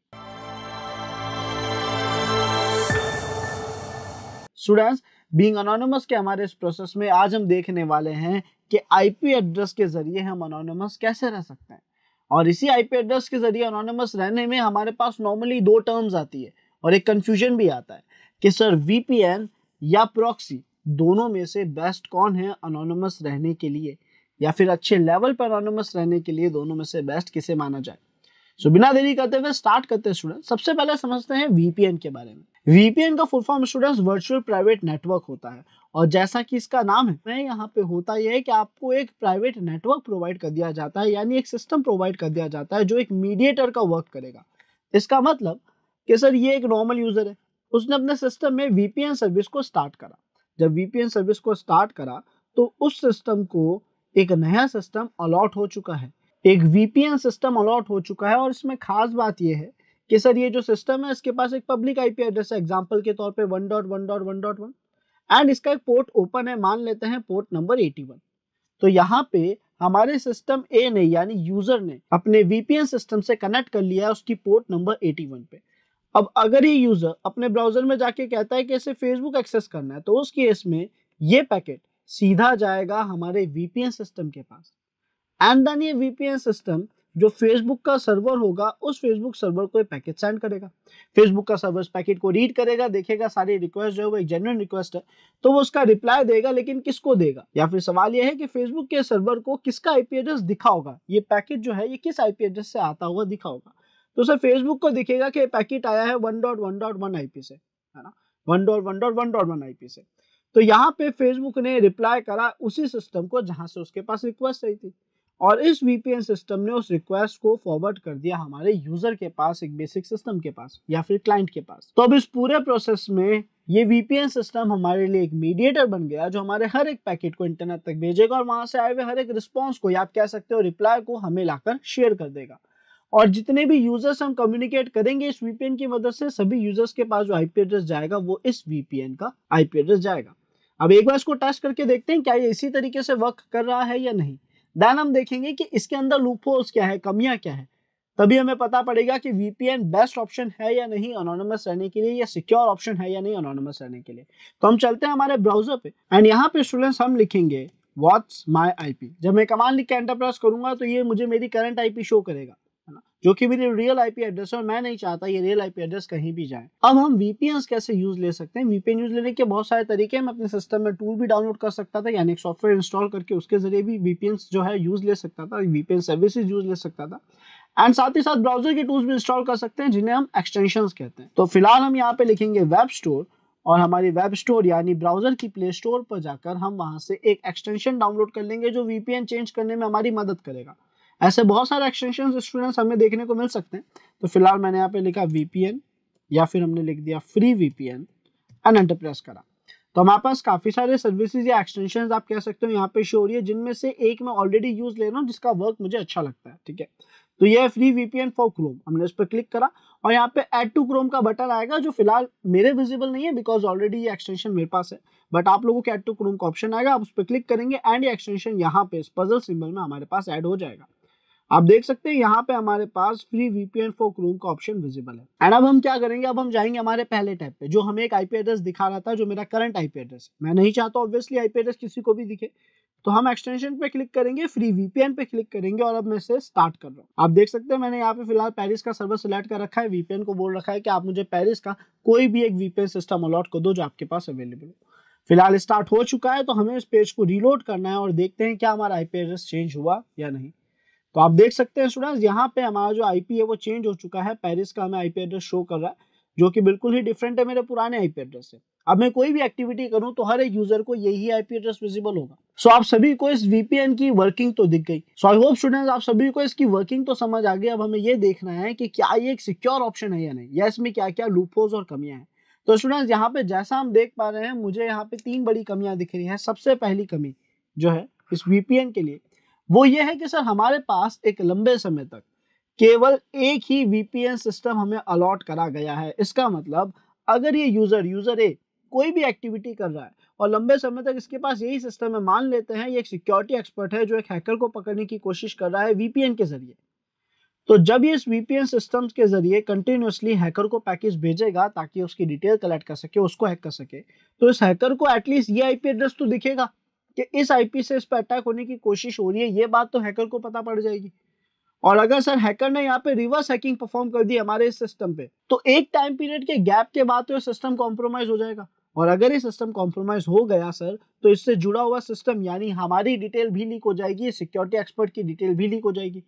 [SPEAKER 1] स्टूडेंट्स बीइंग अनोनमस के हमारे इस प्रोसेस में आज हम देखने वाले हैं कि आईपी एड्रेस के जरिए हम अनोनमस कैसे रह सकते हैं और इसी आईपी एड्रेस के जरिए अनोनमस रहने में हमारे पास नॉर्मली दो टर्म्स आती है और एक कन्फ्यूजन भी आता है कि सर वीपीएन या प्रॉक्सी दोनों में से बेस्ट कौन है अनोनमस रहने के लिए या फिर अच्छे लेवल पर अनोनमस रहने के लिए दोनों में से बेस्ट किसे माना जाए सो बिना देरी करते हुए स्टार्ट करते हैं स्टूडेंट सबसे पहले समझते हैं वीपीएन के बारे में वीपीएन का full form students virtual private network होता है और जैसा कि इसका नाम है मैं यहाँ पे होता यह है कि आपको एक प्राइवेट नेटवर्क प्रोवाइड कर दिया जाता है यानी एक सिस्टम प्रोवाइड कर दिया जाता है जो एक मीडिएटर का वर्क करेगा इसका मतलब कि सर ये एक नॉर्मल यूजर है उसने अपने सिस्टम में वीपीएन सर्विस को स्टार्ट करा जब वीपीएन सर्विस को स्टार्ट करा तो उस सिस्टम को एक नया सिस्टम अलॉट हो चुका है एक वीपीएन सिस्टम अलॉट हो चुका है और इसमें खास बात यह है कि सर ये जो सिस्टम है इसके पास एक पब्लिक आईपी एड्रेस है एग्जाम्पल के तौर पर one dot one dot one dot one and इसका एक पोर्ट ओपन है मान लेते हैं पोर्ट नंबर एटी वन तो यहाँ पे हमारे सिस्टम ए ने यानी यूजर ने अपने वीपीएन सिस्टम से कनेक्ट कर लिया है उसकी पोर्ट नंबर एटी वन पे अब अगर ये यूज़र अपने ब्राउज़र में जाके कहता है कि इसे फेसबुक एक्सेस करना है तो उस केस में ये पैकेट सीधा जाएगा हमारे वीपीएन सिस्टम के पास एंड देन ये वीपीएन सिस्टम जो फेसबुक का सर्वर होगा उस फेसबुक सर्वर को पैकेट सेंड करेगा फेसबुक का सर्वर पैकेट को रीड करेगा देखेगा सारी रिक्वेस्ट जो है वो एक जेनरल रिक्वेस्ट है तो वो उसका रिप्लाई देगा लेकिन किसको देगा या फिर सवाल ये है कि फेसबुक के सर्वर को किसका आईपी एड्रेस दिखा होगा ये पैकेट जो है ये किस आईपी एड्रेस से आता हुआ दिखा होगा तो सर फेसबुक को दिखेगा कि पैकेट आया है one dot one dot one आई से है ना one dot one dot one dot one आई से तो यहाँ पे फेसबुक ने रिप्लाई करा उसी सिस्टम को जहाँ से उसके पास रिक्वेस्ट आई थी और इस वीपीएन सिस्टम ने उस रिक्वेस्ट को फॉरवर्ड कर दिया हमारे यूजर के पास एक बेसिक सिस्टम के पास या फिर क्लाइंट के पास तो अब इस पूरे प्रोसेस में ये वीपीएन सिस्टम हमारे लिए एक मीडिएटर बन गया जो हमारे हर एक पैकेट को इंटरनेट तक भेजेगा और वहां से आए हुए हर एक रिस्पॉन्स को या आप कह सकते हो रिप्लाई को हमें लाकर शेयर कर देगा और जितने भी यूजर्स हम कम्युनिकेट करेंगे इस वीपीएन की मदद से सभी यूजर्स के पास जो आईपी एड्रेस जाएगा वो इस वीपीएन का आईपी एड्रेस जाएगा अब एक बार इसको टेस्ट करके देखते हैं क्या ये इसी तरीके से वर्क कर रहा है या नहीं देन हम देखेंगे कि इसके अंदर लूपहोल्स क्या है कमियां क्या है तभी हमें पता पड़ेगा कि वीपीएन बेस्ट ऑप्शन है या नहीं अनोनमस रहने के लिए या सिक्योर ऑप्शन है या नहीं अनोनमस रहने के लिए तो हम चलते हैं हमारे ब्राउजर पे एंड यहाँ पे स्टूडेंट्स हम लिखेंगे वॉट्स माई आईपी जब मैं कमांड लिख के एंटर प्रेस करूंगा तो ये मुझे मेरी करंट आईपी शो करेगा जो कि मेरी रियल आईपी एड्रेस है और मैं नहीं चाहता ये रियल आईपी एड्रेस कहीं भी जाए अब हम वीपीएन कैसे यूज ले सकते हैं वीपीएन यूज लेने के बहुत सारे तरीके हैं मैं अपने सिस्टम में टूल भी डाउनलोड कर सकता था यानी सॉफ्टवेयर इंस्टॉल करके उसके जरिए भी वीपीएन जो है यूज ले सकता था वीपीएन सर्विसेज यूज ले सकता था एंड साथ ही साथ ब्राउजर के टूल्स भी इंस्टॉल कर सकते हैं जिन्हें हम एक्सटेंशन कहते हैं तो फिलहाल हम यहाँ पे लिखेंगे वेब स्टोर और हमारी वेब स्टोर यानी ब्राउजर की प्ले स्टोर पर जाकर हम वहां से एक एक्सटेंशन डाउनलोड कर लेंगे जो वीपीएन चेंज करने में हमारी मदद करेगा ऐसे बहुत सारे एक्सटेंशन स्टूडेंट्स हमें देखने को मिल सकते हैं तो फिलहाल मैंने यहाँ पे लिखा वीपीएन या फिर हमने लिख दिया फ्री वीपीएन एंड एंटरप्रेस करा तो हमारे पास काफ़ी सारे सर्विसेज या एक्सटेंशन आप कह सकते हो यहाँ पे शो हो रही है जिनमें से एक मैं ऑलरेडी यूज़ ले रहा हूँ जिसका वर्क मुझे अच्छा लगता है ठीक है तो ये फ्री वीपीएन फॉर क्रोम हमने इस पर क्लिक करा और यहाँ पे एड टू क्रोम का बटन आएगा जो फिलहाल मेरे विजिबल नहीं है बिकॉज ऑलरेडी ये एक्सटेंशन मेरे पास है बट आप लोगों के एड टू क्रोम का ऑप्शन आएगा आप उस पर क्लिक करेंगे एंड ये एक्सटेंशन यहाँ पे इस पजल सिंबल में हमारे पास ऐड हो जाएगा आप देख सकते हैं यहाँ पे हमारे पास फ्री वीपीएन फॉर क्रोम का ऑप्शन विजिबल है एंड अब हम क्या करेंगे अब हम जाएंगे हमारे पहले टैब पे जो हमें एक आईपी एड्रेस दिखा रहा था जो मेरा करंट आईपी एड्रेस है मैं नहीं चाहता ऑब्वियसली आईपी एड्रेस किसी को भी दिखे तो हम एक्सटेंशन पे क्लिक करेंगे फ्री वीपीएन पे क्लिक करेंगे और अब मैं इसे स्टार्ट कर रहा हूँ आप देख सकते हैं मैंने यहाँ पे फिलहाल पेरिस का सर्वर सिलेक्ट कर रखा है वीपीएन को बोल रखा है कि आप मुझे पेरिस का कोई भी एक वीपीएन सिस्टम अलॉट कर दो जो आपके पास अवेलेबल हो फिलहाल स्टार्ट हो चुका है तो हमें इस पेज को रीलोड करना है और देखते हैं क्या हमारा आईपी एड्रेस चेंज हुआ या नहीं तो आप देख सकते हैं स्टूडेंट्स यहाँ पे हमारा जो आईपी है वो चेंज हो चुका है पेरिस का हमें आईपी एड्रेस शो कर रहा है जो कि बिल्कुल ही डिफरेंट है मेरे पुराने आईपी एड्रेस से अब मैं कोई भी एक्टिविटी करूं तो हर एक यूजर को यही आईपी एड्रेस विजिबल होगा सो so, आप सभी को इस वीपीएन की वर्किंग तो दिख गई सो आई होप स्टूडेंट्स आप सभी को इसकी वर्किंग तो समझ आ गई अब हमें ये देखना है कि क्या ये एक सिक्योर ऑप्शन है या नहीं या इसमें क्या क्या लूपोज और कमियां हैं तो स्टूडेंट्स यहाँ पे जैसा हम देख पा रहे हैं मुझे यहाँ पे तीन बड़ी कमियां दिख रही है सबसे पहली कमी जो है इस वीपीएन के लिए वो ये है कि सर हमारे पास एक लंबे समय तक केवल एक ही वीपीएन सिस्टम हमें अलॉट करा गया है इसका मतलब अगर ये यूज़र यूज़र ए कोई भी एक्टिविटी कर रहा है और लंबे समय तक इसके पास यही सिस्टम है मान लेते हैं ये एक सिक्योरिटी एक्सपर्ट है जो एक हैकर को पकड़ने की कोशिश कर रहा है वीपीएन के जरिए तो जब ये इस वीपीएन सिस्टम के जरिए कंटिन्यूसली हैकर को पैकेज भेजेगा ताकि उसकी डिटेल कलेक्ट कर सके उसको हैक कर सके तो इस हैकर को एटलीस्ट ये आईपी एड्रेस तो दिखेगा कि इस आईपी से इस पर अटैक होने की कोशिश हो रही है ये बात तो हैकर को पता पड़ जाएगी और अगर सर हैकर ने यहाँ पे रिवर्स हैकिंग परफॉर्म कर दी हमारे इस सिस्टम पे तो एक टाइम पीरियड के गैप के बाद तो सिस्टम कॉम्प्रोमाइज हो जाएगा और अगर ये सिस्टम कॉम्प्रोमाइज हो गया सर तो इससे जुड़ा हुआ सिस्टम यानी हमारी डिटेल भी लीक हो जाएगी सिक्योरिटी एक्सपर्ट की डिटेल भी लीक हो जाएगी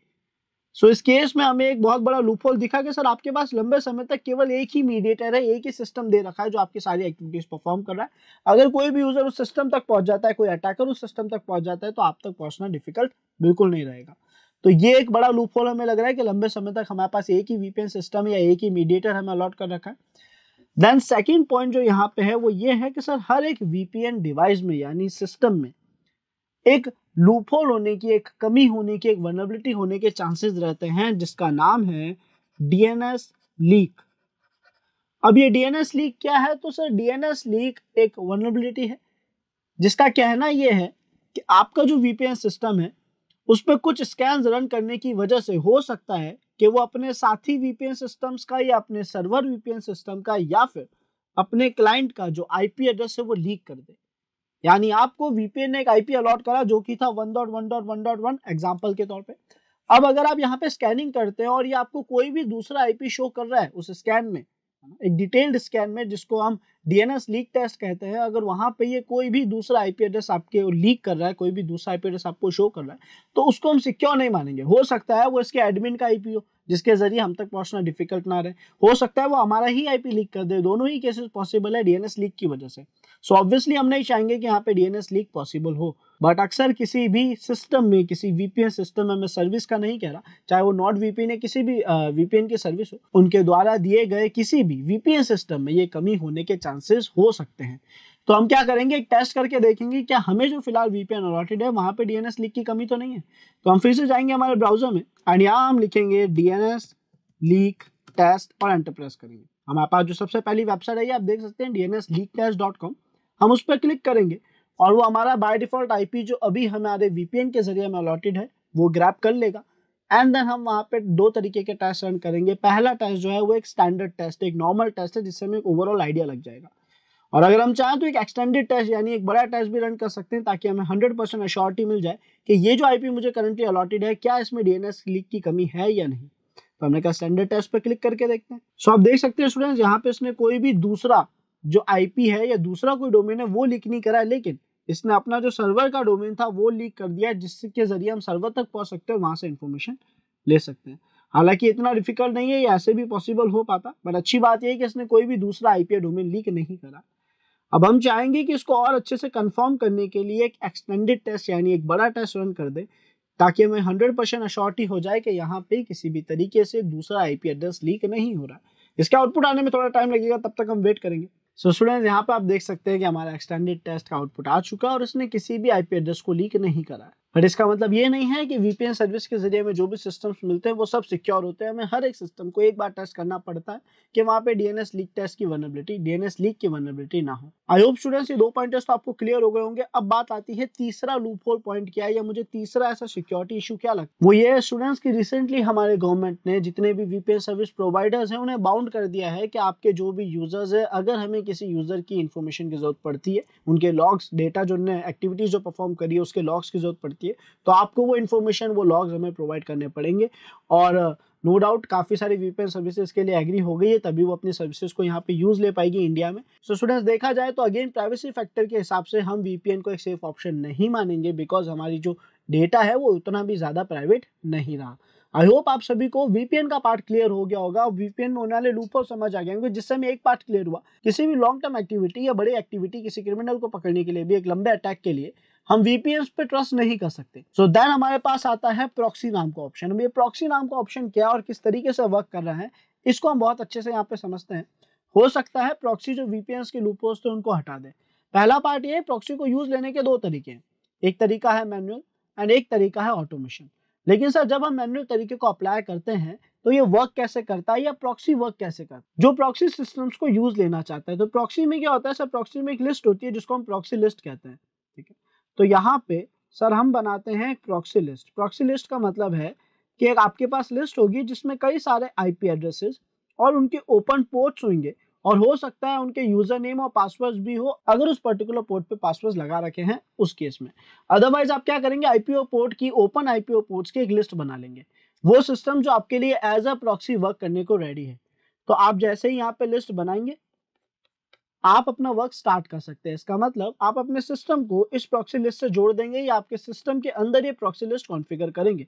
[SPEAKER 1] सो इस केस में हमें एक बहुत बड़ा लूपहोल दिखा कि सर आपके पास लंबे समय तक केवल एक ही मीडिएटर है एक ही सिस्टम दे रखा है जो आपकी सारी एक्टिविटीज परफॉर्म कर रहा है अगर कोई भी यूजर उस सिस्टम तक पहुंच जाता है कोई अटैकर उस सिस्टम तक पहुंच जाता है तो आप तक पहुंचना डिफिकल्ट बिल्कुल नहीं रहेगा तो ये एक बड़ा लूप होल हमें लग रहा है कि लंबे समय तक हमारे पास एक ही वीपीएन सिस्टम या एक ही मीडिएटर हमें अलॉट कर रखा है देन सेकेंड पॉइंट जो यहाँ पे है वो ये है कि सर हर एक वीपीएन डिवाइस में यानी सिस्टम में एक लूपोल होने की एक कमी होने की एक वर्नबिलिटी होने के चांसेस रहते हैं जिसका नाम है डीएनएस लीक अब ये डीएनएस लीक क्या है तो सर डीएनएस लीक एक वर्नबिलिटी है जिसका कहना ये है कि आपका जो वीपीएन सिस्टम है उस पर कुछ स्कैन रन करने की वजह से हो सकता है कि वो अपने साथी वीपीएन सिस्टम्स का या अपने सर्वर वीपीएन सिस्टम का या फिर अपने क्लाइंट का जो आईपी एड्रेस है वो लीक कर दे यानी आपको वीपीएन ने एक आईपी अलॉट करा जो कि था one one one dot dot dot one example के तौर पे अब अगर आप यहाँ पे स्कैनिंग करते हैं और ये आपको कोई भी दूसरा आईपी शो कर रहा है उस स्कैन में एक डिटेल्ड स्कैन में जिसको हम डीएनएस लीक टेस्ट कहते हैं अगर वहां पे ये कोई भी दूसरा आईपी एड्रेस आपके लीक कर रहा है कोई भी दूसरा आईपी एड्रेस आपको शो कर रहा है तो उसको हम सिक्योर नहीं मानेंगे हो सकता है वो इसके एडमिन का आईपी हो जिसके जरिए हम तक पहुंचना डिफिकल्ट ना रहे हो सकता है वो हमारा ही आईपी लीक कर दे दोनों ही केसेस पॉसिबल है डीएनएस लीक की वजह से सो so ऑब्वियसली हम नहीं चाहेंगे कि यहाँ पे डीएनएस लीक पॉसिबल हो बट अक्सर किसी भी सिस्टम में किसी वीपीएन सिस्टम में मैं सर्विस का नहीं कह रहा चाहे वो नॉट वीपीएन है किसी भी वीपीएन की सर्विस हो उनके द्वारा दिए गए किसी भी वीपीएन सिस्टम में ये कमी होने के चांसेस हो सकते हैं तो हम क्या करेंगे एक टेस्ट करके देखेंगे क्या हमें जो फिलहाल वीपीएन अलॉटेड है वहाँ पे डीएनएस लीक की कमी तो नहीं है तो हम फिर से जाएंगे हमारे ब्राउजर में एंड यहाँ हम लिखेंगे डीएनएस लीक टेस्ट और एंटरप्रेस करेंगे हमारे पास जो सबसे पहली वेबसाइट है आप देख सकते हैं DNS leak test dot com हम उस पर क्लिक करेंगे और वो हमारा बाय डिफॉल्ट आईपी जो अभी हमारे वीपीएन के जरिए हमें अलॉटेड है वो ग्रैप कर लेगा एंड देन हम वहाँ पे दो तरीके के टेस्ट रन करेंगे पहला टेस्ट जो है वो एक स्टैंडर्ड टेस्ट एक नॉर्मल टेस्ट है जिससे हमें ओवरऑल आइडिया लग जाएगा और अगर हम चाहें तो एक एक्सटेंडेड टेस्ट यानी एक बड़ा टेस्ट भी रन कर सकते हैं ताकि हमें हंड्रेड परसेंट मिल जाए कि ये जो आई मुझे करंटली अलॉटेड है क्या इसमें डी लीक की कमी है या नहीं तो हमने कहा स्टैंडर्ड टेस्ट पर क्लिक करके देखते हैं सो so, आप देख सकते हैं स्टूडेंट्स यहाँ पे इसने कोई भी दूसरा जो आईपी है या दूसरा कोई डोमेन है वो लीक नहीं करा है लेकिन इसने अपना जो सर्वर का डोमेन था वो लीक कर दिया है जिसके जरिए हम सर्वर तक पहुंच सकते हैं वहां से इन्फॉर्मेशन ले सकते हैं हालांकि इतना डिफिकल्ट नहीं है ये ऐसे भी पॉसिबल हो पाता बट अच्छी बात यह है कि इसने कोई भी दूसरा आईपी डोमेन लीक नहीं करा अब हम चाहेंगे कि इसको और अच्छे से कंफर्म करने के लिए एक एक्सटेंडेड टेस्ट यानी एक बड़ा टेस्ट रन कर दे ताकि हमें हंड्रेड परसेंट हो जाए कि यहाँ पे किसी भी तरीके से दूसरा आई एड्रेस लीक नहीं हो रहा इसका आउटपुट आने में थोड़ा टाइम लगेगा तब तक हम वेट करेंगे सो स्टूडेंट्स यहाँ पर आप देख सकते हैं कि हमारा एक्सटेंडेड टेस्ट का आउटपुट आ चुका है और इसने किसी भी आईपी एड्रेस को लीक नहीं करा है बट इसका मतलब ये नहीं है कि वीपीएन सर्विस के जरिए हमें जो भी सिस्टम्स मिलते हैं वो सब सिक्योर होते हैं हमें हर एक सिस्टम को एक बार टेस्ट करना पड़ता है कि वहाँ पे डीएनएस लीक टेस्ट की वनबिलिटी डीएनएस लीक की वनबिलिटी ना हो आई होप स्टूडेंट्स ये दो पॉइंट तो आपको क्लियर हो गए होंगे अब बात आती है तीसरा लूप होल पॉइंट क्या है या मुझे तीसरा ऐसा सिक्योरिटी इशू क्या लगता है वो ये स्टूडेंट्स की रिसेंटली हमारे गवर्नमेंट ने जितने भी वीपीएन सर्विस प्रोवाइडर्स है उन्हें बाउंड कर दिया है कि आपके जो भी यूजर्स है अगर हमें किसी यूजर की इन्फॉर्मेशन की जरूरत पड़ती है उनके लॉग्स डेटा जो एक्टिविटीज जो परफॉर्म करी है उसके लॉग्स की जरूरत पड़ती है है तो आपको वो इन्फॉर्मेशन वो लॉग्स हमें प्रोवाइड करने पड़ेंगे और नो डाउट काफ़ी सारी वीपीएन सर्विसेज के लिए एग्री हो गई है तभी वो अपनी सर्विसेज को यहाँ पे यूज़ ले पाएगी इंडिया में सो so, स्टूडेंट्स देखा जाए तो अगेन प्राइवेसी फैक्टर के हिसाब से हम वीपीएन को एक सेफ ऑप्शन नहीं मानेंगे बिकॉज हमारी जो डेटा है वो उतना भी ज़्यादा प्राइवेट नहीं रहा आई होप आप सभी को वीपीएन का पार्ट क्लियर हो गया होगा वीपीएन में होने वाले लूप और समझ आ गया जिससे हमें एक पार्ट क्लियर हुआ किसी भी लॉन्ग टर्म एक्टिविटी या बड़ी एक्टिविटी किसी क्रिमिनल को पकड़ने के लिए भी एक लंबे अटैक के लिए हम वीपीएन पे ट्रस्ट नहीं कर सकते सो so देन हमारे पास आता है प्रॉक्सी नाम का ऑप्शन हम ये प्रॉक्सी नाम का ऑप्शन क्या और किस तरीके से वर्क कर रहा है इसको हम बहुत अच्छे से यहाँ पे समझते हैं हो सकता है प्रॉक्सी जो वीपीएन के लूपोज थे उनको हटा दे पहला पार्ट ये प्रॉक्सी को यूज लेने के दो तरीके हैं एक तरीका है मैनुअल एंड एक तरीका है ऑटोमेशन लेकिन सर जब हम मैनुअल तरीके को अप्लाई करते हैं तो ये वर्क कैसे करता है या प्रॉक्सी वर्क कैसे करता है जो प्रॉक्सी सिस्टम्स को यूज लेना चाहता है तो प्रॉक्सी में क्या होता है सर प्रॉक्सी में एक लिस्ट होती है जिसको हम प्रॉक्सी लिस्ट कहते हैं ठीक है तो यहाँ पे सर हम बनाते हैं एक प्रॉक्सी लिस्ट प्रॉक्सी लिस्ट का मतलब है कि एक आपके पास लिस्ट होगी जिसमें कई सारे आईपी एड्रेसेस और उनके ओपन पोर्ट्स होंगे और हो सकता है उनके यूजर नेम और पासवर्ड भी हो अगर उस पर्टिकुलर पोर्ट पे पासवर्ड लगा रखे हैं उस केस में अदरवाइज आप क्या करेंगे आईपीओ पोर्ट की ओपन आईपीओ पोर्ट्स की एक लिस्ट बना लेंगे वो सिस्टम जो आपके लिए एज अ प्रॉक्सी वर्क करने को रेडी है तो आप जैसे ही यहाँ पे लिस्ट बनाएंगे आप अपना वर्क स्टार्ट कर सकते हैं इसका मतलब आप अपने सिस्टम को इस प्रॉक्सी लिस्ट से जोड़ देंगे या आपके सिस्टम के अंदर ये प्रॉक्सी लिस्ट कॉन्फ़िगर करेंगे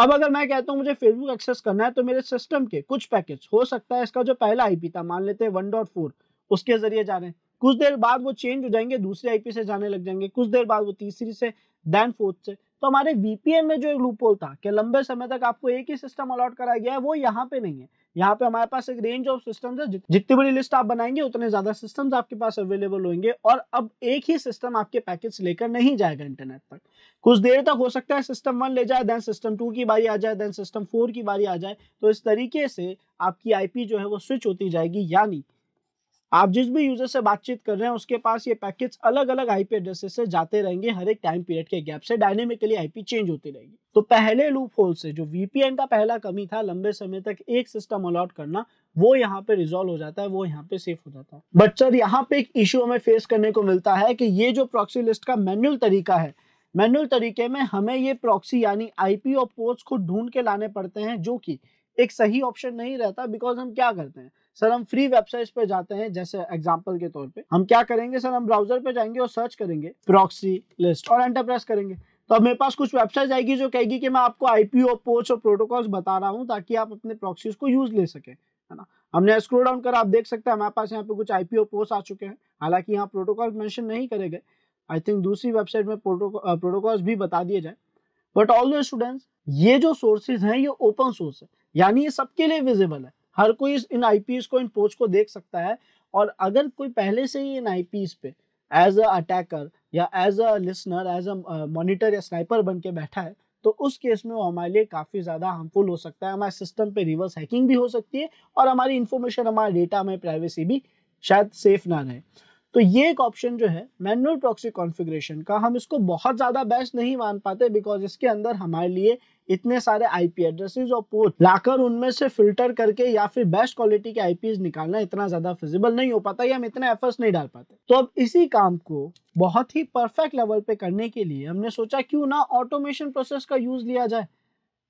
[SPEAKER 1] अब अगर मैं कहता हूँ मुझे फेसबुक एक्सेस करना है तो मेरे सिस्टम के कुछ पैकेज हो सकता है इसका जो पहला आईपी था मान लेते हैं वन डॉट फोर उसके जरिए जा रहे हैं कुछ देर बाद वो चेंज हो जाएंगे दूसरे आईपी से जाने लग जाएंगे कुछ देर बाद वो तीसरी से देन फोर्थ से तो हमारे वीपीएन में जो एक लूपोल था कि लंबे समय तक आपको एक ही सिस्टम अलॉट कराया गया है वो यहाँ पे नहीं है यहाँ पे हमारे पास एक रेंज ऑफ सिस्टम है जितनी बड़ी लिस्ट आप बनाएंगे उतने ज्यादा सिस्टम्स आपके पास अवेलेबल होंगे और अब एक ही सिस्टम आपके पैकेज लेकर नहीं जाएगा इंटरनेट पर कुछ देर तक हो सकता है सिस्टम वन ले जाए देन सिस्टम टू की बारी आ जाए देन सिस्टम फोर की बारी आ जाए तो इस तरीके से आपकी आईपी जो है वो स्विच होती जाएगी यानी आप जिस भी यूजर से बातचीत कर रहे हैं उसके पास ये पैकेज अलग अलग आईपी एड्रेसेस से जाते रहेंगे हर एक टाइम पीरियड के गैप से डायनेमिकली आईपी चेंज होती रहेगी तो पहले लूप होल से जो वीपीएन का पहला कमी था लंबे समय तक एक सिस्टम अलॉट करना वो यहाँ पे रिजोल्व हो जाता है वो यहाँ पे सेफ हो जाता है बट सर यहाँ पे एक इशू हमें फेस करने को मिलता है कि ये जो प्रॉक्सी लिस्ट का मैनुअल तरीका है मैनुअल तरीके में हमें ये प्रॉक्सी यानी आईपी और पोस्ट को ढूंढ के लाने पड़ते हैं जो कि एक सही ऑप्शन नहीं रहता बिकॉज हम क्या करते हैं सर हम फ्री वेबसाइट्स पर जाते हैं जैसे एग्जाम्पल के तौर पे हम क्या करेंगे सर हम ब्राउजर पे जाएंगे और सर्च करेंगे प्रॉक्सी लिस्ट और एंटरप्रेस करेंगे तो अब मेरे पास कुछ वेबसाइट आएगी जो कहेगी कि मैं आपको आईपीओ पोच और प्रोटोकॉल्स बता रहा हूँ ताकि आप अपने प्रॉक्सीज को यूज ले सके है ना हमने स्क्रो डाउन करा आप देख सकते हैं हमारे पास यहाँ पे कुछ आईपीओ पोस्ट आ चुके हैं हालांकि यहाँ प्रोटोकॉल मैंशन नहीं करे गए आई थिंक दूसरी वेबसाइट में प्रोटोकॉल्स भी बता दिए जाए बट ऑल स्टूडेंट्स ये जो सोर्सेज हैं ये ओपन सोर्स है यानी ये सबके लिए विजिबल है हर कोई इन आई को इन पोच को देख सकता है और अगर कोई पहले से ही इन आई पे एज अ अटैकर या as a listener as a monitor या स्नाइपर बन के बैठा है तो उस केस में वो हमारे लिए काफ़ी ज़्यादा हार्मफुल हो सकता है हमारे सिस्टम पे रिवर्स हैकिंग भी हो सकती है और हमारी इन्फॉर्मेशन हमारे डेटा में प्राइवेसी भी शायद सेफ ना रहे तो ये एक ऑप्शन जो है मैनुअल प्रॉक्सी कॉन्फ़िगरेशन का हम इसको बहुत ज़्यादा बेस्ट नहीं मान पाते बिकॉज इसके अंदर हमारे लिए इतने सारे आईपी एड्रेसेस और पोर्ट लाकर उनमें से फिल्टर करके या फिर बेस्ट क्वालिटी के आईपीएस निकालना इतना ज्यादा फिजिबल नहीं हो पाता या हम इतने एफर्ट्स नहीं डाल पाते तो अब इसी काम को बहुत ही परफेक्ट लेवल पे करने के लिए हमने सोचा क्यों ना ऑटोमेशन प्रोसेस का यूज लिया जाए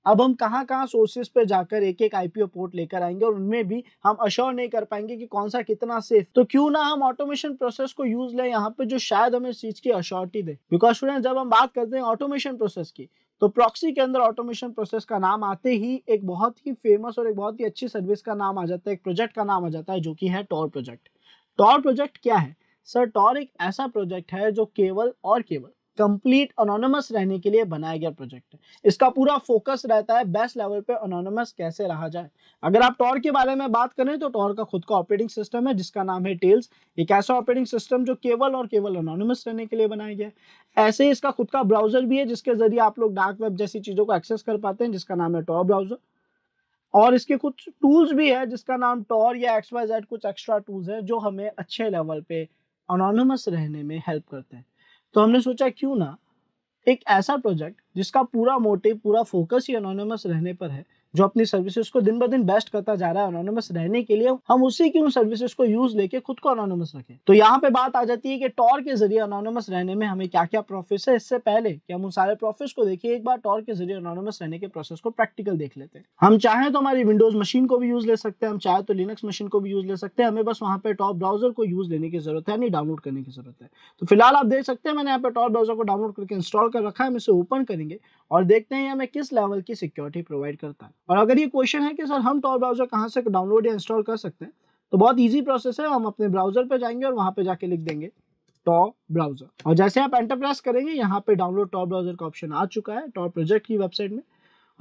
[SPEAKER 1] अब हम कहाँ कहाँ सोर्सेज पे जाकर एक एक आईपीओ पोर्ट लेकर आएंगे और उनमें भी हम अश्योर नहीं कर पाएंगे कि कौन सा कितना सेफ तो क्यों ना हम ऑटोमेशन प्रोसेस को यूज लें यहाँ पे जो शायद हमें इस चीज की अश्योरिटी दे बिकॉज स्टूडेंट जब हम बात करते हैं ऑटोमेशन प्रोसेस की तो प्रॉक्सी के अंदर ऑटोमेशन प्रोसेस का नाम आते ही एक बहुत ही फेमस और एक बहुत ही अच्छी सर्विस का नाम आ जाता है एक प्रोजेक्ट का नाम आ जाता है जो कि है टॉर प्रोजेक्ट टॉर प्रोजेक्ट क्या है सर टॉर एक ऐसा प्रोजेक्ट है जो केवल और केवल कंप्लीट अनोनमस रहने के लिए बनाया गया प्रोजेक्ट है इसका पूरा फोकस रहता है बेस्ट लेवल पे अनोनमस कैसे रहा जाए अगर आप टॉर के बारे में बात करें तो टॉर का खुद का ऑपरेटिंग सिस्टम है जिसका नाम है टेल्स एक ऐसा ऑपरेटिंग सिस्टम जो केवल और केवल अनोनमस रहने के लिए बनाया गया है ऐसे ही इसका खुद का ब्राउजर भी है जिसके जरिए आप लोग डार्क वेब जैसी चीज़ों को एक्सेस कर पाते हैं जिसका नाम है टॉर ब्राउजर और इसके कुछ टूल्स भी है जिसका नाम टॉर या एक्स वाई जेड कुछ एक्स्ट्रा टूल्स है जो हमें अच्छे लेवल पे अनोनमस रहने में हेल्प करते हैं तो हमने सोचा क्यों ना एक ऐसा प्रोजेक्ट जिसका पूरा मोटिव पूरा फोकस ही अनोनमस रहने पर है जो अपनी सर्विसेज को दिन ब दिन बेस्ट करता जा रहा है अनोनमस रहने के लिए हम उसी की उन सर्विसेज को यूज लेके खुद को अनोनमस रखें तो यहाँ पे बात आ जाती है कि टॉर के जरिए अनोनमस रहने में हमें क्या क्या प्रॉफिट है इससे पहले कि हम उन सारे प्रॉफिट को देखिए एक बार टॉर के जरिए अनोनमस रहने के प्रोसेस को प्रैक्टिकल देख लेते हैं हम चाहे तो हमारी विंडोज मशीन को भी यूज ले सकते हैं हम चाहे तो लिनक्स मशीन को भी यूज ले सकते हैं हमें बस वहाँ पे टॉप ब्राउजर को यूज लेने की जरूरत है यानी डाउनलोड करने की जरूरत है तो फिलहाल आप देख सकते हैं मैंने यहाँ पे टॉप ब्राउजर को डाउनलोड करके इंस्टॉल कर रखा है हम इसे ओपन करेंगे और देखते हैं हमें किस लेवल की सिक्योरिटी प्रोवाइड करता है और अगर ये क्वेश्चन है कि सर हम टॉर ब्राउज़र कहाँ से डाउनलोड या इंस्टॉल कर सकते हैं तो बहुत ईजी प्रोसेस है हम अपने ब्राउज़र पर जाएंगे और वहाँ पर जाके लिख देंगे टॉप ब्राउज़र और जैसे आप एंटर प्रेस करेंगे यहाँ पे डाउनलोड टॉप ब्राउज़र का ऑप्शन आ चुका है टॉप प्रोजेक्ट की वेबसाइट में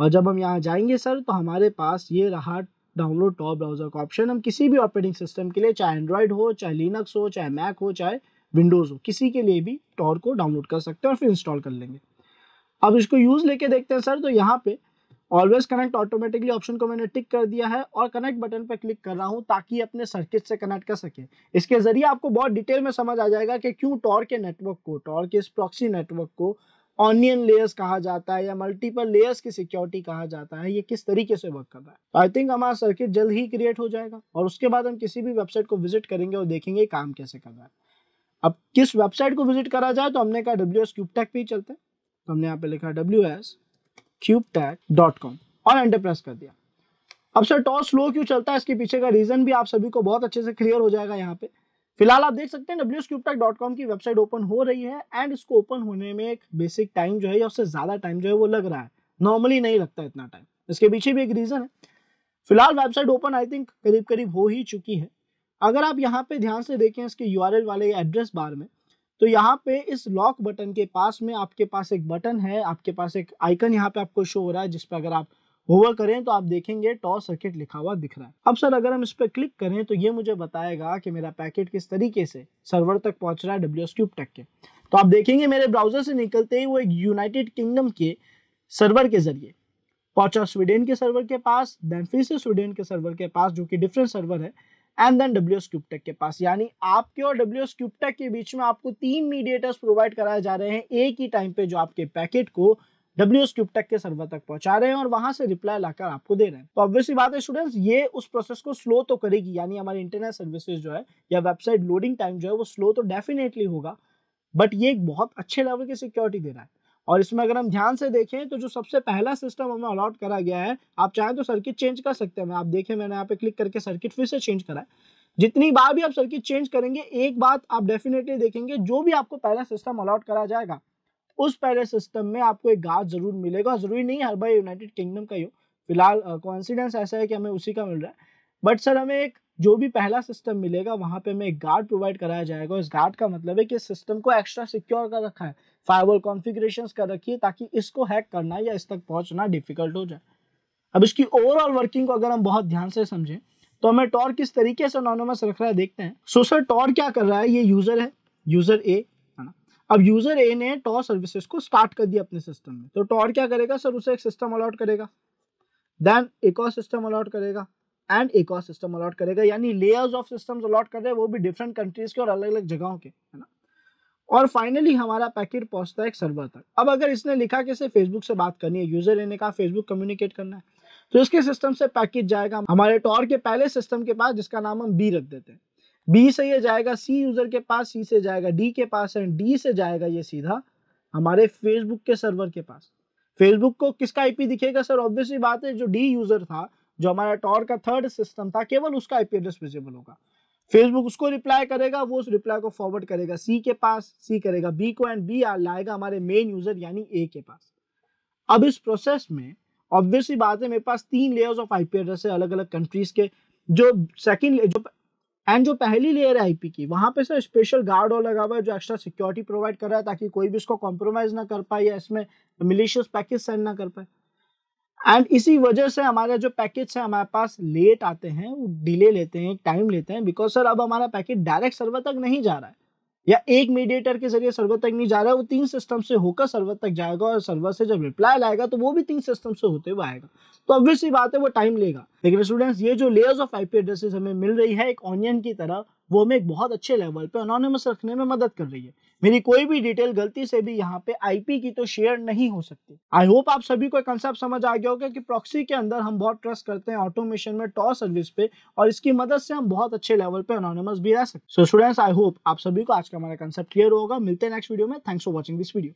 [SPEAKER 1] और जब हम यहाँ जाएंगे सर तो हमारे पास ये रहा डाउनलोड टॉप ब्राउज़र का ऑप्शन हम किसी भी ऑपरेटिंग सिस्टम के लिए चाहे एंड्रॉयड हो चाहे लिनक्स हो चाहे मैक हो चाहे विंडोज़ हो किसी के लिए भी टॉर को डाउनलोड कर सकते हैं और फिर इंस्टॉल कर लेंगे अब इसको यूज़ लेके देखते हैं सर तो यहाँ पे ऑलवेज कनेक्ट ऑटोमेटिकली ऑप्शन को मैंने टिक कर दिया है और कनेक्ट बटन पर क्लिक कर रहा हूँ ताकि अपने सर्किट से कनेक्ट कर सके इसके जरिए आपको बहुत डिटेल में समझ आ जाएगा कि क्यों टॉर के नेटवर्क को टॉर के इस प्रॉक्सी नेटवर्क को ऑनियन लेयर्स कहा जाता है या मल्टीपल लेयर्स की सिक्योरिटी कहा जाता है ये किस तरीके से वर्क कर रहा है आई थिंक हमारा सर्किट जल्द ही क्रिएट हो जाएगा और उसके बाद हम किसी भी वेबसाइट को विजिट करेंगे और देखेंगे काम कैसे कर रहा है अब किस वेबसाइट को विजिट करा जाए तो हमने कहा डब्ल्यू एस क्यूबटेक पे ही चलते हैं तो हमने यहाँ पे लिखा डब्ल्यू एस cubetag.com और एंटर प्रेस कर दिया अब सर टॉस स्लो क्यों चलता है इसके पीछे का रीजन भी आप सभी को बहुत अच्छे से क्लियर हो जाएगा यहाँ पे फिलहाल आप देख सकते हैं डब्ल्यू की वेबसाइट ओपन हो रही है एंड इसको ओपन होने में एक बेसिक टाइम जो है या उससे ज्यादा टाइम जो है वो लग रहा है नॉर्मली नहीं लगता इतना टाइम इसके पीछे भी एक रीजन है फिलहाल वेबसाइट ओपन आई थिंक करीब करीब हो ही चुकी है अगर आप यहाँ पे ध्यान से देखें इसके यू वाले एड्रेस बार में तो यहाँ पे इस लॉक बटन के पास में आपके पास एक बटन है आपके पास एक आइकन यहाँ पे आपको शो हो रहा है जिसपे अगर आप होवर करें तो आप देखेंगे टॉस सर्किट लिखा हुआ दिख रहा है अब सर अगर हम इस पर क्लिक करें तो ये मुझे बताएगा कि मेरा पैकेट किस तरीके से सर्वर तक पहुंच रहा है डब्ल्यू क्यूब टेक के तो आप देखेंगे मेरे ब्राउजर से निकलते ही वो एक यूनाइटेड किंगडम के सर्वर के जरिए पहुंचा स्वीडन के सर्वर के पास देन फिर से स्वीडन के सर्वर के पास जो कि डिफरेंट सर्वर है एंड देन डब्ल्यू एस क्यूबटेक के पास यानी आपके और डब्ल्यू एस क्यूबटेक के बीच में आपको तीन मीडिएटर्स प्रोवाइड कराए जा रहे हैं एक ही टाइम पे जो आपके पैकेट को डब्ल्यू एस क्यूबटेक के सर्वर तक पहुंचा रहे हैं और वहां से रिप्लाई लाकर आपको दे रहे हैं तो ऑब्वियसली बात है स्टूडेंट्स ये उस प्रोसेस को स्लो तो करेगी यानी हमारे इंटरनेट सर्विसेज जो है या वेबसाइट लोडिंग टाइम जो है वो स्लो तो डेफिनेटली होगा बट ये एक बहुत अच्छे लेवल की सिक्योरिटी दे रहा है और इसमें अगर हम ध्यान से देखें तो जो सबसे पहला सिस्टम हमें अलॉट करा गया है आप चाहें तो सर्किट चेंज कर सकते हैं आप देखें मैंने यहाँ पे क्लिक करके सर्किट फिर से चेंज करा है जितनी बार भी आप सर्किट चेंज करेंगे एक बात आप डेफिनेटली देखेंगे जो भी आपको पहला सिस्टम अलॉट करा जाएगा उस पहले सिस्टम में आपको एक गार्ड जरूर मिलेगा जरूरी नहीं हर बार यूनाइटेड किंगडम का ही हो फिलहाल कॉन्सिडेंस ऐसा है कि हमें उसी का मिल रहा है बट सर हमें एक जो भी पहला सिस्टम मिलेगा वहाँ पे हमें एक गार्ड प्रोवाइड कराया जाएगा इस गार्ड का मतलब है कि सिस्टम को एक्स्ट्रा सिक्योर कर रखा है फायरवॉल कॉन्फ़िगरेशन कर रखी है ताकि इसको हैक करना या इस तक पहुंचना डिफिकल्ट हो जाए अब इसकी ओवरऑल वर्किंग को अगर हम बहुत ध्यान से समझें तो हमें टॉर किस तरीके से अनोनमस रख रहा है देखते हैं सो सर टॉर क्या कर रहा है ये यूज़र है यूज़र ए है ना अब यूज़र ए ने टॉर सर्विसेज को स्टार्ट कर दिया अपने सिस्टम में तो टॉर क्या करेगा सर उसे एक सिस्टम अलॉट करेगा देन एक और सिस्टम अलॉट करेगा एंड एक और सिस्टम अलॉट करेगा यानी लेयर्स ऑफ सिस्टम अलॉट कर रहे हैं वो भी डिफरेंट कंट्रीज के और अलग अलग जगहों के है ना और फाइनली हमारा पैकेट पहुंचता है एक सर्वर तक अब अगर इसने लिखा कि इसे फेसबुक से बात करनी है यूजर लेने का फेसबुक कम्युनिकेट करना है तो इसके सिस्टम से पैकेट जाएगा हमारे टॉर के पहले सिस्टम के पास जिसका नाम हम बी रख देते हैं बी से ये जाएगा सी यूजर के पास सी से जाएगा डी के पास एंड डी से जाएगा ये सीधा हमारे फेसबुक के सर्वर के पास फेसबुक को किसका आईपी दिखेगा सर ऑब्वियसली बात है जो डी यूजर था जो हमारा टॉर का थर्ड सिस्टम था केवल उसका आईपी एड्रेस विजिबल होगा फेसबुक उसको रिप्लाई करेगा वो उस रिप्लाई को फॉरवर्ड करेगा सी के पास सी करेगा बी को एंड बी लाएगा हमारे मेन यूजर यानी ए के पास अब इस प्रोसेस में ऑब्वियसली बात है मेरे पास तीन लेयर्स ऑफ आईपी एड्रेस है अलग अलग कंट्रीज के जो सेकंड जो एंड जो पहली लेयर है आईपी की वहां पे सर स्पेशल गार्ड और लगा हुआ है जो एक्स्ट्रा सिक्योरिटी प्रोवाइड कर रहा है ताकि कोई भी इसको कॉम्प्रोमाइज ना कर पाए या इसमें मिलिशियस पैकेज सेंड ना कर पाए एंड इसी वजह से हमारे जो पैकेज है हमारे पास लेट आते हैं वो डिले लेते हैं टाइम लेते हैं बिकॉज सर अब हमारा पैकेज डायरेक्ट सर्वर तक नहीं जा रहा है या एक मीडिएटर के जरिए सर्वर तक नहीं जा रहा है वो तीन सिस्टम से होकर सर्वर तक जाएगा और सर्वर से जब रिप्लाई लाएगा तो वो भी तीन सिस्टम से होते हुए आएगा तो ऑब्वियसली बात है वो टाइम लेगा लेकिन स्टूडेंट्स ये जो लेयर्स ऑफ आईपी एड्रेसेस हमें मिल रही है एक ऑनियन की तरह वो हमें एक बहुत अच्छे लेवल पे अनोनिमस रखने में मदद कर रही है मेरी कोई भी डिटेल गलती से भी यहाँ पे आईपी की तो शेयर नहीं हो सकती आई होप आप सभी को एक कंसेप्ट समझ आ गया होगा कि प्रॉक्सी के अंदर हम बहुत ट्रस्ट करते हैं ऑटोमेशन में टॉ सर्विस पे और इसकी मदद से हम बहुत अच्छे लेवल पे अनोनिमस भी रह सकते सो स्टूडेंट्स आई होप आप सभी को आज का हमारा कंसेप्ट क्लियर होगा मिलते हैं नेक्स्ट वीडियो में thanks for watching this video